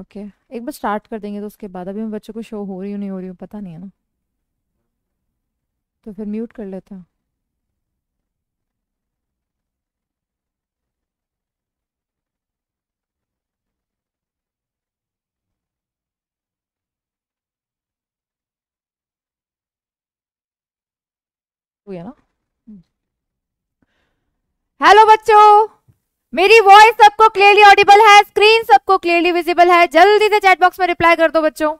Okay okay. एक बार start कर देंगे तो उसके बाद अभी मैं बच्चों को शो हो रही हूँ नहीं हो रही हूँ पता नहीं है ना तो फिर म्यूट कर लेते हैं ना हेलो हम्म। बच्चों मेरी वॉइस सबको क्लियरली ऑडिबल है स्क्रीन सबको क्लियरली विजिबल है जल्दी से चैट बॉक्स में रिप्लाई कर दो बच्चों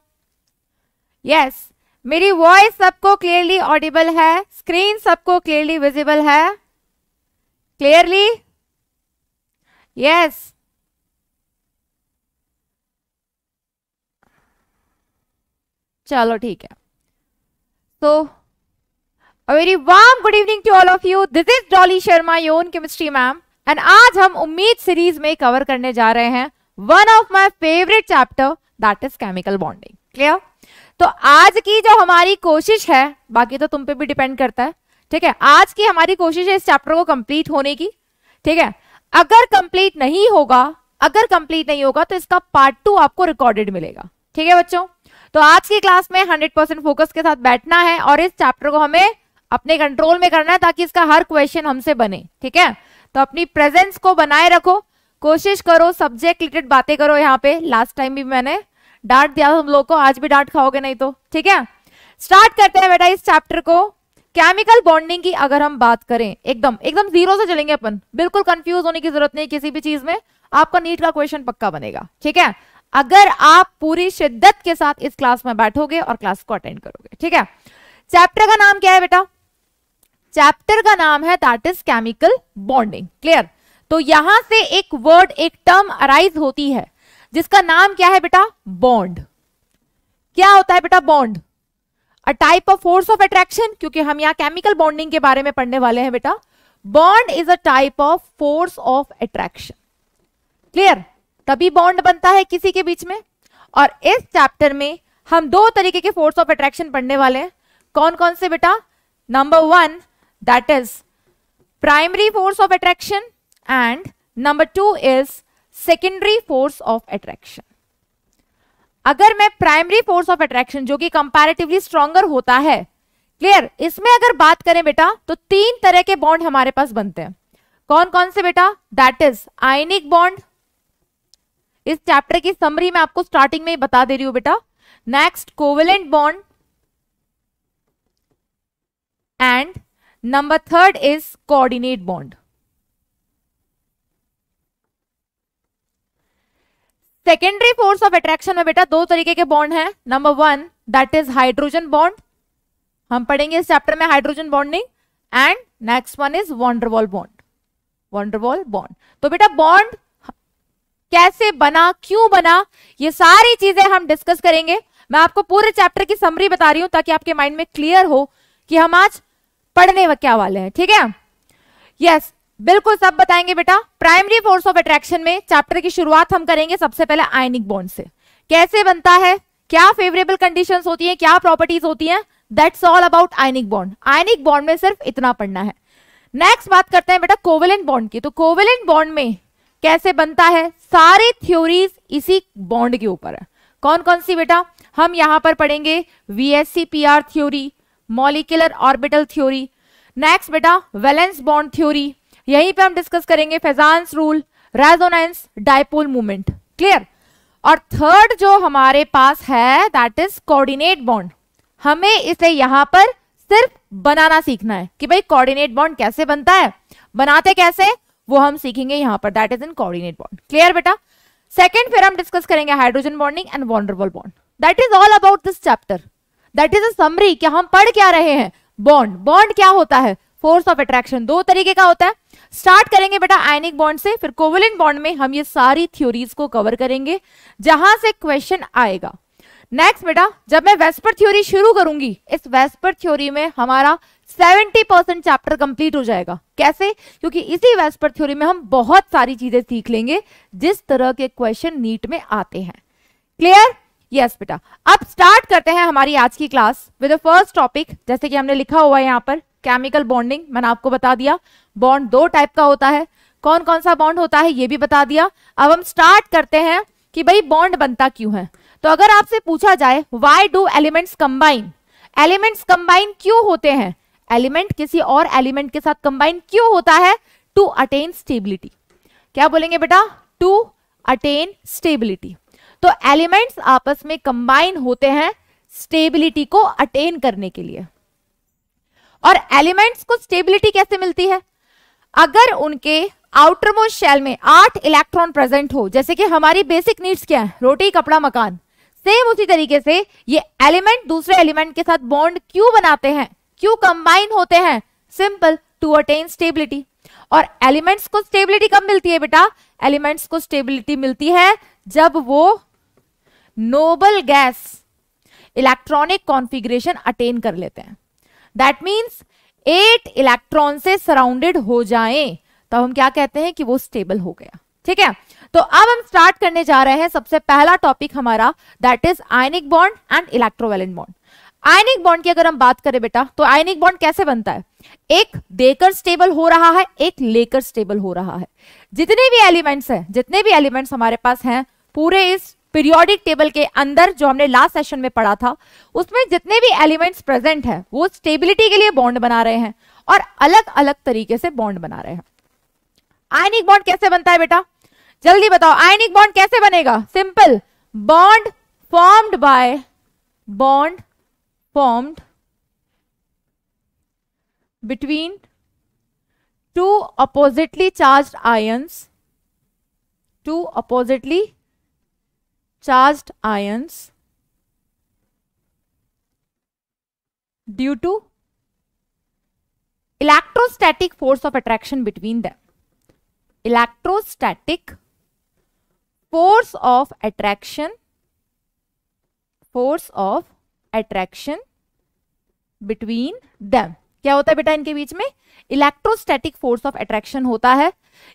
यस yes, मेरी वॉइस सबको क्लियरली ऑडिबल है स्क्रीन सबको क्लियरली विजिबल है क्लियरली यस चलो ठीक है तो very warm good evening to all of you this is Dolly Sharma your chemistry ma'am and आज हम उम्मीद सीरीज में कवर करने जा रहे हैं one of my favourite chapter that is chemical bonding clear तो आज की जो हमारी कोशिश है बाकी तो तुम पे भी डिपेंड करता है ठीक है आज की हमारी कोशिश है इस चैप्टर को कंप्लीट होने की ठीक है अगर कंप्लीट नहीं होगा अगर कंप्लीट नहीं होगा तो इसका पार्ट टू आपको रिकॉर्डेड मिलेगा ठीक है बच्चों तो आज की क्लास में 100% फोकस के साथ बैठना है और इस चैप्टर को हमें अपने कंट्रोल में करना है ताकि इसका हर क्वेश्चन हमसे बने ठीक है तो अपनी प्रेजेंस को बनाए रखो कोशिश करो सब्जेक्ट रिलेटेड बातें करो यहाँ पे लास्ट टाइम भी मैंने डांट दिया हम लोग को आज भी डांट खाओगे नहीं तो ठीक है स्टार्ट करते हैं बेटा इस चैप्टर को केमिकल बॉन्डिंग की अगर हम बात करें एकदम एकदम जीरो से चलेंगे अपन बिल्कुल कंफ्यूज होने की जरूरत नहीं किसी भी चीज में आपका नीट का क्वेश्चन पक्का बनेगा ठीक है अगर आप पूरी शिद्दत के साथ इस क्लास में बैठोगे और क्लास को अटेंड करोगे ठीक है चैप्टर का नाम क्या है बेटा चैप्टर का नाम है that is chemical bonding clear तो यहां से एक वर्ड एक टर्म अराइज होती है जिसका नाम क्या है बेटा बॉन्ड क्या होता है बेटा bond a type of force of attraction क्योंकि हम यहां केमिकल बॉन्डिंग के बारे में पढ़ने वाले हैं बेटा bond is a type of force of attraction clear तभी बॉन्ड बनता है किसी के बीच में और इस चैप्टर में हम दो तरीके के फोर्स ऑफ अट्रैक्शन पढ़ने वाले हैं कौन कौन से बेटा number one that is primary force of attraction and number two is secondary force of attraction. अगर मैं प्राइमरी फोर्स ऑफ अट्रैक्शन जो कि कंपैरेटिवली स्ट्रॉगर होता है क्लियर इसमें अगर बात करें बेटा तो तीन तरह के बॉन्ड हमारे पास बनते हैं कौन कौन से बेटा दैट इज आयनिक बॉन्ड इस चैप्टर की समरी में आपको स्टार्टिंग में ही बता दे रही हूं बेटा next covalent bond and number third is coordinate bond secondary force of attraction में बेटा दो तरीके के बॉन्ड हैं number one that is hydrogen bond हम पढ़ेंगे इस चैप्टर में hydrogen bonding and next one is van der Waals bond van der Waals bond तो बेटा बॉन्ड कैसे बना क्यों बना ये सारी चीजें हम डिस्कस करेंगे मैं आपको पूरे चैप्टर की समरी बता रही हूं ताकि आपके माइंड में क्लियर हो कि हम आज पढ़ने क्या वाले हैं ठीक है यस बिल्कुल सब बताएंगे बेटा प्राइमरी फोर्स ऑफ अट्रैक्शन में चैप्टर की शुरुआत हम करेंगे सबसे पहले आयनिक बॉन्ड से कैसे बनता है क्या फेवरेबल कंडीशंस होती हैं क्या प्रॉपर्टीज होती हैं that's all about ionic bond ionic bond में सिर्फ इतना पढ़ना है नेक्स्ट बात करते हैं बेटा कोवेलेंट बॉन्ड की तो कोवेलेंट बॉन्ड में कैसे बनता है सारे थ्योरीज इसी बॉन्ड के ऊपर है कौन कौन सी बेटा हम यहां पर पढ़ेंगे VSCPR theory molecular orbital theory next बेटा वैलेंस बॉन्ड थ्योरी यहीं पे हम डिस्कस करेंगे Fajans rule resonance dipole movement clear और थर्ड जो हमारे पास है दैट इज कोऑर्डिनेट बॉन्ड हमें इसे यहां पर सिर्फ बनाना सीखना है कि भाई कोऑर्डिनेट बॉन्ड कैसे बनता है बनाते कैसे वो हम सीखेंगे यहां पर that is in coordinate bond clear बेटा सेकंड फिर हम डिस्कस करेंगे hydrogen bonding and van der Waals bond that is all about this chapter that is summary क्या हम पढ़ क्या रहे हैं बॉन्ड बॉन्ड क्या होता है फोर्स ऑफ अट्रैक्शन दो तरीके का होता है स्टार्ट करेंगे बेटा आयनिक बॉन्ड से फिर कोवलिन बॉन्ड में हम ये सारी थ्योरीज को कवर करेंगे जहां से क्वेश्चन आएगा नेक्स्ट बेटा जब मैं वेस्पर थ्योरी शुरू करूंगी इस वेस्पर थ्योरी में हमारा 70 परसेंट चैप्टर कंप्लीट हो जाएगा कैसे क्योंकि इसी वेस्पर थ्योरी में हम बहुत सारी चीजें सीख लेंगे जिस तरह के क्वेश्चन नीट में आते हैं क्लियर यस बेटा अब स्टार्ट करते हैं हमारी आज की क्लास विद फर्स्ट टॉपिक जैसे कि हमने लिखा हुआ है यहाँ पर केमिकल बॉन्डिंग मैंने आपको बता दिया बॉन्ड दो टाइप का होता है कौन कौन सा बॉन्ड होता है ये भी बता दिया अब हम स्टार्ट करते हैं कि भाई बॉन्ड बनता क्यों है तो अगर आपसे पूछा जाए why do elements combine elements combine क्यों होते हैं एलिमेंट किसी और एलिमेंट के साथ कंबाइन क्यों होता है टू अटेन स्टेबिलिटी क्या बोलेंगे बेटा टू अटेन स्टेबिलिटी तो एलिमेंट्स आपस में कंबाइन होते हैं स्टेबिलिटी को अटेन करने के लिए और एलिमेंट्स को स्टेबिलिटी कैसे मिलती है अगर उनके मोस्ट शेल में आठ इलेक्ट्रॉन प्रेजेंट हो जैसे कि हमारी बेसिक नीड्स क्या है रोटी कपड़ा मकान सेम उसी तरीके से ये एलिमेंट दूसरे एलिमेंट के साथ बॉन्ड क्यों बनाते हैं क्यों कंबाइन होते हैं सिंपल टू अटेन स्टेबिलिटी और एलिमेंट्स को स्टेबिलिटी कब मिलती है बेटा एलिमेंट्स को स्टेबिलिटी मिलती है जब वो noble gas electronic configuration attain कर लेते हैं दैट मीन्स एट इलेक्ट्रॉन से सराउंडेड हो जाए तो हम क्या कहते हैं कि वो स्टेबल हो गया ठीक है तो अब हम स्टार्ट करने जा रहे हैं सबसे पहला टॉपिक हमारा that is ionic bond and electrovalent bond ionic bond की अगर हम बात करें बेटा तो आयनिक बॉन्ड कैसे बनता है एक देकर स्टेबल हो रहा है एक लेकर स्टेबल हो रहा है जितने भी एलिमेंट्स हैं जितने भी एलिमेंट्स हमारे पास हैं पूरे इस पीरियोडिक टेबल के अंदर जो हमने लास्ट सेशन में पढ़ा था उसमें जितने भी एलिमेंट्स प्रेजेंट है वो स्टेबिलिटी के लिए बॉन्ड बना रहे हैं और अलग अलग तरीके से बॉन्ड बना रहे हैं आयनिक बॉन्ड कैसे बनता है बेटा जल्दी बताओ आयनिक बॉन्ड कैसे बनेगा simple bond formed by bond formed between two oppositely charge ions two oppositely charged ions due to electrostatic force of attraction between them. Electrostatic force of attraction force of attraction between them. क्या होता है बेटा इनके बीच में electrostatic force of attraction होता है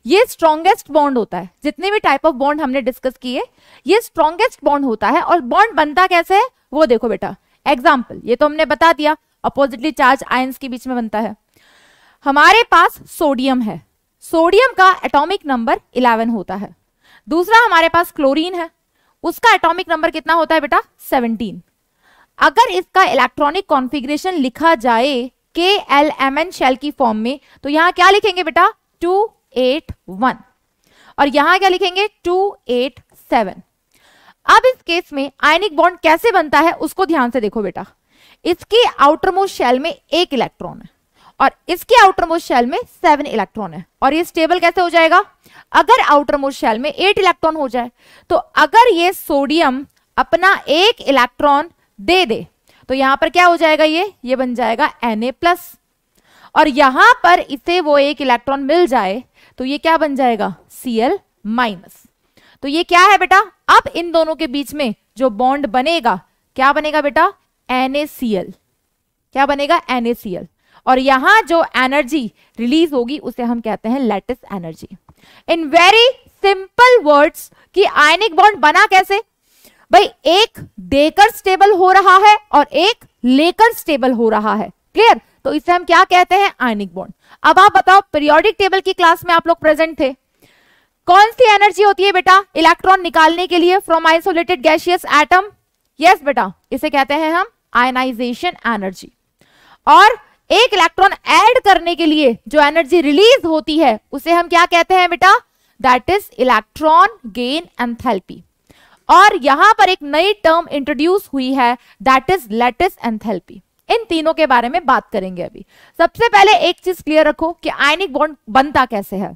ये स्ट्रॉन्गेस्ट बॉन्ड होता है जितने भी टाइप ऑफ बॉन्ड हमने डिस्कस किए ये स्ट्रॉन्गेस्ट बॉन्ड होता है और बॉन्ड बनता कैसे है वो देखो बेटा एग्जाम्पल ये तो हमने बता दिया अपोजिटली चार्ज आयंस के बीच में बनता है हमारे पास सोडियम है सोडियम का एटॉमिक नंबर 11 होता है दूसरा हमारे पास क्लोरीन है उसका एटॉमिक नंबर कितना होता है बेटा 17 अगर इसका इलेक्ट्रॉनिक कॉन्फ़िगरेशन लिखा जाए के एल एम एन शेल की फॉर्म में तो यहाँ क्या लिखेंगे बेटा टू एट वन और यहां क्या लिखेंगे टू एट सेवन अब इस केस में आयनिक बॉन्ड कैसे बनता है उसको ध्यान से देखो बेटा इसकी आउटर मोस्ट शेल में एक इलेक्ट्रॉन है और इसके आउटर मोस्ट शेल में सेवन इलेक्ट्रॉन है और ये स्टेबल कैसे हो जाएगा अगर आउटर मोस्ट शेल में एट इलेक्ट्रॉन हो जाए तो अगर ये सोडियम अपना एक इलेक्ट्रॉन दे दे तो यहां पर क्या हो जाएगा ये ये बन जाएगा Na+ और यहां पर इसे वो एक इलेक्ट्रॉन मिल जाए तो ये क्या बन जाएगा सी एल माइनस तो ये क्या है बेटा अब इन दोनों के बीच में जो बॉन्ड बनेगा क्या बनेगा बेटा NaCl क्या बनेगा NaCl और यहां जो एनर्जी रिलीज होगी उसे हम कहते हैं lattice energy in very simple words कि आयनिक बॉन्ड बना कैसे भाई एक देकर स्टेबल हो रहा है और एक लेकर स्टेबल हो रहा है क्लियर तो इसे हम क्या कहते हैं आयनिक बॉन्ड अब आप बताओ पीरियोडिक टेबल की क्लास में आप लोग प्रेजेंट थे कौन सी एनर्जी होती है बेटा इलेक्ट्रॉन निकालने के लिए from isolated gaseous atom yes बेटा इसे कहते हैं हम आयनाइजेशन एनर्जी और एक इलेक्ट्रॉन ऐड करने के लिए जो एनर्जी रिलीज होती है उसे हम क्या कहते हैं बेटा that is electron gain enthalpy और यहां पर एक नई टर्म इंट्रोड्यूस हुई है दैट इज लेटेस्ट एंथैल्पी इन तीनों के बारे में बात करेंगे अभी सबसे पहले एक चीज क्लियर रखो कि आयनिक बॉन्ड बनता कैसे है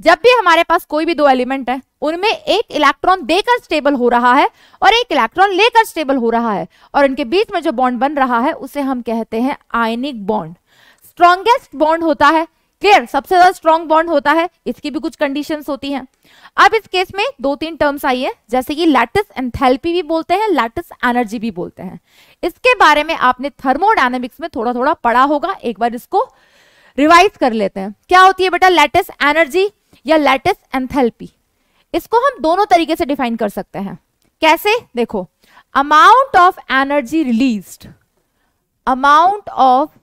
जब भी हमारे पास कोई भी दो एलिमेंट है उनमें एक इलेक्ट्रॉन देकर स्टेबल हो रहा है और एक इलेक्ट्रॉन लेकर स्टेबल हो रहा है और इनके बीच में जो बॉन्ड बन रहा है उसे हम कहते हैं आयनिक बॉन्ड स्ट्रॉन्गेस्ट बॉन्ड होता है क्लियर सबसे ज्यादा स्ट्रॉन्ग बॉन्ड होता है इसकी भी कुछ कंडीशन होती है अब इस केस में दो तीन टर्म्स आई है जैसे कि लैटिस एंथैल्पी भी बोलते हैं लैटिस एनर्जी भी बोलते हैं इसके बारे में आपने थर्मोडाइनमिक्स में थोड़ा थोड़ा पढ़ा होगा एक बार इसको रिवाइज कर लेते हैं क्या होती है बेटा लैटिस एनर्जी या लैटिस एंथेलपी इसको हम दोनों तरीके से डिफाइन कर सकते हैं कैसे देखो amount of energy release amount of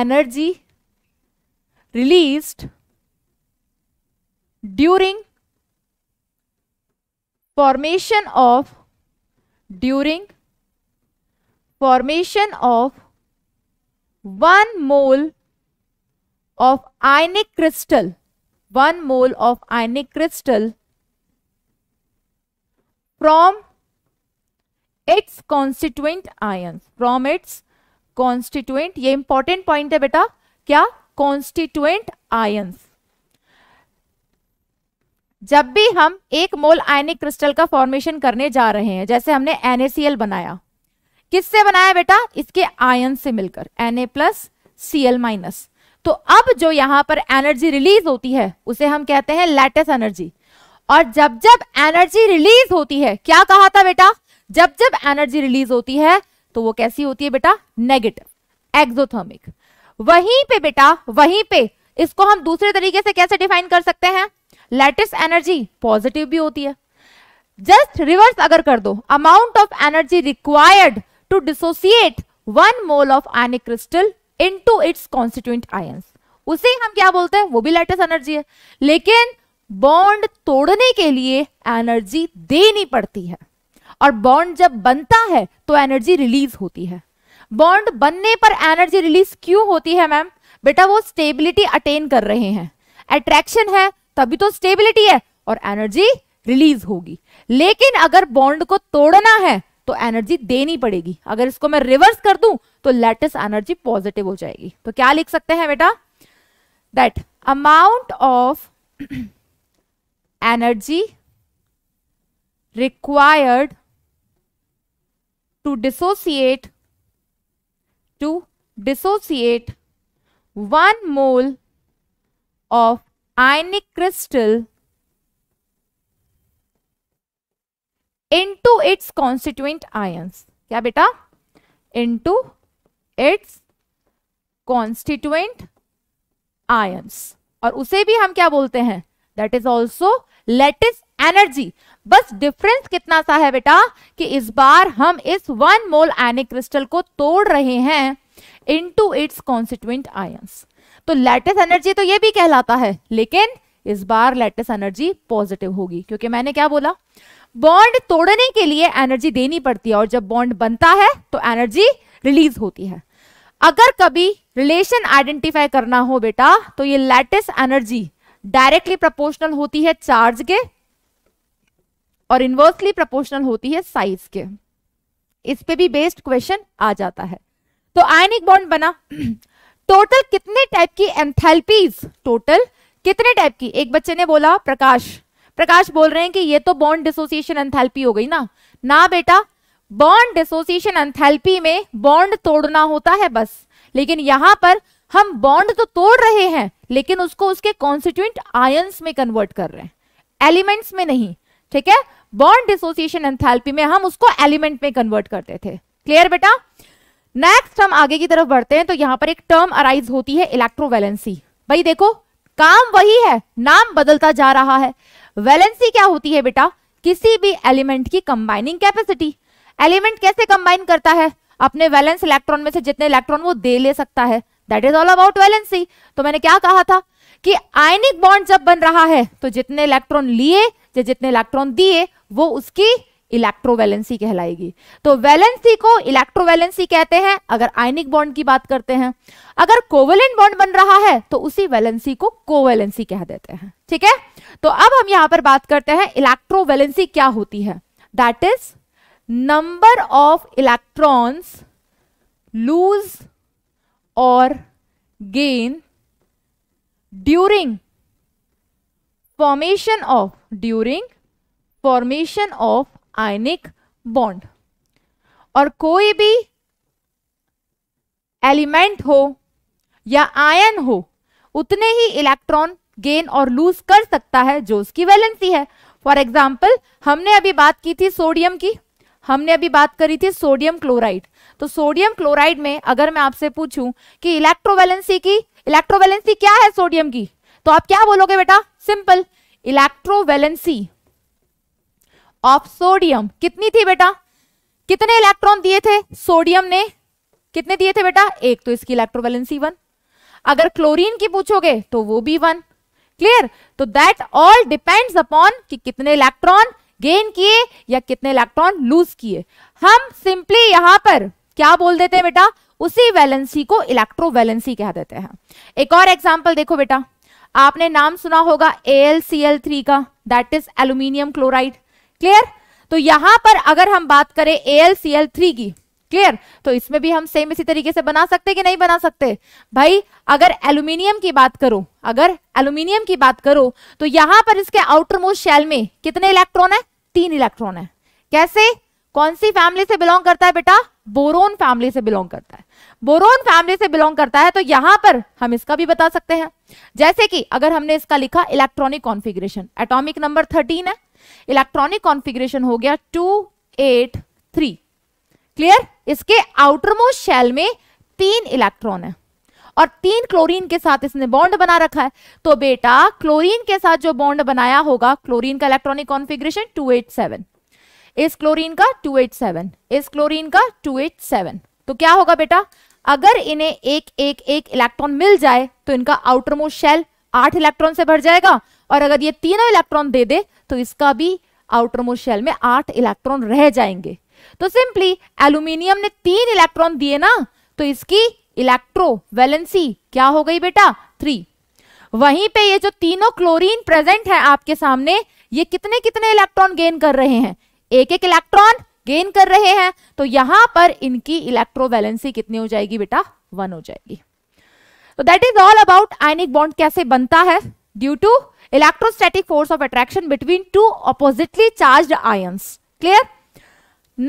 energy released during formation of during formation of one mole of ionic crystal one mole of ionic crystal from its constituent ions from its constituent ye important point hai beta क्या constituent ions जब भी हम एक मोल ionic crystal का formation करने जा रहे हैं जैसे हमने NaCl बनाया किससे बनाया बेटा इसके आयन से मिलकर Na प्लस सी माइनस तो अब जो यहां पर एनर्जी रिलीज होती है उसे हम कहते हैं लैटेस एनर्जी और जब जब एनर्जी रिलीज होती है क्या कहा था बेटा जब जब एनर्जी रिलीज होती है तो वो कैसी होती है बेटा नेगेटिव एक्सोथर्मिक वहीं पे बेटा वहीं पे इसको हम दूसरे तरीके से कैसे डिफाइन कर सकते हैं लेटेस्ट एनर्जी पॉजिटिव भी होती है जस्ट रिवर्स अगर कर दो amount of energy required to dissociate one mole of any crystal to its constituent आय उसे हम क्या बोलते हैं वो भी लेटेस्ट एनर्जी है लेकिन बॉन्ड तोड़ने के लिए एनर्जी देनी पड़ती है और बॉन्ड जब बनता है तो एनर्जी रिलीज होती है बॉन्ड बनने पर एनर्जी रिलीज क्यों होती है मैम बेटा वो स्टेबिलिटी अटेन कर रहे हैं अट्रैक्शन है तभी तो स्टेबिलिटी है और एनर्जी रिलीज होगी लेकिन अगर बॉन्ड को तोड़ना है तो एनर्जी देनी पड़ेगी अगर इसको मैं रिवर्स कर दूं तो लेटेस्ट एनर्जी पॉजिटिव हो जाएगी तो क्या लिख सकते हैं बेटा that amount of energy required to dissociate to dissociate one mole of ionic crystal into its constituent ions kya beta into its constituent ions और उसे भी हम क्या बोलते हैं that is also lattice energy बस डिफरेंस कितना सा है बेटा कि इस बार हम इस वन मोल एनिक क्रिस्टल को तोड़ रहे हैं इनटू इट्स कॉन्स्टिट्यूंट आयंस तो लेटेस्ट एनर्जी तो ये भी कहलाता है लेकिन इस बार लेटेस्ट एनर्जी पॉजिटिव होगी क्योंकि मैंने क्या बोला बॉन्ड तोड़ने के लिए एनर्जी देनी पड़ती है और जब बॉन्ड बनता है तो एनर्जी रिलीज होती है अगर कभी रिलेशन आइडेंटिफाई करना हो बेटा तो ये लेटेस्ट एनर्जी डायरेक्टली प्रपोर्शनल होती है चार्ज के और इनवर्सली प्रोपोर्शनल होती है साइज के इस पे भी बेस्ड क्वेश्चन आ जाता है तो आयनिक बॉन्ड बना टोटल कितने टाइप की एंथैल्पीज टोटल कितने टाइप की एक बच्चे ने बोला प्रकाश प्रकाश बोल रहे हैं कि ये तो बॉन्ड डिसोसिएशन एंथैल्पी हो गई ना ना बेटा बॉन्ड डिसोसिएशन एंथैल्पी में बॉन्ड तोड़ना होता है बस लेकिन यहां पर हम बॉन्ड तो तोड़ रहे हैं लेकिन उसको उसके कॉन्स्टिट्यूंट आयंस में कन्वर्ट कर रहे हैं एलिमेंट्स में नहीं ठीक है बॉन्ड डिसोसिएशन एंथैल्पी में हम उसको एलिमेंट में कन्वर्ट करते थे क्लियर बेटा नेक्स्ट हम आगे की तरफ बढ़ते हैं तो यहां पर एक टर्म अराइज होती है इलेक्ट्रोवेलेंसी भाई देखो काम वही है नाम बदलता जा रहा है वैलेंसी क्या होती है बेटा किसी भी एलिमेंट की कंबाइनिंग कैपेसिटी एलिमेंट कैसे कंबाइन करता है अपने वैलेंस इलेक्ट्रॉन में से जितने इलेक्ट्रॉन वो दे ले सकता है that is all about valency तो मैंने क्या कहा था कि आयनिक बॉन्ड जब बन रहा है तो जितने इलेक्ट्रॉन लिए से जितने इलेक्ट्रॉन दिए वो उसकी इलेक्ट्रोवैलेंसी कहलाएगी तो वैलेंसी को इलेक्ट्रोवैलेंसी कहते हैं अगर आयनिक बॉन्ड की बात करते हैं अगर कोवेलेंट बॉन्ड बन रहा है तो उसी वैलेंसी को कोवेलेंसी कह देते हैं ठीक है तो अब हम यहां पर बात करते हैं इलेक्ट्रोवैलेंसी क्या होती है that is number of electrons lose और gain during formation of during formation of ionic bond और कोई भी एलिमेंट हो या आयन हो उतने ही इलेक्ट्रॉन गेन और लूज कर सकता है जो उसकी वैलेंसी है फॉर एग्जाम्पल हमने अभी बात की थी सोडियम की हमने अभी बात करी थी सोडियम क्लोराइड तो सोडियम क्लोराइड में अगर मैं आपसे पूछूं कि इलेक्ट्रोवैलेंसी की इलेक्ट्रोवैलेंसी क्या है सोडियम की तो आप क्या बोलोगे बेटा सिंपल इलेक्ट्रोवेलेंसी ऑफ सोडियम कितनी थी बेटा कितने इलेक्ट्रॉन दिए थे सोडियम ने कितने दिए थे बेटा एक तो इसकी इलेक्ट्रोवेलेंसी वन अगर क्लोरीन की पूछोगे तो वो भी वन क्लियर तो दैट ऑल डिपेंड्स अपॉन कि कितने इलेक्ट्रॉन गेन किए या कितने इलेक्ट्रॉन लूज किए हम सिंपली यहां पर क्या बोल देते हैं बेटा उसी वैलेंसी को इलेक्ट्रोवेलेंसी कह देते हैं एक और एग्जाम्पल देखो बेटा आपने नाम सुना होगा AlCl3 का that is aluminium chloride clear तो यहां पर अगर हम बात करें AlCl3 की क्लियर तो इसमें भी हम सेम इसी तरीके से बना सकते कि नहीं बना सकते भाई अगर एल्यूमिनियम की बात करो अगर एल्यूमिनियम की बात करो तो यहां पर इसके आउटर मोस्ट शेल में कितने इलेक्ट्रॉन है तीन इलेक्ट्रॉन है कैसे कौन सी फैमिली से बिलोंग करता है बेटा बोरोन फैमिली से बिलोंग करता है बोरोन फैमिली से बिलोंग करता है तो यहां पर हम इसका भी बता सकते हैं जैसे कि अगर हमने इसका लिखा electronic configuration atomic number thirteen है इलेक्ट्रॉनिक कॉन्फिग्रेशन हो गया टू एट थ्री क्लियर इसके मोस्ट शेल में तीन इलेक्ट्रॉन है और तीन क्लोरीन के साथ इसने बॉन्ड बना रखा है तो बेटा क्लोरीन के साथ जो बॉन्ड बनाया होगा क्लोरीन का इलेक्ट्रॉनिक कॉन्फिग्रेशन सेवन इस क्लोरीन का 287 इस क्लोरीन का 287 तो क्या होगा बेटा अगर इन्हें एक एक एक इलेक्ट्रॉन मिल जाए तो इनका आउटर मोस्ट शेल आठ इलेक्ट्रॉन से भर जाएगा और अगर ये तीनों इलेक्ट्रॉन दे दे तो इसका भी आउटर मोस्ट शेल में आठ इलेक्ट्रॉन रह जाएंगे तो सिंपली एल्यूमिनियम ने तीन इलेक्ट्रॉन दिए ना तो इसकी इलेक्ट्रो वैलेंसी क्या हो गई बेटा थ्री वहीं पे ये जो तीनों क्लोरीन प्रेजेंट है आपके सामने ये कितने कितने इलेक्ट्रॉन गेन कर रहे हैं एक एक इलेक्ट्रॉन गेन कर रहे हैं तो यहां पर इनकी इलेक्ट्रोवैलेंसी कितनी हो जाएगी बेटा वन हो जाएगी तो that is all about ionic bond कैसे बनता है due to electrostatic force of attraction between two oppositely charge ions clear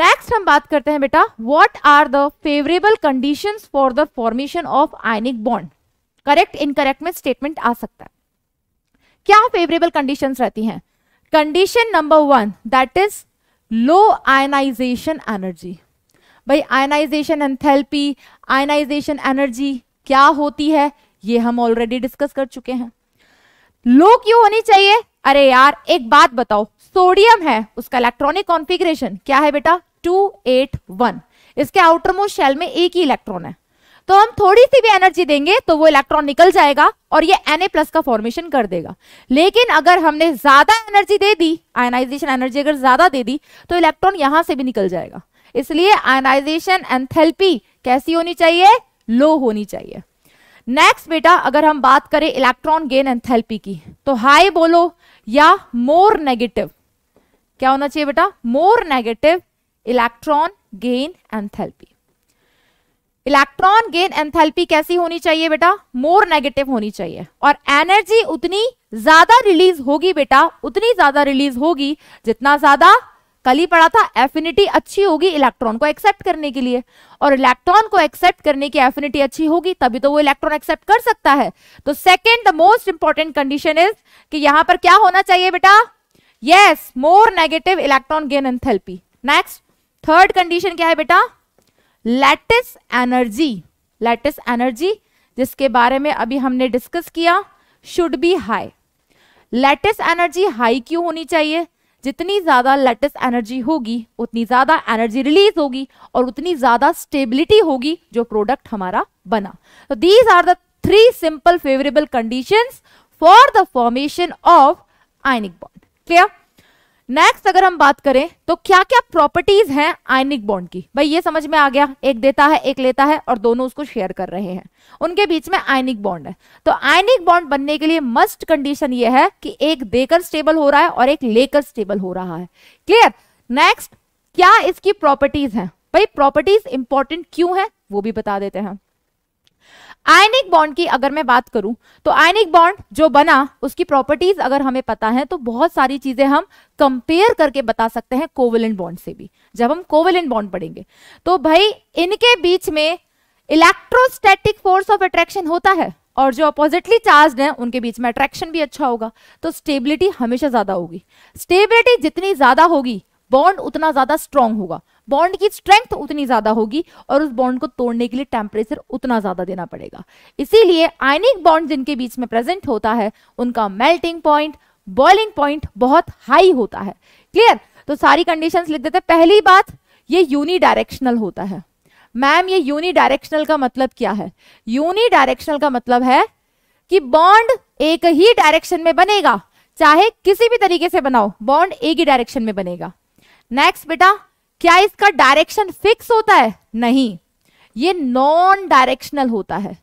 next हम बात करते हैं बेटा what are the favourable conditions for the formation of ionic bond correct incorrect में statement आ सकता है क्या फेवरेबल कंडीशंस रहती हैं condition number one that is low ionisation energy भाई आयनाइजेशन एंथैल्पी आयनाइजेशन एनर्जी क्या होती है ये हम ऑलरेडी डिस्कस कर चुके हैं लो क्यों होनी चाहिए अरे यार एक बात बताओ सोडियम है उसका इलेक्ट्रॉनिक कॉन्फ़िगरेशन क्या है बेटा 281 इसके आउटर मोस्ट शेल में एक ही इलेक्ट्रॉन है तो हम थोड़ी सी भी एनर्जी देंगे तो वो इलेक्ट्रॉन निकल जाएगा और ये एन प्लस का फॉर्मेशन कर देगा लेकिन अगर हमने ज्यादा एनर्जी दे दी आयनाइजेशन एनर्जी अगर ज्यादा दे दी तो इलेक्ट्रॉन यहां से भी निकल जाएगा इसलिए आयनाइजेशन एंथेल्पी कैसी होनी चाहिए लो होनी चाहिए नेक्स्ट बेटा अगर हम बात करें इलेक्ट्रॉन गेन एंथेल्पी की तो हाई बोलो या मोर नेगेटिव क्या होना चाहिए बेटा more negative electron gain enthalpy electron gain enthalpy कैसी होनी चाहिए बेटा मोर नेगेटिव होनी चाहिए और एनर्जी उतनी ज्यादा रिलीज होगी बेटा उतनी ज्यादा रिलीज होगी जितना ज्यादा कल ही पढ़ा था एफिनिटी अच्छी होगी इलेक्ट्रॉन को एक्सेप्ट करने के लिए और इलेक्ट्रॉन को एक्सेप्ट करने की एफिनिटी अच्छी होगी तभी तो वो इलेक्ट्रॉन एक्सेप्ट कर सकता है तो second the most important condition is कि यहां पर क्या होना चाहिए बेटा yes more negative electron gain enthalpy next third condition क्या है बेटा लैटिस एनर्जी लैटिस एनर्जी जिसके बारे में अभी हमने डिस्कस किया should be high lattice energy high क्यों होनी चाहिए जितनी ज़्यादा लेटेस्ट एनर्जी होगी उतनी ज़्यादा एनर्जी रिलीज होगी और उतनी ज़्यादा स्टेबिलिटी होगी जो प्रोडक्ट हमारा बना तो these are the three simple favourable conditions for the formation of ionic bond clear next अगर हम बात करें तो क्या क्या प्रॉपर्टीज हैं आयनिक बॉन्ड की भाई ये समझ में आ गया एक देता है एक लेता है और दोनों उसको शेयर कर रहे हैं उनके बीच में आयनिक बॉन्ड है तो आयनिक बॉन्ड बनने के लिए मस्ट कंडीशन ये है कि एक देकर स्टेबल हो रहा है और एक लेकर स्टेबल हो रहा है क्लियर नेक्स्ट क्या इसकी प्रॉपर्टीज है भाई प्रॉपर्टीज इंपॉर्टेंट क्यों है वो भी बता देते हैं आयनिक बॉन्ड की अगर मैं बात करूं तो आयनिक बॉन्ड जो बना उसकी प्रॉपर्टीज अगर हमें पता है तो बहुत सारी चीजें हम कंपेयर करके बता सकते हैं कोवलेंट बॉन्ड से भी जब हम कोवलिन बॉन्ड पढ़ेंगे तो भाई इनके बीच में इलेक्ट्रोस्टैटिक फोर्स ऑफ अट्रैक्शन होता है और जो अपोजिटली चार्ज हैं उनके बीच में अट्रैक्शन भी अच्छा होगा तो स्टेबिलिटी हमेशा ज्यादा होगी स्टेबिलिटी जितनी ज्यादा होगी बॉन्ड उतना ज्यादा स्ट्रॉन्ग होगा बॉन्ड की स्ट्रेंथ उतनी ज्यादा होगी और उस बॉन्ड को तोड़ने के लिए टेम्परेचर उतना ज्यादा देना पड़ेगा इसीलिए आयनिक बॉन्ड जिनके बीच में प्रेजेंट होता है उनका मेल्टिंग पॉइंट बॉइलिंग पॉइंट बहुत हाई होता है क्लियर तो सारी कंडीशन लिख देते पहली बात ये यूनिडायरेक्शनल होता है मैम ये यूनिडायरेक्शनल का मतलब क्या है यूनिडायरेक्शनल का मतलब है कि बॉन्ड एक ही डायरेक्शन में बनेगा चाहे किसी भी तरीके से बनाओ बॉन्ड एक ही डायरेक्शन में बनेगा नेक्स्ट बेटा क्या इसका डायरेक्शन फिक्स होता है नहीं ये नॉन डायरेक्शनल होता है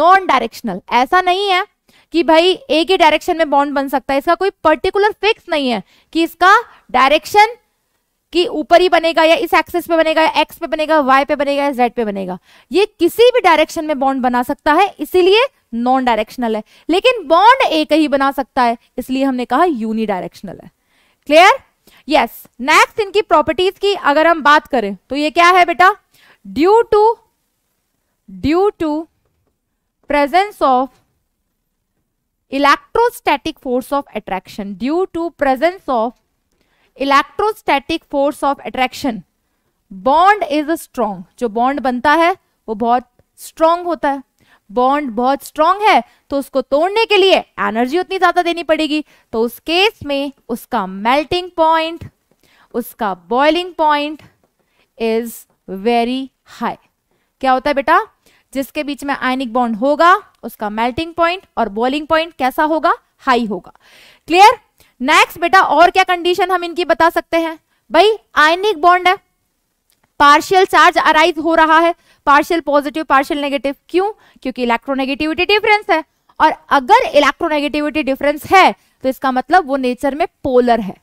नॉन डायरेक्शनल ऐसा नहीं है कि भाई एक ही डायरेक्शन में बॉन्ड बन सकता है इसका कोई पर्टिकुलर फिक्स नहीं है कि इसका डायरेक्शन कि ऊपर ही बनेगा या इस एक्सेस पे बनेगा या एक्स पे बनेगा वाई पे बनेगा या जेड पे बनेगा ये किसी भी डायरेक्शन में बॉन्ड बना सकता है इसीलिए नॉन डायरेक्शनल है लेकिन बॉन्ड एक ही बना सकता है इसलिए हमने कहा यूनी डायरेक्शनल है क्लियर यस नेक्स्ट इनकी प्रॉपर्टीज की अगर हम बात करें तो ये क्या है बेटा due to due to presence of electrostatic force of attraction due to presence of electrostatic force of attraction bond is strong जो बॉन्ड बनता है वो बहुत स्ट्रॉन्ग होता है बॉन्ड बहुत स्ट्रांग है तो उसको तोड़ने के लिए एनर्जी उतनी ज्यादा देनी पड़ेगी तो उस केस में उसका मेल्टिंग पॉइंट उसका boiling point is very high क्या होता है बेटा जिसके बीच में आयनिक बॉन्ड होगा उसका मेल्टिंग पॉइंट और बॉइलिंग पॉइंट कैसा होगा हाई होगा क्लियर नेक्स्ट बेटा और क्या कंडीशन हम इनकी बता सकते हैं भाई आयनिक बॉन्ड है पार्शियल चार्ज अराइज हो रहा है पार्शियल पॉजिटिव पार्शियल नेगेटिव क्यों क्योंकि इलेक्ट्रोनेगेटिविटी डिफरेंस है और अगर इलेक्ट्रोनेगेटिविटी डिफरेंस है तो इसका मतलब वो नेचर में पोलर है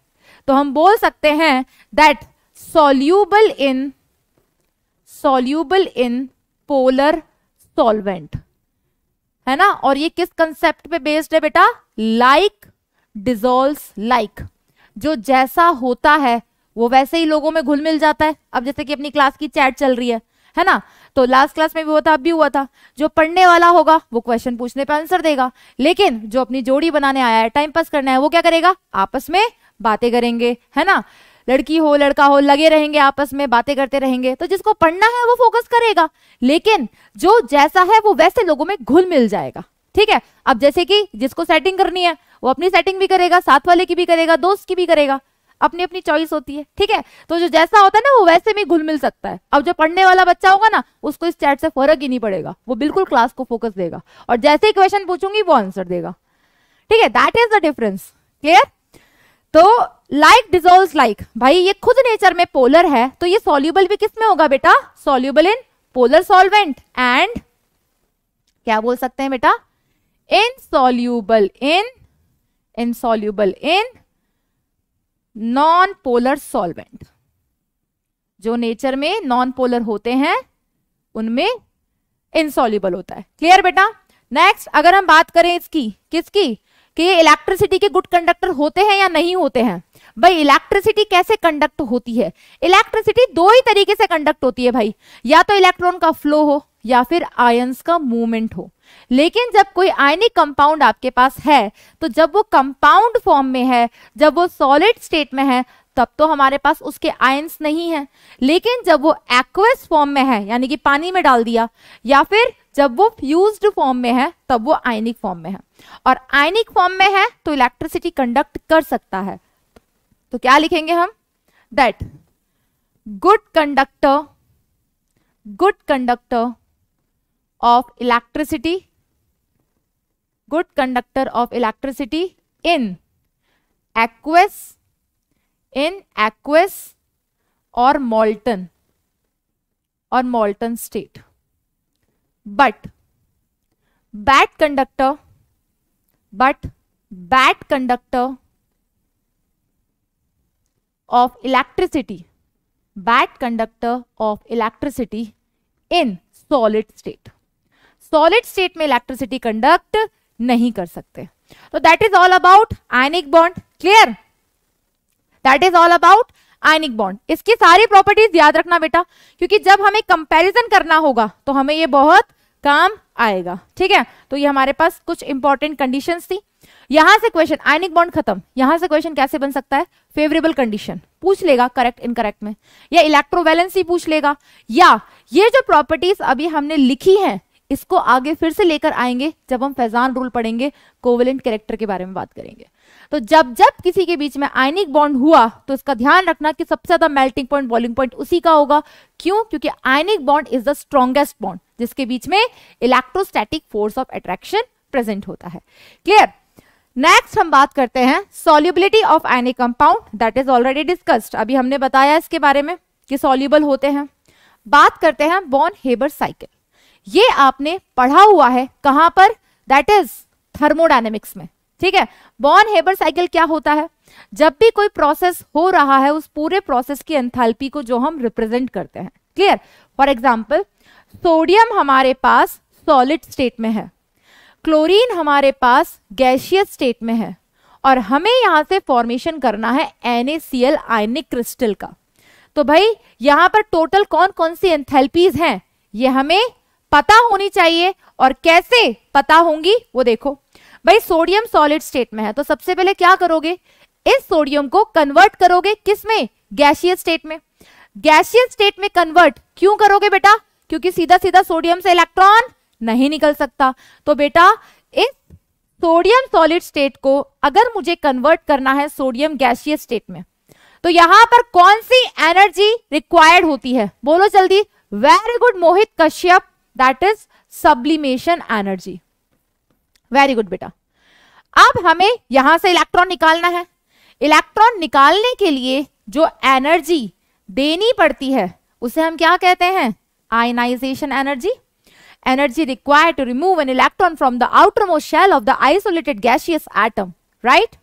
तो हम बोल सकते हैं that soluble in soluble in polar solvent है ना और ये किस कंसेप्ट पे बेस्ड है बेटा लाइक डिजोल्व लाइक जो जैसा होता है वो वैसे ही लोगों में घुल मिल जाता है अब जैसे कि अपनी क्लास की चैट चल रही है है ना तो लास्ट क्लास में भी हुआ था अब भी हुआ था जो पढ़ने वाला होगा वो क्वेश्चन पूछने पर आंसर देगा लेकिन जो अपनी जोड़ी बनाने आया है टाइम पास करना है वो क्या करेगा आपस में बातें करेंगे है ना लड़की हो लड़का हो लगे रहेंगे आपस में बातें करते रहेंगे तो जिसको पढ़ना है वो फोकस करेगा लेकिन जो जैसा है वो वैसे लोगों में घुल मिल जाएगा ठीक है अब जैसे कि जिसको सेटिंग करनी है वो अपनी सेटिंग भी करेगा साथ वाले की भी करेगा दोस्त की भी करेगा अपनी अपनी चॉइस होती है ठीक है तो जो जैसा होता है ना वो वैसे में घुल मिल सकता है अब जो पढ़ने वाला बच्चा होगा ना उसको इस चैट से फर्क ही नहीं पड़ेगा वो बिल्कुल क्लास को फोकस देगा और जैसे ही क्वेश्चन पूछूंगी वो आंसर देगा ठीक है that is the difference clear तो लाइक डिजोल्व लाइक भाई ये खुद नेचर में पोलर है तो ये सोल्यूबल भी किस में होगा बेटा soluble in polar solvent and क्या बोल सकते हैं बेटा इन soluble in in soluble in non polar solvent जो नेचर में नॉन पोलर होते हैं उनमें इनसॉल्यूबल होता है क्लियर बेटा नेक्स्ट अगर हम बात करें इसकी किसकी कि ये इलेक्ट्रिसिटी के गुड कंडक्टर होते हैं या नहीं होते हैं भाई इलेक्ट्रिसिटी कैसे कंडक्ट होती है इलेक्ट्रिसिटी दो ही तरीके से कंडक्ट होती है भाई या तो इलेक्ट्रॉन का फ्लो हो या फिर आयंस का मूवमेंट हो लेकिन जब कोई आयनिक कंपाउंड आपके पास है तो जब वो कंपाउंड फॉर्म में है जब वो सॉलिड स्टेट में है तब तो हमारे पास उसके आयंस नहीं है लेकिन जब वो एक्वेस फॉर्म में है यानी कि पानी में डाल दिया या फिर जब वो फ्यूज्ड फॉर्म में है तब वो आयनिक फॉर्म में है और आयनिक फॉर्म में है तो इलेक्ट्रिसिटी कंडक्ट कर सकता है तो क्या लिखेंगे हम that good conductor good conductor of electricity good conductor of electricity in aqueous in aqueous or molten or molten state but bad conductor but bad conductor of electricity bad conductor of electricity in solid state solid state में electricity conduct नहीं कर सकते तो that is all about ionic bond clear that is all about ionic bond इसकी सारी properties याद रखना बेटा क्योंकि जब हमें कंपेरिजन करना होगा तो हमें ये बहुत काम आएगा ठीक है तो ये हमारे पास कुछ इंपॉर्टेंट कंडीशन थी यहां से क्वेश्चन आयनिक बॉन्ड खत्म यहां से क्वेश्चन कैसे बन सकता है फेवरेबल कंडीशन पूछ लेगा करेक्ट इनकरेक्ट में या ही पूछ लेगा या ये जो प्रॉपर्टीज अभी हमने लिखी हैं इसको आगे फिर से लेकर आएंगे जब हम फैजान रूल पढ़ेंगे कोवलेंट कैरेक्टर के बारे में बात करेंगे तो जब जब किसी के बीच में आयनिक बॉन्ड हुआ तो इसका ध्यान रखना कि सबसे ज्यादा मेल्टिंग पॉइंट बॉलिंग पॉइंट उसी का होगा क्यों क्योंकि ionic bond is the strongest bond जिसके बीच में electrostatic force of attraction present होता है क्लियर नेक्स्ट हम बात करते हैं solubility of ionic compound that is already discussed अभी हमने बताया इसके बारे में कि सोल्यूबल होते हैं बात करते हैं बॉन हेबर साइकिल ये आपने पढ़ा हुआ है कहां पर दैट इज थर्मोडाइनेमिक्स में ठीक है बॉर्न हेबर साइकिल क्या होता है जब भी कोई प्रोसेस हो रहा है उस पूरे प्रोसेस की एंथैल्पी को जो हम रिप्रेजेंट करते हैं क्लियर फॉर एग्जाम्पल सोडियम हमारे पास सॉलिड स्टेट में है क्लोरीन हमारे पास गैशियस स्टेट में है और हमें यहां से फॉर्मेशन करना है NaCl आयनिक क्रिस्टल का तो भाई यहां पर टोटल कौन कौन सी एंथैल्पीज हैं ये हमें पता होनी चाहिए और कैसे पता होंगी वो देखो भाई सोडियम सॉलिड स्टेट में है तो सबसे पहले क्या करोगे इस सोडियम को कन्वर्ट करोगे किस में गैशियस स्टेट में गैशियस स्टेट में कन्वर्ट क्यों करोगे बेटा क्योंकि सीधा सीधा सोडियम से इलेक्ट्रॉन नहीं निकल सकता तो बेटा इस सोडियम सॉलिड स्टेट को अगर मुझे कन्वर्ट करना है सोडियम गैशियस स्टेट में तो यहां पर कौन सी एनर्जी रिक्वायर्ड होती है बोलो जल्दी very good Mohit Kashyap that is sublimation energy very good बेटा अब हमें यहां से इलेक्ट्रॉन निकालना है इलेक्ट्रॉन निकालने के लिए जो एनर्जी देनी पड़ती है उसे हम क्या कहते हैं ionisation energy energy required to remove an electron from the outer most shell of the isolated gaseous atom right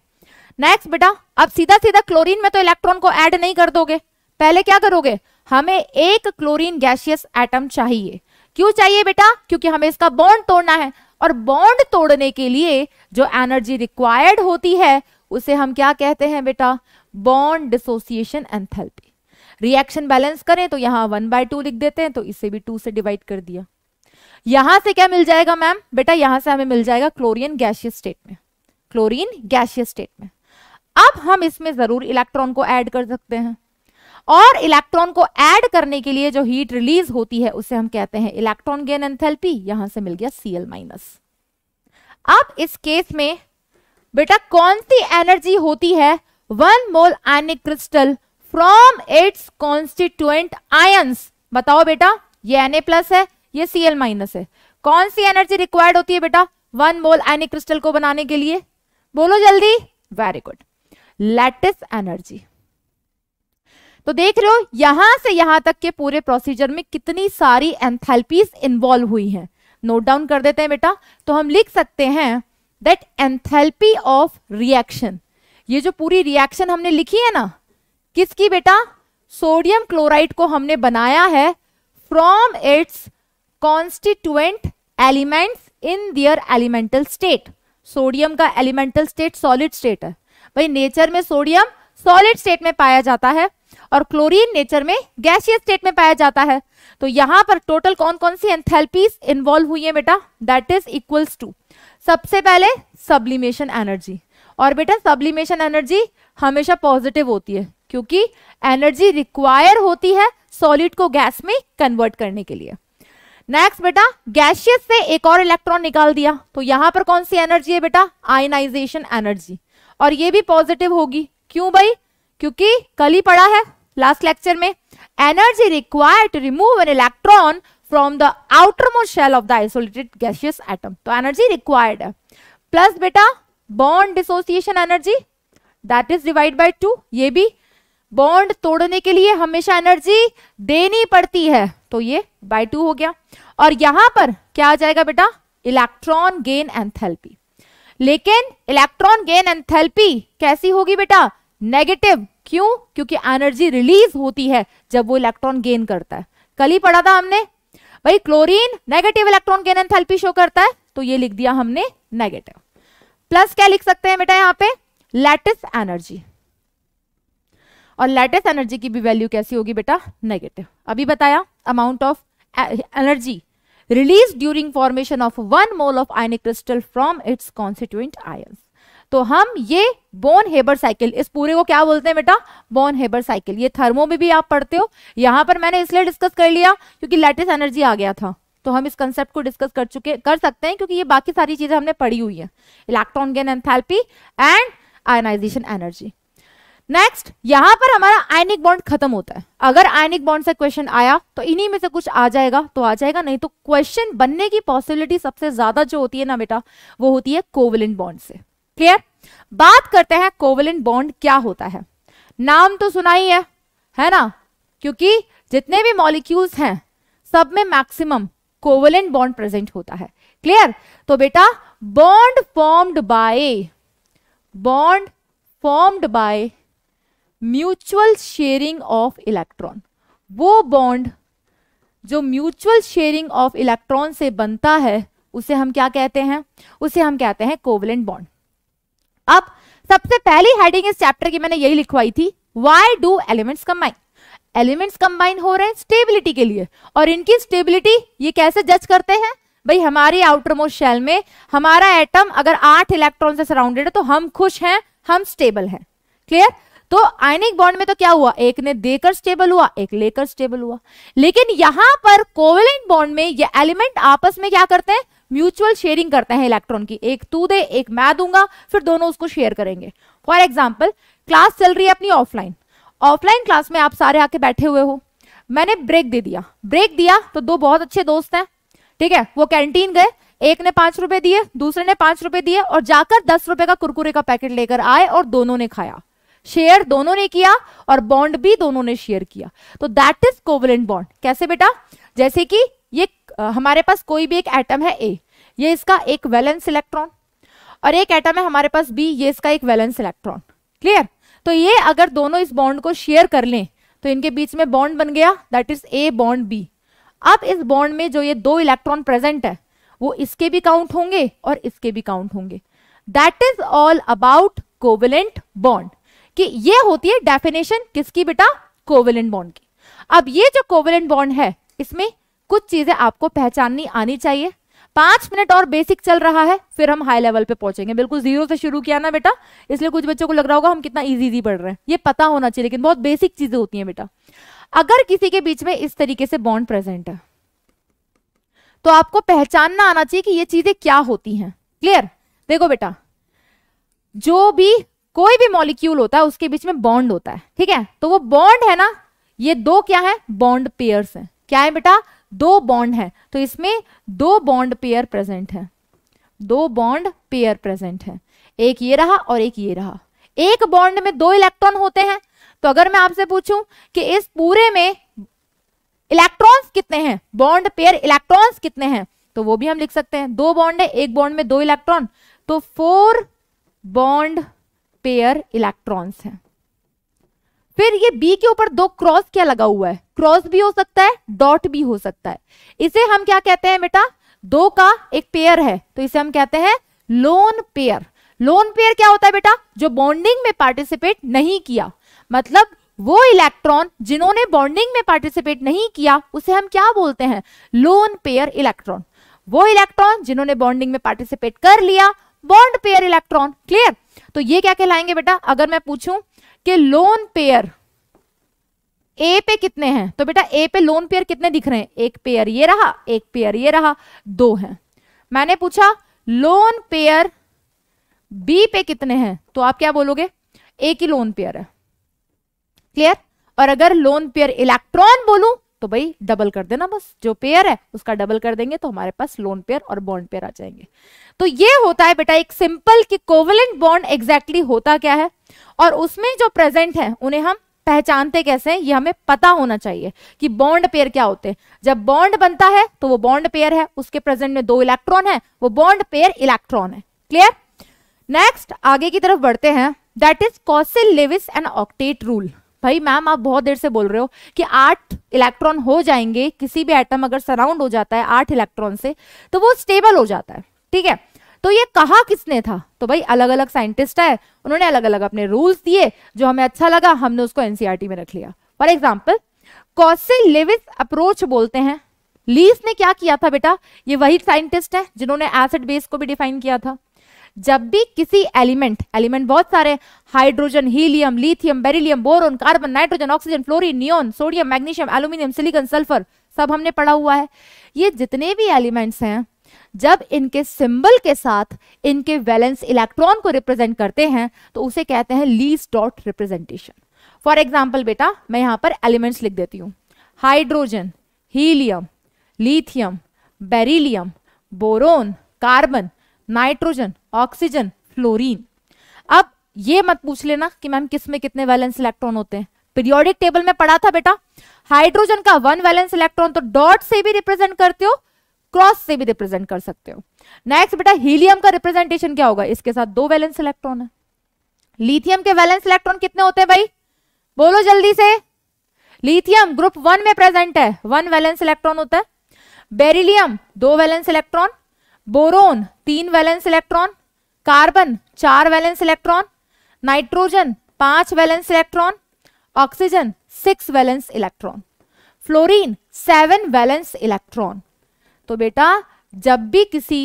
next बेटा अब सीधा सीधा क्लोरीन में तो इलेक्ट्रॉन को ऐड नहीं कर दोगे पहले क्या करोगे हमें एक क्लोरीन गैशियस एटम चाहिए क्यों चाहिए बेटा क्योंकि हमें इसका बॉन्ड तोड़ना है और बॉन्ड तोड़ने के लिए जो एनर्जी रिक्वायर्ड होती है उसे हम क्या कहते हैं बेटा bond dissociation enthalpy reaction balance करें तो यहां वन बाय टू लिख देते हैं तो इसे भी टू से डिवाइड कर दिया यहां से क्या मिल जाएगा मैम बेटा यहां से हमें मिल जाएगा क्लोरीन गैशियस स्टेट में क्लोरीन गैशियस स्टेट में अब हम इसमें जरूर इलेक्ट्रॉन को ऐड कर सकते हैं और इलेक्ट्रॉन को ऐड करने के लिए जो हीट रिलीज होती है उसे हम कहते हैं इलेक्ट्रॉन गेन एंथेल्पी यहां से मिल गया सीएल माइनस अब इस केस में बेटा कौन सी एनर्जी होती है one mole ionic crystal from its constituent ions बताओ बेटा ये एन प्लस है ये सी माइनस है कौन सी एनर्जी रिक्वायर्ड होती है बेटा वन मोल आयनिक क्रिस्टल को बनाने के लिए बोलो जल्दी वेरी गुड लेटेस्ट एनर्जी तो देख रहे हो यहां से यहां तक के पूरे प्रोसीजर में कितनी सारी एंथैल्पीज इन्वॉल्व हुई हैं नोट डाउन कर देते हैं बेटा तो हम लिख सकते हैं दैट एंथैल्पी ऑफ रिएक्शन ये जो पूरी रिएक्शन हमने लिखी है ना किसकी बेटा सोडियम क्लोराइड को हमने बनाया है from its constituent elements in their elemental state sodium का एलिमेंटल स्टेट सॉलिड स्टेट है भाई नेचर में सोडियम सॉलिड स्टेट में पाया जाता है और क्लोरीन नेचर में गैशियस स्टेट में पाया जाता है तो यहां पर टोटल कौन कौन सी एंथेल्पीज इन्वॉल्व हुई है बेटा दैट इज इक्वल्स टू सबसे पहले सब्लिमेशन एनर्जी और बेटा सब्लिमेशन एनर्जी हमेशा पॉजिटिव होती है क्योंकि एनर्जी रिक्वायर होती है सॉलिड को गैस में कन्वर्ट करने के लिए नेक्स्ट बेटा गैशियस से एक और इलेक्ट्रॉन निकाल दिया तो यहां पर कौन सी एनर्जी है बेटा आयनाइजेशन एनर्जी और ये भी पॉजिटिव होगी क्यों भाई क्योंकि कल ही पड़ा है लास्ट लेक्चर में energy required to remove an electron from the outer most shell of the isolated gaseous atom तो एनर्जी रिक्वायर्ड है प्लस बेटा bond dissociation energy that is divide by two ये भी बॉन्ड तोड़ने के लिए हमेशा एनर्जी देनी पड़ती है तो ये बाय टू हो गया और यहां पर क्या आ जाएगा बेटा इलेक्ट्रॉन गेन एंथैल्पी लेकिन इलेक्ट्रॉन गेन एंथैल्पी कैसी होगी बेटा नेगेटिव क्यों क्योंकि एनर्जी रिलीज होती है जब वो इलेक्ट्रॉन गेन करता है कल ही पढ़ा था हमने भाई chlorine negative electron gain enthalpy show करता है तो ये लिख दिया हमने नेगेटिव प्लस क्या लिख सकते हैं बेटा यहाँ पे लैटिस एनर्जी और लैटिस एनर्जी की भी वैल्यू कैसी होगी बेटा नेगेटिव अभी बताया amount of energy release during formation of one mole of ionic crystal from its constituent ions तो हम ये बोन हेबर साइकिल इस पूरे को क्या बोलते हैं बेटा बोन हेबर साइकिल ये थर्मो में भी आप पढ़ते हो यहां पर मैंने इसलिए डिस्कस कर लिया क्योंकि लेटेस्ट एनर्जी आ गया था तो हम इस कंसेप्ट को डिस्कस कर चुके कर सकते हैं क्योंकि ये बाकी सारी चीजें हमने पढ़ी हुई है electron gain enthalpy and ionisation energy next यहां पर हमारा आयनिक बॉन्ड खत्म होता है अगर आयनिक बॉन्ड से क्वेश्चन आया तो इन्हीं में से कुछ आ जाएगा तो आ जाएगा नहीं तो क्वेश्चन बनने की पॉसिबिलिटी सबसे ज्यादा जो होती है ना बेटा वो होती है कोवलिन बॉन्ड से क्लियर बात करते हैं कोवलेंट बॉन्ड क्या होता है नाम तो सुना ही है है ना क्योंकि जितने भी मॉलिक्यूल्स हैं सब में मैक्सिमम कोवलेंट बॉन्ड प्रेजेंट होता है क्लियर तो बेटा bond formed by bond formed by mutual sharing of electron वो बॉन्ड जो म्यूचुअल शेयरिंग ऑफ इलेक्ट्रॉन से बनता है उसे हम क्या कहते हैं उसे हम कहते हैं कोवलेंट बॉन्ड अब सबसे पहली हेडिंग इस चैप्टर की मैंने यही लिखवाई थी why do elements combine elements combine हो रहे हैं स्टेबिलिटी के लिए और इनकी स्टेबिलिटी ये कैसे जज करते हैं भाई हमारी आउटर मोस्ट शेल में हमारा एटम अगर आठ इलेक्ट्रॉन से सराउंडेड है तो हम खुश हैं हम स्टेबल हैं क्लियर तो आयनिक बॉन्ड में तो क्या हुआ एक ने देकर स्टेबल हुआ एक लेकर स्टेबल हुआ लेकिन यहां पर कोवेलेंट बॉन्ड में ये एलिमेंट आपस में क्या करते हैं म्यूचुअल शेयरिंग करते हैं इलेक्ट्रॉन की एक तू दे एक मैं दूंगा फिर दोनों उसको शेयर करेंगे फॉर एग्जाम्पल क्लास चल रही है अपनी ऑफलाइन ऑफलाइन क्लास में आप सारे आके बैठे हुए हो मैंने ब्रेक दे दिया ब्रेक दिया तो दो बहुत अच्छे दोस्त हैं ठीक है वो कैंटीन गए एक ने पांच रुपए दिए दूसरे ने पांच रुपए दिए और जाकर दस रुपए का कुरकुरे का पैकेट लेकर आए और दोनों ने खाया शेयर दोनों ने किया और बॉन्ड भी दोनों ने शेयर किया तो दैट इज कोवलेंट बॉन्ड कैसे बेटा जैसे कि हमारे पास कोई भी एक एटम है ए ये इसका एक वैलेंस इलेक्ट्रॉन और एक एटम है हमारे पास बी ये इसका एक वैलेंस इलेक्ट्रॉन क्लियर तो ये अगर दोनों इस बॉन्ड को शेयर कर लें तो इनके बीच में बॉन्ड बन गया that is A bond B अब इस बॉन्ड में जो ये दो इलेक्ट्रॉन प्रेजेंट है वो इसके भी काउंट होंगे और इसके भी काउंट होंगे that is all about covalent bond कि ये होती है डेफिनेशन किसकी बेटा कोवेलेंट बॉन्ड की अब ये जो कोवेलेंट बॉन्ड है इसमें कुछ चीजें आपको पहचाननी आनी चाहिए पांच मिनट और बेसिक चल रहा है फिर हम हाई लेवल पे पहुंचेंगे बिल्कुल जीरो से शुरू किया ना बेटा इसलिए कुछ बच्चों को लग रहा होगा हम कितना इजी इजी पढ़ रहे हैं ये पता होना चाहिए लेकिन बहुत बेसिक चीजें होती हैं बेटा अगर किसी के बीच में इस तरीके से बॉन्ड प्रेजेंट है तो आपको पहचानना आना चाहिए कि ये चीजें क्या होती हैं क्लियर देखो बेटा जो भी कोई भी मॉलिक्यूल होता है उसके बीच में बॉन्ड होता है ठीक है तो वो बॉन्ड है ना ये दो क्या है बॉन्ड पेयर्स है क्या है बेटा दो बॉन्ड है तो इसमें दो बॉन्ड पेयर प्रेजेंट है दो बॉन्ड पेयर प्रेजेंट है एक ये रहा और एक ये रहा एक बॉन्ड में दो इलेक्ट्रॉन होते हैं तो अगर मैं आपसे पूछूं कि इस पूरे में इलेक्ट्रॉन्स कितने हैं बॉन्ड पेयर इलेक्ट्रॉन्स कितने हैं तो वो भी हम लिख सकते हैं दो बॉन्ड है एक बॉन्ड में दो इलेक्ट्रॉन तो फोर बॉन्ड पेयर इलेक्ट्रॉन्स हैं फिर ये बी के ऊपर दो क्रॉस क्या लगा हुआ है क्रॉस भी हो सकता है डॉट भी हो सकता है इसे हम क्या कहते हैं बेटा दो का एक पेयर है तो इसे हम कहते हैं लोन पेयर लोन पेयर क्या होता है बेटा जो बॉन्डिंग में पार्टिसिपेट नहीं किया मतलब वो इलेक्ट्रॉन जिन्होंने बॉन्डिंग में पार्टिसिपेट नहीं किया उसे हम क्या बोलते हैं लोन पेयर इलेक्ट्रॉन वो इलेक्ट्रॉन जिन्होंने बॉन्डिंग में पार्टिसिपेट कर लिया बॉन्ड पेयर इलेक्ट्रॉन क्लियर तो ये क्या कहलाएंगे बेटा अगर मैं पूछूं कि लोन पेयर ए पे कितने हैं तो बेटा ए पे लोन पेयर कितने दिख रहे हैं एक पेयर ये रहा एक पेयर ये रहा दो हैं मैंने पूछा लोन पेयर बी पे कितने हैं तो आप क्या बोलोगे एक ही लोन पेयर है क्लियर और अगर लोन पेयर इलेक्ट्रॉन बोलूं तो भाई डबल कर देना बस जो पेयर है उसका डबल कर देंगे तो हमारे पास लोन पेयर और बॉन्ड पेयर आ जाएंगे तो ये होता है बेटा एक सिंपल की कोवलेंट बॉन्ड एग्जैक्टली होता क्या है और उसमें जो प्रेजेंट है उन्हें हम पहचानते कैसे हैं ये हमें पता होना चाहिए कि बॉन्ड पेयर क्या होते हैं जब बॉन्ड बनता है तो वो बॉन्ड पेयर है उसके प्रेजेंट में दो इलेक्ट्रॉन है वो बॉन्ड पेयर इलेक्ट्रॉन है क्लियर नेक्स्ट आगे की तरफ बढ़ते हैं that is Kossel Lewis and octet rule भाई मैम आप बहुत देर से बोल रहे हो कि आठ इलेक्ट्रॉन हो जाएंगे किसी भी एटम अगर सराउंड हो जाता है आठ इलेक्ट्रॉन से तो वो स्टेबल हो जाता है ठीक है तो ये कहा किसने था तो भाई अलग अलग साइंटिस्ट है उन्होंने अलग अलग अपने रूल्स दिए जो हमें अच्छा लगा हमने उसको एनसीआरटी e में रख लिया for example Kossel Lewis approach बोलते हैं लीस ने क्या किया था बेटा ये वही साइंटिस्ट है जिन्होंने एसिड बेस को भी डिफाइन किया था जब भी किसी एलिमेंट एलिमेंट बहुत सारे hydrogen helium lithium beryllium boron carbon nitrogen oxygen fluorine neon sodium magnesium aluminium silicon sulphur सब हमने पढ़ा हुआ है ये जितने भी एलिमेंट्स हैं जब इनके सिंबल के साथ इनके वैलेंस इलेक्ट्रॉन को रिप्रेजेंट करते हैं तो उसे कहते हैं Lewis dot representation for example बेटा मैं यहां पर एलिमेंट्स लिख देती हूँ hydrogen helium lithium beryllium boron carbon nitrogen oxygen fluorine अब ये मत पूछ लेना कि मैम किस में कितने वैलेंस इलेक्ट्रॉन होते हैं पीरियोडिक टेबल में पढ़ा था बेटा हाइड्रोजन का वन वैलेंस इलेक्ट्रॉन तो डॉट से भी रिप्रेजेंट करते हो क्रॉस से भी रिप्रेजेंट कर सकते हो नेक्स्ट बेटा हीलियम का रिप्रेजेंटेशन क्या होगा इसके साथ दो वैलेंस इलेक्ट्रॉन है लिथियम के वैलेंस इलेक्ट्रॉन कितने होते हैं भाई बोलो जल्दी से लिथियम ग्रुप वन में प्रेजेंट है वन वैलेंस इलेक्ट्रॉन होता है बेरिलियम दो वैलेंस इलेक्ट्रॉन बोरोन तीन वैलेंस इलेक्ट्रॉन कार्बन चार वैलेंस इलेक्ट्रॉन नाइट्रोजन पांच valence electron oxygen six valence electron fluorine seven valence electron तो बेटा जब भी किसी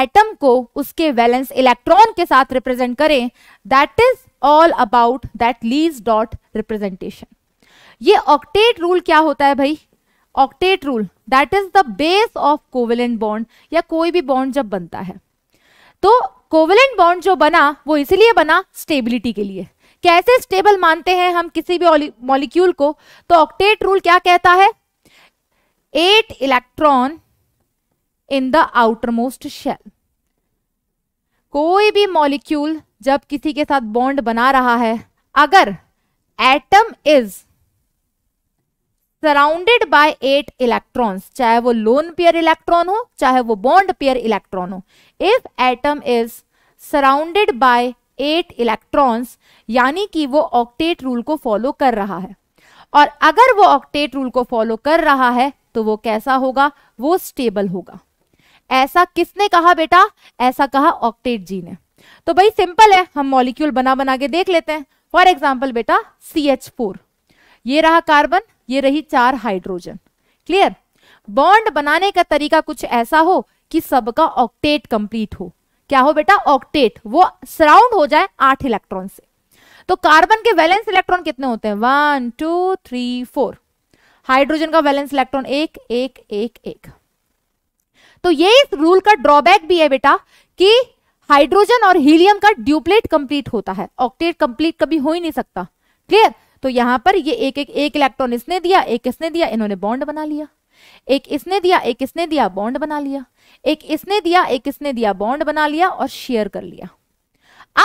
एटम को उसके वैलेंस इलेक्ट्रॉन के साथ रिप्रेजेंट करें that is all about that Lewis dot representation ये ऑक्टेट रूल क्या होता है भाई octet rule that is the base of covalent bond या कोई भी बॉन्ड जब बनता है तो कोवेलेंट बॉन्ड जो बना वो इसलिए बना स्टेबिलिटी के लिए कैसे स्टेबल मानते हैं हम किसी भी मॉलिक्यूल को तो ऑक्टेट रूल क्या कहता है eight electron in the outer most shell कोई भी मॉलिक्यूल जब किसी के साथ बॉन्ड बना रहा है अगर atom is surrounded by eight electrons चाहे वो लोन पेयर इलेक्ट्रॉन हो चाहे वो बॉन्ड पेयर इलेक्ट्रॉन हो if atom is surrounded by eight electrons यानी कि वो ऑक्टेट रूल को फॉलो कर रहा है और अगर वो ऑक्टेट रूल को फॉलो कर रहा है तो वो कैसा होगा वो स्टेबल होगा ऐसा किसने कहा बेटा ऐसा कहा ऑक्टेट जी ने तो भाई सिंपल है हम मॉलिक्यूल बना बना के देख लेते हैं फॉर एग्जाम्पल बेटा सी एच फोर ये रहा कार्बन ये रही चार हाइड्रोजन क्लियर बॉन्ड बनाने का तरीका कुछ ऐसा हो कि सबका ऑक्टेट कंप्लीट हो क्या हो बेटा ऑक्टेट वो सराउंड हो जाए आठ इलेक्ट्रॉन से तो कार्बन के वैलेंस इलेक्ट्रॉन कितने होते हैं one two three four hydrogen का वैलेंस इलेक्ट्रॉन एक एक एक एक तो ये इस रूल का ड्रॉबैक भी है बेटा कि हाइड्रोजन और हीलियम का ड्यूप्लेट कंप्लीट होता है ऑक्टेट कंप्लीट कभी हो ही नहीं सकता क्लियर तो यहाँ पर ये एक एक एक इलेक्ट्रॉन इसने दिया एक इसने दिया इन्होंने बॉन्ड बना लिया एक इसने दिया एक इसने दिया बॉन्ड बना लिया एक इसने दिया एक इसने दिया बॉन्ड बना लिया और शेयर कर लिया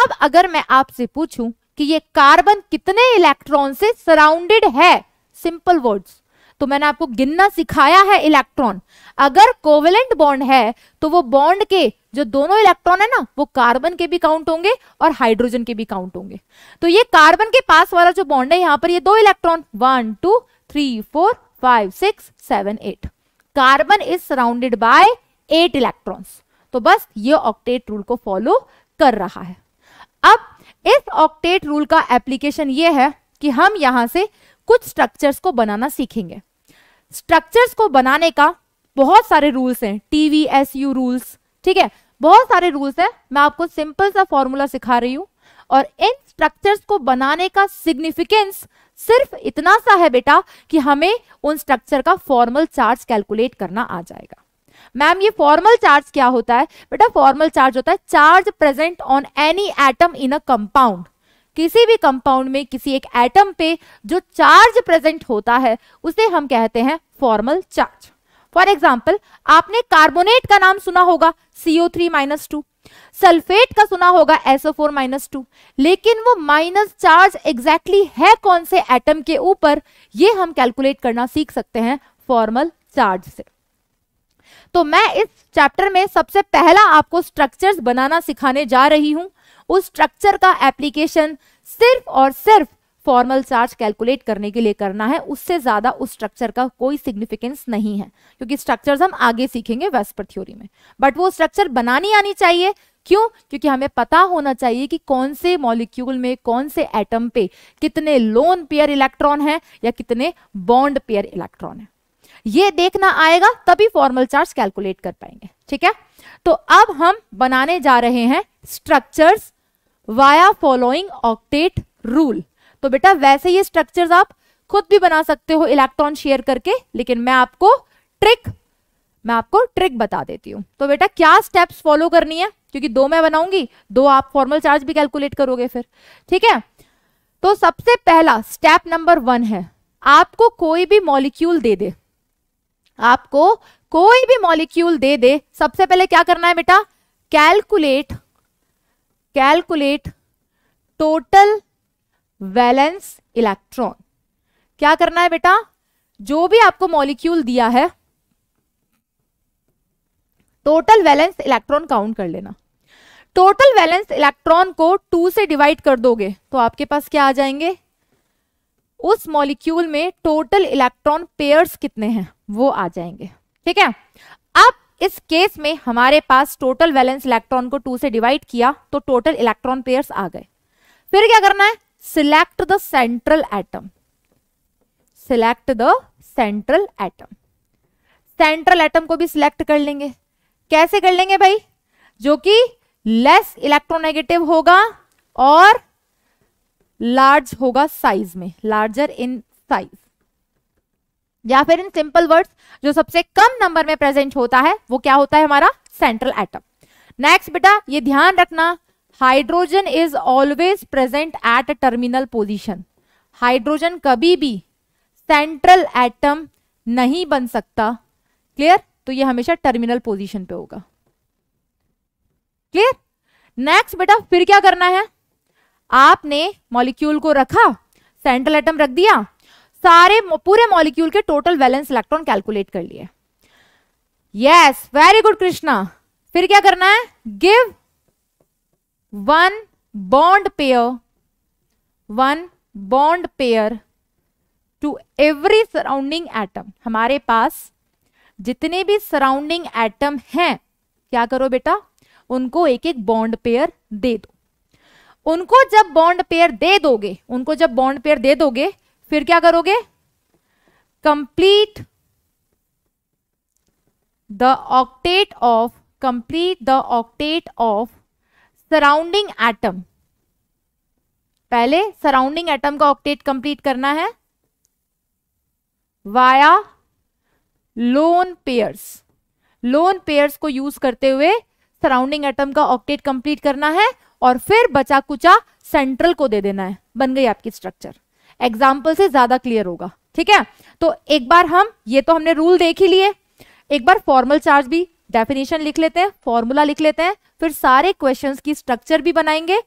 अब अगर मैं आपसे पूछूं कि ये कार्बन कितने इलेक्ट्रॉन से सराउंडेड है सिंपल वर्ड्स तो मैंने आपको गिनना सिखाया है इलेक्ट्रॉन अगर कोवेलेंट बॉन्ड है तो वो बॉन्ड के जो दोनों इलेक्ट्रॉन है ना वो कार्बन के भी काउंट होंगे और हाइड्रोजन के भी काउंट होंगे तो ये कार्बन के पास वाला जो बॉन्ड है यहाँ पर ये दो electron one two three four five six seven eight carbon is surrounded by eight electrons तो बस ये ऑक्टेट रूल को फॉलो कर रहा है अब इस ऑक्टेट रूल का एप्लीकेशन ये है कि हम यहां से कुछ स्ट्रक्चर्स को बनाना सीखेंगे स्ट्रक्चर्स को बनाने का बहुत सारे रूल्स हैं टीवी एस यू रूल्स ठीक है बहुत सारे रूल्स हैं मैं आपको सिंपल सा फॉर्मूला सिखा रही हूँ और इन स्ट्रक्चर्स को बनाने का सिग्निफिकेंस सिर्फ इतना सा है बेटा कि हमें उन स्ट्रक्चर का फॉर्मल चार्ज कैलकुलेट करना आ जाएगा मैम ये फॉर्मल चार्ज क्या होता है बेटा फॉर्मल चार्ज होता है charge present on any atom in a compound किसी भी कंपाउंड में किसी एक एटम पे जो चार्ज प्रेजेंट होता है उसे हम कहते हैं फॉर्मल चार्ज फॉर एग्जाम्पल आपने कार्बोनेट का नाम सुना होगा CO three minus two sulphate का सुना होगा एसओ फोर माइनस टू लेकिन वो माइनस चार्ज एग्जैक्टली है कौन से एटम के ऊपर ये हम कैलकुलेट करना सीख सकते हैं फॉर्मल चार्ज से तो मैं इस चैप्टर में सबसे पहला आपको स्ट्रक्चर्स बनाना सिखाने जा रही हूं उस स्ट्रक्चर का एप्लीकेशन सिर्फ और सिर्फ फॉर्मल चार्ज कैलकुलेट करने के लिए करना है उससे ज्यादा उस स्ट्रक्चर का कोई सिग्निफिकेंस नहीं है क्योंकि स्ट्रक्चर्स हम आगे सीखेंगे वेस्पर थ्योरी में बट वो स्ट्रक्चर बनानी आनी चाहिए क्यों क्योंकि हमें पता होना चाहिए कि कौन से मॉलिक्यूल में कौन से एटम पे कितने लोन पेयर इलेक्ट्रॉन है या कितने बॉन्ड पेयर इलेक्ट्रॉन है ये देखना आएगा तभी फॉर्मल चार्ज कैलकुलेट कर पाएंगे ठीक है तो अब हम बनाने जा रहे हैं structures via following octet rule तो बेटा वैसे ये स्ट्रक्चर आप खुद भी बना सकते हो इलेक्ट्रॉन शेयर करके लेकिन मैं आपको ट्रिक मैं आपको ट्रिक बता देती हूँ तो बेटा क्या स्टेप्स फॉलो करनी है क्योंकि दो मैं बनाऊंगी दो आप फॉर्मल चार्ज भी कैलकुलेट करोगे फिर ठीक है तो सबसे पहला स्टेप नंबर वन है आपको कोई भी मॉलिक्यूल दे दे आपको कोई भी मॉलिक्यूल दे दे सबसे पहले क्या करना है बेटा calculate calculate total valence electron क्या करना है बेटा जो भी आपको मॉलिक्यूल दिया है टोटल वैलेंस इलेक्ट्रॉन काउंट कर लेना टोटल वैलेंस इलेक्ट्रॉन को टू से डिवाइड कर दोगे तो आपके पास क्या आ जाएंगे उस मॉलिक्यूल में टोटल इलेक्ट्रॉन पेयर्स कितने हैं वो आ जाएंगे ठीक है अब इस केस में हमारे पास टोटल वैलेंस इलेक्ट्रॉन को टू से डिवाइड किया तो टोटल इलेक्ट्रॉन पेयर आ गए फिर क्या करना है select the central atom select the central atom central atom को भी सिलेक्ट कर लेंगे कैसे कर लेंगे भाई जो कि लेस इलेक्ट्रोनेगेटिव होगा और लार्ज होगा साइज में लार्जर इन साइज या फिर इन सिंपल वर्ड्स जो सबसे कम नंबर में प्रेजेंट होता है वो क्या होता है हमारा सेंट्रल एटम नेक्स्ट बेटा ये ध्यान रखना hydrogen is always present at terminal position hydrogen कभी भी सेंट्रल एटम नहीं बन सकता क्लियर तो ये हमेशा टर्मिनल पोजीशन पे होगा क्लियर नेक्स्ट बेटा फिर क्या करना है आपने मॉलिक्यूल को रखा सेंट्रल एटम रख दिया सारे पूरे मॉलिक्यूल के टोटल वैलेंस इलेक्ट्रॉन कैलकुलेट कर लिए यस वेरी गुड कृष्णा फिर क्या करना है give one bond pair one bond pair to every surrounding atom हमारे पास जितने भी सराउंडिंग एटम हैं क्या करो बेटा उनको एक एक बॉन्ड पेयर दे दो उनको जब बॉन्ड पेयर दे दोगे उनको जब बॉन्ड पेयर दे दोगे फिर क्या करोगे complete the octet of complete the octet of surrounding atom पहले सराउंडिंग एटम का ऑक्टेट कंप्लीट करना है via lone pairs lone pairs को यूज करते हुए सराउंडिंग एटम का ऑक्टेट कंप्लीट करना है और फिर बचा कुचा सेंट्रल को दे देना है बन गई आपकी स्ट्रक्चर एग्जाम्पल से ज्यादा क्लियर होगा ठीक है तो एक बार हम ये तो हमने रूल देख ही लिए एक बार फॉर्मल चार्ज भी डेफिनेशन लिख लेते हैं फॉर्मूला लिख लेते हैं फिर सारे क्वेश्चन की स्ट्रक्चर भी बनाएंगे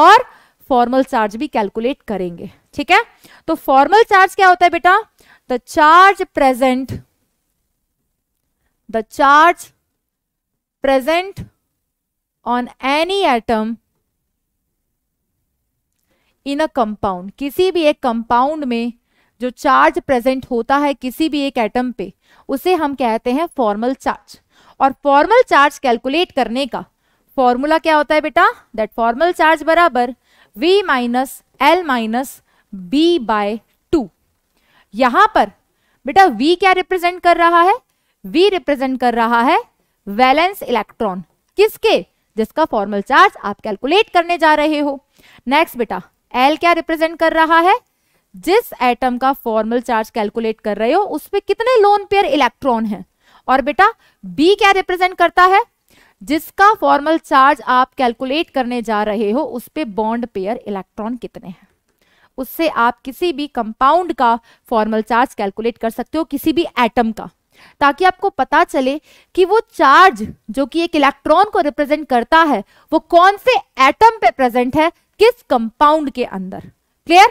और फॉर्मल चार्ज भी कैलकुलेट करेंगे ठीक है तो फॉर्मल चार्ज क्या होता है बेटा the charge present the charge present on any atom in a compound किसी भी एक कंपाउंड में जो चार्ज प्रेजेंट होता है किसी भी एक एटम पे उसे हम कहते हैं फॉर्मल चार्ज और फॉर्मल चार्ज कैलकुलेट करने का फॉर्मूला क्या होता है बेटा दैट फॉर्मल चार्ज बराबर v minus L minus B by two यहां पर बेटा v क्या रिप्रेजेंट कर रहा है v रिप्रेजेंट कर रहा है वैलेंस इलेक्ट्रॉन किसके जिसका फॉर्मल चार्ज आप कैलकुलेट करने जा रहे हो नेक्स्ट बेटा एल क्या रिप्रेजेंट कर रहा है जिस एटम का फॉर्मल चार्ज कैलकुलेट कर रहे हो उसपे कितने लोन पेयर इलेक्ट्रॉन है और बेटा बी क्या रिप्रेजेंट करता है जिसका फॉर्मल चार्ज आप कैलकुलेट करने जा रहे हो उस पर बॉन्ड पेयर इलेक्ट्रॉन कितने हैं उससे आप किसी भी कंपाउंड का फॉर्मल चार्ज कैलकुलेट कर सकते हो किसी भी एटम का ताकि आपको पता चले कि वो चार्ज जो कि एक इलेक्ट्रॉन को रिप्रेजेंट करता है वो कौन से एटम पे प्रेजेंट है किस कंपाउंड के अंदर क्लियर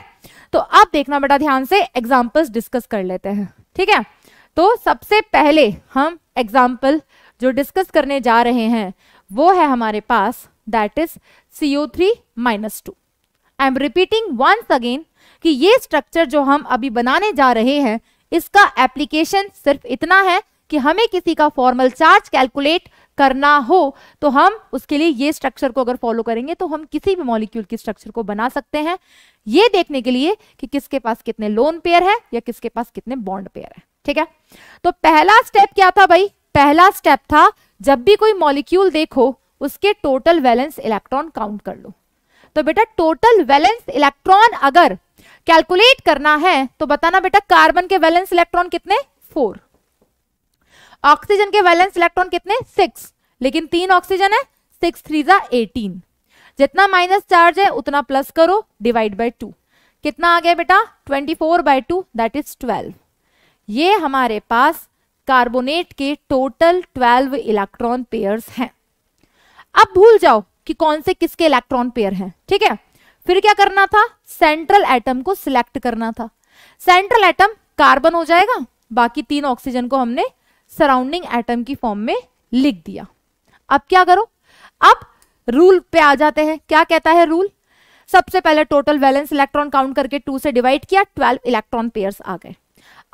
तो अब देखना बेटा ध्यान से एग्जाम्पल्स डिस्कस कर लेते हैं ठीक है तो सबसे पहले हम एग्जाम्पल जो डिस्कस करने जा रहे हैं वो है हमारे पास that is CO three minus two I am repeating once again कि ये स्ट्रक्चर जो हम अभी बनाने जा रहे हैं इसका एप्लीकेशन सिर्फ इतना है कि हमें किसी का फॉर्मल चार्ज कैलकुलेट करना हो तो हम उसके लिए ये स्ट्रक्चर को अगर फॉलो करेंगे तो हम किसी भी मॉलिक्यूल की स्ट्रक्चर को बना सकते हैं ये देखने के लिए कि किसके पास कितने लोन पेयर है या किसके पास कितने बॉन्ड पेयर है ठीक है तो पहला स्टेप क्या था भाई पहला स्टेप था जब भी कोई मॉलिक्यूल देखो उसके टोटल वैलेंस इलेक्ट्रॉन काउंट कर लो तो बेटा टोटल वैलेंस इलेक्ट्रॉन अगर कैलकुलेट करना है तो बताना बेटा कार्बन के वैलेंस इलेक्ट्रॉन कितने फोर ऑक्सीजन के वैलेंस इलेक्ट्रॉन कितने सिक्स लेकिन तीन ऑक्सीजन है सिक्स थ्री जा एटीन जितना माइनस चार्ज है उतना प्लस करो डिवाइड बाई टू कितना आ गया बेटा twenty four by two that is twelve ये हमारे पास कार्बोनेट के टोटल ट्वेल्व इलेक्ट्रॉन पेयर हैं अब भूल जाओ कि कौन से किसके इलेक्ट्रॉन पेयर हैं ठीक है फिर क्या करना था सेंट्रल एटम को सिलेक्ट करना था सेंट्रल एटम कार्बन हो जाएगा बाकी तीन ऑक्सीजन को हमने सराउंडिंग एटम की फॉर्म में लिख दिया अब क्या करो अब रूल पे आ जाते हैं क्या कहता है रूल सबसे पहले टोटल वैलेंस इलेक्ट्रॉन काउंट करके टू से डिवाइड किया ट्वेल्व इलेक्ट्रॉन पेयर्स आ गए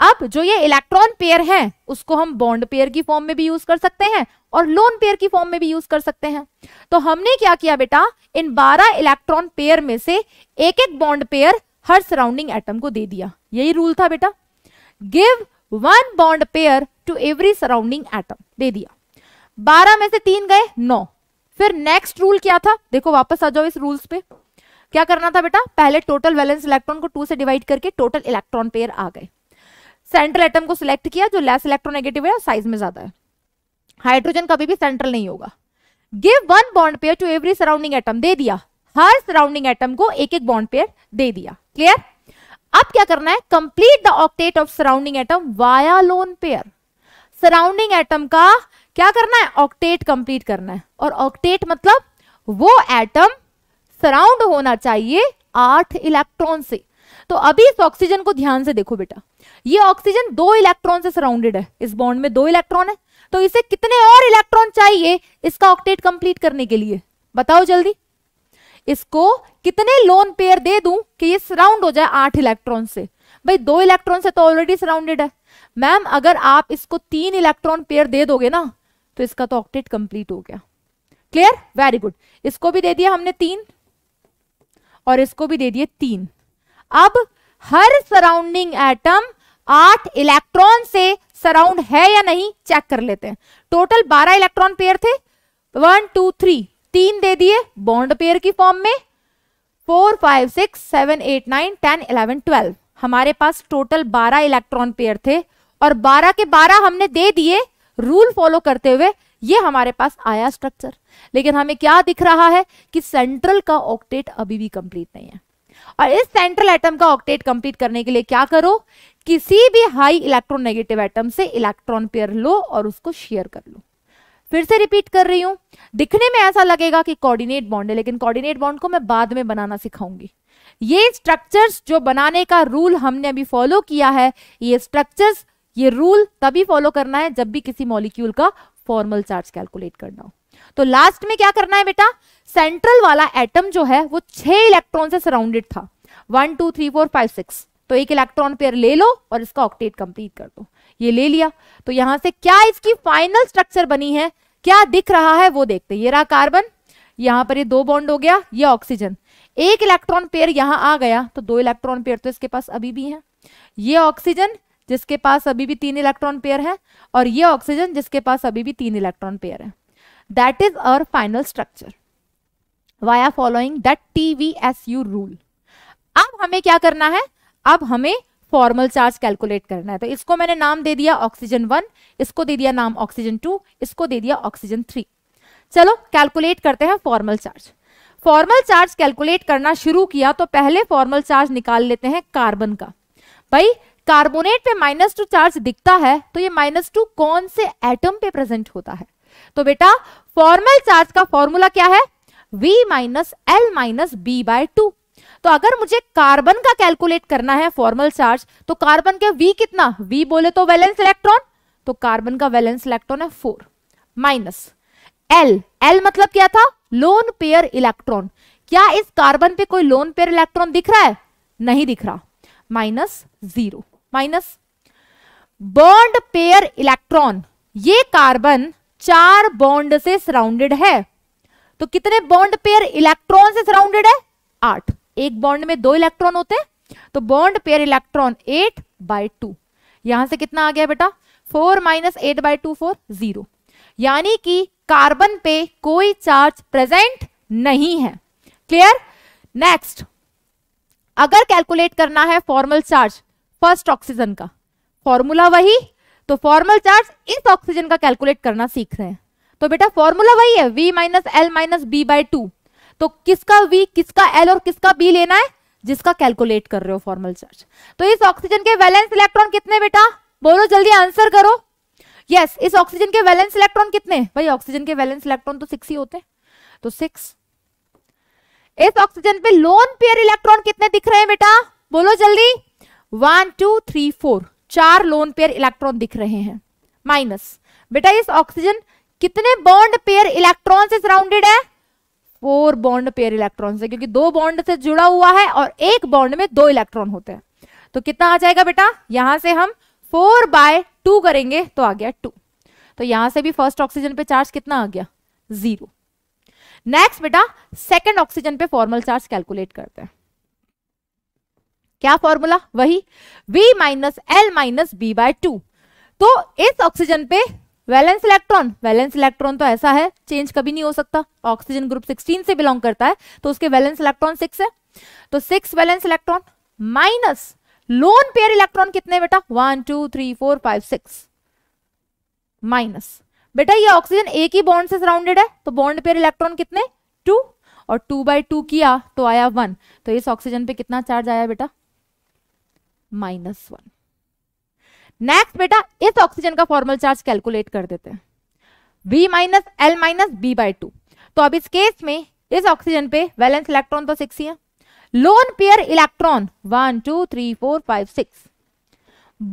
अब जो ये इलेक्ट्रॉन पेयर है उसको हम बॉन्ड पेयर की फॉर्म में भी यूज कर सकते हैं और लोन पेयर की फॉर्म में भी यूज कर सकते हैं तो हमने क्या किया बेटा इन 12 इलेक्ट्रॉन पेयर में से एक एक बॉन्ड पेयर हर सराउंडिंग एटम को दे दिया यही रूल था बेटा give one bond pair to every surrounding atom दे दिया बारह में से तीन गए नौ फिर नेक्स्ट रूल क्या था देखो वापस आ जाओ इस रूल्स पे क्या करना था बेटा पहले टोटल वैलेंस इलेक्ट्रॉन को टू से डिवाइड करके टोटल इलेक्ट्रॉन पेयर आ गए सेंट्रल एटम को सिलेक्ट किया जो लेस इलेक्ट्रॉन नेगेटिव है साइज में ज्यादा है हाइड्रोजन कभी भी सेंट्रल नहीं होगा give one bond pair to every surrounding atom दे दिया हर सराउंडिंग एटम को एक एक बॉन्ड पेयर दे दिया क्लियर अब क्या करना है complete the octet of surrounding atom via lone pair surrounding atom का क्या करना है ऑक्टेट कंप्लीट करना है और ऑक्टेट मतलब वो एटम सराउंड होना चाहिए आठ इलेक्ट्रॉन से तो अभी इस ऑक्सीजन को ध्यान से देखो बेटा ये ऑक्सीजन दो इलेक्ट्रॉन से सराउंडेड है इस बॉन्ड में दो इलेक्ट्रॉन है तो इसे कितने और इलेक्ट्रॉन चाहिए इसका ऑक्टेट कंप्लीट करने के लिए बताओ जल्दी इसको कितने लोन पेयर दे दूं कि ये सराउंड हो जाए आठ इलेक्ट्रॉन से भाई दो इलेक्ट्रॉन से तो ऑलरेडी सराउंडेड है मैम अगर आप इसको तीन इलेक्ट्रॉन पेयर दे दोगे ना तो इसका तो ऑक्टेट कंप्लीट हो गया क्लियर वेरी गुड इसको भी दे दिया हमने तीन और इसको भी दे दिए तीन अब हर सराउंडिंग एटम आठ इलेक्ट्रॉन से सराउंड है या नहीं चेक कर लेते हैं टोटल बारह इलेक्ट्रॉन पेयर थे वन टू थ्री तीन दे दिए बॉन्ड पेयर की फॉर्म में four five six seven eight nine ten eleven twelve हमारे पास टोटल बारह इलेक्ट्रॉन पेयर थे और 12 के 12 हमने दे दिए रूल फॉलो करते हुए ये हमारे पास आया स्ट्रक्चर लेकिन हमें क्या दिख रहा है कि सेंट्रल का ऑक्टेट अभी भी कंप्लीट नहीं है और इस सेंट्रल एटम का ऑक्टेट कंप्लीट करने के लिए क्या करो किसी भी हाई इलेक्ट्रोनेगेटिव एटम से इलेक्ट्रॉन पेयर लो और उसको शेयर कर लो फिर से रिपीट कर रही हूं दिखने में ऐसा लगेगा कि कोऑर्डिनेट बॉन्ड है लेकिन कोऑर्डिनेट बॉन्ड को मैं बाद में बनाना सिखाऊंगी ये स्ट्रक्चर्स जो बनाने का रूल हमने अभी फॉलो किया है ये स्ट्रक्चर्स ये रूल तभी फॉलो करना है जब भी किसी मॉलिक्यूल का फॉर्मल चार्ज कैलकुलेट करना हो तो लास्ट में क्या करना है बेटा सेंट्रल वाला एटम जो है वो छह इलेक्ट्रॉन से सराउंडेड था one two three four five six तो एक इलेक्ट्रॉन पेयर ले लो और इसका ऑक्टेट कंप्लीट कर दो ये ले लिया तो यहां से क्या इसकी फाइनल स्ट्रक्चर बनी है क्या दिख रहा है वो देखते ये रहा कार्बन यहां पर ये दो बॉन्ड हो गया ये ऑक्सीजन एक इलेक्ट्रॉन पेयर यहां आ गया तो दो इलेक्ट्रॉन पेयर तो इसके पास अभी भी है ये ऑक्सीजन जिसके पास अभी भी तीन इलेक्ट्रॉन पेयर है और ये ऑक्सीजन जिसके पास अभी भी तीन इलेक्ट्रॉन पेयर है that is our final structure are following that T V S U rule अब हमें क्या करना है अब हमें फॉर्मल चार्ज कैलकुलेट करना है तो इसको मैंने नाम दे दिया ऑक्सीजन वन इसको दे दिया नाम ऑक्सीजन टू इसको दे दिया ऑक्सीजन थ्री चलो कैलकुलेट करते हैं formal charge formal charge calculate करना शुरू किया तो पहले फॉर्मल चार्ज निकाल लेते हैं कार्बन का भाई कार्बोनेट पे माइनस टू चार्ज दिखता है तो ये माइनस टू कौन से एटम पे प्रेजेंट होता है तो बेटा फॉर्मल चार्ज का फॉर्मूला क्या है V minus L minus B by two तो अगर मुझे कार्बन का कैलकुलेट करना है फॉर्मल चार्ज तो कार्बन के V कितना V बोले तो वैलेंस इलेक्ट्रॉन तो कार्बन का वैलेंस इलेक्ट्रॉन है फोर माइनस एल एल मतलब क्या था लोन पेयर इलेक्ट्रॉन क्या इस कार्बन पे कोई लोन पेयर इलेक्ट्रॉन दिख रहा है नहीं दिख रहा minus zero minus bond pair electron ये कार्बन चार बॉन्ड से सराउंडेड है तो कितने बॉन्ड पेयर इलेक्ट्रॉन से सराउंडेड है आठ एक बॉन्ड में दो इलेक्ट्रॉन होते हैं तो bond pair electron eight by two यहां से कितना आ गया बेटा four minus eight by two four zero यानी कि कार्बन पे कोई चार्ज प्रेजेंट नहीं है क्लियर नेक्स्ट अगर कैलकुलेट करना है फॉर्मल चार्ज फर्स्ट ऑक्सीजन का फॉर्मूला वही तो फॉर्मल चार्ज इस ऑक्सीजन का कैलकुलेट करना सीख रहे हैं तो बेटा फॉर्मूला वही है V minus L minus B by two तो किसका वी किसका एल और किसका बी लेना है जिसका कैलकुलेट कर रहे हो फॉर्मल चार्ज तो इस ऑक्सीजन के वैलेंस इलेक्ट्रॉन कितने बेटा बोलो जल्दी आंसर करो यस yes, इस ऑक्सीजन के वैलेंस इलेक्ट्रॉन कितने भाई ऑक्सीजन के वैलेंस इलेक्ट्रॉन तो सिक्स ही होते तो सिक्स इस ऑक्सीजन पे लोन पेयर इलेक्ट्रॉन कितने दिख रहे हैं बेटा बोलो जल्दी वन टू थ्री फोर चार लोन पेयर इलेक्ट्रॉन दिख रहे हैं माइनस बेटा इस ऑक्सीजन कितने बॉन्ड पेयर इलेक्ट्रॉन से सराउंडेड है फोर बॉन्ड पेयर इलेक्ट्रॉन से क्योंकि दो बॉन्ड से जुड़ा हुआ है और एक बॉन्ड में दो इलेक्ट्रॉन होते हैं तो कितना आ जाएगा बेटा यहां से हम फोर बाय टू करेंगे तो आ गया टू तो यहां से भी फर्स्ट ऑक्सीजन पे चार्ज कितना आ गया जीरो नेक्स्ट बेटा सेकेंड ऑक्सीजन पे फॉर्मल चार्ज कैलकुलेट करते हैं क्या फॉर्मूला वही V minus L minus B by two तो इस ऑक्सीजन पे वैलेंस इलेक्ट्रॉन वैलेंस इलेक्ट्रॉन तो ऐसा है चेंज कभी नहीं हो सकता ऑक्सीजन ग्रुप 16 से बिलोंग करता है तो उसके वैलेंस इलेक्ट्रॉन सिक्स है तो six valence electron minus lone pair electron कितने बेटा one two three four five six minus बेटा ये ऑक्सीजन एक ही बॉन्ड से सराउंडेड है तो बॉन्ड पेयर इलेक्ट्रॉन कितने टू और टू बाई टू किया तो आया वन तो इस ऑक्सीजन पे कितना चार्ज आया बेटा माइनस वन नेक्स्ट बेटा इस ऑक्सीजन का फॉर्मल चार्ज कैलकुलेट कर देते हैं V minus L minus B by two तो अब इस केस में इस ऑक्सीजन पे वैलेंस इलेक्ट्रॉन तो सिक्स ही है lone pair electron one two three four five six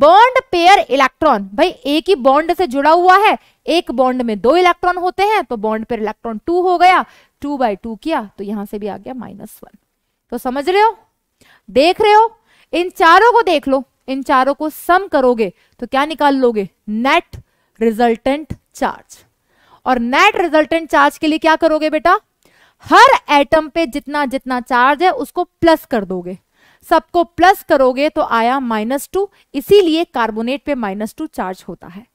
bond pair electron भाई एक ही बॉन्ड से जुड़ा हुआ है एक बॉन्ड में दो इलेक्ट्रॉन होते हैं तो बॉन्ड पेयर इलेक्ट्रॉन टू हो गया टू बाई टू किया तो यहां से भी आ गया माइनस वन तो समझ रहे हो देख रहे हो इन चारों को देख लो इन चारों को सम करोगे तो क्या निकाल लोगे नेट रिजल्टेंट चार्ज और नेट रिजल्टेंट चार्ज के लिए क्या करोगे बेटा हर एटम पे जितना जितना चार्ज है उसको प्लस कर दोगे सबको प्लस करोगे तो आया माइनस टू इसीलिए कार्बोनेट पे माइनस टू चार्ज होता है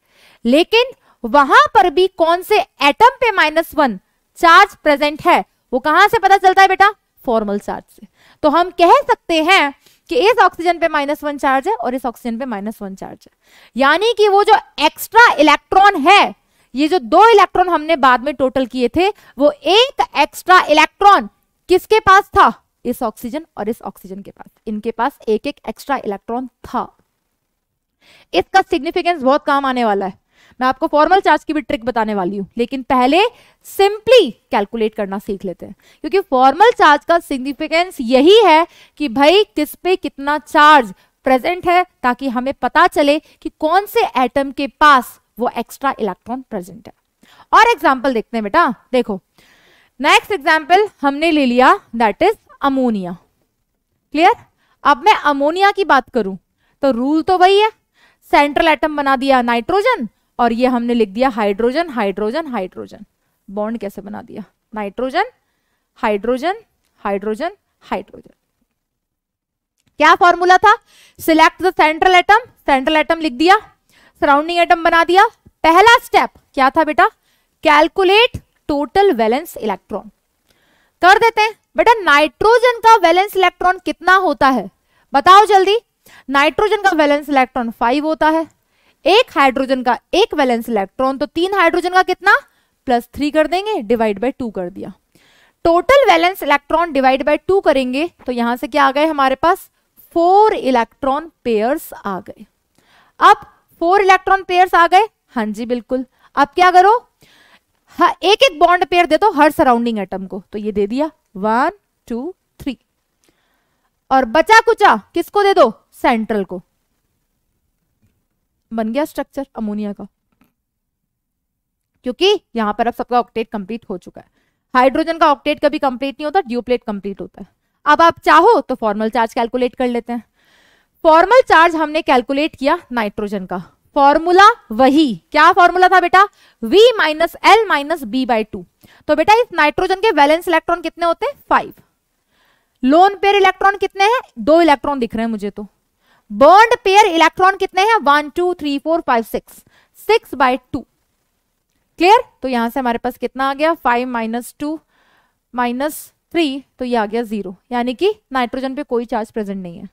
लेकिन वहां पर भी कौन से एटम पे माइनस वन चार्ज प्रेजेंट है वो कहां से पता चलता है बेटा फॉर्मल चार्ज से तो हम कह सकते हैं कि इस ऑक्सीजन पे माइनस वन चार्ज है और इस ऑक्सीजन पे माइनस वन चार्ज है यानी कि वो जो एक्स्ट्रा इलेक्ट्रॉन है ये जो दो इलेक्ट्रॉन हमने बाद में टोटल किए थे वो एक एक्स्ट्रा इलेक्ट्रॉन किसके पास था इस ऑक्सीजन और इस ऑक्सीजन के पास इनके पास एक एक एक्स्ट्रा इलेक्ट्रॉन था इसका सिग्निफिकेंस बहुत काम आने वाला है मैं आपको फॉर्मल चार्ज की भी ट्रिक बताने वाली हूँ लेकिन पहले सिंपली कैलकुलेट करना सीख लेते हैं क्योंकि फॉर्मल चार्ज का सिग्निफिकेंस यही है कि भाई किस पे कितना चार्ज प्रेजेंट है ताकि हमें पता चले कि कौन से एटम के पास वो एक्स्ट्रा इलेक्ट्रॉन प्रेजेंट है और एग्जाम्पल देखते हैं बेटा देखो नेक्स्ट एग्जाम्पल हमने ले लिया दैट इज अमोनिया क्लियर अब मैं अमोनिया की बात करूं तो रूल तो वही है सेंट्रल एटम बना दिया नाइट्रोजन और ये हमने लिख दिया हाइड्रोजन हाइड्रोजन हाइड्रोजन बॉन्ड कैसे बना दिया नाइट्रोजन हाइड्रोजन हाइड्रोजन हाइड्रोजन क्या फॉर्मूला था select the central atom central atom लिख दिया सराउंडिंग एटम बना दिया पहला स्टेप क्या था बेटा कैलकुलेट टोटल वैलेंस इलेक्ट्रॉन कर देते हैं बेटा नाइट्रोजन का वैलेंस इलेक्ट्रॉन कितना होता है बताओ जल्दी नाइट्रोजन का वैलेंस इलेक्ट्रॉन फाइव होता है एक हाइड्रोजन का एक वैलेंस इलेक्ट्रॉन तो तीन हाइड्रोजन का कितना प्लस थ्री कर देंगे डिवाइड बाय टू कर दिया total valence electron divide by two करेंगे तो यहां से क्या आ गए हमारे पास फोर इलेक्ट्रॉन पेयर्स आ गए अब फोर इलेक्ट्रॉन पेयर्स आ गए हाँ जी बिल्कुल अब क्या करो हाँ, एक एक बॉन्ड पेयर दे दो हर सराउंडिंग एटम को तो ये दे दिया वन टू थ्री और बचा कुचा किसको दे दो सेंट्रल को बन गया स्ट्रक्चर अमोनिया का क्योंकि यहां पर अब सबका ऑक्टेट कंप्लीट हो चुका है हाइड्रोजन का ऑक्टेट कभी कंप्लीट नहीं होता ड्यूप्लेट कंप्लीट होता है अब आप चाहो तो फॉर्मल चार्ज कैलकुलेट कर लेते हैं फॉर्मल चार्ज हमने कैलकुलेट किया नाइट्रोजन का फॉर्मूला वही क्या फॉर्मूला था बेटा V minus L minus B by two तो बेटा इस नाइट्रोजन के वैलेंस इलेक्ट्रॉन कितने होते हैं फाइव लोन पेयर इलेक्ट्रॉन कितने हैं दो इलेक्ट्रॉन दिख रहे हैं मुझे तो बर्ड पेयर इलेक्ट्रॉन कितने हैं one two three four five six six by two clear तो यहां से हमारे पास कितना आ गया five minus two minus three तो ये आ गया जीरो यानी कि नाइट्रोजन पे कोई चार्ज प्रेजेंट नहीं है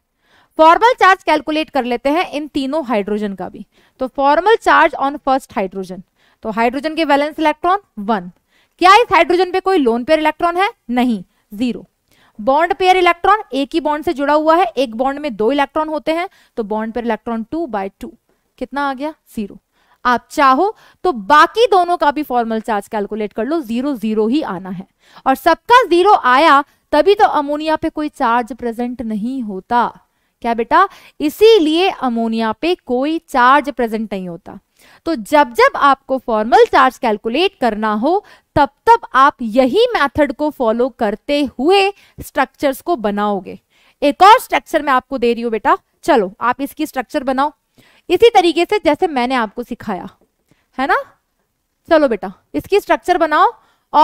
फॉर्मल चार्ज कैलकुलेट कर लेते हैं इन तीनों हाइड्रोजन का भी तो formal charge on first hydrogen तो हाइड्रोजन के वैलेंस इलेक्ट्रॉन वन क्या इस हाइड्रोजन पे कोई लोन पेयर इलेक्ट्रॉन है नहीं जीरो बॉन्ड पेयर इलेक्ट्रॉन एक ही बॉन्ड से जुड़ा हुआ है एक बॉन्ड में दो इलेक्ट्रॉन होते हैं तो bond pair electron two by two कितना आ गया जीरो आप चाहो तो बाकी दोनों का भी फॉर्मल चार्ज कैलकुलेट कर लो जीरो जीरो ही आना है और सबका जीरो आया तभी तो अमोनिया पे कोई चार्ज प्रेजेंट नहीं होता क्या बेटा इसीलिए अमोनिया पे कोई चार्ज प्रेजेंट नहीं होता तो जब जब आपको फॉर्मल चार्ज कैलकुलेट करना हो तब तब आप यही मेथड को फॉलो करते हुए स्ट्रक्चर्स को बनाओगे एक और स्ट्रक्चर मैं आपको दे रही हूं बेटा चलो आप इसकी स्ट्रक्चर बनाओ इसी तरीके से जैसे मैंने आपको सिखाया है ना चलो बेटा इसकी स्ट्रक्चर बनाओ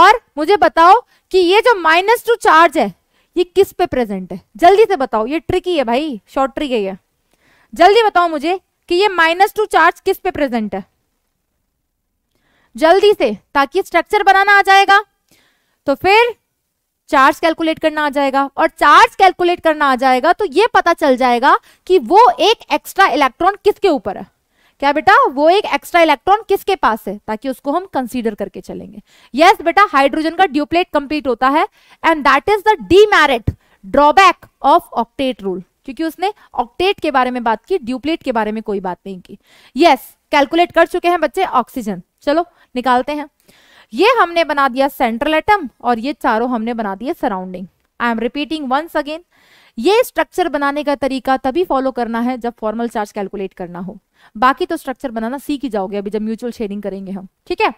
और मुझे बताओ कि ये जो माइनस टू चार्ज है ये किस पे प्रेजेंट है जल्दी से बताओ ये ट्रिकी है भाई शॉर्ट ट्रिक है ये जल्दी बताओ मुझे कि ये माइनस टू चार्ज किस पे प्रेजेंट है जल्दी से ताकि स्ट्रक्चर बनाना आ जाएगा तो फिर चार्ज कैलकुलेट करना आ जाएगा और चार्ज कैलकुलेट करना आ जाएगा तो ये पता चल जाएगा कि वो एक एक्स्ट्रा इलेक्ट्रॉन किसके ऊपर है क्या बेटा वो एक एक्स्ट्रा इलेक्ट्रॉन किसके पास है ताकि उसको हम कंसीडर करके चलेंगे यस yes, बेटा हाइड्रोजन का ड्यूप्लेट कंप्लीट होता है and that is the demerit drawback of octet rule क्योंकि उसने ऑक्टेट के बारे में बात की ड्यूप्लेट के बारे में कोई बात नहीं की यस yes, कैलकुलेट कर चुके हैं बच्चे ऑक्सीजन चलो निकालते हैं ये हमने बना दिया सेंट्रल एटम और ये चारों हमने बना दिया surrounding I am repeating once again ये स्ट्रक्चर बनाने का तरीका तभी फॉलो करना है जब फॉर्मल चार्ज कैलकुलेट करना हो बाकी तो स्ट्रक्चर बनाना सीख ही जाओगे अभी जब म्यूचुअल शेयरिंग करेंगे हम ठीक है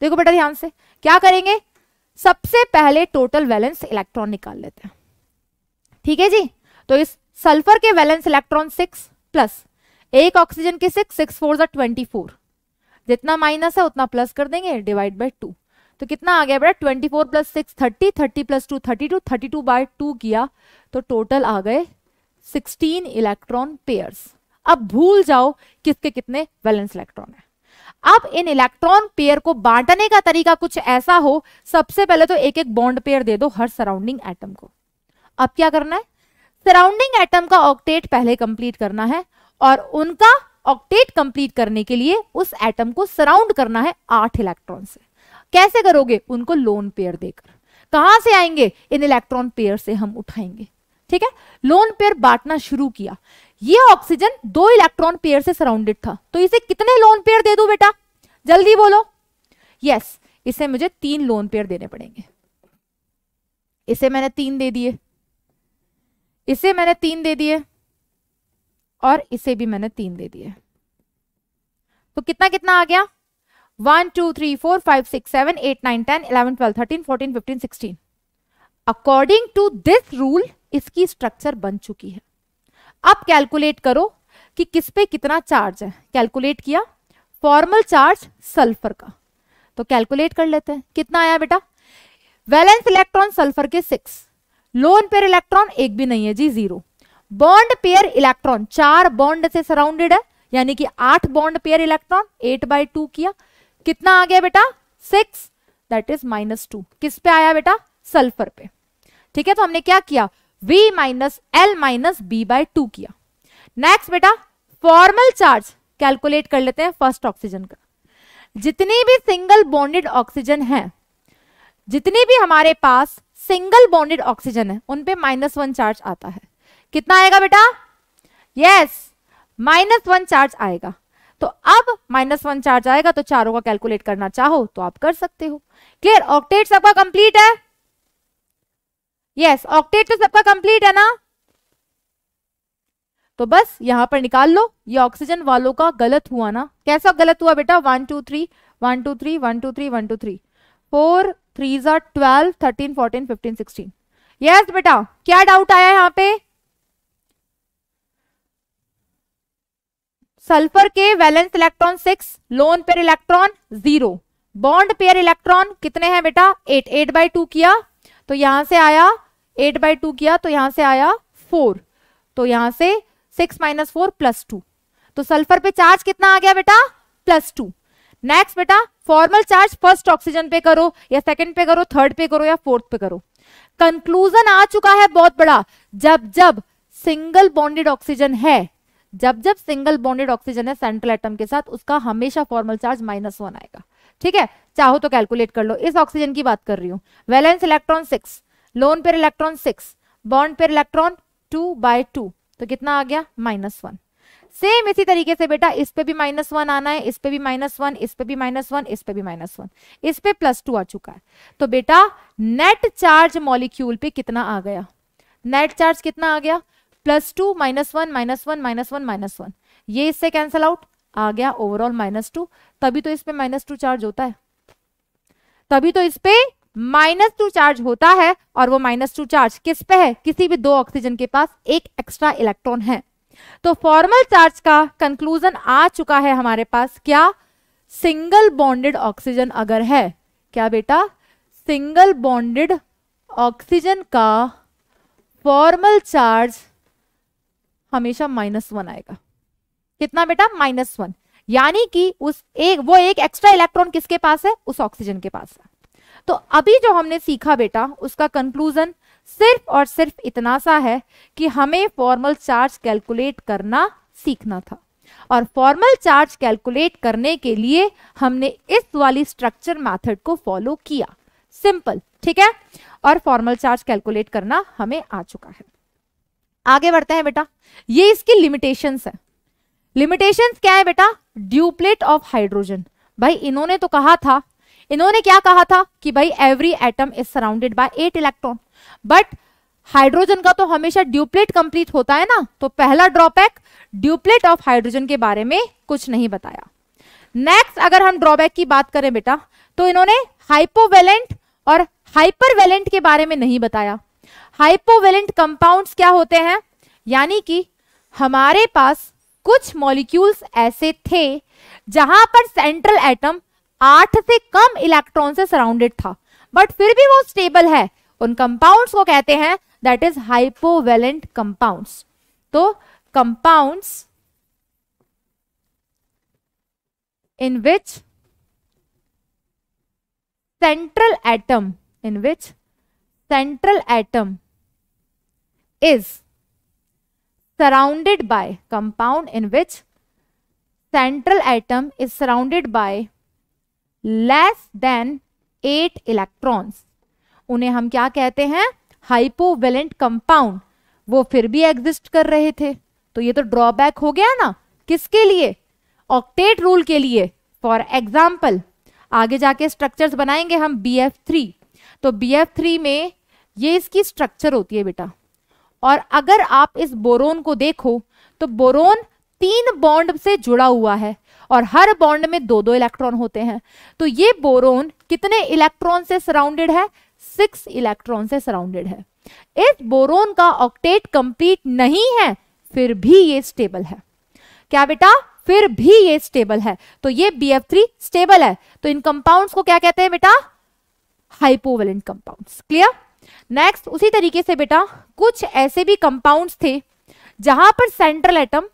देखो बेटा ध्यान से क्या करेंगे सबसे पहले टोटल बैलेंस इलेक्ट्रॉन निकाल लेते हैं ठीक है जी तो इस सल्फर के वैलेंस इलेक्ट्रॉन सिक्स प्लस एक ऑक्सीजन के सिक्स सिक्स फोर जो ट्वेंटी फोर जितना माइनस है उतना प्लस कर देंगे डिवाइड बाई टू तो कितना आ गया बेटा twenty four plus six thirty thirty plus two thirty two thirty two by two किया तो टोटल आ गए सिक्सटीन इलेक्ट्रॉन पेयर्स अब भूल जाओ किसके कितने वैलेंस इलेक्ट्रॉन है अब इन इलेक्ट्रॉन पेयर को बांटने का तरीका कुछ ऐसा हो सबसे पहले तो एक एक बॉन्ड पेयर दे दो हर सराउंडिंग एटम को अब क्या करना है सराउंडिंग एटम का ऑक्टेट पहले कंप्लीट करना है और उनका ऑक्टेट कंप्लीट करने के लिए उस एटम को सराउंड करना है आठ इलेक्ट्रॉन से कैसे करोगे उनको लोन पेयर देकर कहां से आएंगे इन इलेक्ट्रॉन पेयर से हम उठाएंगे ठीक है लोन पेयर बांटना शुरू किया ये ऑक्सीजन दो इलेक्ट्रॉन पेयर से सराउंडेड था तो इसे कितने लोन पेयर दे दू बेटा जल्दी बोलो यस yes, इसे मुझे तीन लोन पेयर देने पड़ेंगे इसे मैंने तीन दे दिए इसे मैंने तीन दे दिए और इसे भी मैंने तीन दे दिए तो कितना कितना आ गया one two three four five six seven eight nine ten eleven twelve thirteen fourteen fifteen sixteen according to this rule इसकी स्ट्रक्चर बन चुकी है अब कैलकुलेट करो कि किस पे कितना चार्ज है कैलकुलेट किया फॉर्मल चार्ज सल्फर का तो कैलकुलेट कर लेते हैं कितना आया बेटा वैलेंस इलेक्ट्रॉन सल्फर के सिक्स लोन पेयर इलेक्ट्रॉन एक भी नहीं है जी जीरो बॉन्ड पेयर इलेक्ट्रॉन चार बॉन्ड से सराउंडेड है यानी कि आठ bond pair electron eight by two किया कितना आ गया बेटा six that is minus two किस पे आया बेटा सल्फर पे ठीक है तो हमने क्या किया V minus L minus B by two किया नेक्स्ट बेटा फॉर्मल चार्ज कैलकुलेट कर लेते हैं फर्स्ट ऑक्सीजन का जितनी भी सिंगल बॉन्डेड ऑक्सीजन है जितनी भी हमारे पास सिंगल बॉन्डेड ऑक्सीजन है उन पे माइनस वन चार्ज आता है कितना आएगा बेटा यस माइनस वन चार्ज आएगा तो अब माइनस वन चार्ज आएगा तो चारों का कैलकुलेट करना चाहो तो आप कर सकते हो क्लियर ऑक्टेट सबका कंप्लीट है यस ऑक्टेट तो सबका कंप्लीट है ना तो बस यहां पर निकाल लो ये ऑक्सीजन वालों का गलत हुआ ना कैसा गलत हुआ बेटा one two three one two three one two three one two three four थ्रीज जार twelve thirteen fourteen fifteen sixteen yes yes, बेटा क्या डाउट आया यहाँ पे सल्फर के valence electron six lone pair electron zero bond pair electron कितने हैं बेटा एट एट बाई टू किया तो यहां से आया एट बाई टू किया तो यहां से आया फोर तो यहां से six minus four plus two तो सल्फर पे चार्ज कितना आ गया बेटा प्लस टू नेक्स्ट बेटा फॉर्मल चार्ज फर्स्ट ऑक्सीजन पे करो या सेकंड पे करो थर्ड पे करो या फोर्थ पे करो कंक्लूजन आ चुका है बहुत बड़ा जब जब सिंगल बॉन्डेड ऑक्सीजन है जब जब सिंगल बॉन्डेड ऑक्सीजन है सेंट्रल एटम के साथ उसका हमेशा फॉर्मल चार्ज माइनस वन आएगा ठीक है चाहो तो कैलकुलेट कर लो इस ऑक्सीजन की बात कर रही हूं valence electron six lone pair electron six bond pair electron two by two तो कितना आ गया माइनस वन सेम इसी तरीके से बेटा इस पे भी माइनस वन आना है इस पे भी माइनस वन इस पे भी माइनस वन इस पे भी माइनस वन इस पे प्लस टू आ चुका है तो बेटा नेट चार्ज मॉलिक्यूल पे कितना आ गया नेट चार्ज कितना आ गया plus two minus one minus one minus one minus one ये इससे कैंसल आउट आ गया ओवरऑल माइनस टू तभी तो इस पे माइनस टू चार्ज होता है तभी तो इस पे माइनस टू चार्ज होता है और वो माइनस टू चार्ज किस पे है किसी भी दो ऑक्सीजन के पास एक एक्स्ट्रा इलेक्ट्रॉन है तो फॉर्मल चार्ज का कंक्लूजन आ चुका है हमारे पास क्या सिंगल बॉन्डेड ऑक्सीजन अगर है क्या बेटा सिंगल बॉन्डेड ऑक्सीजन का फॉर्मल चार्ज हमेशा माइनस वन आएगा कितना बेटा माइनस वन यानी कि उस एक वो एक एक्स्ट्रा इलेक्ट्रॉन किसके पास है उस ऑक्सीजन के पास है तो अभी जो हमने सीखा बेटा उसका कंक्लूजन सिर्फ और सिर्फ इतना सा है कि हमें फॉर्मल चार्ज कैलकुलेट करना सीखना था और फॉर्मल चार्ज कैलकुलेट करने के लिए हमने इस वाली स्ट्रक्चर मेथड को फॉलो किया सिंपल ठीक है और फॉर्मल चार्ज कैलकुलेट करना हमें आ चुका है आगे बढ़ते हैं बेटा ये इसकी लिमिटेशंस है लिमिटेशंस क्या है बेटा ड्यूप्लेट ऑफ हाइड्रोजन भाई इन्होंने तो कहा था इन्होंने क्या कहा था कि भाई every atom is surrounded by eight electron but hydrogen का तो हमेशा ड्यूप्लेट कंप्लीट होता है ना तो पहला ड्रॉबैक ड्यूप्लेट ऑफ हाइड्रोजन के बारे में कुछ नहीं बताया नेक्स्ट अगर हम ड्रॉबैक की बात करें बेटा तो इन्होंने हाइपोवेलेंट और हाइपरवेलेंट के बारे में नहीं बताया हाइपोवेलेंट कंपाउंड्स क्या होते हैं यानी कि हमारे पास कुछ मॉलिक्यूल्स ऐसे थे जहां पर सेंट्रल एटम आठ से कम इलेक्ट्रॉन से सराउंडेड था बट फिर भी वो स्टेबल है उन कंपाउंड्स को कहते हैं दैट इज हाइपोवेलेंट कंपाउंड्स तो compounds in which central atom in which central atom is surrounded by compound in which central atom is surrounded by less than eight electrons उन्हें हम क्या कहते हैं हाइपोवेलेंट कंपाउंड वो फिर भी एग्जिस्ट कर रहे थे तो ये तो ड्रॉबैक हो गया ना किसके लिए ऑक्टेट रूल के लिए फॉर एग्जाम्पल आगे जाके स्ट्रक्चर्स बनाएंगे हम बी एफ थ्री तो बी एफ थ्री में ये इसकी स्ट्रक्चर होती है बेटा और अगर आप इस बोरोन को देखो तो बोरोन तीन बॉन्ड से जुड़ा हुआ है और हर बॉन्ड में दो दो इलेक्ट्रॉन होते हैं तो ये बोरोन कितने इलेक्ट्रॉन से सराउंडेड है सिक्स इलेक्ट्रॉन से सराउंडेड है इस बोरोन का ऑक्टेट कंप्लीट नहीं है फिर भी ये स्टेबल है क्या बेटा फिर भी ये स्टेबल है तो ये बी एफ थ्री स्टेबल है तो इन कंपाउंड्स को क्या कहते हैं बेटा हाइपोवेलेंट कंपाउंड्स क्लियर नेक्स्ट उसी तरीके से बेटा कुछ ऐसे भी कंपाउंड्स थे जहां पर central atom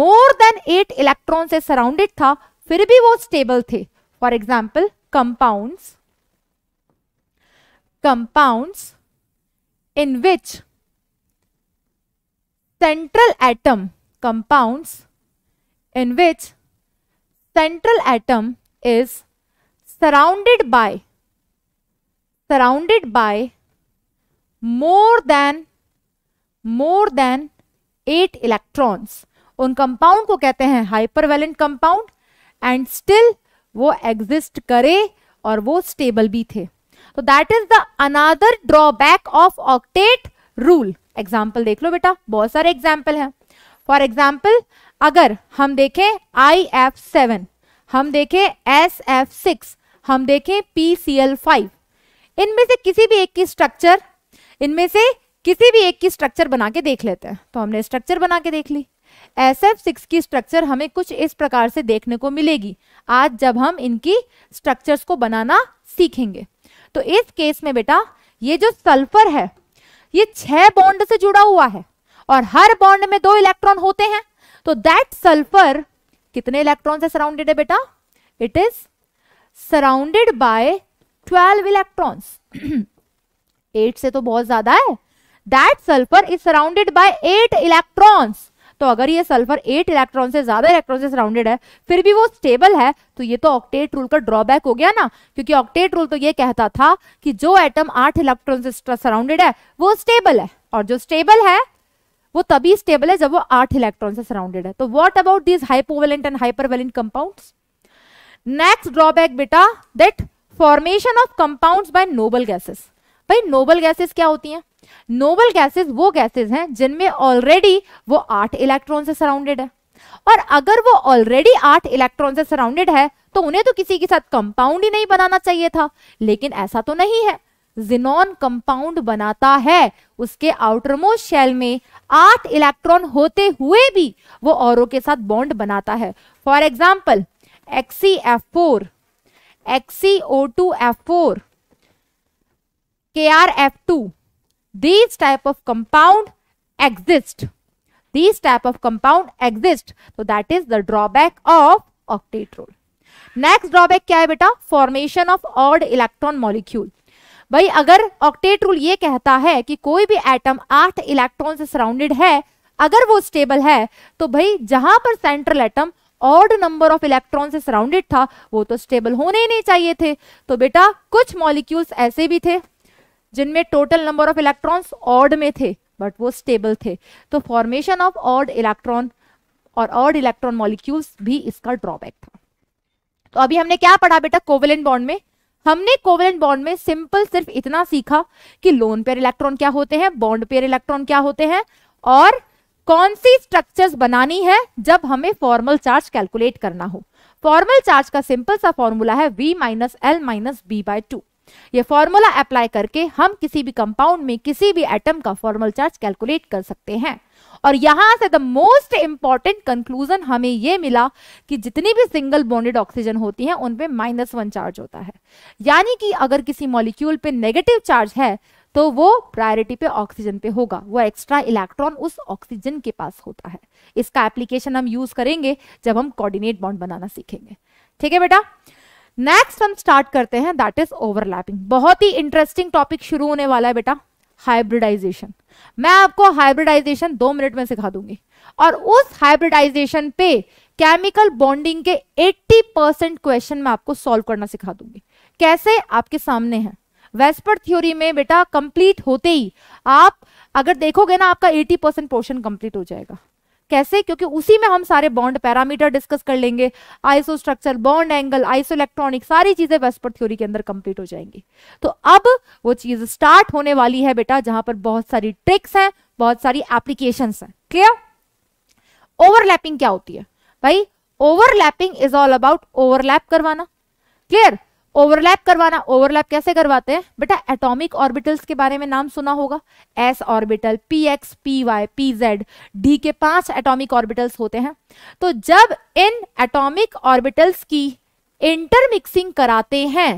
more than eight electron से सराउंडेड था फिर भी वो स्टेबल थे for example compounds compounds in which central atom compounds in which central atom is surrounded by surrounded by more than more than 8 electrons उन compound को कहते हैं हाइपरवेलेंट कंपाउंड एंड स्टिल वो एग्जिस्ट करे और वो स्टेबल भी थे तो that is the another drawback of octet rule example देख लो बेटा बहुत सारे एग्जाम्पल हैं फॉर एग्जाम्पल अगर हम देखें आई एफ सेवन हम देखें एस एफ सिक्स हम देखें पी सी एल फाइव इनमें से किसी भी एक की स्ट्रक्चर इनमें से किसी भी एक की स्ट्रक्चर बना के देख लेते हैं तो हमने स्ट्रक्चर बना के देख ली एस एफ सिक्स की स्ट्रक्चर हमें कुछ इस प्रकार से देखने को मिलेगी आज जब हम इनकी स्ट्रक्चर्स को बनाना सीखेंगे तो इस केस में बेटा ये जो सल्फर है ये छह बॉन्ड से जुड़ा हुआ है और हर बॉन्ड में दो इलेक्ट्रॉन होते हैं तो दैट सल्फर कितने इलेक्ट्रॉन से सराउंडेड है बेटा it is surrounded by 12 electrons 8 से तो बहुत ज्यादा है that sulphur is surrounded by 8 electrons तो अगर ये सल्फर एट इलेक्ट्रॉन से ज्यादा इलेक्ट्रॉन से सराउंडेड है फिर भी वो स्टेबल है तो ये तो ऑक्टेट रूल का ड्रॉबैक हो गया ना क्योंकि ऑक्टेट रूल तो ये कहता था कि जो एटम आठ इलेक्ट्रॉन से सराउंडेड है वो स्टेबल है और जो स्टेबल है वो तभी स्टेबल है जब वो आठ इलेक्ट्रॉन से सराउंडेड है तो what about these hypovalent and hypervalent compound next drawback बेटा that formation of compounds by noble gases भाई नोबल गैसेस क्या होती हैं नोबल गैसेस वो गैसेस हैं जिनमें ऑलरेडी वो आठ इलेक्ट्रॉन से सराउंडेड है और अगर वो ऑलरेडी आठ इलेक्ट्रॉन से सराउंडेड है तो उन्हें तो किसी के साथ कंपाउंड ही नहीं बनाना चाहिए था लेकिन ऐसा तो नहीं है जिनोन कंपाउंड बनाता है उसके आउटरमोस्ट शेल में आठ इलेक्ट्रॉन होते हुए भी वो औरों के साथ बॉन्ड बनाता है for example X E F four XC O two F four K R F two these type of compound exist these type of compound exist so that is the drawback of octet rule next drawback क्या है बेटा formation of odd electron molecule भाई अगर octet rule ये कहता है कि कोई भी एटम आठ इलेक्ट्रॉन से सराउंडेड है अगर वो स्टेबल है तो भाई जहां पर central atom odd number of electron से सराउंडेड था वो तो स्टेबल होने ही नहीं चाहिए थे तो बेटा कुछ मॉलिक्यूल्स ऐसे भी थे जिनमें total number of electrons odd में थे बट वो स्टेबल थे तो फॉर्मेशन ऑफ ऑड इलेक्ट्रॉन और ऑड इलेक्ट्रॉन मॉलिक्यूल्स भी इसका ड्रॉबैक था तो अभी हमने क्या पढ़ा बेटा कोवेलेंट बॉन्ड में हमने कोवेलेंट बॉन्ड में सिंपल सिर्फ इतना सीखा कि लोन पेयर इलेक्ट्रॉन क्या होते हैं बॉन्ड पेयर इलेक्ट्रॉन क्या होते हैं और कौन सी स्ट्रक्चर्स बनानी है जब हमें फॉर्मल चार्ज कैलकुलेट करना हो फॉर्मल चार्ज का सिंपल सा फॉर्मूला है V minus L minus B by two ये फॉर्मूला अप्लाई करके हम किसी भी कंपाउंड में किसी भी एटम का फॉर्मल चार्ज कैलकुलेट कर सकते हैं और यहां से द मोस्ट इंपॉर्टेंट कंक्लूजन हमें ये मिला कि जितनी भी सिंगल बॉन्डेड ऑक्सीजन होती है उनपे माइनस वन चार्ज होता है यानी कि अगर किसी मॉलिक्यूल पे नेगेटिव चार्ज है तो वो प्रायोरिटी पे ऑक्सीजन पे होगा वो एक्स्ट्रा इलेक्ट्रॉन उस ऑक्सीजन के पास होता है इसका एप्लीकेशन हम यूज करेंगे जब हम कोऑर्डिनेट बॉन्ड बनाना सीखेंगे ठीक है बेटा नेक्स्ट हम स्टार्ट करते हैं दैट इज ओवरलैपिंग बहुत ही इंटरेस्टिंग टॉपिक शुरू होने वाला है बेटा हाइब्रिडाइजेशन मैं आपको हाइब्रिडाइजेशन दो मिनट में सिखा दूंगी और उस हाइब्रिडाइजेशन पे केमिकल बॉन्डिंग के 80 परसेंट क्वेश्चन में आपको सॉल्व करना सिखा दूंगी कैसे आपके सामने है वेस्पर थ्योरी में बेटा कंप्लीट होते ही आप अगर देखोगे ना आपका 80 परसेंट पोर्शन कंप्लीट हो जाएगा कैसे क्योंकि उसी में हम सारे बॉन्ड पैरामीटर डिस्कस कर लेंगे iso structure bond angle iso electronic सारी चीजें वेस्पर थ्योरी के अंदर कंप्लीट हो जाएंगी तो अब वो चीज स्टार्ट होने वाली है बेटा जहां पर बहुत सारी ट्रिक्स हैं बहुत सारी एप्लीकेशन हैं क्लियर ओवरलैपिंग क्या होती है भाई overlapping is all about overlap करवाना क्लियर ओवरलैप करवाना ओवरलैप कैसे करवाते हैं बेटा एटॉमिक ऑर्बिटल्स के बारे में नाम सुना होगा S orbital P x P Y P Z D के पांच एटॉमिक ऑर्बिटल्स होते हैं तो जब इन एटॉमिक ऑर्बिटल्स की इंटरमिक्सिंग कराते हैं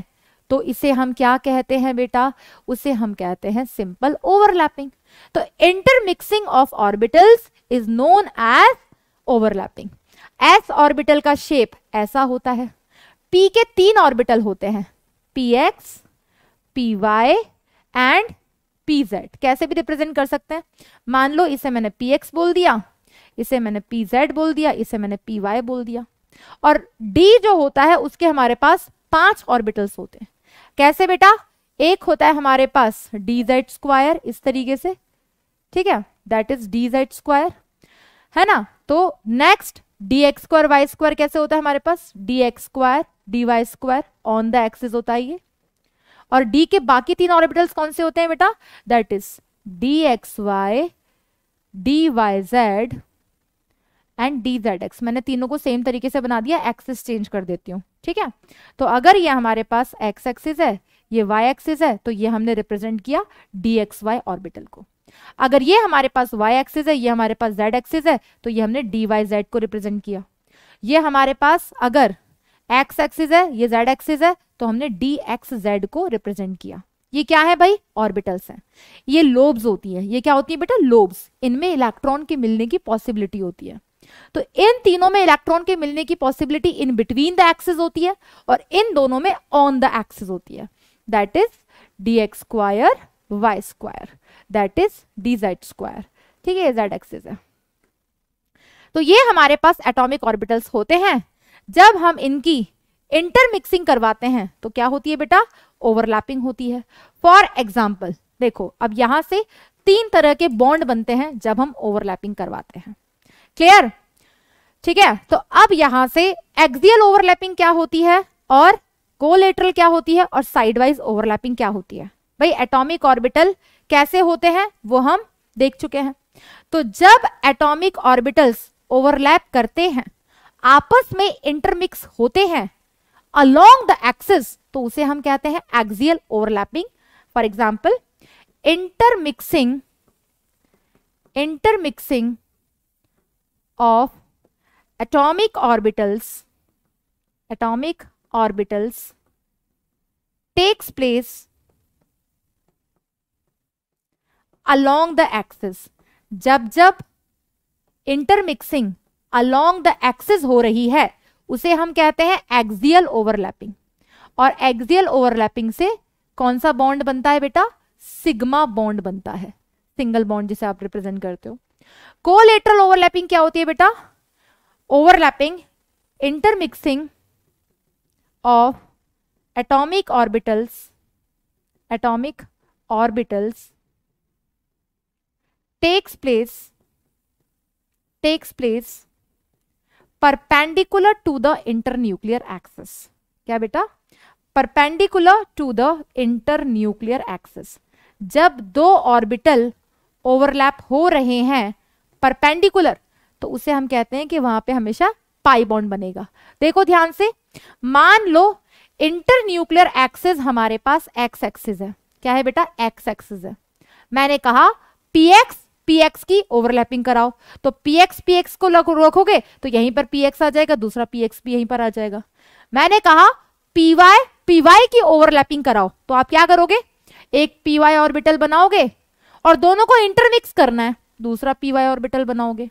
तो इसे हम क्या कहते हैं बेटा उसे हम कहते हैं सिंपल ओवरलैपिंग तो intermixing of orbitals is known as overlapping S orbital का शेप ऐसा होता है पी के तीन ऑर्बिटल होते हैं P x P Y and P Z कैसे भी रिप्रेजेंट कर सकते हैं मान लो इसे मैंने पी एक्स बोल दिया इसे मैंने पी जेड बोल दिया इसे मैंने पी वाई बोल दिया और डी जो होता है उसके हमारे पास पांच ऑर्बिटल्स होते हैं कैसे बेटा एक होता है हमारे पास डी जेड स्क्वायर इस तरीके से ठीक है that is D Z square है ना तो next D x square Y square कैसे होता है हमारे पास D x square D Y square on the axis होता है ये और डी के बाकी तीन ऑर्बिटल्स कौन से होते हैं बेटा that is D X Y D Y Z and D Z X मैंने तीनों को सेम तरीके से बना दिया एक्सिस चेंज कर देती हूँ ठीक है तो अगर ये हमारे पास एक्स एक्सिस है ये वाई एक्सिस है तो ये हमने रिप्रेजेंट किया डी एक्स वाई ऑर्बिटल को अगर ये हमारे पास y एक्सिस है ये हमारे पास z एक्सिस है तो ये हमने dy z को रिप्रेजेंट किया ये हमारे पास अगर एक्स एक्सिस है ये जेड एक्सिस है तो हमने डी एक्स जेड को रिप्रेजेंट किया ये क्या है भाई ऑर्बिटल्स हैं ये लोब्स होती है ये क्या होती है बेटा लोब्स इनमें इलेक्ट्रॉन के मिलने की पॉसिबिलिटी होती है तो इन तीनों में इलेक्ट्रॉन के मिलने की possibility in between the axis होती है और इन दोनों में ऑन द एक्सिस होती है that is D x square Y square that is D Z square ठीक है जेड एक्सिस है तो ये हमारे पास एटॉमिक ऑर्बिटल्स होते हैं जब हम इनकी इंटरमिक्सिंग करवाते हैं तो क्या होती है बेटा ओवरलैपिंग होती है फॉर एग्जाम्पल देखो अब यहां से तीन तरह के बॉन्ड बनते हैं जब हम ओवरलैपिंग करवाते हैं क्लियर ठीक है तो अब यहां से एक्सियल ओवरलैपिंग क्या होती है और कोलेटरल क्या होती है और साइडवाइज ओवरलैपिंग क्या होती है भाई एटॉमिक ऑर्बिटल कैसे होते हैं वो हम देख चुके हैं तो जब एटॉमिक ऑर्बिटल्स ओवरलैप करते हैं आपस में इंटरमिक्स होते हैं अलोंग द एक्सिस तो उसे हम कहते हैं axial overlapping for example intermixing intermixing of atomic orbitals atomic orbitals takes place along the axis जब जब इंटरमिक्सिंग अलोंग द एक्सिस हो रही है उसे हम कहते हैं एक्सियल ओवरलैपिंग और एक्सियल ओवरलैपिंग से कौन सा बॉन्ड बनता है बेटा सिग्मा बॉन्ड बनता है सिंगल बॉन्ड जिसे आप रिप्रेजेंट करते हो कोलेटरल ओवरलैपिंग क्या होती है बेटा overlapping intermixing of atomic orbitals atomic orbitals takes place takes place perpendicular to the internuclear axis क्या बेटा perpendicular to the internuclear axis जब दो ऑर्बिटल ओवरलैप हो रहे हैं परपेंडिकुलर तो उसे हम कहते हैं कि वहां पे हमेशा पाई बॉन्ड बनेगा देखो ध्यान से मान लो इंटरन्यूक्लियर एक्सेस हमारे पास एक्स एक्सिस है क्या है बेटा एक्स एक्सिस है मैंने कहा पीएक्स पीएक्स की ओवरलैपिंग कराओ तो पीएक्स पीएक्स को रखोगे तो यहीं पर पीएक्स आ जाएगा दूसरा पीएक्स भी यहीं पर आ जाएगा मैंने कहा पीवाई पीवाई की ओवरलैपिंग कराओ तो आप क्या करोगे एक पीवाई ऑर्बिटल बनाओगे और दोनों को इंटरमिक्स करना है दूसरा पीवाई ऑर्बिटल बनाओगे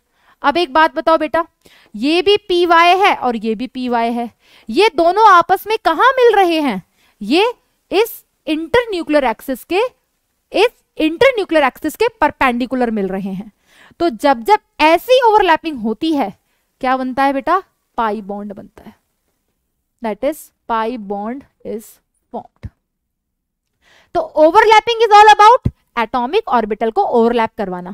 अब एक बात बताओ बेटा ये भी पी वाई है और ये भी पी वाई है ये दोनों आपस में कहा मिल रहे हैं ये इस इंटरन्यूक्लियर एक्सिस के इस इंटर न्यूक्लियर एक्सिस के परपेंडिकुलर मिल रहे हैं तो जब जब ऐसी ओवरलैपिंग होती है क्या बनता है बेटा पाई बॉन्ड बनता है that is pi bond is formed तो overlapping is all about atomic orbital को ओवरलैप करवाना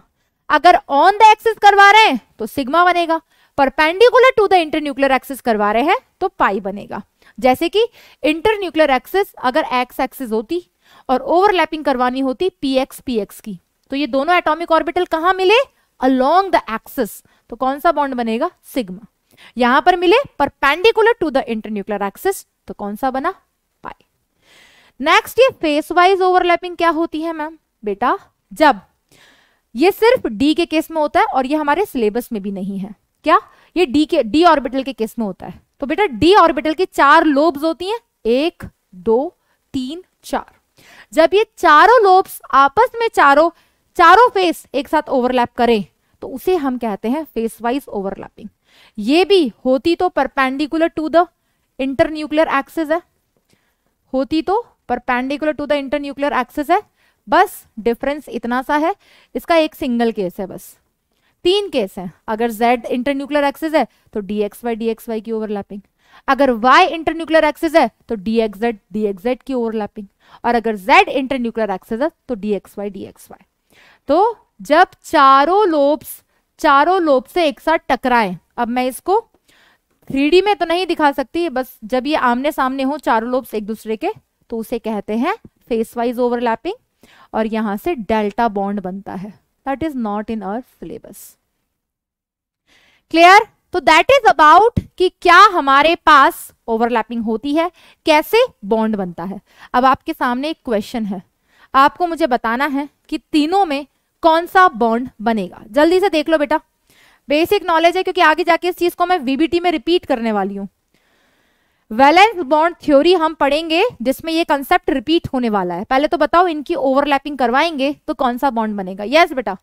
अगर ऑन द एक्सिस करवा रहे हैं तो सिग्मा बनेगा perpendicular to the internuclear axis करवा रहे हैं तो पाई बनेगा जैसे कि इंटरन्यूक्लियर एक्सिस अगर एक्स एक्सिस होती और ओवरलैपिंग करवानी होती पी एक्स पी एक्स की तो ये दोनों एटॉमिक ऑर्बिटल कहां मिले अलोंग द एक्सिस तो कौन सा बॉन्ड बनेगा सिग्मा यहां पर मिले perpendicular to the internuclear axis तो कौन सा बना पाई नेक्स्ट ये फेस वाइज ओवरलैपिंग क्या होती है मैम बेटा जब ये सिर्फ डी के केस में होता है और ये हमारे सिलेबस में भी नहीं है क्या ये डी के डी ऑर्बिटल के केस में होता है तो बेटा डी ऑर्बिटल के चार लोब्स होती हैं एक दो तीन चार जब ये चारों लोब्स आपस में चारों चारों फेस एक साथ ओवरलैप करें तो उसे हम कहते हैं फेस वाइज ओवरलैपिंग ये भी होती तो perpendicular to the internuclear axis है होती तो perpendicular to the internuclear axis है बस डिफरेंस इतना सा है इसका एक सिंगल केस है बस तीन केस है अगर जेड इंटरन्यूक्लियर एक्सेस है तो डीएक्स वाई डीएक्स वाई की ओवरलैपिंग अगर y इंटरन्यूक्लियर एक्सेस है तो D X Z D X Z की ओवरलैपिंग और अगर z इंटरन्यूक्लियर एक्सेस है तो D X Y D X Y तो जब चारों लोब्स चारों लोब से एक साथ टकराए अब मैं इसको थ्री में तो नहीं दिखा सकती बस जब ये आमने सामने हो चारों लोब्स एक दूसरे के तो उसे कहते हैं फेस वाइज ओवरलैपिंग और यहां से डेल्टा बॉन्ड बनता है that is not in our syllabus clear तो दैट इज अबाउट कि क्या हमारे पास ओवरलैपिंग होती है कैसे बॉन्ड बनता है अब आपके सामने एक क्वेश्चन है आपको मुझे बताना है कि तीनों में कौन सा बॉन्ड बनेगा जल्दी से देख लो बेटा बेसिक नॉलेज है क्योंकि आगे जाके इस चीज को मैं वीबीटी में रिपीट करने वाली हूँ वैलेंस बॉन्ड थ्योरी हम पढ़ेंगे जिसमें ये कंसेप्ट रिपीट होने वाला है पहले तो बताओ इनकी ओवरलैपिंग करवाएंगे तो कौन सा बॉन्ड बनेगा यस yes, बेटा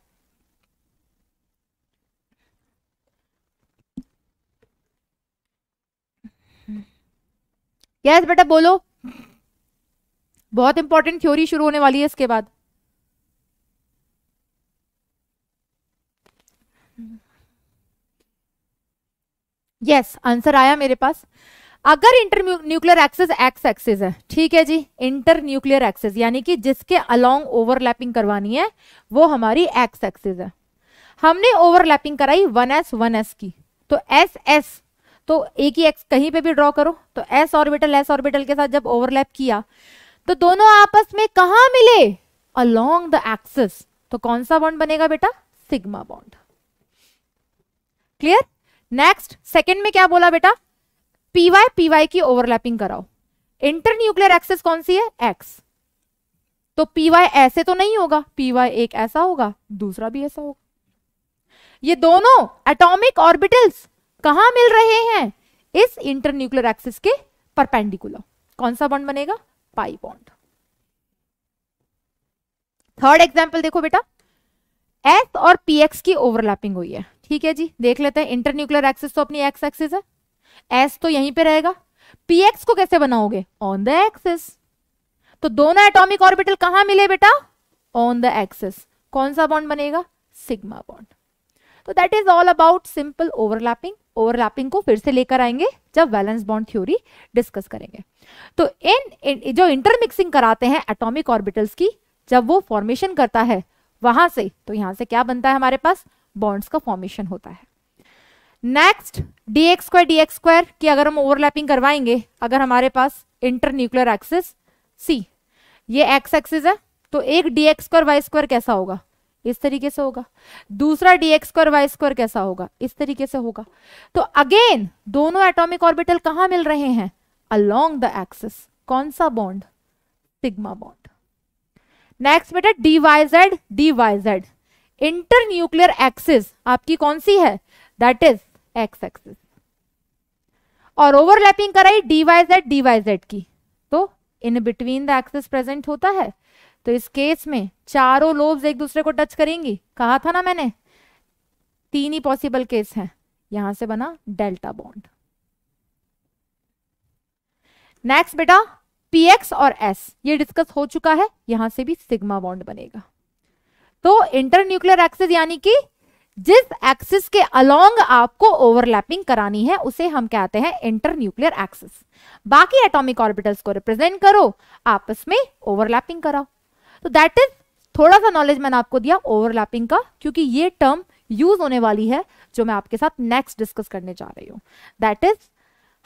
यस बेटा बोलो बहुत इंपॉर्टेंट थ्योरी शुरू होने वाली है इसके बाद यस yes, आंसर आया मेरे पास अगर inter nuclear axis X axis है ठीक है जी इंटर न्यूक्लियर एक्सेस यानी कि जिसके अलोंग ओवरलैपिंग करवानी है वो हमारी एक्स एक्सेस है हमने ओवरलैपिंग कराई वन एस वन एस की तो एस एस तो एक ही एक्स कहीं पे भी ड्रॉ करो तो एस ऑर्बिटल एस ऑर्बिटल के साथ जब ओवरलैप किया तो दोनों आपस में कहा मिले अलोंग द एक्सिस तो कौन सा बॉन्ड बनेगा बेटा sigma bond clear next second में क्या बोला बेटा पीवाई पीवाई की ओवरलैपिंग कराओ इंटर न्यूक्लियर एक्सिस कौन सी है एक्स तो पीवाई ऐसे तो नहीं होगा पीवाई एक ऐसा होगा दूसरा भी ऐसा होगा ये दोनों एटॉमिक ऑर्बिटल्स कहा मिल रहे हैं इस इंटरन्यूक्लियर एक्सिस के परपेंडिकुलर कौन सा बॉन्ड बनेगा पाई बॉन्ड थर्ड एग्जाम्पल देखो बेटा एस और पीएक्स की ओवरलैपिंग हुई है ठीक है जी देख लेते हैं इंटरन्यूक्लियर एक्सिस तो अपनी एक्स एक्सिस है एस तो यहीं पे रहेगा पीएक्स को कैसे बनाओगे ऑन द एक्सिस तो दोनों एटॉमिक ऑर्बिटल कहां मिले बेटा ऑन द एक्सिस कौन सा बॉन्ड बनेगा सिग्मा बॉन्ड तो that is all about simple overlapping overlapping को फिर से लेकर आएंगे जब वैलेंस बॉन्ड थ्योरी डिस्कस करेंगे तो इन, इन जो इंटरमिक्सिंग कराते हैं एटॉमिक ऑर्बिटल्स की जब वो फॉर्मेशन करता है वहां से तो यहां से क्या बनता है हमारे पास बॉन्ड्स का फॉर्मेशन होता है next D X square D X square की अगर हम ओवरलैपिंग करवाएंगे अगर हमारे पास इंटर न्यूक्लियर एक्सिस सी ये एक्स एक्सिस है तो एक डीएक्स स्क्वायर वाई स्क्वायर कैसा होगा इस तरीके से होगा दूसरा d x square Y square कैसा होगा इस तरीके से होगा तो अगेन दोनों एटॉमिक ऑर्बिटल कहां मिल रहे हैं अलोंग द एक्सिस कौन सा बॉन्ड सिग्मा बॉन्ड नेक्स्ट बेटा d Y z d Y z inter nuclear axis आपकी कौन सी है दैट इज एक्स एक्सिस और ओवरलैपिंग कराई d Y z d Y z की तो in between the axis present होता है तो इस केस में चारों लोब्स एक दूसरे को टच करेंगी कहा था ना मैंने तीन ही पॉसिबल केस हैं यहां से बना डेल्टा बॉन्ड नेक्स्ट बेटा पीएक्स और एस ये डिस्कस हो चुका है यहां से भी सिग्मा बॉन्ड बनेगा तो इंटर न्यूक्लियर एक्सिस यानी कि जिस एक्सिस के अलोंग आपको ओवरलैपिंग करानी है उसे हम कहते हैं इंटर न्यूक्लियर एक्सिस बाकी एटॉमिक ऑर्बिटल्स को रिप्रेजेंट करो आपस में ओवरलैपिंग कराओ तो दैट इज थोड़ा सा नॉलेज मैंने आपको दिया ओवरलैपिंग का क्योंकि ये टर्म यूज होने वाली है जो मैं आपके साथ नेक्स्ट डिस्कस करने जा रही हूँ दैट इज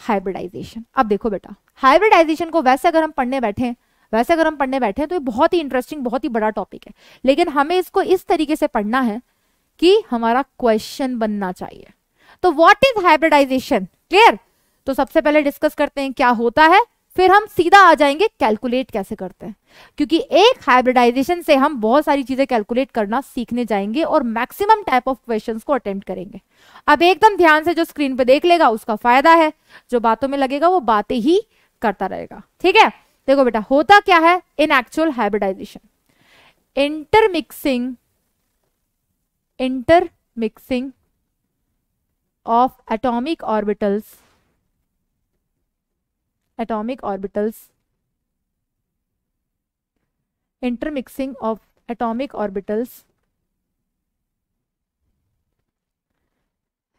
हाइब्रिडाइजेशन अब देखो बेटा हाइब्रिडाइजेशन को वैसे अगर हम पढ़ने बैठे वैसे अगर हम पढ़ने बैठे तो ये बहुत ही इंटरेस्टिंग बहुत ही बड़ा टॉपिक है लेकिन हमें इसको इस तरीके से पढ़ना है कि हमारा क्वेश्चन बनना चाहिए तो व्हाट इज हाइब्रिडाइजेशन क्लियर तो सबसे पहले डिस्कस करते हैं क्या होता है फिर हम सीधा आ जाएंगे कैलकुलेट कैसे करते हैं क्योंकि एक हाइब्रिडाइजेशन से हम बहुत सारी चीजें कैलकुलेट करना सीखने जाएंगे और मैक्सिमम टाइप ऑफ क्वेश्चंस को अटेम्प्ट करेंगे अब एकदम ध्यान से जो स्क्रीन पे देख लेगा उसका फायदा है जो बातों में लगेगा वो बातें ही करता रहेगा ठीक है देखो बेटा होता क्या है in actual hybridisation intermixing intermixing of atomic orbitals atomic orbitals, intermixing of atomic orbitals,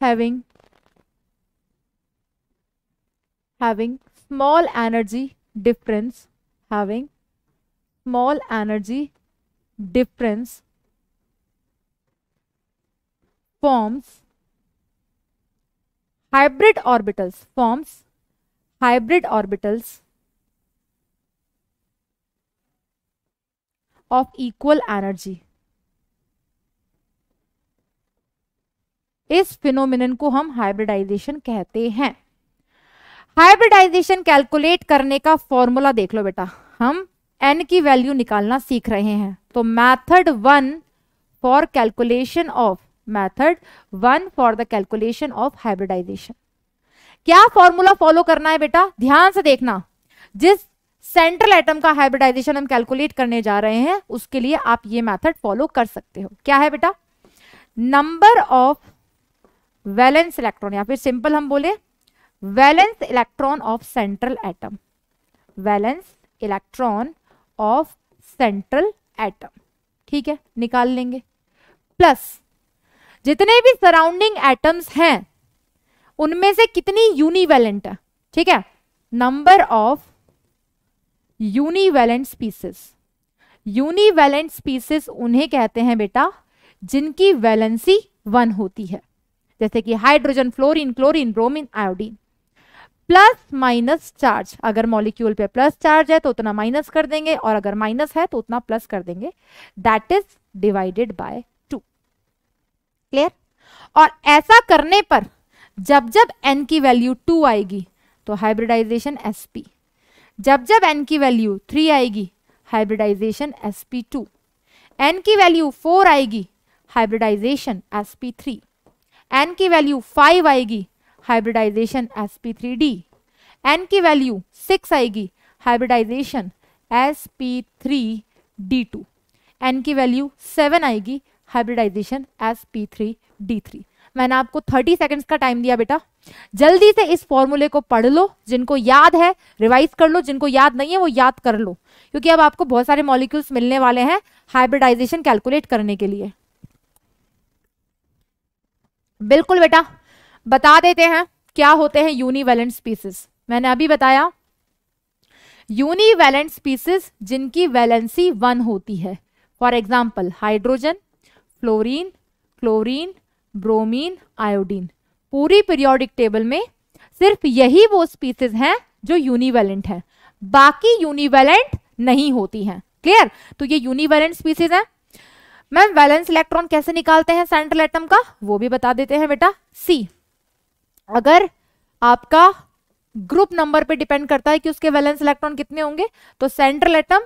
having having small energy difference having small energy difference forms hybrid orbitals forms hybrid orbitals of equal energy. इस phenomenon को हम hybridisation कहते हैं hybridisation calculate करने का formula देख लो बेटा हम एन की वैल्यू निकालना सीख रहे हैं तो method one for calculation of method one for the calculation of hybridisation क्या फॉर्मूला फॉलो करना है बेटा ध्यान से देखना जिस सेंट्रल एटम का हाइब्रिडाइजेशन हम कैलकुलेट करने जा रहे हैं उसके लिए आप ये मेथड फॉलो कर सकते हो क्या है बेटा नंबर ऑफ वैलेंस इलेक्ट्रॉन या फिर सिंपल हम बोले valence electron of central atom valence electron of central atom ठीक है निकाल लेंगे प्लस जितने भी सराउंडिंग एटम्स हैं उनमें से कितनी यूनिवेलेंट है ठीक है number of univalent species univalent species उन्हें कहते हैं बेटा जिनकी वैलेंसी वन होती है जैसे कि hydrogen fluorine chlorine bromine iodine plus minus charge अगर मॉलिक्यूल पे प्लस चार्ज है तो उतना माइनस कर देंगे और अगर माइनस है तो उतना प्लस कर देंगे that is divided by two clear और ऐसा करने पर जब जब एन की वैल्यू टू आएगी तो हाइब्रिडाइजेशन एस पी जब जब एन की वैल्यू थ्री आएगी hybridisation S P two N की वैल्यू फोर आएगी hybridisation S P three N की वैल्यू फाइव आएगी hybridisation S P three D N की वैल्यू सिक्स आएगी hybridisation S P three D two N की value seven आएगी hybridisation S P three d three मैंने आपको thirty seconds का time दिया बेटा जल्दी से इस फॉर्मूले को पढ़ लो जिनको याद है रिवाइज कर लो जिनको याद नहीं है वो याद कर लो क्योंकि अब आपको बहुत सारे मॉलिक्यूल्स मिलने वाले हैं हाइब्रिडाइजेशन कैलकुलेट करने के लिए बिल्कुल बेटा बता देते हैं क्या होते हैं यूनिवेलेंट स्पीसीस मैंने अभी बताया यूनिवेलेंट स्पीसीस जिनकी वैलेंसी वन होती है for example hydrogen fluorine chlorine bromine iodine पूरी पीरियोडिक टेबल में सिर्फ यही वो स्पीसीज हैं जो यूनिवेलेंट हैं बाकी यूनिवेलेंट नहीं होती हैं क्लियर तो ये यूनिवेलेंट स्पीसीज हैं मैम वैलेंस इलेक्ट्रॉन कैसे निकालते हैं सेंट्रल एटम का वो भी बता देते हैं बेटा सी अगर आपका ग्रुप नंबर पे डिपेंड करता है कि उसके वैलेंस इलेक्ट्रॉन कितने होंगे तो central atom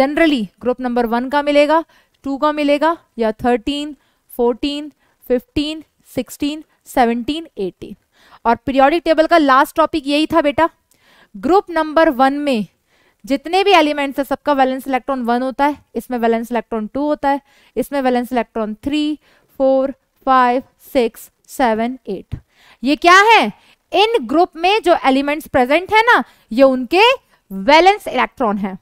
generally group number one का मिलेगा टू का मिलेगा या thirteen fourteen fifteen sixteen seventeen eighteen और पीरियोडिक टेबल का लास्ट टॉपिक यही था बेटा ग्रुप नंबर वन में जितने भी एलिमेंट्स है सबका वैलेंस इलेक्ट्रॉन वन होता है इसमें वैलेंस इलेक्ट्रॉन टू होता है इसमें valence electron three four five six seven eight ये क्या है इन ग्रुप में जो एलिमेंट्स प्रेजेंट है ना ये उनके वैलेंस इलेक्ट्रॉन है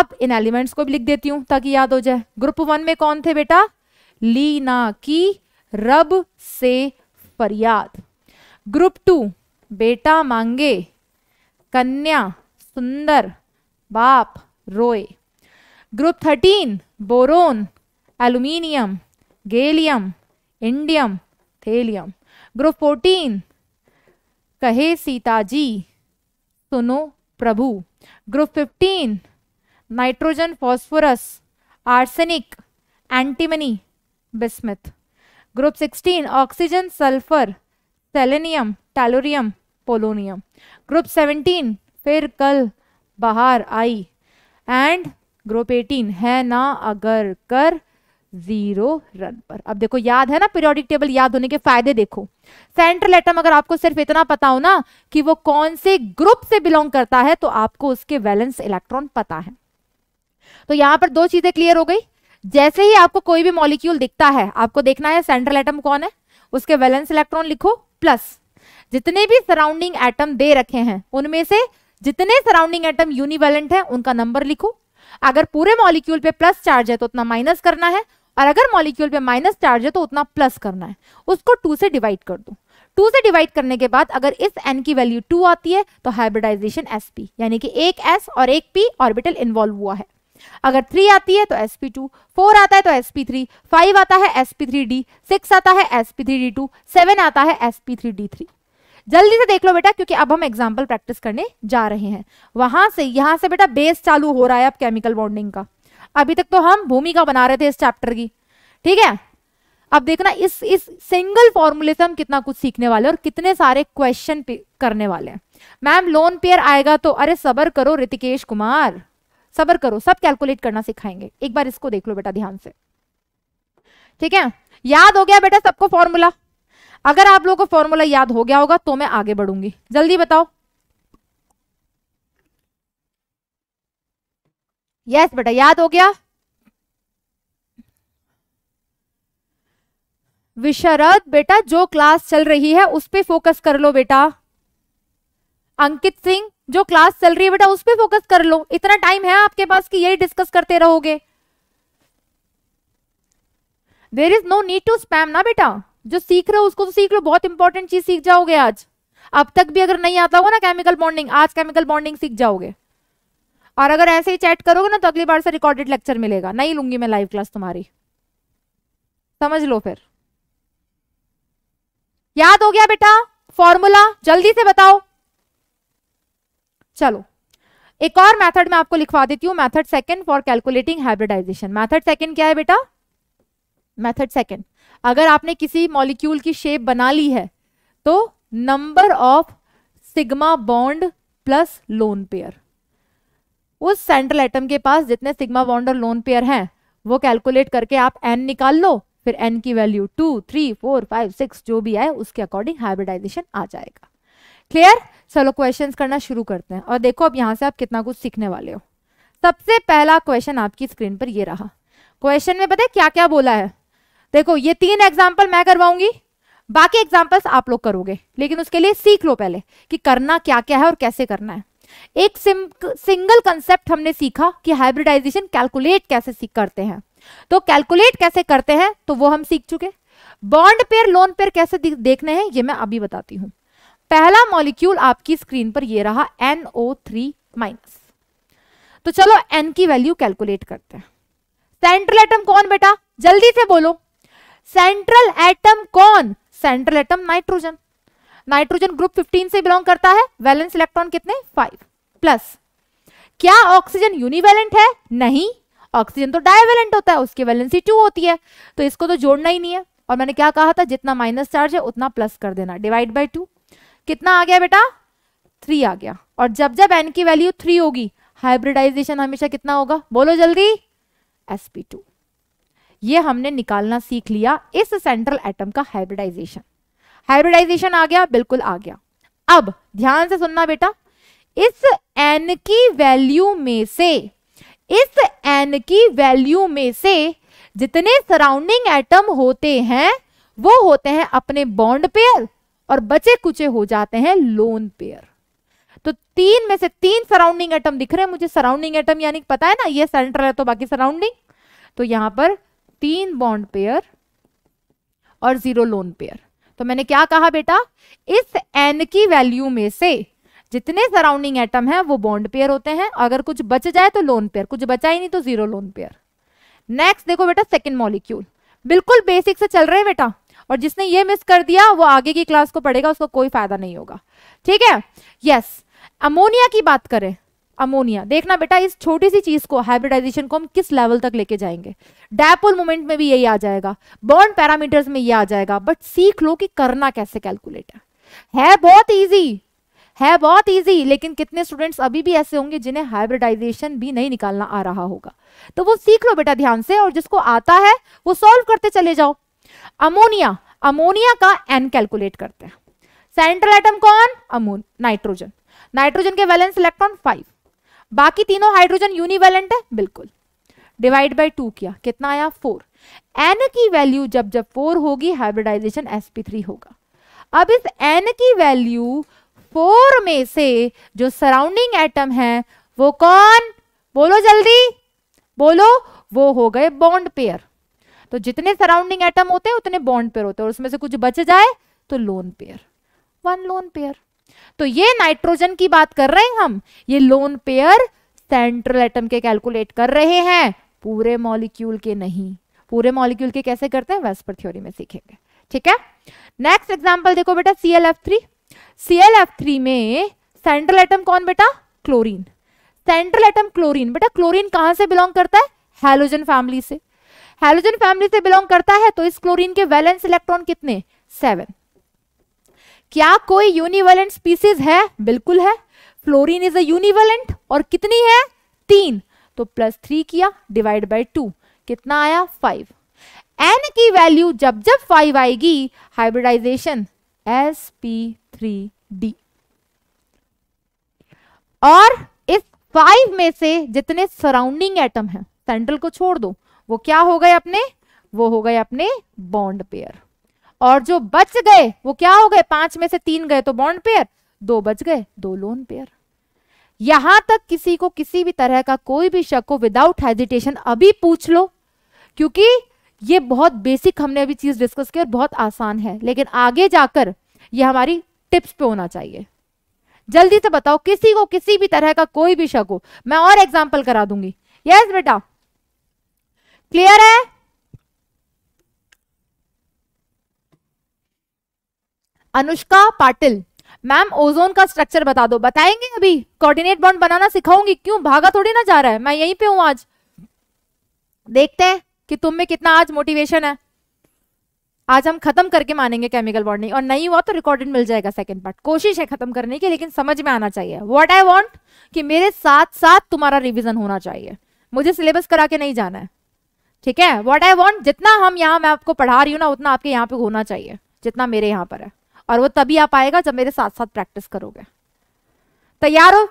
अब इन एलिमेंट्स को भी लिख देती हूं ताकि याद हो जाए ग्रुप वन में कौन थे बेटा लीना की रब से फरियाद ग्रुप टू बेटा मांगे कन्या सुंदर बाप रोए group thirteen boron aluminium gallium indium thallium group fourteen कहे सीताजी सुनो प्रभु group fifteen nitrogen phosphorus arsenic antimony bismuth group sixteen oxygen sulphur selenium tellurium polonium group seventeen फिर कल बाहर आई एंड ग्रुप एटीन है ना अगर कर जीरो रन पर अब देखो याद है ना पीरियोडिक टेबल याद होने के फायदे देखो सेंट्रल एटम अगर आपको सिर्फ इतना पता हो ना कि वो कौन से ग्रुप से बिलोंग करता है तो आपको उसके वैलेंस इलेक्ट्रॉन पता है तो यहां पर दो चीजें क्लियर हो गई जैसे ही आपको कोई भी मॉलिक्यूल दिखता है आपको देखना है सेंट्रल एटम कौन है उसके वैलेंस इलेक्ट्रॉन लिखो प्लस जितने भी सराउंडिंग एटम दे रखे हैं उनमें से जितने सराउंडिंग एटम यूनिवेलेंट है उनका नंबर लिखो अगर पूरे मॉलिक्यूल पे प्लस चार्ज है तो उतना माइनस करना है और अगर मॉलिक्यूल पे माइनस चार्ज है तो उतना प्लस करना है उसको टू से डिवाइड कर दो टू से डिवाइड करने के बाद अगर इस एन की वैल्यू टू आती है तो हाइब्रिडाइजेशन एस पी यानी कि एक एस और एक पी ऑर्बिटल इन्वॉल्व हुआ है अगर थ्री आती है तो एस पी टू फोर आता है तो एस पी थ्री फाइव आता है S P three d six आता है S P three D two seven आता है S P three d three जल्दी से देख लो बेटा क्योंकि अब हम एग्जाम्पल प्रैक्टिस करने जा रहे हैं वहां से यहां से बेटा बेस चालू हो रहा है अब केमिकल बॉन्डिंग का अभी तक तो हम भूमिका बना रहे थे इस चैप्टर की ठीक है अब देखना इस इस सिंगल फॉर्मूले से हम कितना कुछ सीखने वाले और कितने सारे क्वेश्चन करने वाले हैं मैम लोन पेयर आएगा तो अरे सबर करो ऋतिकेश कुमार सबर करो सब कैलकुलेट करना सिखाएंगे एक बार इसको देख लो बेटा ध्यान से ठीक है याद हो गया बेटा सबको फॉर्मूला अगर आप लोगों को फॉर्मूला याद हो गया होगा तो मैं आगे बढ़ूंगी जल्दी बताओ यस बेटा याद हो गया विशरद बेटा जो क्लास चल रही है उस पर फोकस कर लो बेटा अंकित सिंह जो क्लास चल रही है बेटा उस पर फोकस कर लो इतना टाइम है आपके पास कि यही डिस्कस करते रहोगे there is no need to spam ना बेटा जो सीख रहे हो उसको तो सीख लो बहुत इंपॉर्टेंट चीज सीख जाओगे आज अब तक भी अगर नहीं आता होगा ना केमिकल बॉन्डिंग आज केमिकल बॉन्डिंग सीख जाओगे और अगर ऐसे ही चैट करोगे ना तो अगली बार से रिकॉर्डेड लेक्चर मिलेगा नहीं लूंगी मैं लाइव क्लास तुम्हारी समझ लो फिर याद हो गया बेटा फॉर्मूला जल्दी से बताओ चलो एक और मेथड मैं आपको लिखवा देती हूँ method second for calculating hybridisation method second क्या है बेटा मैथड सेकेंड अगर आपने किसी मॉलिक्यूल की शेप बना ली है तो number of sigma bond plus lone pair उस सेंट्रल एटम के पास जितने सिग्मा बॉन्ड और लोन पेयर हैं वो कैलकुलेट करके आप एन निकाल लो फिर एन की value two three four five six जो भी आए उसके अकॉर्डिंग हाइब्रिडाइजेशन आ जाएगा क्लियर चलो क्वेश्चन करना शुरू करते हैं और देखो अब यहाँ से आप कितना कुछ सीखने वाले हो सबसे पहला क्वेश्चन आपकी स्क्रीन पर ये रहा क्वेश्चन में पता है क्या क्या बोला है देखो ये तीन एग्जाम्पल मैं करवाऊंगी बाकी एग्जाम्पल्स आप लोग करोगे लेकिन उसके लिए सीख लो पहले कि करना क्या क्या है और कैसे करना है एक सिंगल कंसेप्ट हमने सीखा कि हाइब्रिडाइजेशन कैलकुलेट कैसे सीख करते हैं तो कैलकुलेट कैसे करते हैं तो वो हम सीख चुके बॉन्ड पेयर लोन पेयर कैसे देखने हैं ये मैं अभी बताती हूँ पहला मॉलिक्यूल आपकी स्क्रीन पर ये रहा NO3 माइनस तो चलो N की वैल्यू कैलकुलेट करते हैं सेंट्रल एटम कौन बेटा जल्दी से बोलो सेंट्रल एटम कौन central atom nitrogen nitrogen group 15 से बिलोंग करता है वैलेंस इलेक्ट्रॉन कितने 5 प्लस क्या ऑक्सीजन यूनिवेलेंट है नहीं ऑक्सीजन तो डायवेलेंट होता है उसकी वैलेंसी टू होती है तो इसको तो जोड़ना ही नहीं है और मैंने क्या कहा था जितना माइनस चार्ज है उतना प्लस कर देना डिवाइड बाई टू कितना आ गया बेटा थ्री आ गया और जब जब एन की वैल्यू थ्री होगी हाइब्रिडाइजेशन हमेशा कितना होगा बोलो जल्दी एस पी टू ये हमने निकालना सीख लिया इस सेंट्रल एटम का हाइब्रिडाइजेशन हाइब्रिडाइजेशन आ गया बिल्कुल आ गया अब ध्यान से सुनना बेटा इस एन की वैल्यू में से इस एन की वैल्यू में से जितने सराउंडिंग एटम होते हैं वो होते हैं अपने बॉन्ड पेयर और बचे कुचे हो जाते हैं लोन पेयर तो तीन में से तीन सराउंडिंग एटम दिख रहे हैं मुझे सराउंडिंग एटम यानी पता है ना ये सेंट्रल है तो बाकी सराउंडिंग तो यहां पर तीन बॉन्ड पेयर और जीरो लोन पेयर तो मैंने क्या कहा बेटा इस एन की वैल्यू में से जितने सराउंडिंग एटम हैं वो बॉन्ड पेयर होते हैं अगर कुछ बच जाए तो लोन पेयर कुछ बचा ही नहीं तो जीरो लोन पेयर नेक्स्ट देखो बेटा सेकेंड मॉलिक्यूल बिल्कुल बेसिक से चल रहे हैं बेटा और जिसने ये मिस कर दिया वो आगे की क्लास को पढ़ेगा उसको कोई फायदा नहीं होगा ठीक है यस अमोनिया की बात करें अमोनिया देखना बेटा इस छोटी सी चीज को हाइब्रिडाइजेशन को हम किस लेवल तक लेके जाएंगे डायपोल मोमेंट में भी यही आ जाएगा बॉन्ड पैरामीटर्स में ये आ जाएगा बट सीख लो कि करना कैसे कैलकुलेट है है बहुत ईजी है बहुत इजी लेकिन कितने स्टूडेंट्स अभी भी ऐसे होंगे जिन्हें हाइब्रिडाइजेशन भी नहीं निकालना आ रहा होगा तो वो सीख लो बेटा ध्यान से और जिसको आता है वो सॉल्व करते चले जाओ अमोनिया अमोनिया का एन कैलकुलेट करते हैं सेंट्रल एटम कौन अमोन नाइट्रोजन नाइट्रोजन के वैलेंस इलेक्ट्रॉन फाइव बाकी तीनों हाइड्रोजन यूनिवैलेंट है बिल्कुल डिवाइड बाई टू किया कितना आया फोर एन की वैल्यू जब जब फोर होगी हाइब्रिडाइजेशन sp3 होगा अब इस एन की वैल्यू फोर में से जो सराउंडिंग एटम है वो कौन बोलो जल्दी बोलो वो हो गए बॉन्ड पेयर तो जितने सराउंडिंग एटम होते हैं उतने बॉन्ड पेयर होते हैं और उसमें से कुछ बच जाए तो lone pair one lone pair तो ये नाइट्रोजन की बात कर रहे हैं हम ये लोन पेयर सेंट्रल एटम के कैलकुलेट कर रहे हैं पूरे मॉलिक्यूल के नहीं पूरे मॉलिक्यूल के कैसे करते हैं वेस्पर थ्योरी में सीखेंगे ठीक है नेक्स्ट एग्जाम्पल देखो बेटा C L F three C L F three में सेंट्रल एटम कौन बेटा क्लोरीन सेंट्रल एटम क्लोरीन बेटा क्लोरीन कहां से बिलोंग करता है हेलोजन फैमिली से हेलोजन फैमिली से बिलोंग करता है तो इस क्लोरीन के वैलेंस इलेक्ट्रॉन कितने सेवन क्या कोई यूनिवेलेंट स्पीसीज है बिल्कुल है फ्लोरीन इज अ और कितनी है तीन तो प्लस थ्री किया डिवाइड बाई टू कितना आया फाइव एन की वैल्यू जब जब फाइव आएगी hybridisation S P three D और इस फाइव में से जितने सराउंडिंग एटम है सेंट्रल को छोड़ दो वो क्या हो गए अपने वो हो गए अपने बॉन्ड पेयर और जो बच गए वो क्या हो गए पांच में से तीन गए तो बॉन्ड पेयर दो बच गए दो लोन पेयर यहां तक किसी को किसी भी तरह का कोई भी शक हो विदाउट हेजिटेशन अभी पूछ लो क्योंकि ये बहुत बेसिक हमने अभी चीज डिस्कस की और बहुत आसान है लेकिन आगे जाकर ये हमारी टिप्स पे होना चाहिए जल्दी से बताओ किसी को किसी भी तरह का कोई भी शक हो मैं और एग्जाम्पल करा दूंगी यस बेटा क्लियर है अनुष्का पाटिल मैम ओजोन का स्ट्रक्चर बता दो बताएंगे अभी कोऑर्डिनेट बॉन्ड बनाना सिखाऊंगी क्यों भागा थोड़ी ना जा रहा है मैं यहीं पे हूं आज देखते हैं कि तुम में कितना आज मोटिवेशन है आज हम खत्म करके मानेंगे केमिकल बॉन्डिंग और नहीं हुआ तो रिकॉर्डेड मिल जाएगा सेकंड पार्ट कोशिश है खत्म करने की लेकिन समझ में आना चाहिए व्हाट आई वांट कि मेरे साथ साथ तुम्हारा रिवीजन होना चाहिए मुझे सिलेबस करा के नहीं जाना है ठीक है वॉट आई वॉन्ट जितना हम यहाँ मैं आपको पढ़ा रही हूँ ना उतना आपके यहाँ पे होना चाहिए जितना मेरे यहाँ पर है और वो तभी आप आएगा जब मेरे साथ साथ प्रैक्टिस करोगे तैयार हो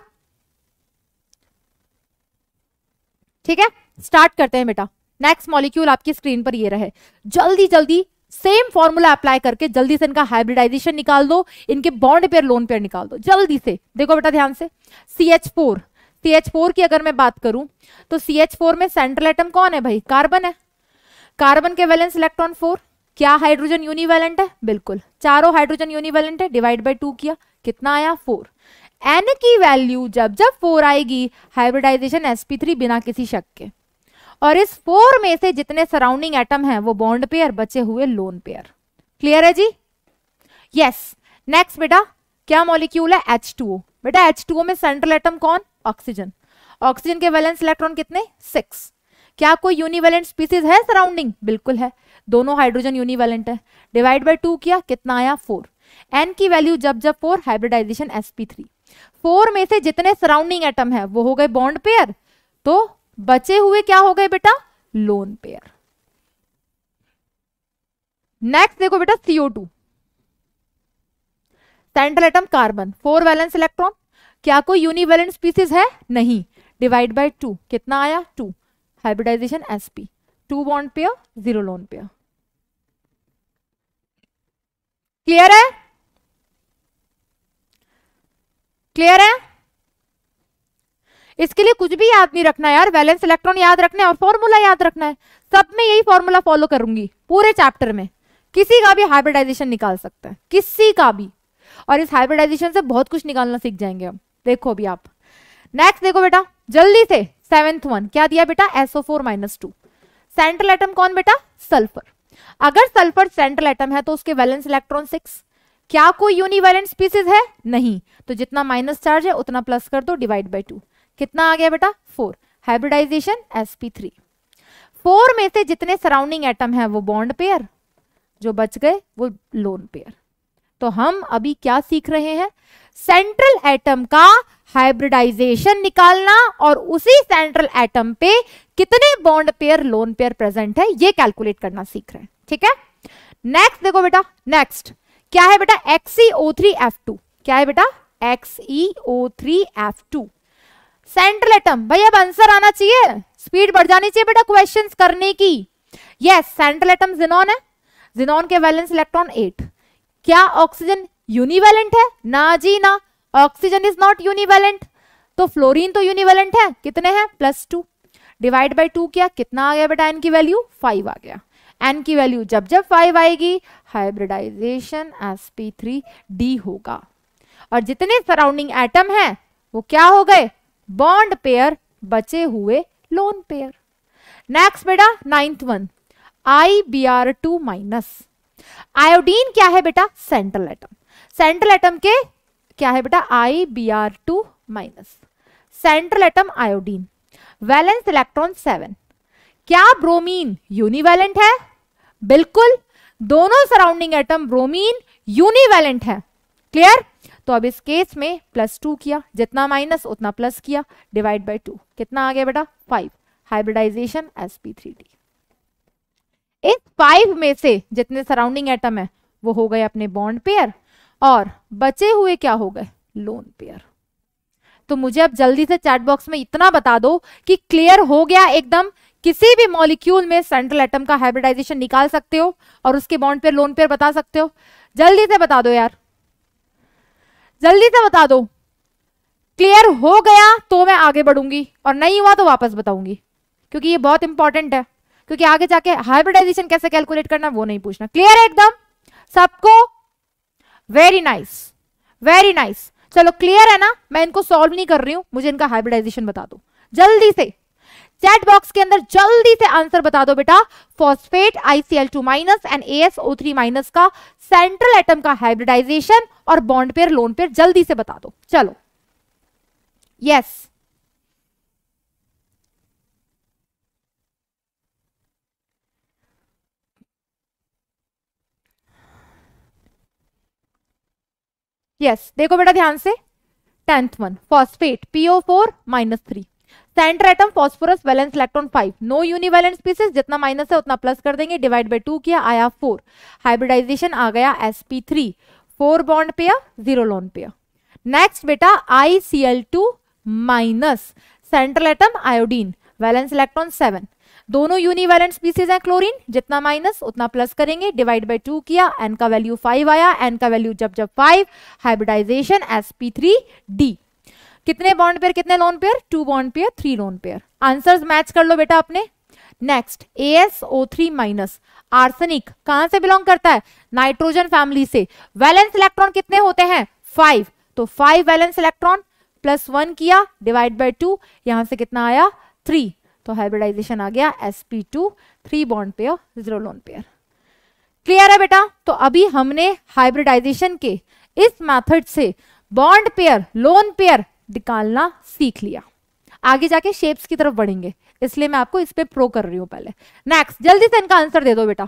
ठीक है स्टार्ट करते हैं बेटा नेक्स्ट मॉलिक्यूल आपकी स्क्रीन पर ये रहे जल्दी जल्दी सेम फॉर्मूला अप्लाई करके जल्दी से इनका हाइब्रिडाइजेशन निकाल दो इनके बॉन्ड पेयर लोन पेयर निकाल दो जल्दी से देखो बेटा ध्यान से C H four C H four की अगर मैं बात करूं तो सी एच फोर में सेंट्रल एटम कौन है भाई कार्बन है कार्बन के वैलेंस इलेक्ट्रॉन फोर क्या हाइड्रोजन यूनिवेलेंट है बिल्कुल चारों हाइड्रोजन यूनिवेलेंट है डिवाइड बाई टू किया कितना आया फोर एन की वैल्यू जब जब फोर आएगी हाइब्रिडाइजेशन sp3 बिना किसी शक के और इस फोर में से जितने सराउंडिंग एटम हैं वो बॉन्ड पेयर बचे हुए लोन पेयर क्लियर है जी यस नेक्स्ट बेटा क्या मॉलिक्यूल है H2O बेटा H2O में सेंट्रल एटम कौन ऑक्सीजन ऑक्सीजन के वैलेंस इलेक्ट्रॉन कितने सिक्स क्या कोई यूनिवेलेंट स्पीसीज है सराउंडिंग बिल्कुल है दोनों हाइड्रोजन यूनिवेलेंट है डिवाइड बाई टू किया कितना आया फोर एन की वैल्यू जब जब four hybridisation S P three four में से जितने सराउंडिंग एटम है वो हो गए बॉन्ड पेयर तो बचे हुए क्या हो गए बेटा लोन पेयर नेक्स्ट देखो बेटा C O two central atom carbon four valence electron क्या कोई यूनिवेलेंट स्पीसीज है नहीं डिवाइड बाय टू कितना आया two hybridisation S P two bond pair zero lone pair clear है क्लियर है इसके लिए कुछ भी याद नहीं रखना है यार बैलेंस इलेक्ट्रॉन याद रखना है और फॉर्मूला याद रखना है सब में यही फॉर्मूला फॉलो करूंगी पूरे चैप्टर में किसी का भी हाइब्रिडाइजेशन निकाल सकता है किसी का भी और इस हाइब्रिडाइजेशन से बहुत कुछ निकालना सीख जाएंगे हम देखो अभी आप नेक्स्ट देखो बेटा जल्दी से सेवेंथ वन क्या दिया बेटा S O four minus two central atom कौन बेटा सल्फर अगर सल्फर सेंट्रल एटम है तो उसके वैलेंस इलेक्ट्रॉन सिक्स क्या कोई यूनिवैलेंट स्पीसीज है नहीं तो जितना माइनस चार्ज है उतना प्लस कर दो डिवाइड बाई टू कितना आ गया बेटा फोर हाइब्रिडाइजेशन एसपी फोर में से जितने सराउंडिंग एटम है वो बॉन्ड पेयर जो बच गए वो लोन पेयर तो हम अभी क्या सीख रहे हैं सेंट्रल एटम का हाइब्रिडाइजेशन निकालना और उसी सेंट्रल एटम पे कितने bond pair lone pair present है ये कैलकुलेट करना सीख रहे हैं ठीक है नेक्स्ट देखो बेटा नेक्स्ट क्या है बेटा XeO3F2 क्या है बेटा XeO3F2 सेंट्रल एटम भाई अब आंसर आना चाहिए स्पीड बढ़ जानी चाहिए बेटा क्वेश्चंस करने की यस सेंट्रल एटम जिनॉन है जिनॉन के वैलेंस इलेक्ट्रॉन 8 क्या ऑक्सीजन यूनिवेलेंट है ना जी ना ऑक्सीजन इज नॉट यूनिवेलेंट तो फ्लोरीन तो यूनिवेलेंट है कितने हैं plus two divide by two किया कितना आ गया बेटा एन की वैल्यू फाइव आ गया एन की वैल्यू जब जब फाइव आएगी hybridisation S P three d होगा और जितने सराउंडिंग एटम हैं वो क्या हो गए बॉन्ड पेयर बचे हुए लोन पेयर नेक्स्ट बेटा ninth one I B R two minus iodine क्या है बेटा सेंट्रल एटम सेंट्रल एटम के क्या है बेटा I B R two minus central atom iodine valence electron seven क्या ब्रोमीन यूनिवैलेंट है बिल्कुल दोनों सराउंडिंग एटम ब्रोमीन यूनिवैलेंट है क्लियर तो अब इस केस में प्लस टू किया जितना माइनस उतना प्लस किया डिवाइड बाय टू कितना आ गया बेटा five hybridisation S P three d इस फाइव में से जितने सराउंडिंग एटम है वो हो गए अपने बॉन्ड पेयर और बचे हुए क्या हो गए लोन पेयर तो मुझे अब जल्दी से चैट बॉक्स में इतना बता दो कि क्लियर हो गया एकदम किसी भी मॉलिक्यूल में सेंट्रल एटम का हाइब्रिडाइजेशन निकाल सकते हो और उसके बॉन्ड पेयर लोन पेयर बता सकते हो जल्दी से बता दो यार जल्दी से बता दो क्लियर हो गया तो मैं आगे बढ़ूंगी और नहीं हुआ तो वापस बताऊंगी क्योंकि ये बहुत इंपॉर्टेंट है क्योंकि आगे जाके हाइब्रिडाइजेशन कैसे कैलकुलेट करना वो नहीं पूछना क्लियर है एकदम सबको वेरी नाइस वेरी नाइस चलो क्लियर है ना मैं इनको सॉल्व नहीं कर रही हूं मुझे इनका हाइब्रिडाइजेशन बता दो जल्दी से चैट बॉक्स के अंदर जल्दी से आंसर बता दो बेटा phosphate I C L two minus and A S O three minus का सेंट्रल एटम का हाइब्रिडाइजेशन और बॉन्ड पेयर लोन पेयर जल्दी से बता दो चलो यस yes. यस देखो बेटा ध्यान से tenth one phosphate P O four minus three centre atom phosphorus valence electron five no univalent species जितना माइनस है उतना प्लस कर देंगे डिवाइड बाई टू किया आया फोर हाइब्रिडाइजेशन आ गया s P three four bond pair zero lone pair next बेटा I C L two minus central atom iodine valence electron seven दोनों यूनिवेलेंट स्पीसीज हैं क्लोरीन जितना माइनस उतना प्लस करेंगे डिवाइड बाय टू किया n का वैल्यू फाइव आया n का वैल्यू जब जब five hybridisation S P three d कितने बॉन्ड पेयर कितने lone pair two bond pair three lone pair answer match कर लो बेटा अपने next A S O three minus arsenic कहां से बिलोंग करता है नाइट्रोजन फैमिली से वैलेंस इलेक्ट्रॉन कितने होते हैं फाइव तो five valence electron plus one किया डिवाइड बाय टू यहां से कितना आया थ्री तो हाइब्रिडाइजेशन आ गया s P two three bond pair lone pair clear है बेटा तो अभी हमने हाइब्रिडाइजेशन के इस मेथड से बॉन्ड पेयर लोन पेयर निकालना सीख लिया आगे जाके शेप्स की तरफ बढ़ेंगे इसलिए मैं आपको इस पे प्रो कर रही हूं पहले नेक्स्ट जल्दी से इनका आंसर दे दो बेटा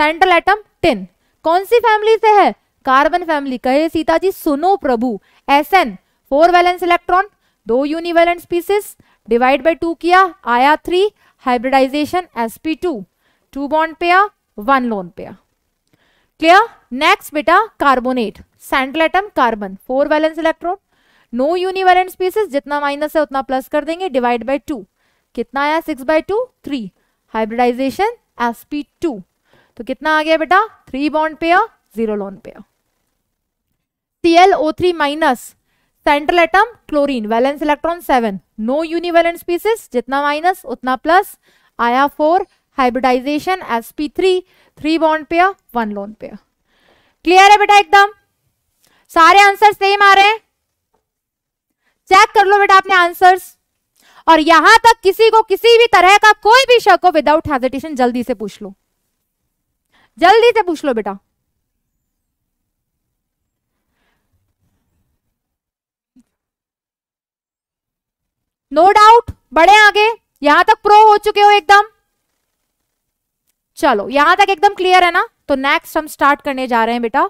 सेंट्रल एटम टेन कौन सी फैमिली से है कार्बन फैमिली कहे सीता जी सुनो प्रभु S N four valence electron दो univalent species divide by two किया आया three hybridisation SP two two bond पे one lone pair clear next बेटा carbonate central atom carbon four valence electron no univalent species जितना minus है उतना plus कर देंगे डिवाइड बाय टू कितना आया six by two three hybridisation SP two तो कितना आ गया बेटा three bond pair zero lone pair C L O three minus central atom chlorine valence electron seven no univalent species जितना माइनस उतना plus आया four hybridisation S P three three bond pair one lone pair clear है बेटा एकदम सारे answer same आ रहे हैं check कर लो बेटा अपने आंसर्स और यहां तक किसी को किसी भी तरह का कोई भी शक हो विदाउट हेजिटेशन जल्दी से पूछ लो जल्दी से पूछ लो बेटा नो डाउट बड़े आगे यहां तक प्रो हो चुके हो एकदम चलो यहां तक एकदम क्लियर है ना तो नेक्स्ट हम स्टार्ट करने जा रहे हैं बेटा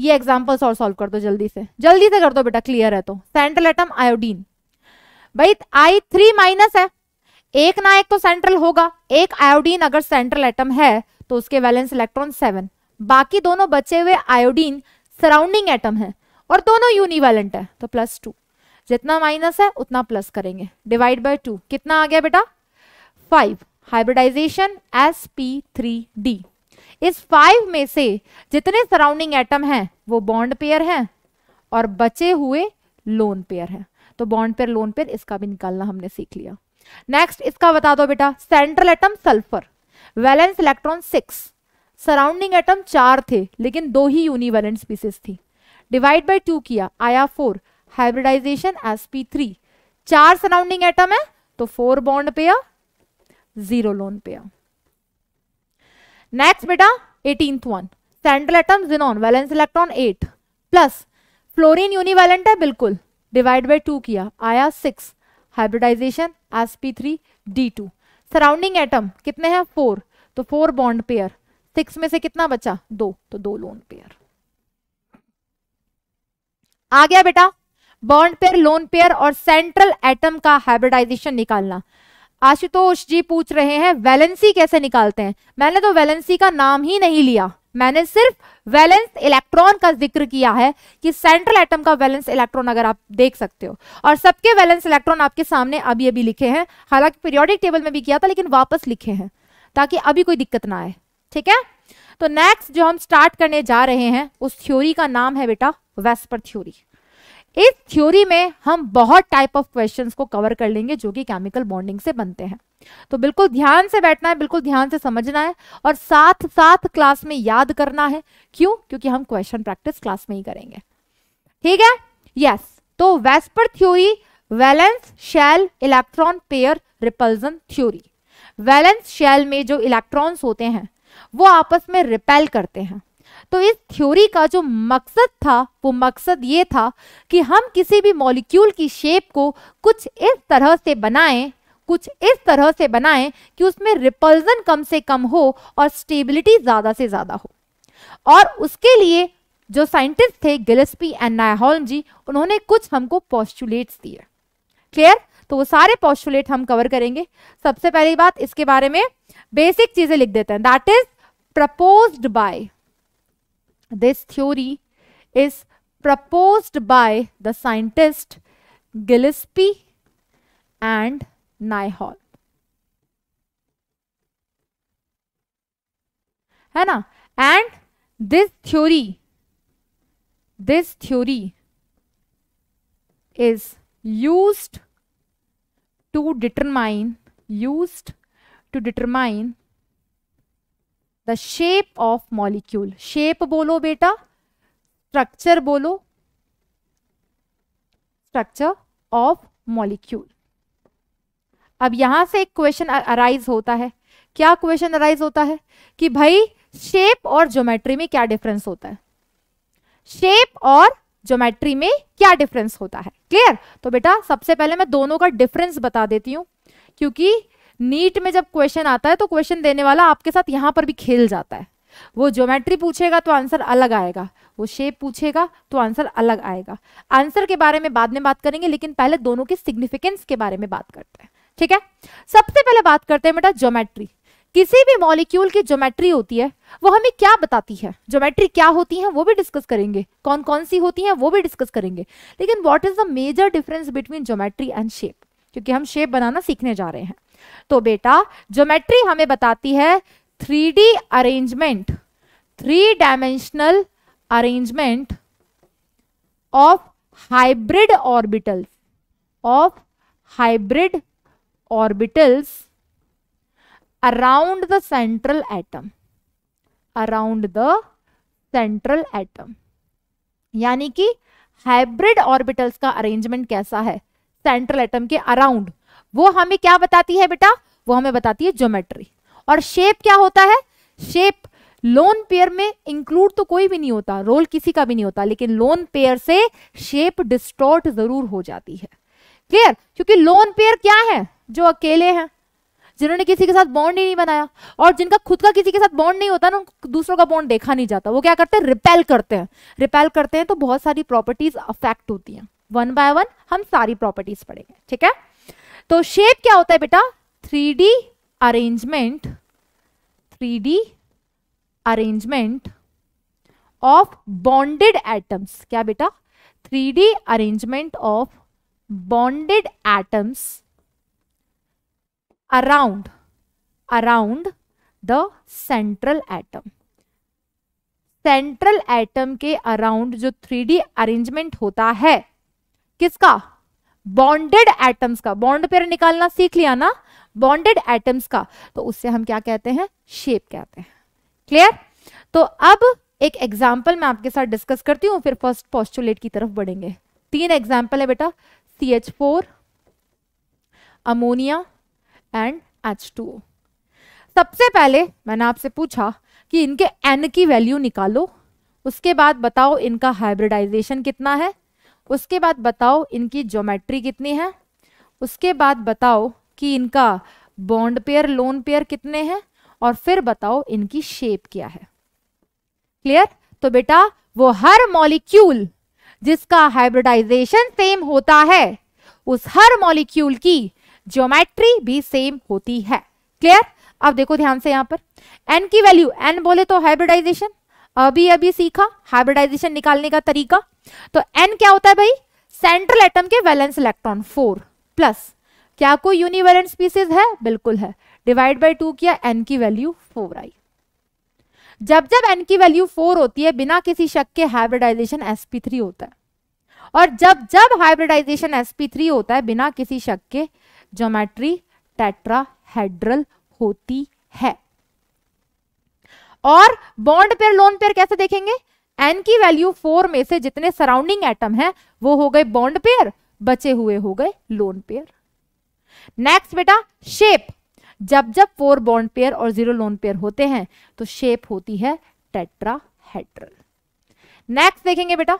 ये एग्जाम्पल्स और सॉल्व कर दो जल्दी से जल्दी से कर दो बेटा क्लियर है तो सेंट्रल एटम आयोडीन भाई आई थ्री माइनस है एक ना एक तो सेंट्रल होगा एक आयोडीन अगर सेंट्रल एटम है तो उसके वैलेंस इलेक्ट्रॉन सेवन बाकी दोनों बचे हुए आयोडीन सराउंडिंग एटम है और दोनों यूनिवेलेंट है तो प्लस टू जितना माइनस है उतना प्लस करेंगे डिवाइड बाय टू कितना आ गया बेटा five hybridisation S P three d इस फाइव में से जितने सराउंडिंग एटम हैं वो बॉन्ड पेयर हैं और बचे हुए लोन पेयर हैं तो बॉन्ड पेयर लोन पेयर इसका भी निकालना हमने सीख लिया नेक्स्ट इसका बता दो बेटा central atom sulphur valence electron six surrounding atom चार थे लेकिन दो ही यूनिवैलेंट स्पीसीज थी डिवाइड बाई टू किया आया फोर हाइब्रिडाइजेशन sp3 चार सराउंडिंग एटम है तो फोर बॉन्ड पे आ जीरो लोन पे आ नेक्स्ट बेटा eighteenth one central atom xenon valence electron eight plus fluorine univalent है बिल्कुल डिवाइड बाई टू किया आया six hybridisation SP three D two surrounding atom कितने हैं फोर तो फोर बॉन्ड पेयर सिक्स में से कितना बचा दो तो दो लोन पेयर आ गया बेटा बॉन्ड पेयर लोन पेयर और सेंट्रल एटम का हाइब्रिडाइजेशन निकालना आशुतोष जी पूछ रहे हैं वैलेंसी कैसे निकालते हैं मैंने तो वैलेंसी का नाम ही नहीं लिया मैंने सिर्फ वैलेंस इलेक्ट्रॉन का जिक्र किया है कि सेंट्रल एटम का वैलेंस इलेक्ट्रॉन अगर आप देख सकते हो और सबके वैलेंस इलेक्ट्रॉन आपके सामने अभी अभी लिखे हैं हालांकि पीरियोडिक टेबल में भी किया था लेकिन वापस लिखे हैं ताकि अभी कोई दिक्कत ना आए ठीक है तो नेक्स्ट जो हम स्टार्ट करने जा रहे हैं उस थ्योरी का नाम है बेटा वेस्पर थ्योरी इस थ्योरी में हम बहुत टाइप ऑफ क्वेश्चंस को कवर कर लेंगे जो कि केमिकल बॉन्डिंग से बनते हैं तो बिल्कुल ध्यान से बैठना है बिल्कुल ध्यान से समझना है और साथ साथ क्लास में याद करना है क्यों क्योंकि हम क्वेश्चन प्रैक्टिस क्लास में ही करेंगे ठीक है यस तो VSEPR theory valence shell electron pair repulsion theory valence shell में जो इलेक्ट्रॉन्स होते हैं वो आपस में रिपेल करते हैं तो इस थ्योरी का जो मकसद था वो मकसद ये था कि हम किसी भी मॉलिक्यूल की शेप को कुछ इस तरह से बनाएं कुछ इस तरह से बनाएं कि उसमें रिपल्जन कम से कम हो और स्टेबिलिटी ज़्यादा से ज़्यादा हो और उसके लिए जो साइंटिस्ट थे गिलस्पी एंड नायहॉल्म जी उन्होंने कुछ हमको पॉस्टुलेट्स दिए क्लियर तो वो सारे पॉस्टुलेट हम कवर करेंगे सबसे पहली बात इसके बारे में बेसिक चीज़ें लिख देते हैं that is proposed by This theory is proposed by the scientist Gillespie and Nihal. है ना and this theory, this is used to determine used to determine the shape of molecule shape बोलो बेटा structure बोलो structure of molecule अब यहां से एक question arise होता है क्या क्वेश्चन अराइज होता है कि भाई शेप और ज्योमेट्री में क्या डिफरेंस होता है शेप और ज्योमेट्री में क्या डिफरेंस होता है क्लियर तो बेटा सबसे पहले मैं दोनों का डिफरेंस बता देती हूँ क्योंकि नीट में जब क्वेश्चन आता है तो क्वेश्चन देने वाला आपके साथ यहाँ पर भी खेल जाता है वो ज्योमेट्री पूछेगा तो आंसर अलग आएगा वो शेप पूछेगा तो आंसर अलग आएगा आंसर के बारे में बाद में बात करेंगे लेकिन पहले दोनों के सिग्निफिकेंस के बारे में बात करते हैं ठीक है सबसे पहले बात करते हैं बेटा ज्योमेट्री किसी भी मॉलिक्यूल की ज्योमेट्री होती है वो हमें क्या बताती है ज्योमेट्री क्या होती है वो भी डिस्कस करेंगे कौन कौन सी होती है वो भी डिस्कस करेंगे लेकिन what is the major difference between geometry and shape क्योंकि हम शेप बनाना सीखने जा रहे हैं तो बेटा ज्योमेट्री हमें बताती है three D arrangement three dimensional arrangement of hybrid orbitals of hybrid orbitals around the central atom around the central atom यानी कि हाइब्रिड ऑर्बिटल्स का अरेंजमेंट कैसा है सेंट्रल एटम के अराउंड वो हमें क्या बताती है बेटा वो हमें बताती है ज्योमेट्री और शेप क्या होता है शेप लोन पेयर में इंक्लूड तो कोई भी नहीं होता रोल किसी का भी नहीं होता लेकिन लोन पेयर से शेप डिस्टॉर्ट जरूर हो जाती है क्लियर क्योंकि लोन पेयर क्या है जो अकेले हैं जिन्होंने किसी के साथ बॉन्ड ही नहीं बनाया और जिनका खुद का किसी के साथ बॉन्ड नहीं होता ना दूसरों का बॉन्ड देखा नहीं जाता वो क्या करते हैं रिपेल करते हैं रिपेल करते हैं तो बहुत सारी प्रॉपर्टीज अफेक्ट होती हैं वन बाय वन हम सारी प्रॉपर्टीज पढ़ेंगे ठीक है तो शेप क्या होता है बेटा three D arrangement three D arrangement of bonded atoms क्या बेटा three D arrangement of bonded atoms around around the central atom central atom के अराउंड जो थ्री डी अरेंजमेंट होता है किसका बॉन्डेड एटम्स का बॉन्ड पेयर निकालना सीख लिया ना बॉन्डेड एटम्स का तो उससे हम क्या कहते हैं शेप कहते हैं क्लियर तो अब एक एग्जाम्पल मैं आपके साथ डिस्कस करती हूँ फिर फर्स्ट पॉस्टुलेट की तरफ बढ़ेंगे तीन एग्जाम्पल है बेटा C H four ammonia and H two सबसे पहले मैंने आपसे पूछा कि इनके एन की वैल्यू निकालो उसके बाद बताओ इनका हाइब्रिडाइजेशन कितना है उसके बाद बताओ इनकी ज्योमेट्री कितनी है उसके बाद बताओ कि इनका बॉन्ड पेयर लोन पेयर कितने हैं और फिर बताओ इनकी शेप क्या है क्लियर तो बेटा वो हर मॉलिक्यूल जिसका हाइब्रिडाइजेशन सेम होता है उस हर मॉलिक्यूल की ज्योमेट्री भी सेम होती है क्लियर अब देखो ध्यान से यहां पर एन की वैल्यू एन बोले तो हाइब्रिडाइजेशन अभी अभी सीखा हाइब्रिडाइजेशन निकालने का तरीका तो एन क्या होता है भाई सेंट्रल एटम के वैलेंस इलेक्ट्रॉन फोर प्लस क्या कोई यूनिवेलेंट स्पीसीज है बिल्कुल है डिवाइड बाई टू किया एन की वैल्यू फोर आई जब जब एन की वैल्यू फोर होती है बिना किसी शक के हाइब्रिडाइजेशन थ्री होता है और जब जब हाइब्रिडाइजेशन थ्री होता है बिना किसी शक के ज्योमेट्री टेट्राहेड्रल होती है और बॉन्ड पेयर लोन पेयर कैसे देखेंगे एन की वैल्यू फोर में से जितने सराउंडिंग एटम हैं वो हो गए बॉन्ड पेयर बचे हुए हो गए लोन पेयर नेक्स्ट बेटा शेप जब जब फोर बॉन्ड पेयर और जीरो लोन पेयर होते हैं तो शेप होती है टेट्राहेड्रल नेक्स्ट देखेंगे बेटा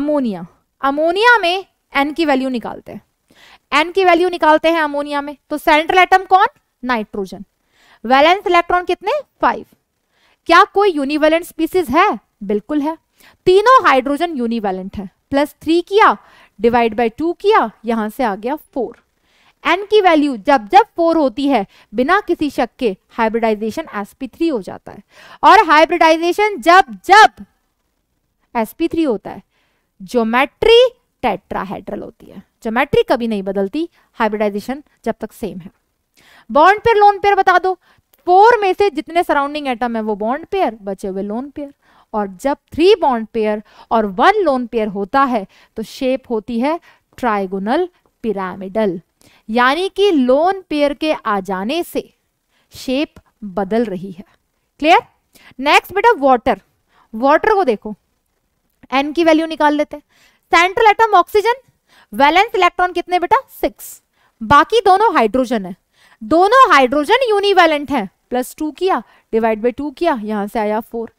अमोनिया अमोनिया में एन की वैल्यू निकालते हैं एन की वैल्यू निकालते हैं अमोनिया में तो सेंट्रल एटम कौन नाइट्रोजन वैलेंस इलेक्ट्रॉन कितने फाइव क्या कोई यूनिवेलेंट स्पीसीज है बिल्कुल है तीनों हाइड्रोजन यूनिवेलेंट है प्लस थ्री किया डिवाइड बाई टू किया यहां से आ गया फोर एन की वैल्यू जब जब फोर होती है बिना किसी शक के हाइब्रिडाइजेशन sp3 हो जाता है और हाइब्रिडाइजेशन जब जब sp3 होता है ज्योमेट्री टेट्राहेड्रल होती है ज्योमेट्री कभी नहीं बदलती हाइब्रिडाइजेशन जब तक सेम है बॉन्ड पेयर लोन पेयर बता दो फोर में से जितने सराउंडिंग एटम है वो बॉन्ड पेयर बचे हुए लोन पेयर और जब थ्री बॉन्ड पेयर और वन लोन पेयर होता है तो शेप होती है ट्राइगोनल पिरामिडल यानी कि लोन पेयर के आ जाने से शेप बदल रही है क्लियर नेक्स्ट बेटा वाटर वाटर को देखो एन की वैल्यू निकाल लेते हैं central atom oxygen valence electron कितने बेटा सिक्स बाकी दोनों हाइड्रोजन है दोनों हाइड्रोजन यूनिवेलेंट है प्लस टू किया डिवाइड बाई टू किया यहाँ से आया फोर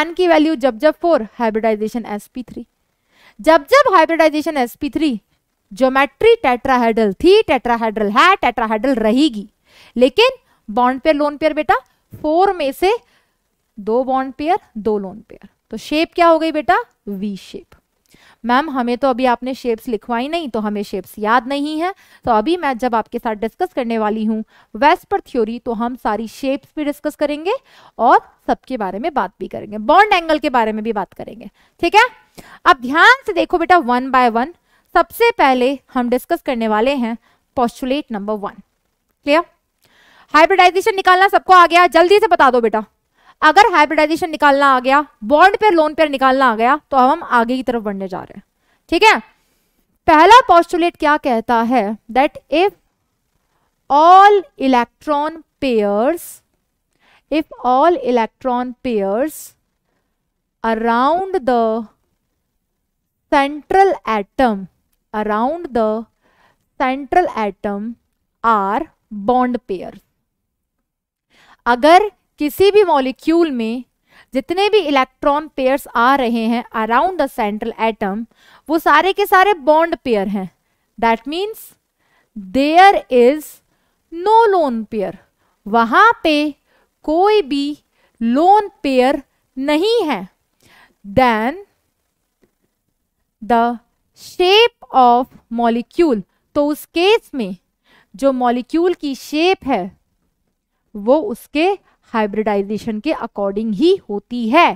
एन की वैल्यू जब जब फोर हाइब्रिडाइजेशन एस थ्री जब जब हाइब्रिडाइजेशन एस ज्योमेट्री टेट्राहेड्रल थी टेट्राहेड्रल है टेट्राहेड्रल रहेगी लेकिन बॉन्ड पेयर लोन पेयर बेटा फोर में से दो बॉन्ड पेयर दो लोन पेयर तो शेप क्या हो गई बेटा वी शेप मैम हमें तो अभी आपने शेप्स लिखवाई नहीं तो हमें शेप्स याद नहीं है तो अभी मैं जब आपके साथ डिस्कस करने वाली हूँ वेस्पर थ्योरी तो हम सारी शेप्स भी डिस्कस करेंगे और सबके बारे में बात भी करेंगे बॉन्ड एंगल के बारे में भी बात करेंगे ठीक है अब ध्यान से देखो बेटा वन बाय वन सबसे पहले हम डिस्कस करने वाले हैं postulate number one clear hybridisation निकालना सबको आ गया जल्दी से बता दो बेटा अगर हाइब्रिडाइजेशन निकालना आ गया बॉन्ड पेयर लोन पेयर निकालना आ गया तो अब हम आगे की तरफ बढ़ने जा रहे हैं ठीक है पहला पॉस्टुलेट क्या कहता है that if all electron pairs if all electron pairs around the central atom around the central atom are bond pair अगर किसी भी मॉलिक्यूल में जितने भी इलेक्ट्रॉन पेयर्स आ रहे हैं अराउंड द सेंट्रल एटम वो सारे के सारे बॉन्ड पेयर हैं that means there is no lone pair वहां पे कोई भी लोन पेयर नहीं है then the shape of molecule तो उस केस में जो मॉलिक्यूल की शेप है वो उसके हाइब्रिडाइजेशन के अकॉर्डिंग ही होती है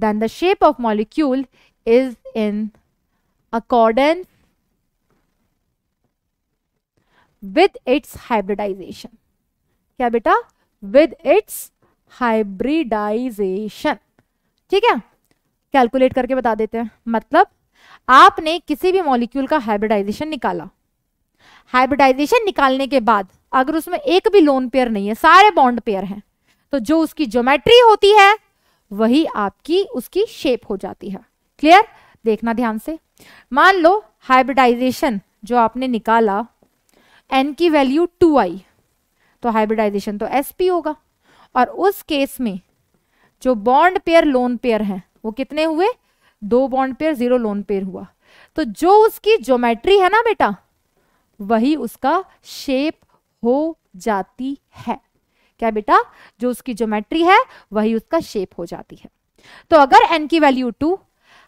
then the shape of molecule is in accordance with its hybridisation क्या बेटा विद इट्स हाइब्रिडाइजेशन ठीक है कैलकुलेट करके बता देते हैं मतलब आपने किसी भी मॉलिक्यूल का हाइब्रिडाइजेशन निकाला हाइब्रिडाइजेशन निकालने के बाद अगर उसमें एक भी लोन पेयर नहीं है सारे बॉन्ड पेयर हैं तो जो उसकी ज्योमेट्री होती है वही आपकी उसकी शेप हो जाती है क्लियर देखना ध्यान से मान लो हाइब्रिडाइजेशन जो आपने निकाला एन की वैल्यू टू आई तो हाइब्रिडाइजेशन तो एस पी होगा और उस केस में जो बॉन्ड पेयर लोन पेयर हैं वो कितने हुए दो bond pair zero lone pair हुआ तो जो उसकी ज्योमेट्री है ना बेटा वही उसका शेप हो जाती है क्या बेटा जो उसकी ज्योमेट्री है वही उसका शेप हो जाती है तो अगर एन की वैल्यू टू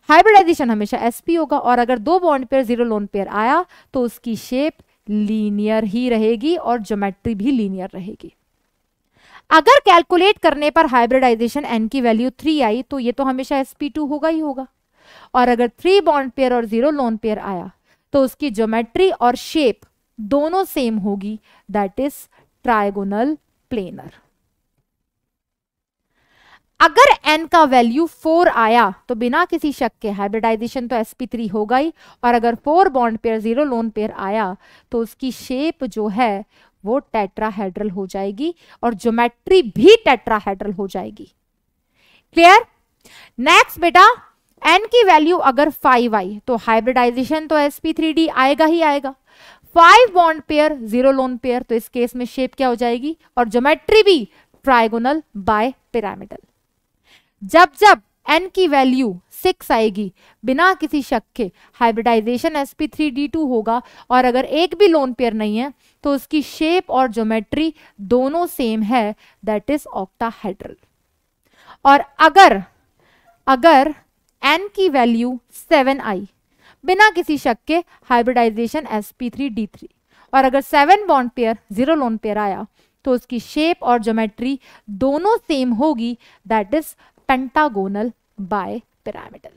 हाइब्रिडाइजेशन हमेशा एस पी होगा और अगर दो bond pair zero lone pair आया तो उसकी शेप लीनियर ही रहेगी और ज्योमेट्री भी लीनियर रहेगी अगर कैलकुलेट करने पर हाइब्रिडाइजेशन एन की वैल्यू थ्री आई तो ये तो हमेशा एस पी टू होगा ही होगा और अगर थ्री बॉन्ड पेयर और जीरो लोन पेयर आया तो उसकी ज्योमेट्री और शेप दोनों सेम होगी दैट इज ट्राइगोनल प्लेनर अगर n का वैल्यू फोर आया तो बिना किसी शक के हाइब्रिडाइजेशन तो sp3 होगा ही और अगर four bond pair zero lone pair आया तो उसकी शेप जो है वो टेट्राहेड्रल हो जाएगी और ज्योमेट्री भी टेट्राहेड्रल हो जाएगी क्लियर नेक्स्ट बेटा n की वैल्यू अगर 5 आई तो हाइब्रिडाइजेशन तो sp3d आएगा ही आएगा five bond pair zero lone pair तो इस केस में शेप क्या हो जाएगी और ज्योमेट्री भी ट्राइगोनल बाय पिरामिडल जब जब एन की वैल्यू सिक्स आएगी बिना किसी शक के hybridisation S P three D two होगा और अगर एक भी लोन पेयर नहीं है तो उसकी शेप और ज्योमेट्री दोनों सेम है दैट इज ऑक्टाहाइड्रल और अगर अगर एन की वैल्यू सेवन आई बिना किसी शक के हाइब्रिडाइजेशन sp3d3 और अगर seven bond pair zero lone pair आया तो उसकी शेप और ज्योमेट्री दोनों सेम होगी that is pentagonal bipyramidal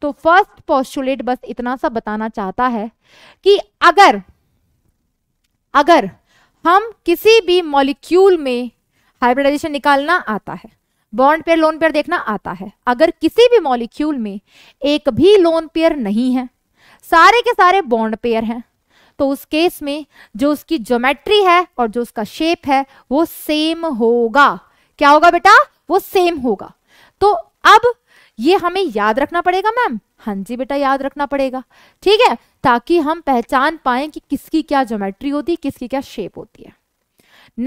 तो फर्स्ट पॉस्टुलेट बस इतना सा बताना चाहता है कि अगर अगर हम किसी भी मॉलिक्यूल में हाइब्रिडाइजेशन निकालना आता है बॉन्ड पेयर लोन पेयर देखना आता है अगर किसी भी मॉलिक्यूल में एक भी लोन पेयर नहीं है सारे के सारे बॉन्ड पेयर हैं तो उस केस में जो उसकी ज्योमेट्री है और जो उसका शेप है वो सेम होगा क्या होगा बेटा वो सेम होगा तो अब ये हमें याद रखना पड़ेगा मैम हाँ जी बेटा याद रखना पड़ेगा ठीक है ताकि हम पहचान पाए कि किसकी क्या ज्योमेट्री होती है किसकी क्या शेप होती है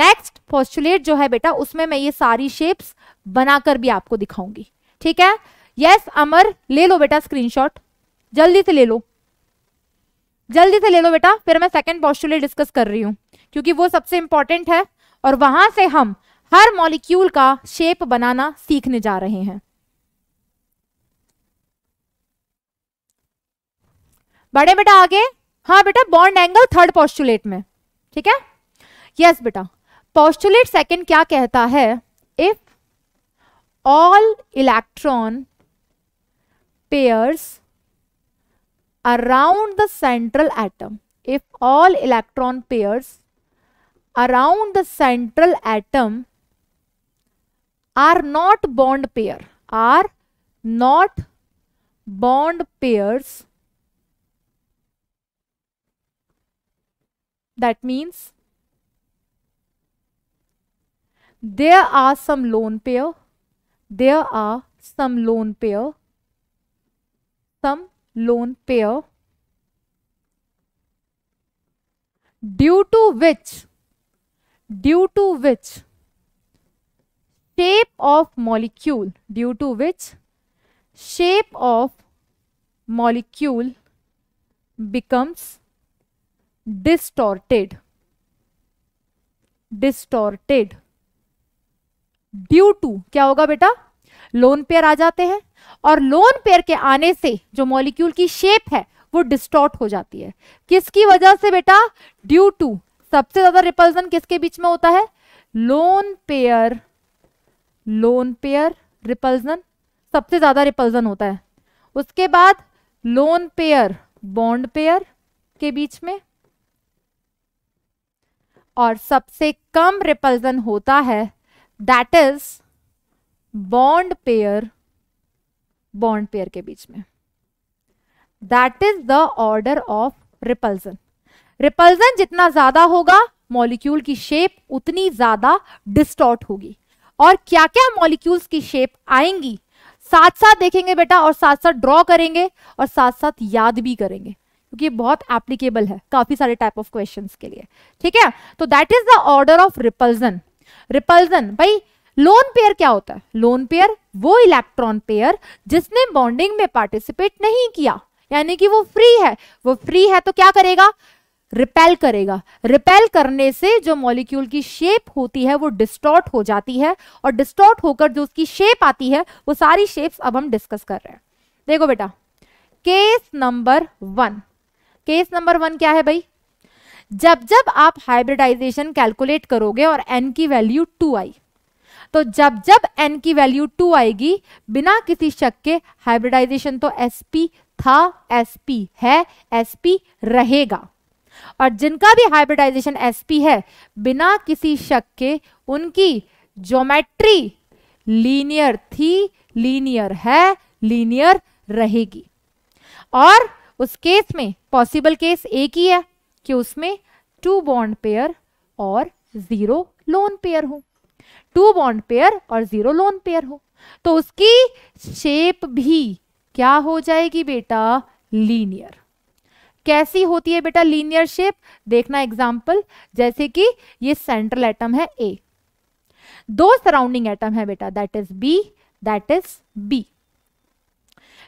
नेक्स्ट पॉस्टुलेट जो है बेटा उसमें मैं ये सारी शेप्स बनाकर भी आपको दिखाऊंगी ठीक है यस अमर ले लो बेटा स्क्रीनशॉट जल्दी से ले लो जल्दी से ले लो बेटा फिर मैं सेकेंड पॉस्टुलेट डिस्कस कर रही हूँ क्योंकि वो सबसे इंपॉर्टेंट है और वहां से हम हर मॉलिक्यूल का शेप बनाना सीखने जा रहे हैं बड़े बेटा आगे हाँ बेटा बॉन्ड एंगल थर्ड पॉस्टुलेट में ठीक है यस बेटा पॉस्टुलेट सेकंड क्या कहता है if all electron pairs around the central atom if all electron pairs around the central atom are not bond pair are not bond pairs that means there are some lone pair there are some lone pair, some lone pair due to which, due to which shape of molecule, due to which shape of molecule becomes distorted, distorted due to क्या होगा बेटा loan pair आ जाते हैं और lone pair के आने से जो मॉलिक्यूल की शेप है वो डिस्टॉर्ट हो जाती है किसकी वजह से बेटा ड्यू टू सबसे ज्यादा रिपल्सन किसके बीच में होता है lone pair lone pair repulsion सबसे ज्यादा रिपल्सन होता है उसके बाद लोन पेयर बॉन्ड पेयर के बीच में और सबसे कम रिपल्सन होता है that is bond pair bond pair के बीच में that is the order of repulsion repulsion जितना ज्यादा होगा मॉलिक्यूल की शेप उतनी ज्यादा डिस्टॉर्ट होगी और क्या क्या मॉलिक्यूल्स की शेप आएंगी साथ साथ देखेंगे बेटा और साथ साथ ड्रॉ करेंगे और साथ साथ याद भी करेंगे क्योंकि ये बहुत एप्लीकेबल है काफी सारे टाइप ऑफ क्वेश्चंस के लिए ठीक है तो that is the order of repulsion repulsion भाई लोन पेयर क्या होता है लोन पेयर वो इलेक्ट्रॉन पेयर जिसने बॉन्डिंग में पार्टिसिपेट नहीं किया यानी कि वो फ्री है वो फ्री है तो क्या करेगा रिपेल करेगा रिपेल करने से जो मॉलिक्यूल की शेप होती है वो डिस्टॉर्ट हो जाती है और डिस्टॉर्ट होकर जो उसकी शेप आती है वो सारी शेप्स अब हम डिस्कस कर रहे हैं देखो बेटा case number one case number one क्या है भाई जब जब आप हाइब्रिडाइजेशन कैलकुलेट करोगे और एन की वैल्यू टू आई तो जब जब एन की वैल्यू टू आएगी बिना किसी शक के हाइब्रिडाइजेशन तो एस पी था एस पी है एस पी रहेगा और जिनका भी हाइब्रिडाइजेशन एस पी है बिना किसी शक के उनकी ज्योमेट्री लीनियर थी लीनियर है लीनियर रहेगी और उस केस में पॉसिबल केस एक ही है कि उसमें टू बॉन्ड पेयर और जीरो लोन पेयर हो टू बॉन्ड पेयर और जीरो लोन पेयर हो तो उसकी शेप भी क्या हो जाएगी बेटा लीनियर कैसी होती है बेटा लीनियर शेप देखना एग्जाम्पल जैसे कि ये सेंट्रल एटम है ए दो सराउंडिंग एटम है बेटा that is B that is B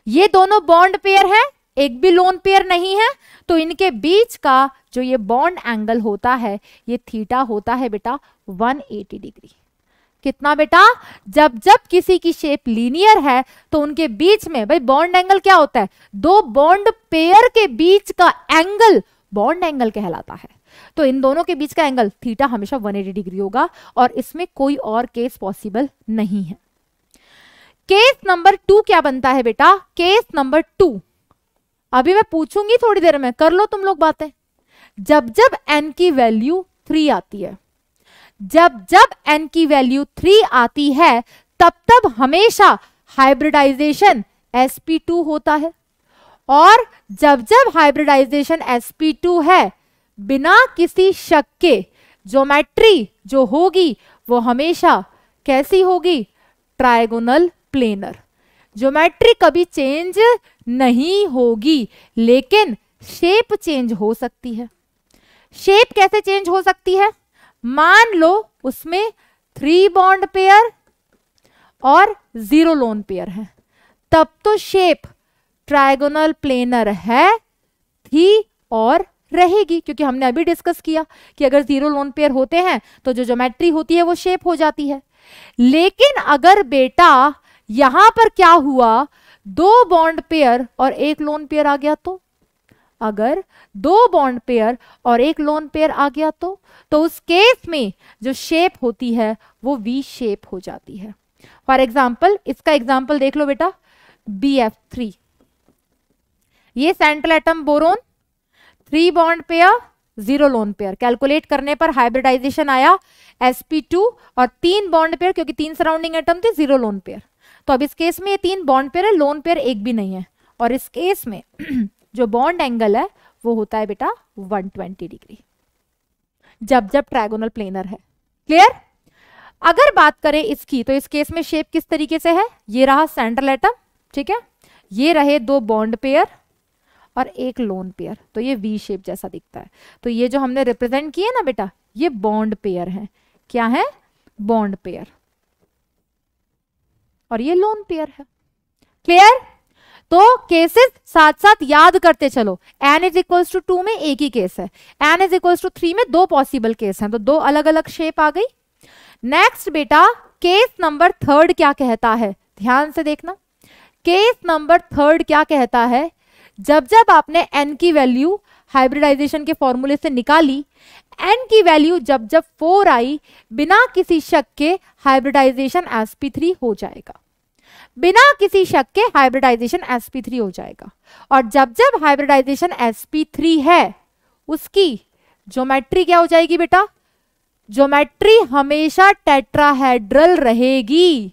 ये दोनों बॉन्ड पेयर है एक भी लोन पेयर नहीं है तो इनके बीच का जो ये बॉन्ड एंगल होता है ये थीटा होता है बेटा 180 डिग्री कितना बेटा जब जब किसी की शेप लीनियर है तो उनके बीच में भाई बॉन्ड एंगल क्या होता है दो बॉन्ड पेयर के बीच का एंगल बॉन्ड एंगल कहलाता है तो इन दोनों के बीच का एंगल थीटा हमेशा 180 डिग्री होगा और इसमें कोई और केस पॉसिबल नहीं है केस नंबर टू क्या बनता है बेटा केस नंबर टू अभी मैं पूछूंगी थोड़ी देर में कर लो तुम लोग बातें जब जब एन की वैल्यू थ्री आती है जब जब एन की वैल्यू थ्री आती है तब तब हमेशा हाइब्रिडाइजेशन sp2 होता है और जब जब हाइब्रिडाइजेशन sp2 है बिना किसी शक के ज्योमेट्री जो होगी वो हमेशा कैसी होगी ट्रायगोनल प्लेनर ज्योमेट्री कभी चेंज नहीं होगी लेकिन शेप चेंज हो सकती है शेप कैसे चेंज हो सकती है मान लो उसमें थ्री बॉन्ड पेयर और जीरो लोन पेयर है तब तो शेप ट्रायगोनल प्लेनर है थी और रहेगी क्योंकि हमने अभी डिस्कस किया कि अगर जीरो लोन पेयर होते हैं तो जो ज्योमेट्री होती है वो शेप हो जाती है लेकिन अगर बेटा यहां पर क्या हुआ दो बॉन्ड पेयर और एक लोन पेयर आ गया तो अगर दो बॉन्ड पेयर और एक लोन पेयर आ गया तो तो उस केस में जो शेप होती है वो वी शेप हो जाती है फॉर एग्जाम्पल इसका एग्जाम्पल देख लो बेटा बी एफ थ्री ये central atom boron three bond pair zero lone pair calculate करने पर हाइब्रिडाइजेशन आया एसपी टू और तीन बॉन्ड पेयर क्योंकि तीन सराउंडिंग एटम थे जीरो लोन पेयर तो अब इस केस में ये तीन बॉन्ड पेयर है लोन पेयर एक भी नहीं है और इस केस में जो बॉन्ड एंगल है वो होता है बेटा 120 डिग्री जब जब ट्रायगोनल प्लेनर है क्लियर अगर बात करें इसकी तो इस केस में शेप किस तरीके से है ये रहा सेंट्रल एटम ठीक है ये रहे दो बॉन्ड पेयर और एक लोन पेयर तो ये वी शेप जैसा दिखता है तो ये जो हमने रिप्रेजेंट किए ना बेटा ये बॉन्ड पेयर है क्या है बॉन्ड पेयर और ये लोन पेयर है क्लियर तो केसेस साथ साथ याद करते चलो N is equals to two में एक ही केस है N is equals to three में दो पॉसिबल केस हैं तो दो अलग अलग शेप आ गई नेक्स्ट बेटा केस नंबर थर्ड क्या कहता है ध्यान से देखना केस नंबर थर्ड क्या कहता है जब जब आपने एन की वैल्यू हाइब्रिडाइजेशन के फॉर्मूले से निकाली एन की वैल्यू जब जब फोर आई बिना किसी शक के हाइब्रिडाइजेशन एस पी थ्री हो जाएगा बिना किसी शक के हाइब्रिडाइजेशन एस पी थ्री हो जाएगा और जब जब हाइब्रिडाइजेशन एस पी थ्री है उसकी ज्योमेट्री क्या हो जाएगी बेटा ज्योमेट्री हमेशा टेट्राहेड्रल रहेगी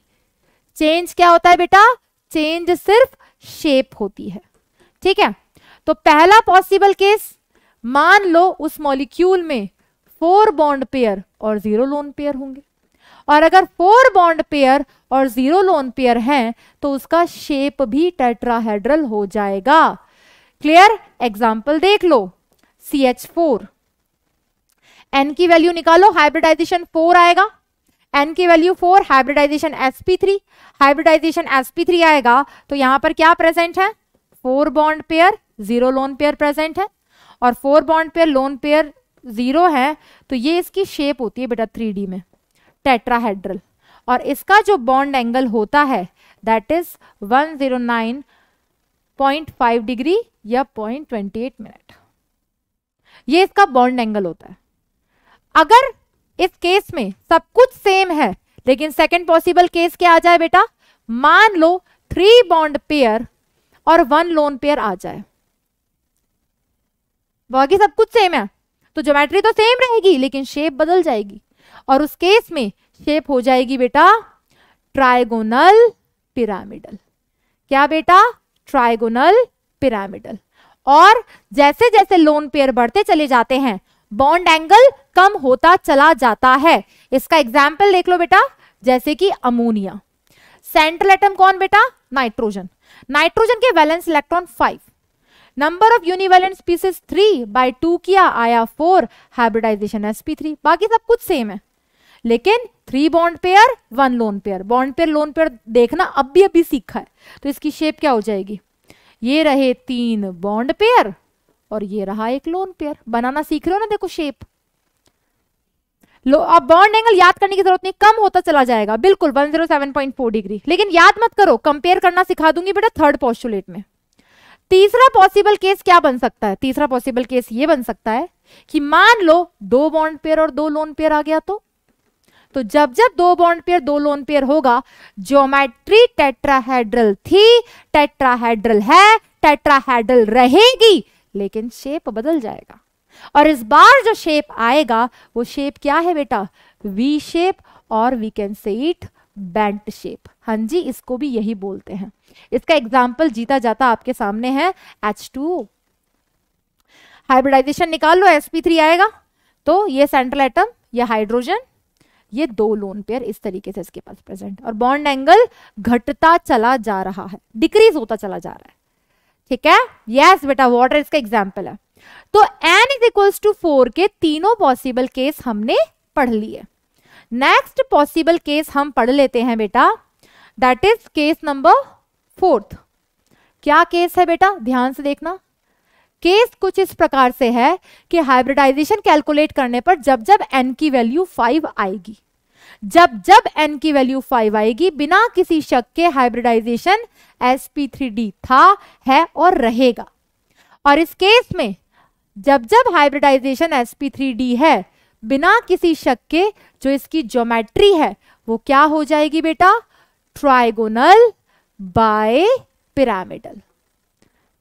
चेंज क्या होता है बेटा चेंज सिर्फ शेप होती है ठीक है तो पहला पॉसिबल केस मान लो उस मॉलिक्यूल में फोर बॉन्ड पेयर और जीरो लोन पेयर होंगे और अगर फोर बॉन्ड पेयर और जीरो लोन पेयर हैं तो उसका शेप भी टेट्राहेड्रल हो जाएगा क्लियर एग्जाम्पल देख लो सी एच फोर एन की वैल्यू निकालो हाइब्रिडाइजेशन फोर आएगा एन की value four hybridisation S P three hybridisation S P three आएगा तो यहां पर क्या प्रेजेंट है four bond pair zero lone pair present है और four bond pair lone pair zero है तो ये इसकी शेप होती है बेटा थ्री में टेट्राहेड्रल और इसका जो बॉन्ड एंगल होता है दैट इज 109.5 डिग्री या 0.28 मिनट ये इसका बॉन्ड एंगल होता है अगर इस केस में सब कुछ सेम है लेकिन सेकंड पॉसिबल केस क्या आ जाए बेटा मान लो थ्री बॉन्ड पेयर और वन लोन पेयर आ जाए बाकी सब कुछ सेम है तो ज्योमेट्री तो सेम रहेगी लेकिन शेप बदल जाएगी और उस केस में शेप हो जाएगी बेटा ट्राइगोनल पिरामिडल क्या बेटा ट्राइगोनल पिरामिडल और जैसे जैसे लोन पेयर बढ़ते चले जाते हैं बॉन्ड एंगल कम होता चला जाता है इसका एग्जाम्पल देख लो बेटा जैसे कि अमोनिया सेंट्रल एटम कौन बेटा नाइट्रोजन नाइट्रोजन के valence electron five number of univalent species three by two किया आया four hybridisation S P three बाकी सब कुछ सेम है लेकिन three bond pair one lone pair bond pair lone pair देखना अब भी अभी सीखा है तो इसकी शेप क्या हो जाएगी ये रहे तीन बॉन्ड पेयर और ये रहा एक लोन पेयर बनाना सीख रहे हो ना देखो शेप लो अब बॉन्ड एंगल याद करने की जरूरत नहीं कम होता चला जाएगा बिल्कुल 107.4 डिग्री लेकिन याद मत करो कंपेयर करना सिखा दूंगी बेटा थर्ड पॉस्टुलेट में तीसरा पॉसिबल केस क्या बन सकता है तीसरा पॉसिबल केस ये बन सकता है कि मान लो दो बॉन्ड पेयर और दो लोन पेयर आ गया तो तो जब जब दो बॉन्ड पेयर दो लोन पेयर होगा ज्योमेट्री टेट्राहेड्रल थी टेट्राहेड्रल है टेट्राहेड्रल रहेगी लेकिन शेप बदल जाएगा और इस बार जो शेप आएगा वो शेप क्या है बेटा वी शेप और we can say it bent shape हाँ जी इसको भी यही बोलते हैं इसका एग्जाम्पल जीता जाता आपके सामने है एच टू हाइब्रिडाइजेशन निकाल लो एस पी थ्री आएगा तो ये सेंट्रल एटम या हाइड्रोजन ये दो लोन पेयर इस तरीके से इसके पास प्रेजेंट और बॉन्ड एंगल घटता चला जा रहा है डिक्रीज होता चला जा रहा है ठीक है यस बेटा वाटर इसका एग्जाम्पल है तो N is equals to four के तीनों पॉसिबल केस हमने पढ़ लिए नेक्स्ट पॉसिबल केस हम पढ़ लेते हैं बेटा that is case number fourth क्या केस है बेटा ध्यान से देखना केस कुछ इस प्रकार से है कि हाइब्रिडाइजेशन कैलकुलेट करने पर जब जब एन की वैल्यू फाइव आएगी जब जब एन की वैल्यू फाइव आएगी बिना किसी शक के हाइब्रिडाइजेशन एस था है और रहेगा और इस केस में जब जब हाइब्रिडाइजेशन एस है बिना किसी शक के जो इसकी ज्योमेट्री है वो क्या हो जाएगी बेटा ट्राइगोनल बाय पिरामिडल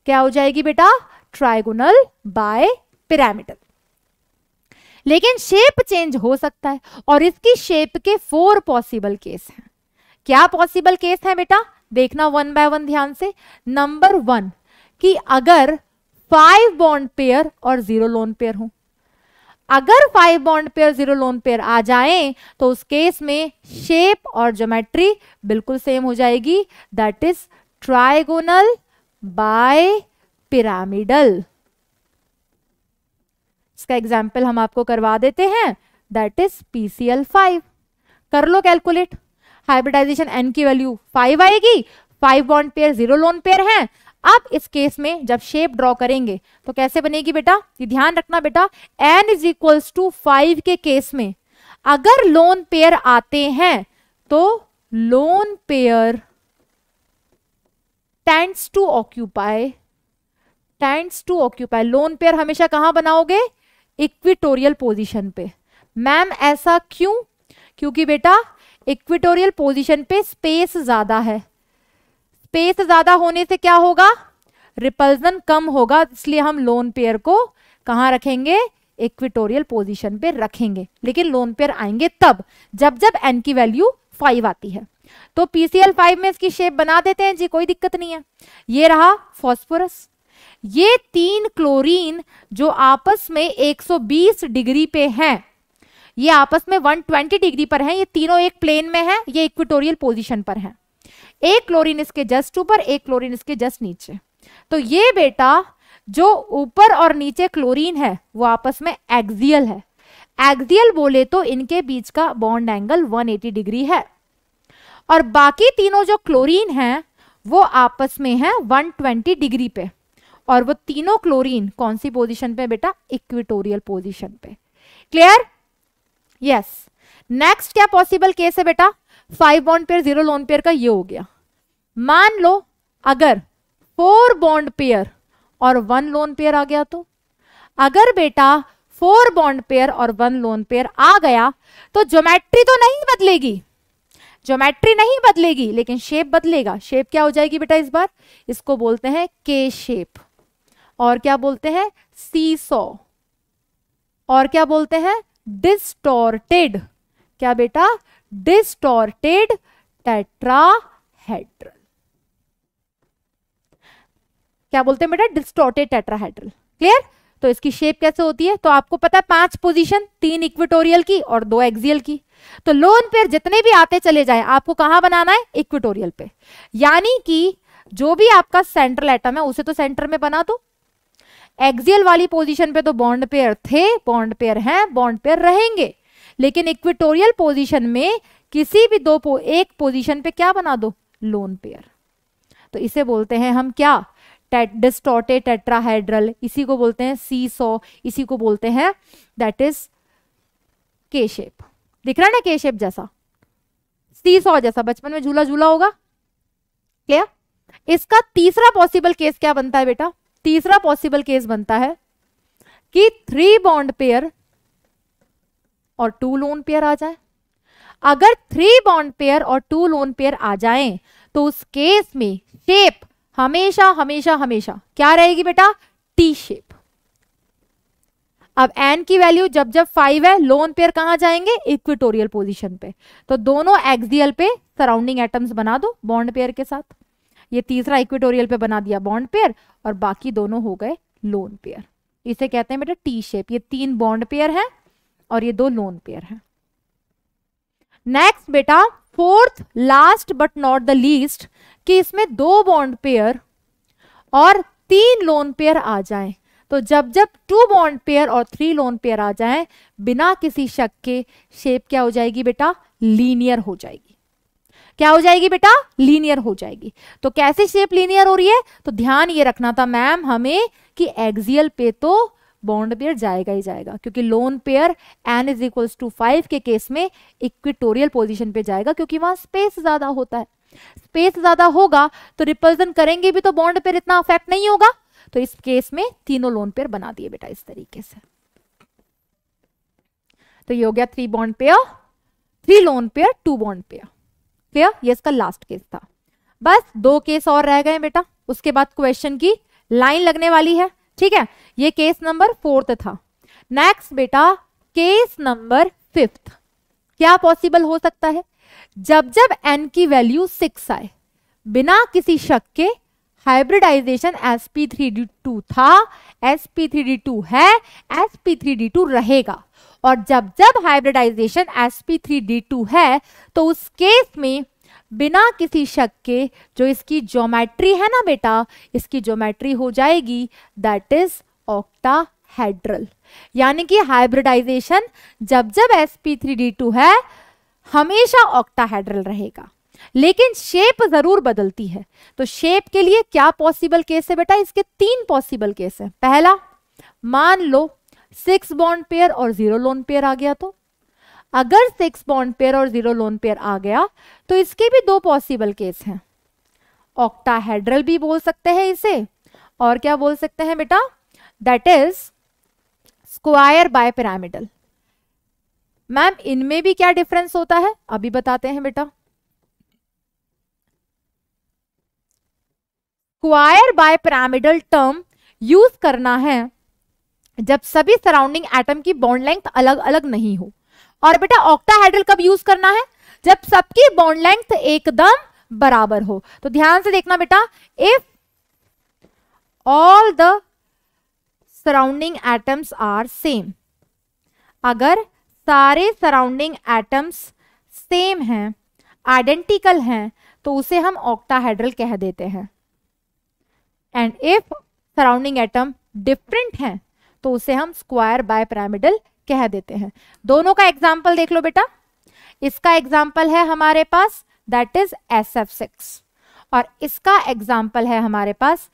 क्या हो जाएगी बेटा ट्राइगोनल बाय पिरामिडल लेकिन शेप चेंज हो सकता है और इसकी शेप के फोर पॉसिबल केस हैं क्या पॉसिबल केस है बेटा देखना वन बाय वन ध्यान से नंबर वन कि अगर फाइव बॉन्ड पेयर और जीरो लोन पेयर हो अगर five bond pair zero lone pair आ जाए तो उस केस में शेप और ज्योमेट्री बिल्कुल सेम हो जाएगी that is trigonal bipyramidal इसका एग्जाम्पल हम आपको करवा देते हैं दैट इज पीसीएल फाइव कर लो कैलकुलेट हाइब्रिडाइजेशन एन की वैल्यू फाइव आएगी five bond pair zero lone pair है अब इस केस में जब शेप ड्रॉ करेंगे तो कैसे बनेगी बेटा ये ध्यान रखना बेटा n is equals to five के केस में अगर लोन पेयर आते हैं तो lone pair tends to occupy tends to occupy lone pair हमेशा कहां बनाओगे इक्विटोरियल पोजीशन पे मैम ऐसा क्यों क्योंकि बेटा इक्विटोरियल पोजीशन पे स्पेस ज्यादा है स्पेस ज्यादा होने से क्या होगा रिपल्जन कम होगा इसलिए हम लोन पेयर को कहा रखेंगे इक्विटोरियल पोजीशन पे रखेंगे लेकिन लोन पेयर आएंगे तब जब जब एन की वैल्यू फाइव आती है तो पीसीएल फाइव में इसकी शेप बना देते हैं जी कोई दिक्कत नहीं है ये रहा फॉस्फोरस ये तीन क्लोरीन जो आपस में 120 डिग्री पे हैं ये आपस में 120 डिग्री पर हैं ये तीनों एक प्लेन में हैं ये इक्विटोरियल पोजीशन पर हैं एक क्लोरीन इसके जस्ट ऊपर एक क्लोरीन इसके जस्ट नीचे तो ये बेटा जो ऊपर और नीचे क्लोरीन है वो आपस में एक्सियल है एक्सियल बोले तो इनके बीच का बॉन्ड एंगल 180 डिग्री है और बाकी तीनों जो क्लोरीन हैं वो आपस में है 120 डिग्री पे और वो तीनों क्लोरीन कौन सी पोजीशन पे बेटा इक्विटोरियल पोजीशन पे क्लियर यस नेक्स्ट क्या पॉसिबल केस है बेटा five bond pair zero lone pair का ये हो गया मान लो अगर फोर बॉन्ड पेयर और वन लोन पेयर आ गया तो अगर बेटा फोर बॉन्ड पेयर और वन लोन पेयर आ गया तो ज्योमेट्री तो नहीं बदलेगी ज्योमेट्री नहीं बदलेगी लेकिन शेप बदलेगा शेप क्या हो जाएगी बेटा इस बार इसको बोलते हैं के शेप और क्या बोलते हैं सी सॉ और क्या बोलते हैं डिस्टोर्टेड क्या बेटा distorted tetrahedral क्या बोलते हैं बेटा डिस्टोर्टेड टेट्राहेड्रल क्लियर तो इसकी शेप कैसे होती है तो आपको पता है पांच पोजीशन तीन इक्विटोरियल की और दो एक्सियल की तो लोन पेयर जितने भी आते चले जाए आपको कहां बनाना है इक्विटोरियल पे यानी कि जो भी आपका सेंट्रल एटम है उसे तो सेंटर में बना दो एक्सियल वाली पोजीशन पे तो बॉन्ड पेयर थे बॉन्ड पेयर हैं बॉन्ड पेयर रहेंगे लेकिन इक्विटोरियल पोजीशन में किसी भी दो पो, एक पोजीशन पे क्या बना दो लोन पेयर तो इसे बोलते हैं हम क्या डिस्टोटे टेट्राहाइड्रल इसी को बोलते हैं सी सो इसी को बोलते हैं दैट इज के शेप दिख रहा है ना के शेप जैसा सी सो जैसा बचपन में झूला झूला होगा क्या इसका तीसरा पॉसिबल केस क्या बनता है बेटा तीसरा पॉसिबल केस बनता है कि थ्री बॉन्ड पेयर और टू लोन पेयर आ जाए अगर थ्री बॉन्ड पेयर और टू लोन पेयर आ जाए तो उस केस में शेप हमेशा हमेशा हमेशा क्या रहेगी बेटा टी शेप अब एन की वैल्यू जब जब फाइव है लोन पेयर कहां जाएंगे इक्विटोरियल पोजीशन पे तो दोनों एक्सडीएल पे सराउंडिंग एटम्स बना दो बॉन्ड पेयर के साथ ये तीसरा इक्विटोरियल पे बना दिया बॉन्ड पेयर और बाकी दोनों हो गए लोन पेयर इसे कहते हैं बेटा टी शेप ये तीन बॉन्ड पेयर है और ये दो लोन पेयर है नेक्स्ट बेटा fourth last but not the least कि इसमें दो बॉन्ड पेयर और तीन लोन पेयर आ जाएं तो जब जब टू बॉन्ड पेयर और थ्री लोन पेयर आ जाएं बिना किसी शक के शेप क्या हो जाएगी बेटा लीनियर हो जाएगी क्या हो जाएगी बेटा लीनियर हो जाएगी तो कैसे शेप लीनियर हो रही है तो ध्यान ये रखना था मैम हमें कि एक्सियल पे तो बॉन्ड पेयर जाएगा ही जाएगा क्योंकि lone pair n is equals to five के केस में इक्विटोरियल पोजीशन पे जाएगा क्योंकि वहां स्पेस ज्यादा होता है स्पेस ज्यादा होगा तो रिप्रेजेंट करेंगे भी तो बॉन्ड पेयर इतना अफेक्ट नहीं होगा तो इस केस में तीनों लोन पेयर बना दिए बेटा इस तरीके से तो ये हो गया three bond pair three lone pair two bond pair clear ये इसका लास्ट केस था बस दो केस और रह गए बेटा उसके बाद क्वेश्चन की लाइन लगने वाली है ठीक है ये केस नंबर फोर्थ था नेक्स्ट बेटा केस नंबर फिफ्थ क्या पॉसिबल हो सकता है जब जब एन की वैल्यू सिक्स आए बिना किसी शक के hybridisation S P three D two था s P three D two है S P three D two रहेगा और जब जब hybridisation S P three D two है तो उस केस में बिना किसी शक के जो इसकी ज्योमेट्री है ना बेटा इसकी ज्योमेट्री हो जाएगी दैट इज ऑक्टा हाइड्रल यानी कि हाइब्रिडाइजेशन जब जब टू है हमेशा ऑक्टा हेड्रल रहेगा लेकिन शेप जरूर बदलती है तो शेप के लिए क्या पॉसिबल केस है बेटा इसके तीन पॉसिबल केस है पहला मान लो सिक्स बॉन्ड पेयर और जीरो लोन पेयर आ गया तो अगर सिक्स बॉन्ड पेयर और जीरो लोन पेयर आ गया तो इसके भी दो पॉसिबल केस हैं ऑक्टाहेड्रल भी बोल सकते हैं इसे और क्या बोल सकते हैं बेटा that is square bipyramidal ma'am इनमें भी क्या डिफरेंस होता है अभी बताते हैं बेटा square bipyramidal term use करना है जब सभी सराउंडिंग एटम की बॉन्ड लेंथ अलग अलग नहीं हो और बेटा ऑक्टाहाइड्रल कब यूज करना है जब सबकी बॉन्ड लेंथ एकदम बराबर हो तो ध्यान से देखना बेटा if all the surrounding atoms are same अगर सारे सराउंडिंग एटम्स सेम हैं आइडेंटिकल हैं तो उसे हम ऑक्टाहाइड्रल कह देते हैं and if surrounding atom different हैं तो उसे हम स्क्वायर बाय पिरामिडल कह देते हैं दोनों का एग्जाम्पल देख लो बेटा इसका एग्जाम्पल है हमारे पास that is S F six और इसका एग्जाम्पल है हमारे पास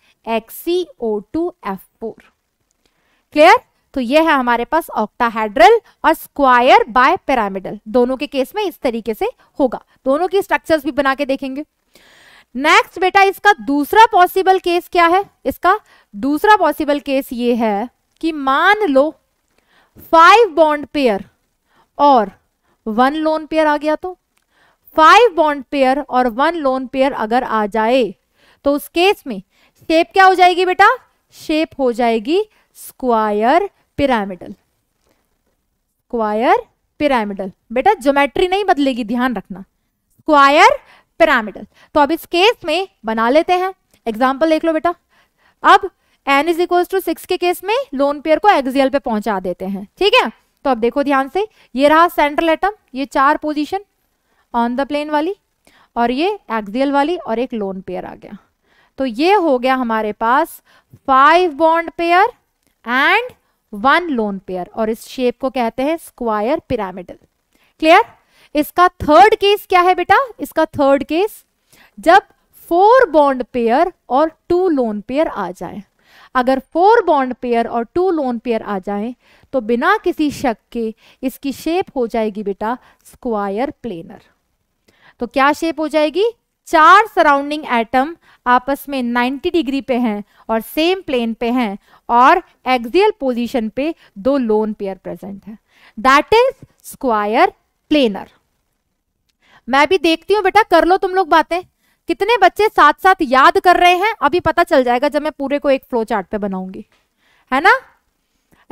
O two F four clear तो ये है हमारे पास ऑक्टाहेड्रल और स्क्वायर बाय पिरामिडल दोनों के केस में इस तरीके से होगा दोनों की स्ट्रक्चर्स भी बना के देखेंगे नेक्स्ट बेटा इसका दूसरा पॉसिबल केस क्या है इसका दूसरा पॉसिबल केस ये है कि मान लो फाइव बॉन्ड पेयर और वन लोन पेयर आ गया तो फाइव बॉन्ड पेयर और वन लोन पेयर अगर आ जाए तो उस केस में शेप क्या हो जाएगी बेटा शेप हो जाएगी स्क्वायर पिरामिडल स्क्वायर पिरामिडल बेटा ज्योमेट्री नहीं बदलेगी ध्यान रखना स्क्वायर पिरामिडल तो अब इस केस में बना लेते हैं एग्जाम्पल देख लो बेटा अब n is equals to six के केस में लोन पेयर को एक्सियल पे पहुंचा देते हैं ठीक है तो अब देखो ध्यान से ये रहा सेंट्रल एटम ये चार पोजिशन ऑन द प्लेन वाली और ये एक्सियल वाली और एक लोन पेयर आ गया तो ये हो गया हमारे पास five bond pair and one lone pair और इस शेप को कहते हैं स्क्वायर पिरामिडल क्लियर इसका थर्ड केस क्या है बेटा इसका थर्ड केस जब फोर बॉन्ड पेयर और टू लोन पेयर आ जाए अगर फोर बॉन्ड पेयर और टू लोन पेयर आ जाएं तो बिना किसी शक के इसकी शेप हो जाएगी बेटा स्क्वायर प्लेनर तो क्या शेप हो जाएगी चार सराउंडिंग एटम आपस में 90 डिग्री पे हैं और सेम प्लेन पे हैं और एक्सियल पोजीशन पे दो लोन पेयर प्रेजेंट है दैट इज स्क्वायर प्लेनर मैं भी देखती हूँ बेटा कर लो तुम लोग बातें कितने बच्चे साथ साथ याद कर रहे हैं अभी पता चल जाएगा जब मैं पूरे को एक फ्लो चार्ट पे बनाऊंगी है ना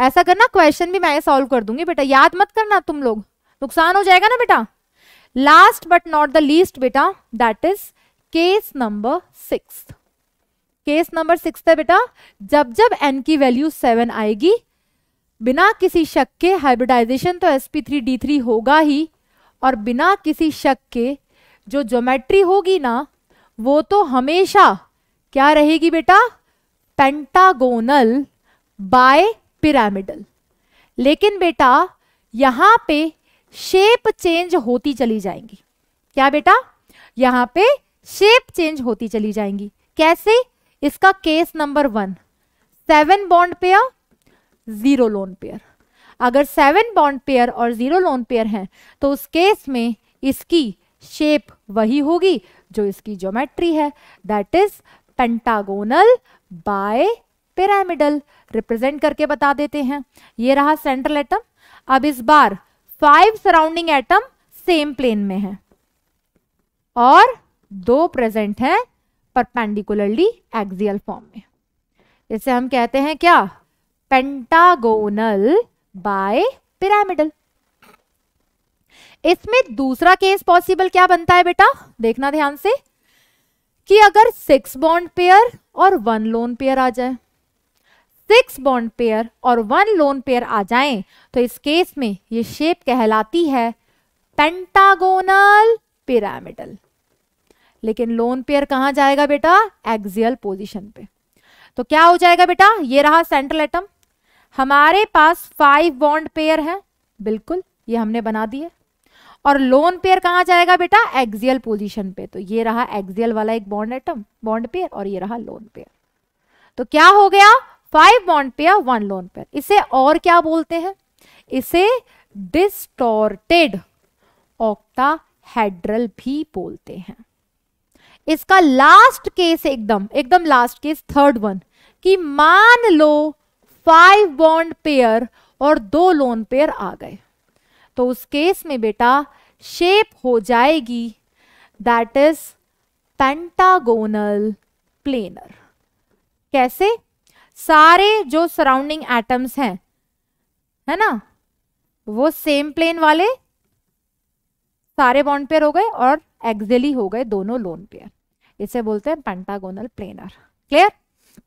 ऐसा करना क्वेश्चन भी मैं सॉल्व कर दूंगी बेटा याद मत करना तुम लोग नुकसान हो जाएगा ना बेटा last but not the least बेटा that is case number six case number six है बेटा जब जब एन की वैल्यू सेवन आएगी बिना किसी शक के हाइब्रिडाइजेशन तो S P three d three होगा ही और बिना किसी शक के जो ज्योमेट्री होगी ना वो तो हमेशा क्या रहेगी बेटा पेंटागोनल बाय पिरामिडल लेकिन बेटा यहां पे शेप चेंज होती चली जाएंगी क्या बेटा यहां पे शेप चेंज होती चली जाएंगी कैसे इसका case number one seven bond pair zero lone pair अगर सेवन बॉन्ड पेयर और जीरो लोन पेयर हैं तो उस केस में इसकी शेप वही होगी जो इसकी ज्योमेट्री है that is pentagonal bipyramidal represent करके बता देते हैं ये रहा सेंट्रल एटम अब इस बार five surrounding atom same plane में है और दो प्रेजेंट हैं परपेंडिकुलरली एक्सियल फॉर्म में इसे हम कहते हैं क्या पेंटागोनल बाय पिरामिडल इसमें दूसरा केस पॉसिबल क्या बनता है बेटा देखना ध्यान से कि अगर सिक्स बॉन्ड पेयर और वन लोन पेयर आ जाए सिक्स बॉन्ड पेयर और वन लोन पेयर आ जाएं तो इस केस में ये शेप कहलाती है पेंटागोनल पिरामिडल लेकिन लोन पेयर कहां जाएगा बेटा एक्सियल पोजीशन पे तो क्या हो जाएगा बेटा ये रहा सेंट्रल एटम हमारे पास फाइव बॉन्ड पेयर है बिल्कुल ये हमने बना दिया और लोन पेयर कहाँ जाएगा बेटा एक्सियल पोजिशन पे तो ये रहा एक्सियल वाला एक बॉन्ड एटम बॉन्ड पेयर और ये रहा लोन पेयर तो क्या हो गया five bond pair one lone pair इसे और क्या बोलते हैं इसे डिस्टोर्टेड ऑक्टाहेड्रल भी बोलते हैं इसका लास्ट केस एकदम एकदम लास्ट केस थर्ड वन कि मान लो फाइव बॉन्ड पेयर और दो लोन पेयर आ गए तो उस केस में बेटा शेप हो जाएगी दैट इज पेंटागोनल प्लेनर कैसे सारे जो सराउंडिंग एटम्स हैं है ना वो सेम प्लेन वाले सारे बॉन्ड पेयर हो गए और एक्जेली हो गए दोनों लोन पेयर इसे बोलते हैं पेंटागोनल प्लेनर क्लियर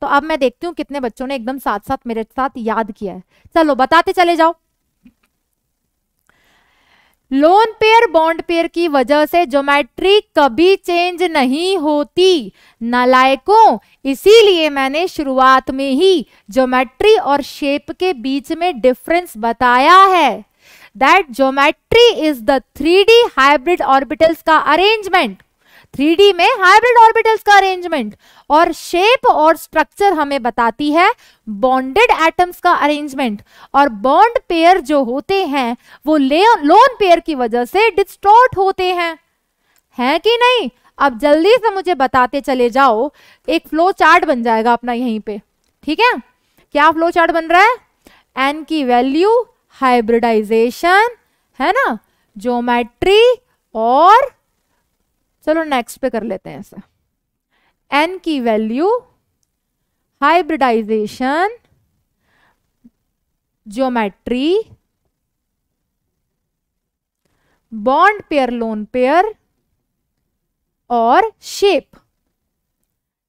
तो अब मैं देखती हूँ कितने बच्चों ने एकदम साथ साथ मेरे साथ याद किया है चलो बताते चले जाओ लोन पेयर बॉन्ड पेयर की वजह से ज्योमेट्री कभी चेंज नहीं होती नलायकों इसीलिए मैंने शुरुआत में ही ज्योमेट्री और शेप के बीच में डिफरेंस बताया है that geometry is the three D hybrid orbitals का अरेंजमेंट थ्री में हाइब्रिड ऑर्बिटल्स का अरेंजमेंट और शेप और स्ट्रक्चर हमें बताती है बॉन्डेड एटम्स का अरेंजमेंट और बॉन्ड पेयर जो होते हैं वो लोन पेयर की वजह से डिस्टॉर्ट होते हैं है कि नहीं अब जल्दी से मुझे बताते चले जाओ एक फ्लो चार्ट बन जाएगा अपना यहीं पे ठीक है क्या फ्लो चार्ट बन रहा है एन की वैल्यू हाइब्रिडाइजेशन है ना ज्योमेट्री और चलो नेक्स्ट पे कर लेते हैं ऐसा एन की value hybridization geometry bond pair lone pair और शेप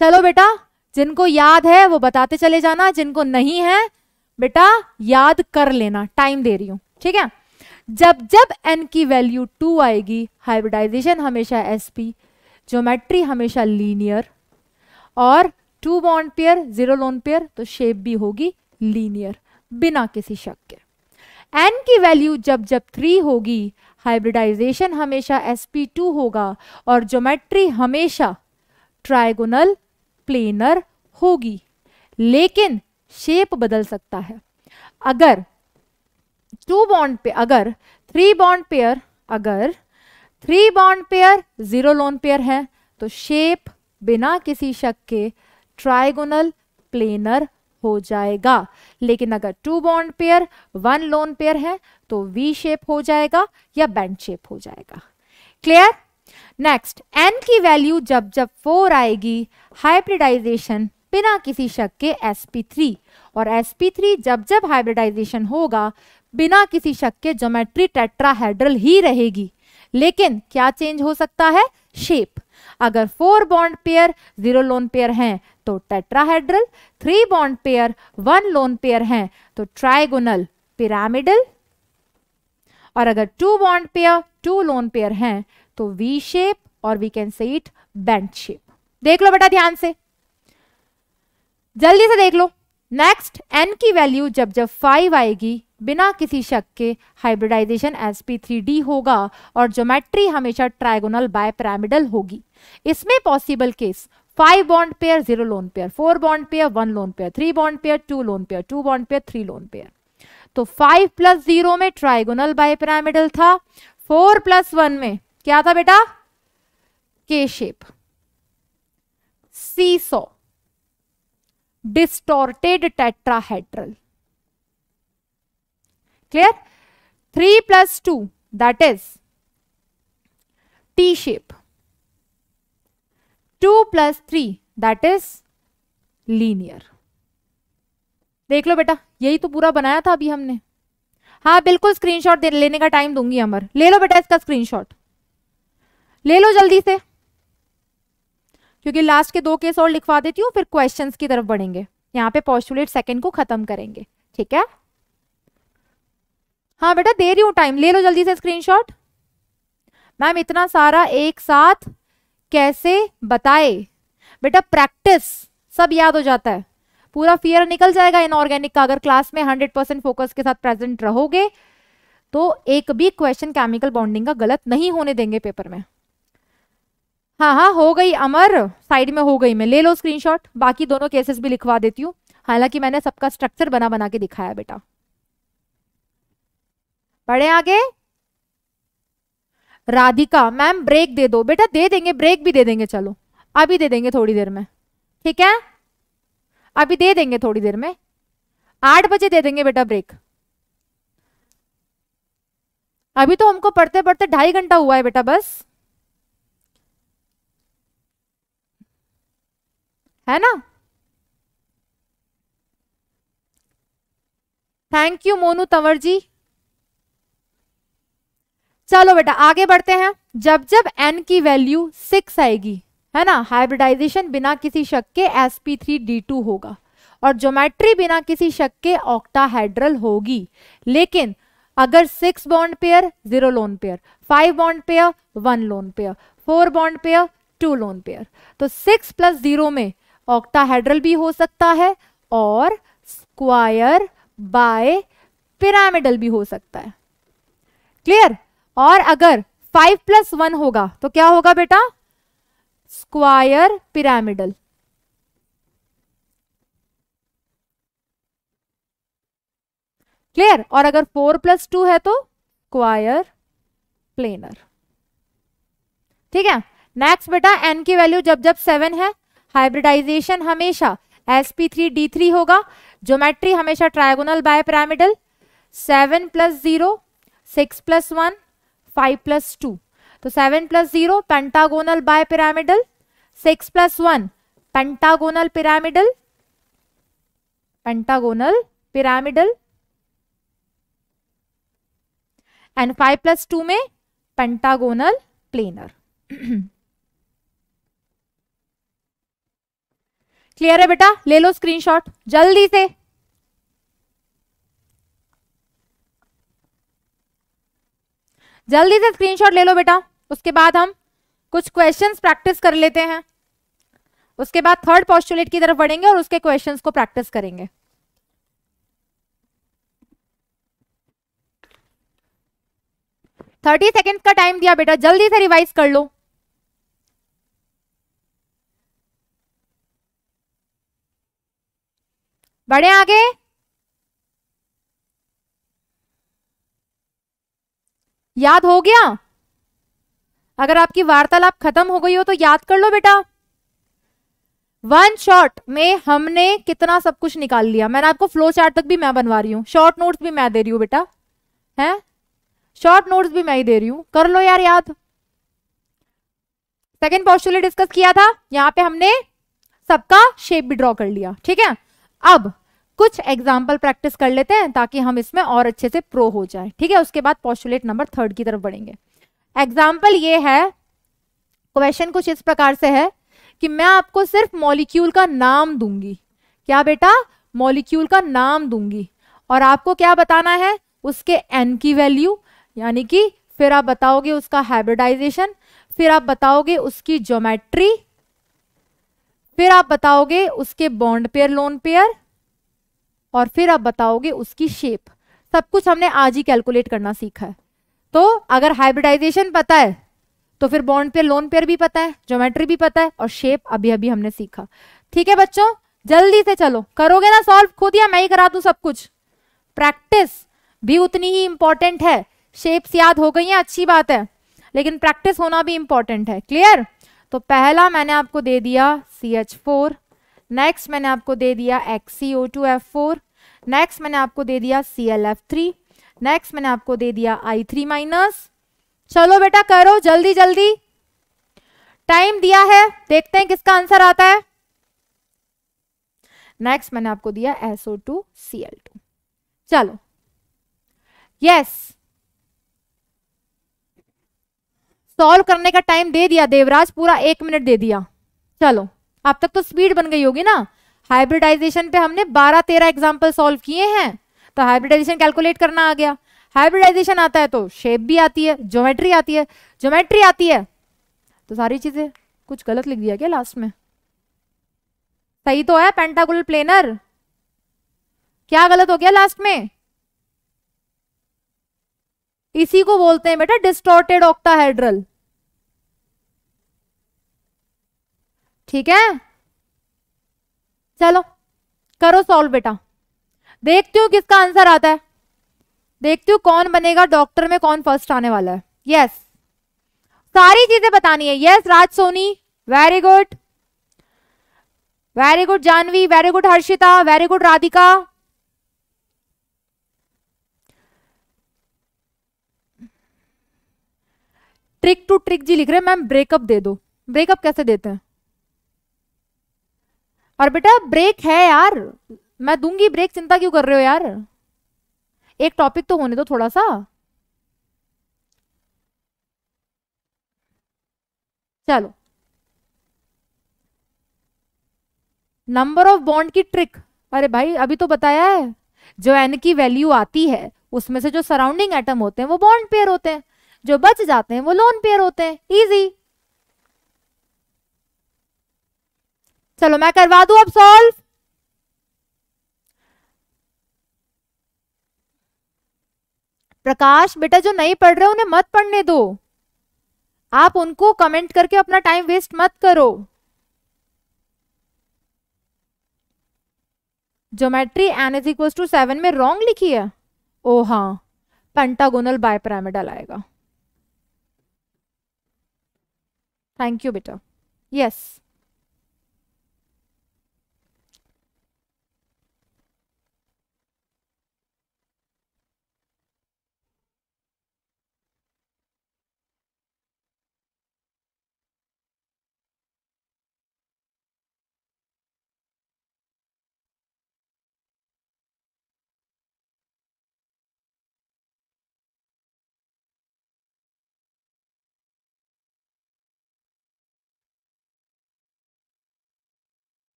चलो बेटा जिनको याद है वो बताते चले जाना जिनको नहीं है बेटा याद कर लेना टाइम दे रही हूं ठीक है जब जब एन की वैल्यू टू आएगी हाइब्रिडाइजेशन हमेशा एस पी ज्योमेट्री हमेशा लीनियर और two bond pair zero lone pair तो शेप भी होगी लीनियर बिना किसी शक के एन की वैल्यू जब जब थ्री होगी हाइब्रिडाइजेशन हमेशा एस पी टू होगा और ज्योमेट्री हमेशा ट्राइगोनल प्लेनर होगी लेकिन शेप बदल सकता है अगर टू बॉन्ड पे अगर थ्री बॉन्ड पेयर अगर three bond pair zero lone pair है तो शेप बिना किसी शक के ट्राइगोनल प्लेनर हो जाएगा लेकिन अगर two bond pair one lone pair है तो वी शेप हो जाएगा या बैंड शेप हो जाएगा क्लियर नेक्स्ट एन की वैल्यू जब जब फोर आएगी हाइब्रिडाइजेशन बिना किसी शक के थ्री और एसपी थ्री जब जब हाइब्रिडाइजेशन होगा बिना किसी शक के ज्योमेट्री टेट्राहेड्रल ही रहेगी लेकिन क्या चेंज हो सकता है शेप अगर four bond pair zero lone pair हैं तो tetrahedral three bond pair one lone pair हैं तो ट्राइगोनल पिरामिडल और अगर two bond pair two lone pair हैं तो वी शेप और we can say it bent shape देख लो बेटा ध्यान से जल्दी से देख लो नेक्स्ट एन की वैल्यू जब जब फाइव आएगी बिना किसी शक के हाइब्रिडाइजेशन sp3d होगा और ज्योमेट्री हमेशा ट्राइगोनल बाय पैरामिडल होगी इसमें possible case five bond pair zero lone pair four bond pair one lone pair three bond pair two lone pair two bond pair three lone pair तो five plus zero में trigonal bipyramidal था four plus one में क्या था बेटा के shape C so distorted tetrahedral clear 3 plus 2 that is T shape 2 plus 3 that is linear देख लो बेटा यही तो पूरा बनाया था अभी हमने हाँ बिल्कुल स्क्रीनशॉट लेने का टाइम दूंगी अमर ले लो बेटा इसका स्क्रीनशॉट ले लो जल्दी से क्योंकि लास्ट के दो केस और लिखवा देती हूँ फिर क्वेश्चंस की तरफ बढ़ेंगे यहाँ पे पॉस्टुलेट सेकंड को खत्म करेंगे ठीक है हाँ बेटा दे रही हूँ टाइम ले लो जल्दी से स्क्रीनशॉट मैम इतना सारा एक साथ कैसे बताए बेटा प्रैक्टिस सब याद हो जाता है पूरा फियर निकल जाएगा इनऑर्गेनिक का अगर क्लास में हंड्रेड परसेंट फोकस के साथ प्रेजेंट रहोगे तो एक भी क्वेश्चन केमिकल बॉन्डिंग का गलत नहीं होने देंगे पेपर में हाँ हाँ हो गई अमर साइड में हो गई मैं ले लो स्क्रीनशॉट बाकी दोनों केसेस भी लिखवा देती हूँ हालांकि मैंने सबका स्ट्रक्चर बना बना के दिखाया बेटा पढ़े आगे राधिका मैम ब्रेक दे दो बेटा दे देंगे ब्रेक भी दे देंगे चलो अभी दे देंगे थोड़ी देर में ठीक है अभी दे देंगे थोड़ी देर में आठ बजे दे देंगे बेटा ब्रेक अभी तो हमको पढ़ते पढ़ते ढाई घंटा हुआ है बेटा बस है ना थैंक यू मोनू तंवर जी चलो बेटा आगे बढ़ते हैं जब जब एन की वैल्यू सिक्स आएगी है ना हाइब्रिडाइजेशन बिना किसी शक के s P three D two होगा और ज्योमेट्री बिना किसी शक के ऑक्टाहाइड्रल होगी लेकिन अगर six bond pair zero lone pair five bond pair one lone pair four bond pair two lone pair तो सिक्स प्लस जीरो में ऑक्टाहाइड्रल भी हो सकता है और स्क्वायर बाय पिरामिडल भी हो सकता है क्लियर और अगर फाइव प्लस वन होगा तो क्या होगा बेटा स्क्वायर पिरामिडल क्लियर और अगर फोर प्लस टू है तो स्क्वायर प्लेनर ठीक है नेक्स्ट बेटा एन की वैल्यू जब जब सेवन है हाइब्रिडाइजेशन हमेशा s P three d three होगा ज्योमेट्री हमेशा trigonal bipyramidal seven plus zero six plus one five plus two तो seven plus zero pentagonal bipyramidal six plus one pentagonal pyramidal pentagonal pyramidal and five plus two में pentagonal planar clear है बेटा ले लो screenshot जल्दी से जल्दी से screenshot ले लो बेटा उसके बाद हम कुछ क्वेश्चंस प्रैक्टिस कर लेते हैं उसके बाद थर्ड पॉस्टुलेट की तरफ बढ़ेंगे और उसके क्वेश्चंस को प्रैक्टिस करेंगे थर्टी सेकेंड का टाइम दिया बेटा जल्दी से रिवाइज कर लो बढ़े आगे याद हो गया अगर आपकी वार्तालाप खत्म हो गई हो तो याद कर लो बेटा वन शॉर्ट में हमने कितना सब कुछ निकाल लिया मैंने आपको फ्लो चार्ट तक भी मैं बनवा रही हूँ शॉर्ट नोट्स भी मैं दे रही हूँ बेटा है शॉर्ट नोट्स भी मैं ही दे रही हूँ कर लो यार याद सेकेंड पॉस्टुलेट डिस्कस किया था यहाँ पे हमने सबका शेप भी ड्रॉ कर लिया ठीक है अब कुछ एग्जाम्पल प्रैक्टिस कर लेते हैं ताकि हम इसमें और अच्छे से प्रो हो जाए ठीक है उसके बाद पॉस्टुलेट नंबर थर्ड की तरफ बढ़ेंगे एग्जाम्पल ये है क्वेश्चन कुछ इस प्रकार से है कि मैं आपको सिर्फ मॉलिक्यूल का नाम दूंगी क्या बेटा मॉलिक्यूल का नाम दूंगी और आपको क्या बताना है उसके एन की वैल्यू यानी कि फिर आप बताओगे उसका हाइब्रिडाइजेशन फिर आप बताओगे उसकी ज्योमेट्री फिर आप बताओगे उसके बॉन्ड पेयर लोन पेयर और फिर आप बताओगे उसकी शेप सब कुछ हमने आज ही कैलकुलेट करना सीखा है तो अगर हाइब्रिडाइजेशन पता है तो फिर बॉन्ड पेयर लोन पेयर भी पता है ज्योमेट्री भी पता है और शेप अभी अभी हमने सीखा ठीक है बच्चों जल्दी से चलो करोगे ना सॉल्व खुद या मैं ही करा दू सब कुछ प्रैक्टिस भी उतनी ही इंपॉर्टेंट है शेप्स याद हो गई हैं अच्छी बात है लेकिन प्रैक्टिस होना भी इंपॉर्टेंट है क्लियर तो पहला मैंने आपको दे दिया सी एच फोर नेक्स्ट मैंने आपको दे दिया X C O two F four next मैंने आपको दे दिया C L F three next मैंने आपको दे दिया आई थ्री माइनस चलो बेटा करो जल्दी जल्दी टाइम दिया है देखते हैं किसका आंसर आता है नेक्स्ट मैंने आपको दिया SO two C L two चलो यस सॉल्व करने का टाइम दे दिया देवराज पूरा एक मिनट दे दिया चलो आप तक तो स्पीड बन गई होगी ना हाइब्रिडाइजेशन पे हमने 12-13 एग्जाम्पल सॉल्व किए हैं तो हाइब्रिडाइजेशन कैलकुलेट करना आ गया हाइब्रिडाइजेशन आता है तो शेप भी आती है ज्योमेट्री आती है ज्योमेट्री आती है तो सारी चीजें कुछ गलत लिख दिया क्या लास्ट में सही तो है पेंटागुल प्लेनर क्या गलत हो गया लास्ट में इसी को बोलते हैं बेटा डिस्टोर्टेड ऑक्टाहाइड्रल ठीक है चलो करो सॉल्व बेटा देखती हूँ किसका आंसर आता है देखती हूँ कौन बनेगा डॉक्टर में कौन फर्स्ट आने वाला है यस yes. सारी चीजें बतानी है yes yes, Raj Soni very good very good Janvi very good Harshita very good Radhika trick to trick जी लिख रहे हैं मैम ब्रेकअप दे दो ब्रेकअप कैसे देते हैं और बेटा ब्रेक है यार मैं दूंगी ब्रेक चिंता क्यों कर रहे हो यार एक टॉपिक तो होने दो थोड़ा सा चलो नंबर ऑफ बॉन्ड की ट्रिक अरे भाई अभी तो बताया है जो एन की वैल्यू आती है उसमें से जो सराउंडिंग एटम होते हैं वो बॉन्ड पेयर होते हैं जो बच जाते हैं वो लोन पेयर होते हैं इजी चलो मैं करवा दू अब सॉल्व प्रकाश बेटा जो नहीं पढ़ रहे उन्हें मत पढ़ने दो आप उनको कमेंट करके अपना टाइम वेस्ट मत करो geometry n is equal to seven में रॉन्ग लिखी है ओ हाँ पेंटागोनल बायपैरामिडल आएगा थैंक यू बेटा यस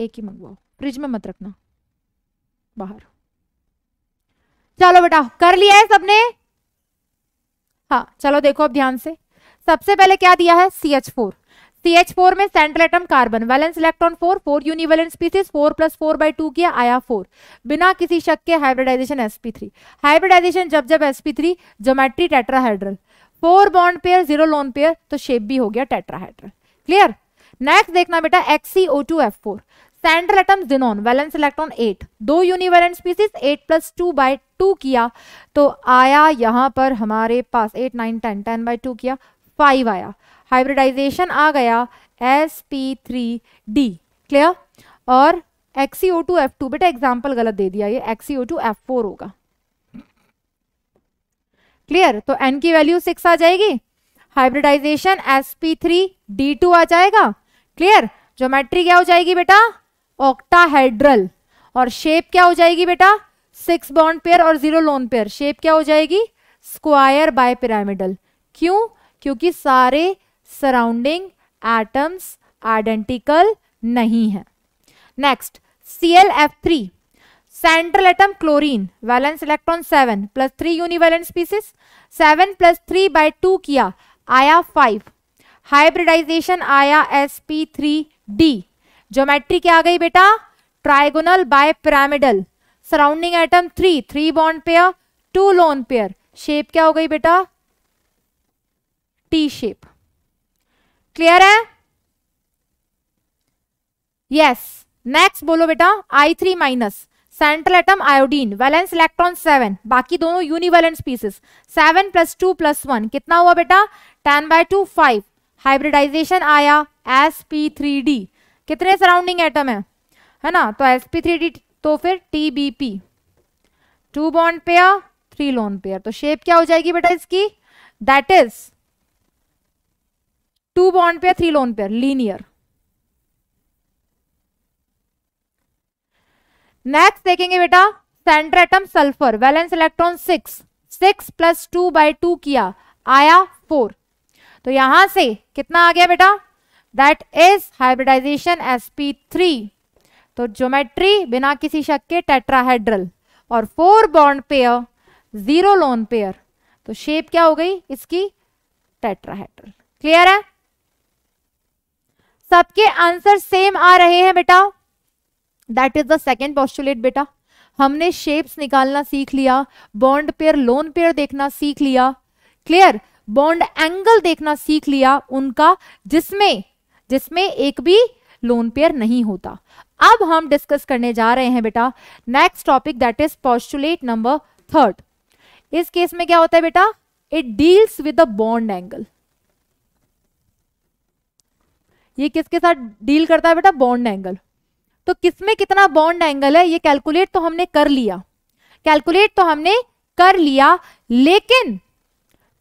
एक ही मंगवाओ फ्रिज में मत रखना बाहर चलो बेटा कर लिया है सबने हाँ चलो देखो अब ध्यान से सबसे पहले क्या दिया है C H four C H four में central atom carbon valence electron four four univalence species four plus four by two किया आया फोर बिना किसी शक के हाइब्रिडाइजेशन एसपी थ्री हाइब्रिडाइजेशन जब जब sp three geometry tetrahedral four bond pair zero lone pair तो शेप भी हो गया टेट्राहाइड्रल क्लियर नेक्स्ट देखना बेटा X E O two F four central atom xenon valence electron eight दो univalent species eight plus two by two किया तो आया यहां पर हमारे पास eight nine ten ten by two किया फाइव आया हाइब्रिडाइजेशन आ गया s P three d clear और X E O two F two बेटा एग्जाम्पल गलत दे दिया ये X E O two F four होगा क्लियर तो एन की वैल्यू सिक्स आ जाएगी hybridization S P three D two आ जाएगा क्लियर ज्योमेट्री क्या हो जाएगी बेटा ऑक्टाहाइड्रल और शेप क्या हो जाएगी बेटा सिक्स बॉन्ड पेयर और जीरो लोन पेयर शेप क्या हो जाएगी स्क्वायर बाय पिरामिडल क्यों क्योंकि सारे सराउंडिंग एटम्स आइडेंटिकल नहीं है next C L F three central atom chlorine valence electron seven plus three univalent pieces seven plus three by two किया आया फाइव हाइब्रिडाइजेशन आया S P three d geometry क्या आ गई बेटा trigonal bipyramidal surrounding atom three three bond pair two lone pair shape क्या हो गई बेटा टी शेप क्लियर है यस नेक्स्ट बोलो बेटा I three minus central atom iodine valence electron seven बाकी दोनों univalence pieces seven plus two plus one कितना हुआ बेटा ten by two five hybridization आया एस पी थ्री डी कितने सराउंडिंग एटम है है ना तो एस पी थ्री डी तो फिर T B P two bond pair three lone pair तो शेप क्या हो जाएगी बेटा इसकी that is two bond pair three lone pair linear next देखेंगे बेटा centre atom sulphur valence electron six six plus two by two किया आया फोर तो यहां से कितना आ गया बेटा दैट इज हाइब्रिडाइजेशन sp3 तो ज्योमेट्री बिना किसी शक के टेट्राहेड्रल और four bond pair zero lone pair तो शेप क्या हो गई इसकी टेट्राहेड्रल क्लियर है सबके आंसर सेम आ रहे हैं बेटा that is the second postulate बेटा हमने शेप्स निकालना सीख लिया बॉन्ड पेयर लोन पेयर देखना सीख लिया क्लियर बॉन्ड एंगल देखना सीख लिया उनका जिसमें जिसमें एक भी लोन पेयर नहीं होता अब हम डिस्कस करने जा रहे हैं बेटा next topic that is postulate number third इस केस में क्या होता है बेटा it deals with the bond angle ये किसके साथ डील करता है बेटा बॉन्ड एंगल तो किसमें कितना बॉन्ड एंगल है ये कैलकुलेट तो हमने कर लिया कैलकुलेट तो हमने कर लिया लेकिन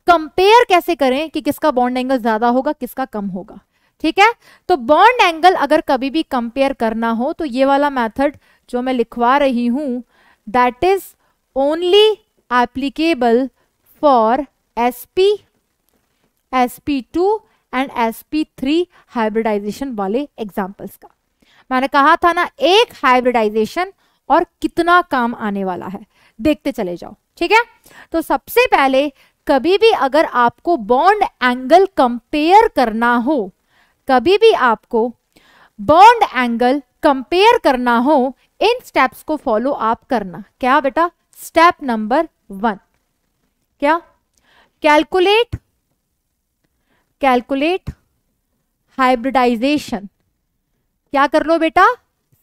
कंपेयर कैसे करें कि किसका बॉन्ड एंगल ज्यादा होगा किसका कम होगा ठीक है तो बॉन्ड एंगल अगर कभी भी कंपेयर करना हो तो ये वाला मेथड जो मैं लिखवा रही हूं that is only applicable for s p s P two and s P three hybridization वाले एग्जाम्पल्स का मैंने कहा था ना एक हाइब्रिडाइजेशन और कितना काम आने वाला है देखते चले जाओ ठीक है तो सबसे पहले कभी भी अगर आपको बॉन्ड एंगल कंपेयर करना हो कभी भी आपको बॉन्ड एंगल कंपेयर करना हो इन स्टेप्स को फॉलो आप करना क्या बेटा स्टेप नंबर वन क्या कैलकुलेट कैलकुलेट हाइब्रिडाइजेशन क्या कर लो बेटा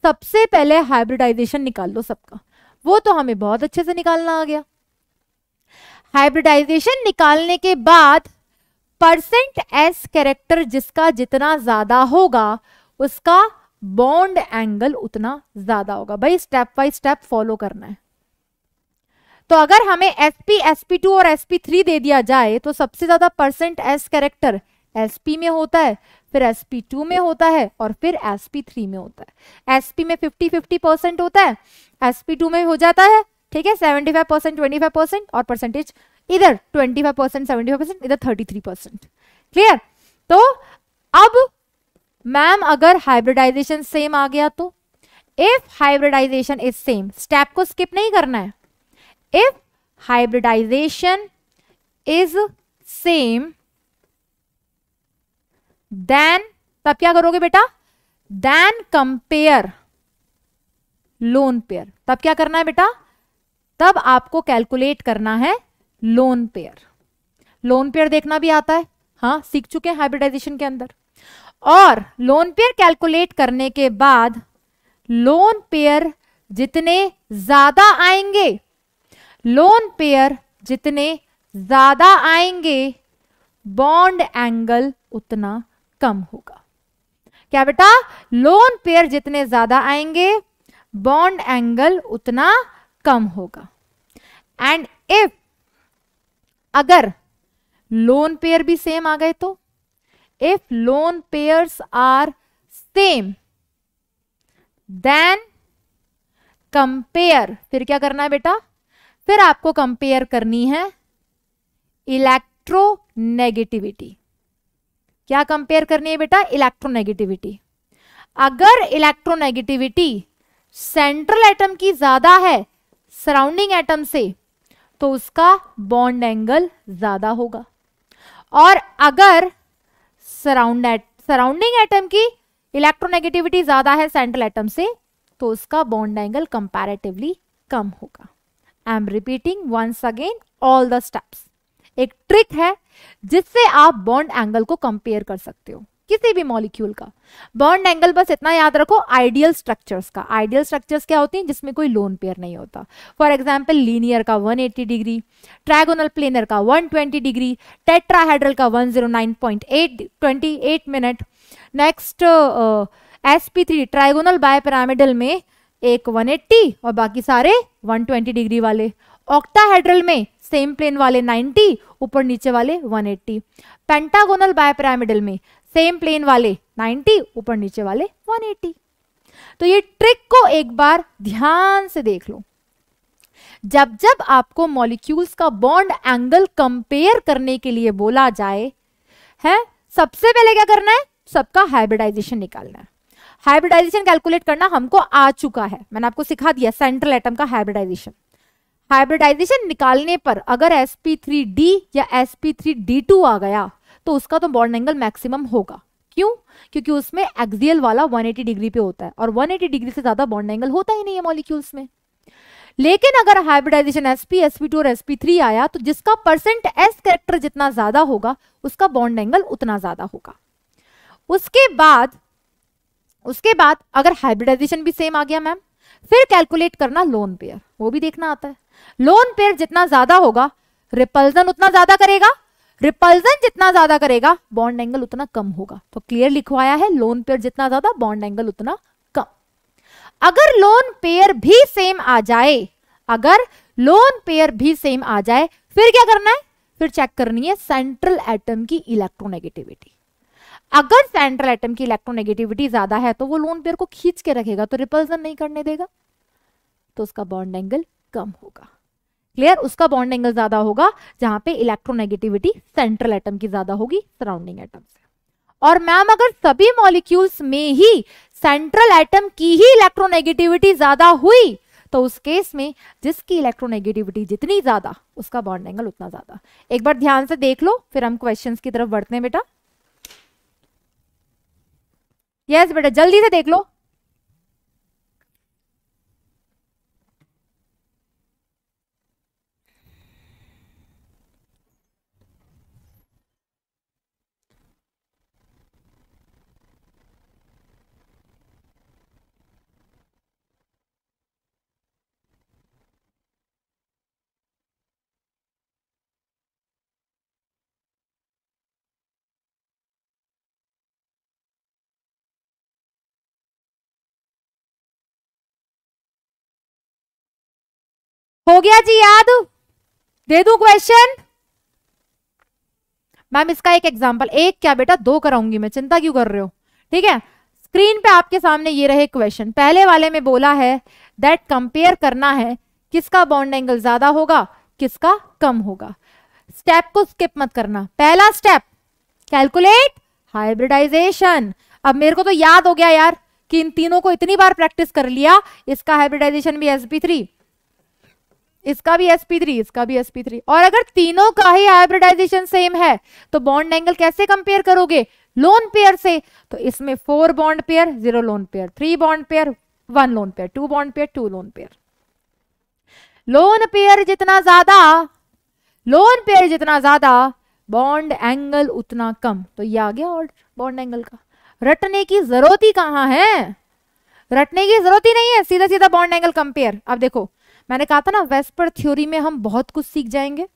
सबसे पहले हाइब्रिडाइजेशन निकाल लो सबका वो तो हमें बहुत अच्छे से निकालना आ गया हाइब्रिडाइजेशन निकालने के बाद परसेंट एस कैरेक्टर जिसका जितना ज्यादा होगा उसका बॉन्ड एंगल उतना ज्यादा होगा भाई स्टेप बाई स्टेप फॉलो करना है तो अगर हमें s p s P two और एस पी थ्री दे दिया जाए तो सबसे ज्यादा percent s character s p में होता है फिर एस पी टू में होता है और फिर एस पी थ्री में होता है एस पी में फिफ्टी फिफ्टी परसेंट होता है एस पी टू में हो जाता है ठीक है seventy five percent twenty five percent और परसेंटेज इधर 25 परसेंट सेवेंटी परसेंट इधर 33 परसेंट क्लियर तो अब मैम अगर हाइब्रिडाइजेशन सेम आ गया तो if hybridization is same step को स्किप नहीं करना है if hybridization is same then तब क्या करोगे बेटा देन कंपेयर लोन पेयर तब क्या करना है बेटा तब आपको कैलकुलेट करना है लोन पेयर लोन पेयर देखना भी आता है हाँ सीख चुके हैं हाइब्रिडाइजेशन के अंदर और लोन पेयर कैलकुलेट करने के बाद लोन पेयर जितने ज्यादा आएंगे लोन पेयर जितने ज्यादा आएंगे बॉन्ड एंगल उतना कम होगा क्या बेटा लोन पेयर जितने ज्यादा आएंगे बॉन्ड एंगल उतना कम होगा एंड इफ अगर लोन पेयर भी सेम आ गए तो if lone pair are same then compare फिर क्या करना है बेटा फिर आपको कंपेयर करनी है इलेक्ट्रोनेगेटिविटी क्या कंपेयर करनी है बेटा इलेक्ट्रोनेगेटिविटी अगर इलेक्ट्रोनेगेटिविटी सेंट्रल एटम की ज्यादा है सराउंडिंग एटम से तो उसका बॉन्ड एंगल ज्यादा होगा और अगर सराउंड सराउंडिंग एटम की इलेक्ट्रोनेगेटिविटी ज्यादा है सेंट्रल एटम से तो उसका बॉन्ड एंगल कंपैरेटिवली कम होगा I am repeating once again all the steps एक ट्रिक है जिससे आप बॉन्ड एंगल को कंपेयर कर सकते हो किसी भी मॉलिक्यूल का बॉन्ड एंगल बस इतना याद रखो आइडियल स्ट्रक्चर्स का आइडियल स्ट्रक्चर्स क्या होती हैं जिसमें कोई लोन पेयर नहीं होता फॉर एग्जाम्पल लीनियर का 180 डिग्री ट्रैगोनल प्लेनर का 120 डिग्री टेट्राहेड्रल का 109.8 28 minute next s P three trigonal bipyramidal में एक 180 और बाकी सारे 120 डिग्री वाले ऑक्टाहेड्रल में सेम प्लेन वाले 90 ऊपर नीचे वाले 180 पेंटागोनल बायपैरामिडल में सेम प्लेन वाले 90 ऊपर नीचे वाले 180 तो ये ट्रिक को एक बार ध्यान से देख लो जब जब आपको मॉलिक्यूल्स का बॉन्ड एंगल कंपेयर करने के लिए बोला जाए है सबसे पहले क्या करना है सबका हाइब्रिडाइजेशन निकालना है हाइब्रिडाइजेशन कैलकुलेट करना हमको आ चुका है मैंने आपको सिखा दिया सेंट्रल एटम का हाइब्रिडाइजेशन हाइब्रिडाइजेशन निकालने पर अगर sp3d या sp3d2 आ गया तो उसका तो बॉन्ड एंगल मैक्सिमम होगा क्यों क्योंकि उसमें एक्सियल वाला 180 डिग्री पे होता है और 180 डिग्री से ज्यादा बॉन्ड एंगल होता ही नहीं है मॉलिक्यूल्स में लेकिन अगर हाइब्रिडाइजेशन sp sp2 और sp3 आया तो जिसका परसेंट s करेक्टर जितना ज्यादा होगा उसका बॉन्ड एंगल उतना ज्यादा होगा उसके बाद उसके बाद अगर हाइब्रिडाइजेशन भी सेम आ गया मैम फिर कैलकुलेट करना लोन पेयर वो भी देखना आता है लोन पेयर जितना ज्यादा होगा रिपल्जन उतना ज्यादा करेगा रिपल्सन जितना ज्यादा करेगा बॉन्ड एंगल उतना कम होगा तो क्लियर लिखवाया है लोन पेयर जितना ज्यादा बॉन्ड एंगल उतना कम अगर लोन पेयर भी सेम आ जाए अगर लोन पेयर भी सेम आ जाए फिर क्या करना है फिर चेक करनी है सेंट्रल एटम की इलेक्ट्रोनेगेटिविटी अगर सेंट्रल एटम की इलेक्ट्रोनेगेटिविटी ज्यादा है तो वो लोन पेयर को खींच के रखेगा तो रिपल्सन नहीं करने देगा तो उसका बॉन्ड एंगल कम होगा क्लियर उसका बॉन्ड एंगल ज्यादा होगा जहां पे इलेक्ट्रोनेगेटिविटी सेंट्रल एटम की ज्यादा होगी सराउंडिंग एटम से और मैम अगर सभी मॉलिक्यूल्स में ही सेंट्रल एटम की ही इलेक्ट्रोनेगेटिविटी ज्यादा हुई तो उस केस में जिसकी इलेक्ट्रोनेगेटिविटी जितनी ज्यादा उसका बॉन्ड एंगल उतना ज्यादा एक बार ध्यान से देख लो फिर हम क्वेश्चन की तरफ बढ़ते हैं बेटा यस yes, बेटा जल्दी से देख लो हो गया जी याद दे दू क्वेश्चन मैम इसका एक एग्जाम्पल एक क्या बेटा दो कराऊंगी मैं चिंता क्यों कर रहे हो ठीक है स्क्रीन पे आपके सामने ये रहे क्वेश्चन पहले वाले में बोला है दैट कंपेयर करना है किसका बॉन्ड एंगल ज्यादा होगा किसका कम होगा स्टेप को स्किप मत करना पहला स्टेप कैलकुलेट हाइब्रिडाइजेशन अब मेरे को तो याद हो गया यार कि इन तीनों को इतनी बार प्रैक्टिस कर लिया इसका हाइब्रिडाइजेशन भी एस बी थ्री इसका भी sp3 इसका भी sp3 और अगर तीनों का ही हाइब्रिडाइजेशन सेम है तो बॉन्ड एंगल कैसे कंपेयर करोगे लोन पेयर से तो इसमें four bond pair zero lone pair three bond pair one lone pair two bond pair two lone pair lone pair जितना ज्यादा लोन पेयर जितना ज्यादा बॉन्ड एंगल उतना कम तो ये आ गया ऑर्डर बॉन्ड एंगल का रटने की जरूरत ही कहां है रटने की जरूरत ही नहीं है सीधा सीधा बॉन्ड एंगल कंपेयर अब देखो मैंने कहा था ना वेस्पर थ्योरी में हम बहुत कुछ सीख जाएंगे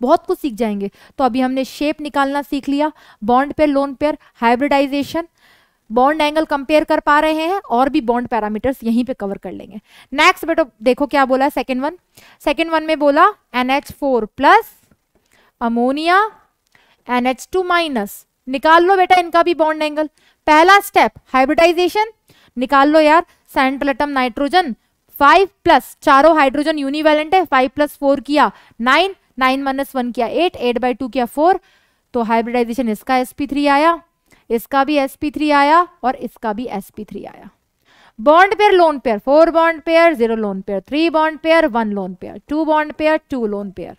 बहुत कुछ सीख जाएंगे तो अभी हमने शेप निकालना सीख लिया bond pair lone pair hybridization bond angle compare कर पा रहे हैं और भी बॉन्ड पैरामीटर्स यहीं पे कवर कर लेंगे नेक्स्ट बेटो देखो क्या बोला है सेकेंड वन सेकेंड वन में बोला N H four plus ammonia N H two minus निकाल लो बेटा इनका भी बॉन्ड एंगल पहला स्टेप हाइब्रिडाइजेशन निकाल लो यार central atom nitrogen five plus चारों हाइड्रोजन यूनिवेलेंट है फाइव प्लस फोर किया नाइन नाइन माइनस वन किया एट एट बाई टू किया फोर तो हाइब्रिडाइजेशन इसका sp3 आया इसका भी sp3 आया और इसका भी sp3 आया bond pair lone pair four bond pair zero lone pair three bond pair one lone pair two bond pair two lone pair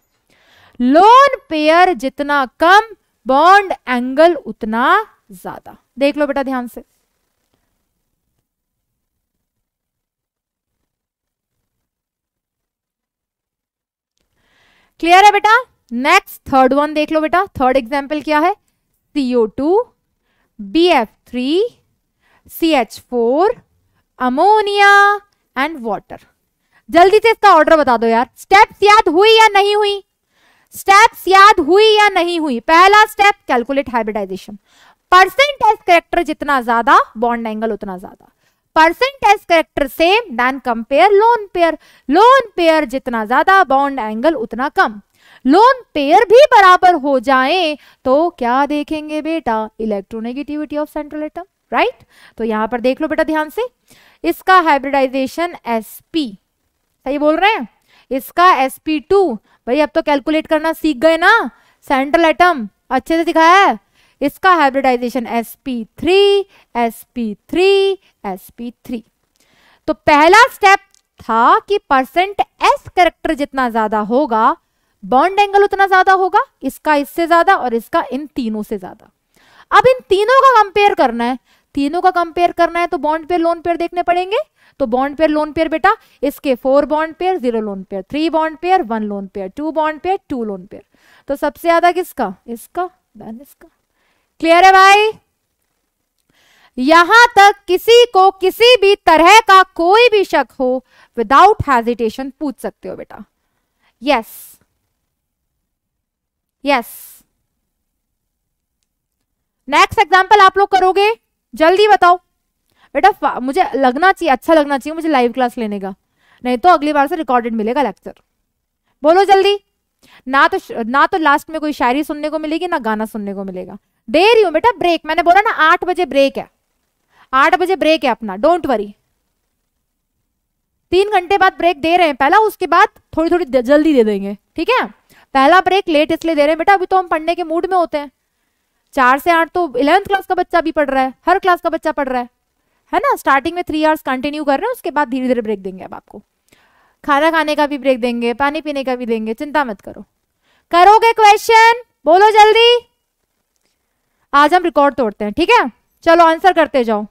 lone pair जितना कम बॉन्ड एंगल उतना ज्यादा देख लो बेटा ध्यान से क्लियर है बेटा नेक्स्ट थर्ड वन देख लो बेटा थर्ड एग्जाम्पल क्या है C O two B F three C H four ammonia and water जल्दी से इसका ऑर्डर बता दो यार स्टेप्स याद हुई या नहीं हुई स्टेप्स याद हुई या नहीं हुई पहला step calculate hybridization percentage character जितना ज्यादा बॉन्ड एंगल उतना ज्यादा percentage character same then compare lone pair lone pair जितना ज्यादा बॉन्ड एंगल उतना कम लोन पेयर भी बराबर हो जाए तो क्या देखेंगे बेटा electronegativity of central atom right तो यहां पर देख लो बेटा ध्यान से इसका हाइब्रिडाइजेशन एस पी सही बोल रहे हैं इसका एस पी टू भाई अब तो कैलकुलेट करना सीख गए ना सेंट्रल एटम अच्छे से दिखाया है इसका हाइब्रिडाइजेशन sp3 sp3 sp3 तो पहला स्टेप था कि परसेंट एस करेक्टर जितना ज्यादा होगा बॉन्ड एंगल उतना ज्यादा होगा इसका इससे ज्यादा और इसका इन तीनों से ज्यादा अब इन तीनों का कंपेयर करना है तीनों का कंपेयर करना है तो बॉन्ड पेयर लोन पेयर देखने पड़ेंगे तो बॉन्ड पेयर लोन पेयर बेटा इसके four bond pair zero lone pair three bond pair one lone pair two bond pair two lone pair तो सबसे ज्यादा किसका इसका देन इसका क्लियर है भाई यहां तक किसी को किसी भी तरह का कोई भी शक हो विदाउट हेजिटेशन पूछ सकते हो बेटा यस यस नेक्स्ट एग्जांपल आप लोग करोगे जल्दी बताओ बेटा मुझे लगना चाहिए अच्छा लगना चाहिए मुझे लाइव क्लास लेने का नहीं तो अगली बार से रिकॉर्डेड मिलेगा लेक्चर बोलो जल्दी ना तो ना तो लास्ट में कोई शायरी सुनने को मिलेगी ना गाना सुनने को मिलेगा दे रही हूं बेटा ब्रेक मैंने बोला ना आठ बजे ब्रेक है आठ बजे ब्रेक है अपना डोंट वरी तीन घंटे बाद ब्रेक दे रहे हैं पहला उसके बाद थोड़ी थोड़ी जल्दी दे देंगे ठीक है पहला ब्रेक लेट इसलिए दे रहे हैं बेटा अभी तो हम पढ़ने के मूड में होते हैं चार से आठ तो इलेवंथ क्लास का बच्चा भी पढ़ रहा है हर क्लास का बच्चा पढ़ रहा है है ना स्टार्टिंग में थ्री आवर्स कंटिन्यू कर रहे हैं उसके बाद धीरे धीरे ब्रेक देंगे अब आपको खाना खाने का भी ब्रेक देंगे पानी पीने का भी देंगे चिंता मत करो करोगे क्वेश्चन बोलो जल्दी आज हम रिकॉर्ड तोड़ते हैं ठीक है चलो आंसर करते जाओ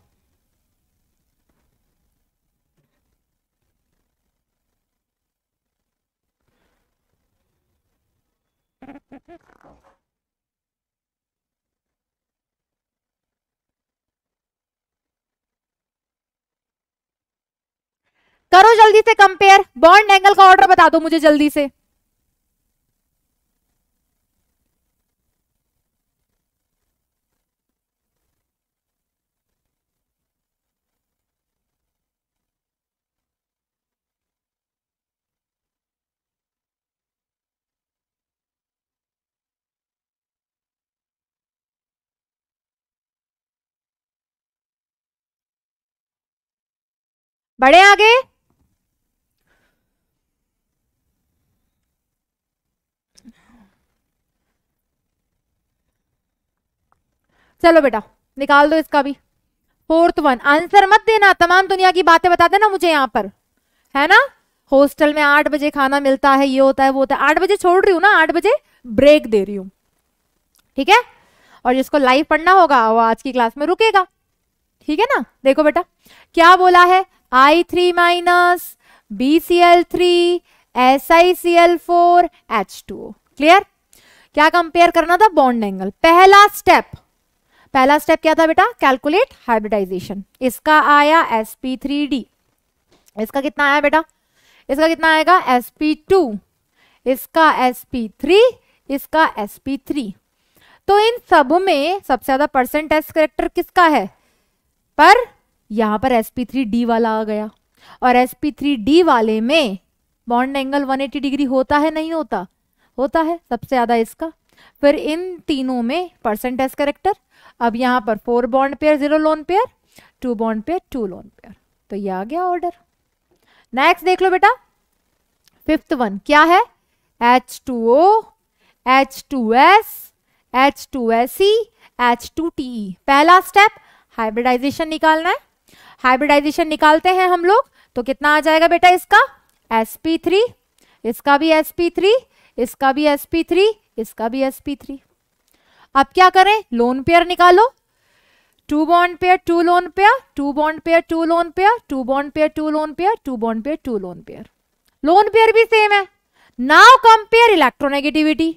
करो जल्दी से कंपेयर बॉन्ड एंगल का ऑर्डर बता दो मुझे जल्दी से बढ़े आगे चलो बेटा निकाल दो इसका भी फोर्थ वन आंसर मत देना तमाम दुनिया की बातें बता देना मुझे यहाँ पर है ना हॉस्टल में आठ बजे खाना मिलता है ये होता है वो होता है आठ बजे छोड़ रही हूँ ना आठ बजे ब्रेक दे रही हूं ठीक है और जिसको लाइव पढ़ना होगा वो आज की क्लास में रुकेगा ठीक है ना देखो बेटा क्या बोला है I three minus B C L three S I C L four H two clear क्या कंपेयर करना था बॉन्ड एंगल पहला स्टेप पहला स्टेप क्या था बेटा कैलकुलेट हाइब्रिडाइजेशन इसका आया एस पी थ्री डी इसका कितना आया बेटा इसका कितना आएगा sp2 टू इसका एस पी थ्री इसका sp3 थ्री तो इन सब में सबसे ज्यादा परसेंट एस करेक्टर किसका है पर यहाँ पर sp3d वाला आ गया और sp3d वाले में बॉन्ड एंगल 180 डिग्री होता है नहीं होता होता है सबसे ज़्यादा इसका फिर इन तीनों में परसेंटेज करेक्टर अब यहां पर four bond pair zero lone pair two bond pair two lone pair तो ये आ गया ऑर्डर नेक्स्ट देख लो बेटा फिफ्थ वन क्या है H two O H two S H two S C H two T पहला स्टेप हाइब्रिडाइजेशन निकालना है हाइब्रिडाइजेशन निकालते हैं हम लोग तो कितना आ जाएगा बेटा इसका sp3 इसका भी sp3 इसका भी sp3 इसका भी sp3 अब क्या करें लोन पेयर निकालो two bond pair two lone pair two bond pair two lone pair two bond pair two lone pair two bond pair two lone pair lone pair भी same है now compare electronegativity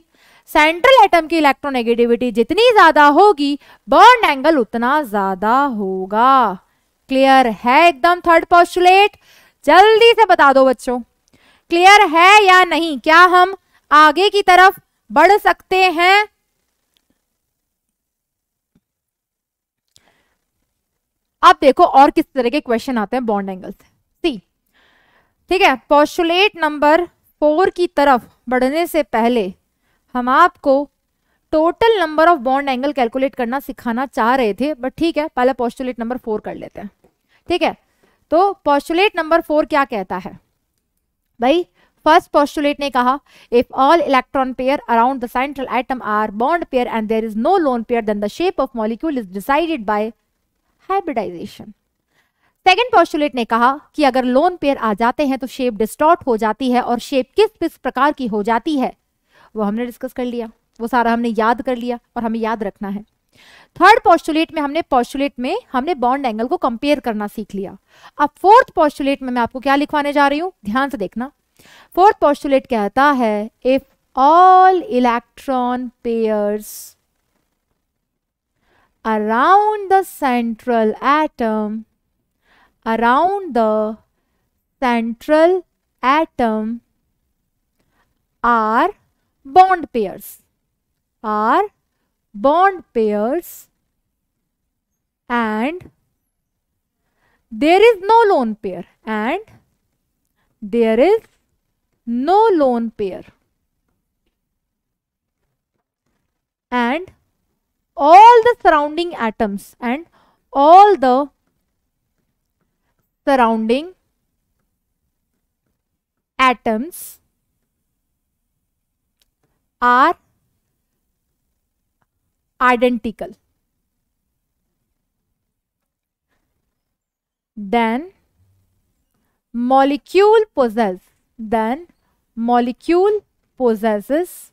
central atom की electronegativity जितनी ज्यादा होगी bond angle उतना ज्यादा होगा clear है एकदम थर्ड पॉस्टुलेट जल्दी से बता दो बच्चों क्लियर है या नहीं क्या हम आगे की तरफ बढ़ सकते हैं अब देखो और किस तरह के क्वेश्चन आते हैं बॉन्ड एंगल से सी ठीक है पॉस्टुलेट नंबर फोर की तरफ बढ़ने से पहले हम आपको total number of bond angle calculate करना सिखाना चाह रहे थे बट ठीक है पहले पॉस्टुलेट नंबर फोर कर लेते हैं ठीक है तो पॉस्टुलेट नंबर फोर क्या कहता है भाई फर्स्ट पॉस्टुलेट ने कहा if all electron pair around the central atom are bond pair and there is no lone pair then the shape of molecule is decided by hybridization second postulate ने कहा कि अगर लोन पेयर आ जाते हैं तो shape distort हो जाती है और शेप किस किस प्रकार की हो जाती है वो हमने डिस्कस कर लिया वो सारा हमने याद कर लिया और हमें याद रखना है थर्ड पॉस्टुलेट में हमने पॉस्टुलेट में हमने बॉन्ड एंगल को कंपेयर करना सीख लिया अब फोर्थ पॉस्टुलेट में मैं आपको क्या लिखवाने जा रही हूं ध्यान से देखना फोर्थ पॉस्टुलेट कहता है if all electron pairs around the central atom around the central atom are bond pairs are bond pairs and there is no lone pair and there is no lone pair and all the surrounding atoms and all the surrounding atoms are identical then molecule possess then molecule possesses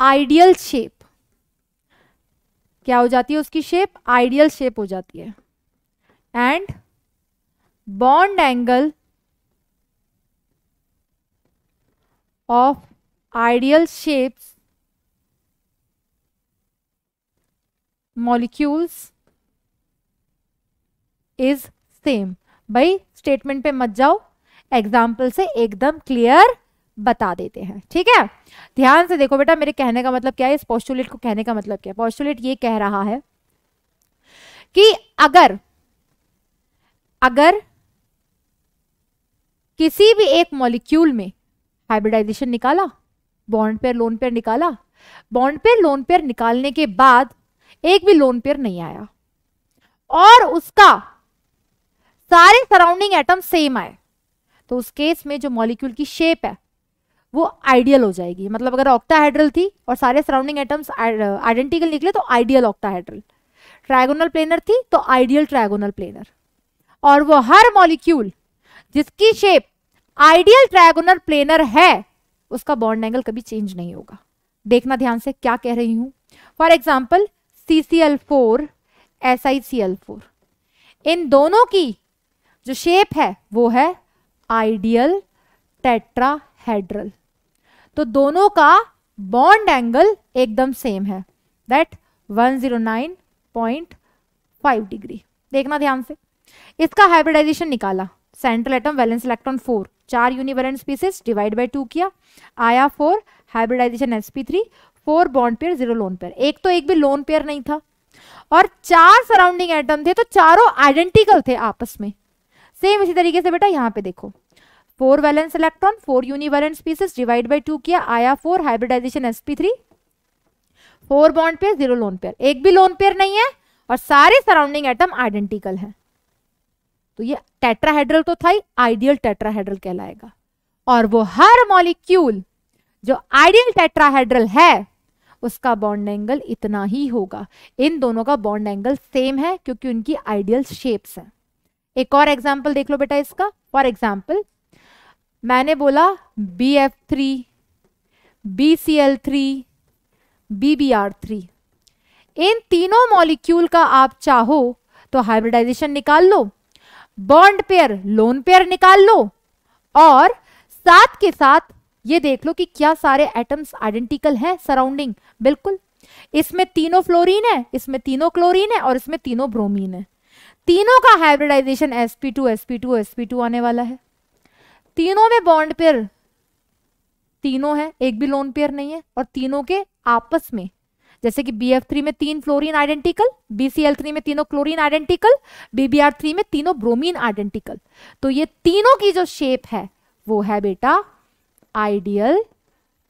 ideal shape क्या हो जाती है उसकी shape ideal shape हो जाती है and bond angle of ideal shapes molecules is same भाई statement पे मत जाओ एग्जाम्पल से एकदम क्लियर बता देते हैं ठीक है ध्यान से देखो बेटा मेरे कहने का मतलब क्या है इस पॉस्टुलेट को कहने का मतलब क्या है पॉस्टुलेट ये कह रहा है कि अगर अगर किसी भी एक मॉलिक्यूल में हाइब्रिडाइजेशन निकाला बॉन्ड पेयर लोन पेयर निकाला बॉन्ड पेयर लोन पेयर निकालने के बाद एक भी लोन पेयर नहीं आया और उसका सारे सराउंडिंग एटम सेम आए तो उस केस में जो मॉलिक्यूल की शेप है वो आइडियल हो जाएगी मतलब अगर ऑक्टाहाइड्रल थी और सारे सराउंडिंग एटम्स आइडेंटिकल निकले तो आइडियल ऑक्टाहाइड्रल ट्रायगोनल प्लेनर थी तो आइडियल ट्रायगोनल प्लेनर और वो हर मॉलिक्यूल जिसकी शेप आइडियल ट्रायगोनल प्लेनर है उसका बॉन्ड एंगल कभी चेंज नहीं होगा देखना ध्यान से क्या कह रही हूं for example C C L four S I C L four इन दोनों की जो शेप है वो है आइडियल टेट्राहेड्रल तो दोनों का बॉन्ड एंगल एकदम सेम है दैट 109.5 डिग्री देखना ध्यान से इसका हाइब्रिडाइजेशन निकाला central atom valence electron four चार univalent species divide by two किया आया four hybridization three four bond pair zero lone pair एक तो एक भी लोन पेयर नहीं था और चार सराउंडिंग एटम थे तो चारों आइडेंटिकल थे आपस में सेम इसी तरीके से बेटा यहाँ पे देखो four valence electron four univalent pieces divide by two किया आया four hybridization SP three four bond pair zero lone pair एक भी लोन पेयर नहीं है और सारे सराउंडिंग एटम आइडेंटिकल है तो ये टेट्राहेड्रल तो था ही आइडियल टेट्राहेड्रल कहलाएगा और वो हर मॉलिक्यूल जो आइडियल टेट्राहेड्रल है उसका बॉन्ड एंगल इतना ही होगा इन दोनों का बॉन्ड एंगल सेम है क्योंकि उनकी आइडियल शेप्स हैं एक और एग्जाम्पल देख लो बेटा इसका फॉर एग्जाम्पल मैंने बोला B F three B C L three B B R three इन तीनों मॉलिक्यूल का आप चाहो तो हाइब्रिडाइजेशन निकाल लो बॉन्ड पेयर लोन पेयर निकाल लो और साथ के साथ ये देख लो कि क्या सारे एटम्स आइडेंटिकल हैं सराउंडिंग बिल्कुल इसमें तीनों फ्लोरीन है इसमें तीनों क्लोरीन है और इसमें तीनों ब्रोमीन है तीनों का हाइब्रिडाइजेशन sp2 sp2 sp2 आने वाला है तीनों में बॉन्ड पेयर तीनों है एक भी लोन पेयर नहीं है और तीनों के आपस में जैसे कि बी एफ थ्री में तीन फ्लोरीन आइडेंटिकल बीसीएल थ्री में तीनों क्लोरीन आइडेंटिकल बीबीआर थ्री में तीनों ब्रोमीन आइडेंटिकल तो ये तीनों की जो शेप है वो है बेटा आइडियल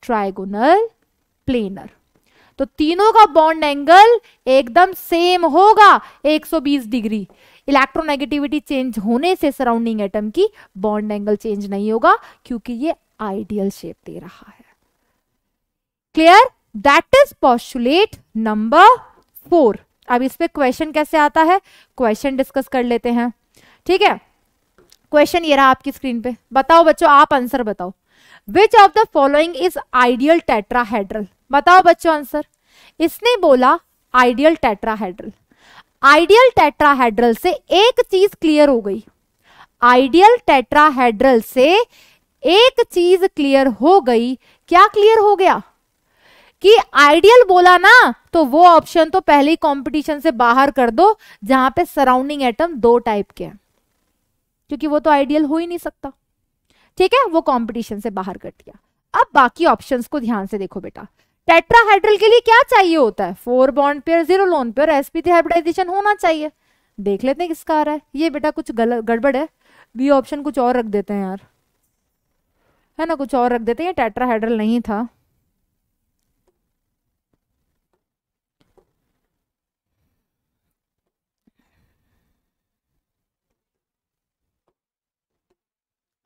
ट्राइगोनल प्लेनर तो तीनों का बॉन्ड एंगल एकदम सेम होगा 120 डिग्री इलेक्ट्रोनेगेटिविटी चेंज होने से सराउंडिंग एटम की बॉन्ड एंगल चेंज नहीं होगा क्योंकि ये आइडियल शेप दे रहा है clear that is postulate number four अब इस पे क्वेश्चन कैसे आता है क्वेश्चन डिस्कस कर लेते हैं ठीक है क्वेश्चन ये रहा आपकी स्क्रीन पे बताओ बच्चों आप आंसर बताओ which of the following is ideal tetrahedral बताओ बच्चों आंसर इसने बोला आइडियल टेट्राहेड्रल आइडियल टेट्राहेड्रल से एक चीज क्लियर हो गई आइडियल टेट्राहेड्रल से एक चीज क्लियर हो गई क्या क्लियर हो गया कि आइडियल बोला ना तो वो ऑप्शन तो पहले ही कंपटीशन से बाहर कर दो जहां पे सराउंडिंग एटम दो टाइप के हैं क्योंकि वो तो आइडियल हो ही नहीं सकता ठीक है वो कंपटीशन से बाहर कर दिया अब बाकी ऑप्शंस को ध्यान से देखो बेटा टेट्राहाइड्रल के लिए क्या चाहिए होता है four bond pair zero lone pair sp3 hybridisation होना चाहिए देख लेते हैं किसका आ रहा है ये बेटा कुछ गलत गड़बड़ है बी ऑप्शन कुछ और रख देते हैं यार है ना कुछ और रख देते हैं ये टेट्राहाइड्रल नहीं था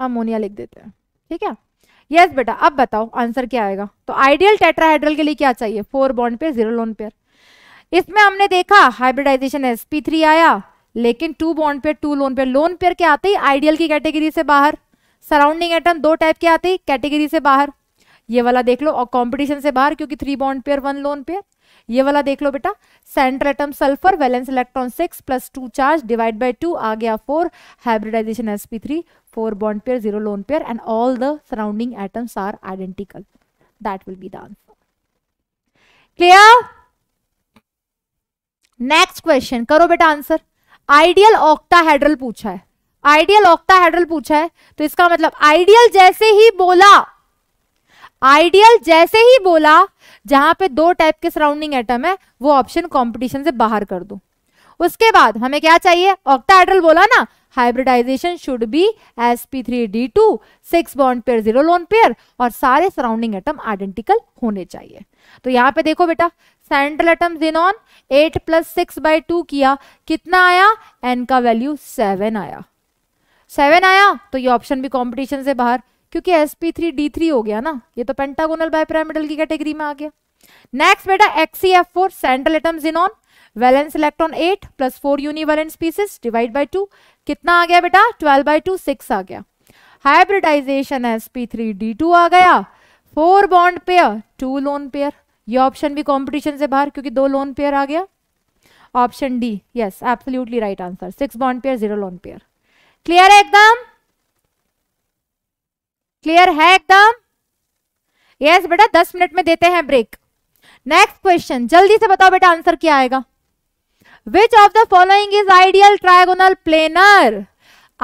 अमोनिया लिख देते हैं ठीक है यस बेटा अब बताओ आंसर क्या आएगा तो आइडियल टेट्राहाइड्रल के लिए क्या चाहिए four bond pair zero lone pair इसमें हमने देखा हाइब्रिडाइजेशन sp3 आया लेकिन two bond pair two lone pair lone pair क्या आते ही आइडियल की कैटेगरी से बाहर सराउंडिंग एटम दो टाइप के आते ही कैटेगरी से बाहर ये वाला देख लो और कॉम्पिटिशन से बाहर क्योंकि three bond pair one lone pair ये वाला देख लो बेटा central atom sulphur valence electron six plus two charge divide by two आ गया four hybridisation S P three four bond pair zero lone pair and all the surrounding atoms are identical that will be the answer clear next question करो बेटा answer ideal octahedral पूछा है ideal octahedral पूछा है तो इसका मतलब ideal जैसे ही बोला आइडियल जैसे ही बोला जहां पे दो टाइप के सराउंडिंग एटम है वो ऑप्शन कॉम्पिटिशन से बाहर कर दो उसके बाद हमें क्या चाहिए ऑक्टाएड्रल बोला ना hybridisation should be s P three D two six bond pair zero lone pair और सारे सराउंडिंग एटम आइडेंटिकल होने चाहिए तो यहाँ पे देखो बेटा central atom xenon eight plus six by two किया कितना आया एन का वैल्यू सेवन आया सेवन आया तो ये ऑप्शन भी कॉम्पिटिशन से बाहर क्योंकि sp3 d3 हो गया ना ये तो पेंटागोनल बायपिरामिडल की कैटेगरी में आ गया नेक्स्ट बेटा xcf4 central atom xenon valence electron 8 plus 4 univalent species divide by 2 कितना आ गया बेटा 12 बाई टू सिक्स आ गया हाइब्रिडाइजेशन sp3 d2 आ गया four bond pair two lone pair ये ऑप्शन भी कंपटीशन से बाहर क्योंकि दो लोन पेयर आ गया option D yes absolutely right answer six bond pair zero lone pair clear है एकदम क्लियर है एकदम यस बेटा दस मिनट में देते हैं ब्रेक नेक्स्ट क्वेश्चन जल्दी से बताओ बेटा आंसर क्या आएगा which of the following is ideal trigonal planar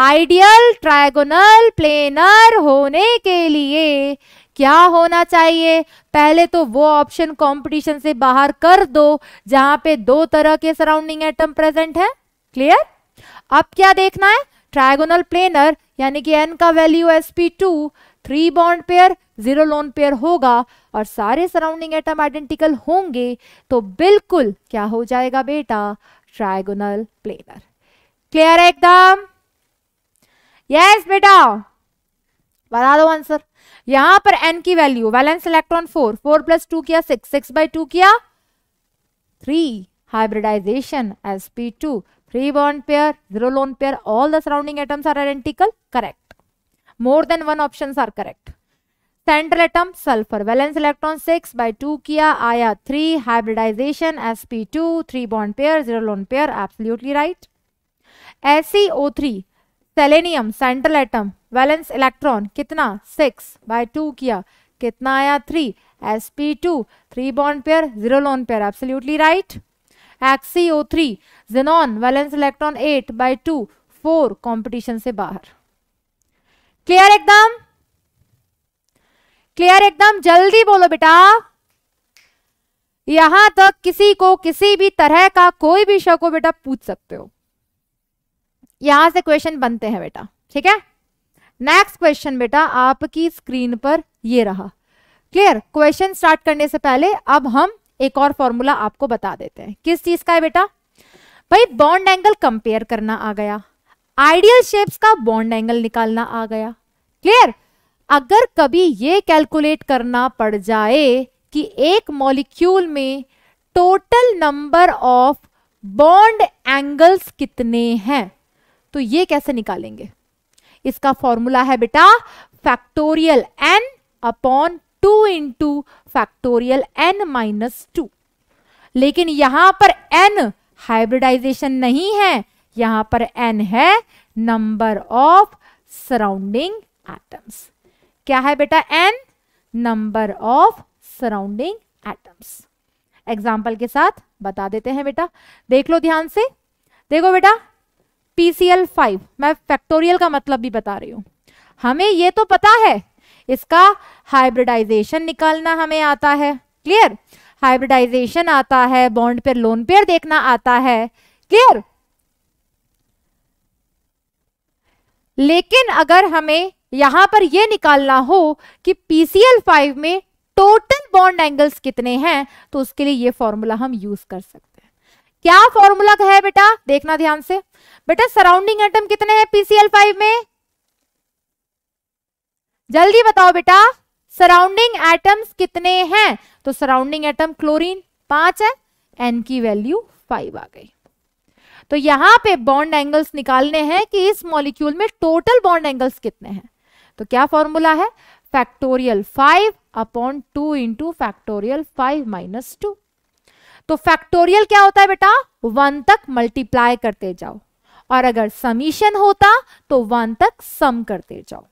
ideal trigonal planar होने के लिए क्या होना चाहिए पहले तो वो ऑप्शन कंपटीशन से बाहर कर दो जहां पे दो तरह के सराउंडिंग एटम प्रेजेंट है क्लियर अब क्या देखना है ट्रायगोनल प्लेनर यानी कि एन का value s P two three bond pair zero lone pair होगा और सारे सराउंडिंग एटम आइडेंटिकल होंगे तो बिल्कुल क्या हो जाएगा बेटा ट्रायगोनल प्लेनर क्लियर है एकदम यस बेटा बता दो आंसर यहां पर एन की value valence electron four four plus two किया सिक्स सिक्स बाई टू किया three hybridisation S P two three bond pair, zero lone pair, all the surrounding atoms are identical? Correct. More than one options are correct. Central atom sulfur. Valence electron 6 by 2 किया आया 3 hybridization sp2 3 bond pair zero lone pair absolutely right. SeO3 selenium central atom valence electron कितना six by two किया कितना आया three S P two three bond pair zero lone pair absolutely right XeO three xenon valence electron eight by two four competition से बाहर clear एकदम clear एकदम जल्दी बोलो बेटा यहां तक किसी को किसी भी तरह का कोई भी शक हो बेटा पूछ सकते हो यहां से क्वेश्चन बनते हैं बेटा ठीक है नेक्स्ट क्वेश्चन बेटा आपकी स्क्रीन पर ये रहा क्लियर क्वेश्चन स्टार्ट करने से पहले अब हम एक और फॉर्मूला आपको बता देते हैं किस चीज का है बेटा भाई बॉन्ड एंगल कंपेयर करना आ गया आइडियल शेप्स का बॉन्ड एंगल निकालना आ गया क्लियर अगर कभी ये कैलकुलेट करना पड़ जाए कि एक मॉलिक्यूल में total number of bond angles कितने हैं तो ये कैसे निकालेंगे इसका फॉर्मूला है बेटा factorial n upon two into factorial n minus two लेकिन यहां पर एन हाइब्रिडाइजेशन नहीं है यहां पर एन है नंबर ऑफ सराउंडिंग एटम्स क्या है बेटा n number of surrounding atoms example के साथ बता देते हैं बेटा देख लो ध्यान से देखो बेटा PCl5 फाइव मैं फैक्टोरियल का मतलब भी बता रही हूं हमें ये तो पता है इसका हाइब्रिडाइजेशन निकालना हमें आता है क्लियर हाइब्रिडाइजेशन आता है बॉन्ड पेयर लोन पेयर देखना आता है क्लियर लेकिन अगर हमें यहां पर यह निकालना हो कि पीसीएल फाइव में टोटल बॉन्ड एंगल्स कितने हैं तो उसके लिए ये फॉर्मूला हम यूज कर सकते हैं क्या फॉर्मूला है बेटा देखना ध्यान से बेटा सराउंडिंग एटम कितने हैं पीसीएल फाइव में जल्दी बताओ बेटा सराउंडिंग एटम्स कितने हैं तो सराउंडिंग एटम क्लोरीन पांच है एन की वैल्यू फाइव आ गई तो यहां पे बॉन्ड एंगल्स निकालने हैं कि इस मॉलिक्यूल में टोटल बॉन्ड एंगल्स कितने हैं तो क्या फॉर्मूला है factorial five upon two into factorial five minus two तो फैक्टोरियल क्या होता है बेटा वन तक मल्टीप्लाई करते जाओ और अगर समीशन होता तो वन तक सम करते जाओ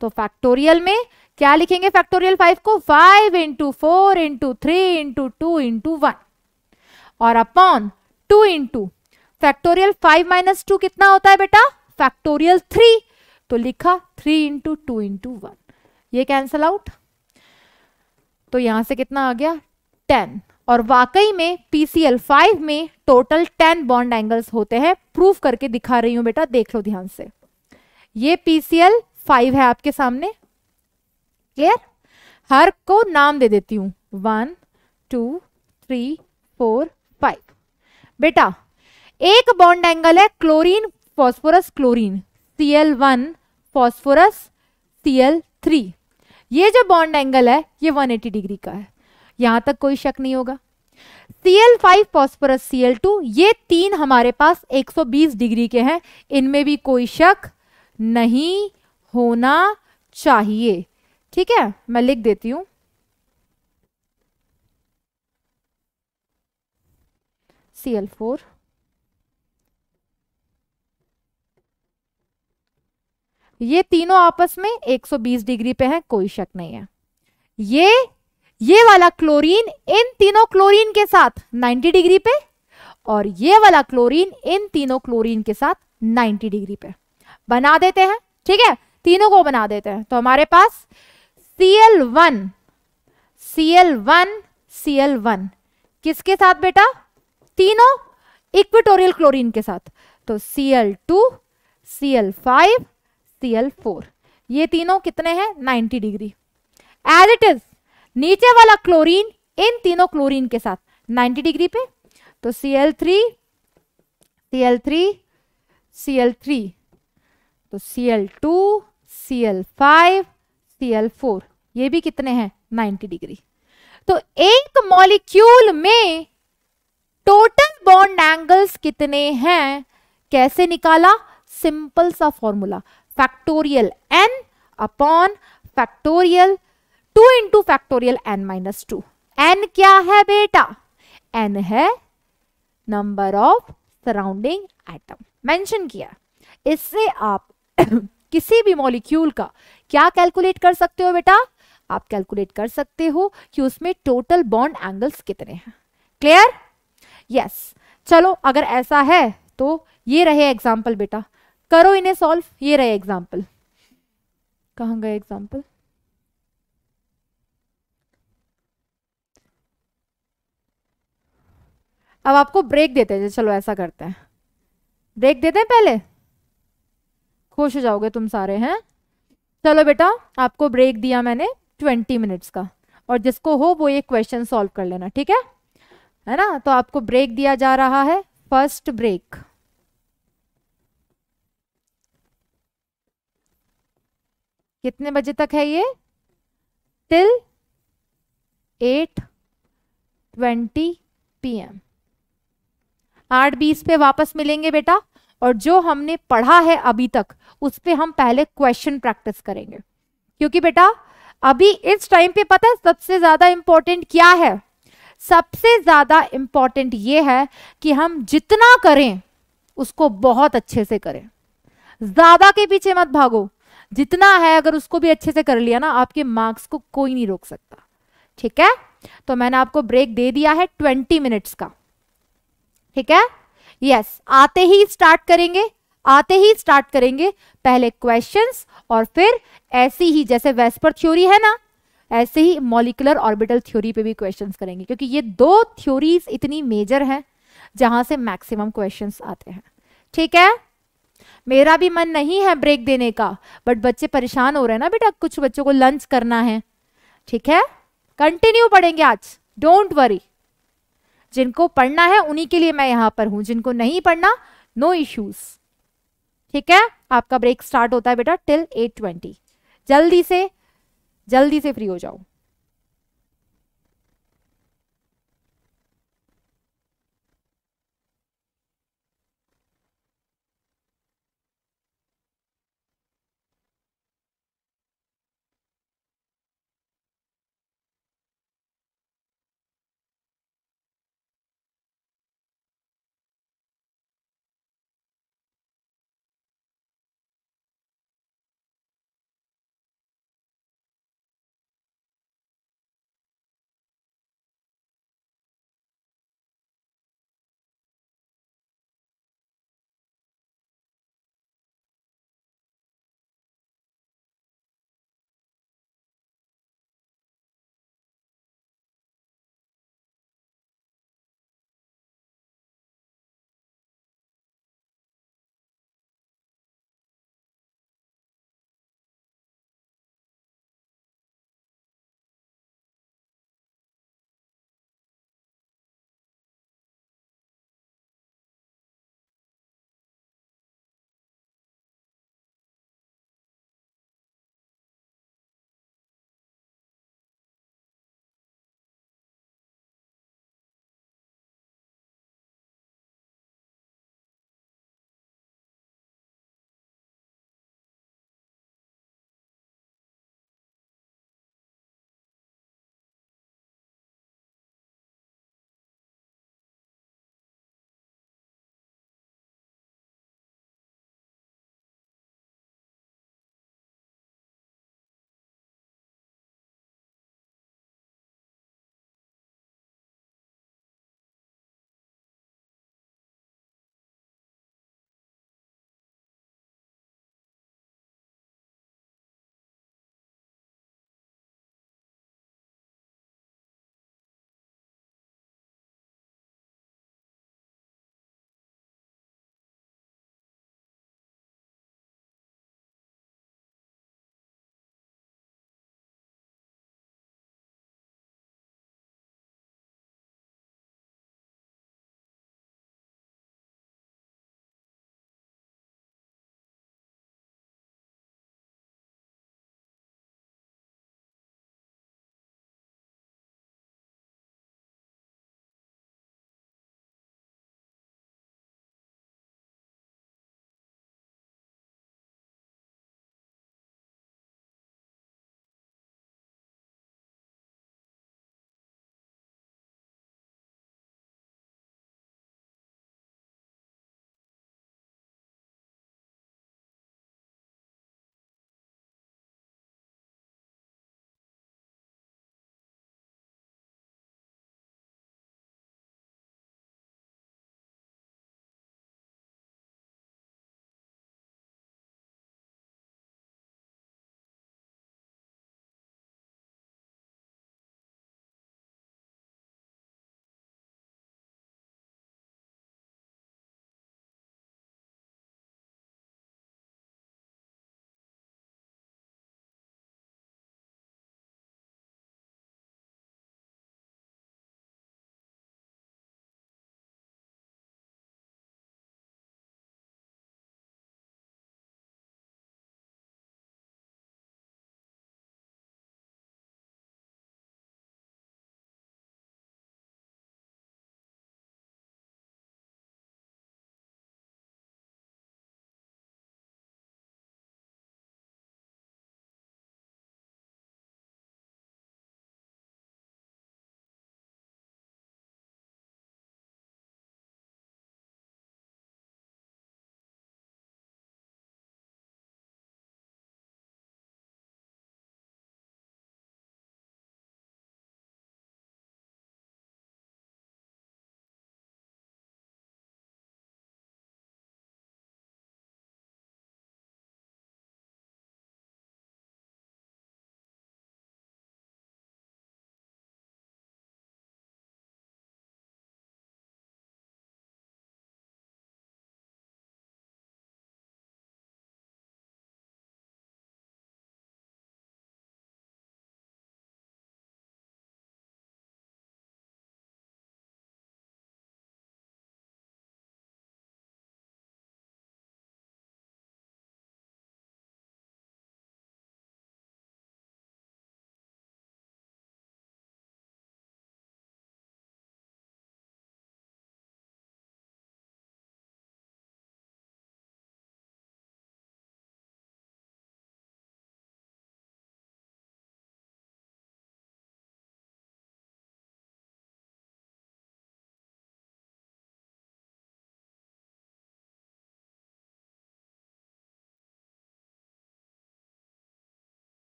तो फैक्टोरियल में क्या लिखेंगे फैक्टोरियल फाइव को five into four into three into two into one और upon two into factorial five minus two कितना होता है बेटा फैक्टोरियल थ्री तो लिखा three into two into one ये कैंसल आउट तो यहां से कितना आ गया टेन और वाकई में पीसीएल फाइव में टोटल टेन बॉन्ड एंगल्स होते हैं प्रूफ करके दिखा रही हूं बेटा देख लो ध्यान से ये पीसीएल फाइव है आपके सामने क्लियर हर को नाम दे देती हूँ one two three four five बेटा एक बॉन्ड एंगल है chlorine phosphorus chlorine C L one phosphorus C L three ये जो बॉन्ड एंगल है ये 180 डिग्री का है यहाँ तक कोई शक नहीं होगा C L five phosphorus C L two ये तीन हमारे पास 120 डिग्री के हैं इनमें भी कोई शक नहीं होना चाहिए ठीक है मैं लिख देती हूँ सी एल फोर ये तीनों आपस में 120 डिग्री पे है कोई शक नहीं है ये ये वाला क्लोरीन इन तीनों क्लोरीन के साथ 90 डिग्री पे और ये वाला क्लोरीन इन तीनों क्लोरीन के साथ 90 डिग्री पे बना देते हैं ठीक है तीनों को बना देते हैं तो हमारे पास Cl1 Cl1 Cl1 किसके साथ बेटा तीनों इक्वेटोरियल क्लोरीन के साथ तो Cl2 Cl5 Cl4 ये तीनों कितने हैं 90 डिग्री एज इट इज नीचे वाला क्लोरीन इन तीनों क्लोरीन के साथ 90 डिग्री पे तो Cl3 Cl3 Cl3 तो Cl2 Cl5 सी एल फोर ये भी कितने हैं 90 डिग्री तो एक मॉलिक्यूल में टोटल बॉन्ड एंगल्स कितने हैं कैसे निकाला सिंपल सा formula factorial n upon factorial two into factorial n minus two n क्या है बेटा एन है number of surrounding atom mention किया इससे आप किसी भी मॉलिक्यूल का क्या कैलकुलेट कर सकते हो बेटा आप कैलकुलेट कर सकते हो कि उसमें टोटल बॉन्ड एंगल्स कितने हैं क्लियर यस चलो अगर ऐसा है तो ये रहे एग्जाम्पल बेटा करो इन्हें सॉल्व ये रहे एग्जाम्पल कहा गए एग्जाम्पल अब आपको ब्रेक देते हैं चलो ऐसा करते हैं ब्रेक देते हैं पहले खुश हो जाओगे तुम सारे हैं चलो बेटा आपको ब्रेक दिया मैंने ट्वेंटी मिनट्स का और जिसको हो वो ये क्वेश्चन सॉल्व कर लेना ठीक है है ना तो आपको ब्रेक दिया जा रहा है फर्स्ट ब्रेक कितने बजे तक है ये till eight twenty P M आठ बीस पे वापस मिलेंगे बेटा और जो हमने पढ़ा है अभी तक उस पर हम पहले क्वेश्चन प्रैक्टिस करेंगे क्योंकि बेटा अभी इस टाइम पे पता है सबसे ज्यादा इंपॉर्टेंट क्या है सबसे ज्यादा इंपॉर्टेंट ये है कि हम जितना करें उसको बहुत अच्छे से करें ज्यादा के पीछे मत भागो जितना है अगर उसको भी अच्छे से कर लिया ना आपके मार्क्स को कोई नहीं रोक सकता ठीक है तो मैंने आपको ब्रेक दे दिया है ट्वेंटी मिनट्स का ठीक है यस आते ही स्टार्ट करेंगे आते ही स्टार्ट करेंगे पहले क्वेश्चंस और फिर ऐसी ही जैसे वेस्पर थ्योरी है ना ऐसे ही मॉलिकुलर ऑर्बिटल थ्योरी पे भी क्वेश्चंस करेंगे क्योंकि ये दो थ्योरीज इतनी मेजर हैं जहां से मैक्सिमम क्वेश्चंस आते हैं ठीक है मेरा भी मन नहीं है ब्रेक देने का बट बच्चे परेशान हो रहे हैं ना बेटा कुछ बच्चों को लंच करना है ठीक है कंटिन्यू पढ़ेंगे आज डोंट वरी जिनको पढ़ना है उन्हीं के लिए मैं यहां पर हूं जिनको नहीं पढ़ना नो इश्यूज ठीक है आपका ब्रेक स्टार्ट होता है बेटा टिल एट ट्वेंटी जल्दी से जल्दी से फ्री हो जाओ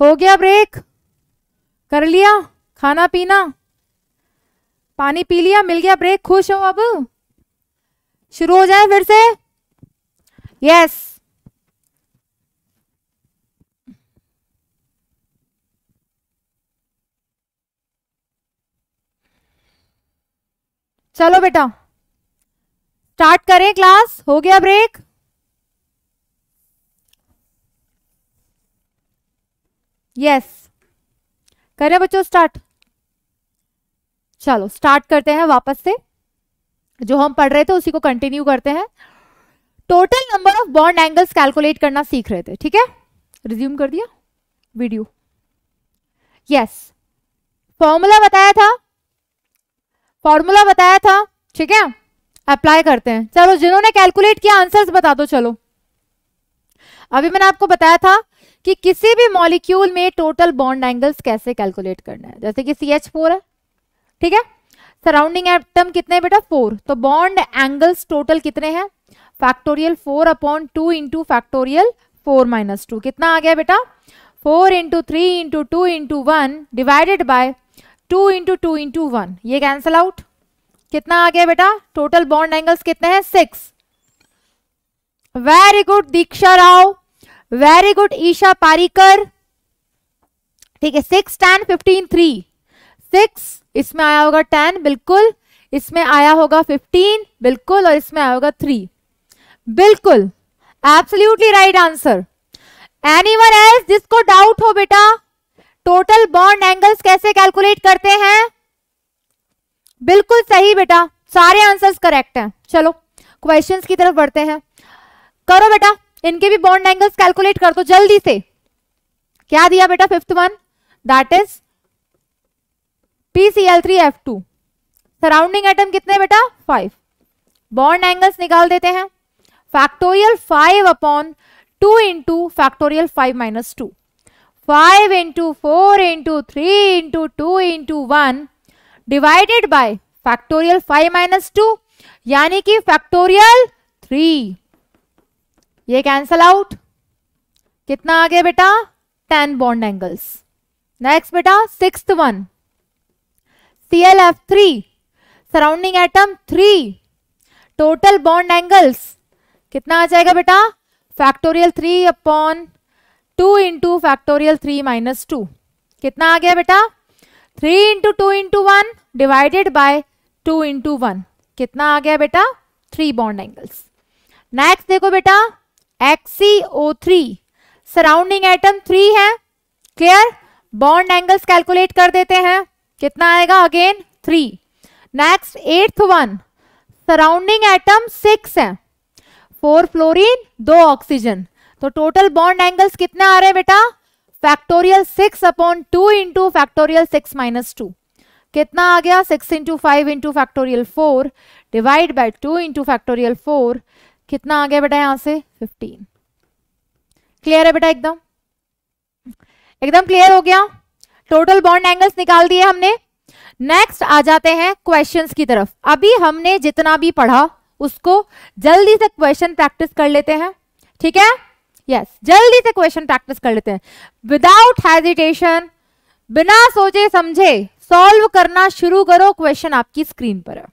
हो गया ब्रेक कर लिया खाना पीना पानी पी लिया मिल गया ब्रेक खुश हो अब शुरू हो जाए फिर से यस चलो बेटा स्टार्ट करें क्लास हो गया ब्रेक यस करें बच्चों स्टार्ट चलो स्टार्ट करते हैं वापस से जो हम पढ़ रहे थे उसी को कंटिन्यू करते हैं total number of bond angles calculate करना सीख रहे थे ठीक है रिज्यूम कर दिया वीडियो यस फॉर्मूला बताया था फॉर्मूला बताया था ठीक है अप्लाई करते हैं चलो जिन्होंने कैलकुलेट किया आंसर्स बता दो चलो अभी मैंने आपको बताया था कि किसी भी मॉलिक्यूल में टोटल बॉन्ड एंगल्स कैसे कैलकुलेट करना है जैसे कि सी एच फोर है ठीक है सराउंडिंग एटम कितने बेटा फोर तो बॉन्ड एंगल्स टोटल कितने हैं factorial four upon two into factorial four minus two कितना आ गया बेटा four into three into two into one divided by two into two into one ये कैंसल आउट कितना आ गया बेटा टोटल बॉन्ड एंगल्स कितने हैं six very good Diksha Rao very good Isha Parikar ठीक है six ten fifteen three six इसमें आया होगा टेन बिल्कुल इसमें आया होगा फिफ्टीन बिल्कुल और इसमें आया होगा थ्री बिल्कुल absolutely right answer any one else जिसको डाउट हो बेटा टोटल बॉन्ड एंगल्स कैसे कैलकुलेट करते हैं बिल्कुल सही बेटा सारे आंसर्स करेक्ट हैं चलो क्वेश्चंस की तरफ बढ़ते हैं करो बेटा इनके भी बॉन्ड एंगल्स कैलकुलेट कर दो जल्दी से क्या दिया बेटा fifth one that is PCl3F2 surrounding atom कितने बेटा फाइव बॉन्ड एंगल्स निकाल देते हैं factorial five upon two into factorial five minus two five into four into three into two into one divided by factorial five minus two यानी कि factorial three ये cancel out कितना आ गया बेटा टेन बॉन्ड एंगल्स नेक्स्ट बेटा six one C L F three surrounding atom three total bond angles कितना आ जाएगा बेटा factorial three upon two into factorial three minus two कितना आ गया बेटा three into two into one divided by two into one कितना आ गया बेटा थ्री बॉन्ड एंगल्स नेक्स्ट देखो बेटा XCO3 सराउंडिंग एटम थ्री है क्लियर बॉन्ड एंगल्स कैलकुलेट कर देते हैं कितना आएगा again three next eighth one surrounding atom six है फोर फ्लोरीन दो ऑक्सीजन तो टोटल बॉन्ड एंगल्स कितने आ रहे हैं बेटा factorial six upon two into factorial six minus two कितना आ गया six into five into factorial four divide by two into factorial four कितना आ गया बेटा यहां से फिफ्टीन क्लियर है बेटा एकदम एकदम क्लियर हो गया टोटल बॉन्ड एंगल्स निकाल दिए हमने नेक्स्ट आ जाते हैं क्वेश्चंस की तरफ अभी हमने जितना भी पढ़ा उसको जल्दी से क्वेश्चन प्रैक्टिस कर लेते हैं ठीक है यस yes, जल्दी से क्वेश्चन प्रैक्टिस कर लेते हैं विदाउट हेजिटेशन बिना सोचे समझे सॉल्व करना शुरू करो क्वेश्चन आपकी स्क्रीन पर है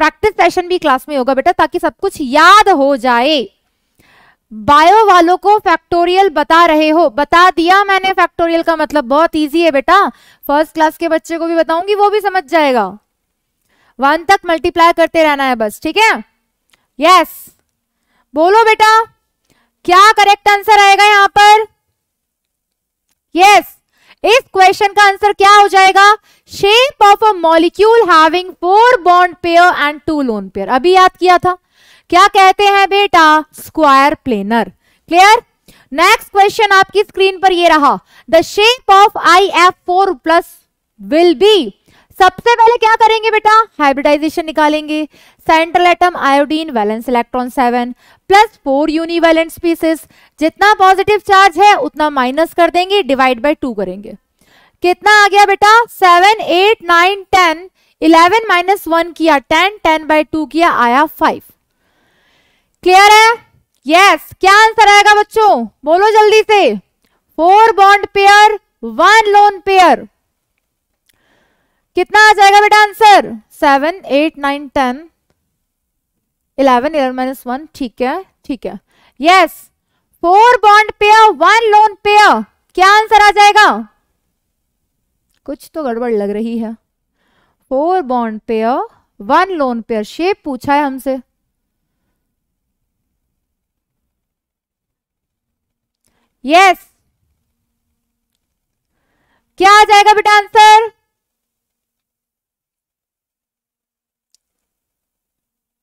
प्रैक्टिस सेशन भी क्लास में होगा बेटा ताकि सब कुछ याद हो जाए बायो वालों को फैक्टोरियल बता रहे हो बता दिया मैंने फैक्टोरियल का मतलब बहुत इजी है बेटा फर्स्ट क्लास के बच्चे को भी बताऊंगी वो भी समझ जाएगा वन तक मल्टीप्लाई करते रहना है बस ठीक है यस बोलो बेटा क्या करेक्ट आंसर आएगा यहां पर यस इस क्वेश्चन का आंसर क्या हो जाएगा shape of a molecule having four bond pair and two lone pair अभी याद किया था क्या कहते हैं बेटा square planar clear next question आपकी स्क्रीन पर ये रहा the shape of I F four plus will be सबसे पहले क्या करेंगे बेटा हाइब्रिडाइजेशन निकालेंगे central atom iodine valence electron seven plus four univalent species जितना पॉजिटिव चार्ज है उतना माइनस कर देंगे डिवाइड बाय टू करेंगे कितना आ गया बेटा seven eight nine ten eleven minus one किया टेन टेन बाय टू किया आया फाइव क्लियर है यस yes. क्या आंसर आएगा बच्चों बोलो जल्दी से four bond pair one lone pair कितना आ जाएगा बेटा answer seven eight nine ten eleven eleven minus one ठीक है ठीक है यस फोर बॉन्ड पे वन लोन पेयर क्या आंसर आ जाएगा कुछ तो गड़बड़ लग रही है four bond pair one lone pair shape पूछा है हमसे यस yes. क्या आ जाएगा बेटा आंसर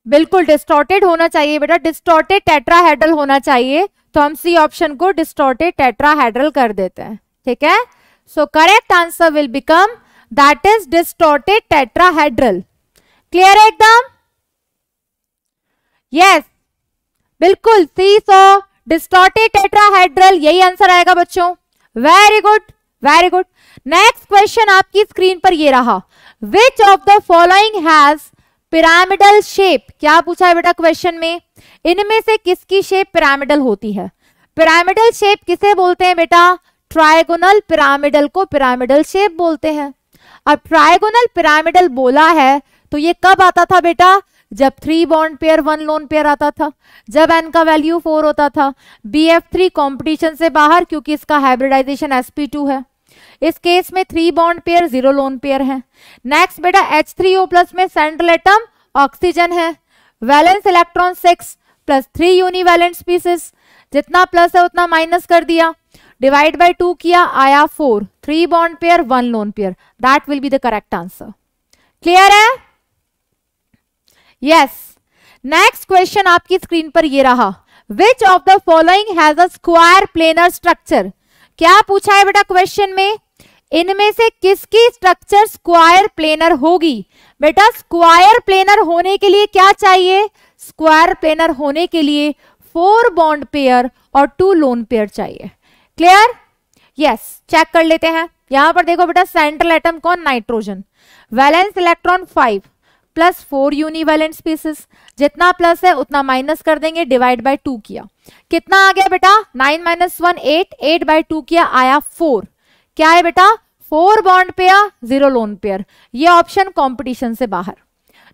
बिल्कुल डिस्टोर्टेड होना चाहिए बेटा डिस्टोर्टेड टेट्राहेड्रल होना चाहिए तो हम सी ऑप्शन को डिस्टोर्टेड टेट्राहेड्रल कर देते हैं ठीक है so correct answer will become that is distorted tetrahedral clear है एकदम यस बिल्कुल सी सो डिस्टोर्टेड टेट्राहेड्रल यही आंसर आएगा बच्चों very good very good next question आपकी स्क्रीन पर ये रहा which of the following has pyramidal shape क्या पूछा है बेटा क्वेश्चन में इनमें से किसकी शेप पिरामिडल होती है पिरामिडल शेप किसे बोलते हैं बेटा ट्राइगोनल पिरामिडल को पिरामिडल शेप बोलते हैं अब ट्राइगोनल पिरामिडल बोला है तो ये कब आता था बेटा जब three bond pair one lone pair आता था जब एन का वैल्यू फोर होता था बी एफ थ्री कॉम्पिटिशन से बाहर क्योंकि इसका हाइब्रिडाइजेशन एसपी टू है इस केस में three bond pair zero lone pair है नेक्स्ट बेटा एच थ्री ओ प्लस में सेंट्रल एटम ऑक्सीजन है valence electron six plus three univalent species जितना प्लस है उतना माइनस कर दिया डिवाइड बाई टू किया आया four three bond pair one lone pair that will be the correct answer clear है यस नेक्स्ट क्वेश्चन आपकी स्क्रीन पर ये रहा which of the following has a square planar structure क्या पूछा है बेटा क्वेश्चन में इनमें से किसकी स्ट्रक्चर स्क्वायर प्लेनर होगी बेटा स्क्वायर प्लेनर होने के लिए क्या चाहिए स्क्वायर प्लेनर होने के लिए फोर बॉन्ड पेयर और टू लोन पेयर चाहिए क्लियर यस चेक कर लेते हैं यहां पर देखो बेटा सेंट्रल एटम कौन nitrogen valence electron five plus four univalent species जितना प्लस है उतना माइनस कर देंगे डिवाइड बाय टू किया कितना आ गया बेटा nine minus one eight eight by two किया आया फोर क्या है बेटा four bond pair zero lone pair ये ऑप्शन कंपटीशन से बाहर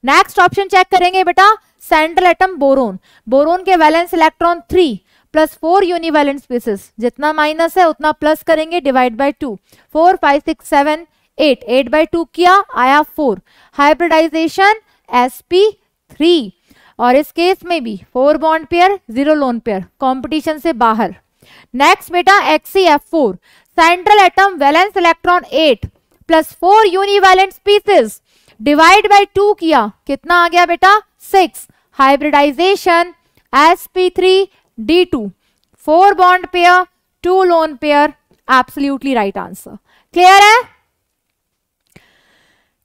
नेक्स्ट ऑप्शन चेक करेंगे बेटा सेंट्रल एटम बोरोन बोरोन के valence electron three plus four univalent species जितना माइनस है उतना प्लस करेंगे divide by two four five six seven eight eight by two किया आया four hybridisation S P three और इस केस में भी four bond pair zero lone pair competition से बाहर नेक्स्ट बेटा X E F four central atom valence electron eight plus four univalent species divide by two किया कितना आ गया बेटा six hybridisation S P three D two four bond pair two lone pair absolutely right answer clear है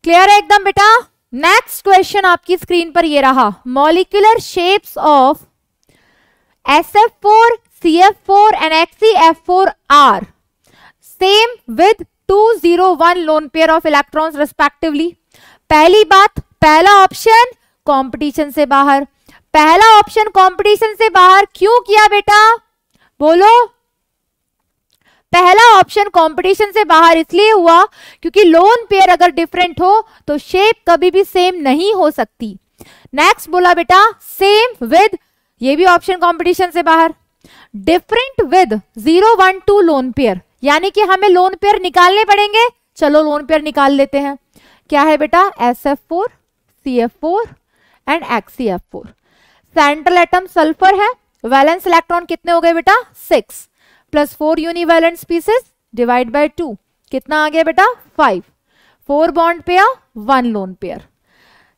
clear है एकदम बेटा next question आपकी स्क्रीन पर ये रहा molecular shapes of S F four C F four and X E F four are same with 201 lone pair of electrons respectively पहली बात पहला ऑप्शन कंपटीशन से बाहर पहला ऑप्शन कंपटीशन से बाहर क्यों किया बेटा बोलो पहला ऑप्शन कंपटीशन से बाहर इसलिए हुआ क्योंकि लोन पेयर अगर डिफरेंट हो तो शेप कभी भी सेम नहीं हो सकती नेक्स्ट बोला बेटा सेम विद ये भी ऑप्शन कंपटीशन से बाहर different with zero one two lone pair यानी कि हमें लोन पेयर निकालने पड़ेंगे चलो लोन पेयर निकाल लेते हैं क्या है बेटा S F four C F four and C F four central atom sulphur है वैलेंस इलेक्ट्रॉन कितने हो गए बेटा six plus four univalent species divide by two कितना आ गया बेटा five four bond pair one lone pair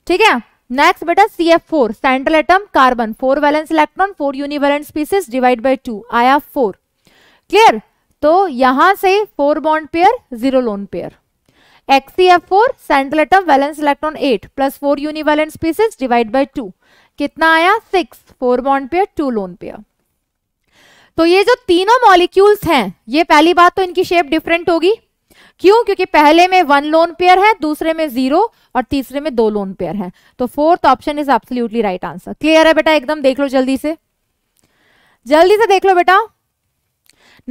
ठीक है नेक्स्ट बेटा C F four central atom carbon four valence electron four univalent species divide by two आया four clear तो यहां से four bond pair zero lone pair four central atom valence electron eight plus 4 univalent species divide by two कितना आया six four bond pair two lone pair तो ये जो तीनों मॉलिक्यूल्स हैं ये पहली बात तो इनकी शेप डिफरेंट होगी क्यों क्योंकि पहले में वन लोन पेयर है दूसरे में जीरो और तीसरे में दो लोन पेयर है तो fourth option is absolutely right answer clear है बेटा एकदम देख लो जल्दी से जल्दी से देख लो बेटा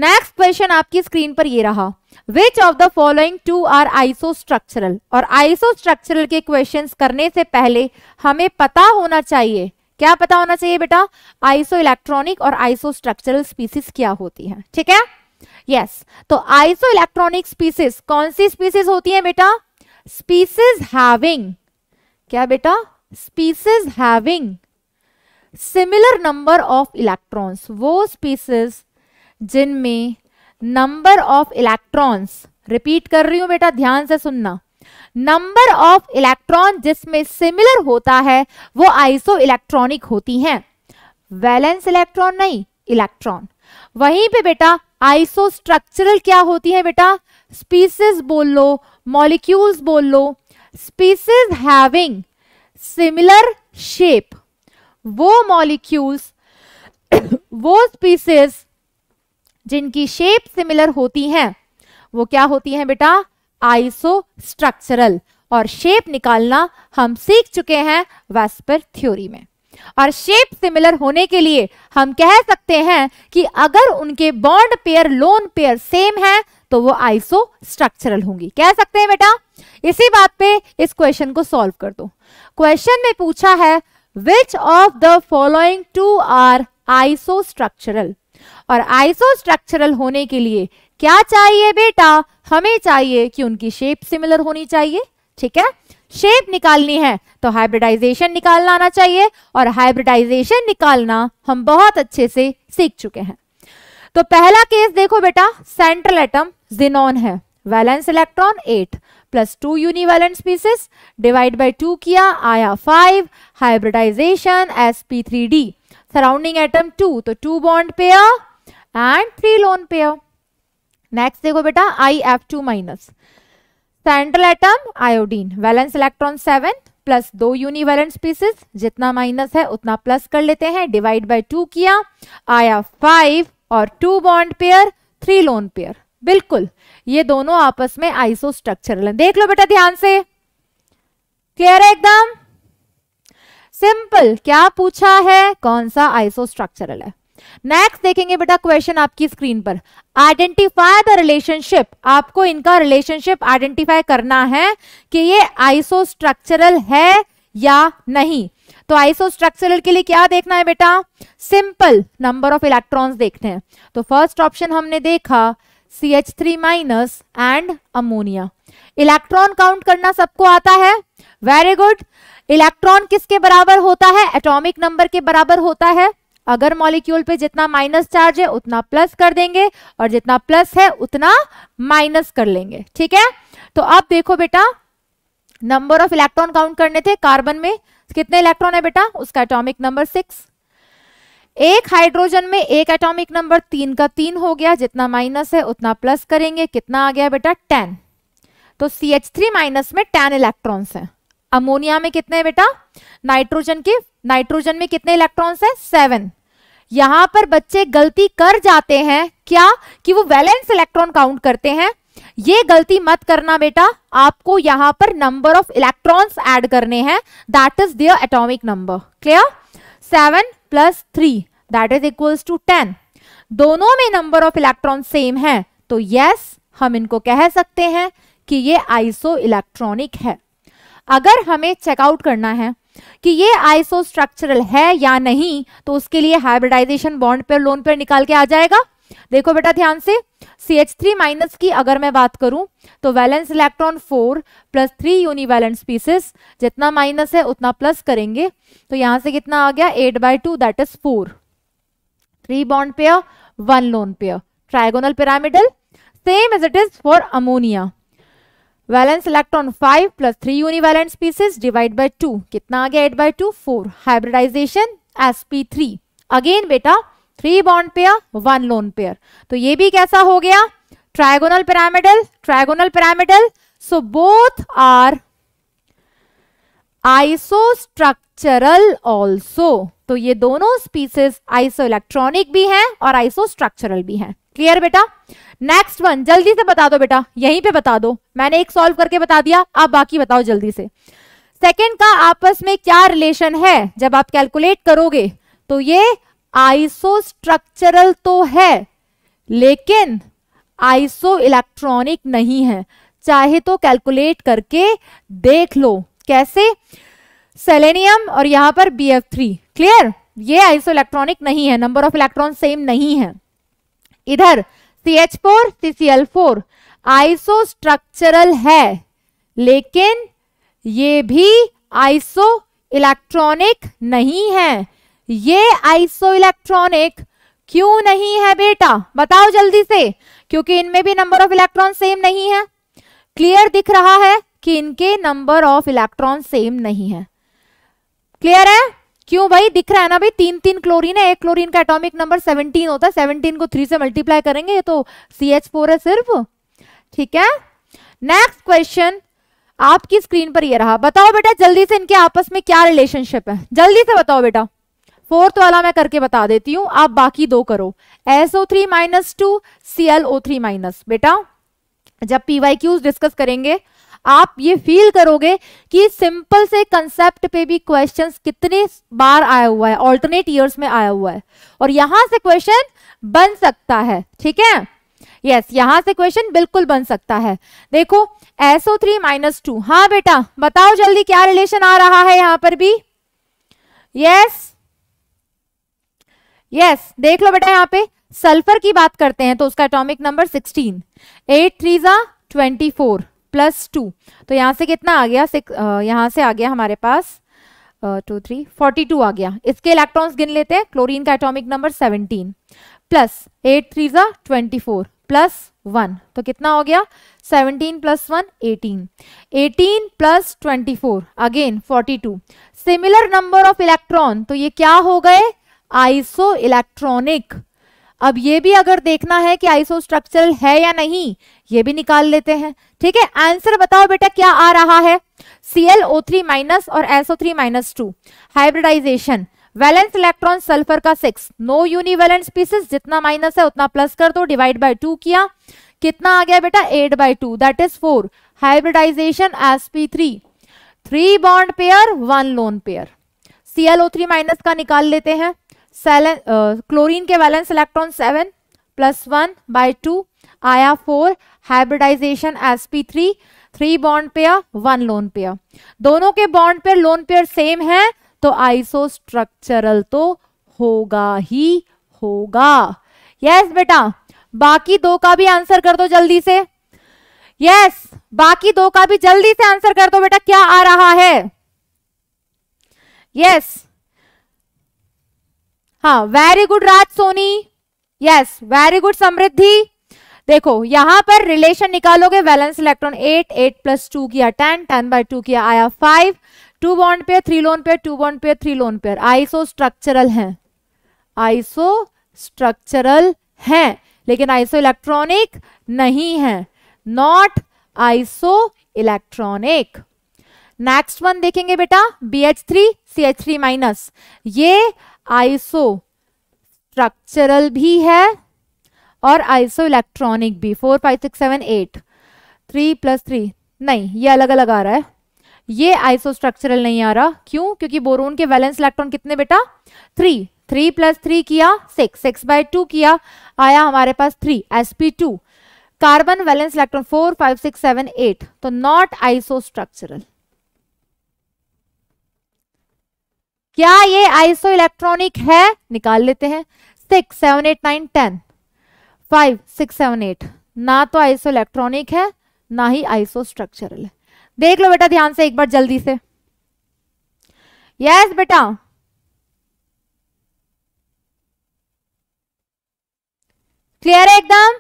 नेक्स्ट क्वेश्चन आपकी स्क्रीन पर ये रहा which of the following two are isostructural और आइसो स्ट्रक्चरल के क्वेश्चन करने से पहले हमें पता होना चाहिए क्या पता होना चाहिए बेटा आइसो इलेक्ट्रॉनिक और आइसो स्ट्रक्चरल स्पीसीज क्या होती है ठीक है यस yes. तो आइसो इलेक्ट्रॉनिक स्पीसीज कौन सी स्पीसीज होती है बेटा स्पीसीज हैविंग क्या बेटा species having similar number of electrons वो स्पीसीज जिनमें नंबर ऑफ इलेक्ट्रॉन्स रिपीट कर रही हूं बेटा ध्यान से सुनना नंबर ऑफ इलेक्ट्रॉन जिसमें सिमिलर होता है वो आइसो इलेक्ट्रॉनिक होती हैं वैलेंस इलेक्ट्रॉन नहीं इलेक्ट्रॉन वहीं पे बेटा आइसो स्ट्रक्चरल क्या होती है बेटा स्पीसीज बोल लो मॉलिक्यूल्स बोल लो स्पीसीज हैविंग सिमिलर शेप वो मॉलिक्यूल्स वो स्पीसीज जिनकी शेप सिमिलर होती हैं वो क्या होती हैं बेटा आइसो स्ट्रक्चरल और शेप निकालना हम सीख चुके हैं वेस्पर थ्योरी में और शेप सिमिलर होने के लिए हम कह सकते हैं कि अगर उनके bond pair lone pair same है तो वो आइसो स्ट्रक्चरल होंगी कह सकते हैं बेटा इसी बात पे इस क्वेश्चन को सॉल्व कर दो क्वेश्चन में पूछा है which of the following two are isostructural और स्ट्रक्चरल होने के लिए क्या चाहिए बेटा हमें चाहिए कि उनकी शेप सिमिलर होनी चाहिए ठीक है शेप निकालनी है तो हाइब्रिडाइजेशन निकालना आना चाहिए और हाइब्रिडाइजेशन निकालना हम बहुत अच्छे से सीख चुके हैं तो पहला केस देखो बेटा सेंट्रल एटम जिनोन है valence electron eight plus two univalent species divide by two किया आया five hybridisation S P three D surrounding atom two तो two bond pair and three lone pair next देखो बेटा I F two minus central atom iodine valence electron seven plus दो univalent species जितना minus है उतना plus कर लेते हैं डिवाइड बाय टू किया आया फाइव और two bond pair three lone pair बिल्कुल ये दोनों आपस में आइसो स्ट्रक्चर देख लो बेटा ध्यान से क्लियर है एकदम सिंपल क्या पूछा है कौन सा आइसोस्ट्रक्चरल है नेक्स्ट देखेंगे बेटा क्वेश्चन आपकी स्क्रीन पर आइडेंटिफाई द रिलेशनशिप आपको इनका रिलेशनशिप आइडेंटिफाई करना है कि ये स्ट्रक्चरल है या नहीं तो आइसोस्ट्रक्चरल के लिए क्या देखना है बेटा सिंपल नंबर ऑफ इलेक्ट्रॉन्स देखते हैं तो फर्स्ट ऑप्शन हमने देखा C H three minus and ammonia electron count करना सबको आता है वेरी गुड इलेक्ट्रॉन किसके बराबर होता है एटॉमिक नंबर के बराबर होता है अगर मॉलिक्यूल पे जितना माइनस चार्ज है उतना प्लस कर देंगे और जितना प्लस है उतना माइनस कर लेंगे ठीक है तो अब देखो बेटा नंबर ऑफ इलेक्ट्रॉन काउंट करने थे कार्बन में कितने इलेक्ट्रॉन है बेटा उसका एटॉमिक नंबर सिक्स एक हाइड्रोजन में एक एटॉमिक नंबर तीन का तीन हो गया जितना माइनस है उतना प्लस करेंगे कितना आ गया बेटा टेन तो सी एच थ्री माइनस में टेन इलेक्ट्रॉन्स हैं अमोनिया में कितने बेटा नाइट्रोजन के नाइट्रोजन में कितने इलेक्ट्रॉन्स है सेवन यहां पर बच्चे गलती कर जाते हैं क्या कि वो वैलेंस इलेक्ट्रॉन काउंट करते हैं ये गलती मत करना बेटा आपको यहां पर नंबर ऑफ इलेक्ट्रॉन्स ऐड करने हैं that is their atomic number clear seven plus three that is equals to ten दोनों में नंबर ऑफ इलेक्ट्रॉन सेम है तो यस हम इनको कह सकते हैं कि ये आइसो इलेक्ट्रॉनिक है अगर हमें चेकआउट करना है कि ये आइसो स्ट्रक्चरल है या नहीं तो उसके लिए हाइब्रिडाइजेशन बॉन्ड पर लोन पर निकाल के आ जाएगा देखो बेटा ध्यान से सी एच थ्री माइनस की अगर मैं बात करूं तो valence electron four plus three univalent species जितना माइनस है उतना प्लस करेंगे तो यहां से कितना आ गया eight by two that is four three bond pair one lone pair trigonal pyramidal same as it is for ammonia valence electron five plus three univalent species divide by two कितना आ गया eight by two four hybridisation P three again बेटा three bond pair one lone pair तो ये भी कैसा हो गया trigonal pyramidal trigonal pyramidal so both are isostructural also तो ये दोनों स्पीसीज आइसो इलेक्ट्रॉनिक भी हैं और आइसो स्ट्रक्चरल भी हैं क्लियर बेटा नेक्स्ट वन जल्दी से बता दो बेटा यहीं पे बता दो मैंने एक सॉल्व करके बता दिया आप बाकी बताओ जल्दी से सेकेंड का आपस में क्या रिलेशन है जब आप कैलकुलेट करोगे तो ये आइसो स्ट्रक्चरल तो है लेकिन आइसो इलेक्ट्रॉनिक नहीं है चाहे तो कैलकुलेट करके देख लो कैसे सेलेनियम और यहां पर बी एफ थ्री क्लियर ये आइसो इलेक्ट्रॉनिक नहीं है नंबर ऑफ इलेक्ट्रॉन सेम नहीं है इधर C H four C C L four isostructural है लेकिन ये भी आइसो इलेक्ट्रॉनिक नहीं है ये आइसो इलेक्ट्रॉनिक क्यों नहीं है बेटा बताओ जल्दी से क्योंकि इनमें भी नंबर ऑफ इलेक्ट्रॉन सेम नहीं है क्लियर दिख रहा है कि इनके नंबर ऑफ इलेक्ट्रॉन सेम नहीं है क्लियर है क्यों भाई दिख रहा है ना भाई तीन तीन क्लोरीन है एक क्लोरीन का एटॉमिक नंबर 17 होता है 17 को थ्री से मल्टीप्लाई करेंगे तो सी एच फोर है सिर्फ ठीक है नेक्स्ट क्वेश्चन आपकी स्क्रीन पर ये रहा बताओ बेटा जल्दी से इनके आपस में क्या रिलेशनशिप है जल्दी से बताओ बेटा फोर्थ वाला मैं करके बता देती हूँ आप बाकी दो करो S O three minus two C L O three minus बेटा जब पीवाई क्यूज डिस्कस करेंगे आप ये फील करोगे कि सिंपल से कंसेप्ट पे भी क्वेश्चंस कितने बार आया हुआ है ऑल्टरनेट ईयर्स में आया हुआ है और यहां से क्वेश्चन बन सकता है ठीक है यस yes, यहां से क्वेश्चन बिल्कुल बन सकता है देखो एसओ थ्री माइनस टू हाँ बेटा बताओ जल्दी क्या रिलेशन आ रहा है यहां पर भी यस yes, यस yes, देख लो बेटा यहां पे सल्फर की बात करते हैं तो उसका एटॉमिक नंबर 16 एट थ्री जा ट्वेंटी फोर प्लस टू तो यहाँ से कितना आ गया सिक्स यहाँ से आ गया हमारे पास टू थ्री फोर्टी टू आ गया इसके इलेक्ट्रॉन्स गिन लेते हैं क्लोरीन का atomic number seventeen plus eight three ज़ा ट्वेंटी फोर प्लस वन तो कितना हो गया seventeen plus one eighteen eighteen plus twenty four again forty two similar number of electron तो ये क्या हो गए आइसो इलेक्ट्रॉनिक अब ये भी अगर देखना है कि आइसो स्ट्रक्चरल है या नहीं ये भी निकाल लेते हैं ठीक है आंसर बताओ बेटा क्या आ रहा है ClO3 माइनस और SO3 minus two hybridisation valence electron sulphur का सिक्स नो यूनिवेलेंस पीसेस जितना माइनस है उतना प्लस कर दो डिवाइड बाय टू किया कितना आ गया बेटा eight by two that is four hybridisation P three three bond pair one lone pair C L O three minus का निकाल लेते हैं क्लोरीन uh, के valence electron seven plus one by two आया four hybridisation S P three three bond pair one lone pair दोनों के bond pair lone pair same है तो आइसो स्ट्रक्चरल तो होगा ही होगा यस yes, बेटा बाकी दो का भी आंसर कर दो जल्दी से यस yes, बाकी दो का भी जल्दी से आंसर कर दो बेटा क्या आ रहा है यस yes, हाँ very good Raj Soni yes very good Samriddhi देखो यहां पर रिलेशन निकालोगे valence electron eight eight plus two किया टेन टेन बाय टू किया आया five two bond pair three lone pair two bond pair three lone pair isostructural है isostructural है लेकिन आइसो इलेक्ट्रॉनिक नहीं है not isoelectronic next one देखेंगे बेटा B H three C H three minus ये isostructural भी है और आइसो इलेक्ट्रॉनिक भी four five six seven eight three plus three नहीं ये अलग अलग आ रहा है ये आइसो स्ट्रक्चरल नहीं आ रहा क्यों क्योंकि बोरोन के वैलेंस इलेक्ट्रॉन कितने बेटा थ्री थ्री प्लस थ्री किया सिक्स सिक्स बाय टू किया आया हमारे पास three S P two carbon valence electron four five six seven eight तो नॉट आइसो स्ट्रक्चरल क्या ये आइसो इलेक्ट्रॉनिक है निकाल लेते हैं six seven eight nine ten five six seven eight ना तो आइसो इलेक्ट्रॉनिक है ना ही आइसो स्ट्रक्चरल है देख लो बेटा ध्यान से एक बार जल्दी से यस बेटा क्लियर है एकदम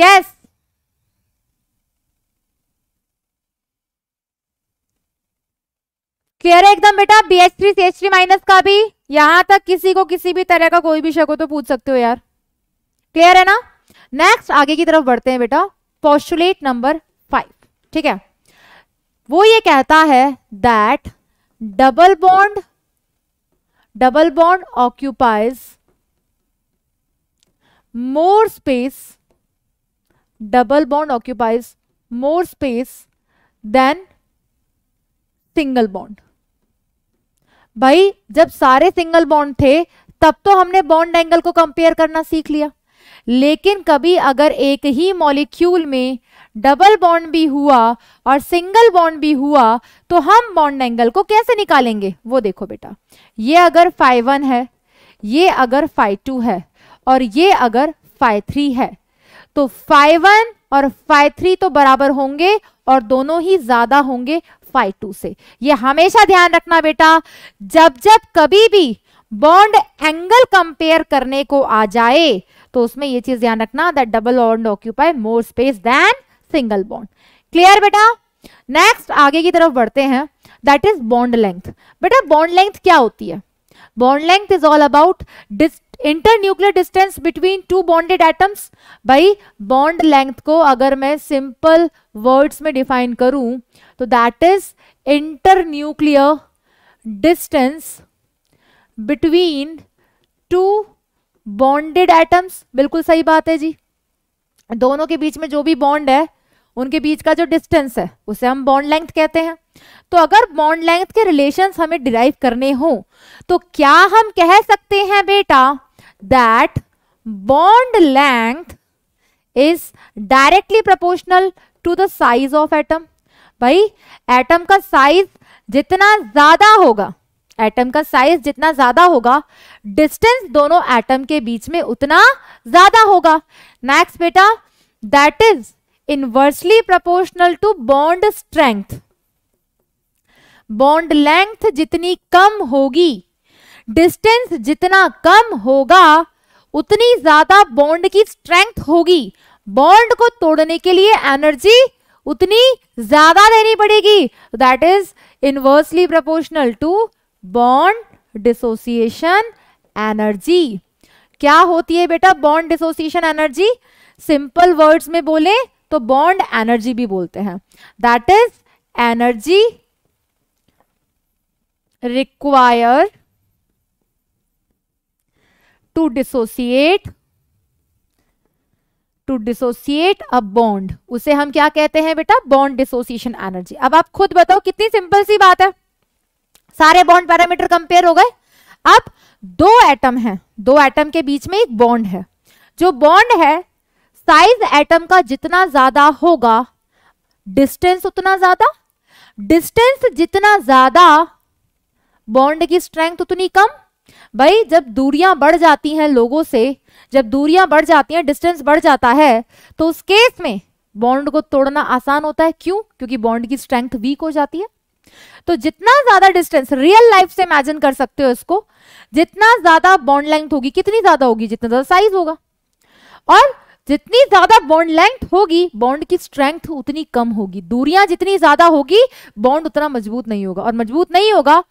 यस क्लियर है एकदम बेटा B H three C H three minus का भी यहां तक किसी को किसी भी तरह का कोई भी शक हो तो पूछ सकते हो यार क्लियर है ना नेक्स्ट आगे की तरफ बढ़ते हैं बेटा पॉस्टुलेट नंबर फाइव ठीक है वो ये कहता है that double bond double bond occupies more space double bond occupies more space than single bond भाई जब सारे सिंगल बॉन्ड थे तब तो हमने बॉन्ड एंगल को कंपेयर करना सीख लिया लेकिन कभी अगर एक ही मॉलिक्यूल में डबल बॉन्ड भी हुआ और सिंगल बॉन्ड भी हुआ तो हम बॉन्ड एंगल को कैसे निकालेंगे वो देखो बेटा ये अगर फाइव वन है ये अगर फाइव टू है और ये अगर फाइव थ्री है तो फाइव वन और फाइव थ्री तो बराबर होंगे और दोनों ही ज्यादा होंगे फाइव टू से ये हमेशा ध्यान रखना बेटा जब जब कभी भी बॉन्ड एंगल कंपेयर करने को आ जाए तो उसमें ये चीज ध्यान रखना that double bond occupy more space than single bond clear बेटा नेक्स्ट आगे की तरफ बढ़ते हैं दैट इज बॉन्ड लेंथ बेटा बॉन्ड लेंथ क्या होती है bond length is all about dist inter nuclear distance between two bonded atoms भाई बॉन्ड लेंथ को अगर मैं सिंपल वर्ड्स में डिफाइन करूं तो that is internuclear distance between two bonded atoms बिल्कुल सही बात है जी दोनों के बीच में जो भी बॉन्ड है उनके बीच का जो डिस्टेंस है उसे हम बॉन्ड लेंथ कहते हैं तो अगर बॉन्ड लेंथ के रिलेशन हमें डिराइव करने हो तो क्या हम कह सकते हैं बेटा that bond length is directly proportional to the size of atom. भाई एटम का साइज जितना ज्यादा होगा एटम का साइज जितना ज्यादा होगा डिस्टेंस दोनों एटम के बीच में उतना ज्यादा होगा नेक्स्ट बेटा that is inversely proportional to bond strength bond length जितनी कम होगी डिस्टेंस जितना कम होगा उतनी ज्यादा बॉन्ड की स्ट्रेंथ होगी बॉन्ड को तोड़ने के लिए एनर्जी उतनी ज्यादा देनी पड़ेगी that is inversely proportional to bond dissociation energy क्या होती है बेटा bond dissociation energy simple words में बोले तो बॉन्ड एनर्जी भी बोलते हैं that is energy require to dissociate to dissociate a bond उसे हम क्या कहते हैं बेटा बॉन्ड डिसोसिएशन एनर्जी अब आप खुद बताओ कितनी सिंपल सी बात है सारे बॉन्ड पैरामीटर कंपेयर हो गए अब दो एटम हैं दो एटम के बीच में एक बॉन्ड है जो बॉन्ड है साइज एटम का जितना ज्यादा होगा डिस्टेंस उतना ज्यादा डिस्टेंस जितना ज्यादा बॉन्ड की स्ट्रेंथ उतनी कम भाई जब दूरियां बढ़ जाती हैं लोगों से जब दूरियां बढ़ जाती हैं डिस्टेंस बढ़ जाता है तो उस केस में बॉन्ड को तोड़ना आसान होता है क्यों क्योंकि बॉन्ड की स्ट्रेंथ वीक हो जाती है तो जितना ज्यादा डिस्टेंस रियल लाइफ से इमेजिन कर सकते हो इसको जितना ज्यादा बॉन्ड लेंथ होगी कितनी ज्यादा होगी जितना ज्यादा साइज होगा और जितनी ज्यादा बॉन्ड लेंथ होगी बॉन्ड की स्ट्रेंथ उतनी कम होगी दूरियां जितनी ज्यादा होगी बॉन्ड उतना मजबूत नहीं होगा और मजबूत नहीं होगा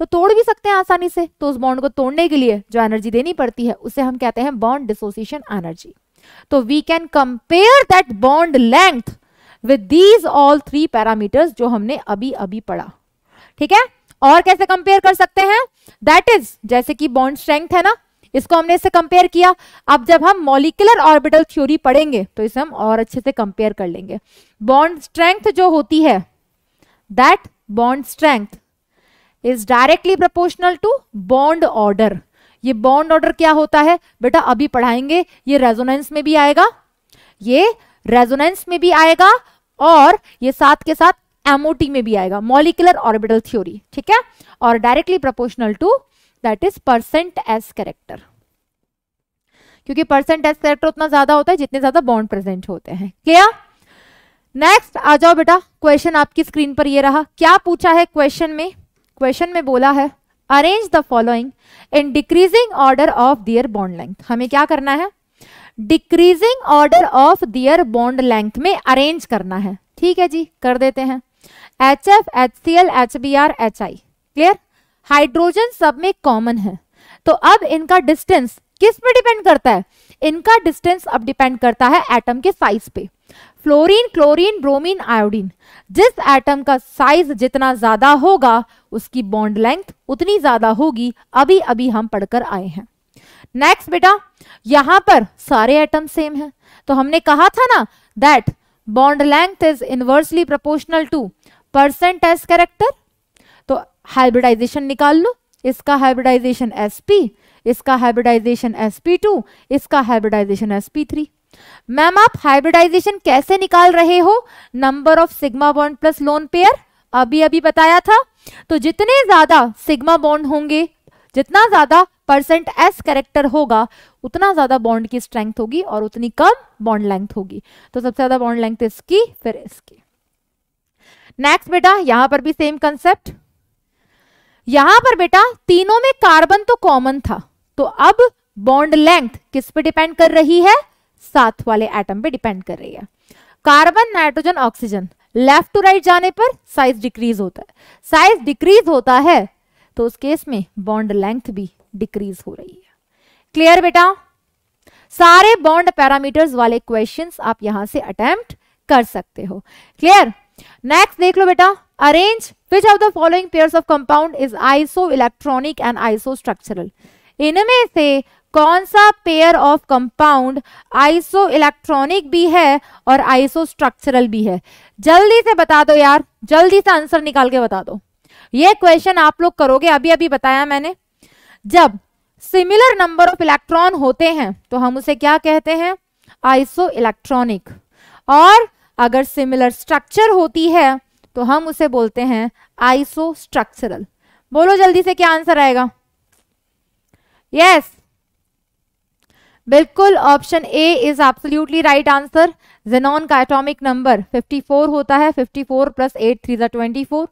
तो तोड़ भी सकते हैं आसानी से तो उस बॉन्ड को तोड़ने के लिए जो एनर्जी देनी पड़ती है उसे हम कहते हैं बॉन्ड डिसोसिएशन एनर्जी तो we can compare that bond length with these all three parameters जो हमने अभी अभी पढ़ा ठीक है और कैसे कंपेयर कर सकते हैं दैट इज जैसे कि बॉन्ड स्ट्रेंथ है ना इसको हमने इससे कंपेयर किया अब जब हम मॉलिकुलर ऑर्बिटल थ्योरी पढ़ेंगे तो इसे हम और अच्छे से कंपेयर कर लेंगे बॉन्ड स्ट्रेंथ जो होती है that bond strength is directly proportional to bond order ये बॉन्ड ऑर्डर क्या होता है बेटा अभी पढ़ाएंगे ये रेजोनेंस में भी आएगा ये रेजोनेंस में भी आएगा और ये साथ के साथ एमओटी में भी आएगा मॉलिकुलर ऑर्बिटल थ्योरी ठीक है और directly proportional to that is percent S character क्योंकि परसेंट एस करेक्टर उतना ज्यादा होता है जितने ज्यादा बॉन्ड प्रेजेंट होते हैं क्लियर नेक्स्ट आ जाओ बेटा क्वेश्चन आपकी स्क्रीन पर ये रहा क्या पूछा है क्वेश्चन में क्वेश्चन में बोला है arrange the following in decreasing order of their bond length हमें क्या करना है decreasing order of their bond length में अरेंज करना है ठीक है जी कर देते हैं H F H C L H B R H I clear hydrogen सब में कॉमन है तो अब इनका डिस्टेंस किस पे डिपेंड करता है इनका डिस्टेंस अब डिपेंड करता है एटम के साइज पे फ्लोरीन क्लोरीन ब्रोमीन आयोडीन जिस एटम का साइज जितना ज्यादा होगा उसकी बॉन्ड लेंथ उतनी ज्यादा होगी अभी अभी हम पढ़कर आए हैं नेक्स्ट बेटा यहां पर सारे एटम सेम हैं तो हमने कहा था ना that bond length is inversely proportional to percent s character तो हाइब्रिडाइजेशन निकाल लो इसका हाइब्रिडाइजेशन एस इसका हाइब्रिडाइजेशन एस इसका हाइब्रिडाइजेशन एस मैम आप हाइब्रिडाइजेशन कैसे निकाल रहे हो number of sigma bond plus lone pair अभी अभी बताया था तो जितने ज्यादा सिग्मा बॉन्ड होंगे जितना ज्यादा परसेंट एस करेक्टर होगा उतना ज्यादा बॉन्ड की स्ट्रेंथ होगी और उतनी कम बॉन्ड लेंथ होगी तो सबसे ज्यादा बॉन्ड लेंथ इसकी फिर इसकी नेक्स्ट बेटा यहां पर भी सेम कंसेप्ट यहां पर बेटा तीनों में कार्बन तो कॉमन था तो अब बॉन्ड लेंथ किस पे डिपेंड कर रही है साथ वाले एटम पे डिपेंड कर रही है carbon nitrogen oxygen left to right जाने पर साइज डिक्रीज होता है साइज डिक्रीज होता है तो उस केस में बॉन्ड लेंथ भी डिक्रीज हो रही है क्लियर बेटा सारे बॉन्ड पैरामीटर्स वाले क्वेश्चन आप यहां से अटेम्प्ट कर सकते हो क्लियर नेक्स्ट देख लो बेटा arrange which of the following pair of compound is isoelectronic and isostructural इनमें से कौन सा pair of compound isoelectronic भी है और आइसो स्ट्रक्चरल भी है जल्दी से बता दो यार जल्दी से आंसर निकाल के बता दो ये क्वेश्चन आप लोग करोगे अभी अभी बताया मैंने जब सिमिलर नंबर ऑफ इलेक्ट्रॉन होते हैं तो हम उसे क्या कहते हैं आइसो इलेक्ट्रॉनिक और अगर सिमिलर स्ट्रक्चर होती है तो हम उसे बोलते हैं आइसो स्ट्रक्चरल बोलो जल्दी से क्या आंसर आएगा यस yes. बिल्कुल option A is absolutely right answer xenon का एटॉमिक नंबर 54 होता है 54 फोर प्लस एट थ्री जो twenty four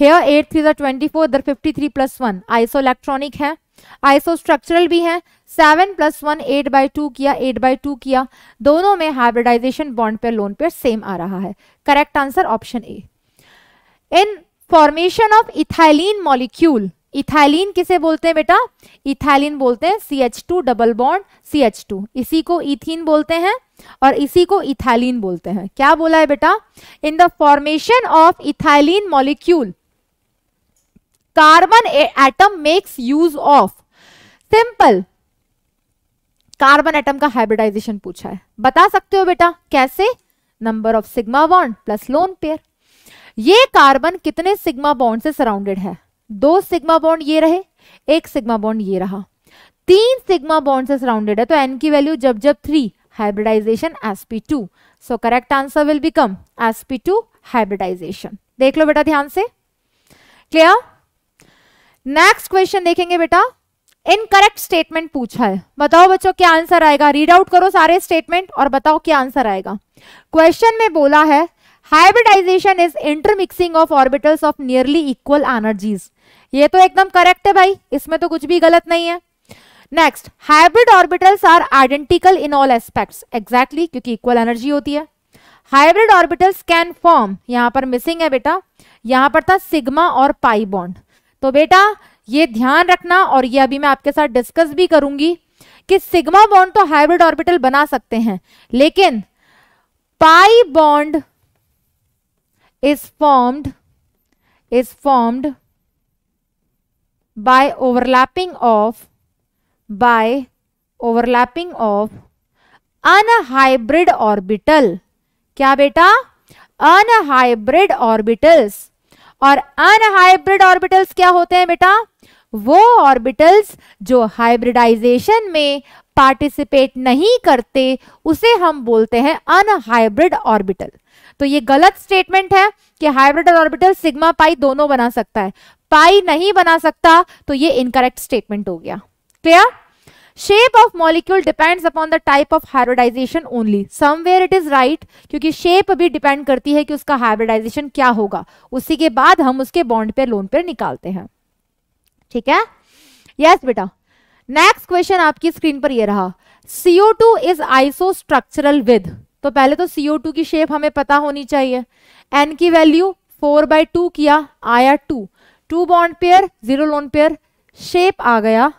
here eight three जो ट्वेंटी फोर इधर fifty three plus one isoelectronic है आइसो स्ट्रक्चरल भी है seven plus one eight by two किया एट बाई टू किया दोनों में hybridisation bond pair lone pair same आ रहा है correct answer option A in formation of ethylene molecule ethylene किसे बोलते हैं बेटा इथाइलिन बोलते हैं C H two double bond C H two इसी को इथिन बोलते हैं और इसी को इथाइलिन बोलते हैं क्या बोला है बेटा in the formation of ethylene molecule carbon atom makes use of simple carbon atom का हाइब्रिडाइजेशन पूछा है बता सकते हो बेटा कैसे number of sigma bond plus lone pair ये कार्बन कितने सिग्मा बॉन्ड से सराउंडेड है दो सिग्मा बॉन्ड ये रहे एक सिग्मा बॉन्ड ये रहा तीन सिग्मा बॉन्ड से सराउंडेड है तो एन की वैल्यू जब जब three two so correct answer will become sp two hybridisation देख लो बेटा ध्यान से क्लियर नेक्स्ट क्वेश्चन देखेंगे बेटा इन करेक्ट स्टेटमेंट पूछा है बताओ बच्चों क्या आंसर आएगा रीड आउट करो सारे स्टेटमेंट और बताओ क्या आंसर आएगा क्वेश्चन में बोला है hybridisation is intermixing of orbitals of nearly equal energies ये तो एकदम करेक्ट है भाई इसमें तो कुछ भी गलत नहीं है next hybrid orbitals are identical in all aspects exactly क्योंकि इक्वल एनर्जी होती है हाइब्रिड ऑर्बिटल्स कैन फॉर्म यहां पर मिसिंग है बेटा यहां पर था सिग्मा और पाई बॉन्ड तो बेटा ये ध्यान रखना और ये अभी मैं आपके साथ डिस्कस भी करूंगी कि सिग्मा बॉन्ड तो हाइब्रिड ऑर्बिटल बना सकते हैं लेकिन pi bond is formed is formed by overlapping of by overlapping of unhybrid orbital क्या बेटा अनहाइब्रिड ऑर्बिटल्स और अनहाइब्रिड ऑर्बिटल्स क्या होते हैं बेटा वो ऑर्बिटल्स जो हाइब्रिडाइजेशन में पार्टिसिपेट नहीं करते उसे हम बोलते हैं अनहाइब्रिड ऑर्बिटल तो ये गलत स्टेटमेंट है कि हाइब्रिड ऑर्बिटल सिग्मा पाई दोनों बना सकता है पाई नहीं बना सकता तो ये इनकरेक्ट स्टेटमेंट हो गया clear shape of molecule depends upon the type of hybridisation only somewhere it is right क्योंकि शेप भी डिपेंड करती है कि उसका हाइब्रिडाइजेशन क्या होगा उसी के बाद हम उसके बॉन्ड पे लोन पे निकालते हैं ठीक है यस yes, बेटा नेक्स्ट क्वेश्चन आपकी स्क्रीन पर ये रहा CO two is isostructural with तो पहले तो CO2 की शेप हमें पता होनी चाहिए N की वैल्यू फोर बाय टू किया आया two two bond pair zero lone pair shape आ गया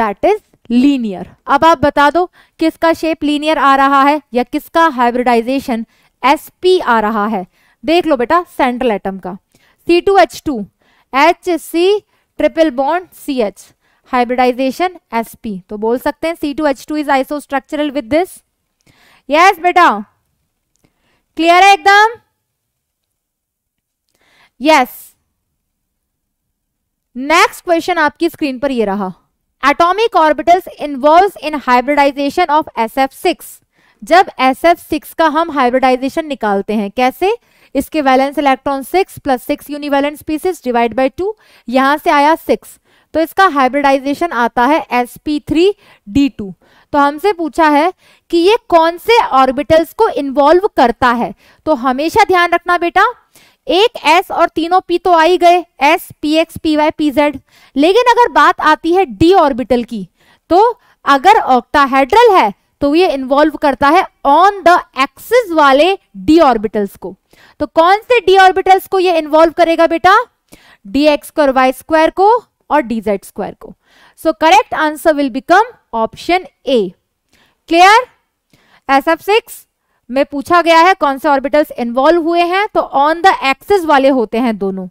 दैट इज लीनियर अब आप बता दो किसका शेप लीनियर आ रहा है या किसका हाइब्रिडाइजेशन एस पी आ रहा है देख लो बेटा सेंट्रल एटम का C two H two H C triple bond C H hybridisation S p तो बोल सकते हैं C two H two is isostructural with this yes बेटा क्लियर है एकदम यस नेक्स्ट क्वेश्चन आपकी स्क्रीन पर ये रहा atomic orbitals involve in hybridisation of six जब सिक्स का हम हाइब्रिडाइजेशन निकालते हैं कैसे इसके valence electron six plus six univalent species divide by two यहां से आया सिक्स तो इसका हाइब्रिडाइजेशन आता है sp3d2 तो हमसे पूछा है कि ये कौन से ऑर्बिटल्स को इन्वॉल्व करता है तो हमेशा ध्यान रखना बेटा एक एस और तीनों पी तो आ ही गए s p x P Y P z लेकिन अगर बात आती है डी ऑर्बिटल की तो अगर ऑक्टाहेड्रल है तो ये इन्वॉल्व करता है ऑन द एक्सिस वाले डी ऑर्बिटल्स को तो कौन से डी ऑर्बिटल्स को ये इन्वॉल्व करेगा बेटा d x square Y square को और डी जेड स्क्वायर को so correct answer will become option A clear S F six में पूछा गया है कौन से ऑर्बिटल्स इन्वॉल्व हुए हैं तो ऑन द एक्सिस वाले होते हैं दोनों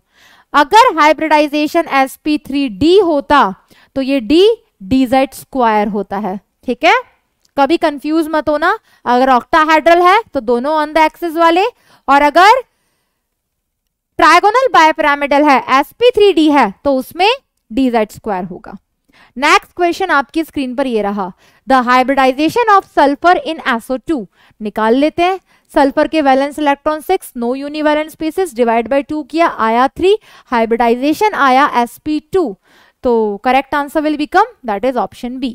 अगर hybridisation S P three d होता तो ये डी डीजेड स्क्वायर होता है ठीक है कभी कंफ्यूज मत होना अगर ऑक्टाहाइड्रल है तो दोनों ऑन द एक्सिस वाले और अगर ट्राइगोनल बायपैरामिडल है एस पी थ्री डी है तो उसमें डी जेड स्क्वायर होगा नेक्स्ट क्वेश्चन आपकी स्क्रीन पर ये रहा the hybridisation of sulphur in SO two निकाल लेते हैं सल्फर के valence electron six no univalent species divide by two किया आया थ्री हाइब्रिडाइजेशन आया एसपी टू तो correct answer will become that is option B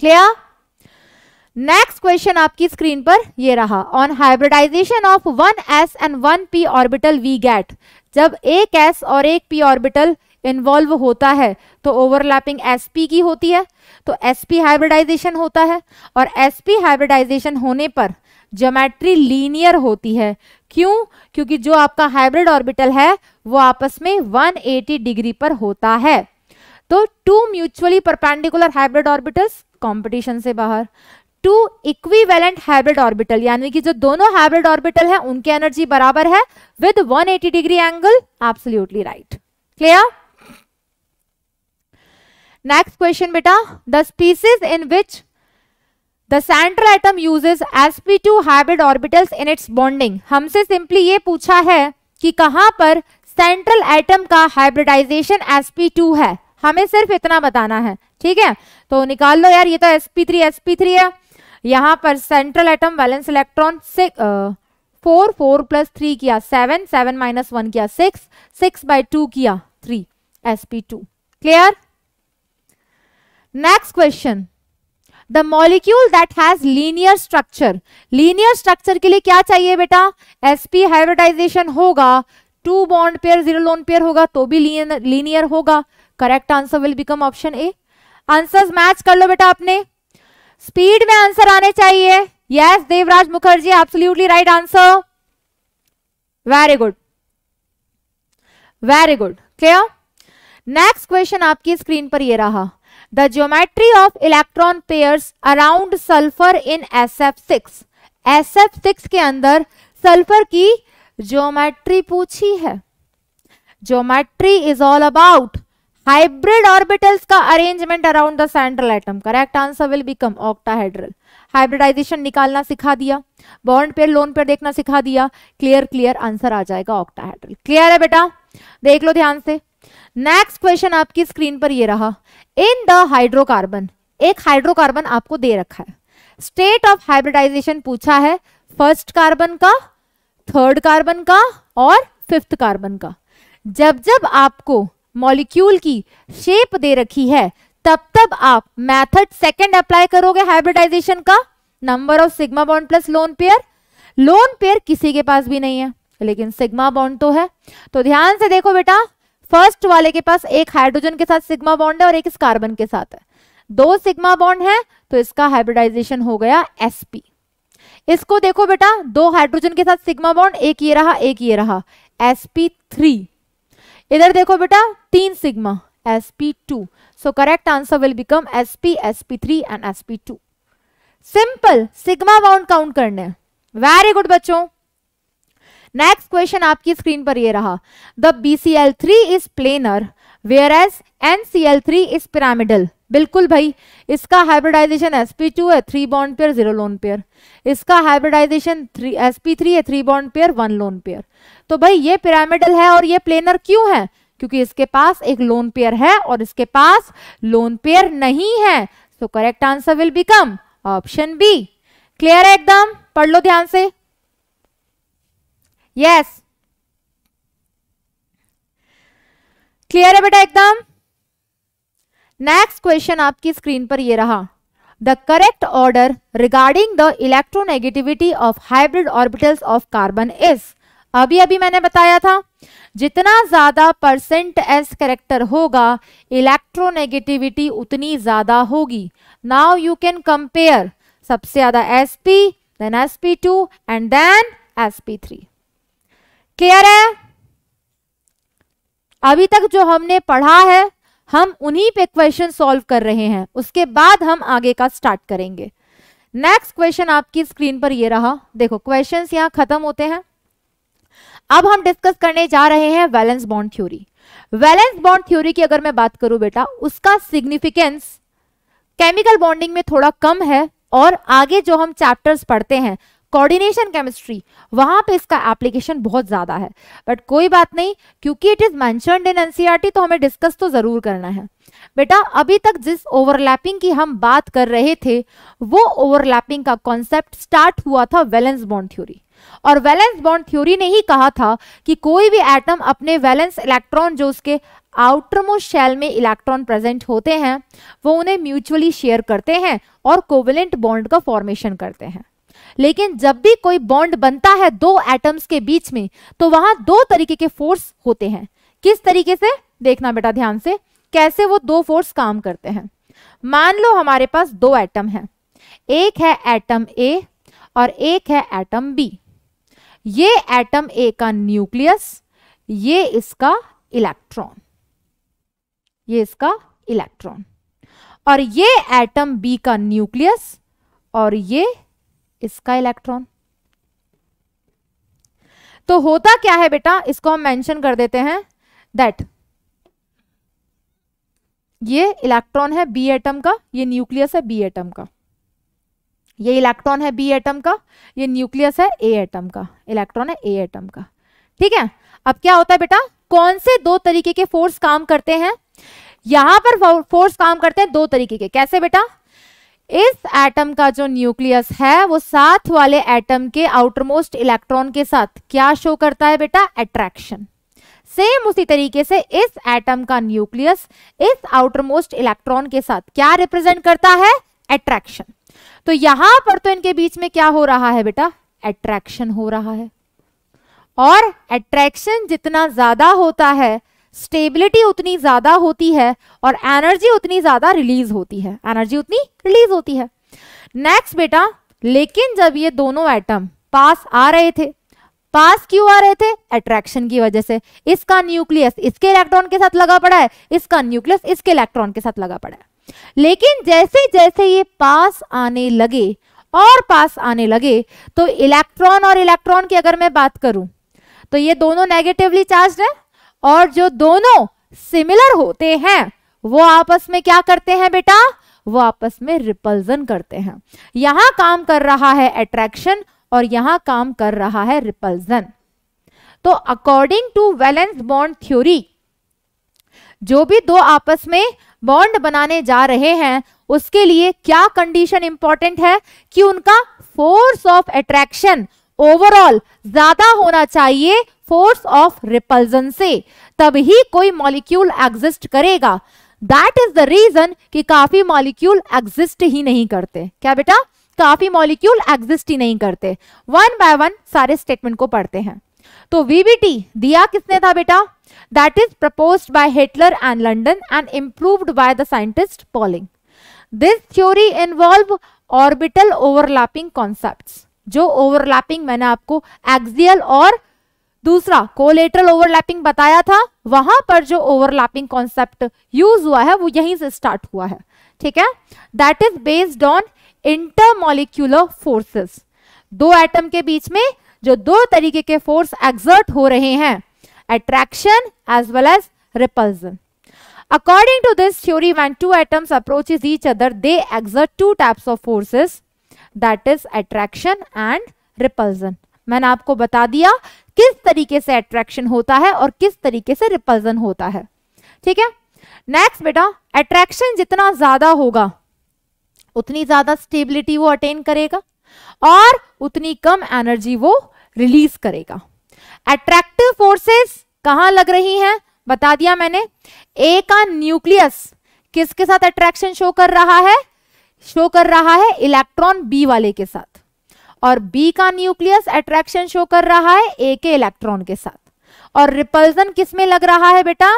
clear next question आपकी screen पर ये रहा on hybridisation of one s and one p orbital we get जब एक एस और एक पी ऑर्बिटल इन्वॉल्व होता है तो ओवरलैपिंग एसपी की होती है तो एसपी हाइब्रिडाइजेशन होता है और एसपी हाइब्रिडाइजेशन होने पर जोमेट्री लीनियर होती है क्यों क्योंकि जो आपका हाइब्रिड ऑर्बिटल है वो आपस में 180 डिग्री पर होता है तो two mutually perpendicular hybrid orbitals competition से बाहर टू इक्विवेलेंट हाइब्रिड ऑर्बिटल यानी कि जो दोनों हाइब्रिड ऑर्बिटल है उनकी एनर्जी बराबर है with 180 degree angle absolutely right clear next question बेटा the species in which the central atom uses two hybrid orbitals in its bonding हमसे सिंपली ये पूछा है कि कहां पर सेंट्रल एटम का हाइब्रिडाइजेशन sp2 है हमें सिर्फ इतना बताना है ठीक है तो निकाल लो यार ये तो sp3 sp3 है यहां पर सेंट्रल एटम वैलेंस इलेक्ट्रॉन से फोर फोर प्लस थ्री किया सेवन सेवन माइनस वन किया सिक्स सिक्स बाई टू किया three S P two clear next question the molecule that has linear structure linear structure के लिए क्या चाहिए बेटा sp hybridisation होगा two bond pair zero lone pair होगा तो भी लीनियर होगा correct answer will become option A answer match कर लो बेटा आपने स्पीड में आंसर आने चाहिए yes Devraj Mukherjee absolutely right answer very good very good clear next question आपकी स्क्रीन पर ये रहा of electron pair around sulphur in S F six S F six के अंदर सल्फर की ज्योमेट्री पूछी है geometry is all about hybrid orbitals का arrangement around the central atom correct answer will become octahedral hybridisation निकालना सिखा दिया bond pair lone pair देखना सिखा दिया क्लियर क्लियर आंसर आ जाएगा ऑक्टाहेड्रल क्लियर है बेटा देख लो ध्यान से नेक्स्ट क्वेश्चन आपकी स्क्रीन पर ये रहा इन द हाइड्रोकार्बन एक हाइड्रोकार्बन आपको दे रखा है स्टेट ऑफ हाइब्रिडाइजेशन पूछा है फर्स्ट कार्बन का थर्ड कार्बन का और फिफ्थ कार्बन का जब जब आपको मॉलिक्यूल की शेप दे रखी है तब तब आप मेथड सेकंड अप्लाई करोगे हाइब्रिडाइजेशन का number of sigma bond plus lone pair lone pair किसी के पास भी नहीं है लेकिन सिग्मा बॉन्ड तो है तो ध्यान से देखो बेटा फर्स्ट वाले के पास एक हाइड्रोजन के साथ सिग्मा बॉन्ड है और एक इस कार्बन के साथ है दो सिग्मा बॉन्ड है तो इसका हाइब्रिडाइजेशन हो गया sp इसको देखो बेटा दो हाइड्रोजन के साथ सिग्मा बॉन्ड एक ये रहा एक ये रहा sp3 इधर देखो बेटा तीन sigma two so correct answer will become sp three and two simple sigma bound count करने वेरी गुड बच्चों नेक्स्ट क्वेश्चन आपकी स्क्रीन पर ये रहा the B C L three is planar whereas N C L three is pyramidal बिल्कुल भाई इसका hybridisation S P two है three bond pair zero lone pair इसका hybridisation three S P three है three bond pair one lone pair तो भाई ये pyramidal है और ये प्लेनर क्यों है क्योंकि इसके पास एक लोन पेयर है और इसके पास लोन पेयर नहीं है so correct answer will become option B clear है एकदम पढ़ लो ध्यान से यस क्लियर है बेटा एकदम नेक्स्ट क्वेश्चन आपकी स्क्रीन पर ये रहा the correct order regarding the electronegativity of hybrid orbitals of carbon is अभी अभी मैंने बताया था जितना ज्यादा परसेंट एस करेक्टर होगा इलेक्ट्रोनेगेटिविटी उतनी ज्यादा होगी नाउ यू कैन कंपेयर सबसे ज्यादा s p then s P two and then s P three clear है अभी तक जो हमने पढ़ा है हम उन्हीं पे क्वेश्चन सॉल्व कर रहे हैं उसके बाद हम आगे का स्टार्ट करेंगे नेक्स्ट क्वेश्चन आपकी स्क्रीन पर ये रहा देखो क्वेश्चन यहाँ खत्म होते हैं अब हम डिस्कस करने जा रहे हैं valence bond theory valence bond theory की अगर मैं बात करूं बेटा उसका सिग्निफिकेंस केमिकल बॉन्डिंग में थोड़ा कम है और आगे जो हम चैप्टर्स पढ़ते हैं कोऑर्डिनेशन केमिस्ट्री वहां पे इसका एप्लीकेशन बहुत ज़्यादा है बट कोई बात नहीं क्योंकि it is mentioned in NCERT तो हमें डिस्कस तो ज़रूर करना है बेटा अभी तक जिस ओवरलैपिंग की हम बात कर रहे थे वो ओवरलैपिंग का कॉन्सेप्ट स्टार्ट हुआ था वैलेंस बॉन्ड थ्योरी और वैलेंस बॉन्ड थ्योरी ने ही कहा था कि कोई भी एटम अपने वैलेंस इलेक्ट्रॉन जो उसके आउटरमोस्ट शेल में इलेक्ट्रॉन प्रेजेंट होते हैं वो उन्हें म्यूचुअली शेयर करते हैं और कोवेलेंट बॉन्ड का फॉर्मेशन करते हैं लेकिन जब भी कोई बॉन्ड बनता है दो एटम्स के बीच में तो वहां दो तरीके के फोर्स होते हैं किस तरीके से देखना बेटा ध्यान से कैसे वो दो फोर्स काम करते हैं मान लो हमारे पास दो एटम हैं एक है एटम ए और एक है एटम बी ये एटम ए का न्यूक्लियस ये इसका इलेक्ट्रॉन ये इसका इलेक्ट्रॉन और ये एटम बी का न्यूक्लियस और ये इसका इलेक्ट्रॉन तो होता क्या है बेटा इसको हम मेंशन कर देते हैं दैट ये इलेक्ट्रॉन है बी एटम का ये न्यूक्लियस है बी एटम का ये इलेक्ट्रॉन है बी एटम का ये न्यूक्लियस है ए एटम का इलेक्ट्रॉन है ए एटम का ठीक है अब क्या होता है बेटा कौन से दो तरीके के फोर्स काम करते हैं यहां पर फोर्स काम करते हैं दो तरीके के कैसे बेटा इस एटम का जो न्यूक्लियस है वो साथ वाले एटम के आउटरमोस्ट इलेक्ट्रॉन के साथ क्या शो करता है बेटा अट्रैक्शन सेम उसी तरीके से इस एटम का न्यूक्लियस इस आउटरमोस्ट इलेक्ट्रॉन के साथ क्या रिप्रेजेंट करता है अट्रैक्शन तो यहां पर तो इनके बीच में क्या हो रहा है बेटा अट्रैक्शन हो रहा है और अट्रैक्शन जितना ज्यादा होता है स्टेबिलिटी उतनी ज्यादा होती है और एनर्जी उतनी ज्यादा रिलीज होती है एनर्जी उतनी रिलीज होती है नेक्स्ट बेटा लेकिन जब ये दोनों एटम पास आ रहे थे पास क्यों आ रहे थे अट्रैक्शन की वजह से इसका न्यूक्लियस इसके इलेक्ट्रॉन के साथ लगा पड़ा है इसका न्यूक्लियस इसके इलेक्ट्रॉन के साथ लगा पड़ा है लेकिन जैसे जैसे ये पास आने लगे और पास आने लगे तो इलेक्ट्रॉन और इलेक्ट्रॉन की अगर मैं बात करूं तो ये दोनों नेगेटिवली चार्ज है और जो दोनों सिमिलर होते हैं वो आपस में क्या करते हैं बेटा वो आपस में रिपल्जन करते हैं यहां काम कर रहा है अट्रैक्शन और यहां काम कर रहा है रिपल्जन तो according to valence bond theory जो भी दो आपस में बॉन्ड बनाने जा रहे हैं उसके लिए क्या कंडीशन इंपॉर्टेंट है कि उनका फोर्स ऑफ अट्रैक्शन ओवरऑल ज्यादा होना चाहिए फोर्स ऑफ रिपल्जन से तब ही कोई मॉलिक्यूल एग्जिस्ट करेगा दैट इज द रीजन कि काफी मॉलिक्यूल एग्जिस्ट ही नहीं करते क्या बेटा काफी मॉलिक्यूल एग्जिस्ट ही नहीं करते वन बाय वन सारे स्टेटमेंट को पढ़ते हैं तो वीबीटी दिया किसने था बेटा that is propose by Heitler and London and improved by the scientist Pauling this theory involve orbital overlapping concept जो ओवरलैपिंग मैंने आपको एक्सियल और दूसरा कोलेटरल ओवरलैपिंग बताया था वहां पर जो ओवरलैपिंग कॉन्सेप्ट यूज हुआ है वो यहीं से स्टार्ट हुआ है ठीक है that is based on intermolecular forces दो एटम के बीच में जो दो तरीके के फोर्स एग्जर्ट हो रहे हैं attraction as well as repulsion according to this theory when two atoms approach is each other they exert two types of forces that is attraction and repulsion मैंने आपको बता दिया किस तरीके से अट्रैक्शन होता है और किस तरीके से रिपल्जन होता है ठीक है नेक्स्ट बेटा अट्रैक्शन जितना ज्यादा होगा उतनी ज्यादा स्टेबिलिटी वो अटेन करेगा और उतनी कम एनर्जी वो रिलीज करेगा अट्रैक्टिव फोर्सेस कहां लग रही हैं बता दिया मैंने ए का न्यूक्लियस किसके साथ अट्रैक्शन शो कर रहा है शो कर रहा है इलेक्ट्रॉन बी वाले के साथ और बी का न्यूक्लियस अट्रैक्शन शो कर रहा है ए के इलेक्ट्रॉन के साथ और रिपल्सन किस में लग रहा है बेटा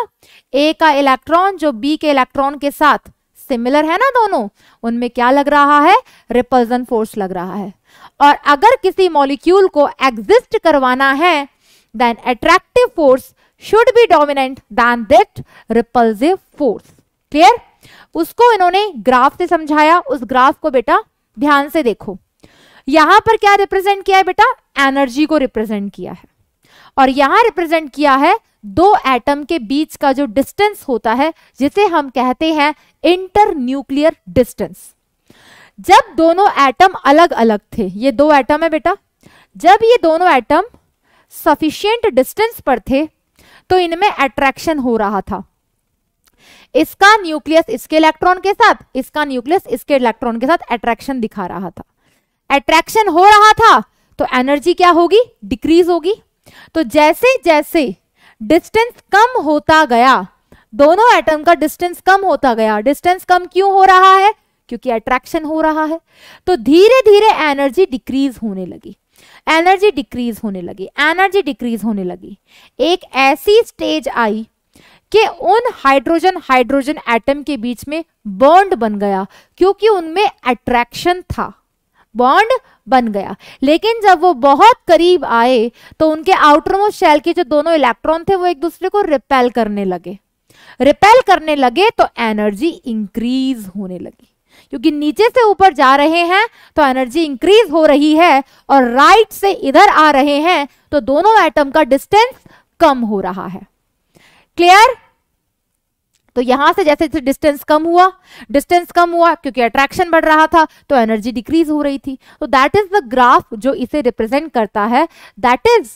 ए का इलेक्ट्रॉन जो बी के इलेक्ट्रॉन के साथ सिमिलर है ना दोनों उनमें क्या लग रहा है रिपल्सन फोर्स लग रहा है और अगर किसी मॉलिक्यूल को एग्जिस्ट करवाना है then attractive force should be dominant than the repulsive force clear उसको इन्होंने ग्राफ से समझाया उस ग्राफ को बेटा ध्यान से देखो यहां पर क्या रिप्रेजेंट किया है बेटा एनर्जी को रिप्रेजेंट किया है और यहां रिप्रेजेंट किया है दो एटम के बीच का जो डिस्टेंस होता है जिसे हम कहते हैं इंटर न्यूक्लियर डिस्टेंस जब दोनों एटम अलग अलग थे ये दो एटम है बेटा जब ये दोनों एटम सफिशियंट डिस्टेंस पर थे तो इनमें अट्रैक्शन हो रहा था इसका न्यूक्लियस इसके इलेक्ट्रॉन के साथ इसका न्यूक्लियस इसके इलेक्ट्रॉन के साथ अट्रैक्शन दिखा रहा था एट्रैक्शन हो रहा था तो एनर्जी क्या होगी डिक्रीज होगी तो जैसे जैसे डिस्टेंस कम होता गया दोनों एटम का डिस्टेंस कम होता गया डिस्टेंस कम क्यों हो रहा है क्योंकि अट्रैक्शन हो रहा है तो धीरे धीरे एनर्जी डिक्रीज होने लगी एनर्जी डिक्रीज होने लगी एनर्जी डिक्रीज होने लगी एक ऐसी स्टेज आई कि उन हाइड्रोजन हाइड्रोजन एटम के बीच में बॉन्ड बन गया क्योंकि उनमें अट्रैक्शन था बॉन्ड बन गया लेकिन जब वो बहुत करीब आए तो उनके आउटरमोस्ट शेल के जो दोनों इलेक्ट्रॉन थे वो एक दूसरे को रिपेल करने लगे रिपेल करने लगे तो एनर्जी इंक्रीज होने लगी क्योंकि नीचे से ऊपर जा रहे हैं तो एनर्जी इंक्रीज हो रही है और राइट से इधर आ रहे हैं तो दोनों एटम का डिस्टेंस कम हो रहा है क्लियर तो यहां से जैसे जैसे डिस्टेंस कम हुआ डिस्टेंस कम हुआ क्योंकि अट्रैक्शन बढ़ रहा था तो एनर्जी डिक्रीज हो रही थी तो दैट इज द ग्राफ जो इसे रिप्रेजेंट करता है that is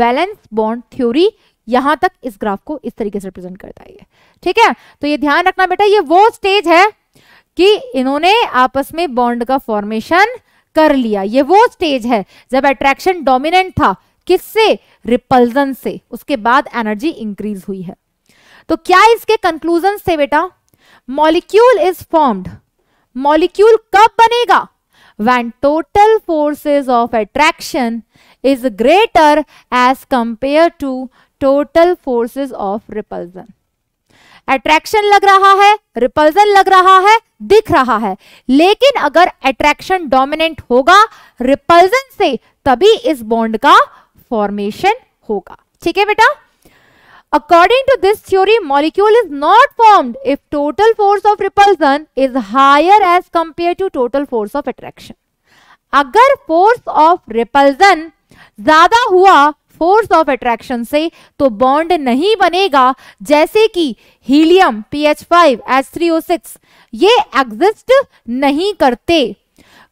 valence bond theory यहां तक इस ग्राफ को इस तरीके से रिप्रेजेंट करता है ठीक है तो ये ध्यान रखना बेटा ये वो स्टेज है कि इन्होंने आपस में बॉन्ड का फॉर्मेशन कर लिया ये वो स्टेज है जब अट्रैक्शन डोमिनेंट था किससे रिपल्जन से उसके बाद एनर्जी इंक्रीज हुई है तो क्या इसके कंक्लूजन से बेटा मॉलिक्यूल इज फॉर्म्ड मॉलिक्यूल कब बनेगा when total forces of attraction is greater as compare to total forces of repulsion attraction लग रहा है रिपल्जन लग रहा है दिख रहा है लेकिन अगर अट्रैक्शन डोमिनेंट होगा रिपल्जन से तभी इस बॉन्ड का फॉर्मेशन होगा ठीक है बेटा According to this theory, molecule is not formed if total force of repulsion is higher as compared to total force of attraction. अगर फोर्स ऑफ रिपल्जन ज्यादा हुआ फोर्स ऑफ अट्रैक्शन से तो बॉन्ड नहीं बनेगा जैसे कि हीलियम PH5 H3O6 ये एग्जिस्ट नहीं करते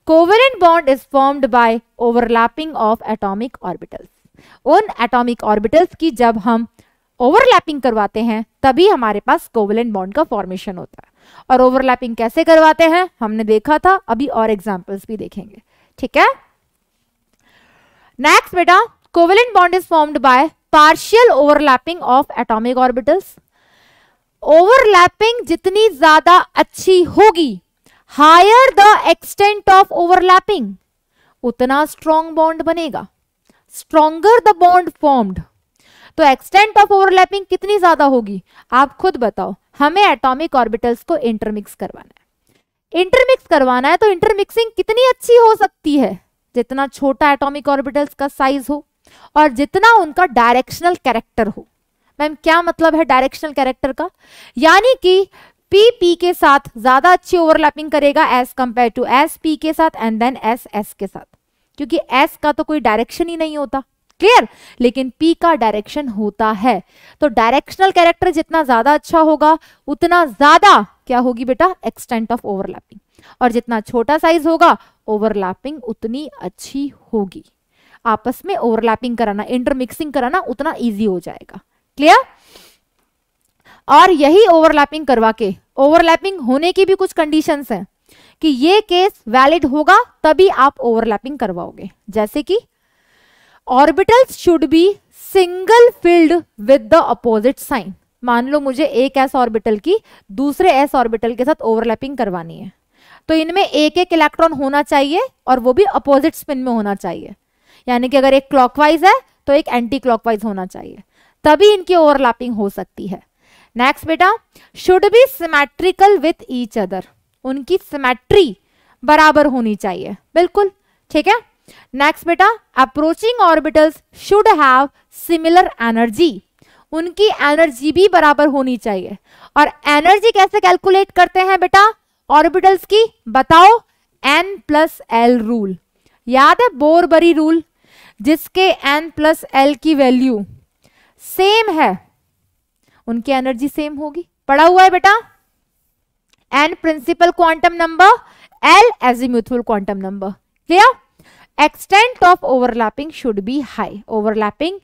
covalent bond is formed by overlapping of atomic orbitals उन एटॉमिक ऑर्बिटल्स की जब हम ओवरलैपिंग करवाते हैं तभी हमारे पास कोवलेंट बॉन्ड का फॉर्मेशन होता है और ओवरलैपिंग कैसे करवाते हैं हमने देखा था अभी और एग्जाम्पल्स भी देखेंगे ठीक है नेक्स्ट बेटा covalent bond is formed by partial overlapping of atomic orbitals overlapping जितनी ज्यादा अच्छी होगी higher the extent of overlapping उतना स्ट्रॉन्ग बॉन्ड बनेगा स्ट्रॉन्गर द बॉन्ड फॉर्म्ड तो एक्सटेंट ऑफ ओवरलैपिंग कितनी ज्यादा होगी आप खुद बताओ हमें एटॉमिक ऑर्बिटल्स को इंटरमिक्स करवाना है इंटरमिक्स करवाना है तो इंटरमिक्सिंग कितनी अच्छी हो सकती है जितना छोटा एटॉमिक ऑर्बिटल्स का साइज हो और जितना उनका डायरेक्शनल कैरेक्टर हो मैम क्या मतलब है डायरेक्शनल कैरेक्टर का यानी कि पी पी के साथ ज्यादा अच्छी ओवरलैपिंग करेगा s compare to S p के साथ एंड देन एस एस के साथ क्योंकि एस का तो कोई डायरेक्शन ही नहीं होता क्लियर लेकिन पी का डायरेक्शन होता है तो डायरेक्शनल कैरेक्टर जितना ज्यादा अच्छा होगा उतना ज्यादा क्या होगी बेटा एक्सटेंट ऑफ ओवरलैपिंग और जितना छोटा साइज होगा ओवरलैपिंग उतनी अच्छी होगी आपस में ओवरलैपिंग कराना इंटरमिक्सिंग कराना उतना इजी हो जाएगा क्लियर और यही ओवरलैपिंग करवा के ओवरलैपिंग होने की भी कुछ कंडीशन है कि ये केस वैलिड होगा तभी आप ओवरलैपिंग करवाओगे जैसे कि orbitals should be single filled with the opposite sign मान लो मुझे एक एस ऑर्बिटल की दूसरे एस ऑर्बिटल के साथ ओवरलैपिंग करवानी है तो इनमें एक एक इलेक्ट्रॉन होना चाहिए और वो भी अपोजिट स्पिन में होना चाहिए यानी कि अगर एक क्लॉकवाइज है तो एक एंटी क्लॉकवाइज होना चाहिए तभी इनकी ओवरलैपिंग हो सकती है नेक्स्ट बेटा should be symmetrical with each other उनकी सिमेट्री बराबर होनी चाहिए बिल्कुल ठीक है नेक्स्ट बेटा approaching orbitals should have similar energy उनकी एनर्जी भी बराबर होनी चाहिए और एनर्जी कैसे कैलकुलेट करते हैं बेटा ऑर्बिटल्स की बताओ एन प्लस एल रूल याद है बोरबरी रूल जिसके एन प्लस एल की वैल्यू सेम है उनकी एनर्जी सेम होगी पढ़ा हुआ है बेटा n principal quantum number l as a azimuthal quantum number clear extent of overlapping should be high overlapping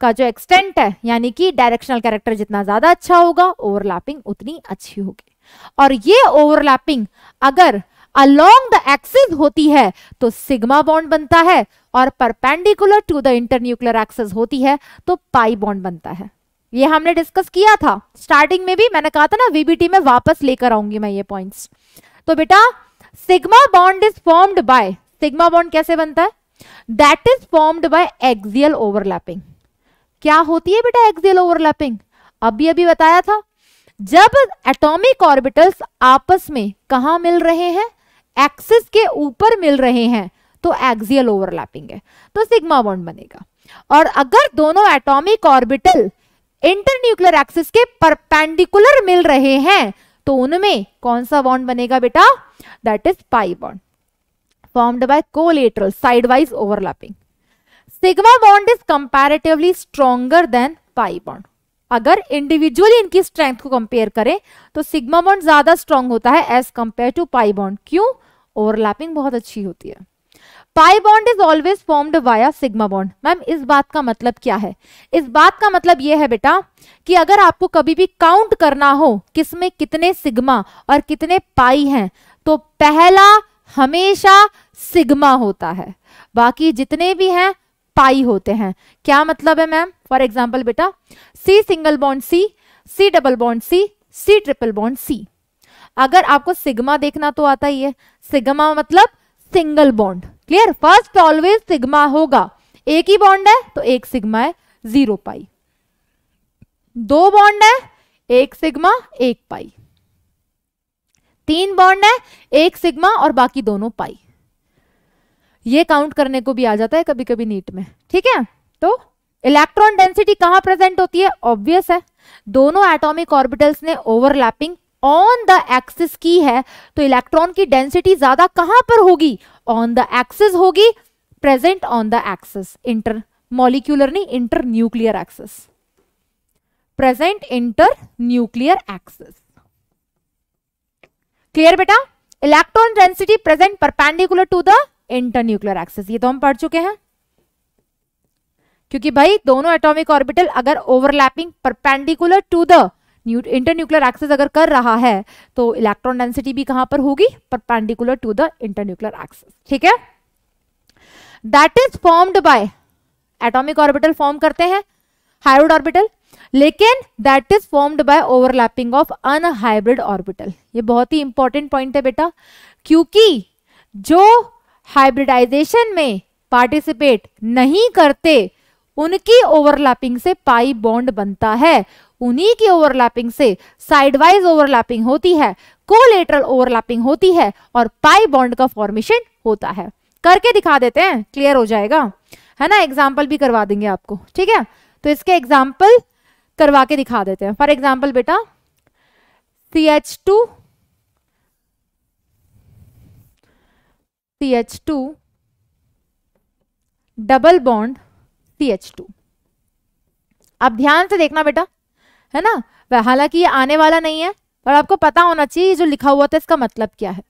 का जो एक्सटेंट है यानी कि डायरेक्शनल कैरेक्टर जितना ज्यादा अच्छा होगा ओवरलैपिंग उतनी अच्छी होगी और ये ओवरलैपिंग अगर अलोंग द एक्सिस होती है तो सिग्मा बॉन्ड बनता है और perpendicular to the internuclear axis होती है तो पाई बॉन्ड बनता है ये हमने डिस्कस किया था स्टार्टिंग में भी मैंने कहा था ना वीबीटी में वापस लेकर आऊंगी मैं ये पॉइंट्स तो बेटा sigma bond is formed by sigma bond कैसे बनता है that is formed by axial overlapping क्या होती है बेटा एक्सियल ओवरलैपिंग अभी अभी बताया था जब एटॉमिक ऑर्बिटल्स आपस में कहा मिल रहे हैं एक्सिस के ऊपर मिल रहे हैं तो एक्सियल ओवरलैपिंग है तो सिग्मा बॉन्ड बनेगा और अगर दोनों एटॉमिक ऑर्बिटल इंटरन्यूक्लियर एक्सिस के परपेंडिकुलर मिल रहे हैं तो उनमें कौन सा बॉन्ड बनेगा बेटा that is pi bond formed by collateral sidewise overlapping. Sigma bond is comparatively stronger than pi bond. अगर इंडिविजुअली इनकी स्ट्रेंथ को कंपेयर करें तो सिग्मा बॉन्ड ज्यादा स्ट्रॉन्ग होता है as compare to pi bond क्यों ओवरलैपिंग बहुत अच्छी होती है pi bond is always formed via sigma bond ma'am इस बात का मतलब क्या है इस बात का मतलब यह है बेटा कि अगर आपको कभी भी काउंट करना हो किसमें कितने सिग्मा और कितने पाई हैं तो पहला हमेशा सिग्मा होता है बाकी जितने भी हैं पाई होते हैं क्या मतलब है मैम फॉर एग्जाम्पल बेटा C single bond C C double bond C C triple bond C अगर आपको सिग्मा देखना तो आता ही है सिग्मा मतलब single bond clear first always sigma होगा एक ही बॉन्ड है तो एक सिग्मा है जीरो पाई दो बॉन्ड है एक सिग्मा एक पाई तीन बॉन्ड है एक सिग्मा और बाकी दोनों पाई ये काउंट करने को भी आ जाता है कभी कभी नीट में ठीक है तो इलेक्ट्रॉन डेंसिटी कहां प्रेजेंट होती है ऑब्वियस है दोनों एटॉमिक ऑर्बिटल्स ने ओवरलैपिंग ऑन द एक्सिस की है तो इलेक्ट्रॉन की डेंसिटी ज्यादा कहां पर होगी ऑन द एक्सिस होगी present on the axis inter molecular नहीं inter nuclear axis present inter nuclear axis clear बेटा electron density present perpendicular to the internuclear axis ये तो हम पढ़ चुके हैं क्योंकि भाई दोनों एटॉमिक ऑर्बिटल अगर overlapping perpendicular to the internuclear axis अगर कर रहा है तो इलेक्ट्रॉन डेंसिटी भी कहां पर होगी perpendicular to the internuclear axis ठीक है that is formed by atomic orbital form करते हैं हाइड्रोड ऑर्बिटल लेकिन that is formed by overlapping of unhybrid orbital ये बहुत ही इंपॉर्टेंट पॉइंट है बेटा क्योंकि जो हाइब्रिडाइजेशन में पार्टिसिपेट नहीं करते उनकी ओवरलैपिंग से पाई बॉन्ड बनता है उन्हीं की ओवरलैपिंग से साइडवाइज ओवरलैपिंग होती है कोलेटरल ओवरलैपिंग होती है और पाई बॉन्ड का फॉर्मेशन होता है करके दिखा देते हैं क्लियर हो जाएगा है ना एग्जाम्पल भी करवा देंगे आपको ठीक है तो इसके एग्जाम्पल करवा के दिखा देते हैं फॉर एग्जाम्पल बेटा C H two C H two double bond C H two आप ध्यान से देखना बेटा है ना हालांकि ये आने वाला नहीं है और आपको पता होना चाहिए जो लिखा हुआ था इसका मतलब क्या है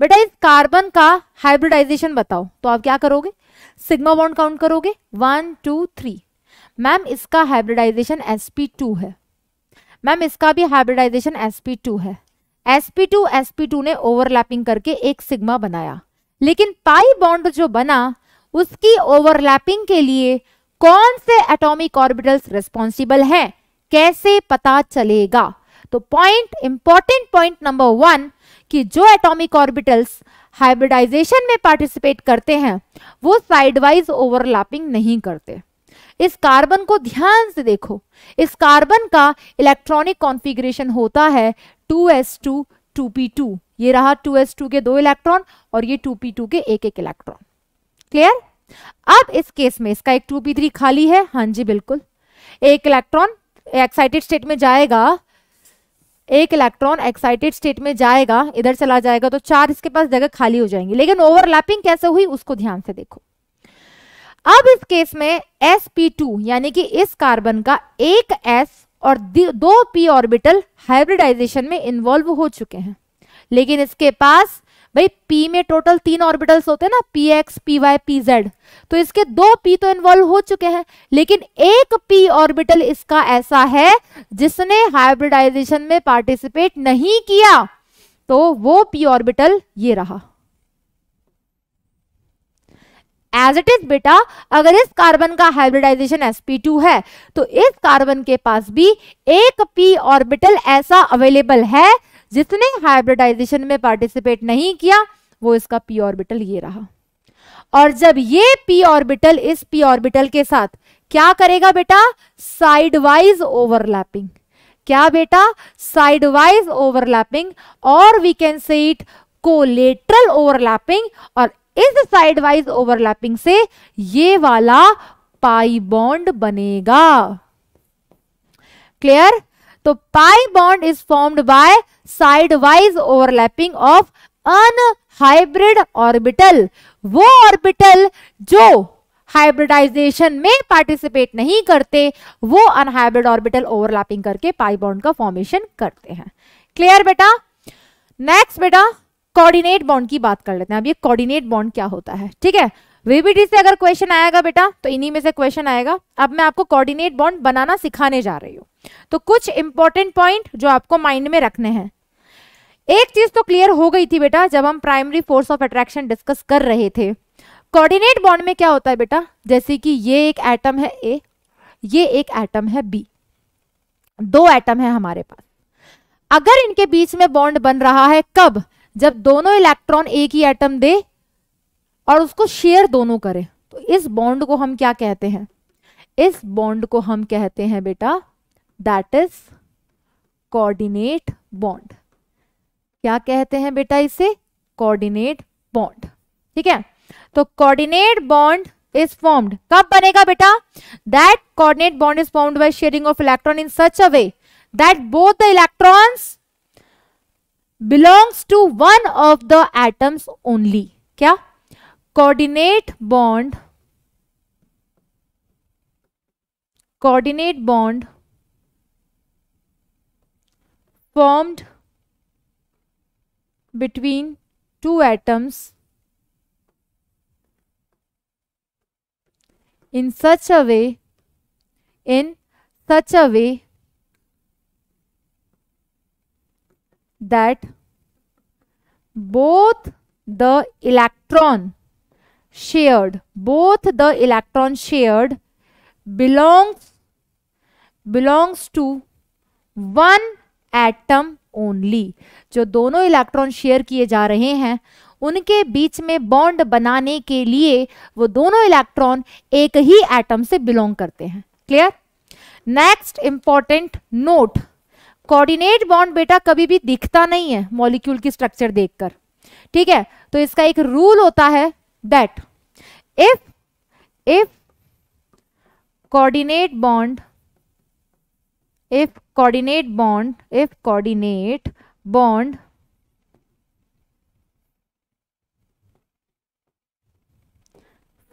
बेटा इस कार्बन का हाइब्रिडाइजेशन बताओ तो आप क्या करोगे सिग्मा बॉन्ड काउंट करोगे वन टू थ्री मैम इसका हाइब्रिडाइजेशन sp2 है मैम इसका भी हाइब्रिडाइजेशन sp2 है sp2 sp2 ने ओवरलैपिंग करके एक सिग्मा बनाया लेकिन पाई बॉन्ड जो बना उसकी ओवरलैपिंग के लिए कौन से एटॉमिक ऑर्बिटल्स रिस्पॉन्सिबल हैं कैसे पता चलेगा तो point important point number one कि जो एटॉमिक ऑर्बिटल्स हाइब्रिडाइजेशन में पार्टिसिपेट करते हैं वो साइडवाइज ओवरलैपिंग नहीं करते इस कार्बन को ध्यान से देखो इस कार्बन का इलेक्ट्रॉनिक कॉन्फिग्रेशन होता है 2s2 2p2 ये रहा 2s2 के दो इलेक्ट्रॉन और ये 2p2 के एक एक इलेक्ट्रॉन क्लियर अब इस केस में इसका एक 2p3 खाली है हाँ जी बिल्कुल एक इलेक्ट्रॉन एक्साइटेड स्टेट में जाएगा एक इलेक्ट्रॉन एक्साइटेड स्टेट में जाएगा इधर चला जाएगा तो चार इसके पास जगह खाली हो जाएंगी लेकिन ओवरलैपिंग कैसे हुई उसको ध्यान से देखो अब इस केस में sp2 यानी कि इस कार्बन का एक s और दो p ऑर्बिटल हाइब्रिडाइजेशन में इन्वॉल्व हो चुके हैं लेकिन इसके पास भाई p में टोटल तीन ऑर्बिटल्स होते हैं ना p x P Y P Z तो इसके दो p तो इन्वॉल्व हो चुके हैं लेकिन एक p ऑर्बिटल इसका ऐसा है जिसने हाइब्रिडाइजेशन में पार्टिसिपेट नहीं किया तो वो p ऑर्बिटल ये रहा एज इट इज बेटा अगर इस कार्बन का हाइब्रिडाइजेशन sp2 है तो इस कार्बन के पास भी एक p ऑर्बिटल ऐसा अवेलेबल है जिसने हाइब्रिडाइजेशन में पार्टिसिपेट नहीं किया वो इसका p ऑर्बिटल ये रहा और जब ये p ऑर्बिटल इस p ऑर्बिटल के साथ क्या करेगा बेटा साइडवाइज ओवरलैपिंग क्या बेटा साइडवाइज ओवरलैपिंग और we can say it collateral overlapping और इस साइड वाइज ओवरलैपिंग से ये वाला पाई बॉन्ड बनेगा क्लियर तो pi bond is formed by sidewise overlapping of unhybrid orbital वो ऑर्बिटल जो हाइब्रिडाइजेशन में पार्टिसिपेट नहीं करते वो अनहाइब्रिड ऑर्बिटल ओवरलैपिंग करके पाई बॉन्ड का फॉर्मेशन करते हैं क्लियर बेटा नेक्स्ट बेटा कोऑर्डिनेट बॉन्ड की बात कर लेते हैं अब ये कोऑर्डिनेट बॉन्ड क्या होता है ठीक है वीबीटी से अगर क्वेश्चन आएगा बेटा तो इन्हीं में से क्वेश्चन आएगा अब मैं आपको कोऑर्डिनेट बॉन्ड बनाना सिखाने जा रही हूँ तो कुछ इंपॉर्टेंट पॉइंट जो आपको माइंड में रखने हैं एक चीज तो क्लियर हो गई थी बेटा जब हम primary force of attraction discuss कर रहे थे कोऑर्डिनेट बॉन्ड में क्या होता है बेटा जैसे कि ये एक एटम है ए ये एक एटम है बी दो एटम है हमारे पास अगर इनके बीच में बॉन्ड बन रहा है कब जब दोनों इलेक्ट्रॉन एक ही एटम दे और उसको शेयर दोनों करें तो इस बॉन्ड को हम क्या कहते हैं इस बॉन्ड को हम कहते हैं बेटा दैट इज कोऑर्डिनेट बॉन्ड क्या कहते हैं बेटा इसे कोऑर्डिनेट बॉन्ड ठीक है तो कोऑर्डिनेट बॉन्ड इज फॉर्म्ड कब बनेगा बेटा that coordinate bond is formed by sharing of electron in such a way that both the electrons belongs to one of the atoms only. क्या coordinate bond coordinate bond formed between two atoms in such a way in such a way that both the electron shared both the electron shared belongs belongs to one atom only जो दोनों electron share किए जा रहे हैं उनके बीच में bond बनाने के लिए वो दोनों इलेक्ट्रॉन एक ही एटम से बिलोंग करते हैं clear next important note coordinate bond बेटा कभी भी दिखता नहीं है मॉलिक्यूल की स्ट्रक्चर देखकर ठीक है तो इसका एक रूल होता है that if if coordinate bond if coordinate bond if coordinate bond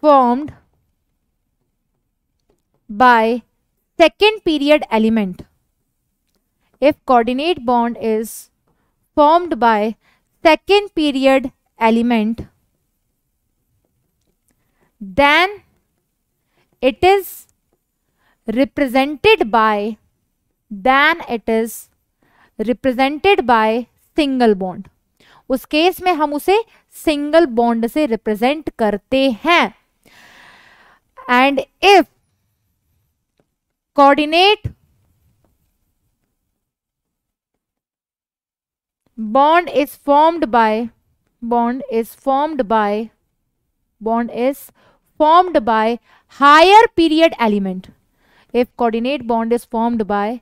formed by second period element if coordinate bond is formed by second period element then it is represented by than it is represented by single bond उस case में हम उसे single bond से represent करते हैं and if coordinate bond is formed by bond is formed by bond is formed by higher period element if coordinate bond is formed by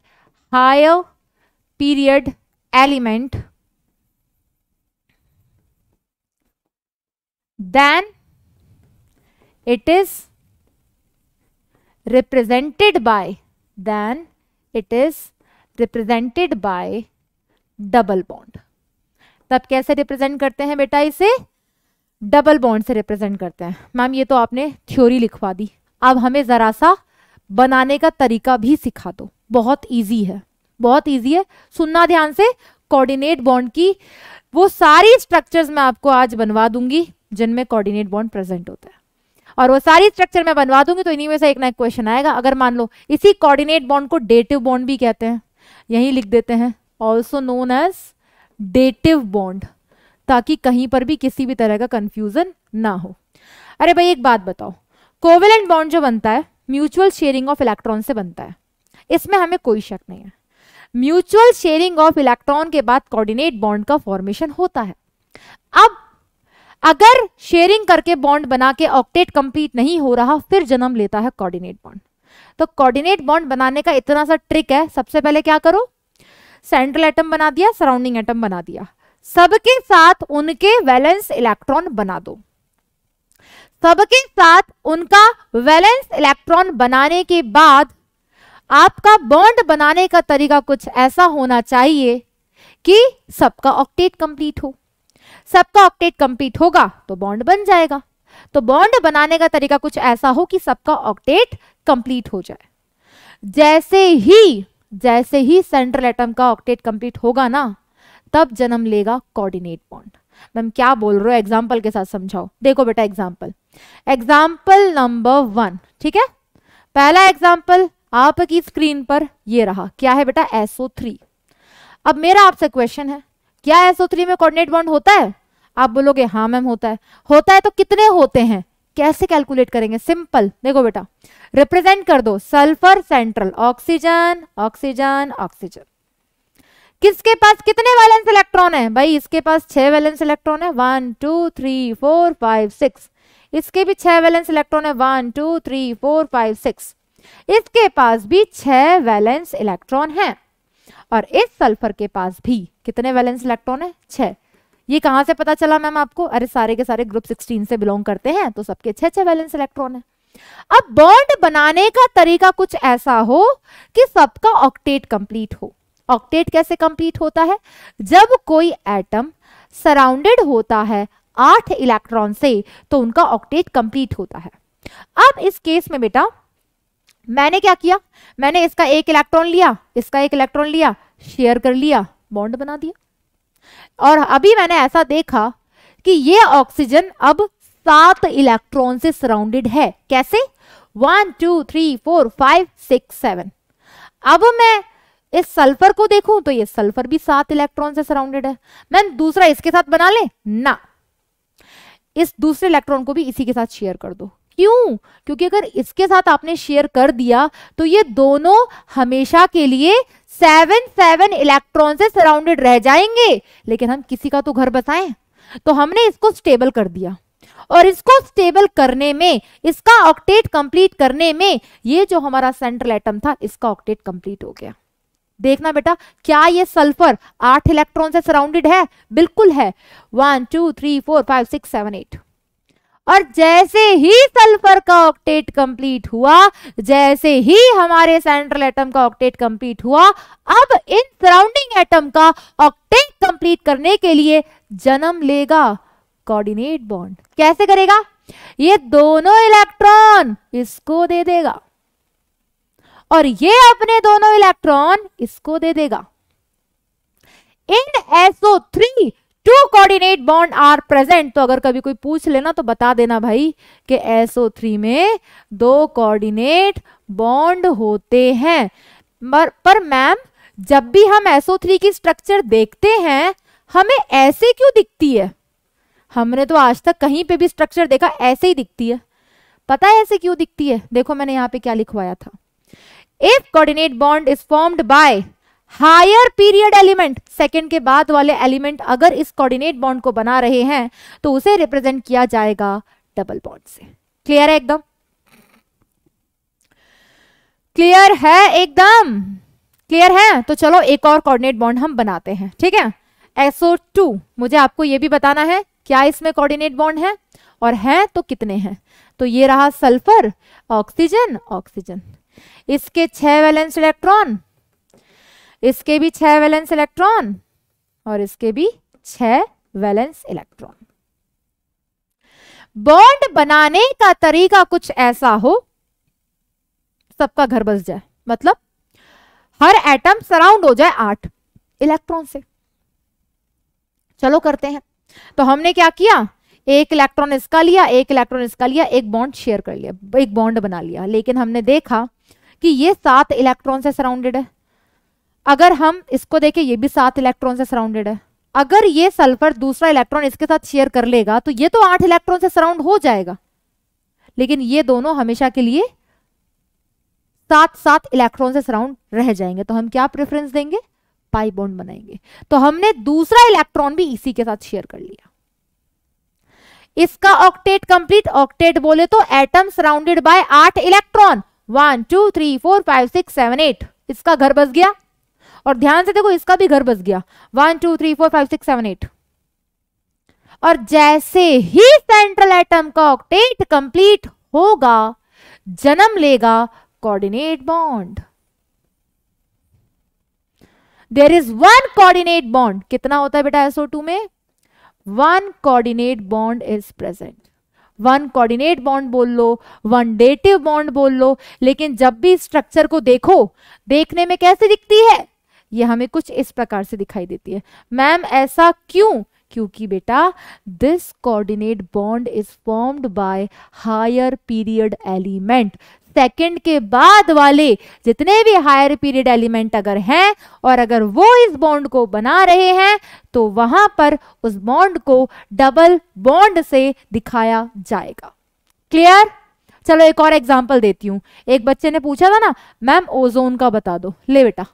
higher period element then it is represented by then it is represented by double bond तब कैसे represent करते हैं बेटा इसे double bond से represent करते हैं ma'am ये तो आपने थ्योरी लिखवा दी अब हमें ज़रा सा बनाने का तरीका भी सिखा दो बहुत ईजी है बहुत ईजी है सुनना ध्यान से कोऑर्डिनेट बॉन्ड की वो सारी स्ट्रक्चर्स मैं आपको आज बनवा दूंगी जिनमें कोऑर्डिनेट बॉन्ड प्रेजेंट होता है और वो सारी स्ट्रक्चर मैं बनवा दूंगी तो इन्हीं में से एक ना एक क्वेश्चन आएगा अगर मान लो इसी कोऑर्डिनेट बॉन्ड को डेटिव बॉन्ड भी कहते हैं यही लिख देते हैं also known as dative bond ताकि कहीं पर भी किसी भी तरह का कंफ्यूजन ना हो अरे भाई एक बात बताओ कोवेलेंट बॉन्ड जो बनता है म्यूचुअल शेयरिंग ऑफ इलेक्ट्रॉन से बनता है इसमें हमें कोई शक नहीं है म्यूचुअल शेयरिंग ऑफ इलेक्ट्रॉन के बाद कोऑर्डिनेट बॉन्ड का फॉर्मेशन होता है अब अगर शेयरिंग करके बॉन्ड बना के ऑक्टेट कंप्लीट नहीं हो रहा फिर जन्म लेता है कोऑर्डिनेट बॉन्ड तो कोऑर्डिनेट बॉन्ड बनाने का इतना सा ट्रिक है सबसे पहले क्या करो सेंट्रल एटम बना दिया सराउंडिंग एटम बना दिया सबके साथ उनके वैलेंस इलेक्ट्रॉन बना दो सबके साथ उनका वैलेंस इलेक्ट्रॉन बनाने के बाद आपका बॉन्ड बनाने का तरीका कुछ ऐसा होना चाहिए कि सबका ऑक्टेट कंप्लीट हो सबका ऑक्टेट कंप्लीट होगा तो बॉन्ड बन जाएगा तो बॉन्ड बनाने का तरीका कुछ ऐसा हो कि सबका ऑक्टेट कंप्लीट हो जाए जैसे ही जैसे ही सेंट्रल एटम का ऑक्टेट कंप्लीट होगा ना तब जन्म लेगा कोऑर्डिनेट बॉन्ड मैम क्या बोल रहे हो एग्जांपल के साथ समझाओ देखो बेटा एग्जांपल एग्जांपल नंबर वन ठीक है पहला एग्जाम्पल आपकी स्क्रीन पर ये रहा क्या है बेटा एसओ थ्री अब मेरा आपसे क्वेश्चन है क्या एसओ थ्री में कोऑर्डिनेट बॉन्ड होता है आप बोलोगे हाँ मैम होता है होता है तो कितने होते हैं कैसे कैलकुलेट करेंगे सिंपल देखो बेटा रिप्रेजेंट कर दो sulphur central oxygen oxygen oxygen किसके पास कितने वैलेंस इलेक्ट्रॉन है भाई इसके पास छह वैलेंस इलेक्ट्रॉन है one two three four five six इसके भी छह वैलेंस इलेक्ट्रॉन है one two three four five six इसके पास भी छह वैलेंस इलेक्ट्रॉन है और इस सल्फर के पास भी कितने वैलेंस इलेक्ट्रॉन है छह ये कहाँ से पता चला मैम आपको अरे सारे के सारे ग्रुप 16 से बिलोंग करते हैं तो सबके छह छह वैलेंस इलेक्ट्रॉन है अब बॉन्ड बनाने का तरीका कुछ ऐसा हो कि सबका ऑक्टेट कंप्लीट हो ऑक्टेट कैसे कंप्लीट होता है जब कोई एटम सराउंडेड होता है आठ इलेक्ट्रॉन से तो उनका ऑक्टेट कंप्लीट होता है अब इस केस में बेटा मैंने क्या किया मैंने इसका एक इलेक्ट्रॉन लिया इसका एक इलेक्ट्रॉन लिया शेयर कर लिया बॉन्ड बना दिया और अभी मैंने ऐसा देखा कि ये ऑक्सीजन अब सात इलेक्ट्रॉन से सराउंडेड है कैसे one two three four five six seven अब मैं इस सल्फर को देखूं तो ये सल्फर भी सात इलेक्ट्रॉन से सराउंडेड है मैं दूसरा इसके साथ बना ले ना इस दूसरे इलेक्ट्रॉन को भी इसी के साथ शेयर कर दो क्यों क्योंकि अगर इसके साथ आपने शेयर कर दिया तो ये दोनों हमेशा के लिए सेवन सेवन इलेक्ट्रॉन से सराउंडेड रह जाएंगे लेकिन हम किसी का तो घर बसाएं तो हमने इसको स्टेबल कर दिया और इसको स्टेबल करने में इसका ऑक्टेट कंप्लीट करने में ये जो हमारा सेंट्रल एटम था इसका ऑक्टेट कंप्लीट हो गया देखना बेटा क्या ये सल्फर आठ इलेक्ट्रॉन से सराउंडेड है बिल्कुल है one two three four five six seven eight और जैसे ही सल्फर का ऑक्टेट कंप्लीट हुआ जैसे ही हमारे सेंट्रल एटम का ऑक्टेट कंप्लीट हुआ अब इन सराउंडिंग एटम का ऑक्टेट कंप्लीट करने के लिए जन्म लेगा कोऑर्डिनेट बॉन्ड कैसे करेगा ये दोनों इलेक्ट्रॉन इसको दे देगा और ये अपने दोनों इलेक्ट्रॉन इसको दे देगा in three two coordinate bond are present तो अगर कभी कोई पूछ लेना तो बता देना भाई कि एसओ थ्री में दो कोऑर्डिनेट बॉन्ड होते हैं पर, पर मैम जब भी हम एसओ थ्री की स्ट्रक्चर देखते हैं हमें ऐसे क्यों दिखती है हमने तो आज तक कहीं पे भी स्ट्रक्चर देखा ऐसे ही दिखती है पता है ऐसे क्यों दिखती है देखो मैंने यहाँ पे क्या लिखवाया था if coordinate bond is formed by higher period element second के बाद वाले एलिमेंट अगर इस कोऑर्डिनेट बॉन्ड को बना रहे हैं तो उसे रिप्रेजेंट किया जाएगा डबल बॉन्ड से क्लियर है एकदम क्लियर है एकदम क्लियर है तो चलो एक और कोऑर्डिनेट बॉन्ड हम बनाते हैं ठीक है एसओ टू मुझे आपको यह भी बताना है क्या इसमें कोऑर्डिनेट बॉन्ड है और है तो कितने हैं तो ये रहा सल्फर ऑक्सीजन ऑक्सीजन इसके छह वैलेंस इलेक्ट्रॉन इसके भी छह वैलेंस इलेक्ट्रॉन और इसके भी छह वैलेंस इलेक्ट्रॉन बॉन्ड बनाने का तरीका कुछ ऐसा हो सबका घर बस जाए मतलब हर एटम सराउंड हो जाए आठ इलेक्ट्रॉन से चलो करते हैं तो हमने क्या किया एक इलेक्ट्रॉन इसका लिया एक इलेक्ट्रॉन इसका लिया एक बॉन्ड शेयर कर लिया एक बॉन्ड बना लिया लेकिन हमने देखा कि ये सात इलेक्ट्रॉन से सराउंडेड है अगर हम इसको देखें ये भी सात इलेक्ट्रॉन से सराउंडेड है अगर ये सल्फर दूसरा इलेक्ट्रॉन इसके साथ शेयर कर लेगा तो ये तो आठ इलेक्ट्रॉन से सराउंड हो जाएगा लेकिन ये दोनों हमेशा के लिए सात सात इलेक्ट्रॉन से सराउंड रह जाएंगे तो हम क्या प्रेफरेंस देंगे पाई बॉन्ड बनाएंगे तो हमने दूसरा इलेक्ट्रॉन भी इसी के साथ शेयर कर लिया इसका ऑक्टेट कंप्लीट ऑक्टेट बोले तो एटम सराउंडेड बाय आठ electron one two three four five six seven eight इसका घर बस गया और ध्यान से देखो इसका भी घर बस गया one two three four five six seven eight और जैसे ही सेंट्रल एटम का ऑक्टेट कंप्लीट होगा जन्म लेगा coordinate bond there is one coordinate bond कितना होता है बेटा एसओ टू में one coordinate bond is present one coordinate bond बोल लो वन डेटिव बॉन्ड बोल लो लेकिन जब भी स्ट्रक्चर को देखो देखने में कैसे दिखती है ये हमें कुछ इस प्रकार से दिखाई देती है मैम ऐसा क्यों क्योंकि बेटा this coordinate bond is formed by higher period element second के बाद वाले जितने भी हायर पीरियड एलिमेंट अगर हैं और अगर वो इस बॉन्ड को बना रहे हैं तो वहां पर उस बॉन्ड को डबल बॉन्ड से दिखाया जाएगा क्लियर चलो एक और एग्जाम्पल देती हूँ एक बच्चे ने पूछा था ना मैम ओजोन का बता दो ले बेटा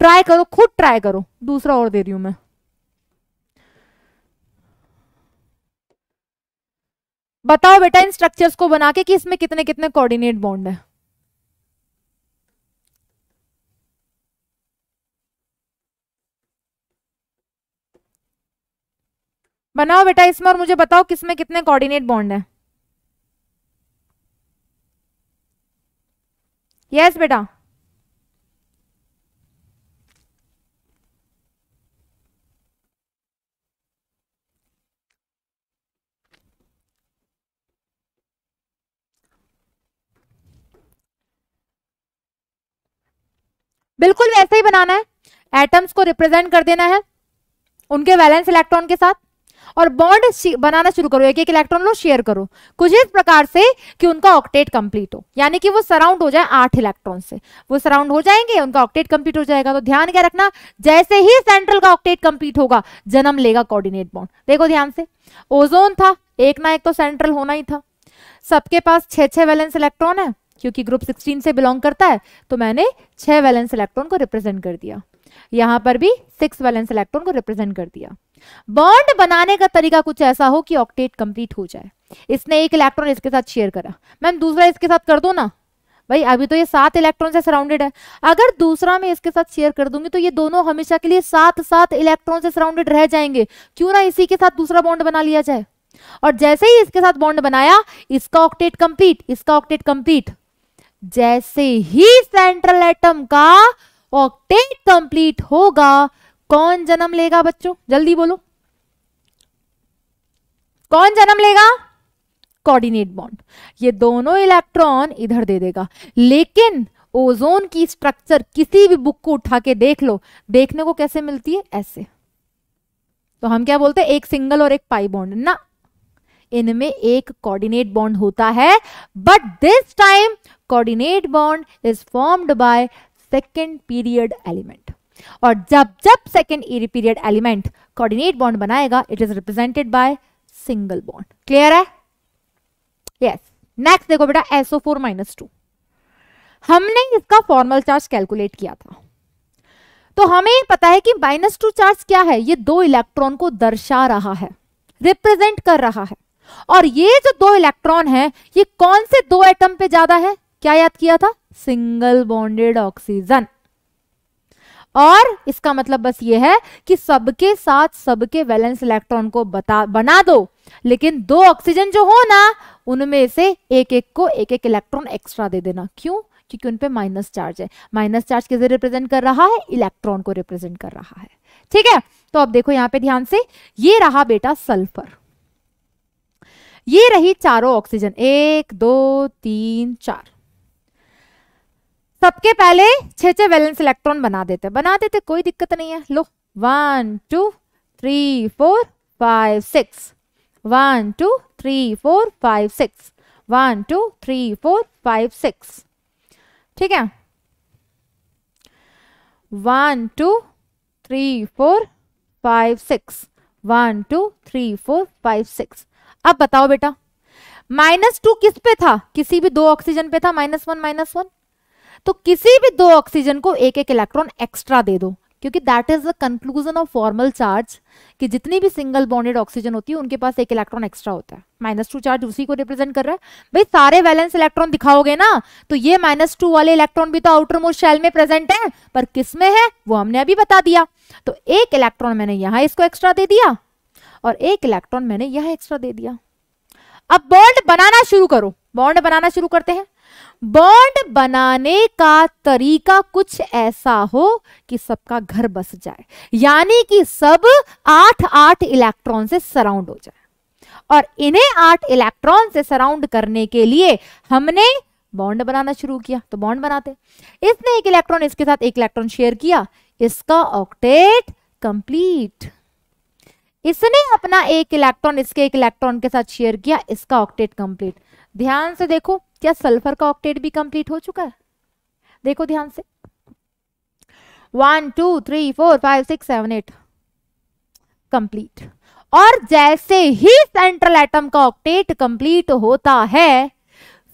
ट्राई करो खुद ट्राई करो दूसरा और दे रही हूं मैं बताओ बेटा इन स्ट्रक्चर्स को बना के कि इसमें कितने कितने कोऑर्डिनेट बॉन्ड है बनाओ बेटा इसमें और मुझे बताओ किसमें कितने कोऑर्डिनेट बॉन्ड है यस yes, बेटा बिल्कुल वैसे ही बनाना है एटम्स को रिप्रेजेंट कर देना है उनके वैलेंस इलेक्ट्रॉन के साथ और बॉन्ड बनाना शुरू करो एक एक इलेक्ट्रॉन लो शेयर करो कुछ इस प्रकार से कि उनका ऑक्टेट कंप्लीट हो यानी कि वो सराउंड हो जाए आठ इलेक्ट्रॉन से वो सराउंड हो जाएंगे उनका ऑक्टेट कंप्लीट हो जाएगा तो ध्यान क्या रखना जैसे ही सेंट्रल का ऑक्टेट कंप्लीट होगा जन्म लेगा कोऑर्डिनेट बॉन्ड देखो ध्यान से ओजोन था एक ना एक तो सेंट्रल होना ही था सबके पास छह छह वैलेंस इलेक्ट्रॉन है क्योंकि ग्रुप 16 से बिलोंग करता है तो मैंने छह वैलेंस इलेक्ट्रॉन को रिप्रेजेंट कर दिया यहां पर भी सिक्स वैलेंस इलेक्ट्रॉन को रिप्रेजेंट कर दिया बॉन्ड बनाने का तरीका कुछ ऐसा हो कि ऑक्टेट कंप्लीट हो जाए इसने एक इलेक्ट्रॉन इसके साथ शेयर करा मैम दूसरा इसके साथ कर दो ना भाई अभी तो ये सात इलेक्ट्रॉन से सराउंडेड है अगर दूसरा मैं इसके साथ शेयर कर दूंगी तो ये दोनों हमेशा के लिए सात सात इलेक्ट्रॉन से सराउंडेड रह जाएंगे क्यों ना इसी के साथ दूसरा बॉन्ड बना लिया जाए और जैसे ही इसके साथ बॉन्ड बनाया इसका ऑक्टेट कंप्लीट इसका ऑक्टेट कंप्लीट जैसे ही सेंट्रल एटम का ऑक्टेट कंप्लीट होगा कौन जन्म लेगा बच्चों जल्दी बोलो कौन जन्म लेगा कोऑर्डिनेट बॉन्ड ये दोनों इलेक्ट्रॉन इधर दे देगा लेकिन ओजोन की स्ट्रक्चर किसी भी बुक को उठा के देख लो देखने को कैसे मिलती है ऐसे तो हम क्या बोलते हैं एक सिंगल और एक पाई बॉन्ड ना इनमें एक कोऑर्डिनेट बॉन्ड होता है but this time coordinate bond is formed by second period element और जब जब second period element coordinate bond बनाएगा it is represented by single bond clear है यस नेक्स्ट देखो बेटा एसओ फोर माइनस टू हमने इसका फॉर्मल चार्ज कैलकुलेट किया था तो हमें पता है कि माइनस टू चार्ज क्या है ये दो इलेक्ट्रॉन को दर्शा रहा है रिप्रेजेंट कर रहा है और ये जो दो इलेक्ट्रॉन है ये कौन से दो एटम पे ज्यादा है क्या याद किया था सिंगल बॉन्डेड ऑक्सीजन और इसका मतलब बस ये है कि सबके साथ सबके वैलेंस इलेक्ट्रॉन को बता बना दो लेकिन दो ऑक्सीजन जो हो ना उनमें से एक एक को एक एक इलेक्ट्रॉन एक्स्ट्रा दे देना क्यों क्योंकि उनपे माइनस चार्ज है माइनस चार्ज किसे रिप्रेजेंट कर रहा है इलेक्ट्रॉन को रिप्रेजेंट कर रहा है ठीक है तो अब देखो यहां पे ध्यान से ये रहा बेटा सल्फर ये रही चारों ऑक्सीजन एक दो तीन चार सबके पहले छे छे वैलेंस इलेक्ट्रॉन बना देते बना देते कोई दिक्कत नहीं है लो one two three four five six one two three four five six one two three four five six ठीक है one two three four five six one two three four five six अब बताओ बेटा माइनस टू किस पे था किसी भी दो ऑक्सीजन पे था माइनस वन माइनस वन तो किसी भी दो ऑक्सीजन को एक एक इलेक्ट्रॉन एक्स्ट्रा दे दो क्योंकि that is the conclusion of formal charge कि जितनी भी सिंगल बॉन्डेड ऑक्सीजन होती है उनके पास एक इलेक्ट्रॉन एक्स्ट्रा होता है माइनस टू चार्ज उसी को रिप्रेजेंट कर रहा है भाई सारे वैलेंस इलेक्ट्रॉन दिखाओगे ना तो ये माइनस टू वाले इलेक्ट्रॉन भी तो आउटर मोस्ट शेल में प्रेजेंट है पर किस में है वो हमने अभी बता दिया तो एक इलेक्ट्रॉन मैंने यहां इसको एक्स्ट्रा दे दिया और एक इलेक्ट्रॉन मैंने यह एक्स्ट्रा दे दिया अब बॉन्ड बनाना शुरू करो बॉन्ड बनाना शुरू करते हैं बॉन्ड बनाने का तरीका कुछ ऐसा हो कि सबका घर बस जाए यानी कि सब आठ आठ इलेक्ट्रॉन से सराउंड हो जाए और इन्हें आठ इलेक्ट्रॉन से सराउंड करने के लिए हमने बॉन्ड बनाना शुरू किया तो बॉन्ड बनाते इसने एक इलेक्ट्रॉन इसके साथ एक इलेक्ट्रॉन शेयर किया इसका ऑक्टेट कंप्लीट इसने अपना एक इलेक्ट्रॉन इसके एक इलेक्ट्रॉन के साथ शेयर किया इसका ऑक्टेट कंप्लीट ध्यान से देखो क्या सल्फर का ऑक्टेट भी कंप्लीट हो चुका है देखो ध्यान से one two three four five six seven eight complete और जैसे ही सेंट्रल एटम का ऑक्टेट कंप्लीट होता है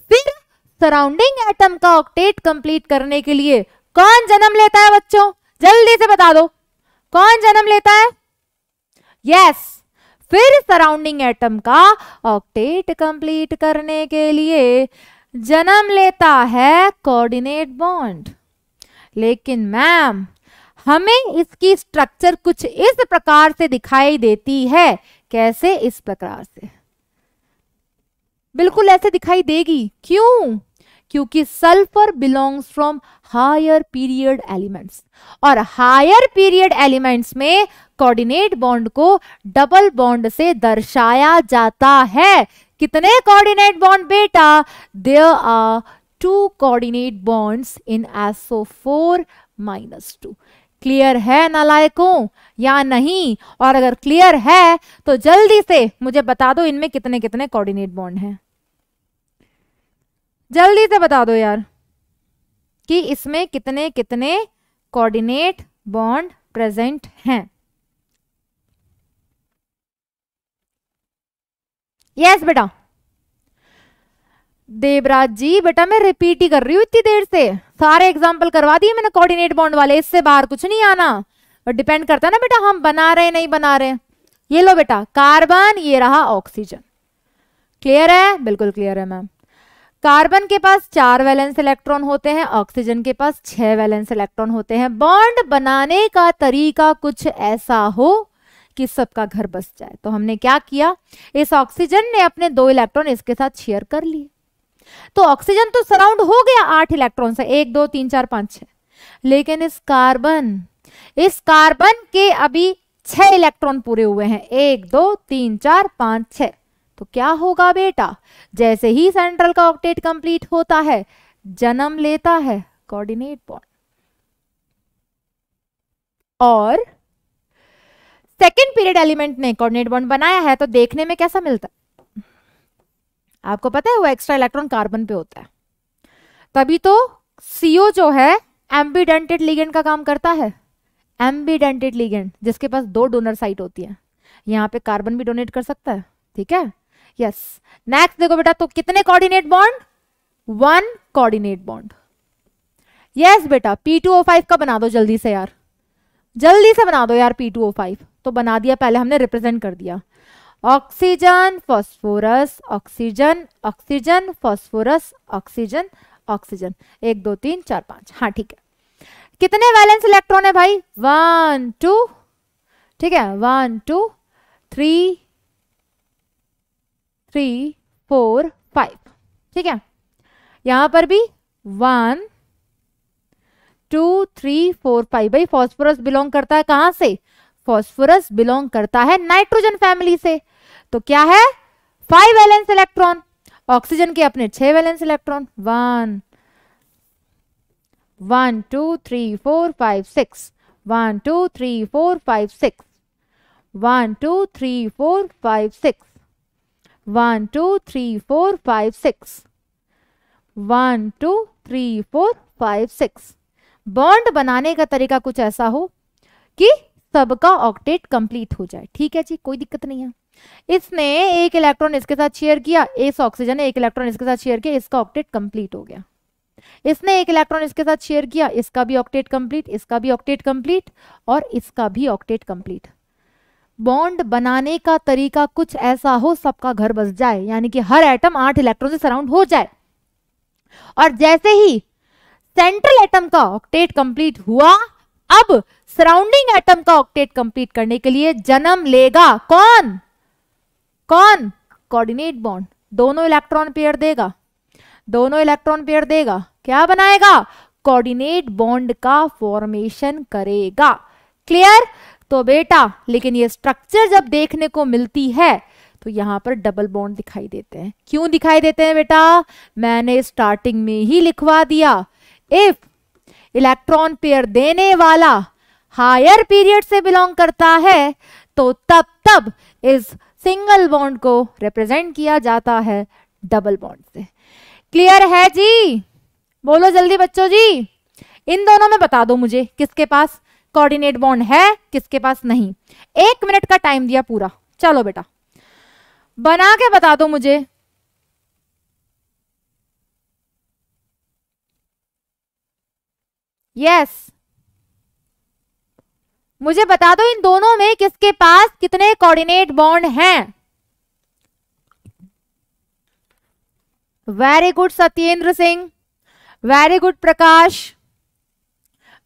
फिर सराउंडिंग एटम का ऑक्टेट कंप्लीट करने के लिए कौन जन्म लेता है बच्चों जल्दी से बता दो कौन जन्म लेता है यस फिर सराउंडिंग एटम का ऑक्टेट कंप्लीट करने के लिए जन्म लेता है कोऑर्डिनेट बॉन्ड लेकिन मैम हमें इसकी स्ट्रक्चर कुछ इस प्रकार से दिखाई देती है कैसे इस प्रकार से बिल्कुल ऐसे दिखाई देगी क्यों क्योंकि sulphur belongs from higher period elements और हायर पीरियड एलिमेंट्स में कोऑर्डिनेट बॉन्ड को डबल बॉन्ड से दर्शाया जाता है कितने कोऑर्डिनेट बॉन्ड बेटा there are two coordinate bonds in S O four minus two clear है नालायकों या नहीं और अगर क्लियर है तो जल्दी से मुझे बता दो इनमें कितने कितने कोऑर्डिनेट बॉन्ड हैं जल्दी से बता दो यार कि इसमें कितने कितने कोऑर्डिनेट बॉन्ड प्रेजेंट हैं यस yes, बेटा देवराज जी बेटा मैं रिपीट ही कर रही हूं इतनी देर से सारे एग्जाम्पल करवा दिए मैंने कोऑर्डिनेट बॉन्ड वाले इससे बाहर कुछ नहीं आना और डिपेंड करता है ना बेटा हम बना रहे नहीं बना रहे ये लो बेटा कार्बन ये रहा ऑक्सीजन क्लियर है बिल्कुल क्लियर है मैम कार्बन के पास चार वैलेंस इलेक्ट्रॉन होते हैं ऑक्सीजन के पास छह वैलेंस इलेक्ट्रॉन होते हैं बॉन्ड बनाने का तरीका कुछ ऐसा हो कि सबका घर बस जाए तो हमने क्या किया इस ऑक्सीजन ने अपने दो इलेक्ट्रॉन इसके साथ शेयर कर लिए तो ऑक्सीजन तो सराउंड हो गया आठ इलेक्ट्रॉन से एक दो तीन चार पांच छह लेकिन इस कार्बन इस कार्बन के अभी छह इलेक्ट्रॉन पूरे हुए हैं एक दो तीन चार पांच छह तो क्या होगा बेटा जैसे ही सेंट्रल का ऑक्टेट कंप्लीट होता है जन्म लेता है कोऑर्डिनेट बॉन्ड और सेकेंड पीरियड एलिमेंट ने कोऑर्डिनेट बॉन्ड बनाया है तो देखने में कैसा मिलता है आपको पता है वो एक्स्ट्रा इलेक्ट्रॉन कार्बन पे होता है तभी तो सीओ जो है एम्बीडेंटेड लिगेंड का काम करता है एम्बीडेंटेड लिगेंड जिसके पास दो डोनर साइट होती है यहां पे कार्बन भी डोनेट कर सकता है ठीक है यस नेक्स्ट देखो बेटा तो कितने coordinate bond one coordinate bond yes बेटा पी टू ओ फाइव का बना दो जल्दी से यार जल्दी से बना दो यार पी टू ओ फाइव तो बना दिया पहले हमने रिप्रेजेंट कर दिया oxygen phosphorus oxygen oxygen phosphorus oxygen oxygen एक दो तीन चार पांच हाँ ठीक है कितने वैलेंस इलेक्ट्रॉन है भाई वन टू ठीक है one two three three four five ठीक है यहाँ पर भी one two three four five भाई फॉस्फोरस बिलोंग करता है कहां से फॉस्फोरस बिलोंग करता है नाइट्रोजन फैमिली से तो क्या है फाइव वैलेंस इलेक्ट्रॉन ऑक्सीजन के अपने छह valence electron one one two three four five six one two three four five six one two three four five six one two three four five six one two three four five six bond बनाने का तरीका कुछ ऐसा हो कि सबका octet complete हो जाए ठीक है जी कोई दिक्कत नहीं है इसने एक इलेक्ट्रॉन इसके साथ शेयर किया इस ऑक्सीजन ने एक इलेक्ट्रॉन इसके साथ शेयर किया इसका ऑक्टेट कंप्लीट हो गया इसने एक इलेक्ट्रॉन इसके साथ शेयर किया इसका भी ऑक्टेट कंप्लीट इसका भी ऑक्टेट कंप्लीट और इसका भी ऑक्टेट कंप्लीट बॉन्ड बनाने का तरीका कुछ ऐसा हो सबका घर बस जाए यानी कि हर एटम आठ इलेक्ट्रॉन से सराउंड हो जाए और जैसे ही सेंट्रल एटम का ऑक्टेट कंप्लीट हुआ अब सराउंडिंग एटम का ऑक्टेट कंप्लीट करने के लिए जन्म लेगा कौन कौन कोऑर्डिनेट बॉन्ड दोनों इलेक्ट्रॉन पेयर देगा दोनों इलेक्ट्रॉन पेयर देगा क्या बनाएगा कोऑर्डिनेट बॉन्ड का फॉर्मेशन करेगा क्लियर तो बेटा लेकिन ये स्ट्रक्चर जब देखने को मिलती है तो यहाँ पर डबल बॉन्ड दिखाई देते हैं क्यों दिखाई देते हैं बेटा मैंने स्टार्टिंग में ही लिखवा दिया इफ इलेक्ट्रॉन पेयर देने वाला हायर पीरियड से बिलोंग करता है तो तब तब इस सिंगल बॉन्ड को रिप्रेजेंट किया जाता है डबल बॉन्ड से क्लियर है जी बोलो जल्दी बच्चों जी इन दोनों में बता दो मुझे किसके पास कोऑर्डिनेट बॉन्ड है किसके पास नहीं एक मिनट का टाइम दिया पूरा चलो बेटा बना के बता दो मुझे यस yes. मुझे बता दो इन दोनों में किसके पास कितने कोऑर्डिनेट बॉन्ड हैं very good Satyendra Singh very good Prakash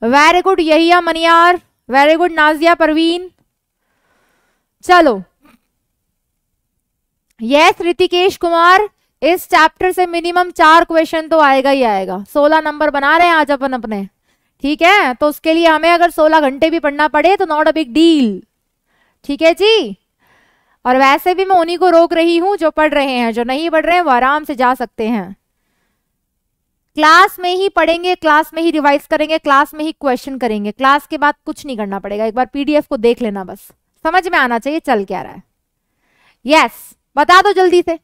very good Yahiya Maniyar very good Nazia Parveen चलो यस ऋतिकेश कुमार इस चैप्टर से मिनिमम चार क्वेश्चन तो आएगा ही आएगा सोलह नंबर बना रहे हैं आज अपन अपने ठीक है तो उसके लिए हमें अगर सोलह घंटे भी पढ़ना पड़े तो नॉट अ बिग डील ठीक है जी और वैसे भी मैं उन्हीं को रोक रही हूँ जो पढ़ रहे हैं जो नहीं पढ़ रहे हैं वो आराम से जा सकते हैं क्लास में ही पढ़ेंगे क्लास में ही रिवाइज करेंगे क्लास में ही क्वेश्चन करेंगे क्लास के बाद कुछ नहीं करना पड़ेगा एक बार पीडीएफ को देख लेना बस समझ में आना चाहिए चल क्या रहा है यस yes, बता दो जल्दी से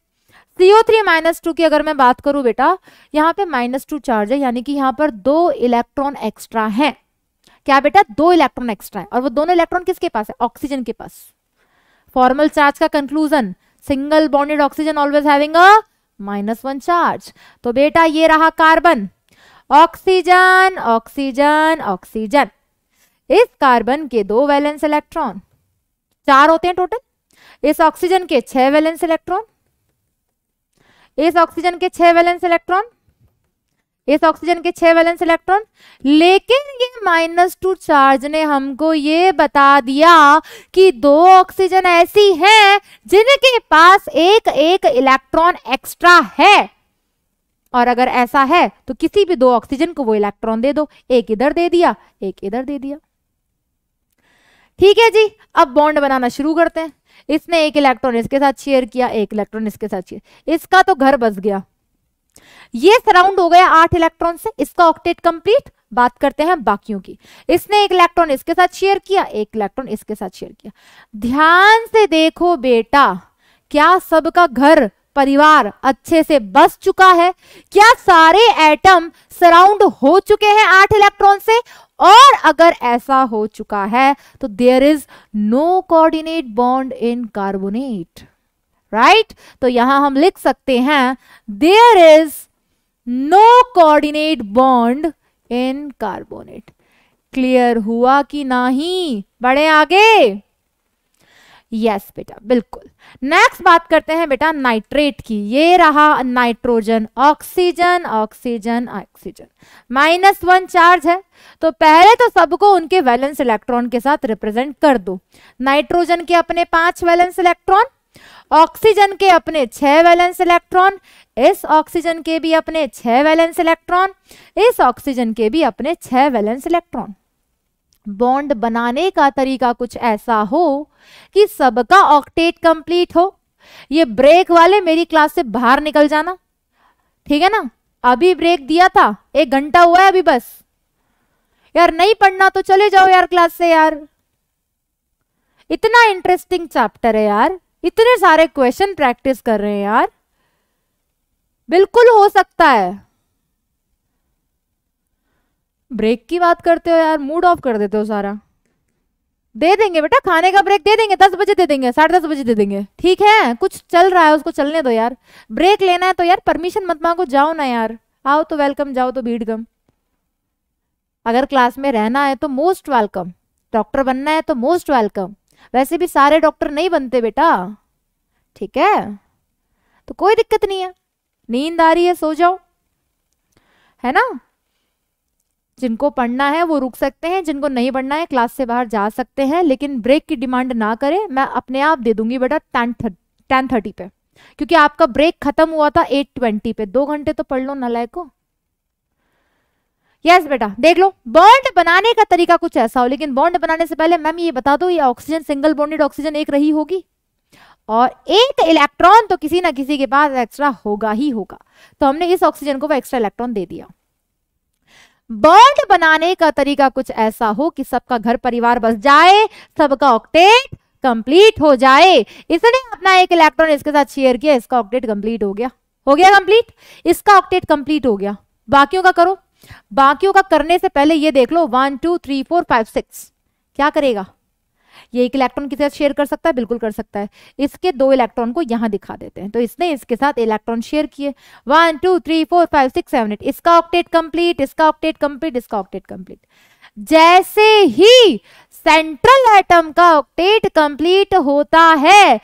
सीओ थ्री माइनस टू की अगर मैं बात करूं बेटा यहाँ पे माइनस टू चार्ज है यानी कि यहाँ पर दो इलेक्ट्रॉन एक्स्ट्रा हैं क्या बेटा दो इलेक्ट्रॉन एक्स्ट्रा है और वो दोनों इलेक्ट्रॉन किसके पास है ऑक्सीजन के पास फॉर्मल चार्ज का conclusion single bonded oxygen always having a minus one charge तो बेटा ये रहा कार्बन ऑक्सीजन ऑक्सीजन ऑक्सीजन इस कार्बन के दो वैलेंस इलेक्ट्रॉन चार होते हैं टोटल इस ऑक्सीजन के छह वैलेंस इलेक्ट्रॉन इस ऑक्सीजन के छह वैलेंस इलेक्ट्रॉन इस ऑक्सीजन के छह वैलेंस इलेक्ट्रॉन लेकिन ये माइनस टू चार्ज ने हमको ये बता दिया कि दो ऑक्सीजन ऐसी हैं जिनके पास एक एक इलेक्ट्रॉन एक्स्ट्रा है और अगर ऐसा है तो किसी भी दो ऑक्सीजन को वो इलेक्ट्रॉन दे दो एक इधर दे दिया एक इधर दे दिया ठीक है जी अब बॉन्ड बनाना शुरू करते हैं इसने एक इलेक्ट्रॉन इसके साथ शेयर किया एक इलेक्ट्रॉन इसके साथ शेयर इसका तो घर बस गया ये सराउंड हो गया आठ इलेक्ट्रॉन से इसका ऑक्टेट कंप्लीट बात करते हैं बाकियों की इसने एक इलेक्ट्रॉन इसके साथ शेयर किया एक इलेक्ट्रॉन इसके साथ शेयर किया ध्यान से देखो बेटा क्या सबका घर परिवार अच्छे से बस चुका है क्या सारे एटम सराउंड हो चुके हैं आठ इलेक्ट्रॉन से और अगर ऐसा हो चुका है तो there is no coordinate bond in carbonate right तो यहां हम लिख सकते हैं there is no coordinate bond in carbonate clear हुआ कि नहीं बड़े आगे यस yes, बेटा बिल्कुल नेक्स्ट बात करते हैं बेटा नाइट्रेट की ये रहा nitrogen oxygen oxygen oxygen minus one charge है तो पहले तो सबको उनके वैलेंस इलेक्ट्रॉन के साथ रिप्रेजेंट कर दो नाइट्रोजन के अपने पांच वैलेंस इलेक्ट्रॉन ऑक्सीजन के अपने छह वैलेंस इलेक्ट्रॉन इस ऑक्सीजन के भी अपने छह वैलेंस इलेक्ट्रॉन इस ऑक्सीजन के भी अपने छह वैलेंस इलेक्ट्रॉन बॉन्ड बनाने का तरीका कुछ ऐसा हो कि सबका ऑक्टेट कंप्लीट हो ये ब्रेक वाले मेरी क्लास से बाहर निकल जाना ठीक है ना अभी ब्रेक दिया था एक घंटा हुआ है अभी बस यार नहीं पढ़ना तो चले जाओ यार क्लास से यार इतना इंटरेस्टिंग चैप्टर है यार इतने सारे क्वेश्चन प्रैक्टिस कर रहे हैं यार बिल्कुल हो सकता है ब्रेक की बात करते हो यार मूड ऑफ कर देते हो सारा दे देंगे बेटा खाने का ब्रेक दे देंगे दस बजे दे देंगे साढ़े दस बजे दे देंगे ठीक है कुछ चल रहा है उसको चलने दो यार ब्रेक लेना है तो यार परमिशन मत मांगो जाओ ना यार आओ तो वेलकम जाओ तो भीड़ गम अगर क्लास में रहना है तो मोस्ट वेलकम डॉक्टर बनना है तो मोस्ट वेलकम वैसे भी सारे डॉक्टर नहीं बनते बेटा ठीक है तो कोई दिक्कत नहीं है नींद आ रही है सो जाओ है ना जिनको पढ़ना है वो रुक सकते हैं जिनको नहीं पढ़ना है क्लास से बाहर जा सकते हैं लेकिन ब्रेक की डिमांड ना करें मैं अपने आप दे दूंगी बेटा टेन टेन थर्टी पे क्योंकि आपका ब्रेक खत्म हुआ था एट ट्वेंटी पे दो घंटे तो पढ़ लो नलायक यस बेटा देख लो बॉन्ड बनाने का तरीका कुछ ऐसा हो लेकिन बॉन्ड बनाने से पहले मैम ये बता दो ये ऑक्सीजन सिंगल बॉन्डेड ऑक्सीजन एक रही होगी और एक इलेक्ट्रॉन तो किसी ना किसी के पास एक्स्ट्रा होगा ही होगा तो हमने इस ऑक्सीजन को वो एक्स्ट्रा इलेक्ट्रॉन दे दिया बॉन्ड बनाने का तरीका कुछ ऐसा हो कि सबका घर परिवार बस जाए सबका ऑक्टेट कंप्लीट हो जाए इसने अपना एक इलेक्ट्रॉन इसके साथ शेयर किया इसका ऑक्टेट कंप्लीट हो गया हो गया कंप्लीट इसका ऑक्टेट कंप्लीट हो गया बाकियों का करो बाकियों का करने से पहले ये देख लो one two three four five six क्या करेगा ये एक इलेक्ट्रॉन किसी साथ शेयर कर सकता है बिल्कुल कर सकता है इसके दो इलेक्ट्रॉन को यहां दिखा देते हैं तो इसने इसके साथ इलेक्ट्रॉन शेयर किए one two three four five six seven eight इसका ऑक्टेट कंप्लीट इसका ऑक्टेट कंप्लीट इसका ऑक्टेट कंप्लीट जैसे ही सेंट्रल एटम का ऑक्टेट कंप्लीट होता है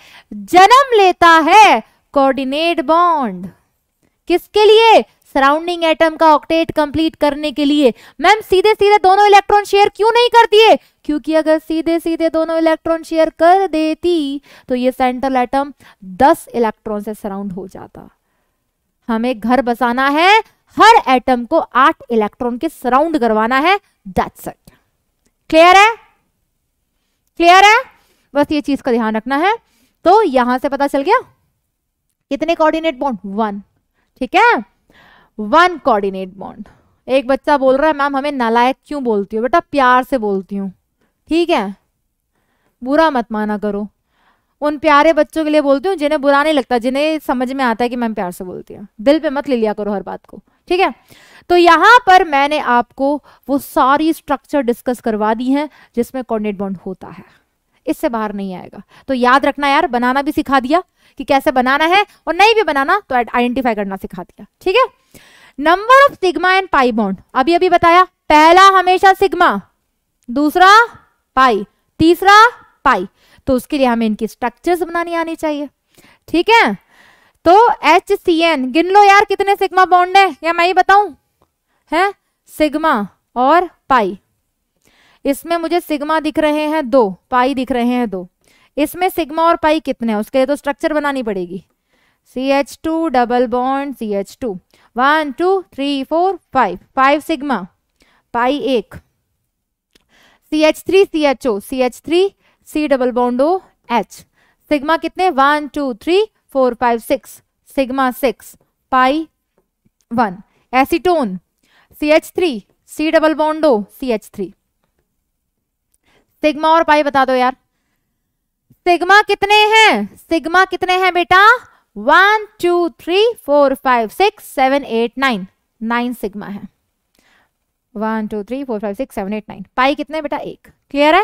जन्म लेता है कोऑर्डिनेट बॉन्ड किसके लिए सराउंडिंग एटम का ऑक्टेट कंप्लीट करने के लिए मैम सीधे सीधे दोनों इलेक्ट्रॉन शेयर क्यों नहीं करती है क्योंकि अगर सीधे सीधे दोनों इलेक्ट्रॉन शेयर कर देती तो ये सेंट्रल एटम 10 इलेक्ट्रॉन से सराउंड हो जाता हमें घर बसाना है हर एटम को आठ इलेक्ट्रॉन के सराउंड करवाना है दैट्स इट क्लियर है क्लियर है बस ये चीज का ध्यान रखना है तो यहां से पता चल गया कितने कोऑर्डिनेट बॉन्ड वन ठीक है वन कोऑर्डिनेट बॉन्ड एक बच्चा बोल रहा है मैम हमें नालायक क्यों बोलती हो बेटा प्यार से बोलती हूँ ठीक है बुरा मत माना करो उन प्यारे बच्चों के लिए बोलती हूँ जिन्हें बुरा नहीं लगता जिन्हें समझ में आता है कि मैम प्यार से बोलती हूँ दिल पे मत ले लिया करो हर बात को ठीक है तो यहाँ पर मैंने आपको वो सारी स्ट्रक्चर डिस्कस करवा दी है जिसमें कोऑर्डिनेट बॉन्ड होता है इससे बाहर नहीं आएगा तो याद रखना यार बनाना भी सिखा दिया कि कैसे बनाना है और नहीं भी बनाना तो आइडेंटिफाई करना सिखा दिया ठीक है number of sigma and pi bond अभी अभी बताया पहला हमेशा सिग्मा दूसरा पाई तीसरा पाई तो उसके लिए हमें इनकी स्ट्रक्चर्स बनानी आनी चाहिए ठीक है तो एच सी एन गिन लो यार कितने सिग्मा बॉन्ड है या मैं ही बताऊं है सिग्मा और पाई इसमें मुझे सिग्मा दिख रहे हैं दो पाई दिख रहे हैं दो इसमें सिग्मा और पाई कितने हैं उसके लिए तो स्ट्रक्चर बनानी पड़ेगी C H two double bond C H two one two three four five five sigma pi एक C H three C H O C H three C double bond O H sigma कितने one two three four five six sigma six pi one acetone C H three C double bond O C H three sigma और pi बता दो यार sigma कितने हैं sigma कितने हैं बेटा one two three four five six seven eight nine nine sigma है one two three four five six seven eight nine pi कितने बेटा एक क्लियर है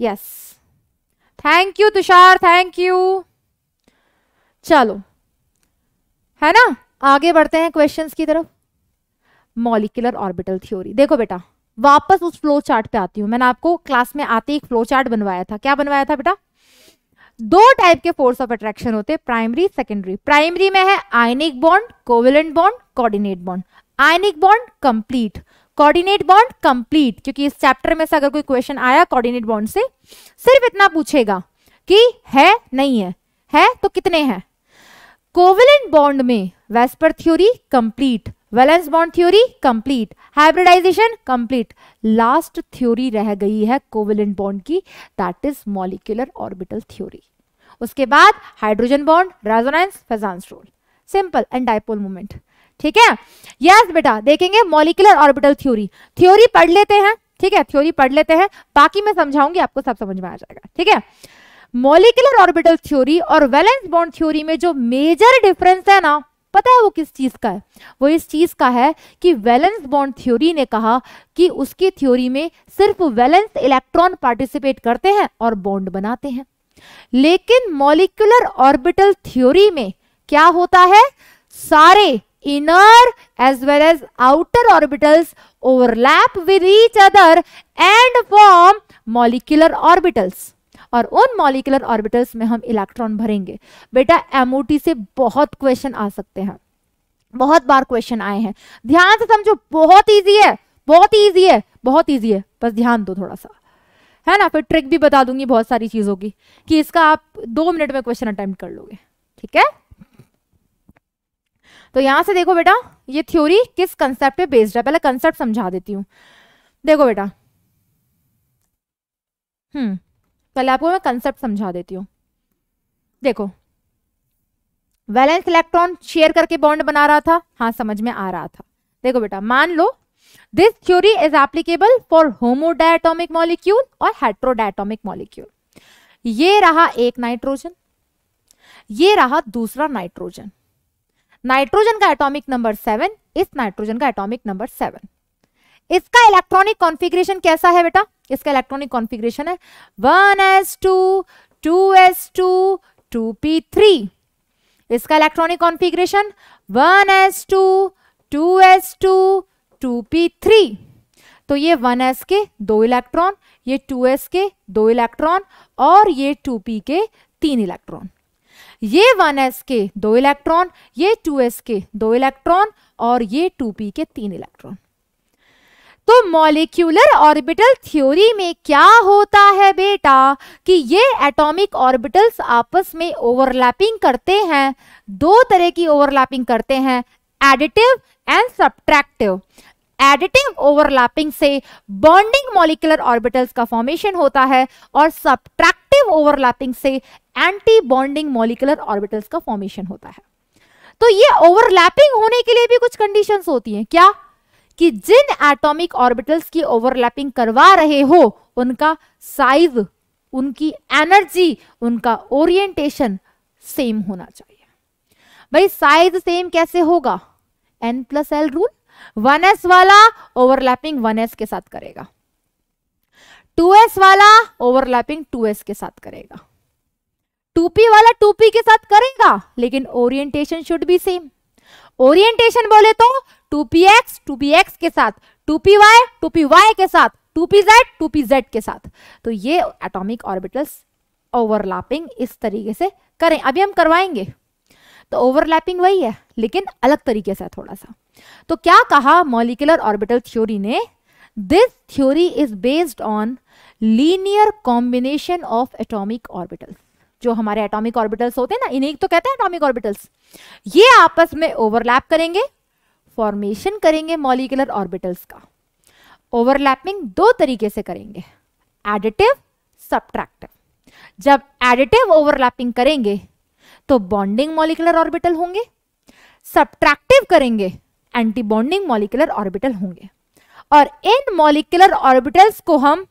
yes thank you Tushar thank you चलो है ना आगे बढ़ते हैं क्वेश्चंस की तरफ मॉलिकुलर ऑर्बिटल थ्योरी देखो बेटा वापस उस फ्लो चार्ट पे आती हूँ मैंने आपको क्लास में आते ही फ्लो चार्ट बनवाया था क्या बनवाया था बेटा दो टाइप के फोर्स ऑफ अट्रैक्शन होते हैं प्राइमरी सेकेंडरी प्राइमरी में है ionic bond covalent bond coordinate bond ionic bond complete coordinate bond complete क्योंकि इस चैप्टर में से अगर कोई क्वेश्चन आया कोऑर्डिनेट बॉन्ड से सिर्फ इतना पूछेगा कि है नहीं है है तो कितने हैं कोवेलेंट बॉन्ड में VSEPR theory complete valence bond theory complete hybridisation complete last theory रह गई है कोविलेंट बॉन्ड की that is molecular orbital theory उसके बाद hydrogen bond resonance Fajans rule simple and dipole movement ठीक है यस बेटा देखेंगे मॉलिकुलर ऑर्बिटल थ्योरी थ्योरी पढ़ लेते हैं ठीक है थ्योरी पढ़ लेते हैं बाकी मैं समझाऊंगी आपको सब समझ में आ जाएगा ठीक है मॉलिकुलर ऑर्बिटल थ्योरी और वैलेंस बॉन्ड थ्योरी में जो मेजर डिफरेंस है ना पता है वो किस चीज़ का है वो इस चीज़ का है कि वैलेंस बॉन्ड थ्योरी ने कहा कि उसकी थ्योरी में सिर्फ वैलेंस इलेक्ट्रॉन पार्टिसिपेट करते हैं और बॉन्ड बनाते हैं लेकिन मॉलिकुलर ऑर्बिटल थ्योरी में क्या होता है सारे inner as well as outer orbitals overlap with each other and form molecular orbitals और उन मॉलिकुलर ऑर्बिटल्स में हम इलेक्ट्रॉन भरेंगे बेटा एमओटी से बहुत क्वेश्चन आ सकते हैं बहुत बार क्वेश्चन आए हैं ध्यान से समझो बहुत ईजी है बहुत ईजी है बहुत ईजी है बस ध्यान दो थोड़ा सा है ना फिर ट्रिक भी बता दूंगी बहुत सारी चीजों की कि इसका आप दो मिनट में क्वेश्चन अटेम्प्ट कर लोगे ठीक है तो यहां से देखो बेटा ये थ्योरी किस कंसेप्ट पे बेस्ड है पहले कंसेप्ट समझा देती हूँ देखो बेटा हम्म पहले आपको मैं कंसेप्ट समझा देती हूँ देखो वैलेंस इलेक्ट्रॉन शेयर करके बॉन्ड बना रहा था हाँ समझ में आ रहा था देखो बेटा मान लो this theory is applicable for homodiatomic molecule और हेट्रोडाइटोमिक मॉलिक्यूल ये रहा एक नाइट्रोजन ये रहा दूसरा नाइट्रोजन नाइट्रोजन का एटॉमिक नंबर सेवन इस नाइट्रोजन का एटॉमिक नंबर सेवन इसका इलेक्ट्रॉनिक कॉन्फ़िगरेशन कैसा है बेटा इसका इलेक्ट्रॉनिक कॉन्फ़िगरेशन है one S two two S two two P three इसका electronic configuration one S two two S two two P three तो ये वन एस के दो इलेक्ट्रॉन ये टू एस के दो इलेक्ट्रॉन और ये टू पी के तीन इलेक्ट्रॉन ये वन एस के दो इलेक्ट्रॉन ये टू एस के दो इलेक्ट्रॉन और ये टू पी के तीन इलेक्ट्रॉन तो मॉलिक्यूलर ऑर्बिटल थ्योरी में क्या होता है बेटा कि ये एटॉमिक ऑर्बिटल्स आपस में ओवरलैपिंग करते हैं दो तरह की ओवरलैपिंग करते हैं additive and subtractive additive overlapping से बॉन्डिंग मॉलिक्यूलर ऑर्बिटल्स का फॉर्मेशन होता है और सब्ट्रैक्टिव ओवरलैपिंग से एंटी बॉन्डिंग मॉलिकुलर ऑर्बिटल्स का फॉर्मेशन होता है तो ये ओवरलैपिंग होने के लिए भी कुछ कंडीशंस होती हैं क्या कि जिन एटॉमिक ऑर्बिटल्स की ओवरलैपिंग करवा रहे हो उनका साइज उनकी एनर्जी उनका ओरिएंटेशन सेम होना चाहिए भाई साइज सेम कैसे होगा N plus L rule one S वाला ओवरलैपिंग वन एस के साथ करेगा टू एस वाला ओवरलैपिंग टू एस के साथ करेगा पी वाला पी के साथ करेगा लेकिन orientation should be same orientation बोले तो two P X two P X के साथ two P Y two P Y के साथ two P Z two P Z के साथ तो ये एटॉमिक ऑर्बिटल्स ओवरलैपिंग इस तरीके से करें अभी हम करवाएंगे तो ओवरलैपिंग वही है लेकिन अलग तरीके से थोड़ा सा तो क्या कहा मॉलिकुलर ऑर्बिटल थ्योरी ने this theory is based on linear combination of atomic orbitals जो हमारे एटॉमिक ऑर्बिटल्स होते हैं ना इन्हें तो कहते हैं एटॉमिक ऑर्बिटल्स ये आपस में ओवरलैप करेंगे फॉर्मेशन करेंगे मॉलिकुलर ऑर्बिटल्स का ओवरलैपिंग दो तरीके से करेंगे एडिटिव सब्ट्रैक्टिव जब एडिटिव ओवरलैपिंग करेंगे तो बॉन्डिंग मॉलिकुलर ऑर्बिटल होंगे सब्ट्रैक्टिव करेंगे एंटी बॉन्डिंग मॉलिकुलर ऑर्बिटल होंगे और इन मॉलिकुलर ऑर्बिटल्स को हम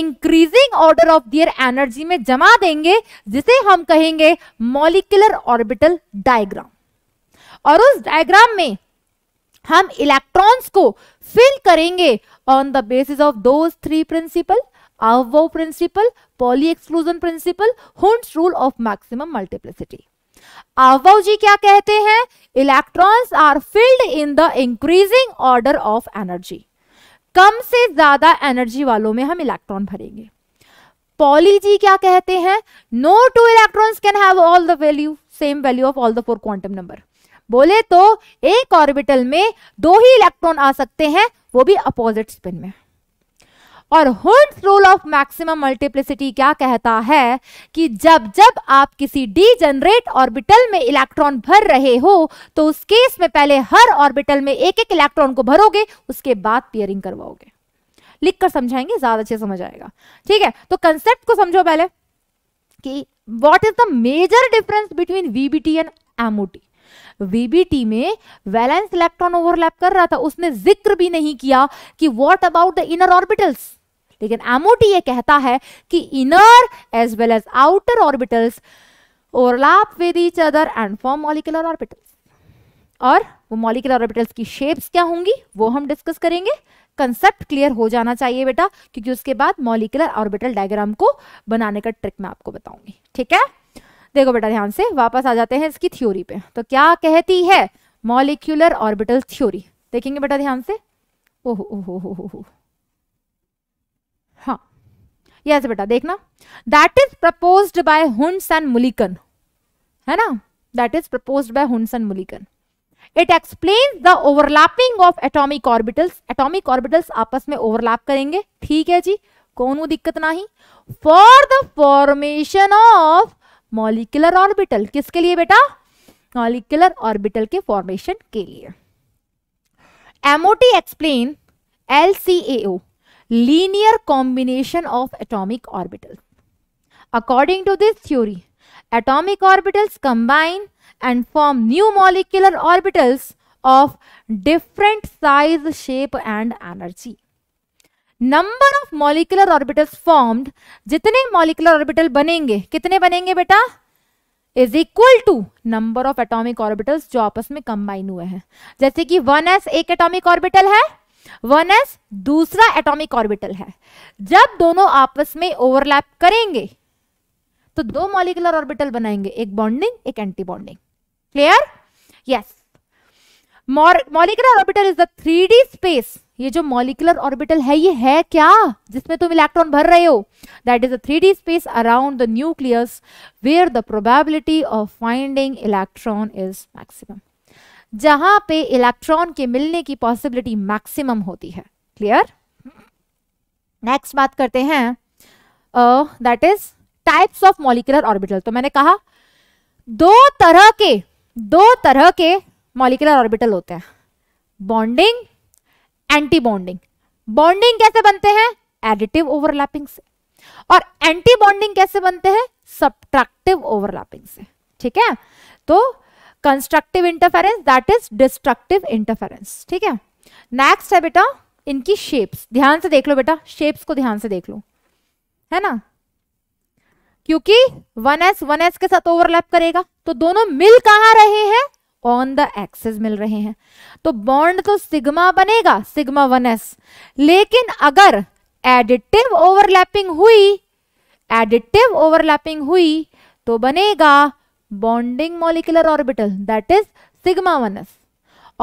increasing order of their energy में जमा देंगे जिसे हम कहेंगे मॉलिकुलर ऑर्बिटल डायग्राम और उस डायग्राम में हम इलेक्ट्रॉन्स को फिल करेंगे on the basis of those three principle Aufbau principle Pauli exclusion principle Hund's rule of maximum multiplicity आवो जी क्या कहते हैं electrons are filled in the increasing order of energy कम से ज्यादा एनर्जी वालों में हम इलेक्ट्रॉन भरेंगे पॉली जी क्या कहते हैं no two electrons can have all the value same value of all the four quantum number बोले तो एक ऑर्बिटल में दो ही इलेक्ट्रॉन आ सकते हैं वो भी अपोजिट स्पिन में और Hund's rule of maximum multiplicity क्या कहता है कि जब जब आप किसी जनरेट ऑर्बिटल में इलेक्ट्रॉन भर रहे हो तो उस केस में पहले हर ऑर्बिटल में एक एक इलेक्ट्रॉन को भरोगे उसके बाद पेयरिंग करवाओगे लिख कर समझाएंगे ज्यादा अच्छे समझ आएगा ठीक है तो कंसेप्ट को समझो पहले कि what is the major difference between VBT and MOT VBT में वैलेंस इलेक्ट्रॉन ओवरलैप कर रहा था उसने जिक्र भी नहीं किया कि what about the inner orbitals लेकिन एमओटी ये कहता है कि inner as well as outer orbitals overlap with each other and form molecular orbitals और वो मॉलिकुलर ऑर्बिटल्स की शेप्स क्या होंगी वो हम डिस्कस करेंगे कंसेप्ट क्लियर हो जाना चाहिए बेटा क्योंकि उसके बाद मॉलिकुलर ऑर्बिटल डायग्राम को बनाने का ट्रिक मैं आपको बताऊंगी ठीक है देखो बेटा ध्यान से वापस आ जाते हैं इसकी थ्योरी पे तो क्या कहती है मॉलिक्यूलर ऑर्बिटल थ्योरी देखेंगे बेटा ध्यान से ओहो ओहो हो हो हाँ यस बेटा देखना दैट इज प्रपोज बाय हुस एंड मुलिकन है ना दैट इज प्रपोज बाय हुस and Mulliken it explain the overlapping of atomic orbitals atomic orbitals आपस में ओवरलैप करेंगे ठीक है जी कौन वो दिक्कत नहीं for the formation of molecular orbital किसके लिए बेटा मॉलिकुलर ऑर्बिटल के फॉर्मेशन के लिए MOT explain L C linear combination of atomic orbital according to this theory atomic orbitals combine and form new molecular orbitals of different size shape and energy number of molecular orbitals formed जितने molecular orbital बनेंगे कितने बनेंगे बेटा is equal to number of atomic orbitals जो आपस में combine हुए हैं जैसे कि वन एस एक एटॉमिक ऑर्बिटल है वन एस दूसरा एटॉमिक ऑर्बिटल है जब दोनों आपस में ओवरलैप करेंगे तो दो मॉलिकुलर ऑर्बिटल बनाएंगे एक बॉन्डिंग एक anti bonding clear yes molecular orbital is the three D space ये जो मॉलिकुलर ऑर्बिटल है ये है क्या जिसमें तुम इलेक्ट्रॉन भर रहे हो that is a three D space around the nucleus where the probability of finding electron is maximum जहां पे इलेक्ट्रॉन के मिलने की पॉसिबिलिटी मैक्सिमम होती है क्लियर नेक्स्ट बात करते हैं that is types of molecular orbital तो मैंने कहा दो तरह के दो तरह के मॉलिकुलर ऑर्बिटल होते हैं बॉन्डिंग एंटी बॉन्डिंग बॉन्डिंग कैसे बनते हैं एडिटिव ओवरलैपिंग से और एंटी बॉन्डिंग कैसे बनते हैं सब्ट्रैक्टिव ओवरलैपिंग से ठीक है तो constructive interference that is destructive interference ठीक है नेक्स्ट है बेटा इनकी शेप्स ध्यान से देख लो बेटा शेप्स को ध्यान से देख लो है ना क्योंकि 1s 1s के साथ ओवरलैप करेगा तो दोनों मिल कहां रहे हैं ऑन द एक्सेस मिल रहे हैं तो बॉन्ड तो सिग्मा बनेगा सिग्मा वन एस लेकिन अगर एडिटिव ओवरलैपिंग हुई एडिटिव ओवरलैपिंग हुई तो बनेगा bonding molecular orbital that is sigma one s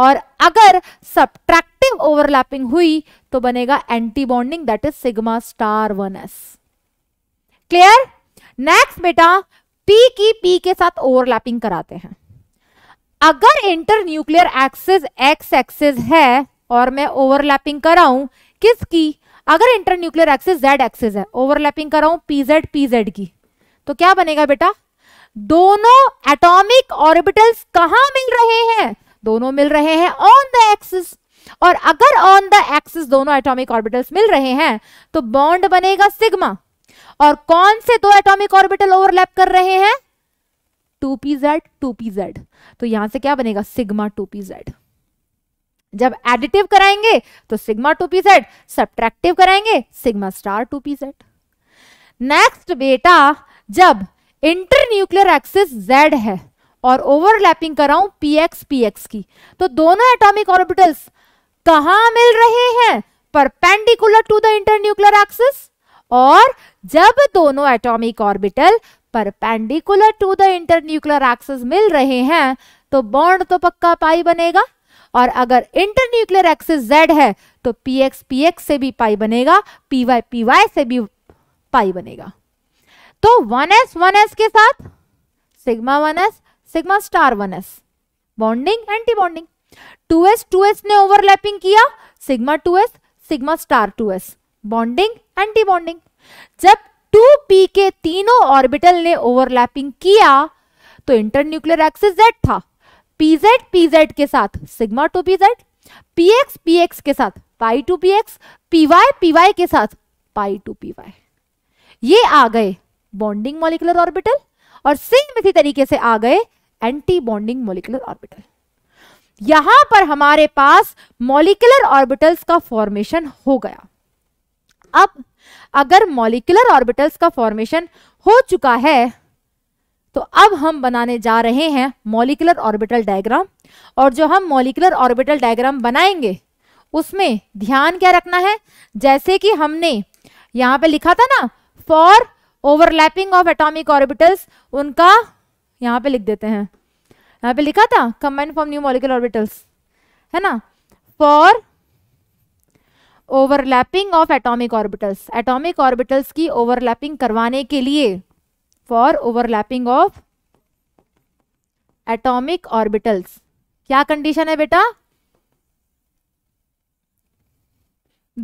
और अगर सब्ट्रैक्टिव ओवरलैपिंग हुई तो बनेगा anti bonding that is sigma star one s clear next बेटा पी की पी के साथ ओवरलैपिंग कराते हैं अगर inter nuclear axis x axis है और मैं ओवरलैपिंग कराऊं किसकी अगर inter nuclear axis z axis है ओवरलैपिंग कराऊं पीजेड पीजेड की तो क्या बनेगा बेटा दोनों एटॉमिक ऑर्बिटल्स कहा मिल रहे हैं दोनों मिल रहे हैं ऑन द एक्सिस और अगर ऑन द एक्सिस दोनों एटॉमिक ऑर्बिटल्स मिल रहे हैं तो बॉन्ड बनेगा सिग्मा और कौन से दो एटॉमिक ऑर्बिटल ओवरलैप कर रहे हैं two P Z two P Z तो यहां से क्या बनेगा सिग्मा टू पी जेड जब एडिटिव कराएंगे तो sigma two P z subtractive कराएंगे sigma star two P z next बेटा जब इंटर न्यूक्लियर एक्सिस जेड है और ओवरलैपिंग कराऊं पी एक्स पी एक्स की तो दोनों एटॉमिक ऑर्बिटल्स कहा मिल रहे हैं perpendicular to the inter nuclear axis और जब दोनों atomic orbital perpendicular to the internuclear axis मिल रहे हैं तो बॉन्ड तो पक्का पाई बनेगा और अगर इंटरन्यूक्लियर एक्सेस जेड है तो पी एक्स पी एक्स से भी पाई बनेगा पी वाई पी वाई से भी पाई बनेगा तो वन एस वन एस के साथ sigma one s sigma star one s bonding anti bonding two S two S ने ओवरलैपिंग किया sigma two s sigma star two s bonding anti bonding जब 2p के तीनों ऑर्बिटल ने overlapping किया तो इंटरन्यूक्लियर एक्सिस z था pz pz के साथ sigma two P z px px के साथ pi two P x p y p y के साथ पाई टू पीवाई ये आ गए बॉन्डिंग मॉलिकुलर ऑर्बिटल और सेम इसी तरीके से आ गए एंटी बॉन्डिंग मॉलिकुलर ऑर्बिटल यहां पर हमारे पास मॉलिकुलर ऑर्बिटल्स का फॉर्मेशन हो गया अब अगर मॉलिकुलर ऑर्बिटल्स का फॉर्मेशन हो चुका है तो अब हम बनाने जा रहे हैं मॉलिकुलर ऑर्बिटल डायग्राम और जो हम मॉलिकुलर ऑर्बिटल डायग्राम बनाएंगे उसमें ध्यान क्या रखना है जैसे कि हमने यहां पे लिखा था ना for overlapping of atomic orbitals उनका यहां पे लिख देते हैं यहां पे लिखा था combine form new molecular orbitals है ना for overlapping of atomic orbitals atomic orbitals की ओवरलैपिंग करवाने के लिए for overlapping of atomic orbitals क्या कंडीशन है बेटा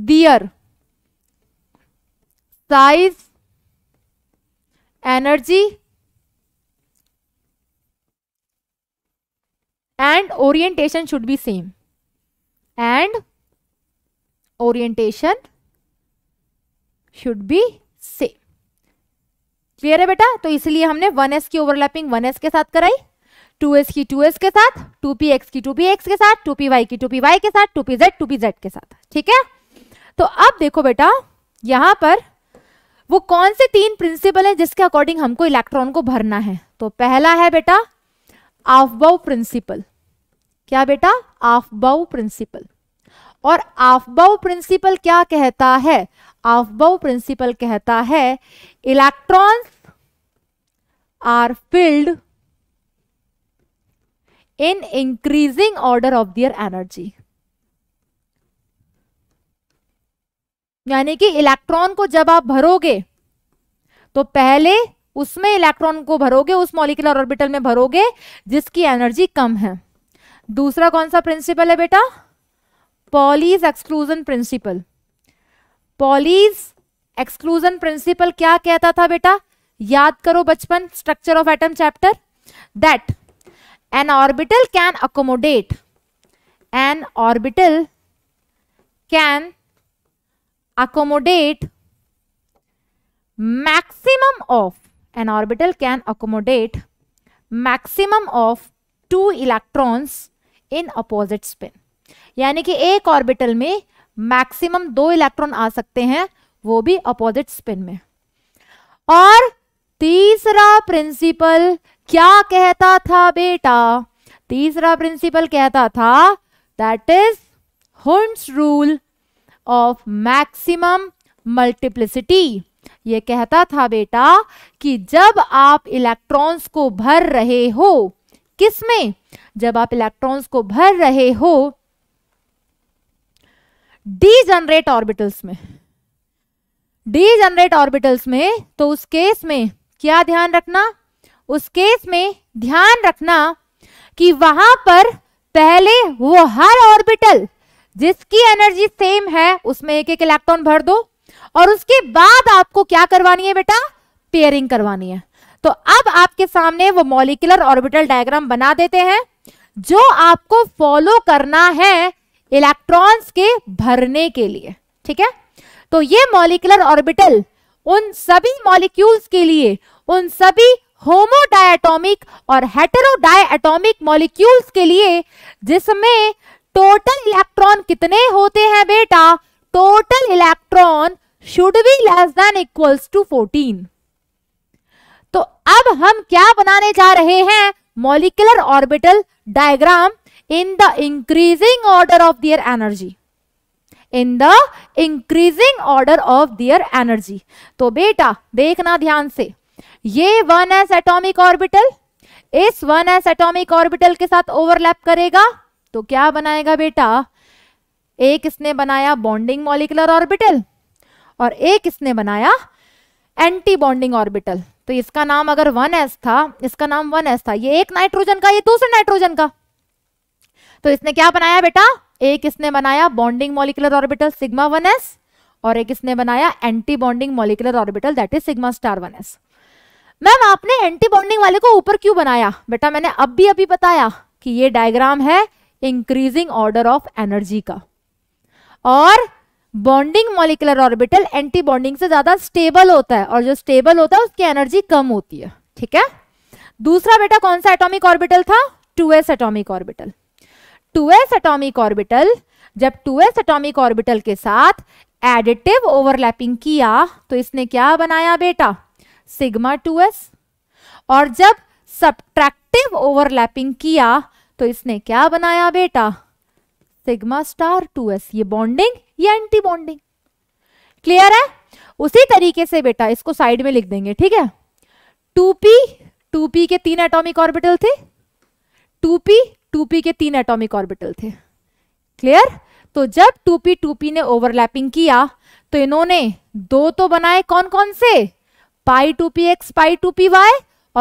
their size energy and orientation should be same and orientation should be same clear है बेटा तो इसलिए हमने 1s की ओवरलैपिंग 1s के साथ कराई 2s की 2s के साथ 2px की 2px के साथ 2py की 2py के साथ 2pz 2pz के साथ ठीक है तो अब देखो बेटा यहां पर वो कौन से तीन प्रिंसिपल है जिसके अकॉर्डिंग हमको इलेक्ट्रॉन को भरना है तो पहला है बेटा आफबाउ प्रिंसिपल क्या बेटा आफबाउ प्रिंसिपल और आफबाउ प्रिंसिपल क्या कहता है आफबाउ प्रिंसिपल कहता है electrons are filled in increasing order of their energy यानी कि इलेक्ट्रॉन को जब आप भरोगे तो पहले उसमें इलेक्ट्रॉन को भरोगे उस मॉलिकुलर ऑर्बिटल में भरोगे जिसकी एनर्जी कम है दूसरा कौन सा प्रिंसिपल है बेटा Pauli's exclusion principle Pauli's exclusion principle क्या कहता था बेटा याद करो बचपन structure of atom chapter that an orbital can accommodate an orbital can accommodate maximum of an orbital can accommodate maximum of two electrons in opposite spin यानी कि एक ऑर्बिटल में मैक्सिमम दो इलेक्ट्रॉन आ सकते हैं वो भी अपोजिट स्पिन में और तीसरा प्रिंसिपल क्या कहता था बेटा तीसरा प्रिंसिपल कहता था that is Hund's rule of maximum multiplicity ये कहता था बेटा कि जब आप इलेक्ट्रॉन्स को भर रहे हो किसमें जब आप इलेक्ट्रॉन्स को भर रहे हो डी जनरेट ऑर्बिटल्स में डी जनरेट ऑर्बिटल्स में तो उस केस में क्या ध्यान रखना उस केस में ध्यान रखना कि वहां पर पहले वो हर ऑर्बिटल जिसकी एनर्जी सेम है उसमें एक एक इलेक्ट्रॉन भर दो और उसके बाद आपको क्या करवानी है बेटा पेयरिंग करवानी है तो अब आपके सामने वो मॉलिकुलर ऑर्बिटल डायग्राम बना देते हैं जो आपको फॉलो करना है इलेक्ट्रॉन्स के भरने के लिए ठीक है तो ये मॉलिकुलर ऑर्बिटल उन सभी मॉलिक्यूल्स के लिए उन सभी होमोडाइटोमिक और हेटेरोडाइटोमिक मॉलिक्यूल्स के लिए जिसमें टोटल इलेक्ट्रॉन कितने होते हैं बेटा total electron should be less than equals to 14 तो अब हम क्या बनाने जा रहे हैं molecular orbital diagram in the increasing order of their energy in the increasing order of their energy तो बेटा देखना ध्यान से ये वन एस एटॉमिक ऑर्बिटल इस वन एस एटॉमिक ऑर्बिटल के साथ ओवरलैप करेगा तो क्या बनाएगा बेटा एक इसने बनाया बॉन्डिंग मॉलिकुलर ऑर्बिटल और एक इसने बनाया एंटी बॉन्डिंग ऑर्बिटल तो इसका नाम अगर वन एस था इसका नाम वन एस था ये एक नाइट्रोजन का ये दूसरे नाइट्रोजन का तो इसने क्या बनाया बेटा एक इसने बनाया bonding molecular orbital sigma one s और एक इसने बनाया anti bonding molecular orbital that is sigma star one s ma'am आपने एंटी बॉन्डिंग वाले को ऊपर क्यों बनाया बेटा मैंने अब भी अभी बताया कि ये डायग्राम है इंक्रीजिंग ऑर्डर ऑफ एनर्जी का और bonding molecular orbital anti bonding से ज्यादा स्टेबल होता है और जो स्टेबल होता है उसकी एनर्जी कम होती है ठीक है दूसरा बेटा कौन सा एटॉमिक ऑर्बिटल था 2s s atomic orbital 2s atomic orbital जब 2s एटॉमिक ऑर्बिटल के साथ एडिटिव ओवरलैपिंग किया तो इसने क्या बनाया बेटा सिग्मा 2s और जब सब्ट्रैक्टिव ओवरलैपिंग किया तो इसने क्या बनाया बेटा सिग्मा स्टार 2s ये बॉन्डिंग या एंटी बॉन्डिंग क्लियर है उसी तरीके से बेटा इसको साइड में लिख देंगे ठीक है 2p 2p के तीन एटॉमिक ऑर्बिटल थे 2p 2p के तीन एटॉमिक ऑर्बिटल थे क्लियर तो जब टू पी टू पी ने ओवरलैपिंग किया तो इन्होंने दो तो बनाए कौन कौन से pi two P x pi two P Y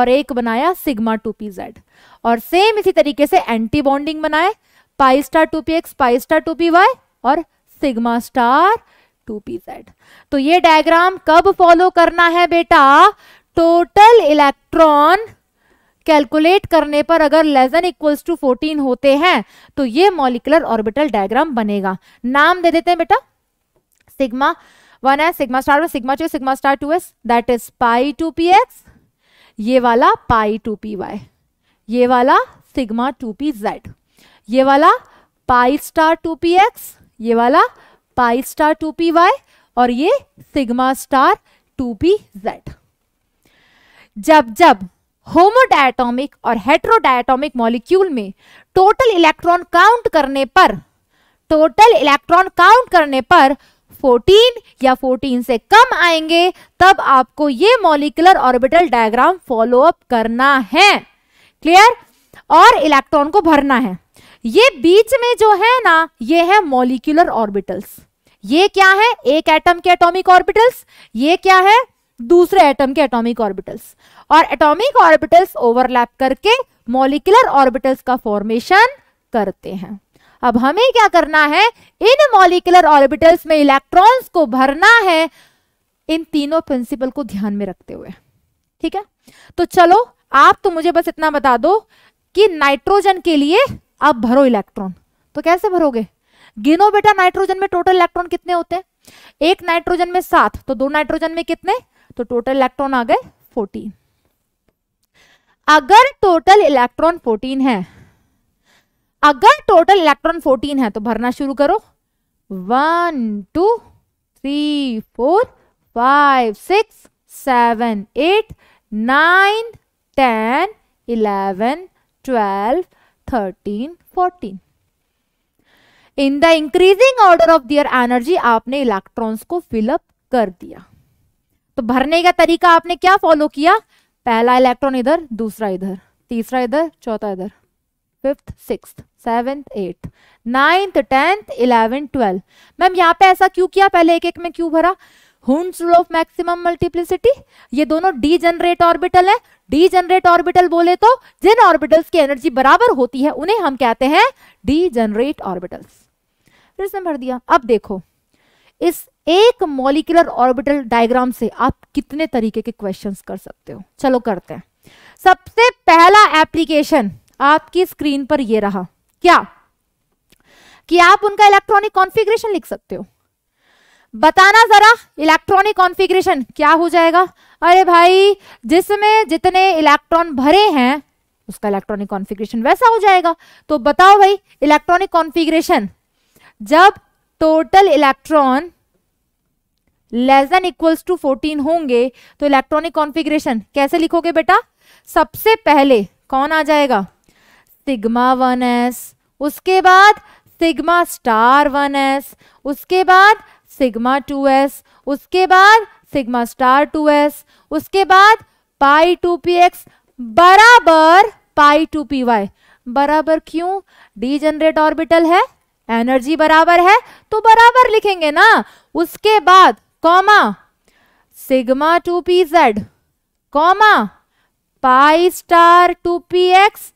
और एक बनाया सिग्मा टू पी जेड और सेम इसी तरीके से एंटी बॉन्डिंग बनाए pi star two P x pi star two P Y और sigma star two P Z तो ये डायग्राम कब फॉलो करना है बेटा टोटल इलेक्ट्रॉन कैलकुलेट करने पर अगर लेजन इक्वल्स टू 14 होते हैं तो ये मॉलिकुलर ऑर्बिटल डायग्राम बनेगा नाम दे देते हैं बेटा sigma one s sigma star one sigma two sigma star two S that is pi two P x ये वाला पाई टू पी वाई ये वाला सिग्मा टू पी जेड ये वाला pi star two P x ये वाला pi star two P Y और ये sigma star two P z जब जब होमोडायटोमिक और हेट्रोडायटोमिक मॉलिक्यूल में टोटल इलेक्ट्रॉन काउंट करने पर टोटल इलेक्ट्रॉन काउंट करने पर 14 या 14 से कम आएंगे तब आपको ये molecular orbital diagram follow up करना है क्लियर और इलेक्ट्रॉन को भरना है ये बीच में जो है ना ये है मॉलिक्यूलर ऑर्बिटल्स ये क्या है एक एटम के एटॉमिक ऑर्बिटल्स ये क्या है दूसरे एटम के एटॉमिक ऑर्बिटल्स और एटॉमिक ऑर्बिटल्स ओवरलैप करके मॉलिकुलर ऑर्बिटल्स का फॉर्मेशन करते हैं अब हमें क्या करना है इन मॉलिकुलर ऑर्बिटल्स में इलेक्ट्रॉन्स को भरना है इन तीनों प्रिंसिपल को ध्यान में रखते हुए ठीक है तो चलो आप तो मुझे बस इतना बता दो कि नाइट्रोजन के लिए आप भरो इलेक्ट्रॉन तो कैसे भरोगे गिनो बेटा नाइट्रोजन में टोटल इलेक्ट्रॉन कितने होते हैं एक नाइट्रोजन में सात तो दो नाइट्रोजन में कितने तो टोटल इलेक्ट्रॉन आ गए 14 अगर टोटल इलेक्ट्रॉन 14 है अगर टोटल इलेक्ट्रॉन 14 है तो भरना शुरू करो one two three four five six seven eight nine ten eleven twelve thirteen fourteen in the increasing order of their energy आपने इलेक्ट्रॉन्स को फिलअप कर दिया तो भरने का तरीका आपने क्या फॉलो किया पहला इलेक्ट्रॉन इधर दूसरा इधर तीसरा इधर चौथा इधर fifth six seventh eighth ninth tenth eleventh twelfth ma'am यहाँ पे ऐसा क्यों किया पहले एक एक में क्यों भरा Hund's rule of maximum multiplicity ये दोनों डी जनरेट ऑर्बिटल है डी जनरेट ऑर्बिटल बोले तो जिन ऑर्बिटल्स की एनर्जी बराबर होती है उन्हें हम कहते हैं डी जनरेट ऑर्बिटल्स फिर इसमें भर दिया अब देखो इस एक मॉलिकुलर ऑर्बिटल डायग्राम से आप कितने तरीके के क्वेश्चंस कर सकते हो चलो करते हैं सबसे पहला एप्लीकेशन आपकी स्क्रीन पर ये रहा क्या कि आप उनका इलेक्ट्रॉनिक कॉन्फ़िगरेशन लिख सकते हो बताना जरा इलेक्ट्रॉनिक कॉन्फ़िगरेशन क्या हो जाएगा अरे भाई जिसमें जितने इलेक्ट्रॉन भरे हैं उसका इलेक्ट्रॉनिक कॉन्फ़िगरेशन वैसा हो जाएगा तो बताओ भाई इलेक्ट्रॉनिक कॉन्फ़िगरेशन जब total electron less than equals to 14 होंगे तो इलेक्ट्रॉनिक कॉन्फिग्रेशन कैसे लिखोगे बेटा सबसे पहले कौन आ जाएगा सिग्मा वन एस उसके बाद सिग्मा स्टार वन एस उसके बाद सिग्मा टू एस उसके बाद सिग्मा स्टार टू एस उसके बाद पाई टू पी एक्स बराबर पाई टू पी वाई बराबर क्यों डी जनरेट ऑर्बिटल है एनर्जी बराबर है तो बराबर लिखेंगे ना उसके बाद comma sigma two P z comma pi star two P x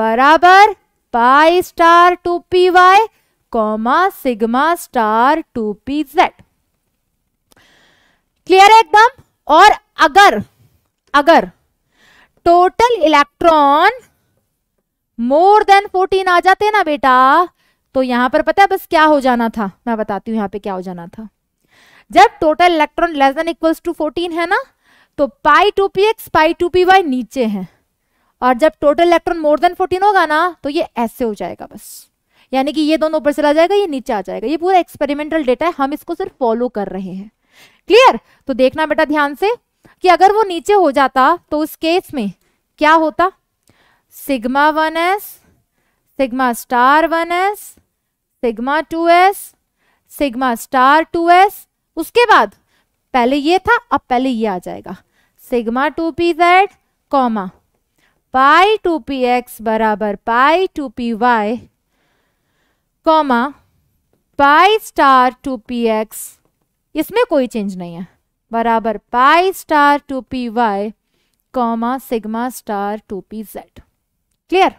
बराबर pi star two P y comma sigma star two P Z clear है एकदम और अगर अगर total electron more than fourteen आ जाते ना बेटा तो यहां पर पता है बस क्या हो जाना था मैं बताती हूं यहां पे क्या हो जाना था जब total electron less than equals to 14 है ना तो pi two P x pi two P y नीचे है और जब टोटल इलेक्ट्रॉन मोर देन 14 होगा ना तो ये ऐसे हो जाएगा बस यानी कि ये दोनों ऊपर चला जाएगा ये नीचे आ जाएगा ये पूरा एक्सपेरिमेंटल डेटा है हम इसको सिर्फ फॉलो कर रहे हैं क्लियर तो देखना बेटा ध्यान से कि अगर वो नीचे हो जाता तो उस केस में क्या होता sigma one s sigma star one s sigma two s sigma star two s उसके बाद पहले ये था अब पहले ये आ जाएगा sigma two P z comma pi two P x बराबर pi two P y comma pi star two P x इसमें कोई चेंज नहीं है बराबर pi star two P y comma sigma star two P Z clear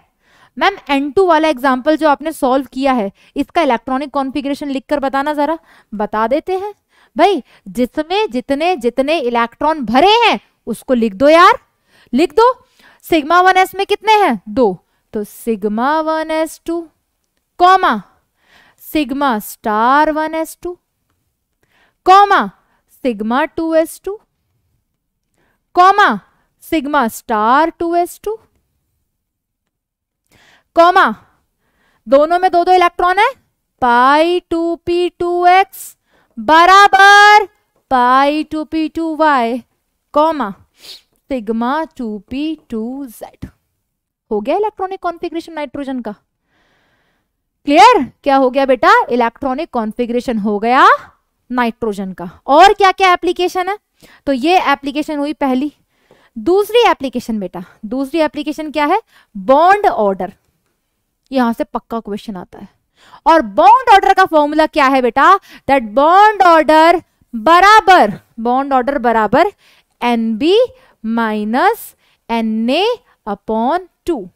ma'am N two वाला example जो आपने solve किया है इसका इलेक्ट्रॉनिक कॉन्फ़िगरेशन लिखकर बताना ज़रा बता देते हैं भाई जिसमें जितने जितने इलेक्ट्रॉन भरे हैं उसको लिख दो यार लिख दो सिग्मा वन एस में कितने हैं दो तो sigma one S two comma sigma star one S two comma sigma two S two comma sigma star two S two comma दोनों में दो दो इलेक्ट्रॉन है pi two P two x बराबर pi two P two Y comma sigma two P two z हो गया electronic configuration nitrogen का clear क्या हो गया बेटा इलेक्ट्रॉनिक कॉन्फिग्रेशन हो गया नाइट्रोजन का और क्या क्या एप्लीकेशन है तो ये एप्लीकेशन हुई पहली दूसरी एप्लीकेशन बेटा दूसरी एप्लीकेशन क्या है बॉन्ड ऑर्डर यहां से पक्का क्वेश्चन आता है और बॉन्ड ऑर्डर का फॉर्मूला क्या है बेटा दैट बॉन्ड ऑर्डर बराबर बॉन्ड ऑर्डर बराबर N B minus N A upon two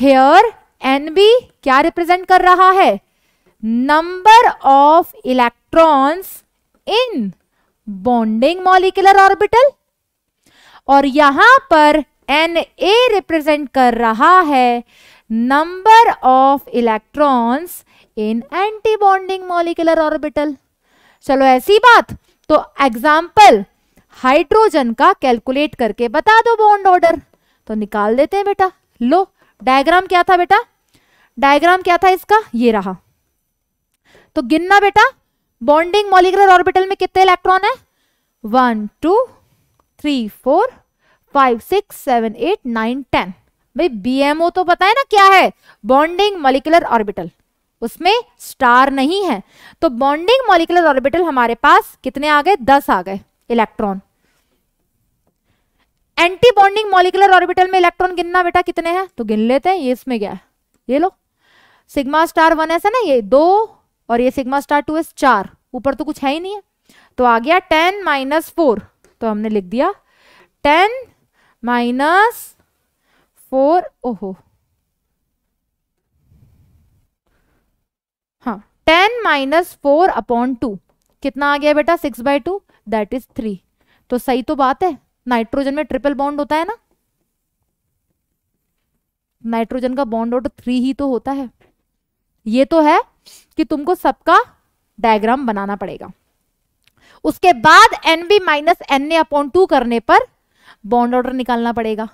here N B क्या रिप्रेजेंट कर रहा है number of electrons in bonding molecular orbital और यहां पर एन ए रिप्रेजेंट कर रहा है number of of in anti bonding molecular orbital चलो ऐसी बात तो एग्जाम्पल हाइड्रोजन का कैलकुलेट करके बता दो बॉन्ड ऑर्डर तो निकाल देते हैं बेटा लो डायग्राम क्या था बेटा डायग्राम क्या था इसका ये रहा तो गिनना बेटा बॉन्डिंग मॉलिकुलर ऑर्बिटल में कितने इलेक्ट्रॉन है one two three four five six seven eight nine ten भाई बीएमओ तो पता है ना क्या है बॉन्डिंग मोलिकुलर ऑर्बिटल उसमें स्टार नहीं है तो बॉन्डिंग मॉलिकुलर ऑर्बिटल हमारे पास कितने आ गए दस आ गए electron anti bonding molecular orbital में इलेक्ट्रॉन गिनना बेटा कितने हैं तो गिन लेते हैं ये इसमें क्या है ये लो सिग्मा स्टार वन ऐसा ना ये दो और ये सिग्मा स्टार टू एस चार ऊपर तो कुछ है ही नहीं है तो आ गया टेन माइनस फोर तो हमने लिख दिया टेन माइनस फोर ओहो हाँ ten minus four upon two कितना आ गया बेटा six by two that is three तो सही तो बात है नाइट्रोजन में ट्रिपल बॉन्ड होता है ना नाइट्रोजन का बॉन्ड ऑर्डर थ्री ही तो होता है ये तो है कि तुमको सबका डायग्राम बनाना पड़ेगा उसके बाद N B minus N A upon two करने पर बॉन्ड ऑर्डर निकालना पड़ेगा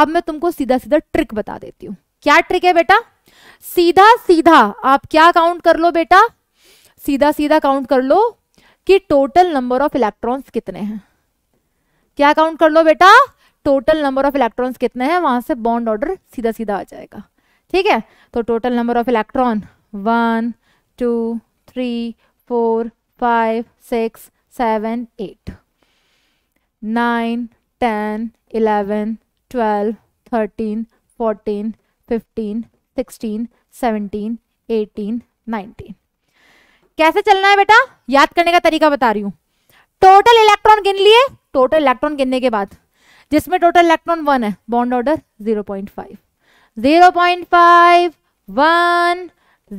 अब मैं तुमको सीधा सीधा ट्रिक बता देती हूँ क्या ट्रिक है बेटा सीधा सीधा आप क्या काउंट कर लो बेटा सीधा सीधा काउंट कर लो कि टोटल नंबर ऑफ इलेक्ट्रॉन्स कितने हैं क्या काउंट कर लो बेटा टोटल नंबर ऑफ इलेक्ट्रॉन्स कितने हैं वहां से बॉन्ड ऑर्डर सीधा सीधा आ जाएगा ठीक है तो total number of electron one two three four five six seven eight nine ten eleven 12, 13, 14, 15, 16, 17, 18, 19. कैसे चलना है बेटा याद करने का तरीका बता रही हूँ टोटल इलेक्ट्रॉन गिन लिए टोटल इलेक्ट्रॉन गिनने के बाद जिसमें टोटल इलेक्ट्रॉन वन है बॉन्ड ऑर्डर 0.5 0.5 वन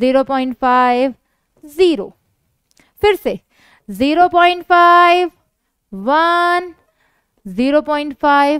0.5 जीरो फिर से 0.5 one 0.5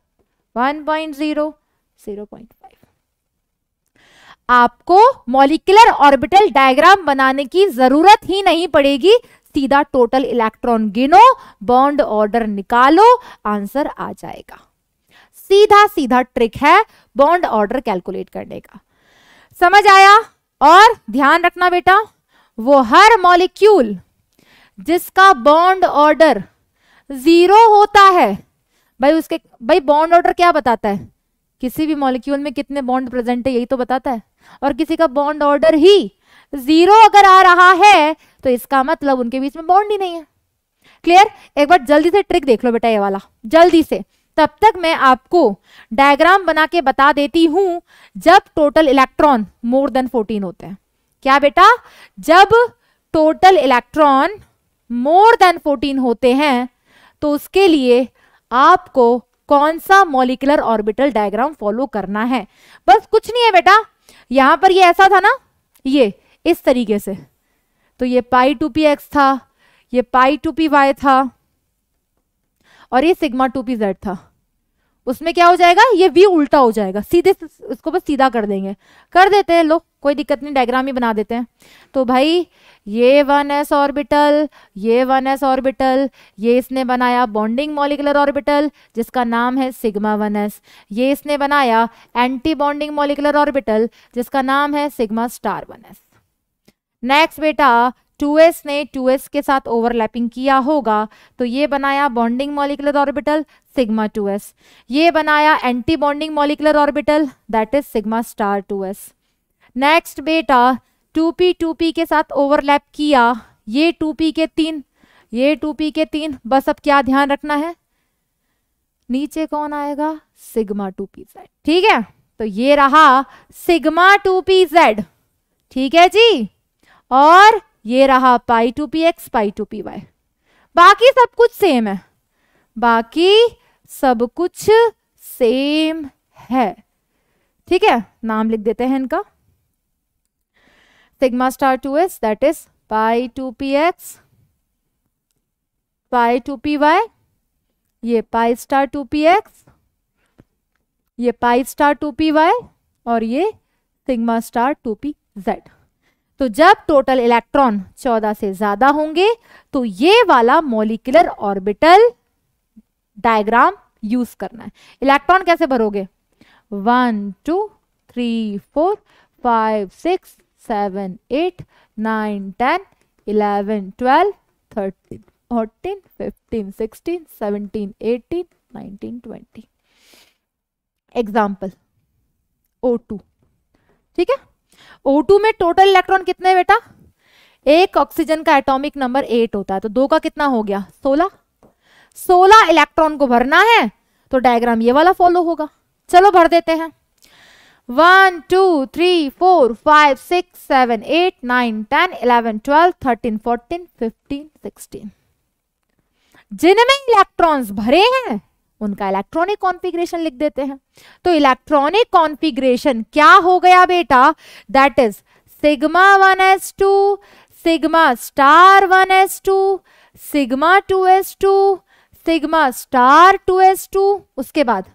one zero zero point five आपको मॉलिकुलर ऑर्बिटल डायग्राम बनाने की जरूरत ही नहीं पड़ेगी सीधा टोटल इलेक्ट्रॉन गिनो बॉन्ड ऑर्डर निकालो आंसर आ जाएगा सीधा सीधा ट्रिक है बॉन्ड ऑर्डर कैलकुलेट करने का समझ आया और ध्यान रखना बेटा वो हर मॉलिक्यूल जिसका बॉन्ड ऑर्डर जीरो होता है भाई उसके भाई बॉन्ड ऑर्डर क्या बताता है किसी भी मॉलिक्यूल में कितने बॉन्ड प्रेजेंट है यही तो बताता है और किसी का बॉन्ड ऑर्डर ही जीरो अगर आ रहा है तो इसका मतलब उनके बीच में बॉन्ड ही नहीं है क्लियर एक बार जल्दी से ट्रिक देख लो बेटा ये वाला जल्दी से तब तक मैं आपको डायग्राम बना के बता देती हूं जब total electron more than fourteen होते हैं क्या बेटा जब total electron more than fourteen होते हैं तो उसके लिए आपको कौन सा मोलिकुलर ऑर्बिटल डायग्राम फॉलो करना है बस कुछ नहीं है बेटा यहां पर ये ऐसा था ना ये इस तरीके से तो ये पाई टू पी एक्स था ये पाई टू पी वाई था और ये सिग्मा टू पी जेड था उसमें क्या हो जाएगा ये वी उल्टा हो जाएगा सीधे उसको बस सीधा कर देंगे कर देते हैं लोग कोई दिक्कत नहीं डायग्राम ही बना देते हैं तो भाई ये वन एस ऑर्बिटल ये वन एस ऑर्बिटल ये इसने बनाया बॉन्डिंग मॉलिकुलर ऑर्बिटल जिसका नाम है सिग्मा वन एस ये इसने बनाया एंटी बॉन्डिंग मॉलिकुलर ऑर्बिटल जिसका नाम है sigma star one S next बेटा 2s ने 2s के साथ ओवरलैपिंग किया होगा तो ये बनाया bonding molecular orbital sigma 2s ये बनाया anti bonding molecular orbital that is sigma star 2s next बेटा 2p 2p के साथ ओवरलैप किया ये 2p के तीन ये 2p के तीन बस अब क्या ध्यान रखना है नीचे कौन आएगा सिग्मा 2p z ठीक है तो ये रहा सिग्मा 2p z ठीक है जी और ये रहा pi two P x pi two P Y बाकी सब कुछ सेम है बाकी सब कुछ सेम है ठीक है नाम लिख देते हैं इनका sigma star two S that is pi two P x pi two P Y ये pi star two P x ये pi star two P Y और ये sigma star two P Z तो जब टोटल इलेक्ट्रॉन चौदह से ज्यादा होंगे तो ये वाला मोलिकुलर ऑर्बिटल डायग्राम यूज करना है इलेक्ट्रॉन कैसे भरोगे one two three four five six seven eight nine ten eleven twelve thirteen fourteen fifteen sixteen seventeen eighteen nineteen twenty example O two ठीक है O2 में टोटल इलेक्ट्रॉन कितने बेटा एक ऑक्सीजन का एटॉमिक नंबर एट होता है तो दो का कितना हो गया सोलह सोलह इलेक्ट्रॉन को भरना है तो डायग्राम ये वाला फॉलो होगा चलो भर देते हैं one two three four five six seven eight nine ten eleven twelve thirteen fourteen fifteen sixteen जिनमें इलेक्ट्रॉन्स भरे हैं उनका इलेक्ट्रॉनिक कॉन्फ़िगरेशन लिख देते हैं तो इलेक्ट्रॉनिक कॉन्फ़िगरेशन क्या हो गया बेटा that is sigma one S two sigma star one S two sigma two S two sigma star two S two उसके बाद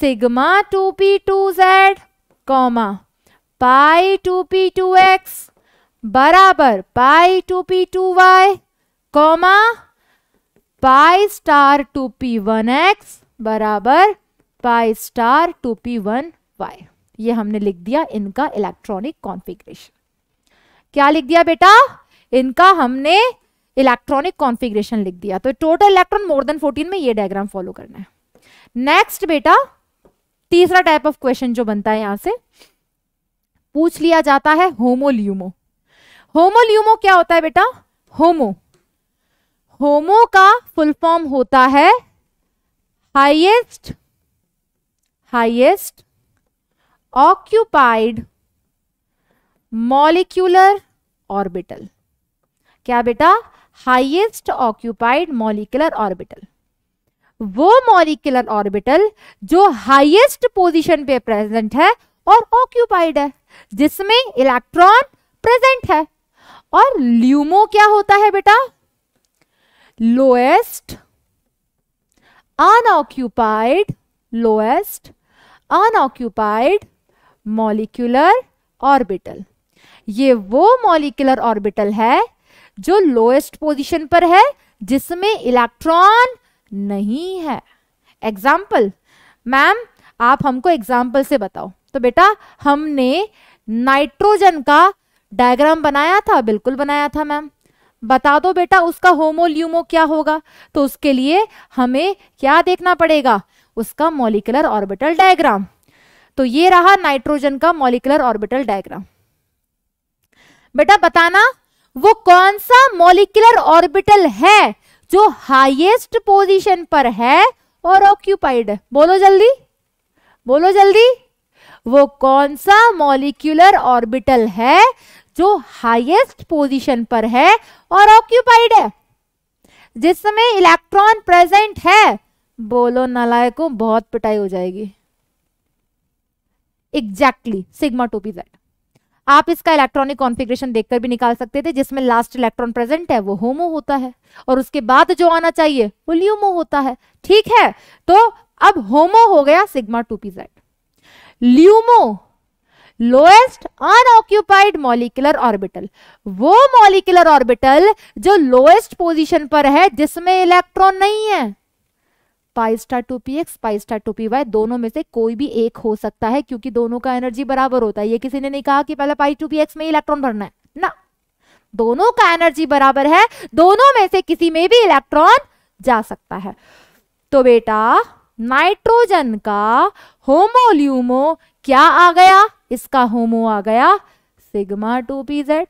sigma two P two Z comma pi two P two x बराबर pi two P two Y comma pi star two P one X बराबर pi star two P one Y ये हमने लिख दिया इनका electronic configuration क्या लिख दिया बेटा इनका हमने इलेक्ट्रॉनिक कॉन्फ़िगरेशन लिख दिया तो टोटल इलेक्ट्रॉन मोर देन 14 में ये डायग्राम फॉलो करना है नेक्स्ट बेटा तीसरा टाइप ऑफ क्वेश्चन जो बनता है यहां से पूछ लिया जाता है होमोल्यूमो होमोल्यूमो क्या होता है बेटा होमो होमो का फुल फॉर्म होता है highest highest occupied molecular orbital क्या बेटा हाइएस्ट ऑक्यूपाइड मॉलिक्यूलर ऑर्बिटल वो मॉलिक्यूलर ऑर्बिटल जो हाइएस्ट पोजीशन पे प्रेजेंट है और ऑक्यूपाइड है जिसमें इलेक्ट्रॉन प्रेजेंट है और ल्यूमो क्या होता है बेटा lowest unoccupied lowest unoccupied molecular orbital ये वो मॉलिकुलर ऑर्बिटल है जो लोएस्ट पोजीशन पर है जिसमें इलेक्ट्रॉन नहीं है एग्जाम्पल मैम आप हमको एग्जाम्पल से बताओ तो बेटा हमने नाइट्रोजन का डायग्राम बनाया था बिल्कुल बनाया था मैम बता दो बेटा उसका होमोल्यूमो क्या होगा तो उसके लिए हमें क्या देखना पड़ेगा उसका मॉलिकुलर ऑर्बिटल डायग्राम तो ये रहा नाइट्रोजन का मॉलिकुलर ऑर्बिटल डायग्राम बेटा बताना वो कौन सा मॉलिकुलर ऑर्बिटल है जो हाईएस्ट पोजीशन पर है और ऑक्यूपाइड बोलो जल्दी बोलो जल्दी वो कौन सा मॉलिक्यूलर ऑर्बिटल है जो हाईएस्ट पोजीशन पर है और ऑक्यूपाइड है जिस समय इलेक्ट्रॉन प्रेजेंट है बोलो नलायकों बहुत पिटाई हो जाएगी exactly sigma two P Z आप इसका इलेक्ट्रॉनिक कॉन्फ़िगरेशन देखकर भी निकाल सकते थे जिसमें लास्ट इलेक्ट्रॉन प्रेजेंट है वो होमो होता है और उसके बाद जो आना चाहिए वो ल्यूमो होता है ठीक है तो अब होमो हो गया sigma two P Z LUMO lowest unoccupied molecular orbital वो मॉलिकुलर ऑर्बिटल जो लोएस्ट पोजीशन पर है जिसमें इलेक्ट्रॉन नहीं है pi star two P x pi star two P Y दोनों में से कोई भी एक हो सकता है क्योंकि दोनों का एनर्जी बराबर होता है ये किसी ने नहीं कहा कि पहले पाई टू पी एक्स में इलेक्ट्रॉन भरना है ना दोनों का एनर्जी बराबर है दोनों में से किसी में भी इलेक्ट्रॉन जा सकता है तो बेटा नाइट्रोजन का होमोल्यूमो क्या आ गया इसका होमो आ गया सिग्मा टू पी जेड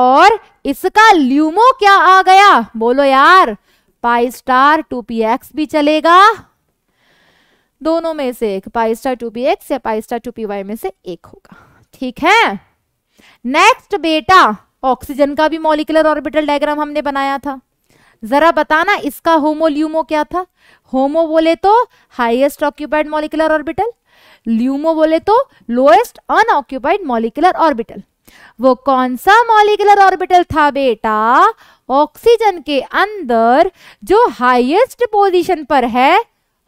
और इसका ल्यूमो क्या आ गया बोलो यार pi star two P X भी चलेगा दोनों में से एक pi star two P X या pi star two P Y में से एक होगा ठीक है नेक्स्ट बेटा ऑक्सीजन का भी मॉलिकुलर ऑर्बिटल डायग्राम हमने बनाया था जरा बताना इसका होमो ल्यूमो क्या था होमो बोले तो highest occupied molecular orbital LUMO बोले तो लोएस्ट अनऑक्युपाइड मॉलिकुलर ऑर्बिटल वो कौन सा मॉलिकुलर ऑर्बिटल था बेटा ऑक्सीजन के अंदर जो हाईएस्ट पोजीशन पर है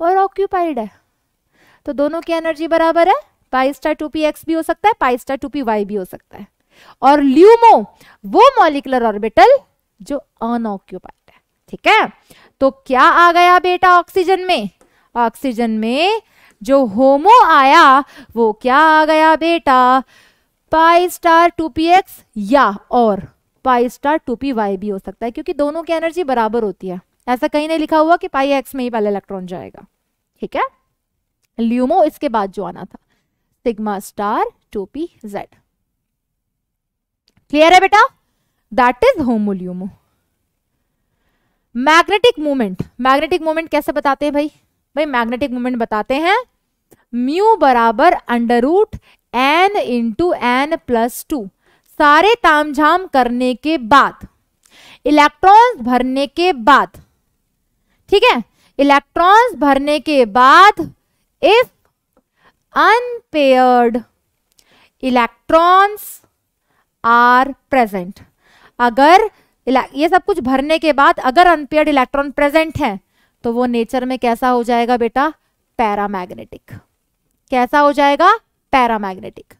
और ऑक्यूपाइड है तो दोनों की एनर्जी बराबर है pi star two P X भी हो सकता है pi star two P Y भी हो सकता है और ल्यूमो वो मॉलिकुलर ऑर्बिटल जो अनऑक्युपाइड है ठीक है तो क्या आ गया बेटा ऑक्सीजन में ऑक्सीजन में जो होमो आया वो क्या आ गया बेटा pi star two P X या और pi star two P Y भी हो सकता है क्योंकि दोनों की एनर्जी बराबर होती है ऐसा कहीं नहीं लिखा हुआ कि पाई एक्स में ही पहले इलेक्ट्रॉन जाएगा ठीक है ल्यूमो इसके बाद जो आना था sigma star two P Z clear है बेटा that is HOMO LUMO magnetic movement magnetic movement कैसे बताते हैं भाई भाई मैग्नेटिक मोमेंट बताते हैं म्यू बराबर under root N into N plus two सारे तामझाम करने के बाद इलेक्ट्रॉन्स भरने के बाद ठीक है इलेक्ट्रॉन्स भरने के बाद if unpaired electrons are present अगर ये सब कुछ भरने के बाद अगर अनपेयर्ड इलेक्ट्रॉन प्रेजेंट है तो वो नेचर में कैसा हो जाएगा बेटा पैरामैग्नेटिक कैसा हो जाएगा पैरामैग्नेटिक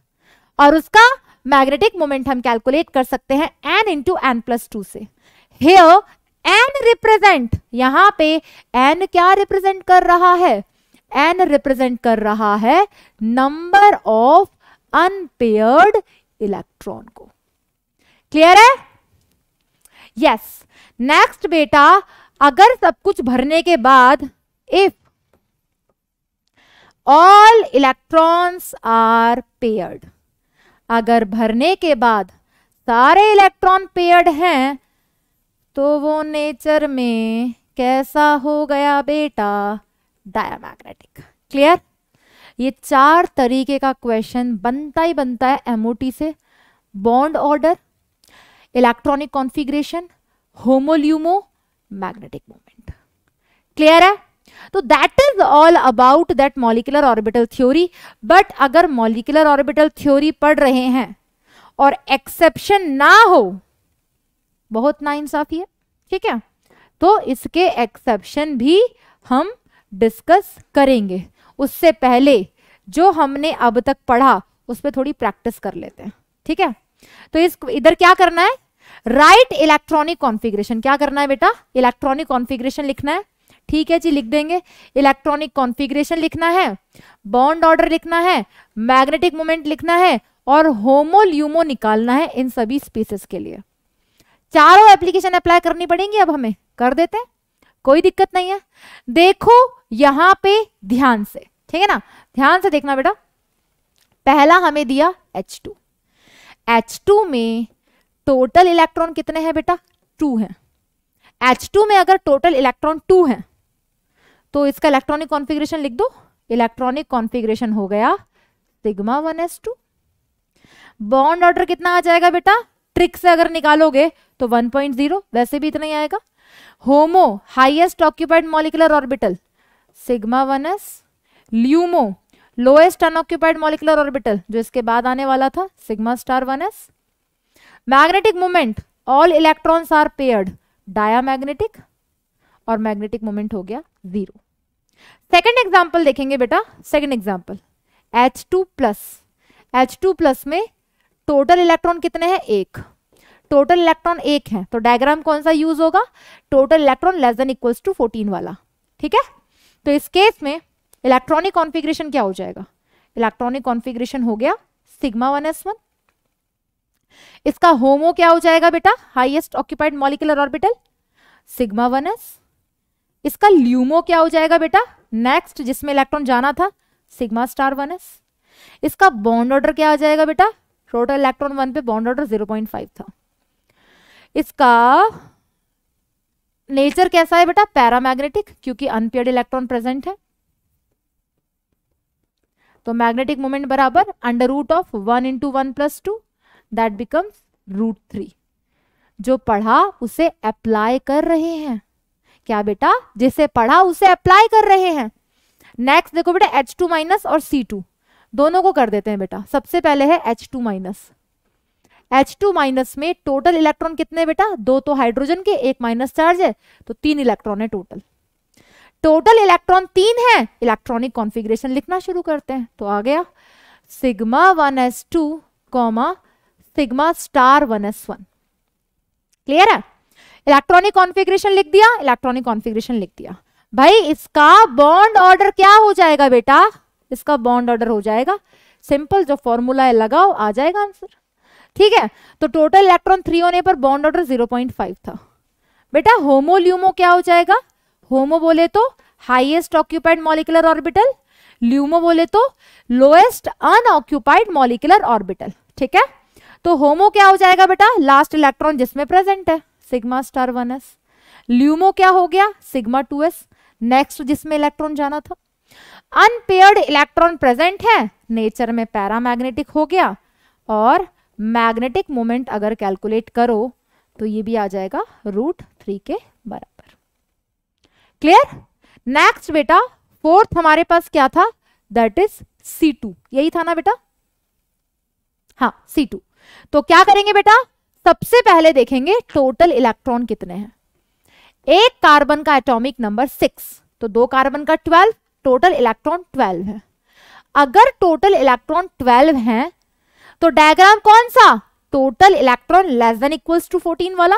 और उसका मैग्नेटिक मोमेंट हम कैलकुलेट कर सकते हैं N into N plus two से हेयर एन रिप्रेजेंट यहां पे एन क्या रिप्रेजेंट कर रहा है एन रिप्रेजेंट कर रहा है नंबर ऑफ अनपेयर्ड इलेक्ट्रॉन को क्लियर है यस yes. नेक्स्ट बेटा अगर सब कुछ भरने के बाद if all electrons are paired अगर भरने के बाद सारे इलेक्ट्रॉन पेयर्ड हैं तो वो नेचर में कैसा हो गया बेटा डायमैग्नेटिक क्लियर ये चार तरीके का क्वेश्चन बनता ही बनता है एमओटी से bond order electronic configuration HOMO LUMO magnetic moment clear है तो that is all about that molecular orbital theory but अगर मॉलिकुलर ऑर्बिटल थ्योरी पढ़ रहे हैं और एक्सेप्शन ना हो बहुत ना इंसाफी है ठीक है तो इसके एक्सेप्शन भी हम डिस्कस करेंगे उससे पहले जो हमने अब तक पढ़ा उस पर थोड़ी प्रैक्टिस कर लेते हैं ठीक है तो इस इधर क्या करना है राइट इलेक्ट्रॉनिक कॉन्फिग्रेशन क्या करना है बेटा इलेक्ट्रॉनिक कॉन्फिग्रेशन लिखना है ठीक है जी लिख देंगे इलेक्ट्रॉनिक कॉन्फिग्रेशन लिखना है बॉन्ड ऑर्डर लिखना है मैग्नेटिक मोमेंट लिखना है और होमोल्यूमो निकालना है इन सभी स्पीसीज के लिए चारों एप्लीकेशन अप्लाई करनी पड़ेंगी अब हमें कर देते हैं कोई दिक्कत नहीं है देखो यहां पे ध्यान से ठीक है ना ध्यान से देखना बेटा पहला हमें दिया H2 H2 में टोटल इलेक्ट्रॉन कितने हैं बेटा टू एच टू में अगर टोटल इलेक्ट्रॉन टू है तो इसका इलेक्ट्रॉनिक कॉन्फ़िगरेशन लिख दो इलेक्ट्रॉनिक कॉन्फ़िगरेशन हो गया sigma one S two bond order कितना आ जाएगा बेटा ट्रिक से अगर निकालोगे तो 1.0 वैसे भी इतना ही आएगा HOMO highest occupied molecular orbital sigma one S LUMO lowest unoccupied molecular orbital जो इसके बाद आने वाला था sigma star one S magnetic moment all electrons are paired magnetic और मैग्नेटिक मोमेंट हो गया जीरो सेकेंड एग्जाम्पल देखेंगे बेटा second example H two plus H two plus में टोटल इलेक्ट्रॉन कितने हैं एक टोटल इलेक्ट्रॉन एक है तो डायग्राम कौन सा यूज होगा total electron less than equals to fourteen वाला ठीक है तो इस केस में इलेक्ट्रॉनिक कॉन्फिग्रेशन क्या हो जाएगा इलेक्ट्रॉनिक कॉन्फिग्रेशन हो गया सिग्मा वन एस वन इसका होमो क्या हो जाएगा बेटा highest occupied molecular orbital sigma one S इसका ल्यूमो क्या हो जाएगा बेटा नेक्स्ट जिसमें इलेक्ट्रॉन जाना था सिग्मा स्टार वन एस इसका बॉन्ड ऑर्डर क्या हो जाएगा बेटा टोटल इलेक्ट्रॉन वन पे bond order zero point five था इसका नेचर कैसा है बेटा पैरामैग्नेटिक क्योंकि अनपेयर्ड इलेक्ट्रॉन प्रेजेंट है तो मैग्नेटिक मोमेंट बराबर under root of one into one plus two that becomes root three जो पढ़ा उसे अप्लाई कर रहे हैं क्या बेटा जिसे पढ़ा उसे अप्लाई कर रहे हैं नेक्स्ट देखो बेटा एच टू माइनस और सी टू दोनों को कर देते हैं बेटा सबसे पहले है H two minus H two minus में टोटल इलेक्ट्रॉन कितने बेटा दो तो हाइड्रोजन के एक माइनस चार्ज है तो तीन इलेक्ट्रॉन है टोटल टोटल इलेक्ट्रॉन तीन है इलेक्ट्रॉनिक कॉन्फिग्रेशन लिखना शुरू करते हैं तो आ गया sigma one S two comma sigma star one S one clear है इलेक्ट्रॉनिक कॉन्फ़िगरेशन लिख दिया इलेक्ट्रॉनिक कॉन्फ़िगरेशन लिख दिया भाई इसका बॉन्ड ऑर्डर क्या हो जाएगा बेटा इसका बॉन्ड ऑर्डर हो जाएगा सिंपल जो फॉर्मूला है लगाओ आ जाएगा आंसर ठीक है तो टोटल इलेक्ट्रॉन थ्री होने पर बॉन्ड ऑर्डर 0.5 था बेटा होमोल्यूमो क्या हो जाएगा होमो बोले तो highest occupied molecular orbital LUMO बोले तो लोएस्ट अनऑक्यूपाइड मॉलिकुलर ऑर्बिटल ठीक है तो होमो क्या हो जाएगा बेटा लास्ट इलेक्ट्रॉन जिसमें प्रेजेंट है sigma star one S LUMO क्या हो गया सिग्मा टू एस नेक्स्ट जिसमें इलेक्ट्रॉन जाना था अनपेयर्ड इलेक्ट्रॉन प्रेजेंट है नेचर में मैग्नेटिक हो गया और मैग्नेटिक मोमेंट अगर कैलकुलेट करो तो ये भी आ जाएगा रूट थ्री के बराबर क्लियर नेक्स्ट बेटा फोर्थ हमारे पास क्या था दैट इज सी टू यही था ना बेटा हाँ सी टू तो क्या करेंगे बेटा सबसे पहले देखेंगे टोटल इलेक्ट्रॉन कितने हैं एक कार्बन का एटॉमिक नंबर सिक्स तो दो कार्बन का ट्वेल्व टोटल इलेक्ट्रॉन ट्वेल्व है अगर टोटल इलेक्ट्रॉन ट्वेल्व है तो डायग्राम कौन सा total electron less than equals to fourteen वाला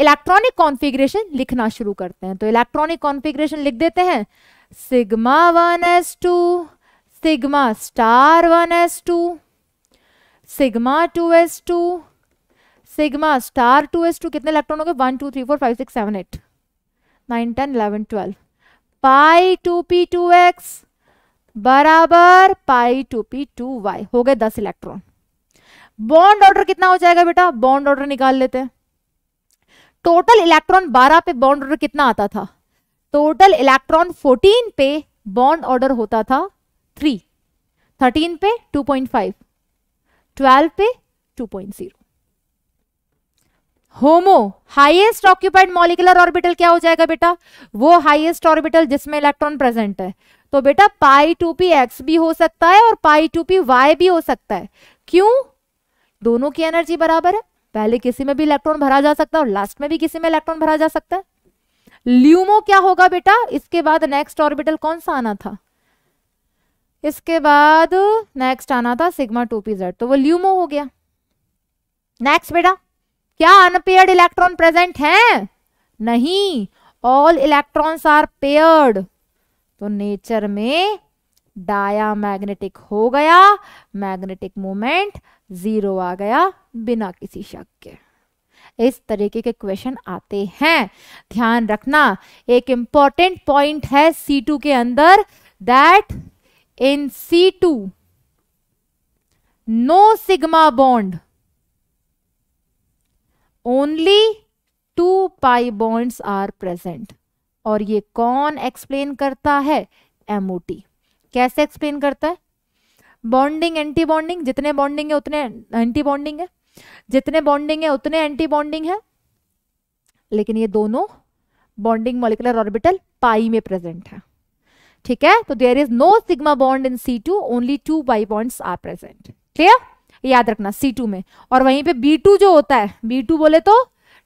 इलेक्ट्रॉनिक कॉन्फ़िगरेशन लिखना शुरू करते हैं तो इलेक्ट्रॉनिक कॉन्फ़िगरेशन लिख देते हैं sigma one S two sigma star one S two sigma two S two sigma star two S two कितने इलेक्ट्रॉन हो गए one two three four five six seven eight nine ten eleven twelve pi two P two x बराबर pi two P two Y हो गए दस electron bond order कितना हो जाएगा बेटा बॉन्ड ऑर्डर निकाल लेते हैं टोटल इलेक्ट्रॉन बारह पे बॉन्ड ऑर्डर कितना आता था टोटल इलेक्ट्रॉन फोर्टीन पे बॉन्ड ऑर्डर होता था थ्री थर्टीन पे टू पॉइंट फाइव ट्वेल्व पे 2.0 HOMO highest occupied molecular orbital क्या हो जाएगा बेटा वो हाईएस्ट ऑर्बिटल जिसमें इलेक्ट्रॉन प्रेजेंट है तो बेटा पाई टू पी एक्स भी हो सकता है और पाई टू पी वाई भी हो सकता है क्यों दोनों की एनर्जी बराबर है पहले किसी में भी इलेक्ट्रॉन भरा जा सकता है और लास्ट में भी किसी में इलेक्ट्रॉन भरा जा सकता है ल्यूमो क्या होगा बेटा इसके बाद नेक्स्ट ऑर्बिटल कौन सा आना था इसके बाद नेक्स्ट आना था सिग्मा टू पी जेड तो वो ल्यूमो हो गया नेक्स्ट बेटा क्या अनपेयर्ड इलेक्ट्रॉन प्रेजेंट हैं नहीं ऑल इलेक्ट्रॉन्स आर पेयर्ड तो नेचर में डाया मैग्नेटिक हो गया मैग्नेटिक मोमेंट जीरो आ गया बिना किसी शक के इस तरीके के क्वेश्चन आते हैं ध्यान रखना एक इंपॉर्टेंट पॉइंट है सी टू के अंदर that in C2 no sigma bond only two pi bonds are present और ये कौन एक्सप्लेन करता है एमओटी कैसे एक्सप्लेन करता है बॉन्डिंग एंटी बॉन्डिंग जितने बॉन्डिंग है उतने एंटी बॉन्डिंग है जितने बॉन्डिंग है उतने एंटी बॉन्डिंग है लेकिन ये दोनों बॉन्डिंग मोलिकुलर ऑर्बिटल पाई में प्रेजेंट है ठीक है तो there is no sigma bond in C two only two pi bonds are present clear याद रखना सी टू में और वहीं पे बी टू जो होता है बी टू बोले तो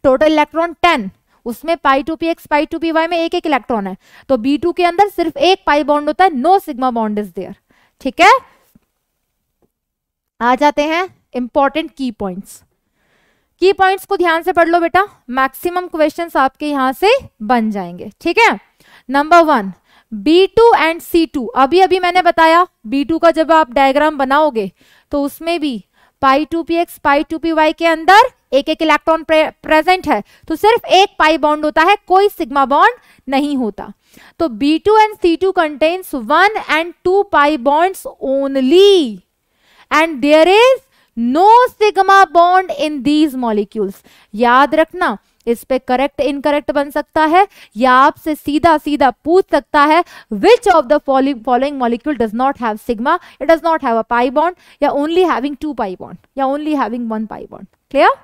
टोटल इलेक्ट्रॉन टेन उसमें pi two P x pi two P Y में एक एक इलेक्ट्रॉन है तो बी टू के अंदर सिर्फ एक पाई बॉन्ड होता है no sigma bond is there ठीक है आ जाते हैं इंपॉर्टेंट की पॉइंट्स की पॉइंट्स को ध्यान से पढ़ लो बेटा मैक्सिमम क्वेश्चंस आपके यहां से बन जाएंगे ठीक है नंबर वन B2 एंड सी अभी अभी मैंने बताया B2 का जब आप डायग्राम बनाओगे तो उसमें भी pi two P x pi two P Y के अंदर एक एक इलेक्ट्रॉन प्रेजेंट है तो सिर्फ एक पाई बॉन्ड होता है कोई सिग्मा बॉन्ड नहीं होता तो B2 and C two contains one and two pi bonds only and there is no sigma bond in these molecules याद रखना इस पे करेक्ट इनकरेक्ट बन सकता है या आपसे सीधा सीधा पूछ सकता है which of the following molecule does not have sigma it does not have a pi bond या only having two pi bond या only having one pi bond clear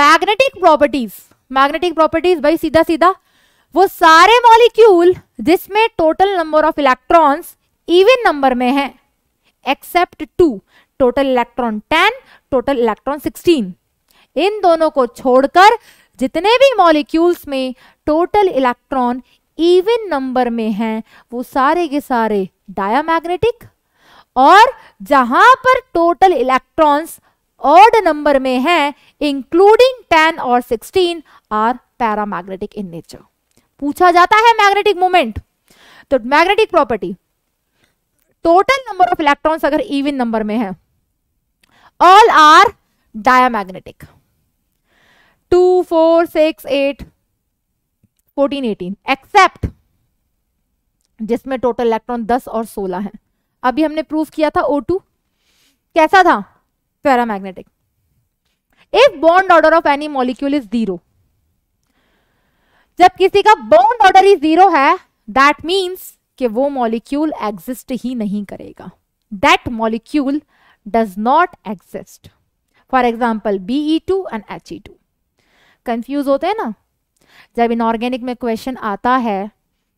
magnetic properties magnetic properties भाई सीधा सीधा वो सारे molecule जिसमें total number of electrons even number में है except two total electron ten total electron sixteen इन दोनों को छोड़कर जितने भी मॉलिक्यूल्स में टोटल इलेक्ट्रॉन इवन नंबर में हैं वो सारे के सारे डायामैग्नेटिक और जहां पर टोटल इलेक्ट्रॉन्स ऑड नंबर में हैं इंक्लूडिंग 10 और 16 आर पैरामैग्नेटिक इन नेचर पूछा जाता है मैग्नेटिक मोमेंट तो magnetic property total number of electrons अगर इवन नंबर में है all are magnetic two four six eight fourteen eighteen except जिसमें टोटल इलेक्ट्रॉन दस और सोलह हैं अभी हमने प्रूफ किया था ओ टू कैसा था paramagnetic if bond order of any molecule is zero जब किसी का बॉन्ड ऑर्डर ही जीरो है दैट मीन्स कि वो मॉलिक्यूल एग्जिस्ट ही नहीं करेगा that molecule does not exist for example B E two and H E two confuse होते हैं ना जब इनऑर्गेनिक में क्वेश्चन आता है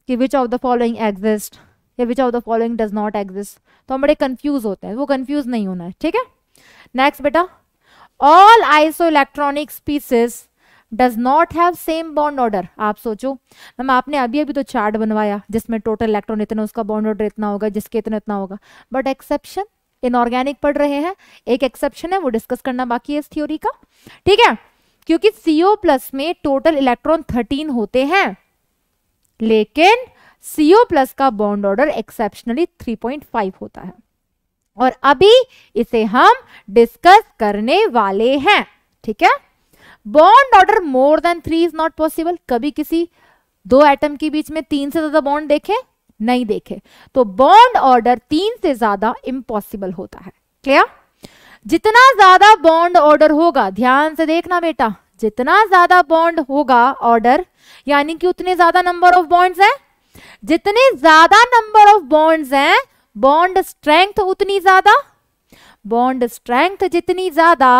कि which of the following exist या which of the following does not exist तो हम बड़े कंफ्यूज होते हैं वो कंफ्यूज नहीं होना है ठीक है नेक्स्ट बेटा all isoelectronic species does not have same bond order आप सोचो मैम आपने अभी अभी तो चार्ट बनवाया जिसमें टोटल इलेक्ट्रॉन इतना उसका बॉन्ड ऑर्डर इतना होगा जिसके इतना इतना होगा बट एक्सेप्शन इनऑर्गेनिक पढ़ रहे हैं एक एक्सेप्शन है वो डिस्कस करना बाकी है इस थ्योरी का ठीक है क्योंकि सीओ प्लस में टोटल इलेक्ट्रॉन थर्टीन होते हैं लेकिन सीओ प्लस का बॉन्ड ऑर्डर एक्सेप्शनली 3.5 होता है और अभी इसे हम डिस्कस करने वाले हैं ठीक है bond order more than three is not possible कभी किसी दो एटम के बीच में तीन से ज्यादा बॉन्ड देखे नहीं देखे तो बॉन्ड ऑर्डर तीन से ज्यादा इम्पॉसिबल होता है क्लियर जितना ज्यादा बॉन्ड ऑर्डर होगा ध्यान से देखना बेटा जितना ज्यादा बॉन्ड होगा ऑर्डर यानी कि उतने ज्यादा नंबर ऑफ बॉन्ड्स हैं जितने ज्यादा नंबर ऑफ बॉन्ड्स हैं बॉन्ड स्ट्रेंथ उतनी ज्यादा बॉन्ड स्ट्रेंथ जितनी ज्यादा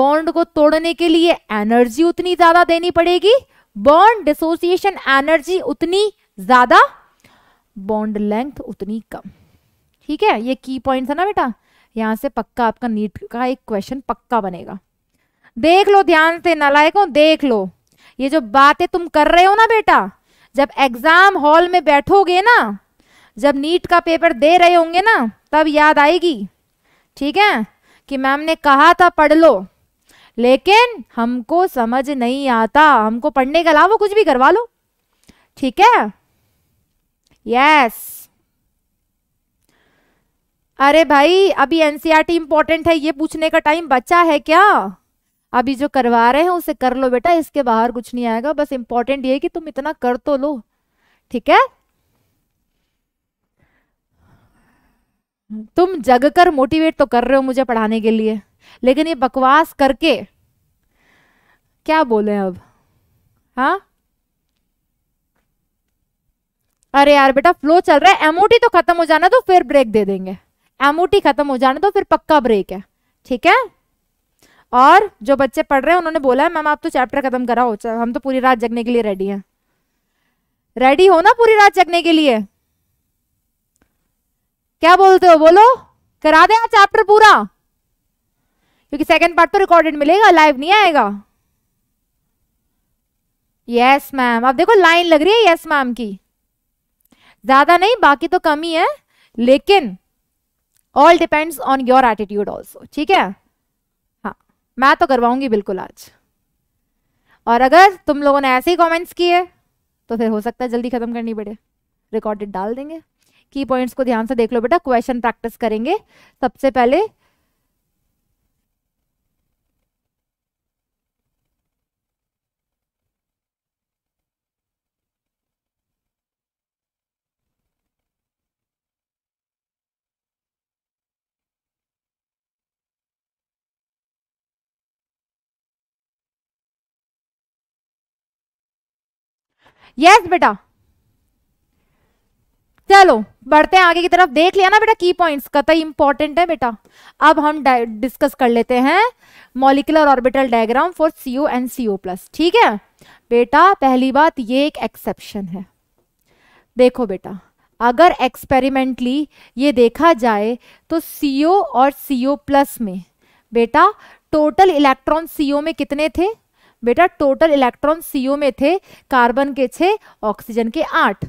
बॉन्ड को तोड़ने के लिए एनर्जी उतनी ज्यादा देनी पड़ेगी बॉन्ड डिसोसिएशन एनर्जी उतनी ज्यादा बॉन्ड लेंथ उतनी कम ठीक है ये की पॉइंट है ना बेटा यहाँ से पक्का आपका नीट का एक क्वेश्चन पक्का बनेगा देख लो ध्यान से नलायकों देख लो ये जो बातें तुम कर रहे हो ना बेटा जब एग्जाम हॉल में बैठोगे ना जब नीट का पेपर दे रहे होंगे ना तब याद आएगी ठीक है कि मैम ने कहा था पढ़ लो लेकिन हमको समझ नहीं आता हमको पढ़ने के अलावा कुछ भी करवा लो ठीक है यस अरे भाई अभी एनसीईआरटी इंपॉर्टेंट e है ये पूछने का टाइम बचा है क्या अभी जो करवा रहे हैं उसे कर लो बेटा इसके बाहर कुछ नहीं आएगा बस इंपॉर्टेंट ये कि तुम इतना कर तो लो ठीक है तुम जग कर मोटिवेट तो कर रहे हो मुझे पढ़ाने के लिए लेकिन ये बकवास करके क्या बोले अब हा अरे यार बेटा फ्लो चल रहा है एमओटी तो खत्म हो जाना तो फिर ब्रेक दे देंगे एमओटी खत्म हो जाने दो फिर पक्का ब्रेक है ठीक है और जो बच्चे पढ़ रहे हैं उन्होंने बोला है मैम आप तो चैप्टर खत्म कराओ हम तो पूरी रात जगने के लिए रेडी हैं रेडी हो ना पूरी रात जगने के लिए क्या बोलते हो बोलो करा दे चैप्टर पूरा क्योंकि सेकंड पार्ट तो रिकॉर्डेड मिलेगा लाइव नहीं आएगा यस मैम अब देखो लाइन लग रही है यस मैम की ज्यादा नहीं बाकी तो कमी है लेकिन all depends on your attitude also ठीक है हाँ मैं तो करवाऊंगी बिल्कुल आज और अगर तुम लोगों ने ऐसे ही कॉमेंट्स किए तो फिर हो सकता है जल्दी खत्म करनी पड़े रिकॉर्डेड डाल देंगे की पॉइंट्स को ध्यान से देख लो बेटा क्वेश्चन प्रैक्टिस करेंगे सबसे पहले यस बेटा चलो बढ़ते हैं आगे की तरफ देख लिया ना बेटा की पॉइंट्स कतई इंपॉर्टेंट है बेटा अब हम डिस्कस कर लेते हैं molecular orbital diagram for C O and C O plus ठीक है बेटा पहली बात ये एक एक्सेप्शन है देखो बेटा अगर एक्सपेरिमेंटली ये देखा जाए तो सीओ और सीओ प्लस में बेटा टोटल इलेक्ट्रॉन सीओ में कितने थे बेटा टोटल इलेक्ट्रॉन सीओ में थे कार्बन के छः ऑक्सीजन के आठ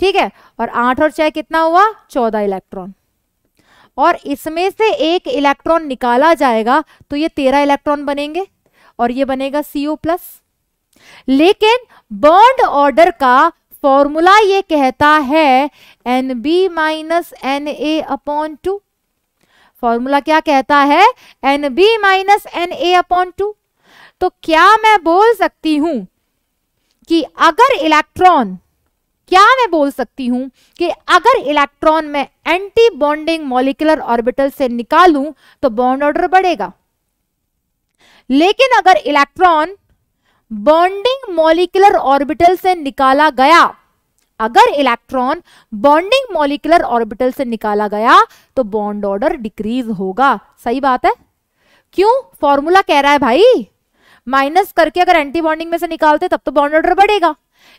ठीक है और आठ और छह कितना हुआ चौदह इलेक्ट्रॉन और इसमें से एक इलेक्ट्रॉन निकाला जाएगा तो ये तेरह इलेक्ट्रॉन बनेंगे और ये बनेगा सीओ प्लस लेकिन बॉन्ड ऑर्डर का फॉर्मूला ये कहता है N B minus N A upon two formula क्या कहता है N B minus N A upon two तो क्या मैं बोल सकती हूं कि अगर इलेक्ट्रॉन क्या मैं बोल सकती हूं कि अगर इलेक्ट्रॉन मैं एंटी बॉन्डिंग मॉलिकुलर ऑर्बिटल से निकालूं तो बॉन्ड ऑर्डर बढ़ेगा लेकिन अगर इलेक्ट्रॉन बॉन्डिंग मॉलिकुलर ऑर्बिटल से निकाला गया अगर इलेक्ट्रॉन बॉन्डिंग मॉलिकुलर ऑर्बिटल से निकाला गया तो बॉन्ड ऑर्डर डिक्रीज होगा सही बात है क्यों फॉर्मूला कह रहा है भाई माइनस करके अगर एंटी बॉन्डिंग में से निकालते तब तो बॉन्ड ऑर्डर बढ़ेगा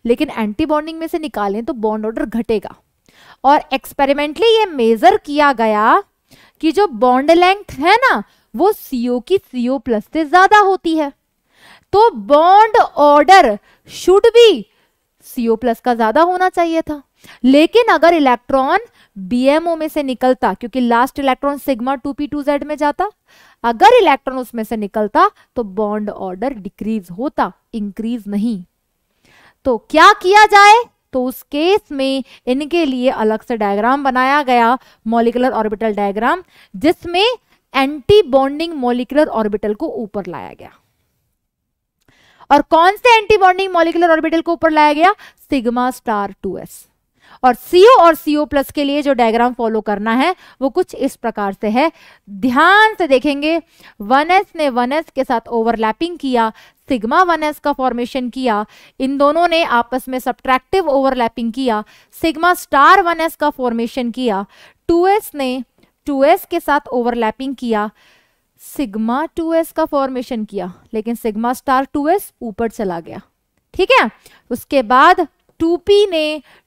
लेकिन एंटी बॉन्डिंग में से निकालें तो बॉन्ड ऑर्डर घटेगा और एक्सपेरिमेंटली ये मेजर किया गया कि जो बॉन्ड लेंथ है ना वो सीओ की सीओ प्लस से ज्यादा होती है तो बॉन्ड ऑर्डर शुड भी सीओ प्लस का ज्यादा होना चाहिए था लेकिन अगर इलेक्ट्रॉन बीएमओ में से निकलता क्योंकि last electron sigma two P two Z में जाता अगर इलेक्ट्रॉन उसमें से निकलता तो बॉन्ड ऑर्डर डिक्रीज होता इंक्रीज नहीं तो क्या किया जाए तो उस केस में इनके लिए अलग से डायग्राम बनाया गया मॉलिकुलर ऑर्बिटल डायग्राम जिसमें एंटी बॉन्डिंग मॉलिकुलर ऑर्बिटल को ऊपर लाया गया और कौन से एंटी बॉन्डिंग मॉलिकुलर ऑर्बिटल को ऊपर लाया गया सिग्मा स्टार 2s और सीओ और सीओ प्लस के लिए जो डायग्राम फॉलो करना है वो कुछ इस प्रकार से है ध्यान से देखेंगे वन ने वन के साथ ओवरलैपिंग किया सिग्मा वन एस का फॉर्मेशन किया इन दोनों ने आपस में सब्ट्रैक्टिव ओवरलैपिंग किया सिग्मा स्टार वन एस का फॉर्मेशन किया टू एस ने टू एस के साथ ओवरलैपिंग किया सिग्मा टू एस का फॉर्मेशन किया लेकिन सिग्मा स्टार टू एस ऊपर चला गया ठीक है उसके बाद टूपी ने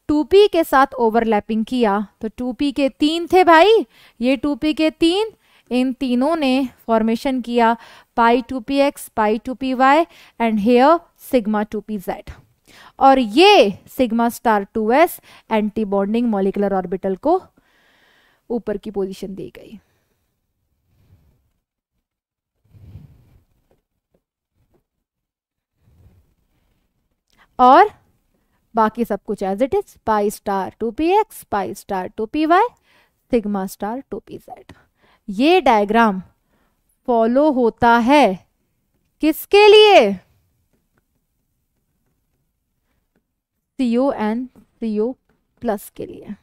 टूपी के साथ ओवरलैपिंग किया तो टूपी के तीन थे भाई ये टूपी के तीन इन तीनों ने फॉर्मेशन किया pi two P x pi two P Y and here sigma two P Z और ये sigma star two S anti bonding orbital को ऊपर की पोजीशन दी गई और बाकी सब कुछ as it is pi star two P x pi star two P Y sigma star two P Z ये डायग्राम फॉलो होता है किसके लिए सीओ एंड सीओ प्लस के लिए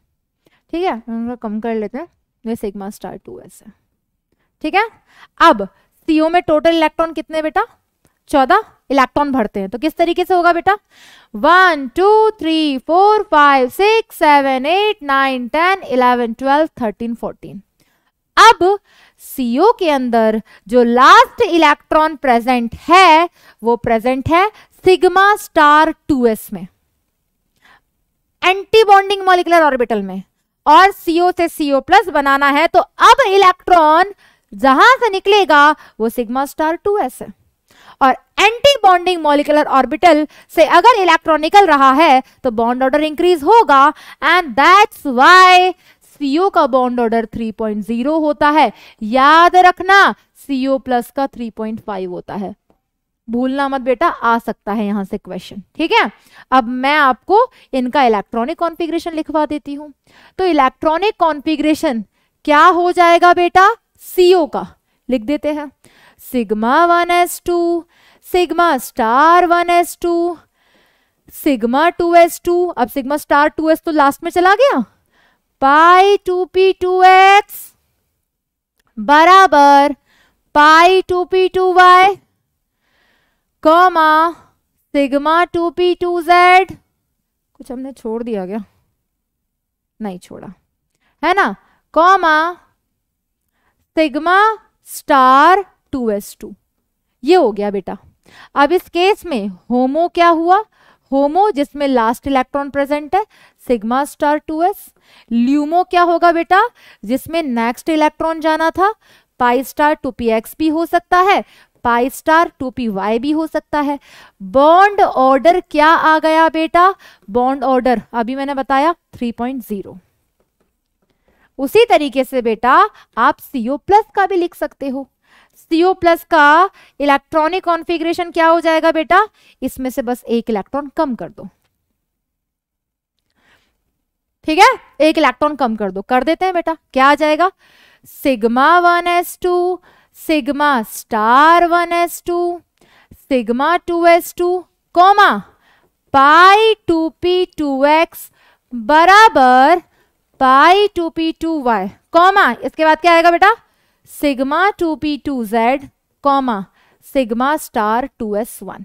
ठीक है उनका कम कर लेते हैं ये सिग्मा स्टार टू एस है ठीक है अब सीओ में टोटल इलेक्ट्रॉन कितने बेटा चौदह इलेक्ट्रॉन भरते हैं तो किस तरीके से होगा बेटा one two three four five six seven eight nine ten eleven twelve thirteen fourteen अब सीओ के अंदर जो लास्ट इलेक्ट्रॉन प्रेजेंट है वो प्रेजेंट है सिग्मा स्टार टू एस में एंटी बॉन्डिंग मॉलिकुलर ऑर्बिटल में और सीओ से सीओ प्लस बनाना है तो अब इलेक्ट्रॉन जहां से निकलेगा वो सिग्मा स्टार टू एस है और एंटी बॉन्डिंग मॉलिकुलर ऑर्बिटल से अगर इलेक्ट्रॉन निकल रहा है तो बॉन्ड ऑर्डर इंक्रीज होगा एंड दैट्स वाई सीओ का बॉन्ड ऑर्डर 3.0 होता है याद रखना सीओ प्लस का 3.5 होता है भूलना मत बेटा आ सकता है यहां से क्वेश्चन ठीक है अब मैं आपको इनका इलेक्ट्रॉनिक कॉन्फ़िगरेशन लिखवा देती हूं तो इलेक्ट्रॉनिक कॉन्फ़िगरेशन क्या हो जाएगा बेटा सीओ का लिख देते हैं sigma one S two sigma star one S two sigma two अब सिग्मा स्टार टू एस तो लास्ट में चला गया pi two two P x बराबर pi Y comma sigma Z कुछ हमने छोड़ दिया गया नहीं छोड़ा है ना comma sigma star two S two ये हो गया बेटा अब इस केस में होमो क्या हुआ होमो जिसमें लास्ट इलेक्ट्रॉन प्रेजेंट है sigma star two S LUMO क्या होगा बेटा जिसमें नेक्स्ट इलेक्ट्रॉन जाना था पाई स्टार टू पी एक्स भी हो सकता है pi star two P Y भी हो सकता है बॉन्ड ऑर्डर क्या आ गया बेटा बॉन्ड ऑर्डर अभी मैंने बताया 3.0 उसी तरीके से बेटा आप सीओ प्लस का भी लिख सकते हो सीओ प्लस का इलेक्ट्रॉनिक कॉन्फिग्रेशन क्या हो जाएगा बेटा इसमें से बस एक इलेक्ट्रॉन कम कर दो ठीक है एक इलेक्ट्रॉन कम कर दो कर देते हैं बेटा क्या आ जाएगा sigma one S two sigma star one S two sigma two S two comma pi two P two x बराबर pi two P two Y comma इसके बाद क्या आएगा बेटा sigma 2p2z comma sigma star 2s1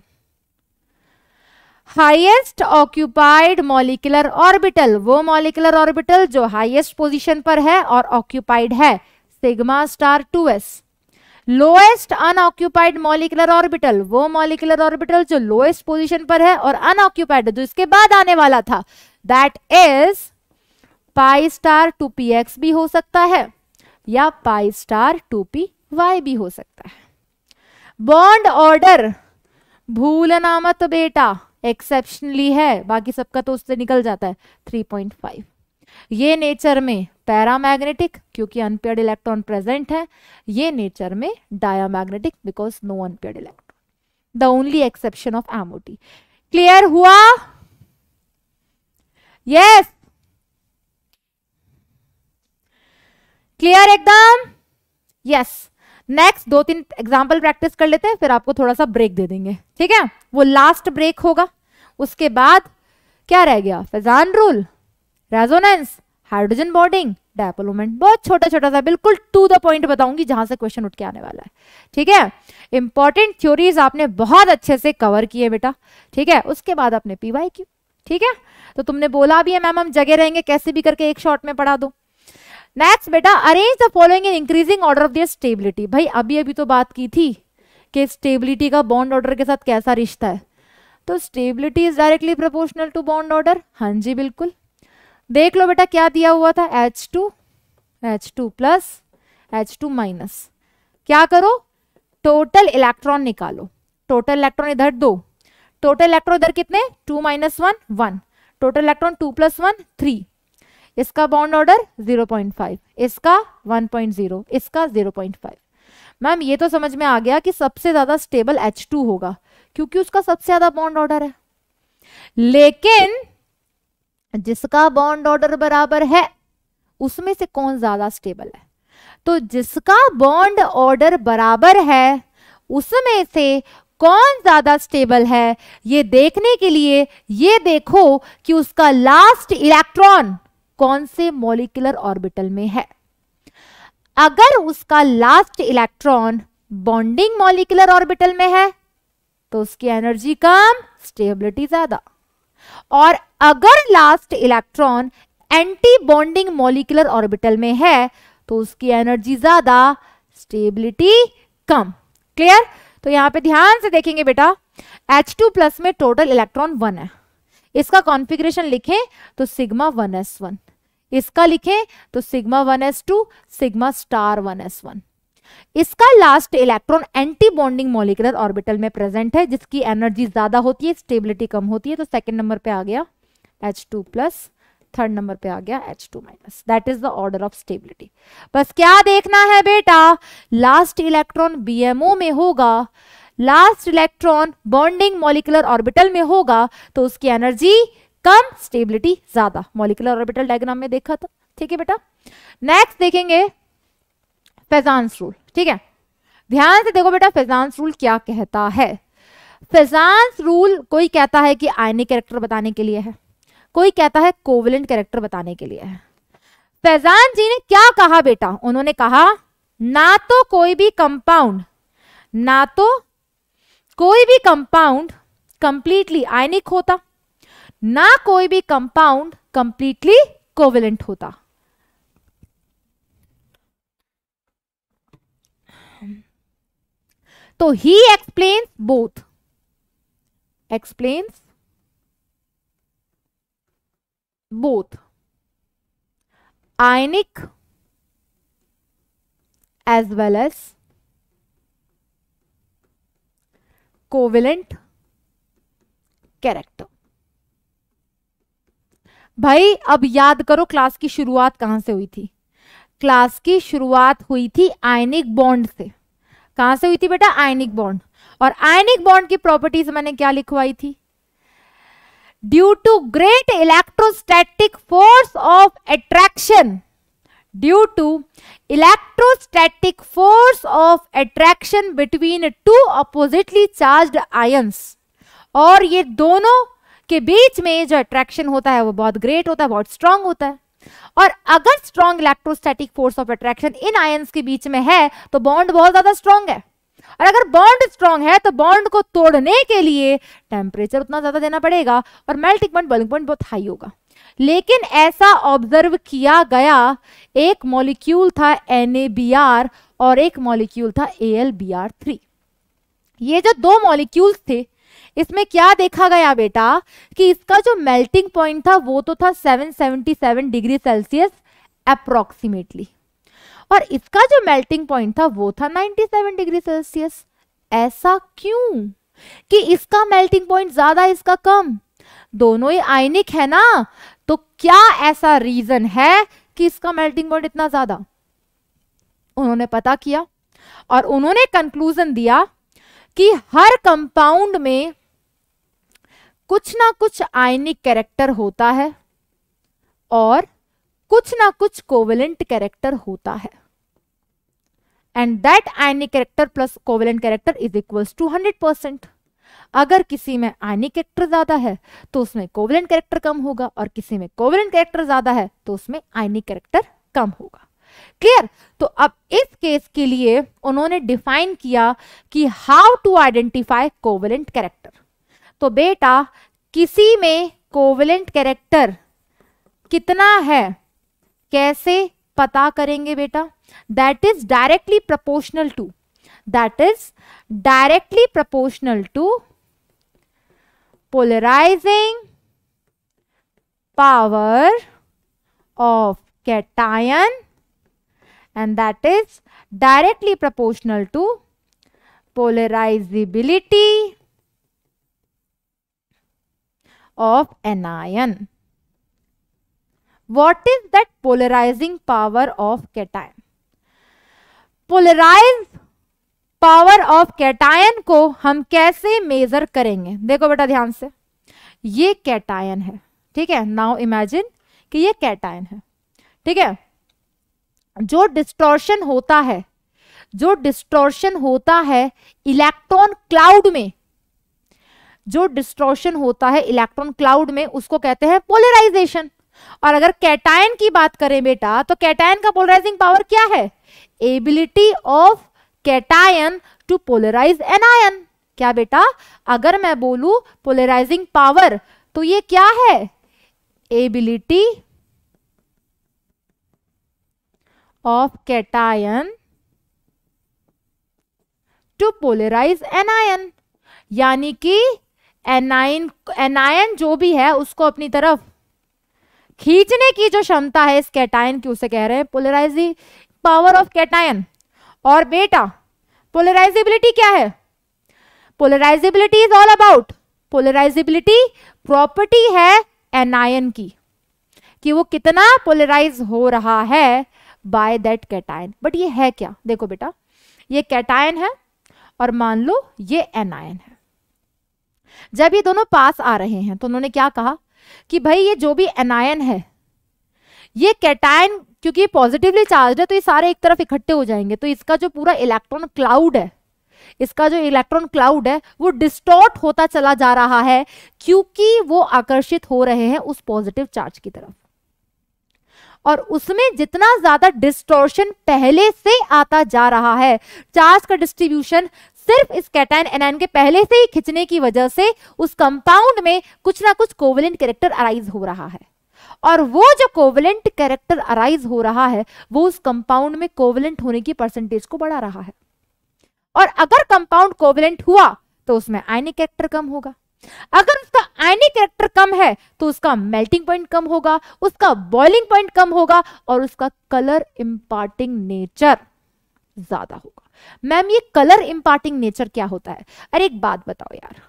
highest occupied molecular orbital वो molecular orbital जो highest position पर है और ऑक्यूपाइड है sigma star 2s lowest unoccupied molecular orbital वो मॉलिकुलर ऑर्बिटल जो लोएस्ट पोजीशन पर है और अनऑक्यूपाइड जो इसके बाद आने वाला था that is pi star 2px भी हो सकता है या pi star two P Y भी हो सकता है बॉन्ड ऑर्डर भूलना मत बेटा एक्सेप्शनली है बाकी सबका तो उससे निकल जाता है 3.5 ये नेचर में पैरामैग्नेटिक क्योंकि अनपेयर्ड इलेक्ट्रॉन प्रेजेंट है ये नेचर में diamagnetic because no unpaired electron the only exception of MOT clear हुआ यस yes! क्लियर एकदम यस नेक्स्ट दो तीन एग्जाम्पल प्रैक्टिस कर लेते हैं फिर आपको थोड़ा सा ब्रेक दे देंगे ठीक है वो लास्ट ब्रेक होगा उसके बाद क्या रह गया Fajans rule resonance hydrogen bonding dipole बहुत छोटा छोटा सा बिल्कुल टू द पॉइंट बताऊंगी जहां से क्वेश्चन उठ के आने वाला है ठीक है इंपॉर्टेंट थ्योरीज आपने बहुत अच्छे से कवर किए बेटा ठीक है उसके बाद आपने पी वाई क्यू ठीक है तो तुमने बोला भी है मैम हम जगह रहेंगे कैसे भी करके एक शॉर्ट में पढ़ा दो नेक्स्ट बेटा arrange the following in increasing order of their stability भाई अभी अभी तो बात की थी कि स्टेबिलिटी का बॉन्ड ऑर्डर के साथ कैसा रिश्ता है तो stability is directly proportional to bond order हाँ जी बिल्कुल देख लो बेटा क्या दिया हुआ था H two H two plus H two minus क्या करो टोटल इलेक्ट्रॉन निकालो टोटल इलेक्ट्रॉन इधर दो टोटल इलेक्ट्रॉन इधर कितने two minus one one total electron two plus one three इसका बॉन्ड ऑर्डर 0.5 इसका 1.0 इसका 0.5 मैम ये तो समझ में आ गया कि सबसे ज्यादा स्टेबल H2 होगा क्योंकि उसका सबसे ज्यादा बॉन्ड ऑर्डर है लेकिन जिसका बॉन्ड ऑर्डर बराबर है उसमें से कौन ज्यादा स्टेबल है तो जिसका बॉन्ड ऑर्डर बराबर है उसमें से कौन ज्यादा स्टेबल है ये देखने के लिए ये देखो कि उसका लास्ट इलेक्ट्रॉन कौन से मोलिकुलर ऑर्बिटल में है अगर उसका last electron bonding molecular orbital में है तो उसकी एनर्जी कम स्टेबिलिटी ज्यादा और अगर last electron anti bonding molecular orbital में है तो उसकी एनर्जी ज्यादा स्टेबिलिटी कम क्लियर तो यहां पे ध्यान से देखेंगे बेटा H2 प्लस में टोटल इलेक्ट्रॉन वन है इसका कॉन्फिग्रेशन लिखें तो सिग्मा वन एस वन इसका लिखें तो sigma one S two sigma star one S one इसका last electron anti bonding molecular orbital में प्रेजेंट है जिसकी एनर्जी ज्यादा होती है स्टेबिलिटी कम होती है तो सेकेंड नंबर पर आ गया H two plus third number पे आ गया H two minus that is the order of stability बस क्या देखना है बेटा लास्ट इलेक्ट्रॉन बीएमओ में होगा last electron bonding molecular orbital में होगा तो उसकी एनर्जी कम स्टेबिलिटी ज्यादा मॉलिकुलर ऑर्बिटल डायग्राम में देखा था ठीक है बेटा नेक्स्ट देखेंगे फैजांस रूल ठीक है ध्यान से देखो बेटा फैजांस रूल क्या कहता है फैजांस रूल कोई कहता है कि आयनिक कैरेक्टर बताने के लिए है कोई कहता है कोवलेंट कैरेक्टर बताने के लिए है फैजान जी ने क्या कहा बेटा उन्होंने कहा ना तो कोई भी कंपाउंड ना तो कोई भी कंपाउंड कंप्लीटली आयनिक होता ना कोई भी कंपाउंड कंप्लीटली कोवेलेंट होता तो ही explain both explains both ionic as well as covalent character भाई अब याद करो क्लास की शुरुआत कहां से हुई थी क्लास की शुरुआत हुई थी आयनिक बॉन्ड से कहां से हुई थी बेटा आयनिक बॉन्ड और आयनिक बॉन्ड की प्रॉपर्टीज मैंने क्या लिखवाई थी due to great electrostatic force of attraction due to electrostatic force of attraction between two oppositely charged ions और ये दोनों के बीच में जो अट्रैक्शन होता है वो बहुत ग्रेट होता है बहुत स्ट्रांग होता है और अगर strong electrostatic force of attraction इन आयंस के बीच में है तो बॉन्ड बहुत ज्यादा स्ट्रांग है और अगर बॉन्ड स्ट्रांग है तो बॉन्ड को तोड़ने के लिए टेम्परेचर उतना ज्यादा देना पड़ेगा और मेल्टिंग पॉइंट बॉइलिंग पॉइंट बहुत हाई होगा लेकिन ऐसा ऑब्जर्व किया गया एक मॉलिक्यूल था एन और एक मॉलिक्यूल था ए ये जो दो मॉलिक्यूल्स थे इसमें क्या देखा गया बेटा कि इसका जो मेल्टिंग पॉइंट था वो तो था 777 डिग्री सेल्सियस अप्रोक्सीमेटली और इसका जो मेल्टिंग पॉइंट था वो था 97 डिग्री सेल्सियस ऐसा क्यों कि इसका मेल्टिंग पॉइंट ज्यादा इसका कम दोनों ही आयनिक है ना तो क्या ऐसा रीजन है कि इसका मेल्टिंग पॉइंट इतना ज्यादा उन्होंने पता किया और उन्होंने कंक्लूजन दिया कि हर कंपाउंड में कुछ ना कुछ आयनिक कैरेक्टर होता है और कुछ ना कुछ कोवेलेंट कैरेक्टर होता है and that ionic character plus covalent character is equals to hundred percent अगर किसी में आयनिक कैरेक्टर ज्यादा है तो उसमें कोवलेंट कैरेक्टर कम होगा और किसी में कोवलेंट कैरेक्टर ज्यादा है तो उसमें आयनिक कैरेक्टर कम होगा क्लियर तो अब इस केस के लिए उन्होंने डिफाइन किया कि how to identify covalent character तो बेटा किसी में कोवलेंट कैरेक्टर कितना है कैसे पता करेंगे बेटा that is directly proportional to that is directly proportional to polarizing power of cation and that is directly proportional to polarizability of anion. What is that polarizing power of cation? Polarized power of cation को हम कैसे major करेंगे देखो बेटा ध्यान से ये cation है ठीक है नाउ इमेजिन कि ये कैटायन है ठीक है जो डिस्टॉर्शन होता है जो डिस्टॉर्शन होता है इलेक्ट्रॉन क्लाउड में जो डिस्टॉर्शन होता है इलेक्ट्रॉन क्लाउड में उसको कहते हैं पोलराइजेशन और अगर कैटायन की बात करें बेटा तो कैटायन का पोलराइजिंग पावर क्या है ability of cation to polarize anion क्या बेटा अगर मैं बोलू पोलराइजिंग पावर तो ये क्या है ability of cation to polarize anion यानी कि एनाइन एनायन जो भी है उसको अपनी तरफ खींचने की जो क्षमता है इस कैटायन की उसे कह रहे हैं पोलराइज पावर ऑफ कैटायन और बेटा पोलराइजेबिलिटी क्या है polarizability is all about polarizability property है एनायन की कि वो कितना पोलराइज हो रहा है बाय दैट कैटायन बट ये है क्या देखो बेटा ये कैटायन है और मान लो ये एनायन है जब ये दोनों पास आ रहे हैं तो उन्होंने क्या कहा कि भाई ये जो भी एनायन है ये कैटायन क्योंकि ये पॉजिटिवली चार्ज है तो ये सारे एक तरफ इकट्ठे हो जाएंगे तो इसका जो पूरा इलेक्ट्रॉन क्लाउड है इसका जो इलेक्ट्रॉन क्लाउड है वो डिस्टॉर्ट होता चला जा रहा है क्योंकि वो आकर्षित हो रहे हैं उस पॉजिटिव चार्ज की तरफ और उसमें जितना ज्यादा डिस्टॉर्शन पहले से आता जा रहा है चार्ज का डिस्ट्रीब्यूशन सिर्फ इस कैटाइन एनाइन के पहले से ही खिंचने की वजह से उस कंपाउंड में कुछ ना कुछ कोवलिन कैरेक्टर अराइज हो रहा है और वो जो कोवलेंट कैरेक्टर अराइज हो रहा है वो उस कंपाउंड में कोवलेंट होने की परसेंटेज को बढ़ा रहा है और अगर कंपाउंड कोवलेंट हुआ तो उसमें आयनिक कैरेक्टर कम होगा अगर उसका आयनिक कैरेक्टर कम है तो उसका मेल्टिंग पॉइंट कम होगा उसका बॉइलिंग पॉइंट कम होगा और उसका कलर इंपार्टिंग नेचर ज्यादा होगा मैम ये कलर इंपार्टिंग नेचर क्या होता है अरे एक बात बताओ यार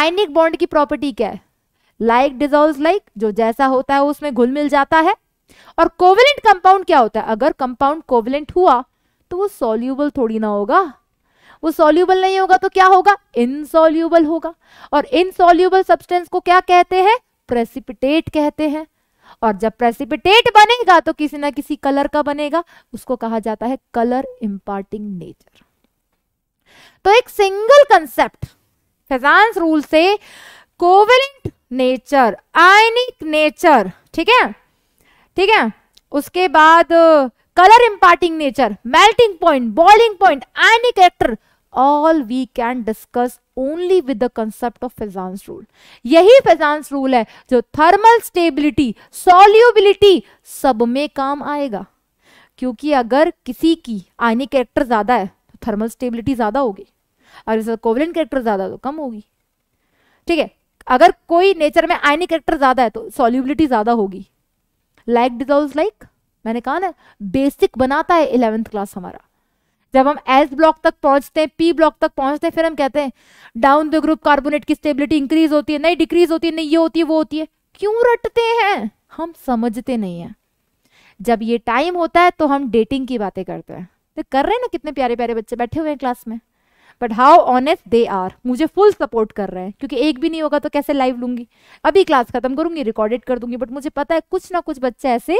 आयनिक बॉन्ड की प्रॉपर्टी क्या है लाइक डिजोल्व लाइक जो जैसा होता है उसमें घुल मिल जाता है और कोविलेंट कंपाउंड क्या होता है अगर कंपाउंड कोविलेंट हुआ तो वो सोल्यूबल थोड़ी ना होगा वो सोल्यूबल नहीं होगा तो क्या होगा इनसोल्यूबल होगा और इनसोल्यूबल सब्सटेंस को क्या कहते हैं प्रेसिपिटेट कहते हैं और जब प्रेसिपिटेट बनेगा तो किसी ना किसी कलर का बनेगा उसको कहा जाता है कलर इंपार्टिंग नेचर तो एक सिंगल कंसेप्ट फैजांस रूल से कोविलेंट नेचर आयनिक नेचर ठीक है ठीक है उसके बाद colour imparting nature melting point boiling point ionic character all we can discuss only with the concept of Fajans rule यही फेजांस रूल है जो थर्मल स्टेबिलिटी सॉल्यूबिलिटी सब में काम आएगा क्योंकि अगर किसी की आयनिक कैरेक्टर ज्यादा है तो थर्मल स्टेबिलिटी ज्यादा होगी और कोवलिन कोवलेंट कैरेक्टर ज्यादा तो कम होगी ठीक है अगर कोई नेचर में आयनिक करेक्टर ज्यादा है तो सॉल्यूबिलिटी ज्यादा होगी लाइक डिजोल्व लाइक मैंने कहा ना बेसिक बनाता है इलेवेंथ क्लास हमारा जब हम एस ब्लॉक तक पहुंचते हैं पी ब्लॉक तक पहुंचते हैं फिर हम कहते हैं डाउन द ग्रुप कार्बोनेट की स्टेबिलिटी इंक्रीज होती है नहीं डिक्रीज होती है नहीं ये होती है वो होती है क्यों रटते हैं हम समझते नहीं है जब ये टाइम होता है तो हम डेटिंग की बातें करते हैं तो कर रहे हैं ना कितने प्यारे प्यारे बच्चे बैठे हुए हैं क्लास में but how honest they are मुझे फुल सपोर्ट कर रहे हैं क्योंकि एक भी नहीं होगा तो कैसे लाइव लूंगी अभी क्लास खत्म करूंगी रिकॉर्डेड कर दूंगी बट मुझे पता है कुछ ना कुछ बच्चे ऐसे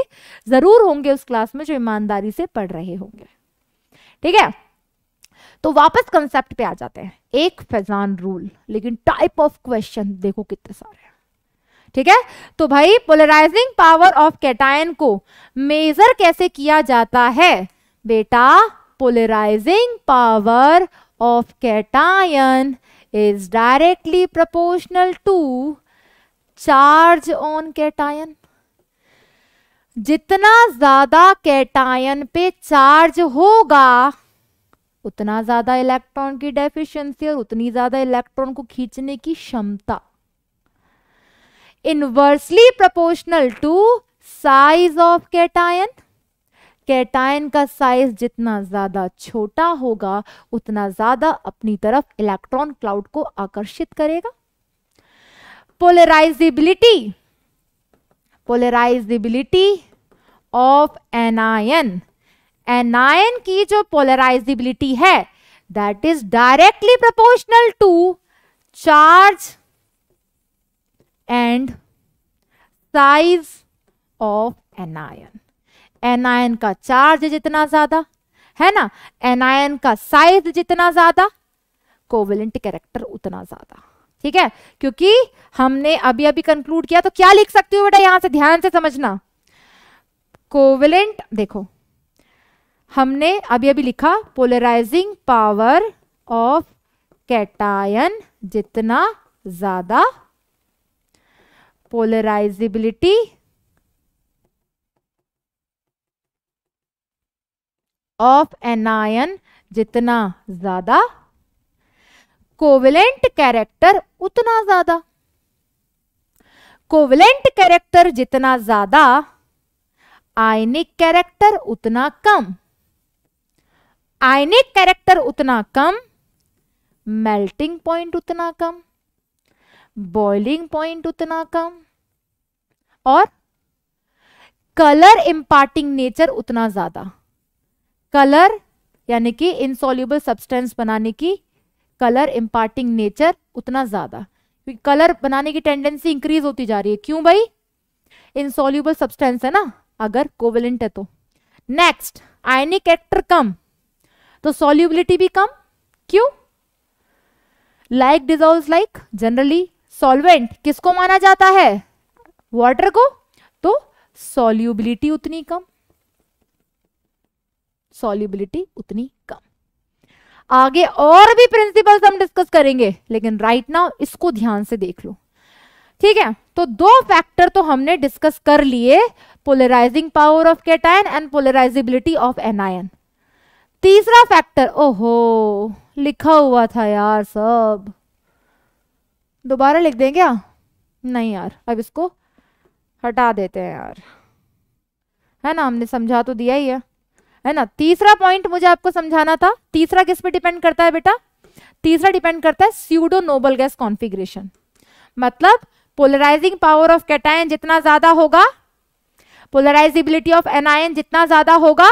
जरूर होंगे उस क्लास में जो ईमानदारी से पढ़ रहे होंगे ठीक है तो वापस कंसेप्ट पे आ जाते हैं एक फैजान रूल लेकिन टाइप ऑफ क्वेश्चन देखो कितने सारे हैं ठीक है तो भाई पोलराइजिंग पावर ऑफ कैटायन को मेजर कैसे किया जाता है बेटा polarizing power of cation is directly proportional to charge on cation जितना ज्यादा कैटायन पे चार्ज होगा उतना ज्यादा इलेक्ट्रॉन की डेफिशिएंसी और उतनी ज्यादा इलेक्ट्रॉन को खींचने की क्षमता inversely proportional to size of cation cation का साइज जितना ज़्यादा छोटा होगा उतना ज़्यादा अपनी तरफ इलेक्ट्रॉन क्लाउड को आकर्षित करेगा polarizability polarizability of anion anion की जो पोलराइजिबिलिटी है that is directly proportional to charge and size of anion anion का चार्ज जितना ज्यादा है ना एनायन का साइज जितना ज्यादा कोवेलेंट कैरेक्टर उतना ज्यादा ठीक है क्योंकि हमने अभी अभी कंक्लूड किया तो क्या लिख सकती हो बेटा यहां से ध्यान से समझना कोवेलेंट देखो हमने अभी अभी लिखा पोलराइजिंग पावर ऑफ कैटायन जितना ज्यादा पोलराइजिबिलिटी ऑफ एन आयन जितना ज्यादा कोविलेंट कैरेक्टर उतना ज्यादा कोविलेंट कैरेक्टर जितना ज्यादा आयनिक कैरेक्टर उतना कम आयनिक कैरेक्टर उतना कम मेल्टिंग पॉइंट उतना कम बॉइलिंग पॉइंट उतना कम और कलर इंपार्टिंग नेचर उतना ज्यादा कलर यानी कि इनसॉल्यूबल सब्सटेंस बनाने की कलर इम्पार्टिंग नेचर उतना ज़्यादा क्योंकि कलर बनाने की टेंडेंसी इंक्रीज होती जा रही है क्यों भाई इनसॉल्यूबल सब्सटेंस है ना अगर कोवेलेंट है तो नेक्स्ट आयनिक एक्टर कम तो सॉल्यूबिलिटी भी कम क्यों like dissolve like generally solvent किसको माना जाता है वाटर को तो सॉल्यूबिलिटी उतनी कम सॉल्युबिलिटी उतनी कम आगे और भी प्रिंसिपल्स हम डिस्कस करेंगे लेकिन राइट नाउ इसको ध्यान से देख लो ठीक है तो दो फैक्टर तो हमने डिस्कस कर लिए polarizing power of cation and polarizability of anion तीसरा फैक्टर ओहो लिखा हुआ था यार सब दोबारा लिख देंगे क्या नहीं यार अब इसको हटा देते हैं यार है ना हमने समझा तो दिया ही है है ना तीसरा पॉइंट मुझे आपको समझाना था तीसरा किस पे डिपेंड करता है बेटा तीसरा डिपेंड करता है स्यूडो नोबल गैस कॉन्फिग्रेशन मतलब पोलराइजिंग पावर ऑफ कैटायन जितना ज्यादा होगा पोलराइजिबिलिटी ऑफ एनायन जितना ज्यादा होगा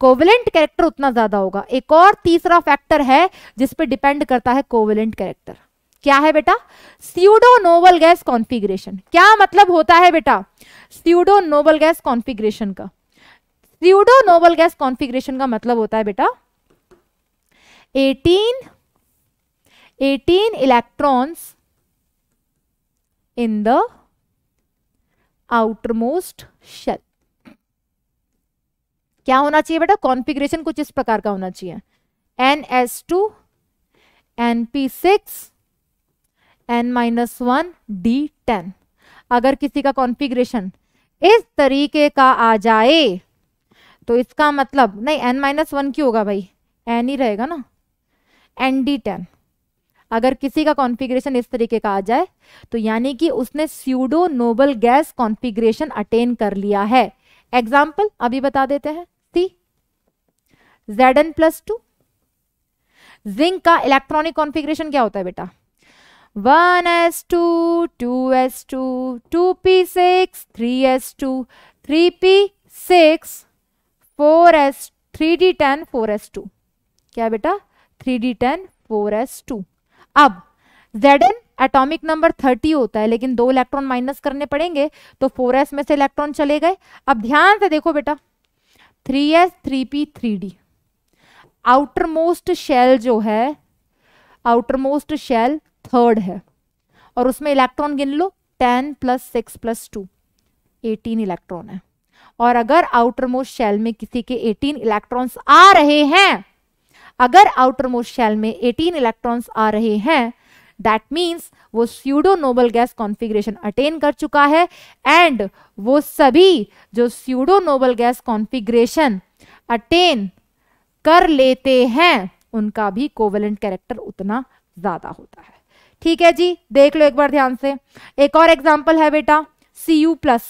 कोवेलेंट कैरेक्टर उतना ज्यादा होगा एक और तीसरा फैक्टर है जिस पे डिपेंड करता है कोवेलेंट कैरेक्टर क्या है बेटा स्यूडो नोबल गैस कॉन्फिग्रेशन क्या मतलब होता है बेटा स्यूडो नोबल गैस कॉन्फिग्रेशन का रियोडो नोबल गैस कॉन्फिग्रेशन का मतलब होता है बेटा 18 18 electrons in the outermost shell क्या होना चाहिए बेटा कॉन्फिग्रेशन कुछ इस प्रकार का होना चाहिए n s two n p six n minus one d ten अगर किसी का कॉन्फिग्रेशन इस तरीके का आ जाए तो इसका मतलब नहीं एन माइनस वन क्यों होगा भाई एन ही रहेगा ना एन डी टेन अगर किसी का कॉन्फ़िगरेशन इस तरीके का आ जाए तो यानी कि उसने pseudo noble gas configuration attain कर लिया है एग्जाम्पल अभी बता देते हैं see Z N plus two zinc का इलेक्ट्रॉनिक कॉन्फ़िगरेशन क्या होता है बेटा one S two two S two two p six three s two three p six four s three d ten four s two क्या बेटा three d ten four s two अब Z N atomic number thirty होता है लेकिन दो electron minus करने पड़ेंगे तो फोर एस में से इलेक्ट्रॉन चले गए अब ध्यान से देखो बेटा three s three p three d outer most shell जो है आउटर मोस्ट शेल थर्ड है और उसमें इलेक्ट्रॉन गिन लो ten plus six plus two eighteen electron है और अगर आउटर मोस्ट शेल में किसी के 18 इलेक्ट्रॉन्स आ रहे हैं अगर आउटर मोस्ट शेल में 18 इलेक्ट्रॉन्स आ रहे हैं दैट मीन्स वो pseudo noble gas configuration attain कर चुका है एंड वो सभी जो pseudo noble gas configuration attain कर लेते हैं उनका भी कोवलेंट कैरेक्टर उतना ज़्यादा होता है ठीक है जी देख लो एक बार ध्यान से एक और एग्जाम्पल है बेटा सी यू प्लस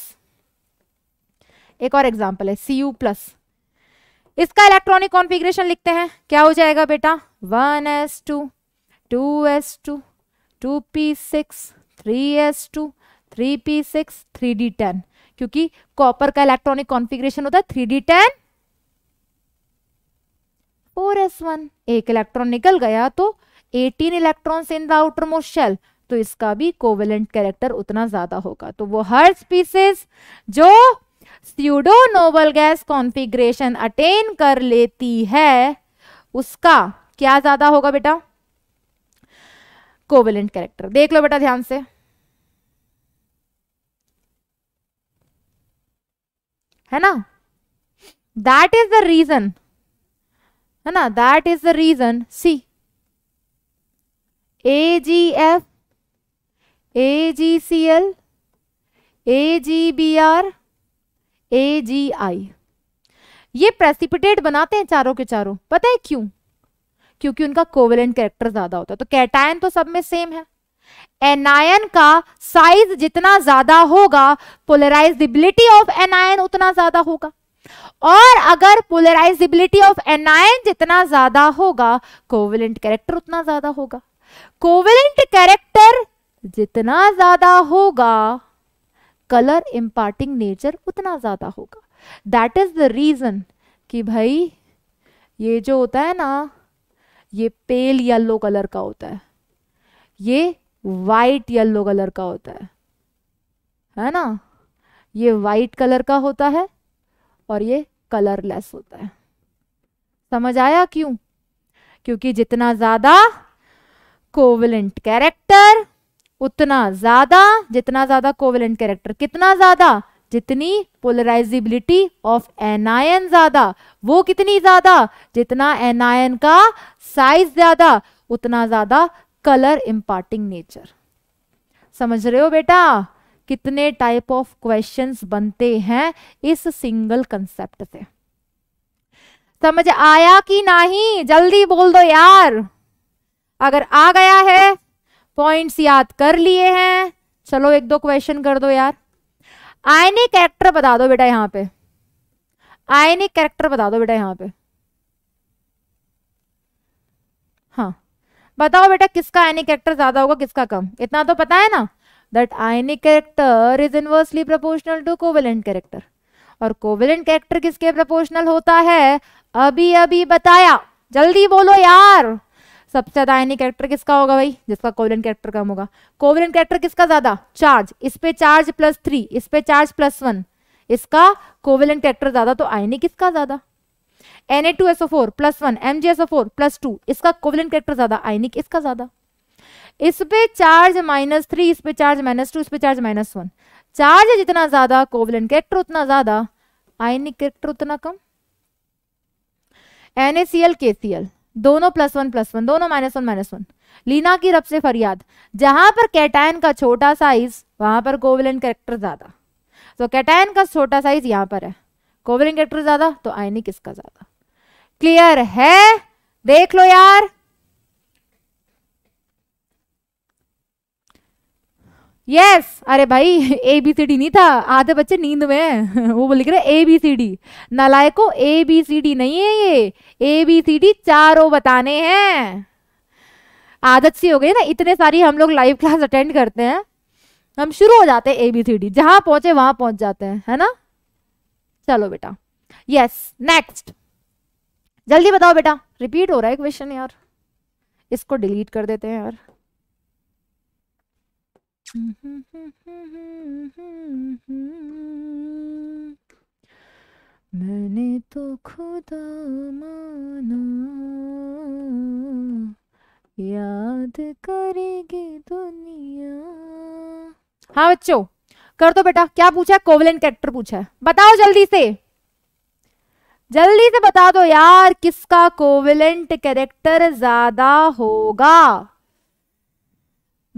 एक और एग्जाम्पल है सी प्लस इसका इलेक्ट्रॉनिक कॉन्फिग्रेशन लिखते हैं क्या हो जाएगा बेटा one S two two S two two p six three s two three p six three d ten क्योंकि कॉपर का इलेक्ट्रॉनिक कॉन्फिग्रेशन होता है three d ten four s one एक इलेक्ट्रॉन निकल गया तो eighteen electrons in the outer most shell तो इसका भी कोवेलेंट कैरेक्टर उतना ज्यादा होगा तो वो हर स्पीसीज जो pseudo noble gas configuration attain कर लेती है उसका क्या ज्यादा होगा बेटा कोवेलेंट कैरेक्टर देख लो बेटा ध्यान से है ना दैट इज द रीजन है ना that is the reason see A G F A G C L A G B R A G I ये प्रेसिपिटेट बनाते हैं चारों के चारों पता है क्यों क्योंकि उनका कोवेलेंट कैरेक्टर ज्यादा होता है तो कैटायन तो सब में सेम है एनायन का साइज जितना ज्यादा होगा पोलराइजेबिलिटी ऑफ एनायन उतना ज्यादा होगा और अगर पोलराइजेबिलिटी ऑफ एनायन जितना ज्यादा होगा कोवेलेंट कैरेक्टर उतना ज्यादा होगा कोवेलेंट कैरेक्टर जितना ज्यादा होगा कलर इम्पार्टिंग नेचर उतना ज़्यादा होगा दैट इज़ द रीज़न कि भाई ये जो होता है ना ये पेल येल्लो कलर का होता है ये वाइट येल्लो कलर का होता है है ना ये वाइट कलर का होता है और ये कलरलेस होता है समझ आया क्यों क्योंकि जितना ज्यादा कोवलेंट कैरेक्टर उतना ज्यादा जितना ज्यादा कोवेलेंट कैरेक्टर कितना ज्यादा जितनी पोलराइजिबिलिटी ऑफ एनायन ज्यादा वो कितनी ज्यादा जितना एनायन का साइज ज्यादा उतना ज्यादा कलर इम्पार्टिंग नेचर समझ रहे हो बेटा कितने टाइप ऑफ क्वेश्चंस बनते हैं इस सिंगल कंसेप्ट से समझ आया कि नहीं जल्दी बोल दो यार अगर आ गया है पॉइंट्स याद कर लिए हैं चलो एक दो क्वेश्चन कर दो यार आयनिक कैरेक्टर बता दो बेटा यहाँ पे आयनिक कैरेक्टर बता दो बेटा यहाँ पे हाँ बताओ बेटा किसका आयनिक कैरेक्टर ज्यादा होगा किसका कम इतना तो पता है ना that ionic character is inversely proportional to covalent character और कोवेलेंट कैरेक्टर किसके प्रोपोर्शनल होता है अभी अभी बताया जल्दी बोलो यार सबसे ज्यादा आयनिक कैरेक्टर किसका होगा भाई जिसका कोवलन कैरेक्टर कम होगा कोवलन कैरेक्टर किसका ज्यादा चार्ज इस पे चार्ज प्लस थ्री इस पे चार्ज प्लस वन इसका कोवलन कैरेक्टर ज्यादा तो आयनिक किसका ज्यादा N A two SO four plus one M G SO four plus two इसका कोवलन कैरेक्टर ज्यादा आयनिक इसका ज्यादा इस पे चार्ज माइनस थ्री इस पे चार्ज माइनस टू इस पे चार्ज माइनस वन चार्ज जितना ज्यादा कोवलन कैरेक्टर उतना ज्यादा आयनिक कैरेक्टर उतना कम N A C L K C L दोनों प्लस वन प्लस वन दोनों माइनस वन माइनस वन लीना की रब से फरियाद जहां पर कैटायन का छोटा साइज वहां पर कोवलेंट कैरेक्टर ज्यादा तो कैटायन का छोटा साइज यहां पर है कोविलन कैरेक्टर ज्यादा तो आयनिक इसका ज्यादा क्लियर है देख लो यार यस अरे भाई ए बी सी डी नहीं था आधे बच्चे नींद में हैं वो बोल रहे ए बी सी डी नलायको ए बी सी डी नहीं है ये ए बी सी डी चारों बताने हैं आदत सी हो गई ना इतने सारी हम लोग लाइव क्लास अटेंड करते हैं हम शुरू हो जाते हैं ए बी सी डी जहां पहुंचे वहां पहुंच जाते हैं है ना चलो बेटा यस नेक्स्ट जल्दी बताओ बेटा रिपीट हो रहा है क्वेश्चन यार इसको डिलीट कर देते हैं यार मैंने तो खुदा माना याद करेगी दुनिया हाँ बच्चों कर दो बेटा क्या पूछा है कोवलेंट कैरेक्टर पूछा है बताओ जल्दी से जल्दी से बता दो यार किसका कोविलेंट कैरेक्टर ज्यादा होगा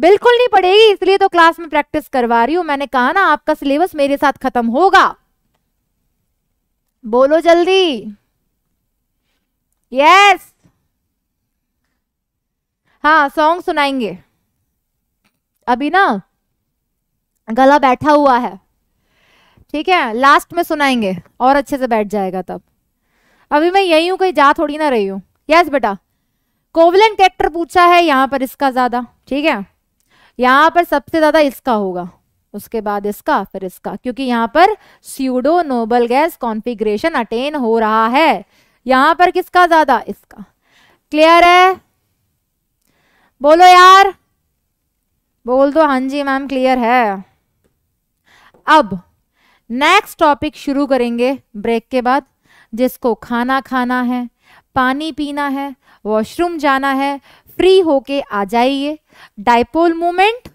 बिल्कुल नहीं पड़ेगी इसलिए तो क्लास में प्रैक्टिस करवा रही हूं मैंने कहा ना आपका सिलेबस मेरे साथ खत्म होगा बोलो जल्दी यस yes! हाँ सॉन्ग सुनाएंगे अभी ना गला बैठा हुआ है ठीक है लास्ट में सुनाएंगे और अच्छे से बैठ जाएगा तब अभी मैं यही हूं कहीं जा थोड़ी ना रही हूँ यस बेटा कोवलन कैरेक्टर पूछा है यहाँ पर इसका ज़्यादा ठीक है यहाँ पर सबसे ज्यादा इसका होगा उसके बाद इसका फिर इसका क्योंकि यहाँ पर pseudo noble gas configuration attain हो रहा है यहाँ पर किसका ज्यादा इसका क्लियर है बोलो यार बोल दो हाँ जी मैम क्लियर है अब नेक्स्ट टॉपिक शुरू करेंगे ब्रेक के बाद जिसको खाना खाना है पानी पीना है वॉशरूम जाना है फ्री होके आ जाइए dipole movement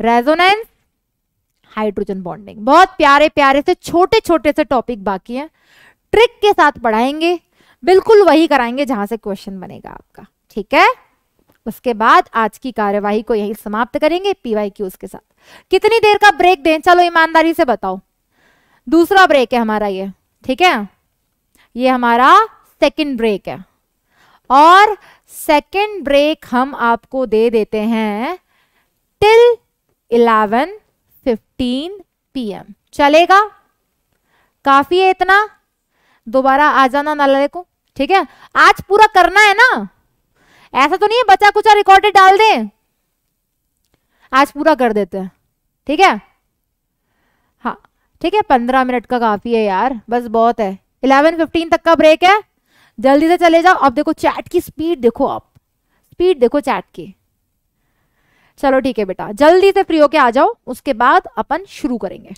resonance hydrogen bonding बहुत प्यारे प्यारे से छोटे छोटे से टॉपिक बाकी हैं ट्रिक के साथ पढ़ाएंगे बिल्कुल वही कराएंगे जहां से क्वेश्चन बनेगा आपका ठीक है उसके बाद आज की कार्यवाही को यही समाप्त करेंगे पीवाई क्यूज के साथ कितनी देर का ब्रेक दें चलो ईमानदारी से बताओ दूसरा ब्रेक है हमारा ये ठीक है ये हमारा सेकंड ब्रेक है और सेकेंड ब्रेक हम आपको दे देते हैं टिल 11:15 पीएम चलेगा काफी है इतना दोबारा आ जाना नाले को ठीक है आज पूरा करना है ना ऐसा तो नहीं है बचा कुचा रिकॉर्डेड डाल दें आज पूरा कर देते हैं ठीक है हाँ ठीक है पंद्रह मिनट का काफी है यार बस बहुत है इलेवन फिफ्टीन तक का ब्रेक है जल्दी से चले जाओ अब देखो चैट की स्पीड देखो आप स्पीड देखो चैट की चलो ठीक है बेटा जल्दी से फ्री होके आ जाओ उसके बाद अपन शुरू करेंगे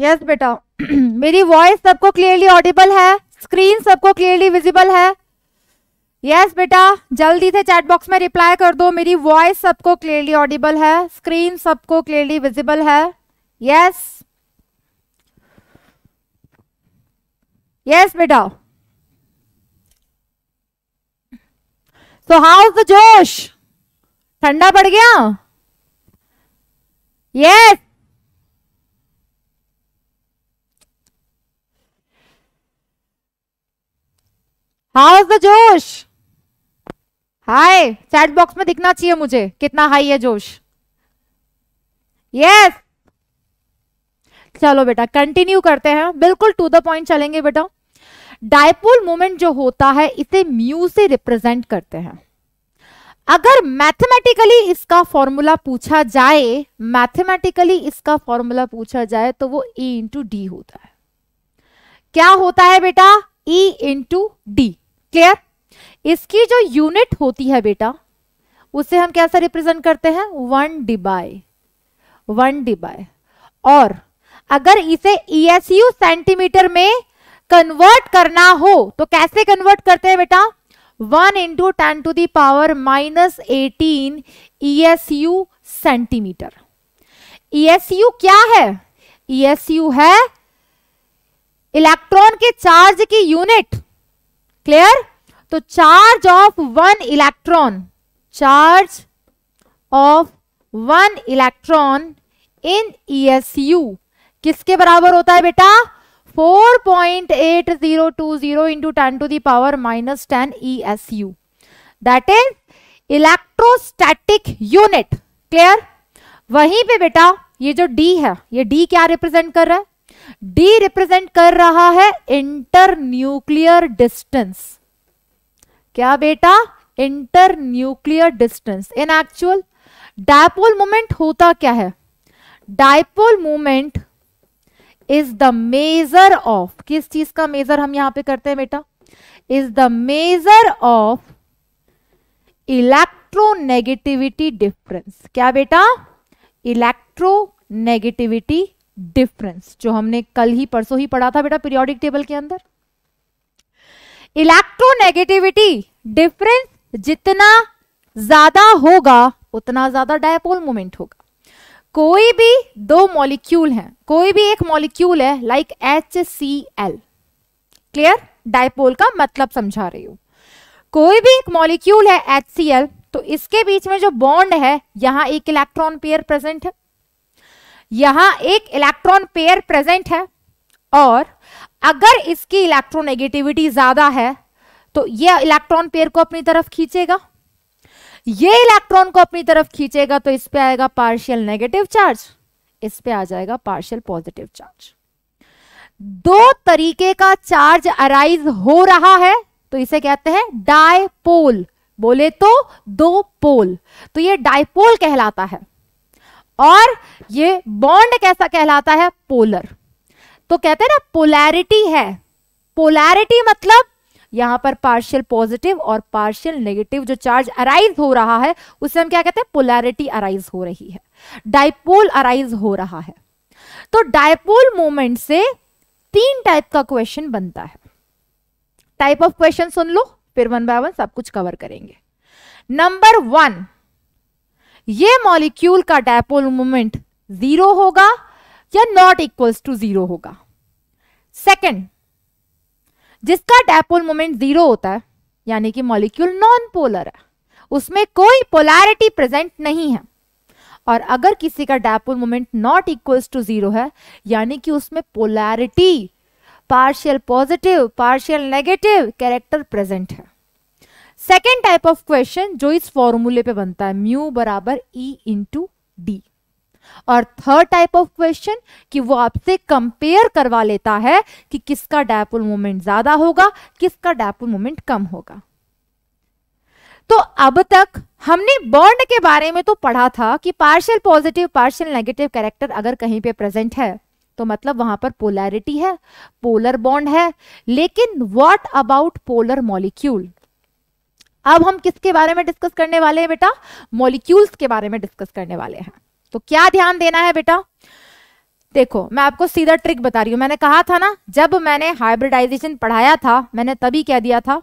यस बेटा मेरी वॉइस सबको क्लियरली ऑडिबल है स्क्रीन सबको क्लियरली विजिबल है यस yes, बेटा जल्दी से चैट बॉक्स में रिप्लाई कर दो मेरी वॉइस सबको क्लियरली ऑडिबल है स्क्रीन सबको क्लियरली विजिबल है यस यस बेटा सो हाउ द जोश ठंडा पड़ गया yes yes. How is the जोश हाय चैट बॉक्स में दिखना चाहिए मुझे कितना हाई है जोश यस चलो बेटा कंटिन्यू करते हैं बिल्कुल टू द पॉइंट चलेंगे बेटा डायपोल मोमेंट जो होता है इसे म्यू से रिप्रेजेंट करते हैं अगर मैथमेटिकली इसका फॉर्मूला पूछा जाए मैथमेटिकली इसका फॉर्मूला पूछा जाए तो वो ई इंटू डी होता है क्या होता है बेटा ई इंटू डी क्लियर इसकी जो यूनिट होती है बेटा उसे हम कैसा रिप्रेजेंट करते हैं वन डिबाई वन डिबाई और अगर इसे ईएसयू सेंटीमीटर में कन्वर्ट करना हो तो कैसे कन्वर्ट करते हैं बेटा one into ten to the power minus eighteen ESU centimetre ESU क्या है ईएसयू है इलेक्ट्रॉन के चार्ज की यूनिट क्लियर तो charge of one electron charge of one electron in ESU किसके बराबर होता है बेटा 4.8020 ten to the power minus ten E S U that is electrostatic unit clear वहीं पे बेटा ये जो डी है ये डी क्या रिप्रेजेंट कर रहा है डी रिप्रेजेंट कर रहा है इंटर न्यूक्लियर डिस्टेंस क्या बेटा inter nuclear distance in actual dipole moment होता क्या है dipole moment is the measure of किस चीज का मेजर हम यहां पे करते हैं बेटा is the measure of electronegativity difference क्या बेटा इलेक्ट्रो नेगेटिविटी डिफरेंस जो हमने कल ही परसों ही पढ़ा था बेटा पीरियोडिक टेबल के अंदर इलेक्ट्रोनेगेटिविटी डिफरेंस जितना ज्यादा होगा उतना ज्यादा डायपोल मोमेंट होगा कोई भी दो मॉलिक्यूल हैं कोई भी एक मॉलिक्यूल है like H C L clear dipole का मतलब समझा रही हूं कोई भी एक मॉलिक्यूल है एच सी एल तो इसके बीच में जो बॉन्ड है यहां एक इलेक्ट्रॉन पेयर प्रेजेंट है यहां एक इलेक्ट्रॉन पेयर प्रेजेंट है और अगर इसकी इलेक्ट्रोनेगेटिविटी ज्यादा है तो यह इलेक्ट्रॉन पेयर को अपनी तरफ खींचेगा ये इलेक्ट्रॉन को अपनी तरफ खींचेगा तो इस पे आएगा पार्शियल नेगेटिव चार्ज इस पे आ जाएगा पार्शियल पॉजिटिव चार्ज दो तरीके का चार्ज अराइज हो रहा है तो इसे कहते हैं डायपोल बोले तो दो पोल तो ये डायपोल कहलाता है और ये बॉन्ड कैसा कहलाता है पोलर तो कहते हैं ना पोलैरिटी है पोलैरिटी मतलब यहां पर पार्शियल पॉजिटिव और पार्शियल नेगेटिव जो चार्ज अराइज हो रहा है उसे हम क्या कहते हैं पोलैरिटी अराइज हो रही है डायपोल अराइज हो रहा है तो डायपोल मोमेंट से तीन टाइप का क्वेश्चन बनता है टाइप ऑफ क्वेश्चन सुन लो फिर वन बाय वन सब कुछ कवर करेंगे नंबर वन ये मॉलिक्यूल का डायपोल मोमेंट जीरो होगा या नॉट इक्वल्स टू जीरो होगा सेकंड जिसका डायपोल मोमेंट जीरो होता है यानी कि मॉलिक्यूल नॉन पोलर है उसमें कोई पोलैरिटी प्रेजेंट नहीं है और अगर किसी का dipole moment not equals to zero है यानी कि उसमें polarity partial positive partial negative character present है सेकेंड टाइप ऑफ क्वेश्चन जो इस फॉर्मूले पे बनता है म्यू बराबर ई इंटू डी और थर्ड टाइप ऑफ क्वेश्चन कि वो आपसे कंपेयर करवा लेता है कि किसका डायपोल मोमेंट ज्यादा होगा किसका डायपोल मोमेंट कम होगा तो अब तक हमने बॉन्ड के बारे में तो पढ़ा था कि partial positive partial negative character अगर कहीं पे प्रेजेंट है तो मतलब वहां पर पोलैरिटी है पोलर बॉन्ड है लेकिन व्हाट अबाउट पोलर मॉलिक्यूल अब हम किसके बारे में डिस्कस करने वाले हैं बेटा मॉलिक्यूल्स के बारे में डिस्कस करने वाले हैं तो क्या ध्यान देना है बेटा देखो मैं आपको सीधा ट्रिक बता रही हूं मैंने कहा था ना जब मैंने हाइब्रिडाइजेशन पढ़ाया था मैंने तभी कह दिया था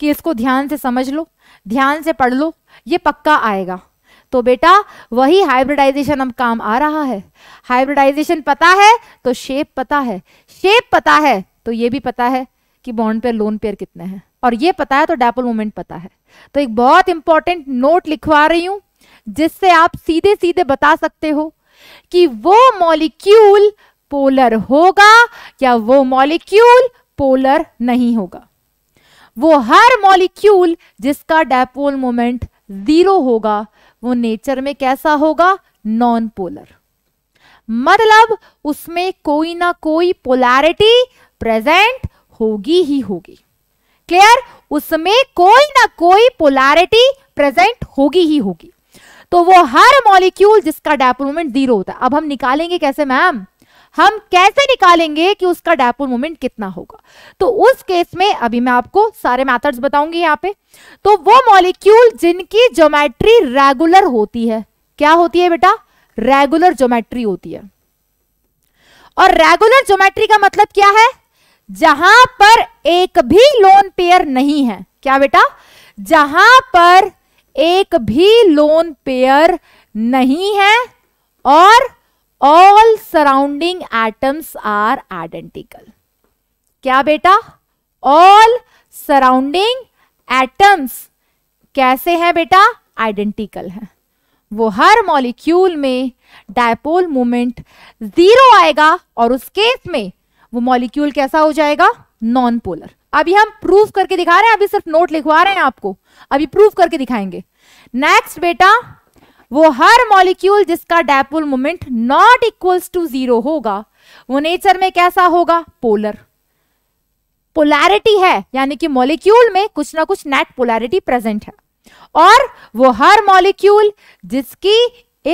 कि इसको ध्यान से समझ लो ध्यान से पढ़ लो ये पक्का आएगा तो बेटा वही हाइब्रिडाइजेशन अब काम आ रहा है हाइब्रिडाइजेशन पता है तो शेप पता है शेप पता है तो ये भी पता है कि बॉन्ड पेयर लोन पेयर कितने हैं और ये पता है तो डैपल मोमेंट पता है तो एक बहुत इंपॉर्टेंट नोट लिखवा रही हूं जिससे आप सीधे सीधे बता सकते हो कि वो मॉलिक्यूल पोलर होगा या वो मॉलिक्यूल पोलर नहीं होगा वो हर मॉलिक्यूल जिसका डेपोल मोमेंट जीरो होगा वो नेचर में कैसा होगा नॉन पोलर मतलब उसमें कोई ना कोई पोलैरिटी प्रेजेंट होगी ही होगी क्लियर उसमें कोई ना कोई पोलैरिटी प्रेजेंट होगी ही होगी तो वो हर मॉलिक्यूल जिसका डायपोल मोमेंट जीरो होता है अब हम निकालेंगे कैसे मैम हम कैसे निकालेंगे कि उसका डायपोल मोमेंट कितना होगा तो उस केस में अभी मैं आपको सारे मेथड्स बताऊंगी यहाँ पे तो वो मॉलिक्यूल जिनकी ज्योमेट्री रेगुलर होती है क्या होती है बेटा रेगुलर ज्योमेट्री होती है और रेगुलर ज्योमेट्री का मतलब क्या है जहां पर एक भी लोन पेयर नहीं है क्या बेटा जहां पर एक भी लोन पेयर नहीं है और all surrounding atoms are identical क्या बेटा ऑल सराउंडिंग एटम्स कैसे हैं बेटा आइडेंटिकल है वो हर मॉलिक्यूल में डायपोल मोमेंट जीरो आएगा और उस केस में वो मॉलिक्यूल कैसा हो जाएगा नॉन पोलर अभी हम प्रूफ करके दिखा रहे हैं अभी सिर्फ नोट लिखवा रहे हैं आपको अभी प्रूफ करके दिखाएंगे नेक्स्ट बेटा वो हर मॉलिक्यूल जिसका dipole moment not equals to zero होगा वो नेचर में कैसा होगा पोलर पोलैरिटी है यानी कि मॉलिक्यूल में कुछ ना कुछ नेट पोलैरिटी प्रेजेंट है और वो हर मॉलिक्यूल जिसकी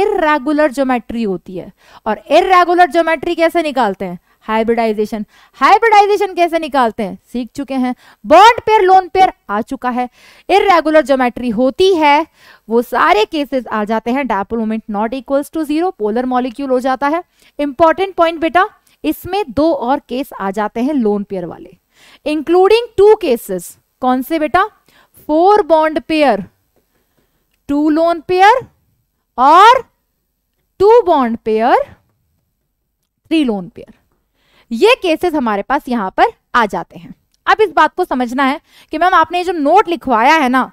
इरेगुलर ज्योमेट्री होती है और इरेगुलर ज्योमेट्री कैसे निकालते हैं हाइब्रिडाइजेशन हाइब्रिडाइजेशन कैसे निकालते हैं सीख चुके हैं बॉन्ड पेयर लोन पेयर आ चुका है इरेगुलर ज्योमेट्री होती है वो सारे केसेस आ जाते हैं dipole moment not equals to zero polar molecule हो जाता है इंपॉर्टेंट पॉइंट बेटा इसमें दो और केस आ जाते हैं लोन पेयर वाले इंक्लूडिंग टू केसेस कौन से बेटा four bond pair two lone pair और two bond pair three lone pair ये केसेस हमारे पास यहाँ पर आ जाते हैं अब इस बात को समझना है कि मैम आपने जो नोट लिखवाया है ना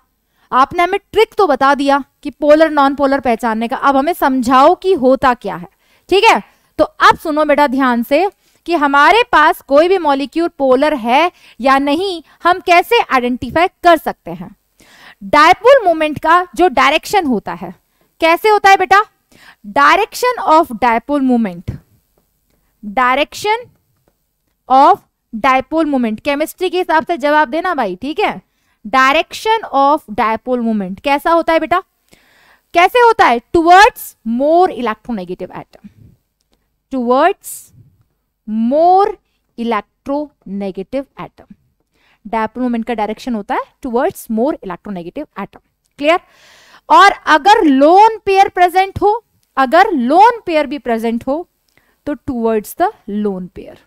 आपने हमें ट्रिक तो बता दिया कि पोलर नॉन पोलर पहचानने का अब हमें समझाओ कि होता क्या है ठीक है तो अब सुनो बेटा ध्यान से कि हमारे पास कोई भी मॉलिक्यूल पोलर है या नहीं हम कैसे आइडेंटिफाई कर सकते हैं डायपोल मोमेंट का जो डायरेक्शन होता है कैसे होता है बेटा direction of dipole moment direction of dipole moment chemistry के हिसाब से जवाब देना भाई ठीक है डायरेक्शन ऑफ डायपोल मोमेंट कैसा होता है बेटा कैसे होता है towards more electronegative atom towards more electronegative atom dipole moment का डायरेक्शन होता है towards more electronegative atom clear और अगर लोन पेयर प्रेजेंट हो अगर लोन पेयर भी प्रेजेंट हो तो टुवर्ड्स द लोन पेयर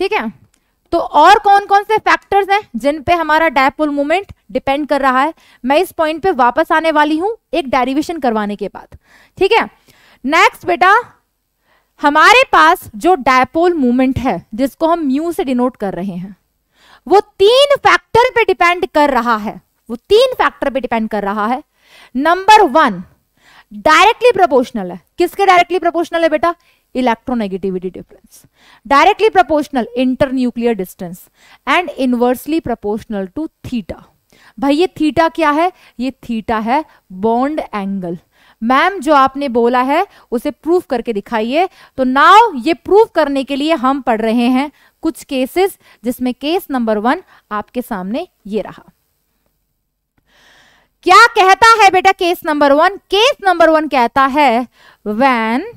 ठीक है तो और कौन कौन से फैक्टर्स हैं जिन पे हमारा डायपोल मोमेंट डिपेंड कर रहा है मैं इस पॉइंट पे वापस आने वाली हूं एक डेरिवेशन करवाने के बाद ठीक है नेक्स्ट बेटा हमारे पास जो डायपोल मूवमेंट है जिसको हम म्यू से डिनोट कर रहे हैं वो तीन फैक्टर पे डिपेंड कर रहा है वो तीन फैक्टर पे डिपेंड कर रहा है नंबर वन डायरेक्टली प्रोपोर्शनल है किसके डायरेक्टली प्रोपोर्शनल है बेटा electronegativity difference directly proportional internuclear distance and inversely proportional to theta भाई ये थीटा क्या है ये थीटा है बॉन्ड एंगल मैम जो आपने बोला है उसे प्रूफ करके दिखाइए तो नाउ ये प्रूफ करने के लिए हम पढ़ रहे हैं कुछ केसेस जिसमें केस नंबर वन आपके सामने ये रहा क्या कहता है बेटा case number one case number one कहता है when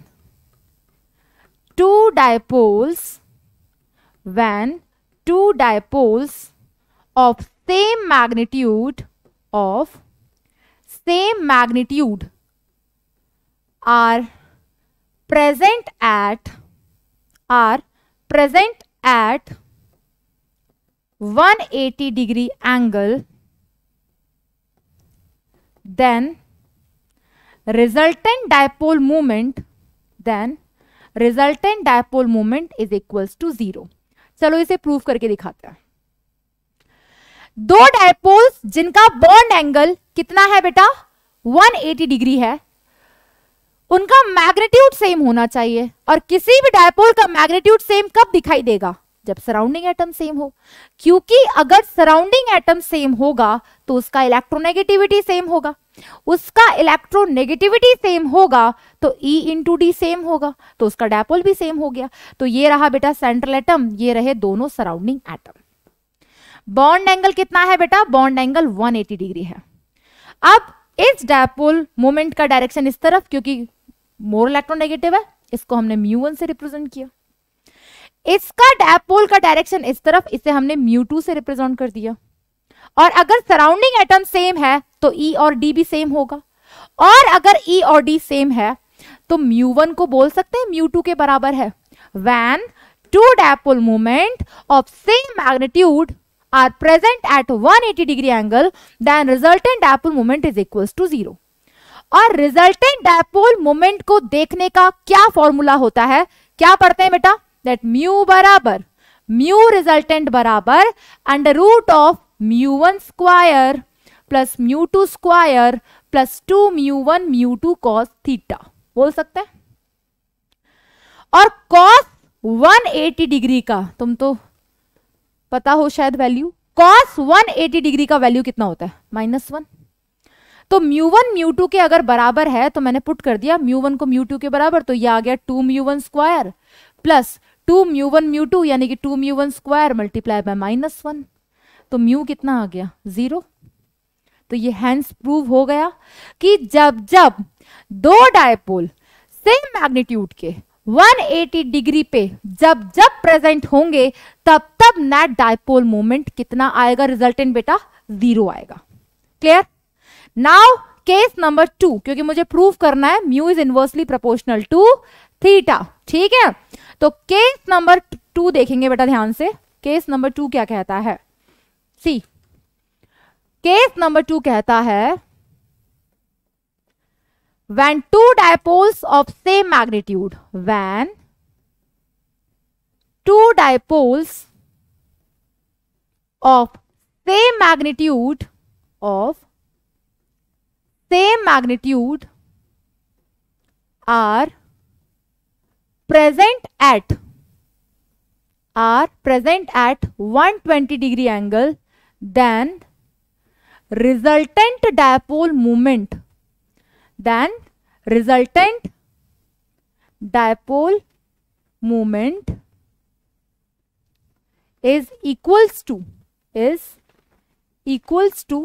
two dipoles when two dipoles of same magnitude of same magnitude are present at are present at 180 degree angle then resultant dipole moment then resultant dipole moment is equals to zero चलो इसे prove करके दिखाते हैं दो dipoles जिनका bond angle कितना है बेटा 180 डिग्री है उनका मैग्नेट्यूड सेम होना चाहिए और किसी भी डायपोल का मैग्नेट्यूड सेम कब दिखाई देगा जब सराउंडिंग एटम सेम हो क्योंकि अगर सराउंडिंग एटम सेम होगा तो उसका इलेक्ट्रोनेगेटिविटी सेम होगा उसका इलेक्ट्रोनेगेटिविटी सेम होगा तो E टू डी सेम होगा तो उसका डायपोल भी सेम हो गया तो ये रहा बेटा सेंट्रल एटम ये रहे दोनों सराउंडिंग एटम बॉन्ड एंगल कितना है बेटा बॉन्ड एंगल 180 डिग्री है अब इस डायपोल मोमेंट का डायरेक्शन इस तरफ क्योंकि मोर इलेक्ट्रोनेगेटिव है इसको हमने म्यू वन से रिप्रेजेंट किया इसका डायपोल का डायरेक्शन इस तरफ इसे हमने म्यू टू से रिप्रेजेंट कर दिया और अगर सराउंडिंग एटम सेम है तो ई e और डी भी सेम होगा और अगर ई e और डी सेम है तो म्यू वन को बोल सकते हैं म्यू टू के बराबर है when two dipole movement of same magnitude are present at 180 degree angle then resultant dipole movement is equal to zero और रिजल्टेंट डेपोल मूवमेंट को देखने का क्या फॉर्मूला होता है क्या पढ़ते हैं बेटा दैट म्यू बराबर म्यू रिजल्टेंट बराबर under root of mu one square plus mu two square plus two mu one mu two cos theta बोल सकते हैं और कॉस 180 डिग्री का तुम तो पता हो शायद वैल्यू कॉस 180 डिग्री का वैल्यू कितना होता है माइनस वन तो म्यू वन म्यू टू के अगर बराबर है तो मैंने पुट कर दिया म्यू वन को म्यू टू के बराबर तो ये आ गया two mu one square plus two mu one mu two यानी कि two mu one square multiply by minus one तो म्यू कितना आ गया जीरो तो ये हैंस प्रूव हो गया कि जब जब दो डायपोल सेम मैग्नीट्यूड के 180 डिग्री पे जब जब प्रेजेंट होंगे तब तब नेट डायपोल मोमेंट कितना आएगा रिजल्टेंट बेटा जीरो आएगा clear now case number two क्योंकि मुझे प्रूव करना है mu is inversely proportional to theta ठीक है तो केस नंबर टू देखेंगे बेटा ध्यान से केस नंबर टू क्या कहता है सी केस नंबर टू कहता है when two dipoles of same magnitude when two dipoles of same magnitude of same magnitude are present at are present at 120 degree angle then resultant dipole moment than resultant dipole moment is equals to is equals to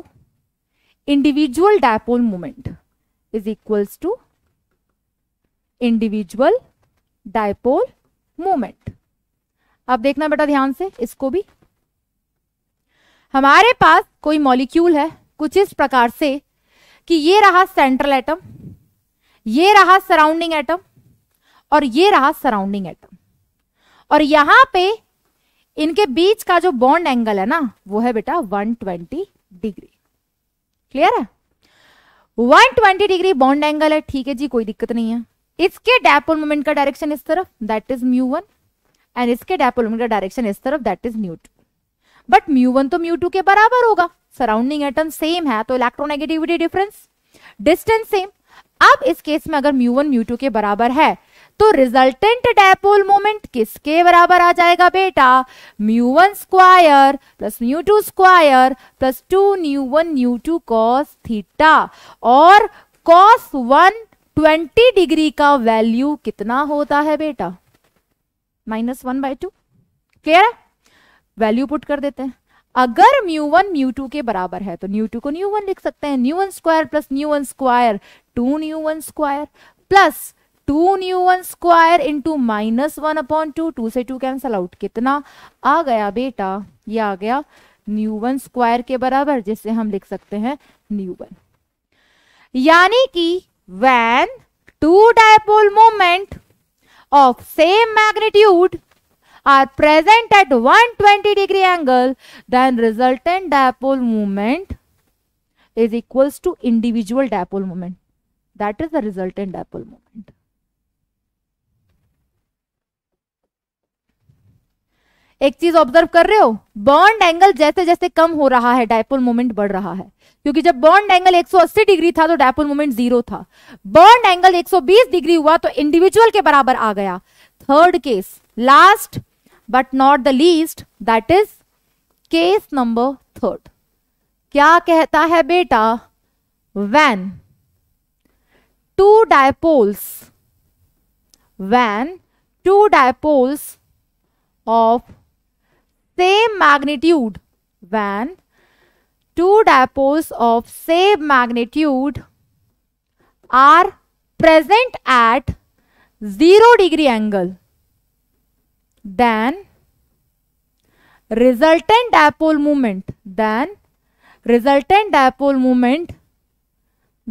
individual dipole moment is equals to individual dipole moment अब देखना बेटा ध्यान से इसको भी हमारे पास कोई molecule है कुछ इस प्रकार से कि ये रहा सेंट्रल एटम ये रहा सराउंडिंग एटम और ये रहा सराउंडिंग एटम और यहां पे इनके बीच का जो बॉन्ड एंगल है ना वो है बेटा 120 डिग्री क्लियर है 120 डिग्री बॉन्ड एंगल है ठीक है जी कोई दिक्कत नहीं है इसके डायपोल मोमेंट का डायरेक्शन इस तरफ that is mu one and इसके डायपोल मोमेंट का डायरेक्शन इस तरफ that is mu two but mu one तो म्यू टू के बराबर होगा सराउंडिंग एटम सेम है तो इलेक्ट्रोनेगेटिविटी डिफरेंस डिस्टेंस सेम अब इस केस में अगर म्यू वन म्यू टू के बराबर है तो रिजल्टेंट डायपोल मोमेंट किसके बराबर आ जाएगा बेटा mu one square plus mu two square plus two mu one mu two cos theta और कॉस वन ट्वेंटी डिग्री का वैल्यू कितना होता है बेटा minus one by two clear है वैल्यू पुट कर देते हैं अगर म्यू वन म्यू टू के बराबर है तो न्यू टू को न्यू वन लिख सकते हैं mu one square plus mu one square two mu one square plus two mu one square into minus one upon two two से टू कैंसल आउट कितना आ गया बेटा ये आ गया न्यू वन स्क्वायर के बराबर जिसे हम लिख सकते हैं न्यू वन यानी कि when two dipole moment of same magnitude are present at 120 degree angle, then resultant dipole moment is equals to individual dipole moment. That is the resultant dipole moment. एक चीज ऑब्जर्व कर रहे हो bond angle जैसे जैसे कम हो रहा है डायपोल मोमेंट बढ़ रहा है क्योंकि जब बॉन्ड एंगल 180 डिग्री था तो डायपोल मोमेंट जीरो था बॉन्ड एंगल 120 डिग्री हुआ तो इंडिविजुअल के बराबर आ गया third case last but not the least that is case number third क्या कहता है बेटा when two dipoles when two dipoles of same magnitude when two dipoles of same magnitude are present at 0 degree angle than resultant dipole moment than resultant dipole moment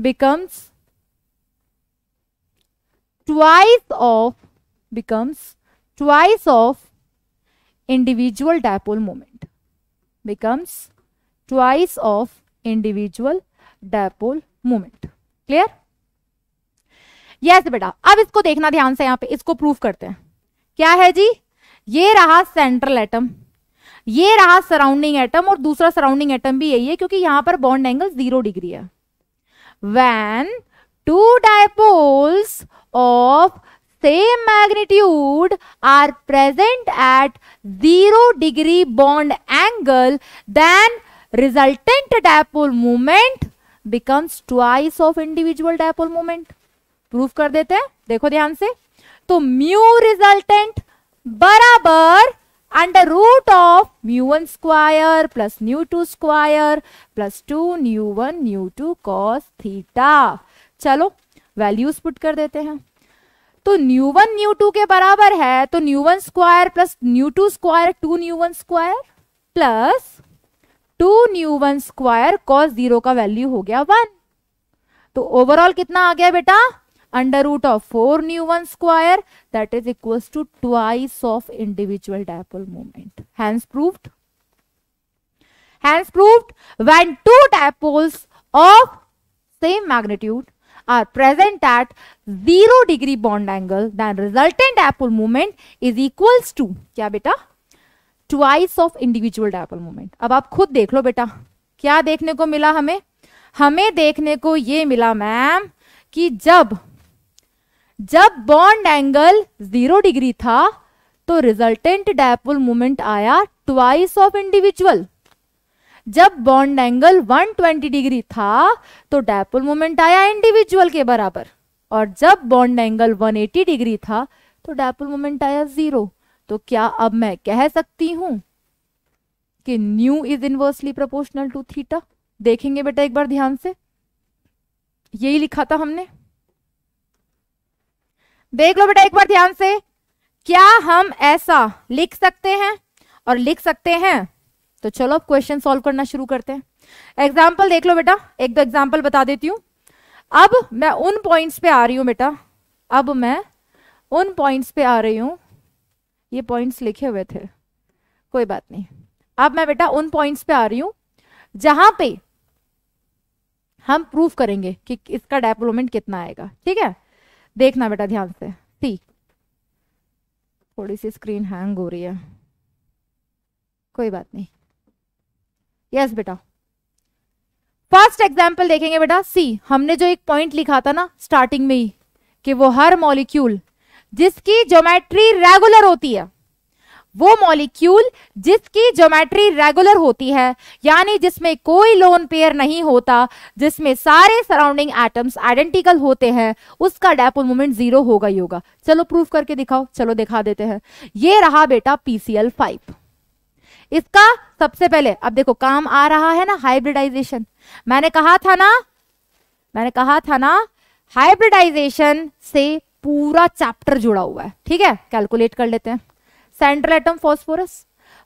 becomes twice of becomes twice of individual dipole moment becomes twice of individual dipole moment clear yes बेटा अब इसको देखना ध्यान से यहां पे इसको proof करते हैं क्या है जी ये रहा सेंट्रल एटम ये रहा सराउंडिंग एटम और दूसरा सराउंडिंग एटम भी यही है क्योंकि यहां पर बॉन्ड एंगल जीरो डिग्री है when two dipoles of same magnitude are present at zero degree bond angle then resultant dipole movement becomes twice of individual dipole movement proof कर देते हैं देखो ध्यान से तो म्यू रिजल्टेंट बराबर under root of mu one square plus mu two square plus two mu one mu two cos theta चलो values put कर देते हैं तो न्यू वन न्यू टू के बराबर है तो mu one square plus mu two square two mu one square plus two mu one square cos zero का वैल्यू हो गया वन तो ओवरऑल कितना आ गया बेटा under root of four mu one square that is equal to twice of individual dipole moment hence proved hence proved when two dipoles of same magnitude are present at 0 degree bond angle then resultant dipole moment is equals to क्या बेटा twice of individual dipole moment अब आप खुद देख लो बेटा क्या देखने को मिला हमें हमें देखने को ये मिला मैम कि जब जब बॉन्ड एंगल जीरो डिग्री था तो रिजल्टेंट डायपोल मोमेंट आया ट्वाइस ऑफ इंडिविजुअल जब बॉन्ड एंगल 120 डिग्री था तो डायपोल मोमेंट आया इंडिविजुअल के बराबर और जब बॉन्ड एंगल 180 डिग्री था तो डायपोल मोमेंट आया जीरो तो क्या अब मैं कह सकती हूं कि mu is inversely proportional to theta देखेंगे बेटा एक बार ध्यान से यही लिखा था हमने देख लो बेटा एक बार ध्यान से क्या हम ऐसा लिख सकते हैं और लिख सकते हैं तो चलो अब क्वेश्चन सॉल्व करना शुरू करते हैं एग्जाम्पल देख लो बेटा एक दो एग्जाम्पल बता देती हूँ अब मैं उन पॉइंट्स पे आ रही हूँ बेटा अब मैं उन पॉइंट्स पे आ रही हूँ ये पॉइंट्स लिखे हुए थे कोई बात नहीं अब मैं बेटा उन पॉइंट्स पे आ रही हूँ जहां पे हम प्रूफ करेंगे कि इसका डेवलपमेंट कितना आएगा ठीक है देखना बेटा ध्यान से ठीक थोड़ी सी स्क्रीन हैंग हो रही है कोई बात नहीं यस बेटा फर्स्ट एग्जाम्पल देखेंगे बेटा सी हमने जो एक पॉइंट लिखा था ना स्टार्टिंग में ही कि वो हर मॉलिक्यूल जिसकी ज्योमेट्री रेगुलर होती है वो मॉलिक्यूल जिसकी ज्योमेट्री रेगुलर होती है यानी जिसमें कोई लोन पेयर नहीं होता जिसमें सारे सराउंडिंग एटम्स आइडेंटिकल होते हैं उसका डेपो मोमेंट जीरो होगा ही होगा चलो प्रूफ करके दिखाओ चलो दिखा देते हैं ये रहा बेटा पीसीएल फाइव इसका सबसे पहले अब देखो काम आ रहा है ना हाइब्रिडाइजेशन मैंने कहा था ना मैंने कहा था ना हाइब्रिडाइजेशन से पूरा चैप्टर जुड़ा हुआ है ठीक है कैलकुलेट कर लेते हैं सेंट्रल एटम फॉस्फोरस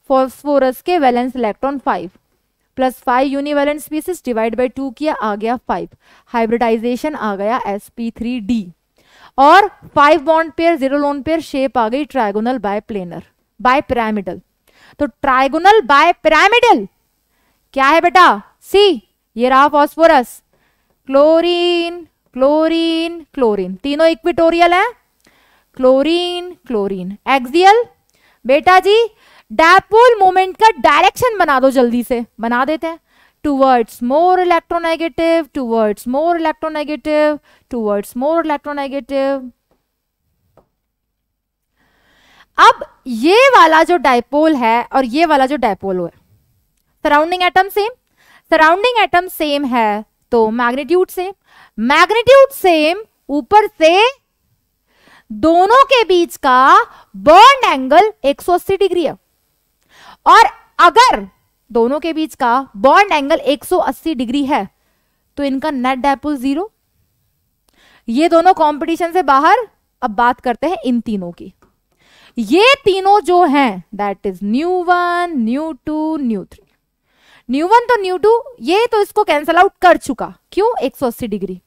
फॉस्फोरस के valence electron five plus five univalent species divide by two किया आ गया फाइव हाइब्रिडाइजेशन आ गया एस पी थ्री डी और five bond pair zero lone pair shape आ गई trigonal bi planar bipyramidal तो ट्राइगोनल बाय पिरामिडल क्या है बेटा सी ये रहा फॉस्फोरस क्लोरीन क्लोरीन क्लोरीन तीनों इक्विटोरियल है क्लोरीन क्लोरीन एक्सियल बेटा जी डायपोल मोमेंट का डायरेक्शन बना दो जल्दी से बना देते हैं towards more electronegative towards more electronegative towards more electronegative अब ये वाला जो डायपोल है और ये वाला जो डायपोल है surrounding atom same surrounding atom same है तो मैग्नेट्यूड सेम मैग्नेट्यूड सेम ऊपर से दोनों के बीच का बॉन्ड एंगल 180 डिग्री है और अगर दोनों के बीच का बॉन्ड एंगल 180 डिग्री है तो इनका नेट डायपोल जीरो ये दोनों कंपटीशन से बाहर अब बात करते हैं इन तीनों की ये तीनों जो हैं that is mu one mu two mu three mu one तो न्यू टू ये तो इसको कैंसल आउट कर चुका क्यों 180 डिग्री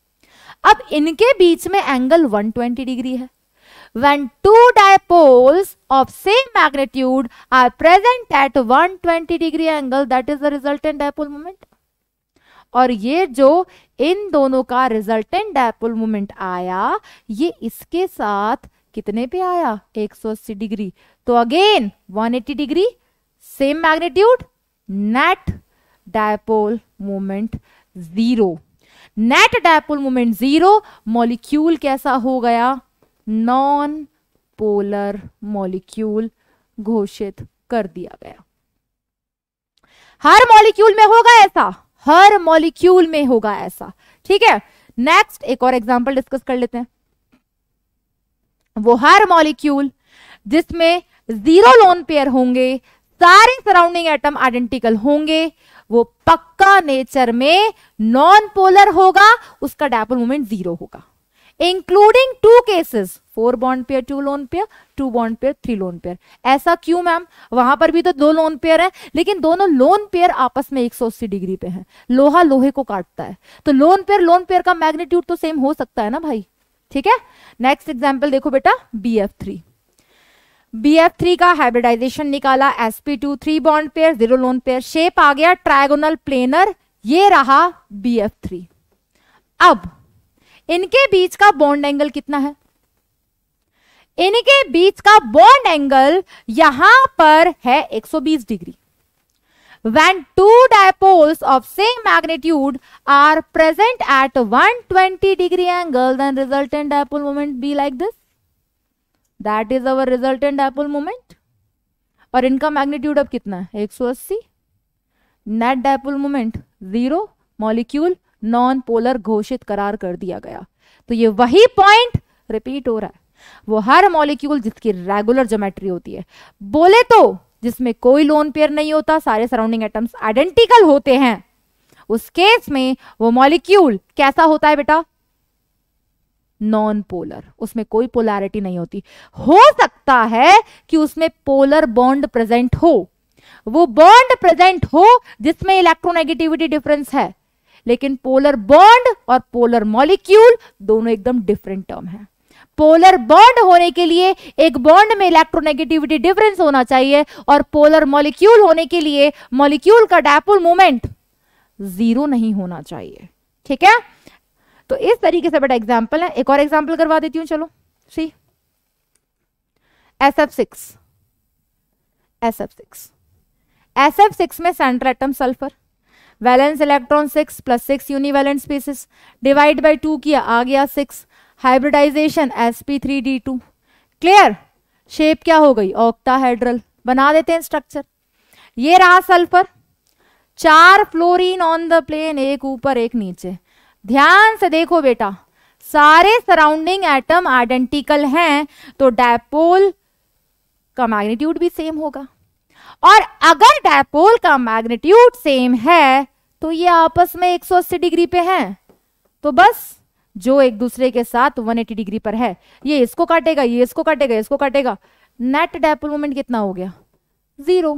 अब इनके बीच में एंगल 120 डिग्री है when two dipoles of same magnitude are present at 120 degree angle that is the resultant dipole moment और ये जो इन दोनों का रिजल्टेंट डायपोल मोमेंट आया ये इसके साथ कितने पे आया 180 डिग्री तो again 180 degree same magnitude net dipole moment zero net dipole moment zero molecule कैसा हो गया नॉन पोलर मॉलिक्यूल घोषित कर दिया गया हर मॉलिक्यूल में होगा ऐसा हर मॉलिक्यूल में होगा ऐसा ठीक है नेक्स्ट एक और एग्जांपल डिस्कस कर लेते हैं वो हर मॉलिक्यूल जिसमें जीरो लोन पेयर होंगे सारे सराउंडिंग एटम आइडेंटिकल होंगे वो पक्का नेचर में नॉन पोलर होगा उसका डायपोल मोमेंट जीरो होगा including two cases four bond pair two lone pair two bond pair three lone pair ऐसा क्यों मैम वहां पर भी तो दो लोन पेयर है लेकिन दोनों लोन पेयर आपस में अस्सी डिग्री पे हैं लोहा लोहे को काटता है तो लोन पेयर लोन पेयर का मैग्नीट्यूड तो सेम हो सकता है ना भाई ठीक है नेक्स्ट एग्जाम्पल देखो बेटा B F three B F three का हाइब्रिडाइजेशन निकाला s p two three bond pair zero lone pair shape आ गया ट्रायगोनल प्लेनर ये रहा बी एफ थ्री अब इनके बीच का बॉन्ड एंगल कितना है इनके बीच का बॉन्ड एंगल यहां पर है 120 degree when two dipoles of same magnitude are present at 120 degree angle then resultant dipole moment be like this that is our resultant dipole moment और इनका मैग्नेट्यूड अब कितना है एक सौ अस्सी net dipole moment zero molecule non polar घोषित करार कर दिया गया तो ये वही पॉइंट रिपीट हो रहा है वो हर मॉलिक्यूल जिसकी रेगुलर जोमेट्री होती है बोले तो जिसमें कोई लोन पेयर नहीं होता सारे सराउंडिंग एटम्स आइडेंटिकल होते हैं उस केस में वो मॉलिक्यूल कैसा होता है बेटा नॉन पोलर उसमें कोई पोलैरिटी नहीं होती हो सकता है कि उसमें पोलर बॉन्ड प्रेजेंट हो वो बॉन्ड प्रेजेंट हो जिसमें इलेक्ट्रोनेगेटिविटी डिफरेंस है लेकिन पोलर बॉन्ड और पोलर मॉलिक्यूल दोनों एकदम डिफरेंट टर्म है पोलर बॉन्ड होने के लिए एक बॉन्ड में इलेक्ट्रोनेगेटिविटी डिफरेंस होना चाहिए और पोलर मॉलिक्यूल होने के लिए मॉलिक्यूल का डायपोल मोमेंट जीरो नहीं होना चाहिए ठीक है तो इस तरीके से बेटा एग्जाम्पल है एक और एग्जाम्पल करवा देती हूं चलो see S F six S F six S F six में central atom sulphur valence electron six plus six univalent species divide by two किया आ गया six hybridisation S P three D two clear shape क्या हो गई octahedral बना देते हैं स्ट्रक्चर ये रहा सल्फर चार फ्लोरीन ऑन द प्लेन एक ऊपर एक नीचे ध्यान से देखो बेटा सारे सराउंडिंग एटम आइडेंटिकल हैं तो डायपोल का मैग्नीट्यूड भी सेम होगा और अगर डायपोल का मैग्नीट्यूड सेम है तो ये आपस में 180 डिग्री पे है तो बस जो एक दूसरे के साथ 180 डिग्री पर है ये इसको काटेगा ये इसको काटेगा इसको काटेगा नेट डायपोल मोमेंट कितना हो गया zero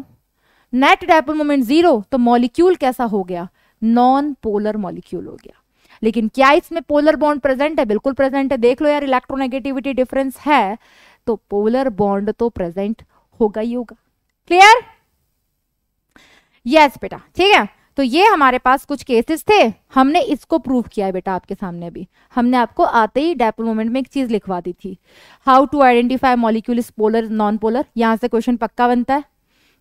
net dipole moment zero तो मॉलिक्यूल कैसा हो गया नॉन पोलर मॉलिक्यूल हो गया लेकिन क्या इसमें पोलर बॉन्ड प्रेजेंट है बिल्कुल प्रेजेंट है देख लो यार इलेक्ट्रोनेगेटिविटी डिफरेंस है तो पोलर बॉन्ड तो प्रेजेंट होगा ही होगा क्लियर यस बेटा ठीक है तो ये हमारे पास कुछ केसेस थे हमने इसको प्रूव किया है बेटा आपके सामने अभी हमने आपको आते ही डायपोल मोमेंट में एक चीज लिखवा दी थी how to identify molecule is polar non polar यहाँ से क्वेश्चन पक्का बनता है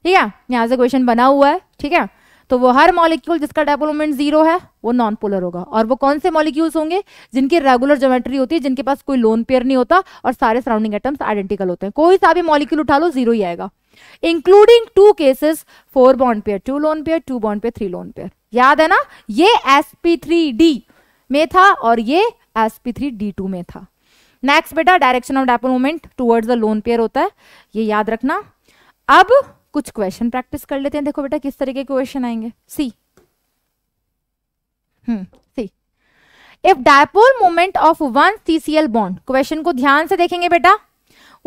ठीक है यहाँ से क्वेश्चन बना हुआ है ठीक है तो वो हर मॉलिक्यूल जिसका डायपोल मोमेंट जीरो है वो नॉन पोलर होगा और वो कौन से मॉलिक्यूल्स होंगे जिनकी रेगुलर ज्योमेट्री होती है जिनके पास कोई लोन पेयर नहीं होता और सारे सराउंडिंग आइटम्स आइडेंटिकल होते हैं कोई सा भी मॉलिक्यूल उठा लो जीरो ही आएगा including two cases four bond pair two lone pair two bond pair three lone pair याद है ना ये एसपी में था और ये sp3d2 में था नेक्स्ट बेटा direction of dipole movement towards the lone pair होता है ये याद रखना अब कुछ क्वेश्चन प्रैक्टिस कर लेते हैं देखो बेटा किस तरीके के क्वेश्चन आएंगे see hmm see if dipole moment of one C C L bond question को ध्यान से देखेंगे बेटा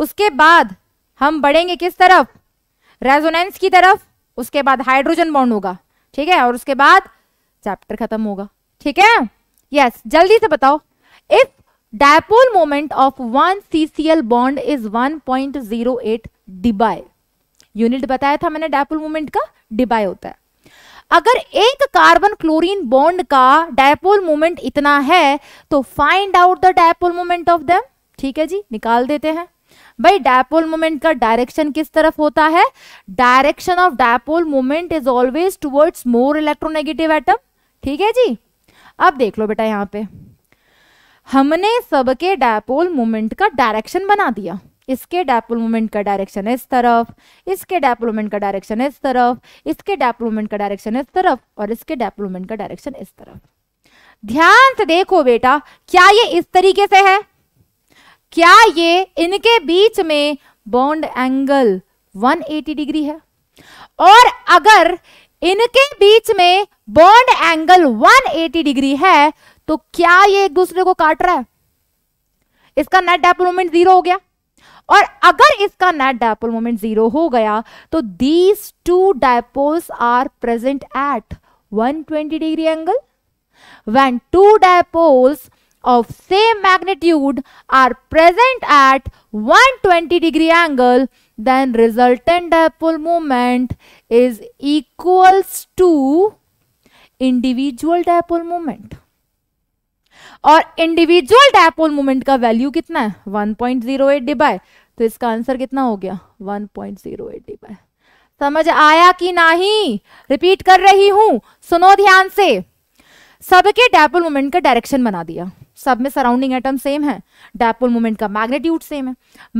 उसके बाद हम बढ़ेंगे किस तरफ रेजोनेंस की तरफ उसके बाद हाइड्रोजन बॉन्ड होगा ठीक है और उसके बाद चैप्टर खत्म होगा ठीक है यस जल्दी से बताओ if dipole moment of one C C L bond is 1.08 debye unit बताया था मैंने डायपोल मोमेंट का डिबाय होता है अगर एक कार्बन क्लोरीन बॉन्ड का डायपोल मोमेंट इतना है तो find out the dipole moment of them ठीक है जी निकाल देते हैं भाई डायपोल मोमेंट का डायरेक्शन किस तरफ होता है direction of dipole moment is always towards more electronegative atom ठीक है जी अब देख लो बेटा यहाँ पे हमने सबके डायपोल मोमेंट का डायरेक्शन बना दिया इसके डायपोल मोमेंट का डायरेक्शन इस तरफ इसके डायपोल मोमेंट का डायरेक्शन इस तरफ इसके डायपोल मोमेंट का डायरेक्शन इस तरफ और इसके डायपोल मोमेंट का डायरेक्शन इस तरफ ध्यान से देखो बेटा क्या ये इस तरीके से है क्या ये इनके बीच में बॉन्ड एंगल 180 डिग्री है और अगर इनके बीच में बॉन्ड एंगल 180 डिग्री है तो क्या ये एक दूसरे को काट रहा है इसका नेट डेपल मोमेंट जीरो हो गया और अगर इसका नेट डायपोल मोमेंट जीरो हो गया तो these two dipoles are present at 120 degree angle when two dipoles of same magnitude are present at 120 degree angle then resultant dipole moment is equals to individual dipole moment और individual dipole moment का value कितना है 1.08 डिबाय तो इसका answer कितना हो गया 1.08 डिबाय समझ आया कि नहीं रिपीट कर रही हूं सुनो ध्यान से सबके डायपोल मोमेंट का डायरेक्शन बना दिया सब में सराउंडिंग एटम सेम है डायपोल मोमेंट का मैग्नेट्यूड सेम है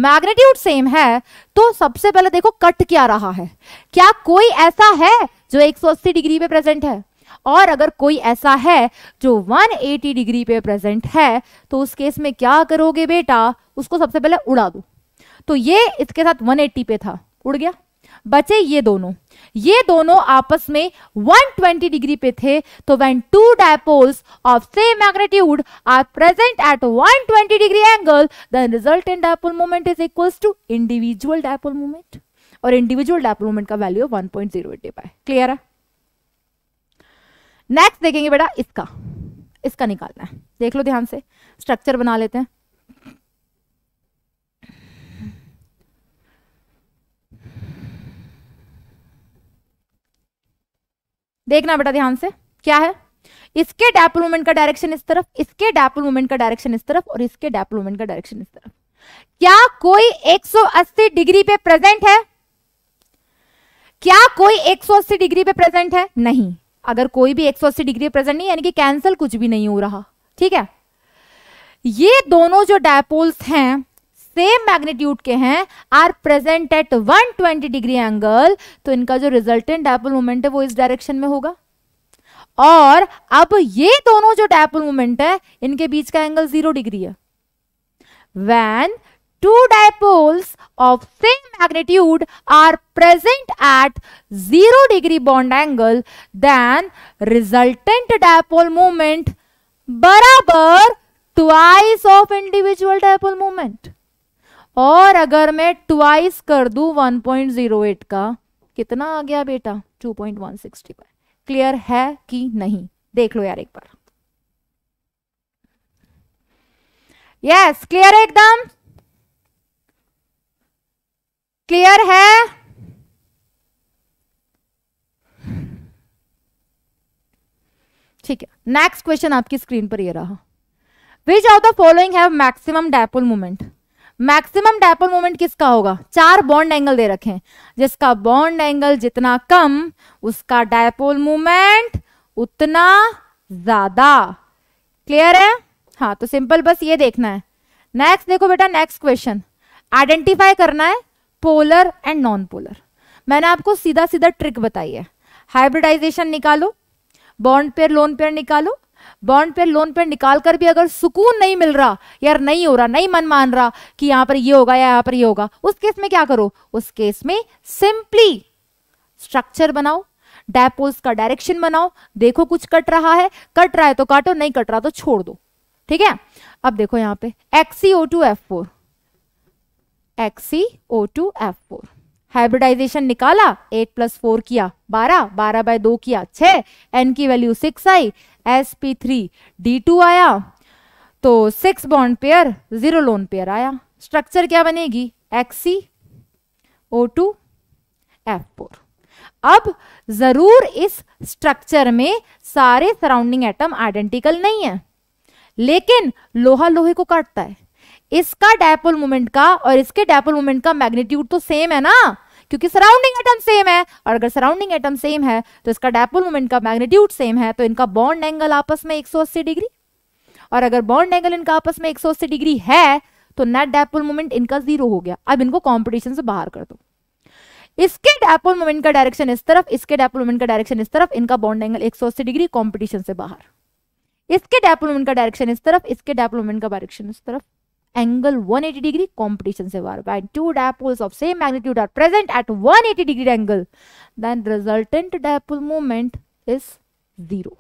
मैग्नेट्यूड सेम है तो सबसे पहले देखो कट क्या रहा है क्या कोई ऐसा है जो 180 डिग्री पे प्रेजेंट है और अगर कोई ऐसा है जो 180 डिग्री पे प्रेजेंट है तो उस केस में क्या करोगे बेटा उसको सबसे पहले उड़ा दो तो ये इसके साथ 180 पे था उड़ गया बचे ये दोनों ये दोनों आपस में 120 डिग्री पे थे तो when two dipoles of same magnitude are present at 120 degree angle then in dipole moment is equals to individual dipole moment और इंडिविजुअल डायपोल मोमेंट का value one point zero clear है नेक्स्ट देखेंगे बेटा इसका इसका निकालना है देख लो ध्यान से स्ट्रक्चर बना लेते हैं देखना बेटा ध्यान से क्या है इसके डैपल मूवमेंट का डायरेक्शन इस तरफ इसके डैपल मूवमेंट का डायरेक्शन इस तरफ और इसके डैपल मूवमेंट का डायरेक्शन इस तरफ क्या कोई 180 डिग्री पे प्रेजेंट है क्या कोई 180 डिग्री पे प्रेजेंट है नहीं अगर कोई भी 180 डिग्री प्रेजेंट नहीं यानी कि कैंसिल कुछ भी नहीं हो रहा ठीक है ये दोनों जो डायपोल्स हैं सेम मैग्नीट्यूड के हैं are present at 120 degree angle तो इनका जो रिजल्टेंट डायपोल मोमेंट है वो इस डायरेक्शन में होगा और अब ये दोनों जो डायपोल मोमेंट है इनके बीच का एंगल जीरो डिग्री है when two dipoles of same magnitude are present at zero degree bond angle then resultant dipole movement बराबर twice of individual dipole movement और अगर मैं ट्वाइस कर दू 1.08 का कितना आ गया बेटा 2.165 क्लियर है कि नहीं देख लो यार एक बार यस क्लियर है एकदम क्लियर है ठीक है नेक्स्ट क्वेश्चन आपकी स्क्रीन पर ये रहा which of the following have maximum dipole moment maximum dipole moment किसका होगा चार बॉन्ड एंगल दे रखे हैं जिसका बॉन्ड एंगल जितना कम उसका डायपोल मोमेंट उतना ज्यादा क्लियर है हाँ तो सिंपल बस ये देखना है नेक्स्ट देखो बेटा नेक्स्ट क्वेश्चन आइडेंटिफाई करना है पोलर एंड नॉन पोलर मैंने आपको सीधा सीधा ट्रिक बताई है हाइब्रिडाइजेशन निकालो बॉन्ड पेयर लोन पेयर निकालो बॉन्ड पे लोन पे निकाल कर भी अगर सुकून नहीं मिल रहा यार नहीं हो रहा नहीं मन मान रहा कि यहां पर ये होगा या यहां पर ये होगा उस केस में क्या करो उस केस में सिंपली स्ट्रक्चर बनाओ डायपोल्स का डायरेक्शन बनाओ देखो कुछ कट रहा है कट रहा है तो काटो नहीं कट रहा तो छोड़ दो ठीक है अब देखो यहां पे O two F four XC O two F four hybridization निकाला एट प्लस फोर किया बारह बारह बाय दो किया छ एन की वैल्यू सिक्स आई s P three D two आया तो six bond pair zero lone pair आया स्ट्रक्चर क्या बनेगी X e O two F four अब जरूर इस स्ट्रक्चर में सारे सराउंडिंग एटम आइडेंटिकल नहीं है लेकिन लोहा लोहे को काटता है इसका डायपोल मोमेंट का और इसके डायपोल मोमेंट का मैग्नीट्यूड तो सेम है ना क्योंकि सराउंडिंग एटम सेम है और अगर सराउंडिंग एटम सेम है तो इसका डायपोल मोमेंट का मैग्नीट्यूड सेम है तो इनका बॉन्ड एंगल आपस में 180 डिग्री और अगर बॉन्ड एंगल इनका आपस में 180 डिग्री है तो नेट डायपोल मोमेंट इनका जीरो हो गया अब इनको कॉम्पिटिशन से बाहर कर दो इसके डायपोल मोमेंट का डायरेक्शन इस तरफ इसके डायपोल मोमेंट का डायरेक्शन इस तरफ इनका बॉन्ड एंगल अस्सी डिग्री कॉम्पिटिशन से बाहर इसके डायपोल मोमेंट का डायरेक्शन इस तरफ इसके डायपोल मोमेंट का डायरेक्शन इस तरफ एंगल 180 डिग्री कॉम्पिटिशन से वार when two dipoles of same magnitude are present at 180 degree angle then resultant dipole moment is zero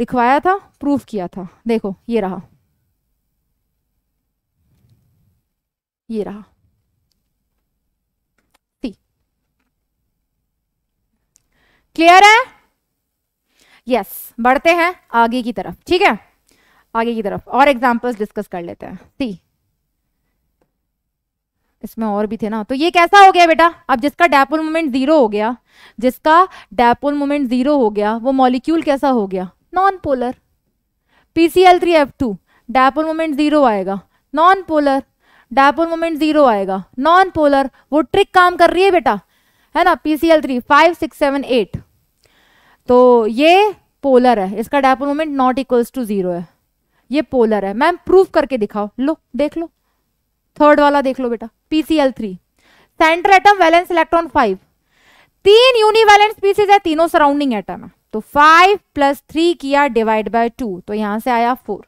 लिखवाया था प्रूफ किया था देखो ये रहा ये रहा सी क्लियर है यस yes, बढ़ते हैं आगे की तरफ ठीक है आगे की तरफ और एग्जाम्पल्स डिस्कस कर लेते हैं सी इसमें और भी थे ना तो ये कैसा हो गया बेटा अब जिसका डैपोल मोमेंट जीरो हो गया जिसका डैपोल मोमेंट जीरो हो गया वो मॉलिक्यूल कैसा हो गया non polar P C L three F two dipole moment zero आएगा non polar dipole moment zero आएगा नॉन पोलर वो ट्रिक काम कर रही है बेटा है ना P C L three five six seven eight तो ये पोलर है इसका dipole moment not equals to zero है ये पोलर है मैम प्रूफ करके दिखाओ लो देख लो थर्ड वाला देख लो बेटा P C L three centre atom valence electron five तीन यूनिवैलेंस पीसेज है तीनों सराउंडिंग एटम है तो फाइव प्लस थ्री किया डिवाइड बाय टू तो यहां से आया four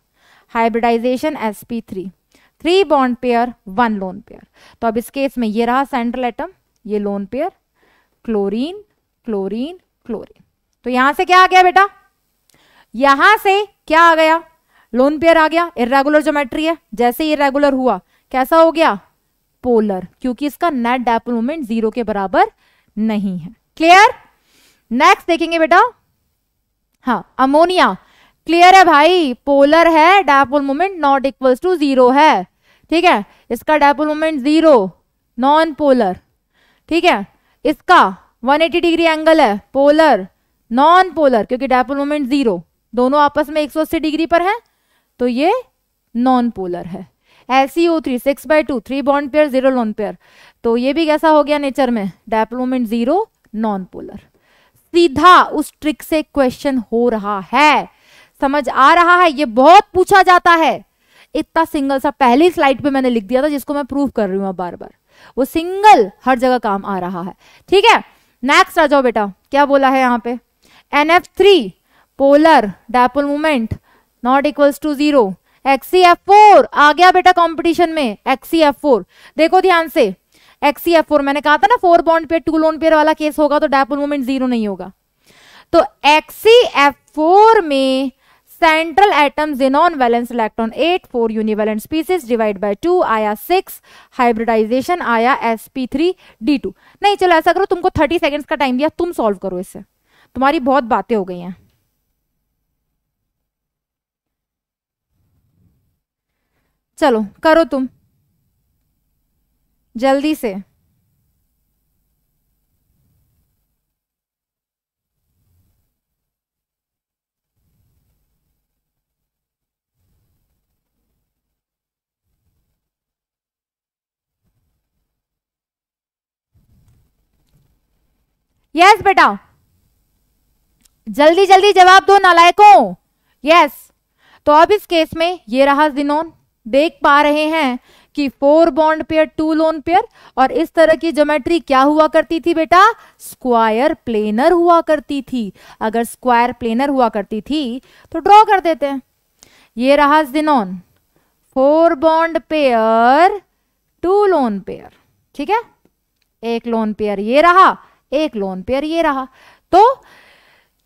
hybridisation S P three three bond pair one lone pair तो अब इस केस में ये रहा सेंट्रल एटम ये lone pair chlorine chlorine chlorine तो यहां से क्या आ गया बेटा यहां से क्या आ गया लोन पेयर आ गया इरेगुलर ज्योमेट्री है जैसे ही इरेगुलर हुआ कैसा हो गया पोलर क्योंकि इसका नेट डेपल मोमेंट जीरो के बराबर नहीं है क्लियर नेक्स्ट देखेंगे बेटा हाँ अमोनिया क्लियर है भाई पोलर है dipole moment not equals to zero है ठीक है इसका dipole moment zero non polar ठीक है इसका 180 डिग्री एंगल है पोलर नॉन पोलर क्योंकि डेपल मोमेंट जीरो दोनों आपस में 180 डिग्री पर है तो ये नॉन पोलर है L C O three six by two three bond pair zero non pair तो ये भी कैसा हो गया नेचर में डेप्लोमेंट जीरो नॉन पोलर सीधा उस ट्रिक से क्वेश्चन हो रहा है समझ आ रहा है ये बहुत पूछा जाता है इतना सिंगल सा पहली स्लाइड पे मैंने लिख दिया था जिसको मैं प्रूव कर रही हूं बार बार वो सिंगल हर जगह काम आ रहा है ठीक है नेक्स्ट आ जाओ बेटा क्या बोला है यहाँ पे N F three polar dipole movement not equals to zero X E F four आ गया बेटा कंपटीशन में एक्सीएफ फोर देखो ध्यान से एक्सीएफ फोर मैंने कहा था ना four bond pair two lone pair वाला केस होगा तो डायपोल मोमेंट जीरो नहीं होगा तो एक्सीएफ फोर में central atoms xenon valence electron eight four univalent species divide by two आया सिक्स हाइब्रिडाइजेशन आया S P three D two नहीं चलो ऐसा करो तुमको थर्टी सेकेंड्स का टाइम दिया तुम सॉल्व करो इसे तुम्हारी बहुत बातें हो गई हैं चलो करो तुम जल्दी से यस yes, बेटा जल्दी जल्दी जवाब दो नालायकों यस yes. तो अब इस केस में ये रहा जिनोन देख पा रहे हैं कि four bond pair two lone pair और इस तरह की ज्योमेट्री क्या हुआ करती थी बेटा स्क्वायर प्लेनर हुआ करती थी अगर स्क्वायर प्लेनर हुआ करती थी तो ड्रॉ कर देते हैं ये रहा xenon four bond pair two lone pair ठीक है एक लोन पेयर ये रहा एक लोन पेयर ये रहा तो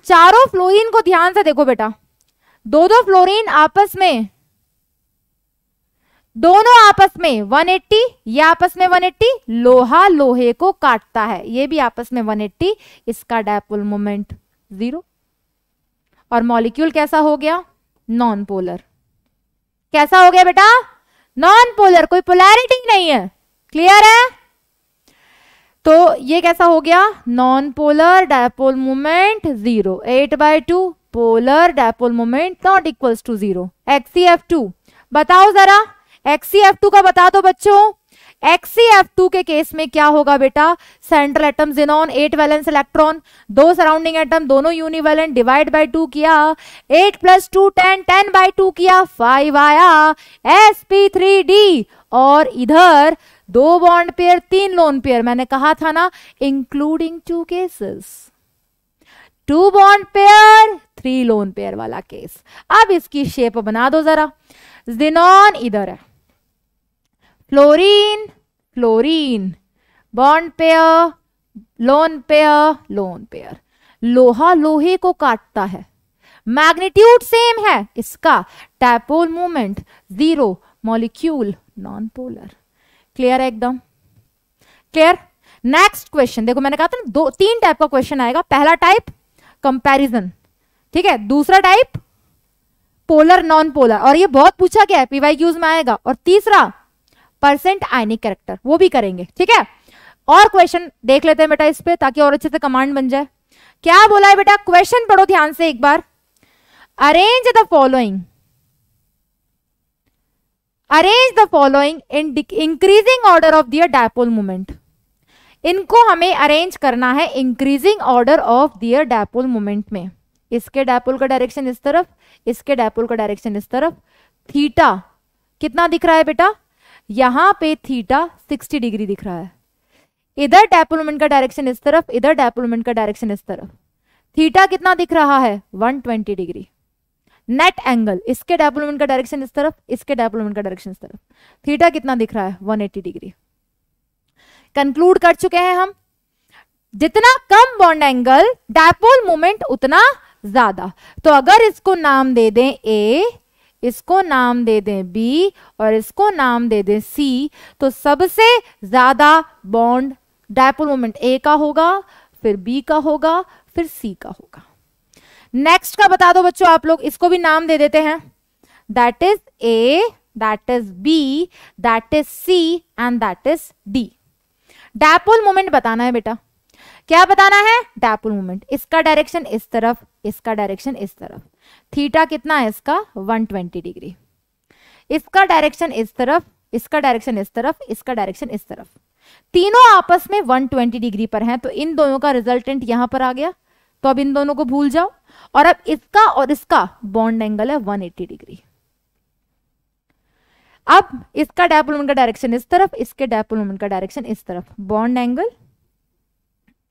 चारों फ्लोरीन को ध्यान से देखो बेटा दो दो फ्लोरीन आपस में दोनों आपस में 180 ये आपस में 180 लोहा लोहे को काटता है ये भी आपस में 180 इसका डायपोल मोमेंट जीरो और मॉलिक्यूल कैसा हो गया नॉन पोलर कैसा हो गया बेटा नॉन पोलर कोई पोलैरिटी नहीं है क्लियर है तो ये कैसा हो गया non polar dipole moment zero eight by two polar dipole moment not equals to zero X E F two बताओ जरा एक्सीएफ का बता दो बच्चों एक्सीएफ के केस में क्या होगा बेटा central atom xenon eight valence electron दो सराउंडिंग एटम दोनों यूनिवैलेंट डिवाइड बाय टू किया eight plus two ten ten by two किया फाइव आया एस पी थ्री डी और इधर दो बॉन्ड पेयर तीन लोन पेयर मैंने कहा था ना including two cases two bond pair three lone pair वाला केस अब इसकी शेप बना दो जरा जिनॉन इधर है fluorine fluorine bond pair lone pair lone pair लोहा लोहे को काटता है मैग्नीट्यूड सेम है इसका dipole movement zero molecule non polar clear है एकदम क्लियर नेक्स्ट क्वेश्चन देखो मैंने कहा था ना दो तीन टाइप का क्वेश्चन आएगा पहला टाइप कंपैरिजन ठीक है दूसरा टाइप पोलर नॉन पोलर और ये बहुत पूछा गया है पीवाई में आएगा और तीसरा परसेंट आयनिक करेक्टर वो भी करेंगे ठीक है और क्वेश्चन देख लेते हैं बेटा इस पर ताकि और अच्छे से कमांड बन जाए क्या बोला है बेटा क्वेश्चन पढ़ो ध्यान से एक बार arrange the following arrange the following in increasing order of their dipole movement इनको हमें अरेंज करना है increasing order of their dipole movement में इसके डायपोल का डायरेक्शन इस तरफ इसके डायपोल का डायरेक्शन इस तरफ थीटा कितना दिख रहा है बेटा यहां पे थीटा 60 डिग्री दिख रहा है इधर डायपोलमेंट का डायरेक्शन इस तरफ इधर डायपोलमेंट का डायरेक्शन इस तरफ थीटा कितना दिख रहा है 120 डिग्री नेट एंगल इसके डायपोलमेंट का डायरेक्शन इस तरफ इसके डायपोलमेंट का डायरेक्शन इस तरफ थीटा कितना दिख रहा है 180 डिग्री कंक्लूड कर चुके हैं हम जितना कम बॉन्ड एंगल डायपोल मोमेंट उतना ज्यादा तो अगर इसको नाम दे दें ए इसको नाम दे दें बी और इसको नाम दे दें सी तो सबसे ज्यादा बॉन्ड डायपोल मोमेंट ए का होगा फिर बी का होगा फिर सी का होगा नेक्स्ट का बता दो बच्चों आप लोग इसको भी नाम दे देते हैं that is A that is B that is C and that is D dipole moment बताना है बेटा क्या बताना है डायपोल मोमेंट इसका डायरेक्शन इस तरफ इसका डायरेक्शन इस तरफ थीटा कितना है इसका 120 डिग्री इसका डायरेक्शन इस तरफ इसका डायरेक्शन इस तरफ इसका डायरेक्शन इस तरफ तीनों आपस में 120 डिग्री पर हैं तो इन दोनों का रिजल्टेंट यहां पर आ गया तो अब इन दोनों को भूल जाओ और अब इसका और इसका बॉन्ड एंगल है वन डिग्री अब इसका डायपोल मोमेंट का डायरेक्शन इस तरफ इसके डायपोल मोमेंट का डायरेक्शन इस तरफ बॉन्ड एंगल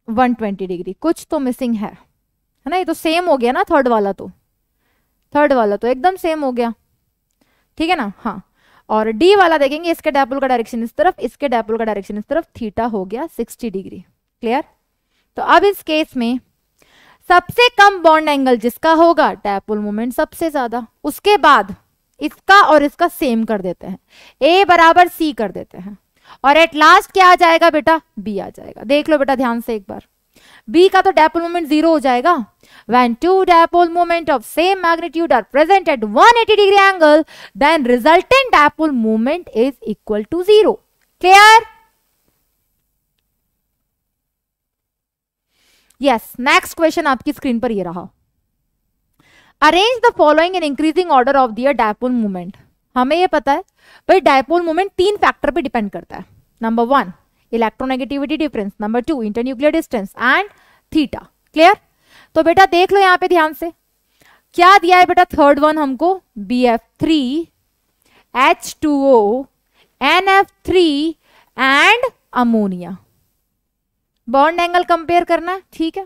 120 डिग्री कुछ तो मिसिंग है है ना ये तो सेम हो गया ना थर्ड वाला तो थर्ड वाला तो एकदम सेम हो गया ठीक है ना हाँ और डी वाला देखेंगे इसके डायपोल का डायरेक्शन इस तरफ इसके डायपोल का डायरेक्शन इस तरफ थीटा हो गया 60 डिग्री क्लियर तो अब इस केस में सबसे कम बॉन्ड एंगल जिसका होगा डायपोल मोमेंट सबसे ज्यादा उसके बाद इसका और इसका सेम कर देते हैं ए बराबर सी कर देते हैं और एट लास्ट क्या आ जाएगा बेटा बी आ जाएगा देख लो बेटा ध्यान से एक बार बी का तो डैपोल मोमेंट जीरो हो जाएगा when two dipole moment of same magnitude are present at one eighty degree angle then resultant dipole moment is equal to zero clear yes next question आपकी स्क्रीन पर ये रहा arrange the following in increasing order of their dipole movement हमें ये पता है भाई dipole movement तीन फैक्टर पे डिपेंड करता है number one electronegativity difference number two internuclear distance and theta clear तो बेटा देख लो यहाँ पे ध्यान से क्या दिया है बेटा थर्ड वन हमको B F three H two O N F three and ammonia bond angle compare करना ठीक है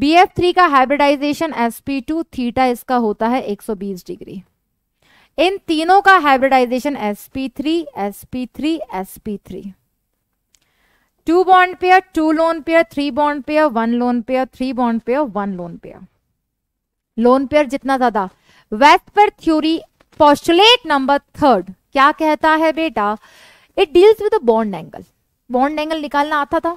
बी एफ थ्री का hybridization S P two theta इसका होता है 120 डिग्री इन तीनों का hybridization S P three S P three S P three two bond pair two lone pair three bond pair one lone pair three bond pair one lone pair lone pair जितना ज्यादा waste पर theory postulate number third क्या कहता है बेटा it deals with bond angle bond angle निकालना आता था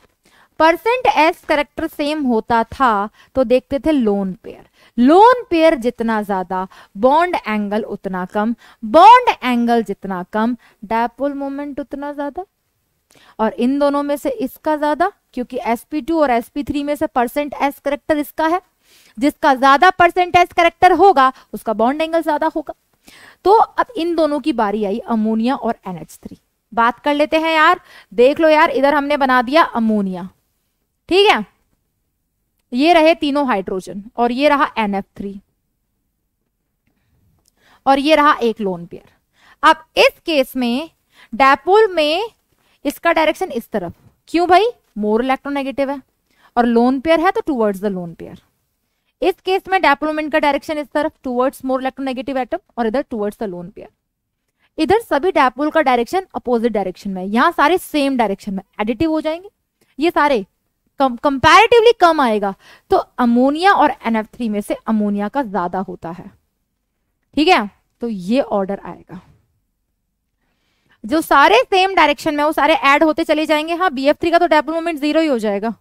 परसेंट एस करेक्टर सेम होता था तो देखते थे लोन पेयर लोन पेयर जितना ज्यादा बॉन्ड एंगल उतना कम बॉन्ड एंगल जितना कम डायपोल मोमेंट उतना ज्यादा और इन दोनों में से इसका ज्यादा क्योंकि sp2 और sp3 में से परसेंट एस करेक्टर इसका है जिसका ज्यादा परसेंट एस करेक्टर होगा उसका बॉन्ड एंगल ज्यादा होगा तो अब इन दोनों की बारी आई अमोनिया और NH3 बात कर लेते हैं यार देख लो यार इधर हमने बना दिया अमोनिया ठीक है ये रहे तीनों हाइड्रोजन और ये रहा NF3 और ये रहा एक लोन पेयर अब इस केस में डेपोल में इसका डायरेक्शन इस तरफ क्यों भाई मोर इलेक्ट्रोनेगेटिव है और लोन पेयर है तो टूवर्ड्स द लोन पेयर इस केस में डेप्लोमेंट का डायरेक्शन इस तरफ टूवर्ड्स मोर इलेक्ट्रोनेगेटिव एटम और इधर टूवर्ड्स द लोन पेयर इधर सभी डैपोल का डायरेक्शन अपोजिट डायरेक्शन में यहाँ सारे सेम डायरेक्शन में एडिटिव हो जाएंगे ये सारे कंपैरेटिवली कम, कम आएगा तो अमोनिया और एनएफ में से अमोनिया का ज्यादा होता है ठीक है तो ये ऑर्डर आएगा जो सारे सेम डायरेक्शन में वो सारे ऐड होते चले जाएंगे हाँ बी एफ थ्री का तो डेपल मोमेंट जीरो ही हो जाएगा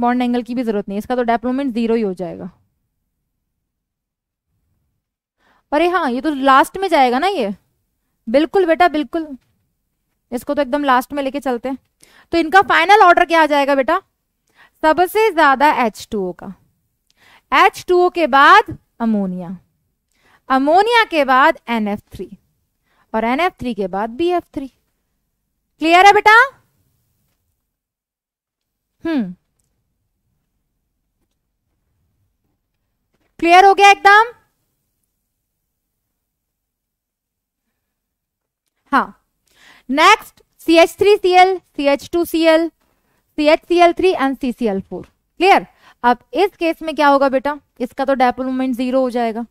बॉन्ड एंगल की भी जरूरत नहीं इसका तो डेपल मोमेंट जीरो ही हो जाएगा अरे हाँ ये तो लास्ट में जाएगा ना ये बिल्कुल बेटा बिल्कुल इसको तो एकदम लास्ट में लेके चलते हैं तो इनका फाइनल ऑर्डर क्या आ जाएगा बेटा सबसे ज्यादा एच टू ओ का एच टू ओ के बाद अमोनिया अमोनिया के बाद एन एफ थ्री और एन थ्री के बाद बी एफ थ्री क्लियर है बेटा हम्म क्लियर हो गया एकदम हाँ next C H three C L C H two C L C H C L three and C C L four clear अब इस केस में क्या होगा बेटा इसका तो डेपोलमेंट जीरो हो जाएगा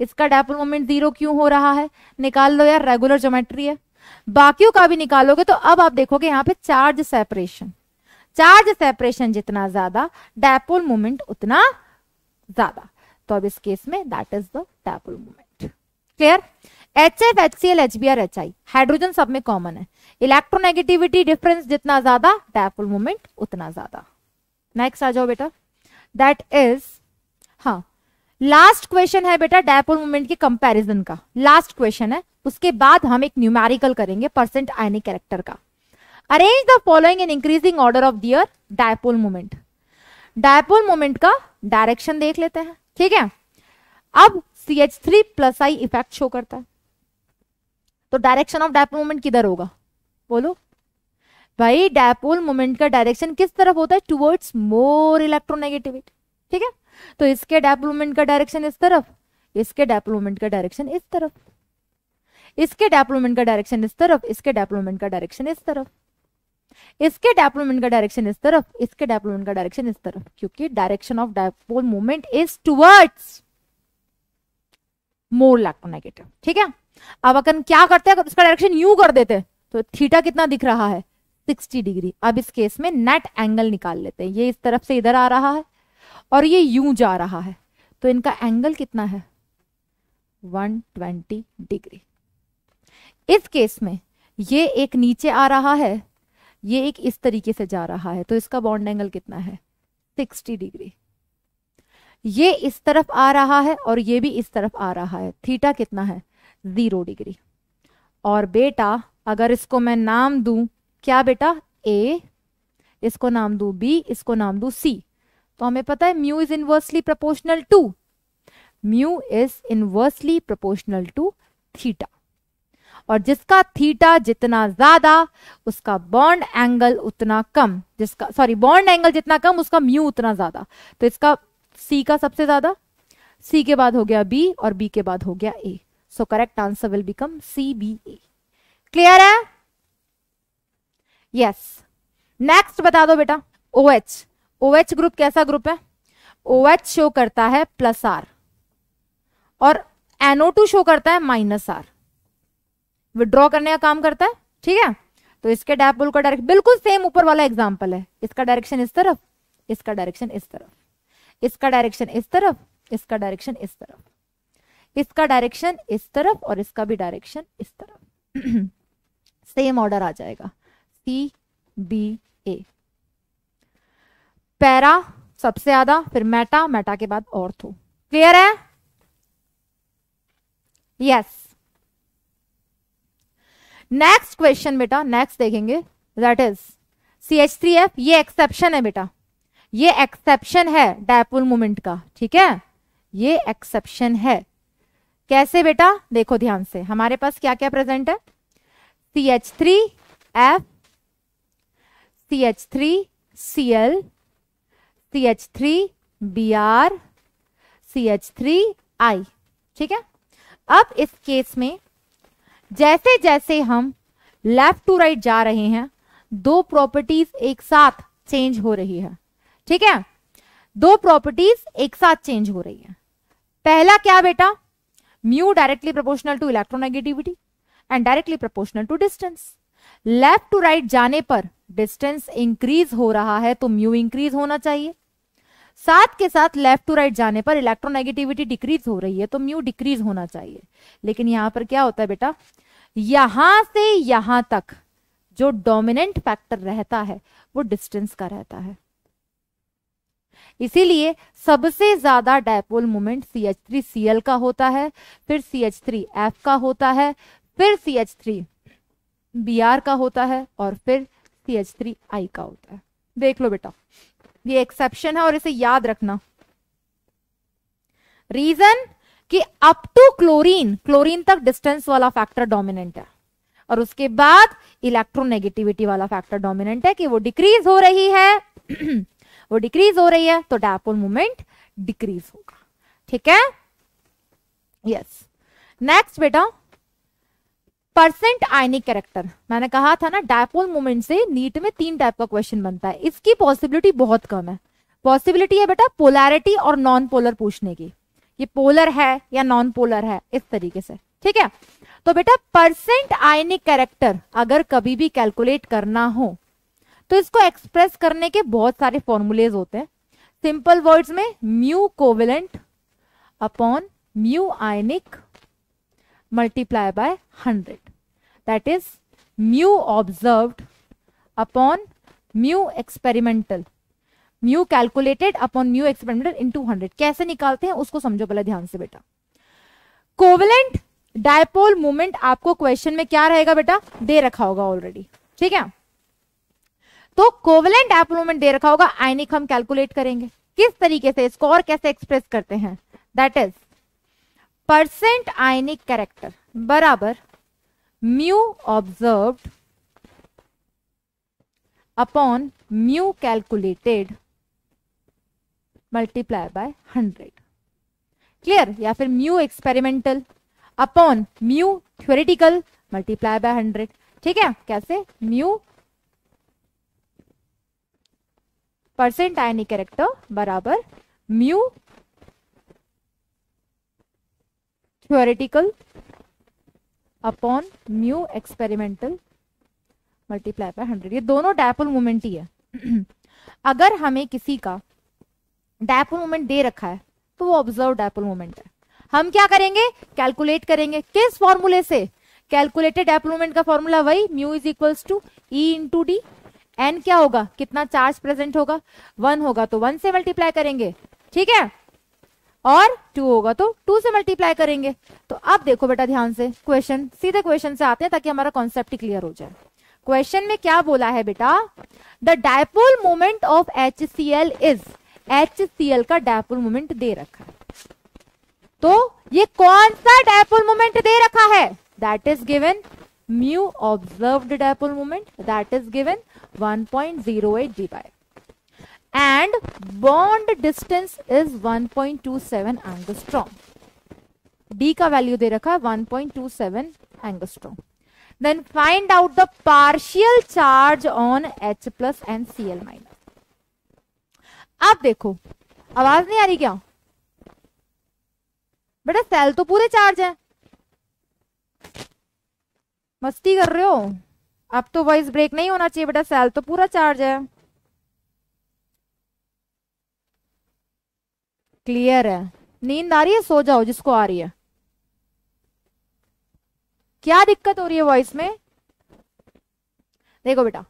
इसका डायपोल मोमेंट जीरो क्यों हो रहा है निकाल लो यार रेगुलर ज्योमेट्री है बाकियों का भी निकालोगे तो अब आप देखोगे यहाँ पे चार्ज सेपरेशन चार्ज सेपरेशन जितना ज्यादा डायपोल मोमेंट उतना ज्यादा तो अब इस केस में that is the dipole moment clear H F H C L H B R H I hydrogen सब में कॉमन है इलेक्ट्रोनेगेटिविटी डिफरेंस जितना ज्यादा डायपोल मोमेंट उतना ज्यादा नेक्स्ट आ जाओ बेटा दैट इज हाँ लास्ट क्वेश्चन है बेटा डायपोल मोमेंट के कंपैरिजन का लास्ट क्वेश्चन है उसके बाद हम एक न्यूमेरिकल करेंगे परसेंट आयनिक कैरेक्टर का arrange the following in increasing order of their dipole moment dipole moment का डायरेक्शन देख लेते हैं ठीक है अब C H three plus I effect show करता है तो डायरेक्शन ऑफ डायपोल मोमेंट किधर होगा बोलो भाई डायपोल मोमेंट का डायरेक्शन किस तरफ होता है टुवर्ड्स मोर इलेक्ट्रोनेगेटिविटी ठीक है तो इसके डैप का डायरेक्शन इस तरफ इसके डैप का डायरेक्शन इस तरफ इसके डैप का डायरेक्शन इस तरफ इसके डैप का डायरेक्शन इस तरफ इसके डैप का डायरेक्शन इस तरफ इसके डैप का डायरेक्शन इस तरफ क्योंकि direction of dipole movement is towards more electronegative ठीक है अब अगर क्या करते हैं इसका डायरेक्शन यू कर देते हैं तो थीटा कितना दिख रहा है 60 डिग्री अब इस केस में नेट एंगल निकाल लेते हैं ये इस तरफ से इधर आ रहा है और ये यूं जा रहा है तो इनका एंगल कितना है 120 डिग्री इस केस में ये एक नीचे आ रहा है ये एक इस तरीके से जा रहा है तो इसका बॉन्ड एंगल कितना है 60 डिग्री ये इस तरफ आ रहा है और ये भी इस तरफ आ रहा है थीटा कितना है जीरो डिग्री और बेटा अगर इसको मैं नाम दूं क्या बेटा ए इसको नाम दूं बी इसको नाम दूं सी तो हमें पता है mu is inversely proportional to mu is inversely proportional to theta और जिसका थीटा जितना ज्यादा उसका बॉन्ड एंगल उतना कम जिसका सॉरी बॉन्ड एंगल जितना कम उसका म्यू उतना ज्यादा तो इसका सी का सबसे ज्यादा सी के बाद हो गया बी और बी के बाद हो गया A so correct answer will become C B A clear है यस yes. नेक्स्ट बता दो बेटा O OH. H O OH group कैसा ग्रुप है ओ OH शो करता है प्लस आर और टू शो करता है माइनस आर विड्रॉ करने का काम करता है ठीक है तो इसके डायपोल का डायरेक्शन बिल्कुल सेम ऊपर वाला एग्जाम्पल है इसका डायरेक्शन इस तरफ इसका डायरेक्शन इस तरफ इसका डायरेक्शन इस तरफ इसका डायरेक्शन इस तरफ इसका डायरेक्शन इस तरफ और इसका भी डायरेक्शन इस तरफ सेम ऑर्डर आ जाएगा सी बी ए पैरा सबसे ज्यादा फिर मेटा मेटा के बाद ऑर्थो क्लियर है यस नेक्स्ट क्वेश्चन बेटा नेक्स्ट देखेंगे that is C H three F ये एक्सेप्शन है बेटा ये एक्सेप्शन है डायपोल मोमेंट का ठीक है ये एक्सेप्शन है कैसे बेटा देखो ध्यान से हमारे पास क्या क्या प्रेजेंट है C H three F C H three C L C H three B R C H three I ठीक है अब इस केस में जैसे जैसे हम लेफ्ट टू राइट जा रहे हैं दो प्रॉपर्टीज एक साथ चेंज हो रही है ठीक है दो प्रॉपर्टीज एक साथ चेंज हो रही है पहला क्या बेटा mu directly proportional to electronegativity and directly proportional to distance left to right जाने पर डिस्टेंस इंक्रीज हो रहा है तो म्यू इंक्रीज होना चाहिए साथ के साथ लेफ्ट टू राइट जाने पर इलेक्ट्रोनेगेटिविटी डिक्रीज हो रही है तो म्यू डिक्रीज होना चाहिए लेकिन यहां पर क्या होता है बेटा यहां से यहां तक जो डोमिनेंट फैक्टर रहता है वो डिस्टेंस का रहता है इसीलिए सबसे ज्यादा dipole moment C H three C L का होता है फिर सी एच थ्री एफ का होता है फिर C H three B R का होता है और फिर सी एच थ्री आई का होता है देख लो बेटा ये एक्सेप्शन है और इसे याद रखना रीजन कि अप टू क्लोरीन क्लोरीन तक डिस्टेंस वाला फैक्टर डोमिनेंट है और उसके बाद इलेक्ट्रोनेगेटिविटी वाला फैक्टर डोमिनेंट है कि वो डिक्रीज हो रही है वो डिक्रीज हो रही है तो डायपोल मूवमेंट डिक्रीज होगा ठीक है यस नेक्स्ट बेटा परसेंट आयनिक कैरेक्टर मैंने कहा था ना डायपोल मोमेंट से नीट में तीन टाइप का क्वेश्चन बनता है इसकी पॉसिबिलिटी बहुत कम है पॉसिबिलिटी है बेटा पोलैरिटी और नॉन पोलर पूछने की ये पोलर है या नॉन पोलर है इस तरीके से ठीक है तो बेटा परसेंट आयनिक कैरेक्टर अगर कभी भी कैलकुलेट करना हो तो इसको एक्सप्रेस करने के बहुत सारे फॉर्मुलेज होते हैं सिंपल वर्ड्स में mu covalent upon mu ionic multiply by 100 that is mu observed upon mu experimental mu calculated upon mu experimental into 100 kaise nikalte hain usko samjho pehle dhyan se beta covalent dipole moment aapko question mein kya rahega beta de rakha hoga already theek hai तो covalent dipole moment दे रखा होगा आयनिक हम calculate करेंगे किस तरीके से score कैसे एक्सप्रेस करते हैं that is percent ionic character बराबर mu observed upon mu calculated multiply by hundred clear या फिर mu experimental upon mu theoretical multiply by hundred ठीक है कैसे म्यू परसेंट आयनिक कैरेक्टर बराबर mu theoretical upon mu experimental multiply by hundred ये दोनों dipole moment ही है अगर हमें किसी का डायपोल मोमेंट दे रखा है तो वो ऑब्जर्व डायपोल मोमेंट है हम क्या करेंगे कैलकुलेट करेंगे किस फॉर्मूले से कैलकुलेटेड डायपोल मोमेंट का फॉर्मूला वही mu is equals to E into D N क्या होगा कितना चार्ज प्रेजेंट होगा वन होगा तो वन से मल्टीप्लाई करेंगे ठीक है और टू होगा तो टू से मल्टीप्लाई करेंगे तो अब देखो बेटा ध्यान से क्वेश्चन सीधे क्वेश्चन से आते हैं ताकि हमारा कॉन्सेप्ट क्लियर हो जाए क्वेश्चन में क्या बोला है बेटा the dipole moment of H C L is H C L का डायपोल मोमेंट दे रखा है तो ये कौन सा डायपोल मोमेंट दे रखा है that is given mu observed dipole moment that is given 1.08 g by and bond distance is 1.27 angstrom. D का value दे रखा है 1.27 angstrom. Then find out the partial charge on H plus and Cl minus. आप देखो आवाज नहीं आ रही क्या बेटा सेल तो पूरे चार्ज है मस्ती कर रहे हो अब तो वॉइस ब्रेक नहीं होना चाहिए बेटा सेल तो पूरा चार्ज है क्लियर है नींद आ रही है सो जाओ जिसको आ रही है क्या दिक्कत हो रही है वॉइस में देखो बेटा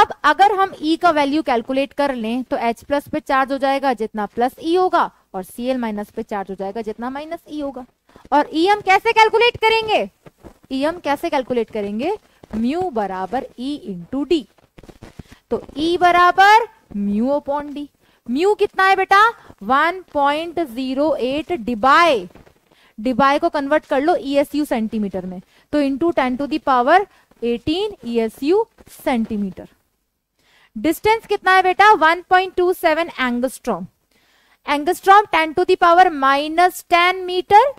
अब अगर हम ई e का वैल्यू कैलकुलेट कर लें तो H प्लस पे चार्ज हो जाएगा जितना प्लस ई e होगा और सी एल माइनस पे चार्ज हो जाएगा जितना माइनस ई e होगा और ई e हम कैसे कैलकुलेट करेंगे ई e हम कैसे कैलकुलेट करेंगे म्यू बराबर ई इंटू डी तो ई e बराबर म्यू ओपॉन डी म्यू कितना है बेटा 1.08 डिबाई डिबाई को कन्वर्ट कर लो ईएसयू e सेंटीमीटर में तो into ten to the power eighteen ESU centimetre distance कितना है बेटा 1.27 point two seven angstrom angstrom ten to the power minus ten metre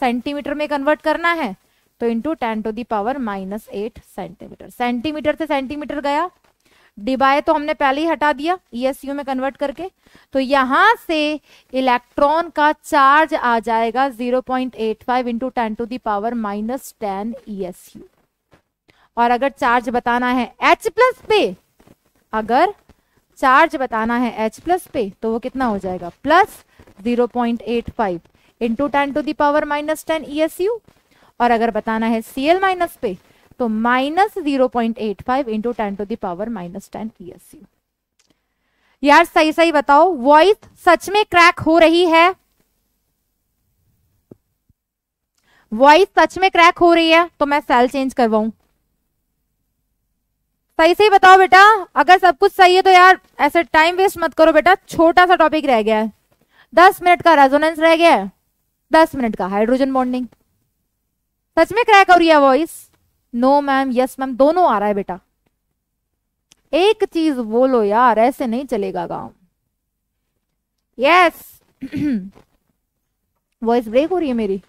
centimetre में कन्वर्ट करना है तो into ten to the power minus eight centimetre centimetre से सेंटीमीटर गया डिबाई तो हमने पहले ही हटा दिया ईएसयू e में कन्वर्ट करके तो यहां से इलेक्ट्रॉन का चार्ज आ जाएगा 0.85 point eight five into ten to the power minus ten ESU और अगर चार्ज बताना है एच प्लस पे अगर चार्ज बताना है एच प्लस पे तो वो कितना हो जाएगा plus 0.85 point eight five into ten to the power minus ten E और अगर बताना है सी एल माइनस पे तो minus zero point eight five into ten to the power minus ten P S U यार सही सही बताओ वॉइस सच में क्रैक हो रही है वॉइस सच में क्रैक हो रही है तो मैं सेल चेंज करवाऊ सही सही बताओ बेटा अगर सब कुछ सही है तो यार ऐसे टाइम वेस्ट मत करो बेटा छोटा सा टॉपिक रह गया है दस मिनट का रेजोनेंस रह गया है दस मिनट का हाइड्रोजन बॉन्डिंग सच में क्रैक हो रही है voice no ma'am yes ma'am दोनों आ रहा है बेटा एक चीज बोलो यार ऐसे नहीं चलेगा गांव यस वॉइस ब्रेक हो रही है मेरी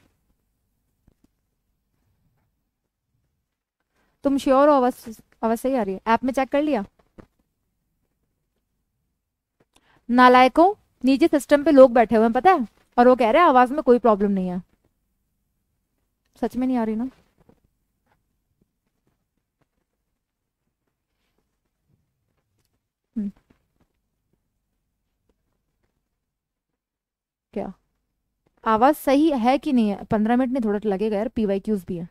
तुम श्योर हो अवश्य अवश्य ही आ रही है ऐप में चेक कर लिया नालायकों नीचे सिस्टम पे लोग बैठे हुए हैं पता है और वो कह रहे हैं आवाज में कोई प्रॉब्लम नहीं है सच में नहीं आ रही ना आवाज़ सही है कि नहीं है पंद्रह मिनट नहीं थोड़ा लगेगा यार पी वाई क्यूज भी है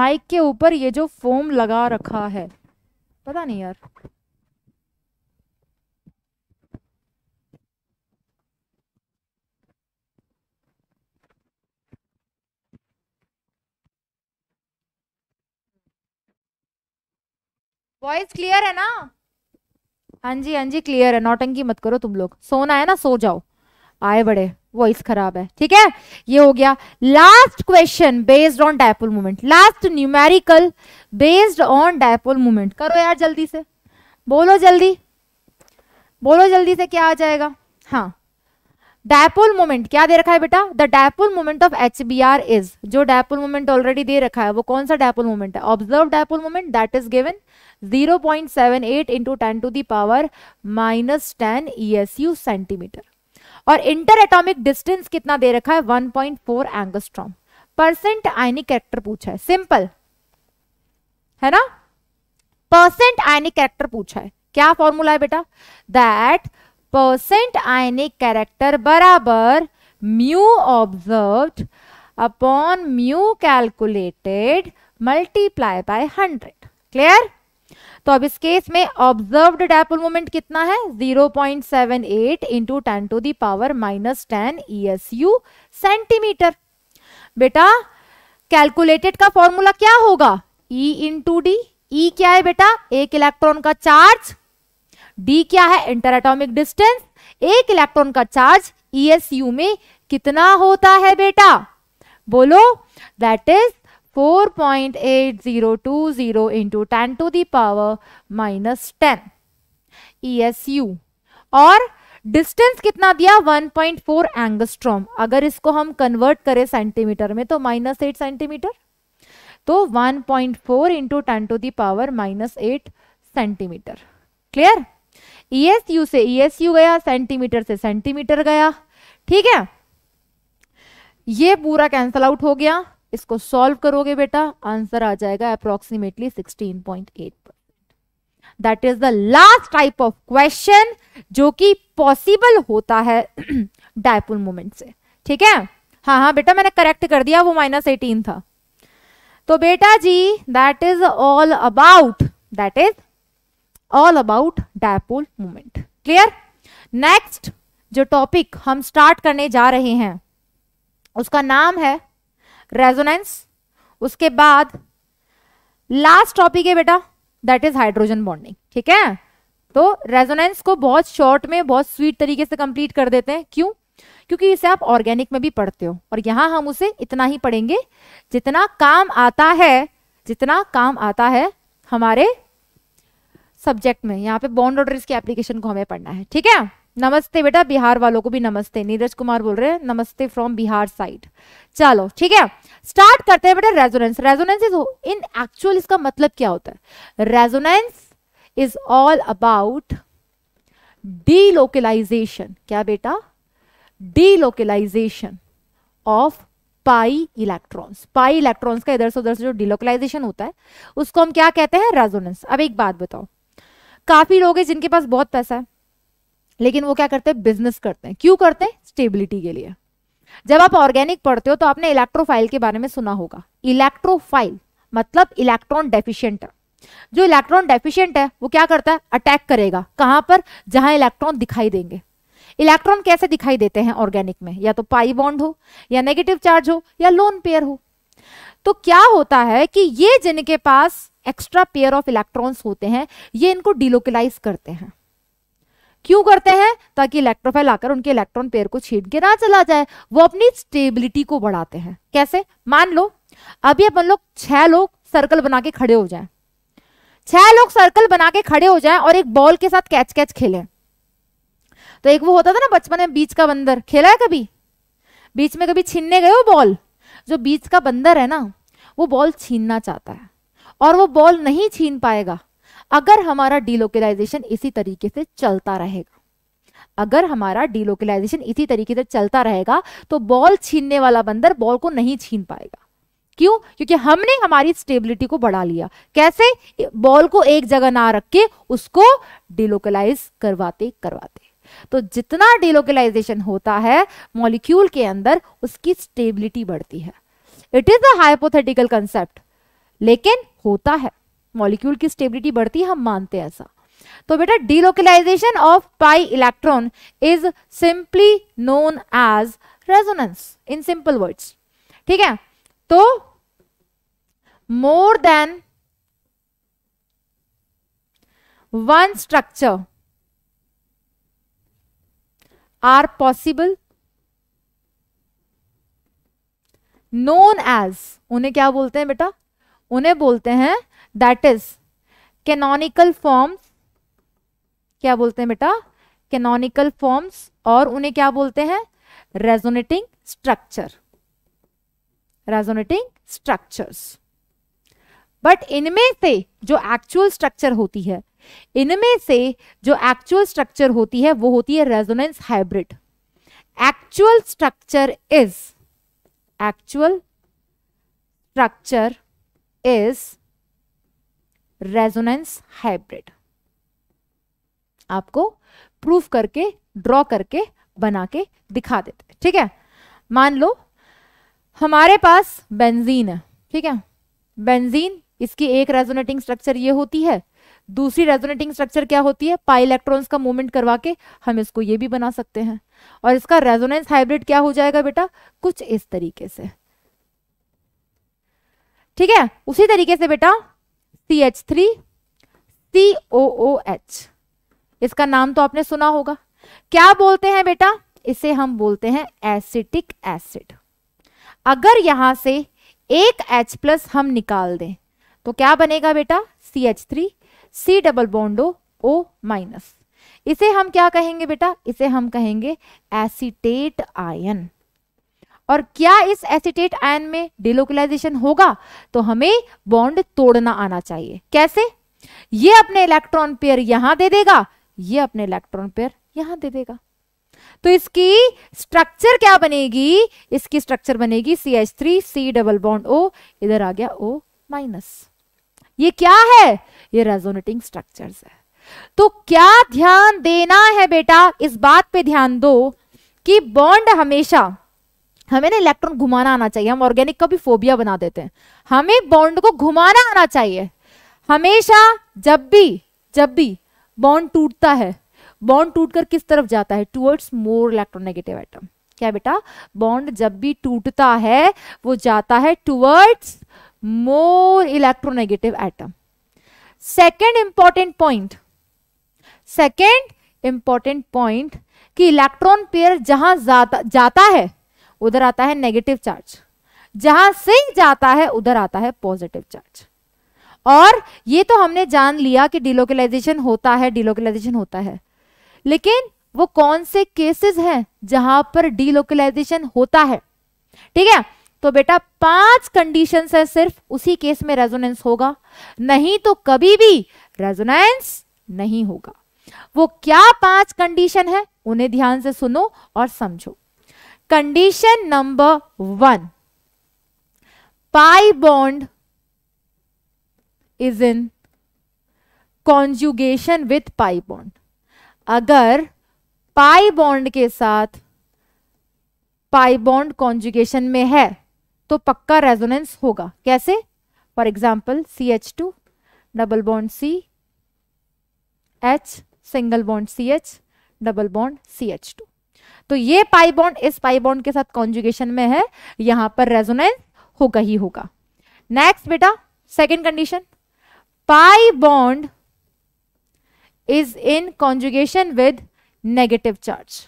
माइक के ऊपर ये जो फोम लगा रखा है पता नहीं यार वॉइस क्लियर है ना हाँ जी हाँ जी क्लियर है नौटंकी मत करो तुम लोग सोना है ना सो जाओ आए बड़े वॉइस खराब है ठीक है ये हो गया last question based on dipole movement last numerical based on dipole movement करो यार जल्दी से बोलो जल्दी बोलो जल्दी से क्या आ जाएगा हाँ डायपोल मोमेंट क्या दे रखा है बेटा the dipole moment of H B R is जो डायपोल मोमेंट ऑलरेडी दे रखा है वो कौन सा डायपोल मोमेंट है observe dipole moment that is given 0.78 point seven eight into ten to the power minus ten E S U centimetre और inter atomic distance कितना दे रखा है 1.4 point four angstrom percent ionic character पूछा है सिंपल है ना परसेंट आयनिक कैरेक्टर पूछा है क्या फॉर्मूला है बेटा दैट परसेंट आयनिक कैरेक्टर बराबर mu observed upon mu calculated multiply by hundred clear तो अब इस केस में ऑब्जर्व्ड डायपोल मोमेंट कितना है 0.78 point seven eight into ten to the power minus ten E S U centimetre बेटा कैलकुलेटेड का formula क्या होगा इन इंटू डी ई क्या है बेटा एक इलेक्ट्रॉन का चार्ज डी क्या है इंटर एटोमिक डिस्टेंस एक इलेक्ट्रॉन का चार्ज यू e में कितना होता है बेटा बोलो that is 4.8020 into 10 to the power minus 10 ESU और डिस्टेंस कितना दिया 1.4 एंगस्ट्रॉम अगर इसको हम कन्वर्ट करें सेंटीमीटर में तो माइनस एट सेंटीमीटर तो 1.4 point four into ten to the power minus eight centimetre clear ESU e से यू e गया सेंटीमीटर से सेंटीमीटर गया ठीक है ये पूरा कैंसल आउट हो गया इसको सॉल्व करोगे बेटा आंसर आ जाएगा approximately 16.8 percent that is the last type of question जो कि पॉसिबल होता है डायपोल मोमेंट से ठीक है हाँ हाँ बेटा मैंने करेक्ट कर दिया वो माइनस एटीन था तो बेटा जी that is all about that is all about dipole movement clear next जो टॉपिक हम स्टार्ट करने जा रहे हैं उसका नाम है रेजोनेंस उसके बाद लास्ट टॉपिक है बेटा दैट इज हाइड्रोजन बॉन्डिंग ठीक है तो रेजोनेंस को बहुत शॉर्ट में बहुत स्वीट तरीके से कंप्लीट कर देते हैं क्यों क्योंकि इसे आप ऑर्गेनिक में भी पढ़ते हो और यहां हम उसे इतना ही पढ़ेंगे जितना काम आता है जितना काम आता है हमारे सब्जेक्ट में यहाँ पे बॉन्ड ऑर्डर्स की एप्लीकेशन को हमें पढ़ना है ठीक है नमस्ते बेटा बिहार वालों को भी नमस्ते नीरज कुमार बोल रहे हैं नमस्ते फ्रॉम बिहार साइड चलो ठीक है स्टार्ट करते हैं बेटा resonance resonance is in actual इसका मतलब क्या होता है resonance is all about delocalisation क्या बेटा delocalisation of pi electrons pi electrons का इधर से उधर से जो डिलोकलाइजेशन होता है उसको हम क्या कहते हैं रेजोनेंस अब एक बात बताओ काफी लोग हैं जिनके पास बहुत पैसा है लेकिन वो क्या करते हैं बिजनेस करते हैं क्यों करते हैं स्टेबिलिटी के लिए जब आप ऑर्गेनिक पढ़ते हो तो आपने इलेक्ट्रोफाइल के बारे में सुना होगा इलेक्ट्रोफाइल मतलब इलेक्ट्रॉन डेफिशियंट जो इलेक्ट्रॉन डेफिशियंट है वो क्या करता है अटैक करेगा कहां पर जहां इलेक्ट्रॉन दिखाई देंगे इलेक्ट्रॉन कैसे दिखाई देते हैं ऑर्गेनिक में या तो पाई बॉन्ड हो या नेगेटिव चार्ज हो या लोन पेयर हो तो क्या होता है कि ये जिनके पास एक्स्ट्रा पेयर ऑफ इलेक्ट्रॉन्स होते हैं ये इनको डिलोकलाइज करते हैं क्यों करते हैं ताकि इलेक्ट्रोफाइल आकर उनके इलेक्ट्रॉन पेयर को छीट के ना चला जाए वो अपनी स्टेबिलिटी को बढ़ाते हैं कैसे मान लो अभी अपन लोग छह लोग सर्कल बना के खड़े हो जाए छह लोग सर्कल बना के खड़े हो जाए और एक बॉल के साथ कैच कैच खेले तो एक वो होता था ना बचपन में बीच का बंदर खेला है कभी बीच में कभी छीनने गए हो बॉल जो बीच का बंदर है ना वो बॉल छीनना चाहता है और वो बॉल नहीं छीन पाएगा अगर हमारा डीलोकलाइजेशन इसी तरीके से चलता रहेगा अगर हमारा डीलोकलाइजेशन इसी तरीके से चलता रहेगा तो बॉल छीनने वाला बंदर बॉल को नहीं छीन पाएगा क्यों क्योंकि हमने हमारी स्टेबिलिटी को बढ़ा लिया कैसे बॉल को एक जगह ना रख के उसको डिलोकलाइज करवाते करवाते तो जितना डिलोकलाइजेशन होता है मॉलिक्यूल के अंदर उसकी स्टेबिलिटी बढ़ती है it is a hypothetical concept लेकिन होता है मॉलिक्यूल की स्टेबिलिटी बढ़ती है हम मानते हैं ऐसा तो बेटा delocalisation of pi electron is simply known as resonance in simple words ठीक है तो more than one structure are possible known as उन्हें क्या बोलते हैं बेटा उन्हें बोलते हैं दैट इज कैनोनिकल फॉर्म्स क्या बोलते हैं बेटा कैनोनिकल फॉर्म्स और उन्हें क्या बोलते हैं resonating structure resonating structures but इनमें से जो एक्चुअल स्ट्रक्चर होती है इनमें से जो एक्चुअल स्ट्रक्चर होती है वो होती है resonance hybrid actual structure is actual structure is resonance hybrid आपको प्रूफ करके ड्रॉ करके बना के दिखा देते ठीक है मान लो हमारे पास बेंजीन है ठीक है बेंजीन इसकी एक रेजोनेटिंग स्ट्रक्चर ये होती है दूसरी रेजोनेटिंग स्ट्रक्चर क्या होती है पाई इलेक्ट्रॉन्स का मूवमेंट करवा के हम इसको ये भी बना सकते हैं और इसका रेजोनेंस हाइब्रिड क्या हो जाएगा बेटा कुछ इस तरीके से ठीक है उसी तरीके से बेटा C H three C O O H इसका नाम तो आपने सुना होगा क्या बोलते हैं बेटा इसे हम बोलते हैं एसिटिक एसिड अगर यहां से एक एच प्लस हम निकाल दें तो क्या बनेगा बेटा C H three C double bond O O minus इसे हम क्या कहेंगे बेटा इसे हम कहेंगे एसिटेट आयन और क्या इस एसिटेट आयन में डिलोकलाइजेशन होगा तो हमें बॉन्ड तोड़ना आना चाहिए कैसे ये अपने इलेक्ट्रॉन पेयर यहां दे देगा ये अपने इलेक्ट्रॉन पेयर यहां दे देगा तो इसकी स्ट्रक्चर क्या बनेगी इसकी स्ट्रक्चर बनेगी C H three C double bond O इधर आ गया ओ माइनस ये क्या है ये रेजोनेटिंग स्ट्रक्चर्स है तो क्या ध्यान देना है बेटा इस बात पे ध्यान दो कि बॉन्ड हमेशा हमें ना इलेक्ट्रॉन घुमाना आना चाहिए हम ऑर्गेनिक का भी फोबिया बना देते हैं हमें बॉन्ड को घुमाना आना चाहिए हमेशा जब भी जब भी बॉन्ड टूटता है बॉन्ड टूटकर किस तरफ जाता है टूवर्ड्स मोर इलेक्ट्रोनेगेटिव आइटम क्या बेटा बॉन्ड जब भी टूटता है वो जाता है towards more electronegative atom second important point second important point कि इलेक्ट्रॉन पेयर जहां जाता, जाता है उधर आता है नेगेटिव चार्ज जहां सिंक जाता है उधर आता है पॉजिटिव चार्ज और ये तो हमने जान लिया कि डिलोकलाइजेशन होता है डिलोकलाइजेशन होता है लेकिन वो कौन से केसेस हैं जहां पर डिलोकलाइजेशन होता है ठीक है तो बेटा पांच कंडीशन है सिर्फ उसी केस में रेजोनेंस होगा नहीं तो कभी भी रेजोनेंस नहीं होगा वो क्या पांच कंडीशन है उन्हें ध्यान से सुनो और समझो condition number one pi bond is in conjugation with pi bond अगर pi bond के साथ pi bond conjugation में है तो पक्का रेजोनेंस होगा कैसे for example C H two double bond C H single bond C H double bond C H two तो ये पाई बॉन्ड इस पाई बॉन्ड के साथ कॉन्जुगेशन में है यहां पर रेजोनेंस होगा ही होगा नेक्स्ट बेटा second condition pi bond is in conjugation with negative charge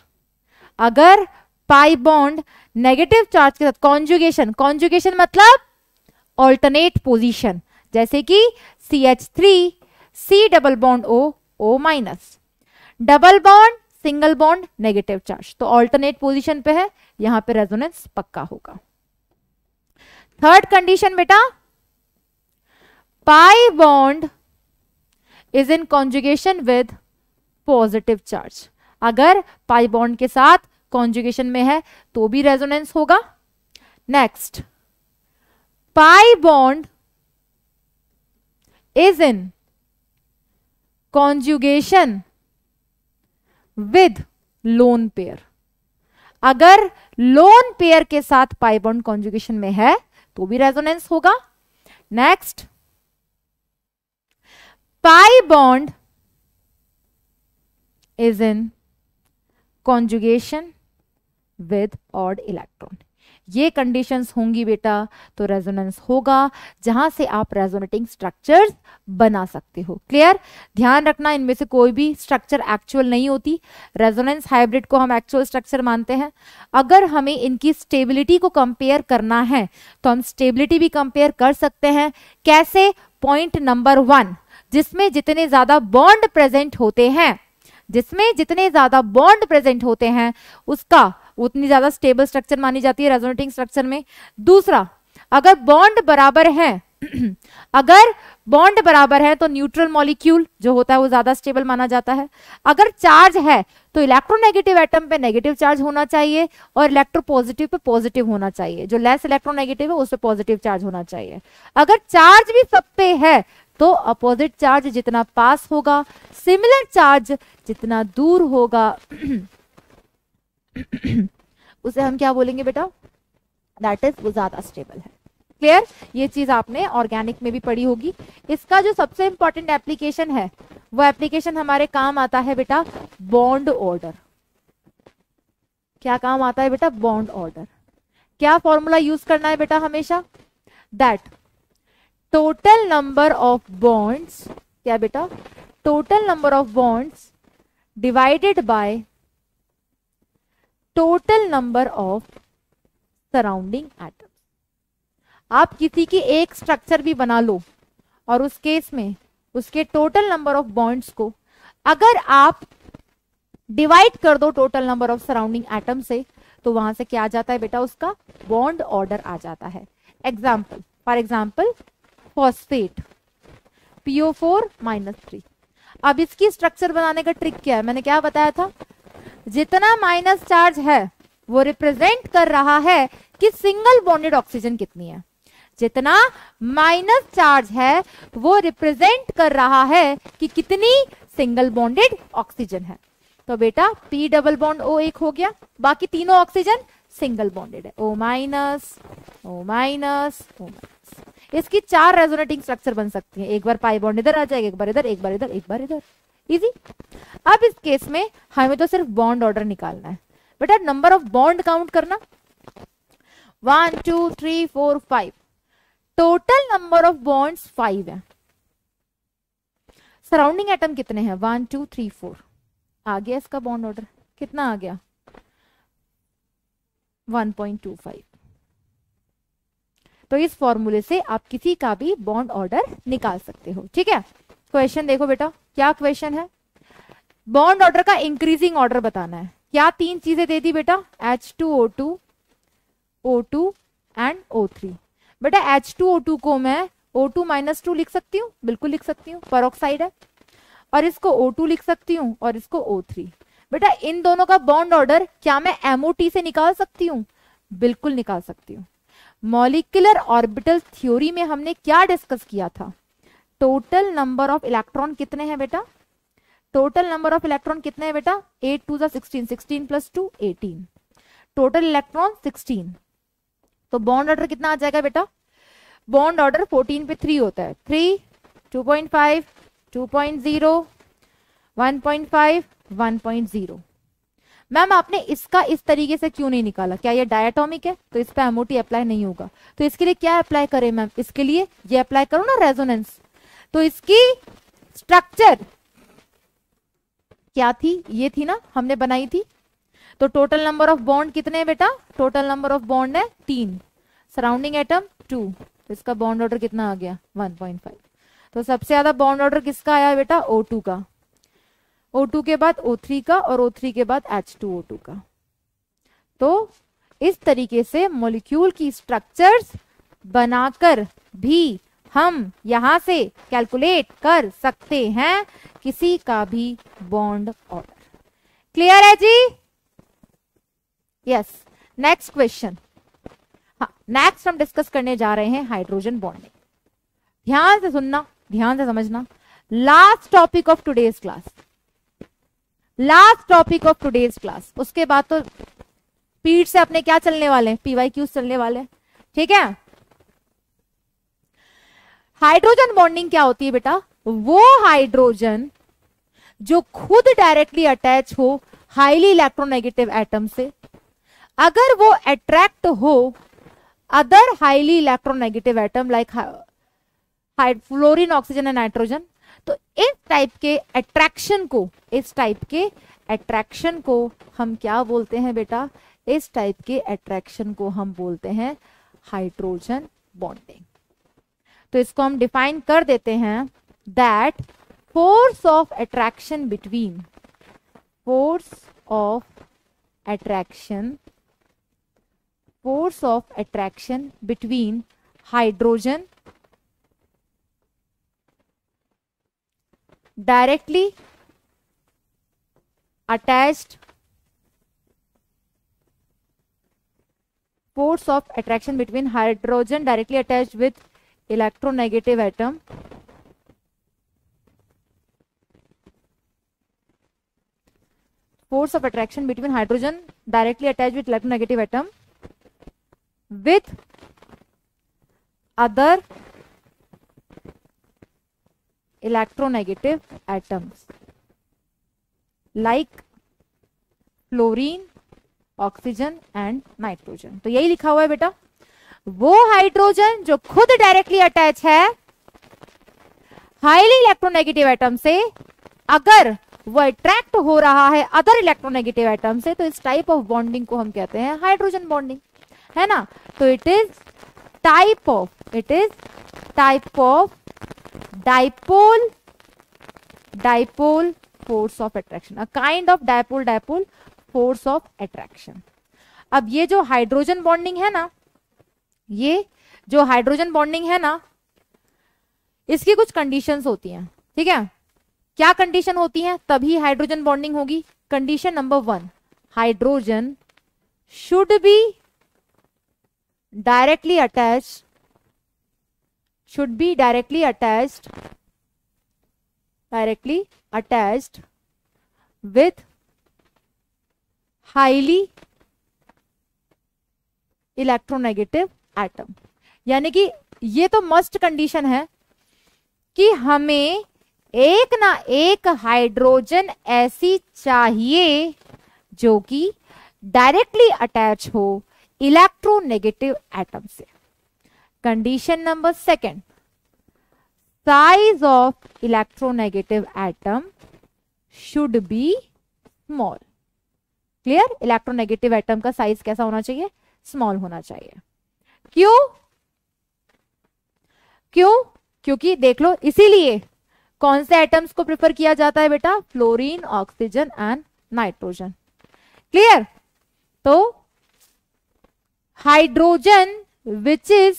अगर पाई बॉन्ड नेगेटिव चार्ज के साथ कॉन्जुगेशन कॉन्जुगेशन मतलब ऑल्टरनेट पोजिशन जैसे कि C H three C double bond O O minus double bond single bond negative charge तो alternate position पे है यहां पर रेजोनेंस पक्का होगा थर्ड कंडीशन बेटा pi bond is in conjugation with positive charge अगर पाई बॉन्ड के साथ कॉन्जुगेशन में है तो भी रेजोनेंस होगा next pi bond is in conjugation with lone pair अगर लोन पेयर के साथ पाइबॉन्ड कॉन्जुगेशन में है तो भी रेजोनेंस होगा next pi bond in conjugation with odd electron ये कंडीशंस होंगी बेटा तो रेजोनेंस होगा जहां से आप रेजोनेटिंग स्ट्रक्चर्स बना सकते हो क्लियर ध्यान रखना इनमें से कोई भी स्ट्रक्चर एक्चुअल नहीं होती रेजोनेंस हाइब्रिड को हम एक्चुअल स्ट्रक्चर मानते हैं अगर हमें इनकी स्टेबिलिटी को कंपेयर करना है तो हम स्टेबिलिटी भी कंपेयर कर सकते हैं कैसे पॉइंट नंबर वन जिसमें जितने ज़्यादा बॉन्ड प्रेजेंट होते हैं जिसमें जितने ज़्यादा बॉन्ड प्रेजेंट होते हैं उसका उतनी ज्यादा स्टेबल स्ट्रक्चर मानी जाती है रेजोनेटिंग स्ट्रक्चर में दूसरा अगर बॉन्ड बराबर है अगर बॉन्ड बराबर है तो न्यूट्रल मॉलिक्यूल जो होता है वो ज्यादा स्टेबल माना जाता है अगर चार्ज है तो इलेक्ट्रोनेगेटिव एटम पे नेगेटिव चार्ज होना चाहिए और इलेक्ट्रो पॉजिटिव पे पॉजिटिव होना चाहिए जो लेस इलेक्ट्रोनेगेटिव है उस पर पॉजिटिव चार्ज होना चाहिए अगर चार्ज भी सब पे है तो अपोजिट चार्ज जितना पास होगा सिमिलर चार्ज जितना दूर होगा उसे हम क्या बोलेंगे बेटा दैट इज वो ज्यादा स्टेबल है क्लियर ये चीज आपने ऑर्गेनिक में भी पढ़ी होगी इसका जो सबसे इंपॉर्टेंट एप्लीकेशन है वो एप्लीकेशन हमारे काम आता है बेटा बॉन्ड ऑर्डर क्या काम आता है बेटा बॉन्ड ऑर्डर क्या फॉर्मूला यूज करना है बेटा हमेशा that total number of bonds क्या बेटा total number of bonds divided by total number of surrounding atom आप किसी की एक स्ट्रक्चर भी बना लो और उस केस में उसके टोटल नंबर ऑफ बॉन्ड्स को अगर आप डिवाइड कर दो total number of surrounding atom से तो वहां से क्या आ जाता है बेटा उसका बॉन्ड ऑर्डर आ जाता है example for example phosphate P O four minus three अब इसकी स्ट्रक्चर बनाने का ट्रिक क्या है मैंने क्या बताया था जितना माइनस चार्ज है वो रिप्रेजेंट कर रहा है कि सिंगल बॉन्डेड ऑक्सीजन कितनी है जितना माइनस चार्ज है वो रिप्रेजेंट कर रहा है कि कितनी सिंगल बॉन्डेड ऑक्सीजन है तो बेटा पी डबल बॉन्ड ओ एक हो गया बाकी तीनों ऑक्सीजन सिंगल बॉन्डेड है O minus O minus O minus इसकी चार रेजोनेटिंग स्ट्रक्चर बन सकती है एक बार पाई बॉन्ड इधर आ जाएगा एक बार इधर एक बार इधर एक बार इधर इजी अब इस केस में हमें तो सिर्फ बॉन्ड ऑर्डर निकालना है बेटा नंबर ऑफ बॉन्ड काउंट करना one two three four five total number of bonds five है सराउंडिंग एटम कितने हैं वन टू थ्री फोर आ गया इसका बॉन्ड ऑर्डर कितना आ गया वन पॉइंट टू फाइव तो इस फॉर्मूले से आप किसी का भी बॉन्ड ऑर्डर निकाल सकते हो ठीक है क्वेश्चन देखो बेटा क्या क्वेश्चन है बॉन्ड ऑर्डर का इंक्रीजिंग ऑर्डर बताना है क्या तीन चीजें दे दी बेटा H two O two O two and O three बेटा एच टू ओ टू को मैं ओ टू माइनस टू लिख सकती हूँ बिल्कुल लिख सकती हूँ परोक्साइड है और इसको ओ टू लिख सकती हूँ और इसको ओ थ्री बेटा इन दोनों का बॉन्ड ऑर्डर क्या मैं टी से निकाल सकती हूँ बिल्कुल निकाल सकती हूँ मॉलिकुलर ऑर्बिटल थ्योरी में हमने क्या डिस्कस किया था टोटल नंबर ऑफ इलेक्ट्रॉन कितने हैं बेटा टोटल नंबर ऑफ इलेक्ट्रॉन कितने हैं बेटा eight two sixteen sixteen plus two eighteen total electron sixteen तो बॉन्ड ऑर्डर कितना आ जाएगा बेटा बॉन्ड ऑर्डर फोर्टीन पे थ्री होता है three two point five two point zero one point five one point zero ma'am आपने इसका इस तरीके से क्यों नहीं निकाला क्या ये डायटोमिक है तो इस पर एमओटी अप्लाई नहीं होगा तो इसके लिए क्या अप्लाई करें मैम इसके लिए ये अप्लाई करो ना रेजोनेंस तो इसकी स्ट्रक्चर क्या थी ये थी ना हमने बनाई थी तो टोटल नंबर ऑफ बॉन्ड कितने हैं बेटा टोटल नंबर ऑफ बॉन्ड है तीन सराउंडिंग एटम टू तो इसका बॉन्ड ऑर्डर कितना आ गया 1.5 तो सबसे ज्यादा बॉन्ड ऑर्डर किसका आया बेटा O2 का O2 के बाद O3 का और O3 के बाद H2O2 का तो इस तरीके से मोलिक्यूल की स्ट्रक्चर्स बनाकर भी हम यहाँ से कैलकुलेट कर सकते हैं किसी का भी बॉन्ड ऑर्डर क्लियर है जी यस नेक्स्ट क्वेश्चन हाँ नेक्स्ट हम डिस्कस करने जा रहे हैं हाइड्रोजन बॉन्डिंग ध्यान से सुनना ध्यान से समझना last topic of today's class last topic of today's class उसके बाद तो पीठ e से अपने क्या चलने वाले हैं पीवाई क्यूज चलने वाले हैं ठीक है हाइड्रोजन बॉन्डिंग क्या होती है बेटा वो हाइड्रोजन जो खुद डायरेक्टली अटैच हो हाईली इलेक्ट्रोनेगेटिव एटम से अगर वो अट्रैक्ट हो other highly electronegative atom like fluorine oxygen and nitrogen तो इस टाइप के अट्रैक्शन को इस टाइप के अट्रैक्शन को हम क्या बोलते हैं बेटा इस टाइप के अट्रैक्शन को हम बोलते हैं हाइड्रोजन बॉन्डिंग तो इसको हम डिफाइन कर देते हैं that force of attraction between force of attraction force of attraction between hydrogen directly attach force of attraction between hydrogen directly attach with electronegative atom force of attraction between hydrogen directly attach with electronegative atom with other electronegative atoms like fluorine oxygen and nitrogen तो यही लिखा हुआ है बेटा वो hydrogen जो खुद directly attach है हाईली इलेक्ट्रोनेगेटिव एटम से अगर वो अट्रैक्ट हो रहा है अदर इलेक्ट्रोनेगेटिव एटम से तो इस टाइप ऑफ बॉन्डिंग को हम कहते हैं हाइड्रोजन बॉन्डिंग है ना तो it is type of it is type of dipole dipole force of attraction a kind of dipole dipole force of attraction अब ये जो हाइड्रोजन बॉन्डिंग है ना ये जो हाइड्रोजन बॉन्डिंग है ना इसकी कुछ कंडीशंस होती हैं ठीक है क्या कंडीशन होती है तभी हाइड्रोजन बॉन्डिंग होगी condition number one hydrogen should be directly attach should be directly attach directly attach with highly electronegative atom यानी कि ये तो मस्ट कंडीशन है कि हमें एक ना एक हाइड्रोजन ऐसी चाहिए जो कि डायरेक्टली अटैच हो इलेक्ट्रोनेगेटिव एटम से condition number second size of electronegative atom should be small clear electronegative atom का साइज कैसा होना चाहिए स्मॉल होना चाहिए क्यों क्यों क्योंकि देख लो इसीलिए कौन से एटम्स को प्रेफर किया जाता है बेटा fluorine oxygen and nitrogen clear तो hydrogen which is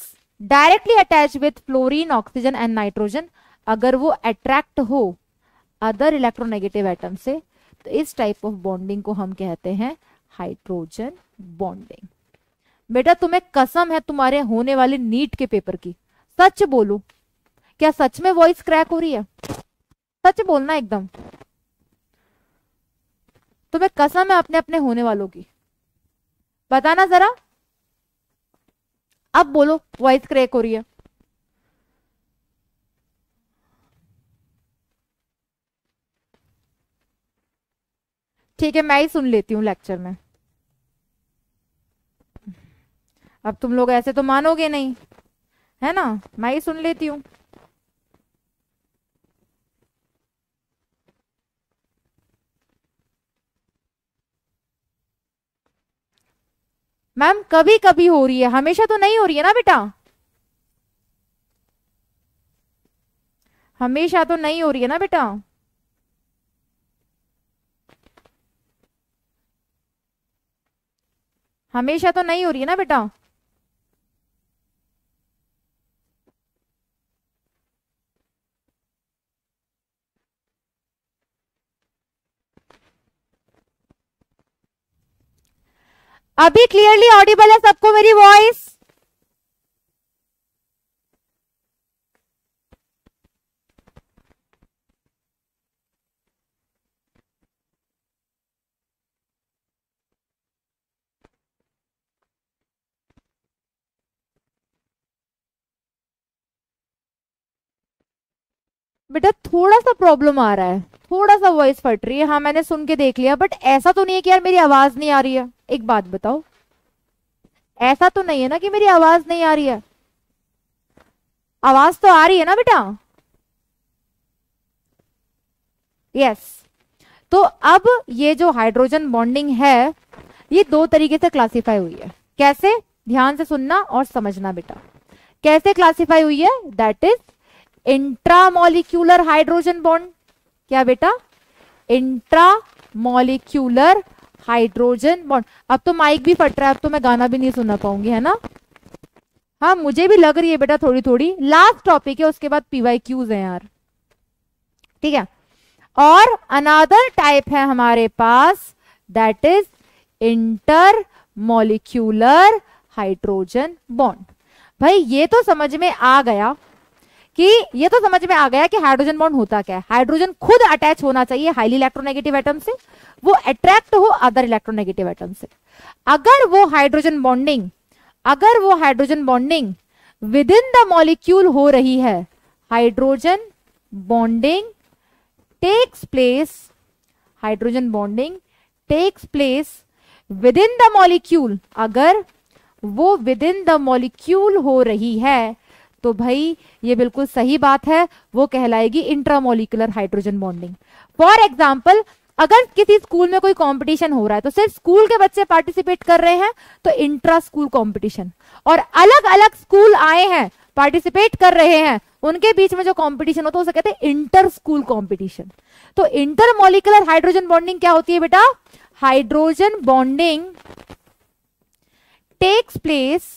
directly attach with fluorine oxygen and nitrogen अगर वो अट्रैक्ट हो अदर इलेक्ट्रोनेगेटिव एटम से तो इस टाइप ऑफ बॉन्डिंग को हम कहते हैं हाइड्रोजन बॉन्डिंग बेटा तुम्हें कसम है तुम्हारे होने वाले नीट के पेपर की सच बोलो क्या सच में वॉइस क्रैक हो रही है सच बोलना एकदम तुम्हें कसम है अपने अपने होने वालों की बताना जरा अब बोलो वॉइस क्रैक हो रही है ठीक है मैं ही सुन लेती हूँ लेक्चर में अब तुम लोग ऐसे तो मानोगे नहीं है ना मैं ही सुन लेती हूँ मैम कभी कभी हो रही है हमेशा तो नहीं हो रही है ना बेटा हमेशा तो नहीं हो रही है ना बेटा हमेशा तो नहीं हो रही है ना बेटा अभी क्लियरली ऑडिबल है सबको मेरी वॉइस बेटा थोड़ा सा प्रॉब्लम आ रहा है थोड़ा सा वॉइस फट रही है हाँ मैंने सुन के देख लिया बट ऐसा तो नहीं है कि यार मेरी आवाज नहीं आ रही है एक बात बताओ ऐसा तो नहीं है ना कि मेरी आवाज नहीं आ रही है आवाज तो आ रही है ना बेटा यस yes. तो अब ये जो हाइड्रोजन बॉन्डिंग है ये दो तरीके से क्लासीफाई हुई है कैसे ध्यान से सुनना और समझना बेटा कैसे क्लासीफाई हुई है that is intramolecular hydrogen bond क्या बेटा इंट्रामोलिक्यूलर हाइड्रोजन बॉन्ड अब तो माइक भी फट रहा है अब तो मैं गाना भी नहीं सुना पाऊंगी है ना हाँ मुझे भी लग रही है बेटा थोड़ी थोड़ी लास्ट टॉपिक है उसके बाद पीवाई क्यूज है यार ठीक है और अनादर टाइप है हमारे पास that is inter molecular hydrogen bond भाई ये तो समझ में आ गया कि ये तो समझ में आ गया कि हाइड्रोजन बॉन्ड होता क्या है हाइड्रोजन खुद अटैच होना चाहिए हाईली इलेक्ट्रोनेगेटिव एटम से वो अट्रैक्ट हो अदर इलेक्ट्रोनेगेटिव एटम से अगर वो हाइड्रोजन बॉन्डिंग अगर वो hydrogen bonding within the molecule हो रही है hydrogen bonding takes place hydrogen bonding takes place within the molecule अगर वो विद इन द मॉलिक्यूल हो रही है तो भाई ये बिल्कुल सही बात है वो कहलाएगी intramolecular hydrogen bonding for example अगर किसी स्कूल में कोई कंपटीशन हो रहा है तो सिर्फ स्कूल के बच्चे पार्टिसिपेट कर रहे हैं तो इंट्रा स्कूल कंपटीशन और अलग अलग स्कूल आए हैं पार्टिसिपेट कर रहे हैं उनके बीच में जो कंपटीशन होता है उसे कहते हैं इंटर स्कूल कंपटीशन तो इंटर मोलिकुलर हाइड्रोजन बॉन्डिंग क्या होती है बेटा hydrogen bonding takes place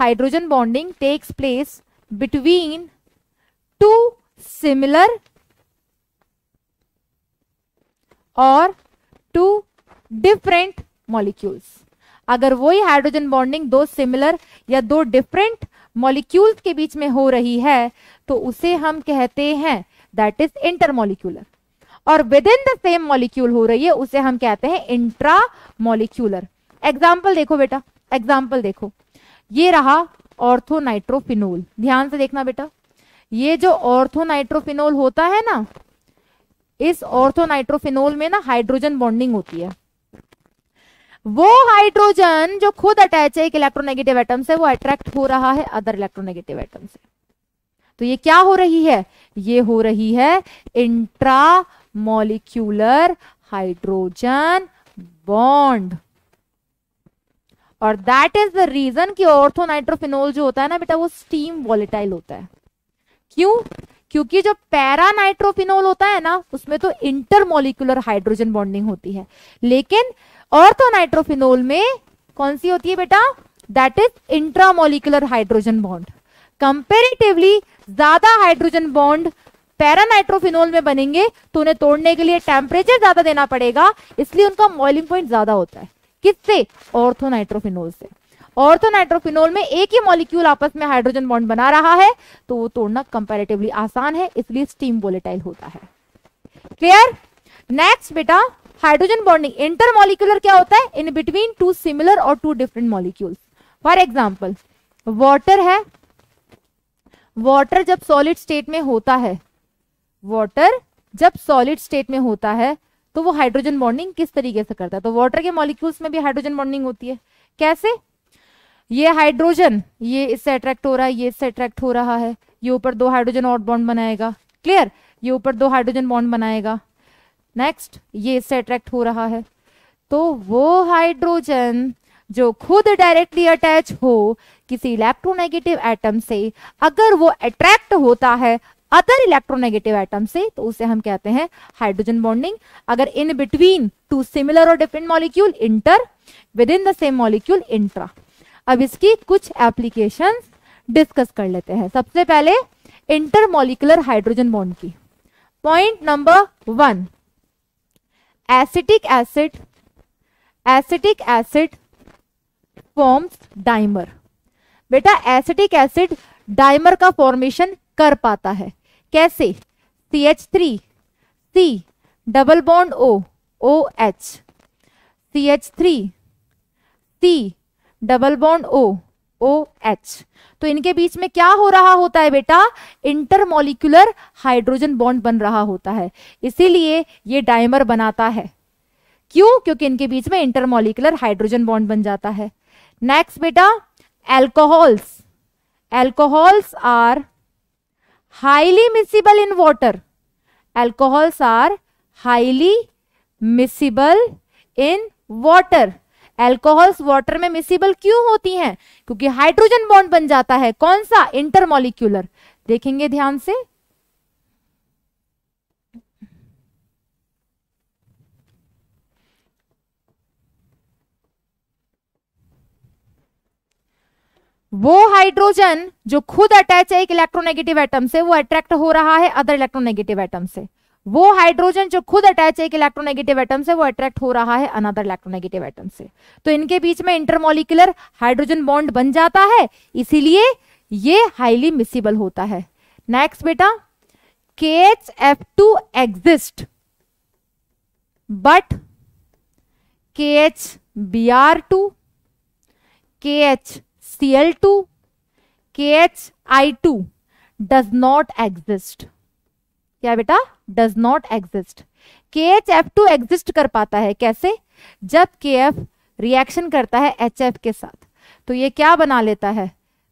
hydrogen bonding takes place between two similar और टू डिफरेंट मॉलिक्यूल्स अगर वही हाइड्रोजन बॉन्डिंग दो सिमिलर या दो डिफरेंट मॉलिक्यूल्स के बीच में हो रही है तो उसे हम कहते हैं दैट इज इंटरमोलिक्यूलर और within the same molecule हो रही है उसे हम कहते हैं इंट्रा मॉलिक्यूलर एग्जाम्पल देखो बेटा एग्जाम्पल देखो ये रहा ऑर्थोनाइट्रोफिनोल ध्यान से देखना बेटा ये जो ऑर्थोनाइट्रोफिनोल होता है ना इस ऑर्थोनाइट्रोफिनोल में ना हाइड्रोजन बॉन्डिंग होती है वो हाइड्रोजन जो खुद अटैच है एक इलेक्ट्रोनेगेटिव एटम से वो अट्रैक्ट हो रहा है अदर इलेक्ट्रोनेगेटिव एटम से तो ये क्या हो रही है ये हो रही है इंट्रा मॉलिक्यूलर हाइड्रोजन बॉन्ड और दैट इज द रीजन की ऑर्थोनाइट्रोफिनोल जो होता है ना बेटा वो स्टीम वॉलेटाइल होता है क्यों क्योंकि जो पैरा नाइट्रोफिनोल होता है ना उसमें तो इंटरमोलिकुलर हाइड्रोजन बॉन्डिंग होती है लेकिन ऑर्थोनाइट्रोफिनोल में कौन सी होती है बेटा that is intramolecular hydrogen bond comparatively ज्यादा हाइड्रोजन बॉन्ड पैरानाइट्रोफिनोल में बनेंगे तो उन्हें तोड़ने के लिए टेम्परेचर ज्यादा देना पड़ेगा इसलिए उनका मॉइलिंग पॉइंट ज्यादा होता है किससे ऑर्थोनाइट्रोफिनोल से ऑर्थोनाइट्रोफिनोल में एक ही मॉलिक्यूल आपस में हाइड्रोजन बॉन्ड बना रहा है तो वो तोड़ना कंपेरेटिवली आसान है इसलिए स्टीम वोलेटाइल होता है क्लियर नेक्स्ट बेटा हाइड्रोजन बॉन्डिंग इंटर मॉलिक्यूलर क्या होता है इन बिटवीन टू सिमिलर और two different molecules for example water है वाटर जब सॉलिड स्टेट में होता है वाटर जब सॉलिड स्टेट में होता है तो वो हाइड्रोजन बॉन्डिंग किस तरीके से करता है तो वाटर के मॉलिक्यूल्स में भी हाइड्रोजन बॉन्डिंग होती है कैसे ये हाइड्रोजन ये इससे अट्रैक्ट हो रहा है ये इससे अट्रैक्ट हो रहा है ये ऊपर दो हाइड्रोजन और बॉन्ड बनाएगा क्लियर ये ऊपर दो हाइड्रोजन बॉन्ड बनाएगा नेक्स्ट ये इससे अट्रैक्ट हो रहा है तो वो हाइड्रोजन जो खुद डायरेक्टली अटैच हो किसी इलेक्ट्रोनेगेटिव एटम से अगर वो अट्रैक्ट होता है अदर इलेक्ट्रोनेगेटिव आइटम से तो उसे हम कहते हैं हाइड्रोजन बॉन्डिंग अगर इन बिटवीन टू सिमिलर और different molecule inter within the same molecule intra अब इसकी कुछ एप्लीकेशन डिस्कस कर लेते हैं सबसे पहले इंटर मॉलिकुलर हाइड्रोजन बॉन्ड की point number one acetic acid acetic acid forms dimer बेटा एसिटिक एसिड डाइमर का फॉर्मेशन कर पाता है कैसे C H three C double bond O O H C H three C double bond O O H तो इनके बीच में क्या हो रहा होता है बेटा इंटरमोलिकुलर हाइड्रोजन बॉन्ड बन रहा होता है इसीलिए ये डायमर बनाता है क्यों क्योंकि इनके बीच में इंटरमोलिकुलर हाइड्रोजन बॉन्ड बन जाता है नेक्स्ट बेटा alcohols alcohols are highly miscible in water alcohols are highly miscible in water alcohols water में मिसिबल क्यों होती हैं क्योंकि हाइड्रोजन बॉन्ड बन जाता है कौन सा इंटरमोलिक्यूलर देखेंगे ध्यान से वो हाइड्रोजन जो खुद अटैच है एक इलेक्ट्रोनेगेटिव एटम से वो अट्रैक्ट हो रहा है अदर इलेक्ट्रोनेगेटिव एटम से वो हाइड्रोजन जो खुद अटैच है एक इलेक्ट्रोनेगेटिव एटम से वो अट्रैक्ट हो रहा है अनदर इलेक्ट्रोनेगेटिव एटम से तो इनके बीच में इंटरमोलिकुलर हाइड्रोजन बॉन्ड बन जाता है इसीलिए ये हाईली मिसिबल होता है नेक्स्ट बेटा K H F two exist but K H B R two K H I KHI2 does not exist. क्या बेटा does not exist K H F two exist कर पाता है कैसे जब के एफ रिएक्शन करता है एच एफ के साथ तो ये क्या बना लेता है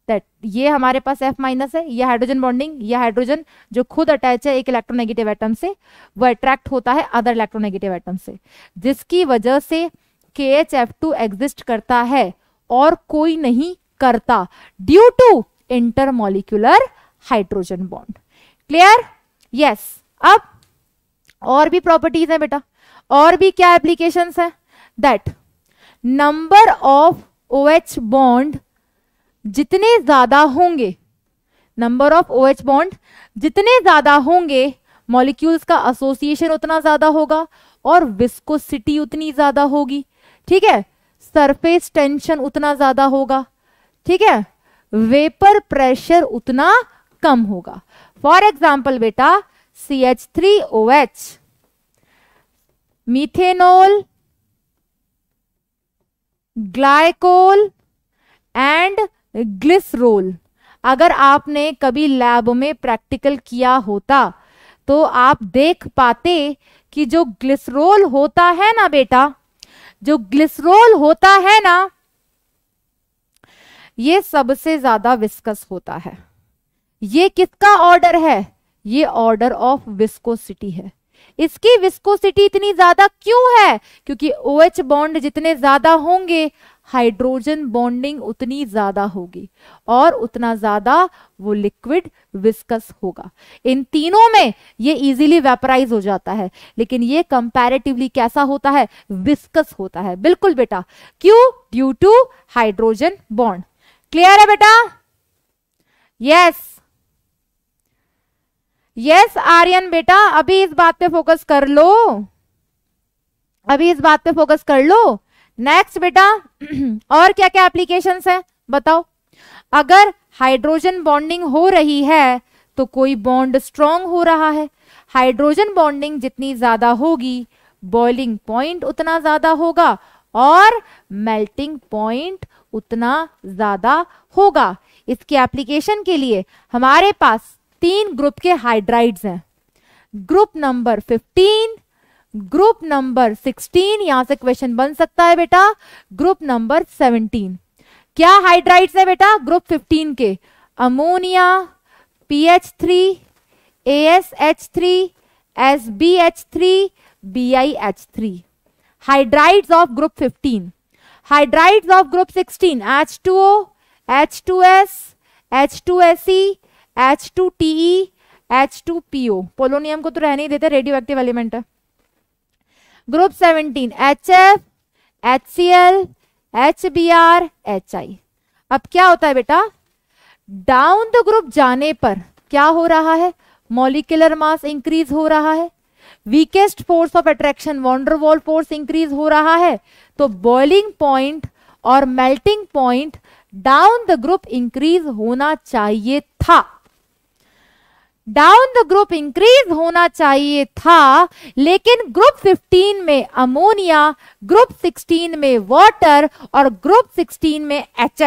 दैट ये हमारे पास एफ माइनस है ये हाइड्रोजन बॉन्डिंग या हाइड्रोजन जो खुद अटैच है एक इलेक्ट्रोनेगेटिव एटम से वो अट्रैक्ट होता है अदर इलेक्ट्रोनेगेटिव एटम से जिसकी वजह से के एच एफ टू एग्जिस्ट करता है और कोई नहीं करता due to intermolecular hydrogen bond clear yes अब और भी प्रॉपर्टीज हैं बेटा और भी क्या एप्लीकेशंस हैं that number of O H bond जितने ज्यादा होंगे number of O H bond जितने ज्यादा होंगे मॉलिक्यूल्स का एसोसिएशन उतना ज्यादा होगा और विस्कोसिटी उतनी ज्यादा होगी ठीक है सरफेस टेंशन उतना ज्यादा होगा ठीक है वेपर प्रेशर उतना कम होगा फॉर एग्जाम्पल बेटा C H three O H methanol glycol and glycerol अगर आपने कभी लैब में प्रैक्टिकल किया होता तो आप देख पाते कि जो ग्लिसरोल होता है ना बेटा जो ग्लिसरोल होता है ना ये सबसे ज्यादा विस्कस होता है ये किसका ऑर्डर है ये ऑर्डर ऑफ विस्कोसिटी है इसकी विस्कोसिटी इतनी ज्यादा क्यों है क्योंकि ओ OH बॉन्ड जितने ज्यादा होंगे हाइड्रोजन बॉन्डिंग उतनी ज्यादा होगी और उतना ज्यादा वो लिक्विड विस्कस होगा इन तीनों में ये इजीली वेपराइज हो जाता है लेकिन ये कंपैरेटिवली कैसा होता है विस्कस होता है बिल्कुल बेटा क्यों due to hydrogen bond clear है बेटा यस यस आर्यन बेटा अभी इस बात पे फोकस कर लो अभी इस बात पे फोकस कर लो नेक्स्ट बेटा और क्या क्या एप्लीकेशंस है बताओ अगर हाइड्रोजन बॉन्डिंग हो रही है तो कोई बॉन्ड स्ट्रांग हो रहा है हाइड्रोजन बॉन्डिंग जितनी ज्यादा होगी बॉइलिंग पॉइंट उतना ज्यादा होगा और मेल्टिंग पॉइंट उतना ज़्यादा होगा इसके एप्लीकेशन के लिए हमारे पास तीन ग्रुप के हाइड्राइड्स हैं ग्रुप नंबर 15, ग्रुप नंबर 16 यहां से क्वेश्चन बन सकता है बेटा ग्रुप नंबर 17 क्या हाइड्राइड्स है बेटा ग्रुप 15 के ammonia PH three A S H three S B H three B I H three hydrides of group 15 hydrides of group 16 H2O, H2S, H2Se, H2TE, H2PO polonium को तो रहने ही देते radioactive element group 17 HF, HCl, HBr, HI अब क्या होता है बेटा डाउन द ग्रुप जाने पर क्या हो रहा है मॉलिकुलर मास इंक्रीज हो रहा है weakest force of attraction van der Waals force increase हो रहा है तो बॉइलिंग पॉइंट और melting point down the group increase होना चाहिए था डाउन द ग्रुप इंक्रीज होना चाहिए था लेकिन ग्रुप 15 में अमोनिया ग्रुप 16 में वाटर और ग्रुप 16 में एच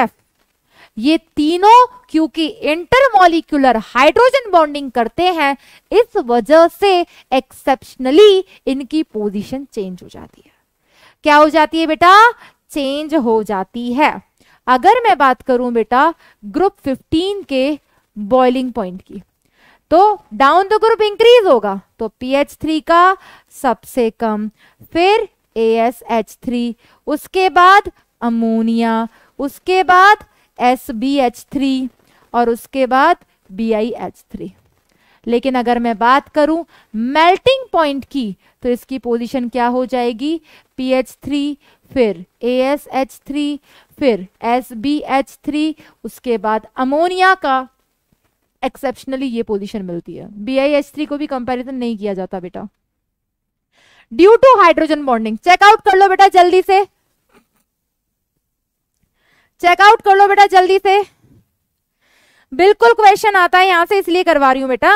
ये तीनों क्योंकि इंटरमोलिकुलर हाइड्रोजन बॉन्डिंग करते हैं इस वजह से एक्सेप्शनली इनकी पोजीशन चेंज हो जाती है क्या हो जाती है बेटा चेंज हो जाती है अगर मैं बात करूं बेटा ग्रुप 15 के बॉइलिंग पॉइंट की तो डाउन द ग्रुप इंक्रीज होगा तो पीएच थ्री का सबसे कम फिर ए एस एच थ्री उसके बाद अमोनिया उसके बाद एस बी एच थ्री और उसके बाद बी आई एच थ्री लेकिन अगर मैं बात करूं मेल्टिंग पॉइंट की तो इसकी पोजीशन क्या हो जाएगी पी एच थ्री फिर ए एस एच थ्री फिर एस बी एच थ्री उसके बाद अमोनिया का एक्सेप्शनली ये पोजीशन मिलती है बी आई एच थ्री को भी कंपैरिजन नहीं किया जाता बेटा due to hydrogen bonding check out कर लो बेटा जल्दी से चेकआउट कर लो बेटा जल्दी से बिल्कुल क्वेश्चन आता है यहाँ से इसलिए करवा रही हूँ बेटा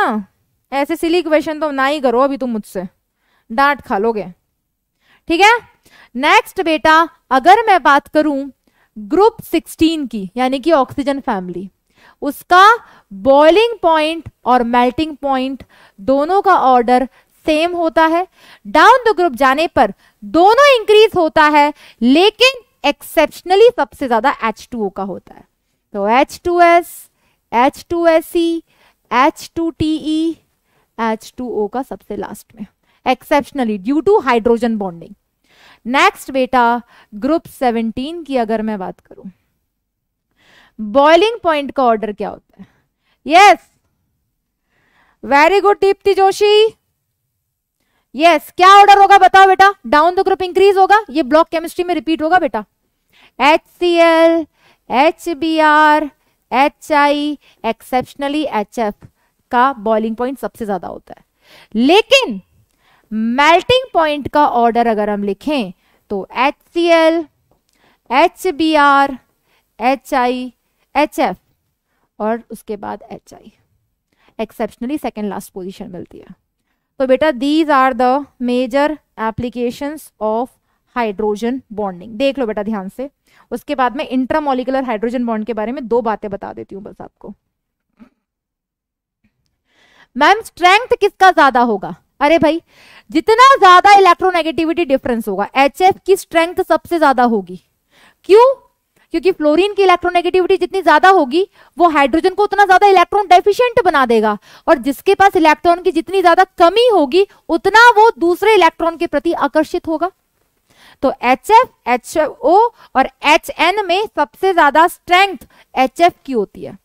ऐसे सिली क्वेश्चन तो ना ही करो अभी तुम मुझसे डांट खा लोगे ठीक है नेक्स्ट बेटा अगर मैं बात करूं ग्रुप 16 की यानी कि ऑक्सीजन फैमिली उसका बॉइलिंग पॉइंट और मेल्टिंग पॉइंट दोनों का ऑर्डर सेम होता है डाउन द ग्रुप जाने पर दोनों इंक्रीज होता है लेकिन एक्सेप्शनली सबसे ज्यादा H2O का होता है तो H2S H two S C H two T E H two O का सबसे लास्ट में exceptionally due to hydrogen bonding next बेटा ग्रुप सेवनटीन की अगर मैं बात करूं बॉइलिंग पॉइंट का ऑर्डर क्या होता है yes very good Deepti Joshi yes क्या ऑर्डर होगा बताओ बेटा डाउन द ग्रुप इंक्रीज होगा ये ब्लॉक केमिस्ट्री में रिपीट होगा बेटा H C L H B R H I exceptionally H F का बॉइलिंग पॉइंट सबसे ज्यादा होता है लेकिन मेल्टिंग पॉइंट का ऑर्डर अगर हम लिखें तो H C L H B R H I H F और उसके बाद H I exceptionally second last position मिलती है तो बेटा these are the major applications of hydrogen bonding देख लो बेटा ध्यान से उसके बाद में इंट्रामोलिकुलर हाइड्रोजन बॉन्ड के बारे में दो बातें बता देती हूँ बस आपको मैम स्ट्रेंथ किसका ज्यादा होगा अरे भाई जितना ज्यादा इलेक्ट्रोनेगेटिविटी डिफरेंस होगा एच की स्ट्रेंथ सबसे ज्यादा होगी क्यों क्योंकि फ्लोरीन की इलेक्ट्रोनेगेटिविटी जितनी ज्यादा होगी वो हाइड्रोजन को उतना ज्यादा इलेक्ट्रॉन डेफिशिएंट बना देगा और जिसके पास इलेक्ट्रॉन की जितनी ज्यादा कमी होगी उतना वो दूसरे इलेक्ट्रॉन के प्रति आकर्षित होगा तो एच एफ एच ओ और एच एन में सबसे ज्यादा स्ट्रेंथ एच एफ की होती है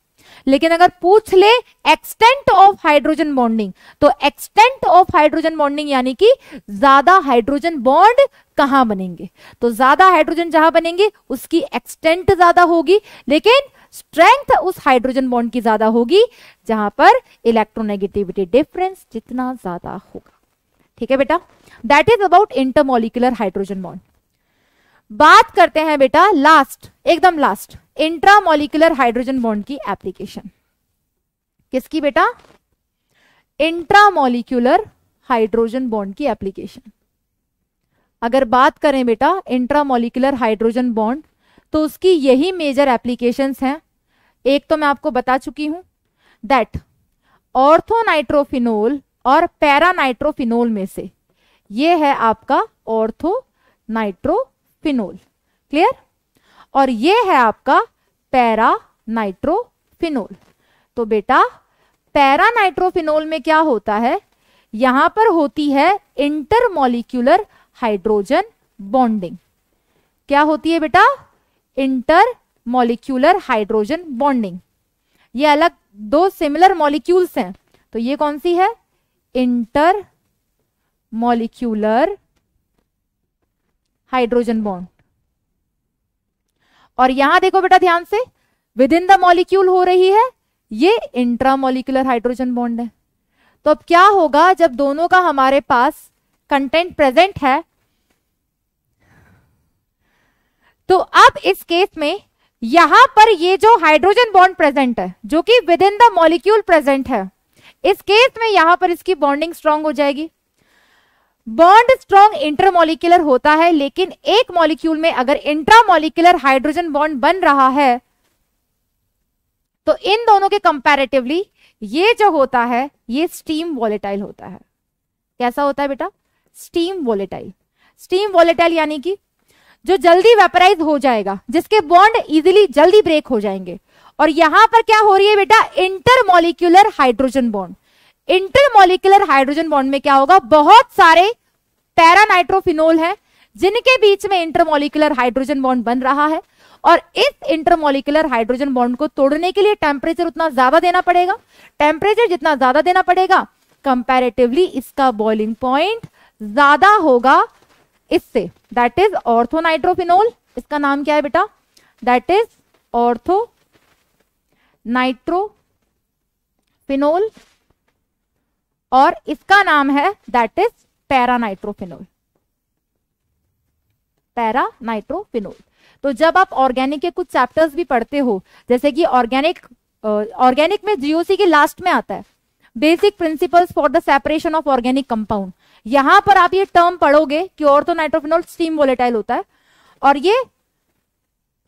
लेकिन अगर पूछ ले एक्सटेंट ऑफ हाइड्रोजन बॉन्डिंग तो एक्सटेंट ऑफ हाइड्रोजन बॉन्डिंग यानी कि ज्यादा हाइड्रोजन बॉन्ड कहां बनेंगे तो ज्यादा हाइड्रोजन जहां बनेंगे उसकी एक्सटेंट ज्यादा होगी लेकिन स्ट्रेंथ उस हाइड्रोजन बॉन्ड की ज्यादा होगी जहां पर इलेक्ट्रोनेगेटिविटी डिफरेंस जितना ज्यादा होगा ठीक है बेटा that is about intermolecular hydrogen bond बात करते हैं बेटा लास्ट एकदम लास्ट इंट्रामोलिकुलर हाइड्रोजन बॉन्ड की एप्लीकेशन किसकी बेटा इंट्रामोलिकुलर हाइड्रोजन बॉन्ड की एप्लीकेशन अगर बात करें बेटा इंट्रामोलिकुलर हाइड्रोजन बॉन्ड तो उसकी यही मेजर एप्लीकेशंस हैं एक तो मैं आपको बता चुकी हूं दैट ऑर्थोनाइट्रोफिनोल और पैरानाइट्रोफिनोल में से ये है आपका ऑर्थो नाइट्रोफिनोल क्लियर और ये है आपका पैरा नाइट्रोफिनोल तो बेटा पैरा नाइट्रोफिनोल में क्या होता है यहां पर होती है इंटरमोलिक्यूलर हाइड्रोजन बॉन्डिंग क्या होती है बेटा इंटर मॉलिक्यूलर हाइड्रोजन बॉन्डिंग ये अलग दो सिमिलर मॉलिक्यूल्स हैं तो ये कौन सी है इंटर मॉलिक्यूलर हाइड्रोजन बॉन्ड और यहां देखो बेटा ध्यान से विद इन द मॉलिक्यूल हो रही है ये मॉलिक्यूलर हाइड्रोजन बॉन्ड है तो अब क्या होगा जब दोनों का हमारे पास कंटेंट प्रेजेंट है तो अब इस केस में यहां पर ये जो हाइड्रोजन बॉन्ड प्रेजेंट है जो कि within the molecule present है इस केस में यहां पर इसकी बॉन्डिंग स्ट्रांग हो जाएगी बॉन्ड स्ट्रॉन्ग इंटरमोलिकुलर होता है लेकिन एक मॉलिक्यूल में अगर इंट्रामोलिकुलर हाइड्रोजन बॉन्ड बन रहा है तो इन दोनों के कंपैरेटिवली ये जो होता है ये स्टीम वॉलेटाइल होता है कैसा होता है बेटा स्टीम वॉलेटाइल स्टीम वॉलेटाइल यानी कि जो जल्दी वेपराइज हो जाएगा जिसके बॉन्ड इजिली जल्दी ब्रेक हो जाएंगे और यहां पर क्या हो रही है बेटा intermolecular hydrogen bond intermolecular hydrogen bond में क्या होगा बहुत सारे पैरानाइट्रोफिनोल है जिनके बीच में इंटरमोलिकुलर हाइड्रोजन बॉन्ड बन रहा है और इस इंटरमोलिकुलर हाइड्रोजन बॉन्ड को तोड़ने के लिए टेम्परेचर उतना ज्यादा देना पड़ेगा टेम्परेचर जितना ज्यादा देना पड़ेगा कंपैरेटिवली इसका बॉइलिंग पॉइंट ज्यादा होगा इससे दैट इज ऑर्थोनाइट्रोफिनोल इसका नाम क्या है बेटा that is ortho nitro phenol और इसका नाम है दैट इज पैरानाइट्रोफिनोल पैरानाइट्रोफिनोल तो जब आप ऑर्गेनिक के कुछ चैप्टर्स भी पढ़ते हो जैसे कि ऑर्गेनिक ऑर्गेनिक में जीओसी के लास्ट में आता है basic principles for the separation of organic compound यहां पर आप ये टर्म पढ़ोगे कि और तो नाइट्रोफिनोल स्टीम वोलेटाइल होता है और ये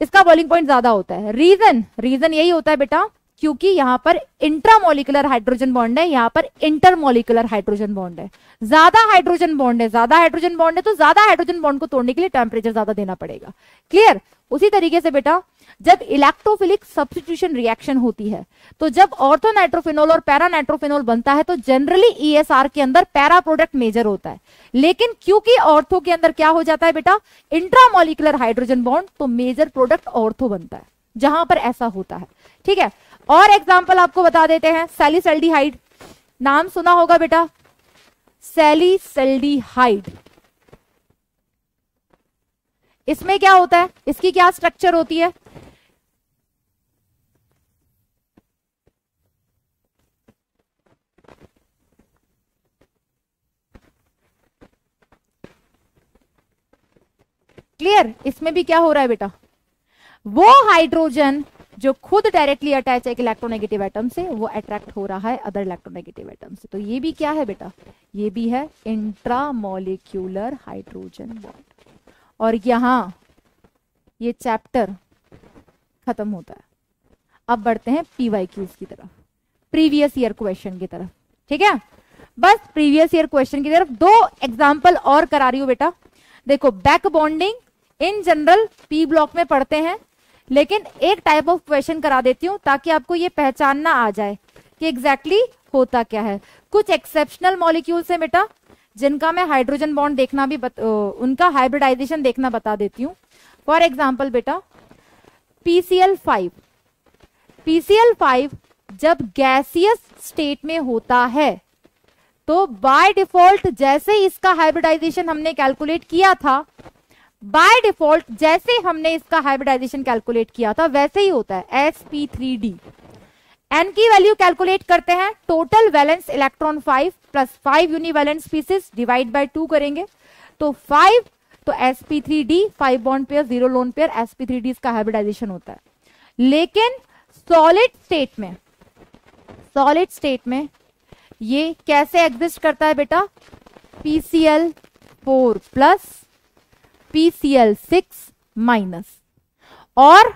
इसका बॉलिंग पॉइंट ज्यादा होता है रीजन रीजन यही होता है बेटा क्योंकि यहां पर इंट्रामोलिकुलर हाइड्रोजन बॉन्ड है यहां पर इंटरमोलिकुलर हाइड्रोजन बॉन्ड है ज्यादा हाइड्रोजन बॉन्ड है ज्यादा हाइड्रोजन बॉन्ड है तो ज्यादा हाइड्रोजन बॉन्ड को तोड़ने के लिए टेम्परेचर ज्यादा देना पड़ेगा क्लियर उसी तरीके से बेटा जब इलेक्ट्रोफिलिक सब्सिट्यूशन रिएक्शन होती है तो जब ऑर्थोनाइट्रोफिनोल और पैरानाइट्रोफिनोल बनता है तो जनरली ईएसआर e के अंदर पैरा प्रोडक्ट मेजर होता है लेकिन क्योंकि ऑर्थो के अंदर क्या हो जाता है बेटा इंट्रामोलिकुलर हाइड्रोजन बॉन्ड तो मेजर प्रोडक्ट ऑर्थो बनता है जहां पर ऐसा होता है ठीक है और एग्जाम्पल आपको बता देते हैं सेलिसल्डिहाइड नाम सुना होगा बेटा सेलिसल्डिहाइड इसमें क्या होता है इसकी क्या स्ट्रक्चर होती है क्लियर इसमें भी क्या हो रहा है बेटा वो हाइड्रोजन जो खुद डायरेक्टली अटैच है एक इलेक्ट्रोनेगेटिव एटम से वो अट्रैक्ट हो रहा है अदर इलेक्ट्रोनेगेटिव एटम से तो ये भी क्या है बेटा ये भी है इंट्रामोलिक्यूलर हाइड्रोजन बॉन्ड और यहां ये चैप्टर खत्म होता है अब बढ़ते हैं पीवाई क्यूज की तरफ प्रीवियस ईयर क्वेश्चन की तरफ ठीक है बस प्रीवियस ईयर क्वेश्चन की तरफ दो एग्जाम्पल और करा रही हूं बेटा देखो back bonding in general P block में पढ़ते हैं लेकिन एक टाइप ऑफ क्वेश्चन करा देती हूँ ताकि आपको ये पहचानना आ जाए कि एग्जैक्टली exactly होता क्या है कुछ एक्सेप्शनल मॉलिक्यूल्स है बेटा जिनका मैं हाइड्रोजन बॉन्ड देखना भी बत, उनका हाइब्रिडाइजेशन देखना बता देती हूँ फॉर एग्जाम्पल बेटा पीसीएल फाइव पीसीएल फाइव जब गैसियस स्टेट में होता है तो बाय डिफॉल्ट जैसे इसका हाइब्रिडाइजेशन हमने कैलकुलेट किया था बाय डिफॉल्ट जैसे हमने इसका हाइब्रिडाइजेशन कैलकुलेट किया था वैसे ही होता है S P three D N की वैल्यू कैलकुलेट करते हैं total valence electron five plus five univalent pieces divide by two करेंगे तो फाइव तो S P three D five bond pair zero lone pair S P three D इसका hybridization होता है लेकिन सॉलिड स्टेट में सॉलिड स्टेट में ये कैसे एग्जिस्ट करता है बेटा P C L four plus P C L six minus और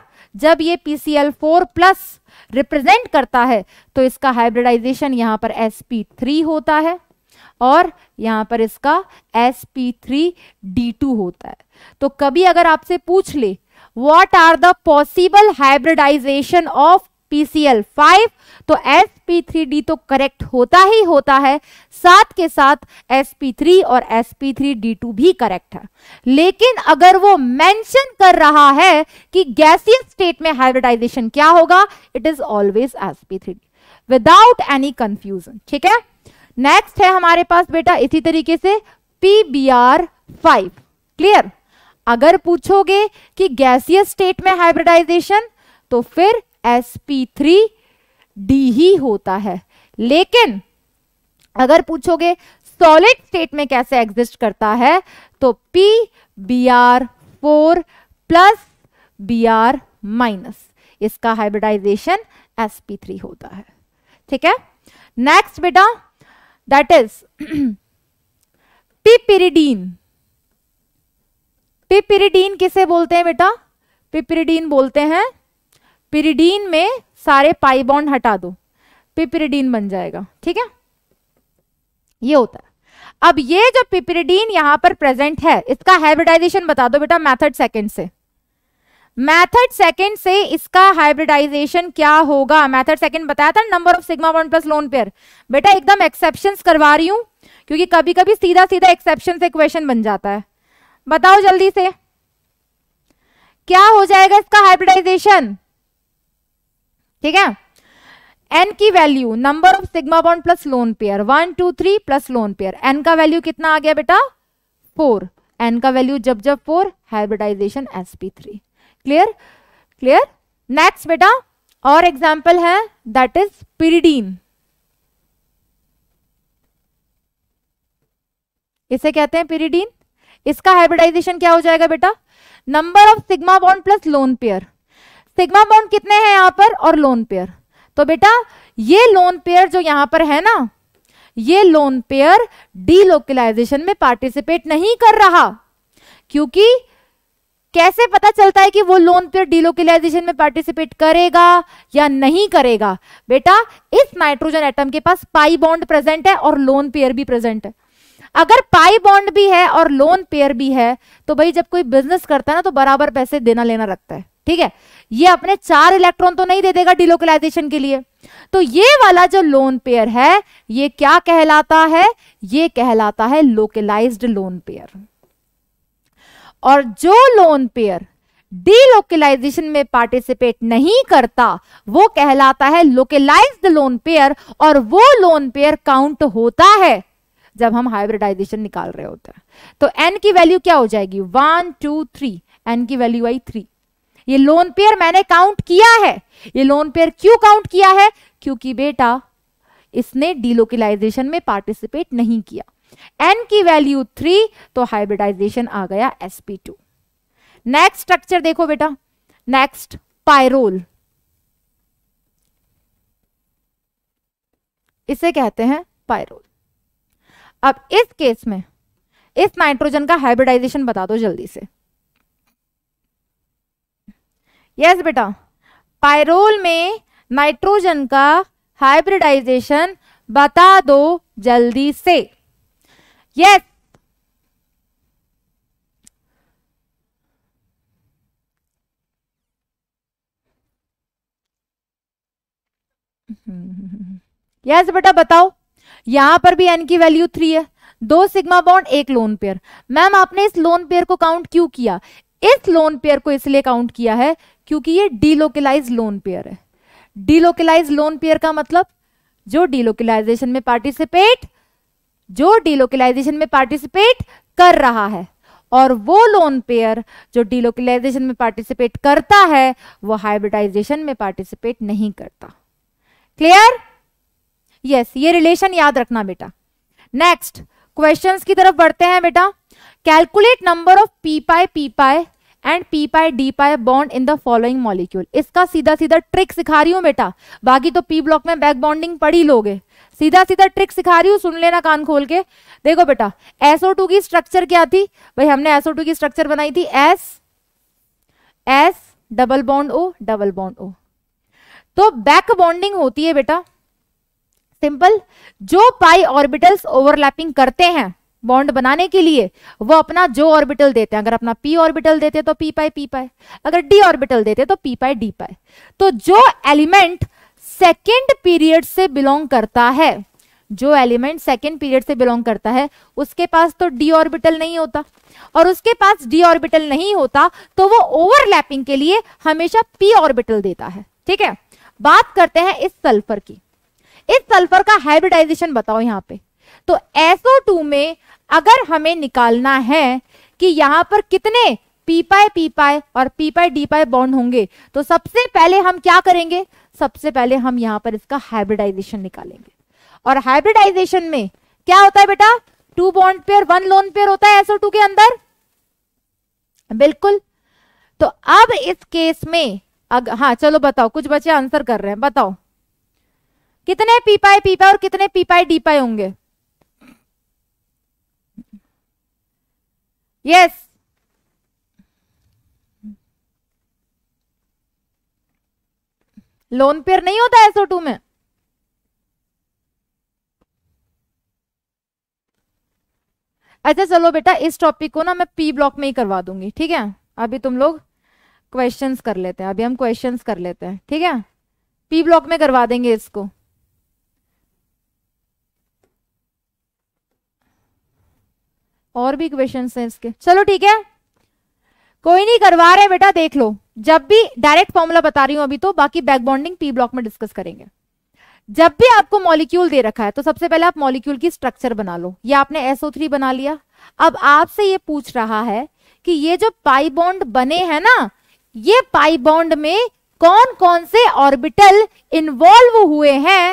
जब ये P C L four plus represent करता है तो इसका हाइब्रिडाइजेशन यहां पर एस पी थ्री होता है और यहां पर इसका S P three D two होता है तो कभी अगर आपसे पूछ ले what are the possible hybridization of PCl5 तो एस पी थ्री डी तो करेक्ट होता ही होता है साथ के साथ एस पी थ्री और S P three D two भी करेक्ट है लेकिन अगर वो मेंशन कर रहा है कि गैसियस स्टेट में हाइब्रिडाइजेशन क्या होगा it is always sp3d three D without any confusion ठीक है नेक्स्ट है हमारे पास बेटा इसी तरीके से P B R five clear अगर पूछोगे कि गैसियस स्टेट में हाइब्रिडाइजेशन तो फिर sp3 डी ही होता है लेकिन अगर पूछोगे सॉलिड स्टेट में कैसे एग्जिस्ट करता है तो P B R four plus B R minus इसका हाइब्रिडाइजेशन sp3 होता है ठीक है नेक्स्ट बेटा दैट इज पिपिरिडीन पिपिरिडीन किसे बोलते हैं बेटा पिपिरिडीन बोलते हैं पिरीडीन में सारे पाई बॉन्ड हटा दो पिपरिडीन बन जाएगा ठीक है ये होता है अब ये जो पिपरिडीन यहां पर प्रेजेंट है इसका हाइब्रिडाइजेशन बता दो बेटा मैथड सेकेंड से मैथड सेकंड से इसका हाइब्रिडाइजेशन क्या होगा मैथड सेकंड बताया था number of sigma one plus lone pair बेटा एकदम एक्सेप्शन करवा रही हूं क्योंकि कभी कभी सीधा सीधा एक्सेप्शन से क्वेश्चन बन जाता है बताओ जल्दी से क्या हो जाएगा इसका हाइब्रिडाइजेशन ठीक है एन की value number of sigma bond plus lone pair one two three plus lone pair N का वैल्यू कितना आ गया बेटा फोर एन का वैल्यू जब जब four hybridisation S P three clear clear next बेटा और एग्जाम्पल है दैट इज पिरीडीन इसे कहते हैं पिरीडीन इसका हाइब्रिडाइजेशन क्या हो जाएगा बेटा number of sigma bond plus lone pair sigma bond कितने हैं यहां पर और लोन पेयर तो बेटा ये लोन पेयर जो यहां पर है ना ये लोन पेयर डीलोकलाइजेशन में पार्टिसिपेट नहीं कर रहा क्योंकि कैसे पता चलता है कि वो लोन पेयर डीलोकलाइजेशन में पार्टिसिपेट करेगा या नहीं करेगा बेटा इस नाइट्रोजन एटम के पास पाई बॉन्ड प्रेजेंट है और लोन पेयर भी प्रेजेंट है अगर पाई बॉन्ड भी है और लोन पेयर भी है तो भाई जब कोई बिजनेस करता है ना तो बराबर पैसे देना लेना रखता है ठीक है ये अपने चार इलेक्ट्रॉन तो नहीं दे देगा डिलोकलाइजेशन के लिए तो ये वाला जो लोन पेयर है ये क्या कहलाता है ये कहलाता है लोकलाइज्ड लोन पेयर और जो लोन पेयर डीलोकलाइजेशन में पार्टिसिपेट नहीं करता वो कहलाता है लोकलाइज्ड लोन पेयर और वो लोन पेयर काउंट होता है जब हम हाइब्रिडाइजेशन निकाल रहे होते हैं तो एन की वैल्यू क्या हो जाएगी वन टू थ्री एन की वैल्यू आई थ्री ये लोन पेयर मैंने काउंट किया है ये लोन पेयर क्यों काउंट किया है क्योंकि बेटा इसने डीलोकलाइजेशन में पार्टिसिपेट नहीं किया एन की वैल्यू थ्री तो हाइब्रिडाइजेशन आ गया टू नेक्स्ट स्ट्रक्चर देखो बेटा नेक्स्ट पायरोल इसे कहते हैं पायरोल अब इस केस में इस नाइट्रोजन का हाइब्रिडाइजेशन बता दो जल्दी से यस बेटा पायरोल में नाइट्रोजन का हाइब्रिडाइजेशन बता दो जल्दी से यस यस बेटा बताओ यहां पर भी एन की वैल्यू थ्री है दो सिग्मा बॉन्ड एक लोन पेयर मैम आपने इस लोन पेयर को काउंट क्यों किया इस लोन पेयर को इसलिए काउंट किया है क्योंकि ये डीलोकलाइज लोन पेयर है डीलोकलाइज लोन पेयर का मतलब जो डीलोकलाइजेशन में पार्टिसिपेट जो डीलोकलाइजेशन में पार्टिसिपेट कर रहा है और वो लोन पेयर जो डीलोकलाइजेशन में पार्टिसिपेट करता है वो हाइब्रिडाइजेशन में पार्टिसिपेट नहीं करता क्लियर यस yes, ये रिलेशन याद रखना बेटा नेक्स्ट क्वेश्चंस की तरफ बढ़ते हैं बेटा calculate number of P P pi P and P pi D pi bond in the following molecule इसका सीधा सीधा ट्रिक सिखा रही हूँ बेटा बाकी तो पी ब्लॉक में बैक बॉन्डिंग पढ़ी लोगे सीधा सीधा ट्रिक सिखा रही हूँ सुन लेना कान खोल के देखो बेटा SO2 की स्ट्रक्चर क्या थी भाई हमने SO2 की स्ट्रक्चर बनाई थी S S double bond O double bond O तो बैक बॉन्डिंग होती है बेटा सिंपल जो पाई ऑर्बिटल्स ओवरलैपिंग करते हैं बॉन्ड बनाने के लिए वो अपना जो ऑर्बिटल देते हैं अगर अपना पी ऑर्बिटल देते तो पी पाए पी पाए अगर डी ऑर्बिटल देते तो पी पाए डी पाए तो जो एलिमेंट सेकेंड पीरियड से बिलोंग करता है जो एलिमेंट सेकेंड पीरियड से बिलोंग करता है उसके पास तो डी ऑर्बिटल नहीं होता और उसके पास डी ऑर्बिटल नहीं होता तो वो ओवरलैपिंग के लिए हमेशा पी ऑर्बिटल देता है ठीक है बात करते हैं इस सल्फर की इस सल्फर का हाइब्रिडाइजेशन बताओ यहाँ पे तो SO2 में अगर हमें निकालना है कि यहां पर कितने पीपाई पीपाई पी पाए और पीपाई डीपाई डी बॉन्ड होंगे तो सबसे पहले हम क्या करेंगे सबसे पहले हम यहां पर इसका हाइब्रिडाइजेशन निकालेंगे और हाइब्रिडाइजेशन में क्या होता है बेटा two bond pair one lone pair होता है SO2 के अंदर बिल्कुल तो अब इस केस में अग, हाँ चलो बताओ कुछ बच्चे आंसर कर रहे हैं बताओ कितने पीपाई पीपाई और कितने पीपाई डीपाई होंगे yes लोन पेयर नहीं होता एसओ टू में अच्छा चलो बेटा इस टॉपिक को ना मैं पी ब्लॉक में ही करवा दूंगी ठीक है अभी तुम लोग क्वेश्चंस कर लेते हैं अभी हम क्वेश्चंस कर लेते हैं ठीक है पी ब्लॉक में करवा देंगे इसको और भी क्वेश्चन हैं इसके चलो ठीक है कोई नहीं करवा रहे बेटा देख लो जब भी डायरेक्ट फॉर्मूला बता रही हूं अभी तो बाकी बैक बॉन्डिंग पी ब्लॉक में डिस्कस करेंगे जब भी आपको मॉलिक्यूल दे रखा है तो सबसे पहले आप मॉलिक्यूल की स्ट्रक्चर बना लो ये आपने SO3 बना लिया अब आपसे ये पूछ रहा है कि ये जो पाई बॉन्ड बने हैं ना ये पाई बॉन्ड में कौन कौन से ऑर्बिटल इन्वॉल्व हुए हैं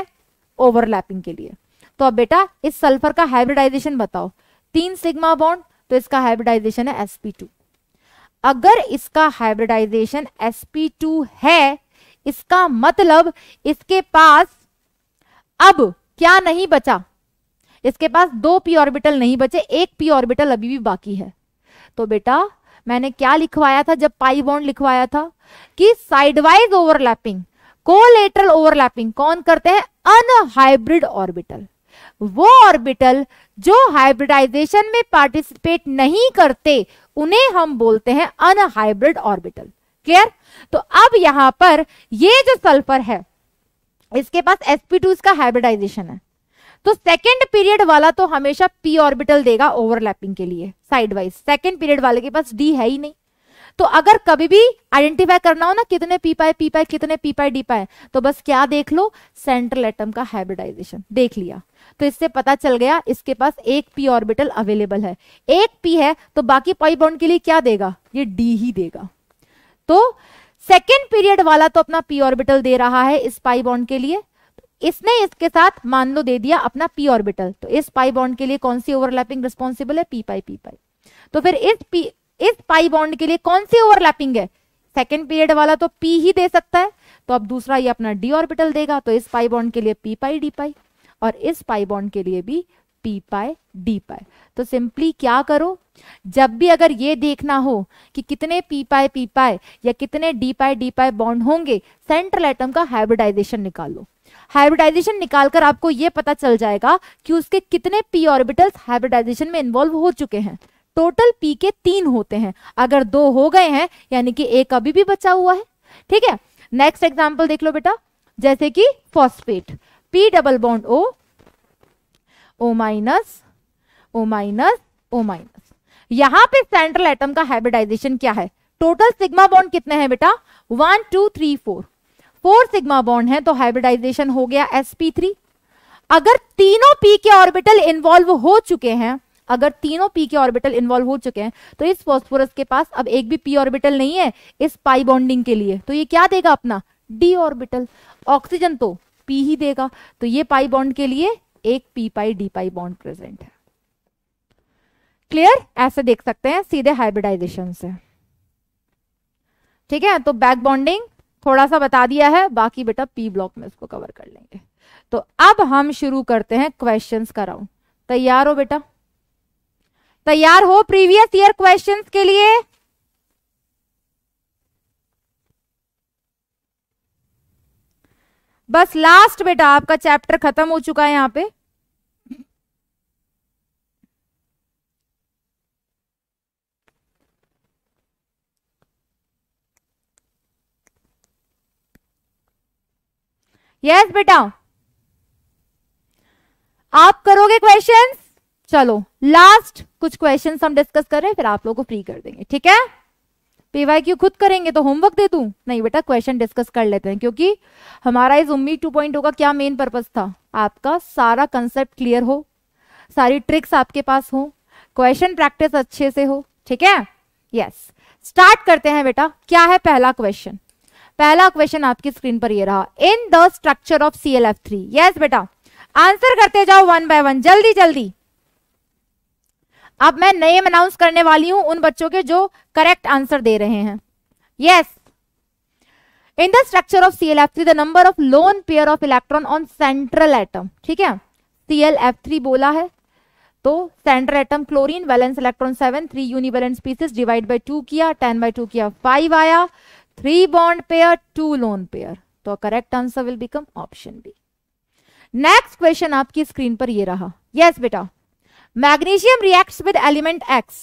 ओवरलैपिंग के लिए तो अब बेटा इस सल्फर का हाइब्रिडाइजेशन बताओ तीन सिग्मा बॉन्ड तो इसका हाइब्रिडाइजेशन है sp2 अगर इसका हाइब्रिडाइजेशन sp2 है इसका मतलब इसके पास अब क्या नहीं बचा इसके पास दो पी ऑर्बिटल नहीं बचे एक पी ऑर्बिटल अभी भी बाकी है तो बेटा मैंने क्या लिखवाया था जब पाई बॉन्ड लिखवाया था कि साइडवाइज ओवरलैपिंग कोलेटरल ओवरलैपिंग कौन करते हैं अनहाइब्रिड ऑर्बिटल वो ऑर्बिटल जो हाइब्रिडाइजेशन में पार्टिसिपेट नहीं करते उन्हें हम बोलते हैं अनहाइब्रिड ऑर्बिटल क्लियर तो अब यहां पर ये जो सल्फर है इसके पास sp2 का हाइब्रिडाइजेशन है तो सेकेंड पीरियड वाला तो हमेशा पी ऑर्बिटल देगा ओवरलैपिंग के लिए साइड वाइज सेकेंड पीरियड वाले के पास डी है ही नहीं तो अगर कभी भी आइडेंटिफाई करना हो ना कितने पी पाए पी पाए कितने पी पाए डी पाए तो बस क्या देख लो सेंट्रल एटम का हाइब्रिडाइजेशन देख लिया तो इससे पता चल गया इसके पास एक पी ऑर्बिटल अवेलेबल है एक पी है तो बाकी पाई बॉन्ड के लिए क्या देगा ये डी ही देगा तो सेकेंड पीरियड वाला तो अपना पी ऑर्बिटल दे रहा है इस पाई बॉन्ड के लिए इसने इसके साथ मान लो दे दिया अपना पी ऑर्बिटल तो इस पाई बॉन्ड के लिए कौन सी ओवरलैपिंग रिस्पॉन्सिबल है पी पाई पी पाई तो फिर इस पी इस पाई बॉन्ड के लिए कौन सी ओवरलैपिंग है सेकेंड पीरियड वाला तो पी ही दे सकता है तो अब दूसरा ये अपना डी ऑर्बिटल देगा तो इस पाई बॉन्ड के लिए पी पाई डी पाई और इस पाई बॉन्ड के लिए भी पी पाई डी पाई तो सिंपली क्या करो जब भी अगर ये देखना हो कि कितने पी पाई पी पाई या कितने D pi D pi bond होंगे सेंट्रल एटम का हाइब्रिडाइजेशन निकालो हाइब्रिडाइजेशन निकालकर आपको ये पता चल जाएगा कि उसके कितने पी ऑर्बिटल्स हाइब्रिडाइजेशन में इन्वॉल्व हो चुके हैं टोटल पी के तीन होते हैं अगर दो हो गए हैं यानी कि एक अभी भी बचा हुआ है ठीक है नेक्स्ट एग्जाम्पल देख लो बेटा जैसे कि phosphate P double bond O O minus O minus O minus यहां पे सेंट्रल एटम का हाइब्रिडाइजेशन क्या है टोटल सिग्मा बॉन्ड कितने हैं बेटा one two three four four sigma bond है तो हाइब्रिडाइजेशन हो गया थ्री अगर तीनों पी के ऑर्बिटल इन्वॉल्व हो चुके हैं अगर तीनों पी के ऑर्बिटल इन्वॉल्व हो चुके हैं तो इस फॉस्फोरस के पास अब एक भी पी ऑर्बिटल नहीं है इस पाई बॉन्डिंग के लिए तो ये क्या देगा अपना डी ऑर्बिटल ऑक्सीजन तो पी ही देगा तो ये पाई बॉन्ड के लिए एक P pi D pi bond present है क्लियर ऐसे देख सकते हैं सीधे हाइब्रिडाइजेशन से ठीक है तो बैक बॉन्डिंग थोड़ा सा बता दिया है बाकी बेटा पी ब्लॉक में इसको कवर कर लेंगे तो अब हम शुरू करते हैं क्वेश्चंस का राउंड तैयार हो बेटा तैयार हो प्रीवियस ईयर क्वेश्चंस के लिए बस लास्ट बेटा आपका चैप्टर खत्म हो चुका है यहां पे यस yes, बेटा आप करोगे क्वेश्चंस चलो लास्ट कुछ क्वेश्चन हम डिस्कस कर रहे हैं फिर आप लोगों को फ्री कर देंगे ठीक है पीवाई क्यू खुद करेंगे तो होमवर्क दे दू नहीं बेटा क्वेश्चन डिस्कस कर लेते हैं क्योंकि हमारा इस उम्मीद टू पॉइंट का क्या मेन पर्पज था आपका सारा कंसेप्ट क्लियर हो सारी ट्रिक्स आपके पास हो क्वेश्चन प्रैक्टिस अच्छे से हो ठीक है यस स्टार्ट करते हैं बेटा क्या है पहला क्वेश्चन पहला क्वेश्चन आपकी स्क्रीन पर ये रहा in the structure of C L F three yes बेटा आंसर करते जाओ वन बाय वन जल्दी जल्दी अब मैं नेम अनाउंस करने वाली हूं उन बच्चों के जो करेक्ट आंसर दे रहे हैं yes in the structure of C L F three the number of lone pair of electron on central atom ठीक है सी एल एफ थ्री बोला है तो central atom chlorine valence electron seven three univalence pieces divide by two किया ten by two किया five आया three bond pair two lone pair तो correct answer will become option B next question आपकी screen पर ये रहा yes yes, बेटा magnesium reacts with element X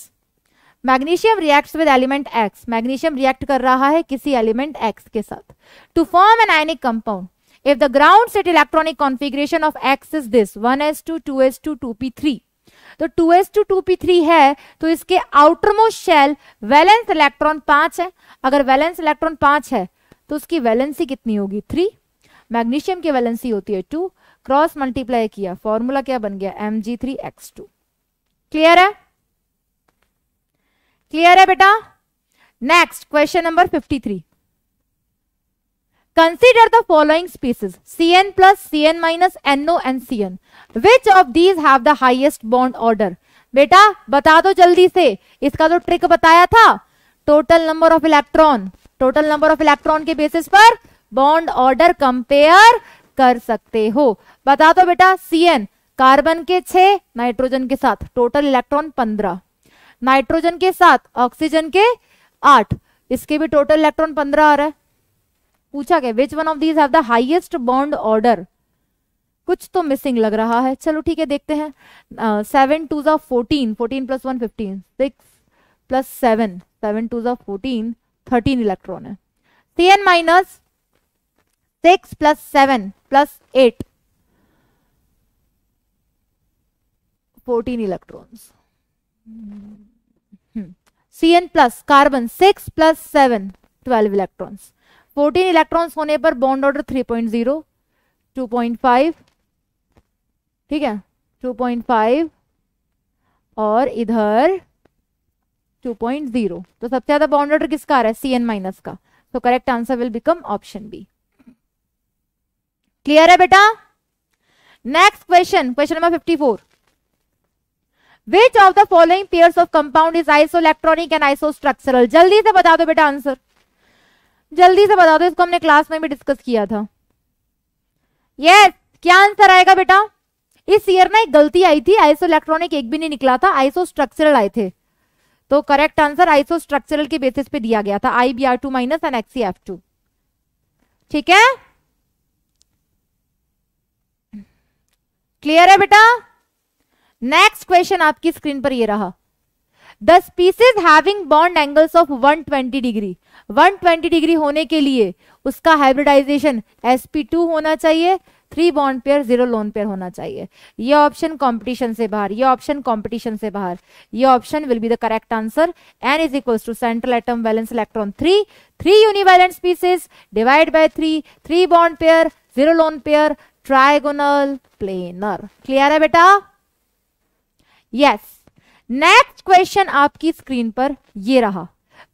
magnesium reacts with element X magnesium react कर रहा है किसी एलिमेंट एक्स के साथ to form an ionic compound if the ground state electronic configuration of x is this 1s2 2s2 2p3 तो 2s2 2p3 है तो इसके आउटरमोस्ट शेल वैलेंस इलेक्ट्रॉन पांच है अगर वैलेंस इलेक्ट्रॉन पांच है तो उसकी वैलेंसी कितनी होगी थ्री मैग्नीशियम की वैलेंसी होती है टू क्रॉस मल्टीप्लाई किया फॉर्मूला क्या बन गया M G three X two clear है क्लियर है बेटा next question number 53 species C N plus C N minus N O N C N which of these है हाइएस्ट बॉन्ड ऑर्डर बेटा बता दो जल्दी से इसका तो ट्रिक बताया था total number of electron total number of electron के बेसिस पर बॉन्ड ऑर्डर कंपेयर कर सकते हो बता दो बेटा सी एन कार्बन के छह नाइट्रोजन के साथ टोटल इलेक्ट्रॉन पंद्रह नाइट्रोजन के साथ ऑक्सीजन के आठ इसके भी टोटल इलेक्ट्रॉन पंद्रह आ रहा है पूछा गया विच वन ऑफ दीज है हाइएस्ट बॉन्ड ऑर्डर कुछ तो मिसिंग लग रहा है चलो ठीक है देखते हैं सेवन टू जो fourteen fourteen plus one fifteen six plus seven seven two जो फोर्टीन थर्टीन इलेक्ट्रॉन है C N minus six plus seven plus eight 14 electrons. Hmm. Cn plus carbon 6 plus 7 12 electrons. 14 electrons होने पर bond order 3.0, 2.5 ठीक है 2.5 और इधर 2.0 तो सबसे ज्यादा बॉन्ड ऑर्डर किसका आ रहा है सी माइनस का तो correct answer will become option B clear है बेटा next question question number 54 which of the following pair of compound is isoelectronic and isostructural जल्दी से बता दो बेटा आंसर जल्दी से बता दो इसको हमने क्लास में भी डिस्कस किया था यस yes, क्या आंसर आएगा बेटा इस ईयर ना एक गलती आई थी आइसो इलेक्ट्रॉनिक एक भी नहीं निकला था आइसो स्ट्रक्चरल आए थे तो करेक्ट आंसर आइसो स्ट्रक्चरल के बेसिस पे दिया गया था I B R two minus and XE F two ठीक है क्लियर है बेटा नेक्स्ट क्वेश्चन आपकी स्क्रीन पर ये रहा the species having bond angles of 120 degree 120 degree होने के लिए उसका हाइब्रिडाइजेशन sp2 होना चाहिए three bond pair zero lone pair होना चाहिए यह ऑप्शन कंपटीशन से बाहर यह ऑप्शन कंपटीशन से बाहर यह option will be the correct answer N is equal to central atom valence electron three three univalent species divide by three three bond pair zero lone pair trigonal planar clear है बेटा yes next question आपकी screen पर ये रहा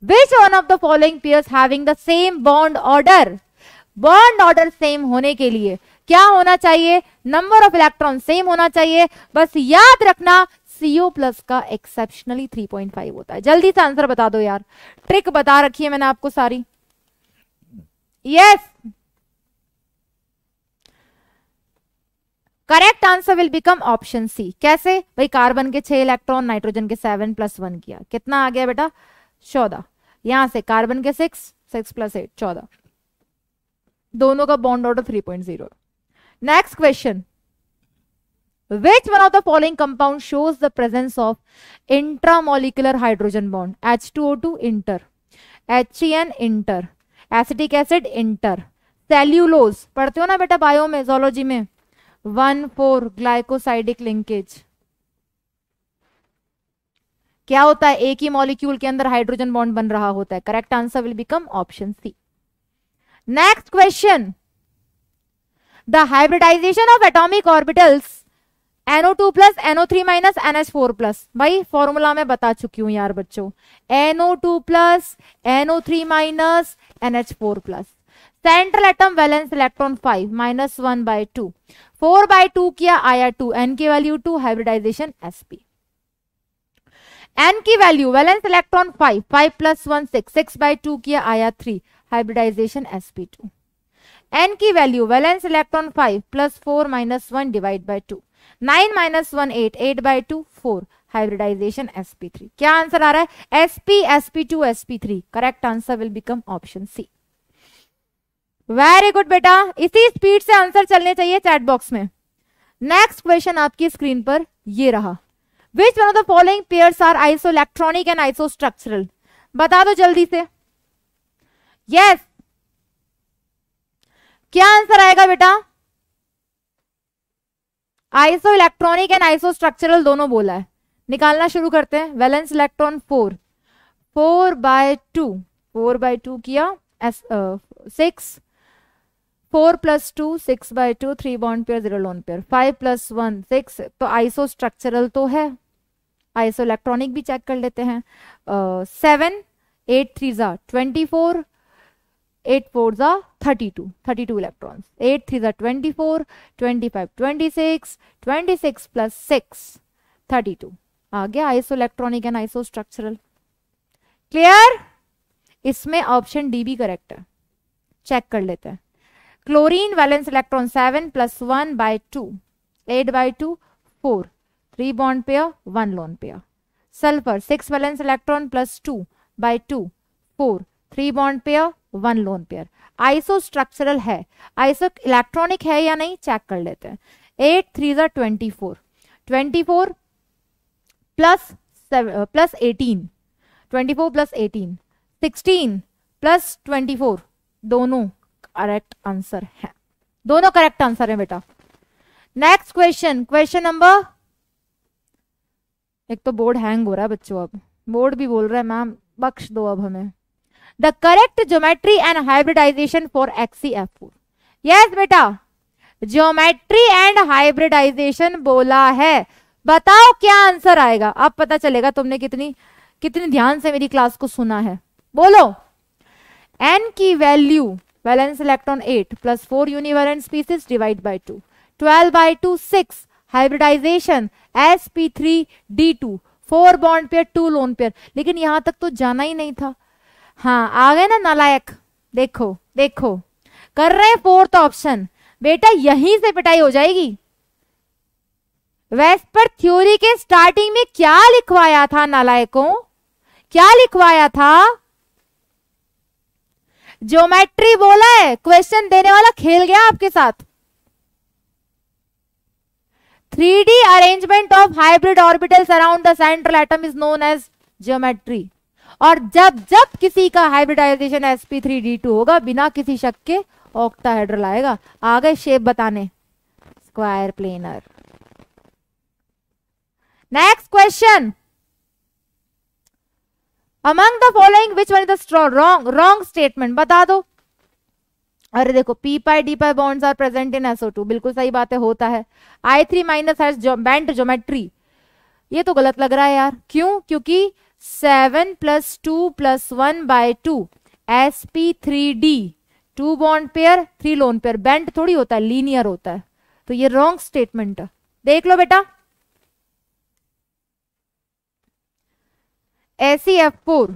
which one of the following pairs having the same bond order bond order same होने के लिए क्या होना चाहिए नंबर ऑफ इलेक्ट्रॉन सेम होना चाहिए बस याद रखना सीओ प्लस का एक्सेप्शनली 3.5 होता है जल्दी से आंसर बता दो यार ट्रिक बता रखी है मैंने आपको सारी yes yes, correct answer will become option C कैसे भाई कार्बन के छह इलेक्ट्रॉन नाइट्रोजन के सेवन प्लस वन किया कितना आ गया बेटा चौदह यहां से कार्बन के सिक्स सिक्स प्लस एट चौदह दोनों का bond order three point zero next question which one of the following compound shows the presence of intramolecular hydrogen bond H inter hcn inter acetic acid inter cellulose पढ़ते हो ना बेटा bio में zoology में one four glycosidic linkage क्या होता है एक ही मॉलिक्यूल के अंदर हाइड्रोजन बॉन्ड बन रहा होता है correct answer will become option C next question the hybridisation of atomic orbitals N O two plus N O three minus four plus भाई फॉर्मूला में बता चुकी हूं यार बच्चों N O two plus N O three minus four plus central atom valence electron five minus one by two four by two किया आया two N की value two hybridization SP N की value valence electron five five plus one six six by two किया आया three hybridisation SP two N की value valence electron five plus four minus one divide by two nine minus one eight eight by two four hybridization three क्या answer आ रहा है sp sp2 three correct answer will become option C very good बेटा इसी speed से answer चलने चाहिए chat box में नेक्स्ट क्वेश्चन आपकी स्क्रीन पर ये रहा which one of the following pairs are isoelectronic and isostructural बता दो जल्दी से यस yes. क्या आंसर आएगा बेटा isoelectronic and isostructural दोनों बोला है निकालना शुरू करते हैं valence electron four four by two four by two किया six four plus two six by two three bond pair zero lone pair five plus one six तो isostructural तो है आइसो इलेक्ट्रॉनिक भी चेक कर लेते हैं seven eight three ज़ा twenty four eight four ज़ा thirty two thirty two electron eight three ज़ा twenty four twenty five twenty six twenty six plus six thirty two आ गया isoelectronic and isostructural clear इसमें option D भी correct है check कर लेते हैं chlorine valence electron seven plus one by two eight by two four three bond pair one lone pair sulphur six valence electron plus two by two four three bond pair one lone pair isostructural है isoelectronic है या नहीं check कर लेते हैं eight three ज़ा twenty four twenty four plus plus eighteen twenty four plus eighteen sixteen plus twenty four दोनों correct answer है दोनों करेक्ट आंसर है बेटा नेक्स्ट क्वेश्चन क्वेश्चन नंबर एक तो बोर्ड हैंग हो रहा है बच्चों अब बोर्ड भी बोल रहा है मैम बख्श दो अब हमें the correct geometry and hybridization for XE yes बेटा ज्योमेट्री एंड हाइब्रिडाइजेशन बोला है बताओ क्या आंसर आएगा अब पता चलेगा तुमने कितनी कितनी ध्यान से मेरी क्लास को सुना है बोलो एन की value valence electron 8 plus 4 univalent species divide by 2 12 by 2 6 hybridization sp3d2 four bond pair two lone pair लेकिन यहां तक तो जाना ही नहीं था हाँ आ गए ना नालायक देखो देखो कर रहे हैं फोर्थ ऑप्शन बेटा यहीं से पिटाई हो जाएगी वेस्पर थ्योरी के स्टार्टिंग में क्या लिखवाया था नालायकों क्या लिखवाया था ज्योमेट्री बोला है क्वेश्चन देने वाला खेल गया आपके साथ three D arrangement of hybrid orbitals around the central atom is known as geometry और जब जब किसी का hybridization SP three D two होगा बिना किसी शक के ऑक्टाहाइड्रल आएगा आ गए शेप बताने square planar next question among the following which one is the wrong wrong statement बता दो अरे देखो P pi D pi bonds are present in SO two बिल्कुल सही बात है होता है I three minus has bent geometry ये तो गलत लग रहा है यार क्यों क्योंकि seven plus two plus one by two S P three D two bond pair three lone pair band थोड़ी होता है लीनियर होता है तो ये रॉन्ग स्टेटमेंट है देख लो बेटा एफ फोर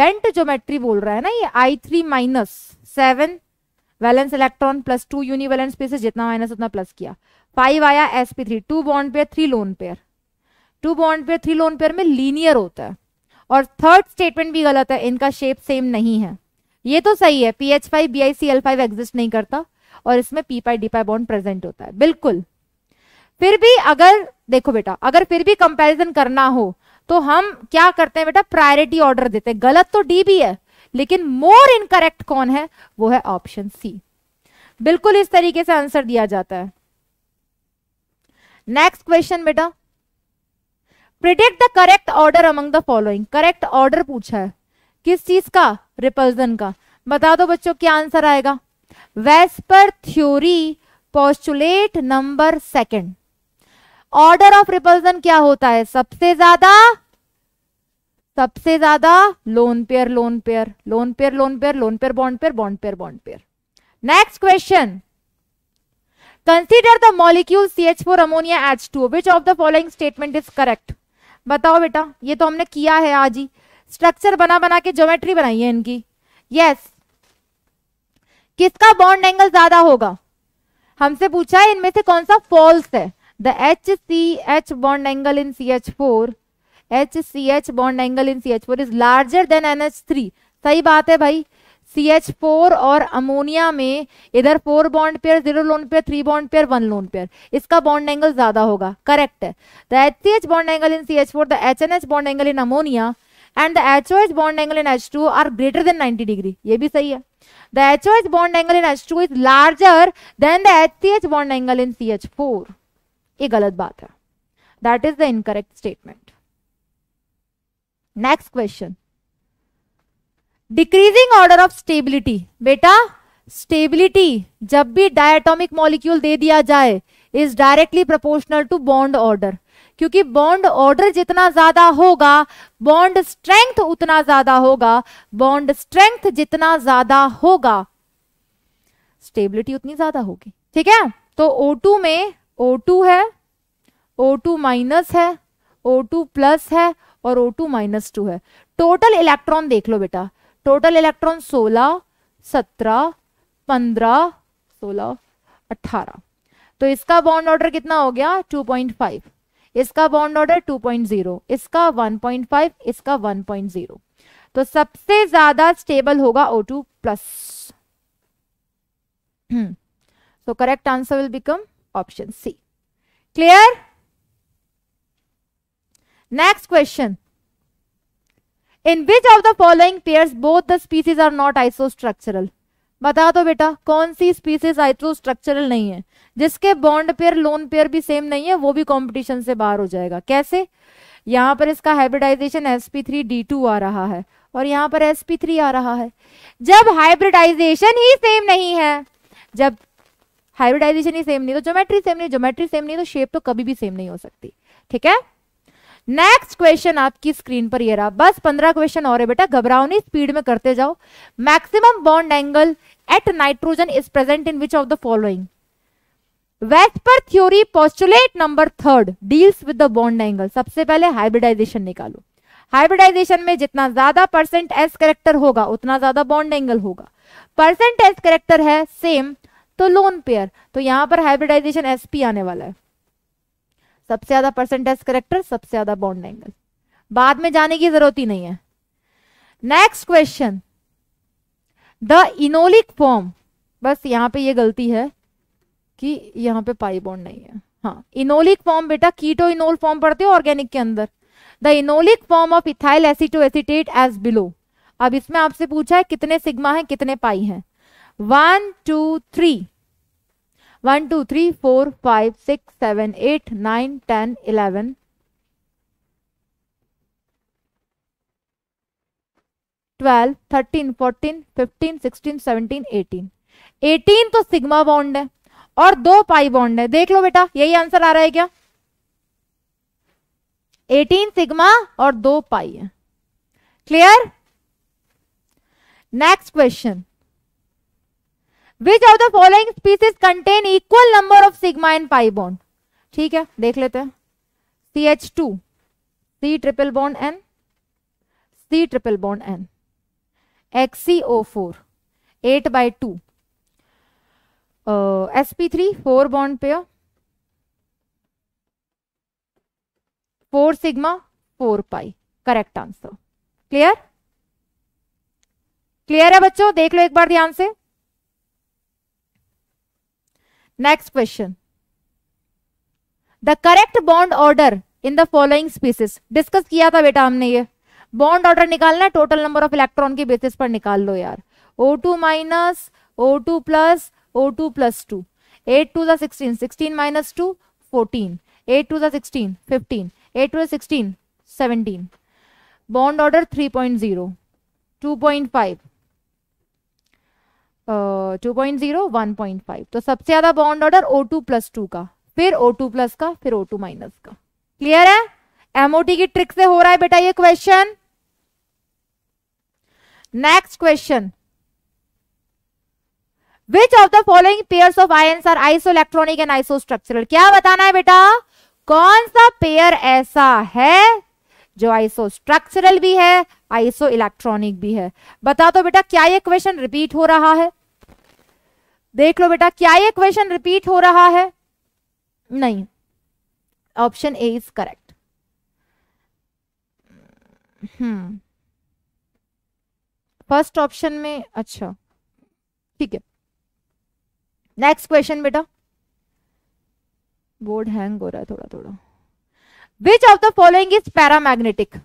बेंट ज्योमेट्री बोल रहा है ना ये I three minus seven valence electron plus two univalence species जितना माइनस उतना प्लस किया फाइव आया S P three two bond pair three lone pair two bond pair three lone pair में लीनियर होता है और थर्ड स्टेटमेंट भी गलत है इनका शेप सेम नहीं है ये तो सही है P H five B I C L five exist नहीं करता और इसमें P pi D pi bond present होता है बिल्कुल फिर भी अगर देखो बेटा अगर फिर भी कंपैरिजन करना हो तो हम क्या करते हैं बेटा प्रायोरिटी ऑर्डर देते हैं गलत तो डी भी है लेकिन मोर इनकरेक्ट कौन है वो है ऑप्शन सी बिल्कुल इस तरीके से आंसर दिया जाता है नेक्स्ट क्वेश्चन बेटा predict the correct order among the following correct order पूछा है किस चीज का रिपल्सन का बता दो बच्चों क्या आंसर आएगा VSEPR theory postulate number second order of repulsion क्या होता है सबसे ज्यादा सबसे ज्यादा lone pair lone pair lone pair lone pair lone pair bond pair bond pair bond pair next question consider the molecule C H four ammonia H two which of the following statement is correct बताओ बेटा ये तो हमने किया है आज ही structure बना बना के ज्योमेट्री बनाई है इनकी यस yes. किसका बॉन्ड एंगल ज्यादा होगा हमसे पूछा है इनमें से कौन सा फॉल्स है H H H C C bond angle in four H C H bond angle in C H four is larger is N H three सही बात है भाई सी एच फोर और अमोनिया में इधर four bond pair zero lone pair three bond pair one lone pair इसका bond angle ज्यादा होगा करेक्ट है the H C H bond angle in C H four the H N H bond angle in ammonia and the H O H bond angle in H two are greater than 90 degree ये भी सही है the HOH bond angle in H2 is larger than the HCH bond angle in CH4 ये गलत बात है that is the incorrect statement next question decreasing order of stability बेटा stability जब भी डायटोमिक मॉलिक्यूल दे दिया जाए is directly proportional to bond order क्योंकि बॉन्ड ऑर्डर जितना ज्यादा होगा बॉन्ड स्ट्रेंथ उतना ज्यादा होगा बॉन्ड स्ट्रेंथ जितना ज्यादा होगा स्टेबिलिटी उतनी ज्यादा होगी ठीक है तो O2 में O2 है O2 माइनस है O2 प्लस है और O2 माइनस टू है टोटल इलेक्ट्रॉन देख लो बेटा टोटल इलेक्ट्रॉन 16, 17, 15, 16, 18 तो इसका बॉन्ड ऑर्डर कितना हो गया 2.5 इसका बॉन्ड ऑर्डर 2.0 इसका 1.5 इसका 1.0 तो सबसे ज्यादा स्टेबल होगा O2 plus hmm। so correct answer will become option C. Clear? Next question. In which of the following pairs both the species are not isostructural? बता दो बेटा कौन सी स्पीसीज आइट्रोस्ट्रक्चरल नहीं है जिसके बॉन्ड पेयर लोन पेयर भी सेम नहीं है वो भी कंपटीशन से बाहर हो जाएगा कैसे यहाँ पर इसका हाइब्रिडाइजेशन sp3 d2 आ रहा है और यहाँ पर sp3 आ रहा है जब हाइब्रिडाइजेशन ही सेम नहीं है जब हाइब्रिडाइजेशन ही सेम नहीं तो ज्योमेट्री सेम नहीं ज्योमेट्री सेम नहीं तो शेप तो कभी भी सेम नहीं हो सकती ठीक है नेक्स्ट क्वेश्चन आपकी स्क्रीन पर ये रहा बस पंद्रह क्वेश्चन और है बेटा घबराओ नहीं स्पीड में करते जाओ maximum bond angle at nitrogen is present in which of the following VSEPR theory postulate number third deals with the bond angle सबसे पहले हाइब्रिडाइजेशन निकालो हाइब्रिडाइजेशन में जितना ज्यादा परसेंट एस करेक्टर होगा उतना ज्यादा बॉन्ड एंगल होगा परसेंट एस करेक्टर है सेम तो लोन पेयर तो यहां पर हाइब्रिडाइजेशन एस पी आने वाला है सबसे ज्यादा परसेंटेज करेक्टर सबसे ज्यादा बॉन्ड एंगल बाद में जाने की जरूरत ही नहीं है next question the enolic form बस यहां पे ये गलती है कि यहां पे पाई बॉन्ड नहीं है हाँ इनोलिक फॉर्म बेटा कीटो इनोल फॉर्म पढ़ते हो ऑर्गेनिक के अंदर the enolic form of ethyl acetoacetate as below अब इसमें आपसे पूछा है कितने सिग्मा है कितने पाई है one two three one two three four five six seven eight nine ten eleven twelve thirteen fourteen fifteen sixteen seventeen eighteen eighteen तो सिग्मा बॉन्ड है और दो पाई बॉन्ड है देख लो बेटा यही आंसर आ रहा है क्या एटीन सिग्मा और दो पाई है clear next question which of the following species contain equal number of sigma and pi bond ठीक है देख लेते हैं C H two C triple bond N C triple bond N O four eight by two S P three four bond पे four sigma four pi correct answer clear clear है बच्चों देख लो एक बार ध्यान से Next question the correct bond order in the following species discuss किया था बेटा हमने ये बॉन्ड ऑर्डर निकालना है टोटल नंबर ऑफ इलेक्ट्रॉन के बेसिस पर निकाल लो यार O two minus O two plus O two plus two eight two sixteen sixteen minus two fourteen eight two sixteen fifteen eight two sixteen seventeen bond order three point zero two point five two point zero one point five तो सबसे ज्यादा bond order O two plus to का फिर O two plus का फिर O two minus का clear है MOT की ट्रिक से हो रहा है बेटा ये question next question which of the following pair of आय are isoelectronic and isostructural क्या बताना है बेटा कौन सा पेयर ऐसा है जो आइसो स्ट्रक्चरल भी है आइसो इलेक्ट्रॉनिक भी है बता दो बेटा क्या ये क्वेश्चन रिपीट हो रहा है देख लो बेटा क्या ये क्वेश्चन रिपीट हो रहा है नहीं option A is correct hmm first option में अच्छा ठीक है नेक्स्ट क्वेश्चन बेटा बोर्ड हैंग हो रहा है थोड़ा थोड़ा which of the following is paramagnetic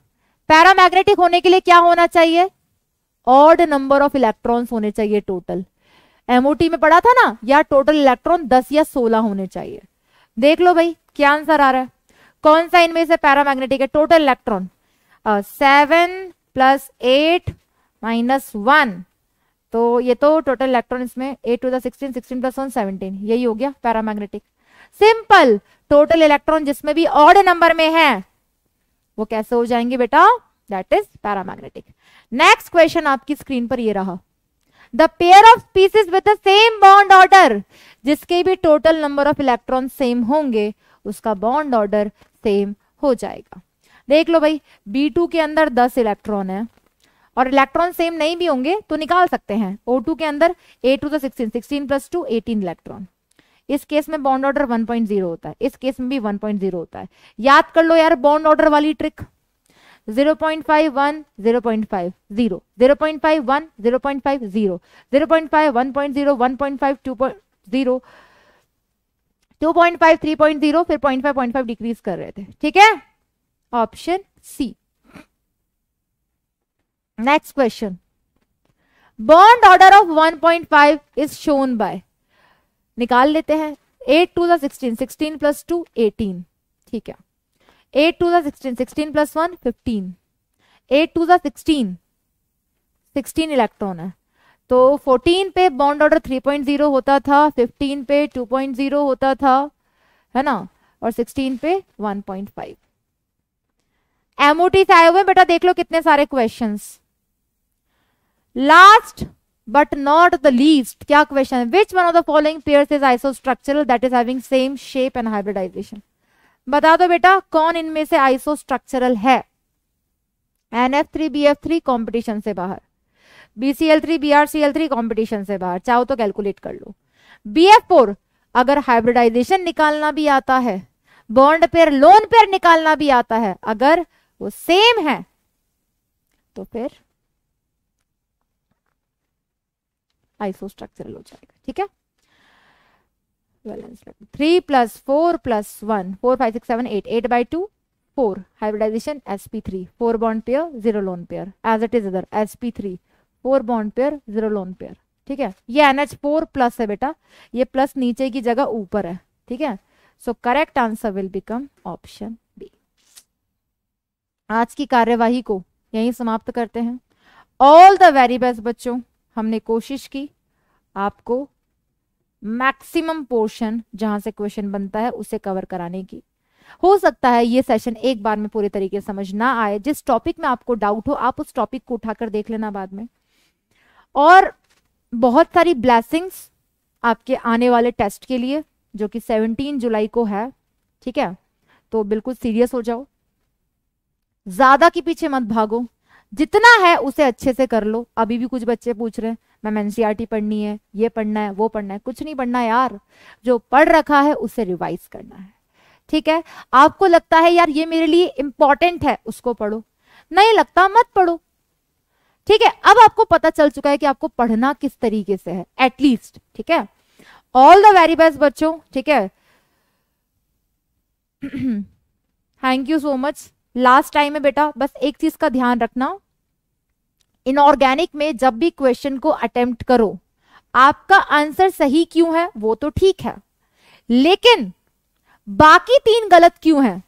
paramagnetic होने के लिए क्या होना चाहिए ऑड नंबर ऑफ इलेक्ट्रॉन्स होने चाहिए टोटल एमओटी में पढ़ा था ना या टोटल इलेक्ट्रॉन 10 या 16 होने चाहिए देख लो भाई क्या आंसर आ रहा है कौन सा इनमें से पैरामैग्नेटिक है total electron seven plus eight minus one तो ये तो टोटल इलेक्ट्रॉन इसमें eight two sixteen sixteen plus one seventeen यही हो गया पैरामैग्नेटिक सिंपल टोटल इलेक्ट्रॉन जिसमें भी ऑड नंबर में है वो कैसे हो जाएंगे बेटा that is paramagnetic next question आपकी स्क्रीन पर ये रहा the pair of species with the same bond order जिसके भी total number of electron same होंगे उसका बॉन्ड ऑर्डर सेम हो जाएगा देख लो भाई B2 के अंदर 10 इलेक्ट्रॉन है और इलेक्ट्रॉन सेम नहीं भी होंगे तो निकाल सकते हैं O2 के अंदर A2 two 16 16 plus two eighteen electron इस केस में बॉन्ड ऑर्डर 1.0 होता है इस केस में भी 1.0 होता है याद कर लो यार बॉन्ड ऑर्डर वाली ट्रिक 0.51 पॉइंट फाइव 0.51 0.5 0 0.5 1.0 1.5 2.0 2.5 3.0 फिर 0.5 डिक्रीज कर रहे थे ठीक है option C next question bond order of 1.5 is shown by निकाल लेते हैं eight two sixteen sixteen plus two eighteen ठीक है eight two sixteen sixteen plus one fifteen eight two sixteen sixteen electron है तो फोर्टीन पे bond order three point zero होता था फिफ्टीन पे टू पॉइंट जीरो होता था है ना और सिक्सटीन पे वन पॉइंट फाइव एमओटी से आए हुए बेटा देख लो कितने सारे question last but not the least क्या question which one of the following pair is isostructural that is having same shape and hybridization बता दो बेटा कौन इनमें से आइसो स्ट्रक्चरल है N F three B F three competition से बाहर B C L three B R C L three competition से बाहर चाहो तो कैलकुलेट कर लो बी एफ फोर अगर हाइब्रिडाइजेशन निकालना भी आता है बॉन्ड पेयर लोन पेयर निकालना भी आता है अगर वो सेम है तो फिर आइसोस्ट्रक्चरल हो जाएगा ठीक है three plus four plus one four five six seven eight eight by two four hybridisation S P three four bond pair zero lone pair as it is other three four bond pair zero lone pair ठीक है ये N H four plus है बेटा ये plus नीचे की जगह ऊपर है ठीक है so correct answer will become option B आज की कार्यवाही को यही समाप्त करते हैं ऑल द वेरी बेस्ट बच्चों हमने कोशिश की आपको मैक्सिमम पोर्शन जहां से क्वेश्चन बनता है उसे कवर कराने की हो सकता है ये सेशन एक बार में पूरे तरीके से समझ ना आए जिस टॉपिक में आपको डाउट हो आप उस टॉपिक को उठाकर देख लेना बाद में और बहुत सारी ब्लैसिंग्स आपके आने वाले टेस्ट के लिए जो कि 17 जुलाई को है ठीक है तो बिल्कुल सीरियस हो जाओ ज्यादा के पीछे मत भागो जितना है उसे अच्छे से कर लो अभी भी कुछ बच्चे पूछ रहे हैं मैम एनसीईआरटी e पढ़नी है ये पढ़ना है वो पढ़ना है कुछ नहीं पढ़ना यार जो पढ़ रखा है उसे रिवाइज करना है ठीक है आपको लगता है यार ये मेरे लिए इंपॉर्टेंट है उसको पढ़ो नहीं लगता मत पढ़ो ठीक है अब आपको पता चल चुका है कि आपको पढ़ना किस तरीके से है एटलीस्ट ठीक है ऑल द वेरी बेस्ट बच्चों ठीक है thank you so much last time है बेटा बस एक चीज का ध्यान रखना इनऑर्गेनिक में जब भी क्वेश्चन को अटेम्प्ट करो आपका आंसर सही क्यों है वो तो ठीक है लेकिन बाकी तीन गलत क्यों है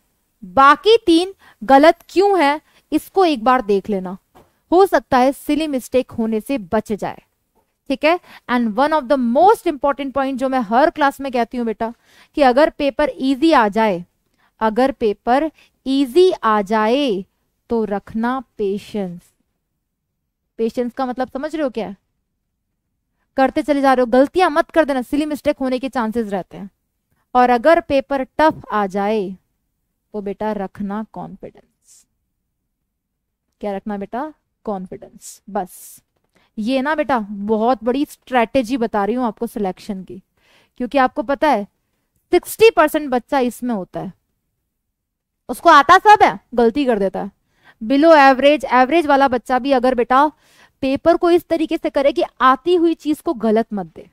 बाकी तीन गलत क्यों है इसको एक बार देख लेना हो सकता है सिली मिस्टेक होने से बच जाए ठीक है and one of the most important point जो मैं हर क्लास में कहती हूं बेटा कि अगर पेपर इजी आ जाए अगर पेपर ईजी आ जाए तो रखना पेशेंस पेशेंस का मतलब समझ रहे हो क्या करते चले जा रहे हो गलतियां मत कर देना सिली मिस्टेक होने के चांसेस रहते हैं और अगर पेपर टफ आ जाए तो बेटा रखना कॉन्फिडेंस क्या रखना बेटा कॉन्फिडेंस बस ये ना बेटा बहुत बड़ी स्ट्रेटेजी बता रही हूं आपको सिलेक्शन की क्योंकि आपको पता है सिक्सटी परसेंट बच्चा इसमें होता है उसको आता सब है गलती कर देता है बिलो एवरेज एवरेज वाला बच्चा भी अगर बेटा पेपर को इस तरीके से करे कि आती हुई चीज को गलत मत दे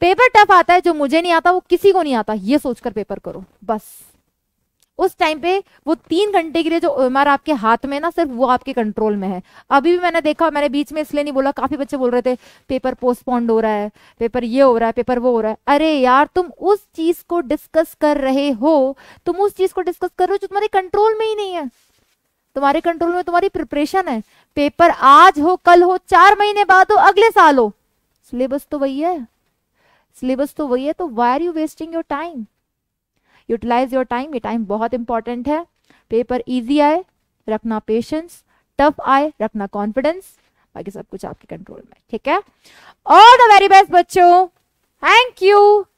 पेपर टफ आता है जो मुझे नहीं आता वो किसी को नहीं आता ये सोचकर पेपर करो बस उस टाइम पे वो तीन घंटे के लिए जो ओएमआर आपके हाथ में ना सिर्फ वो आपके कंट्रोल में है अभी भी मैंने देखा मैंने बीच में इसलिए नहीं बोला काफी बच्चे बोल रहे थे पेपर पोस्टपोन्ड हो रहा है पेपर ये हो रहा है पेपर वो हो रहा है अरे यार तुम उस चीज को डिस्कस कर रहे हो तुम उस चीज को डिस्कस कर रहे हो जो तुम्हारे कंट्रोल में ही नहीं है तुम्हारे कंट्रोल में तुम्हारी प्रिपरेशन है पेपर आज हो कल हो चार महीने बाद हो अगले साल हो सिलेबस तो वही है सिलेबस तो वही है तो why are you wasting your time utilize your time ये टाइम बहुत इंपॉर्टेंट है पेपर ईजी आए रखना पेशेंस टफ आए रखना कॉन्फिडेंस बाकी सब कुछ आपके कंट्रोल में ठीक है ऑल द वेरी बेस्ट बच्चों थैंक यू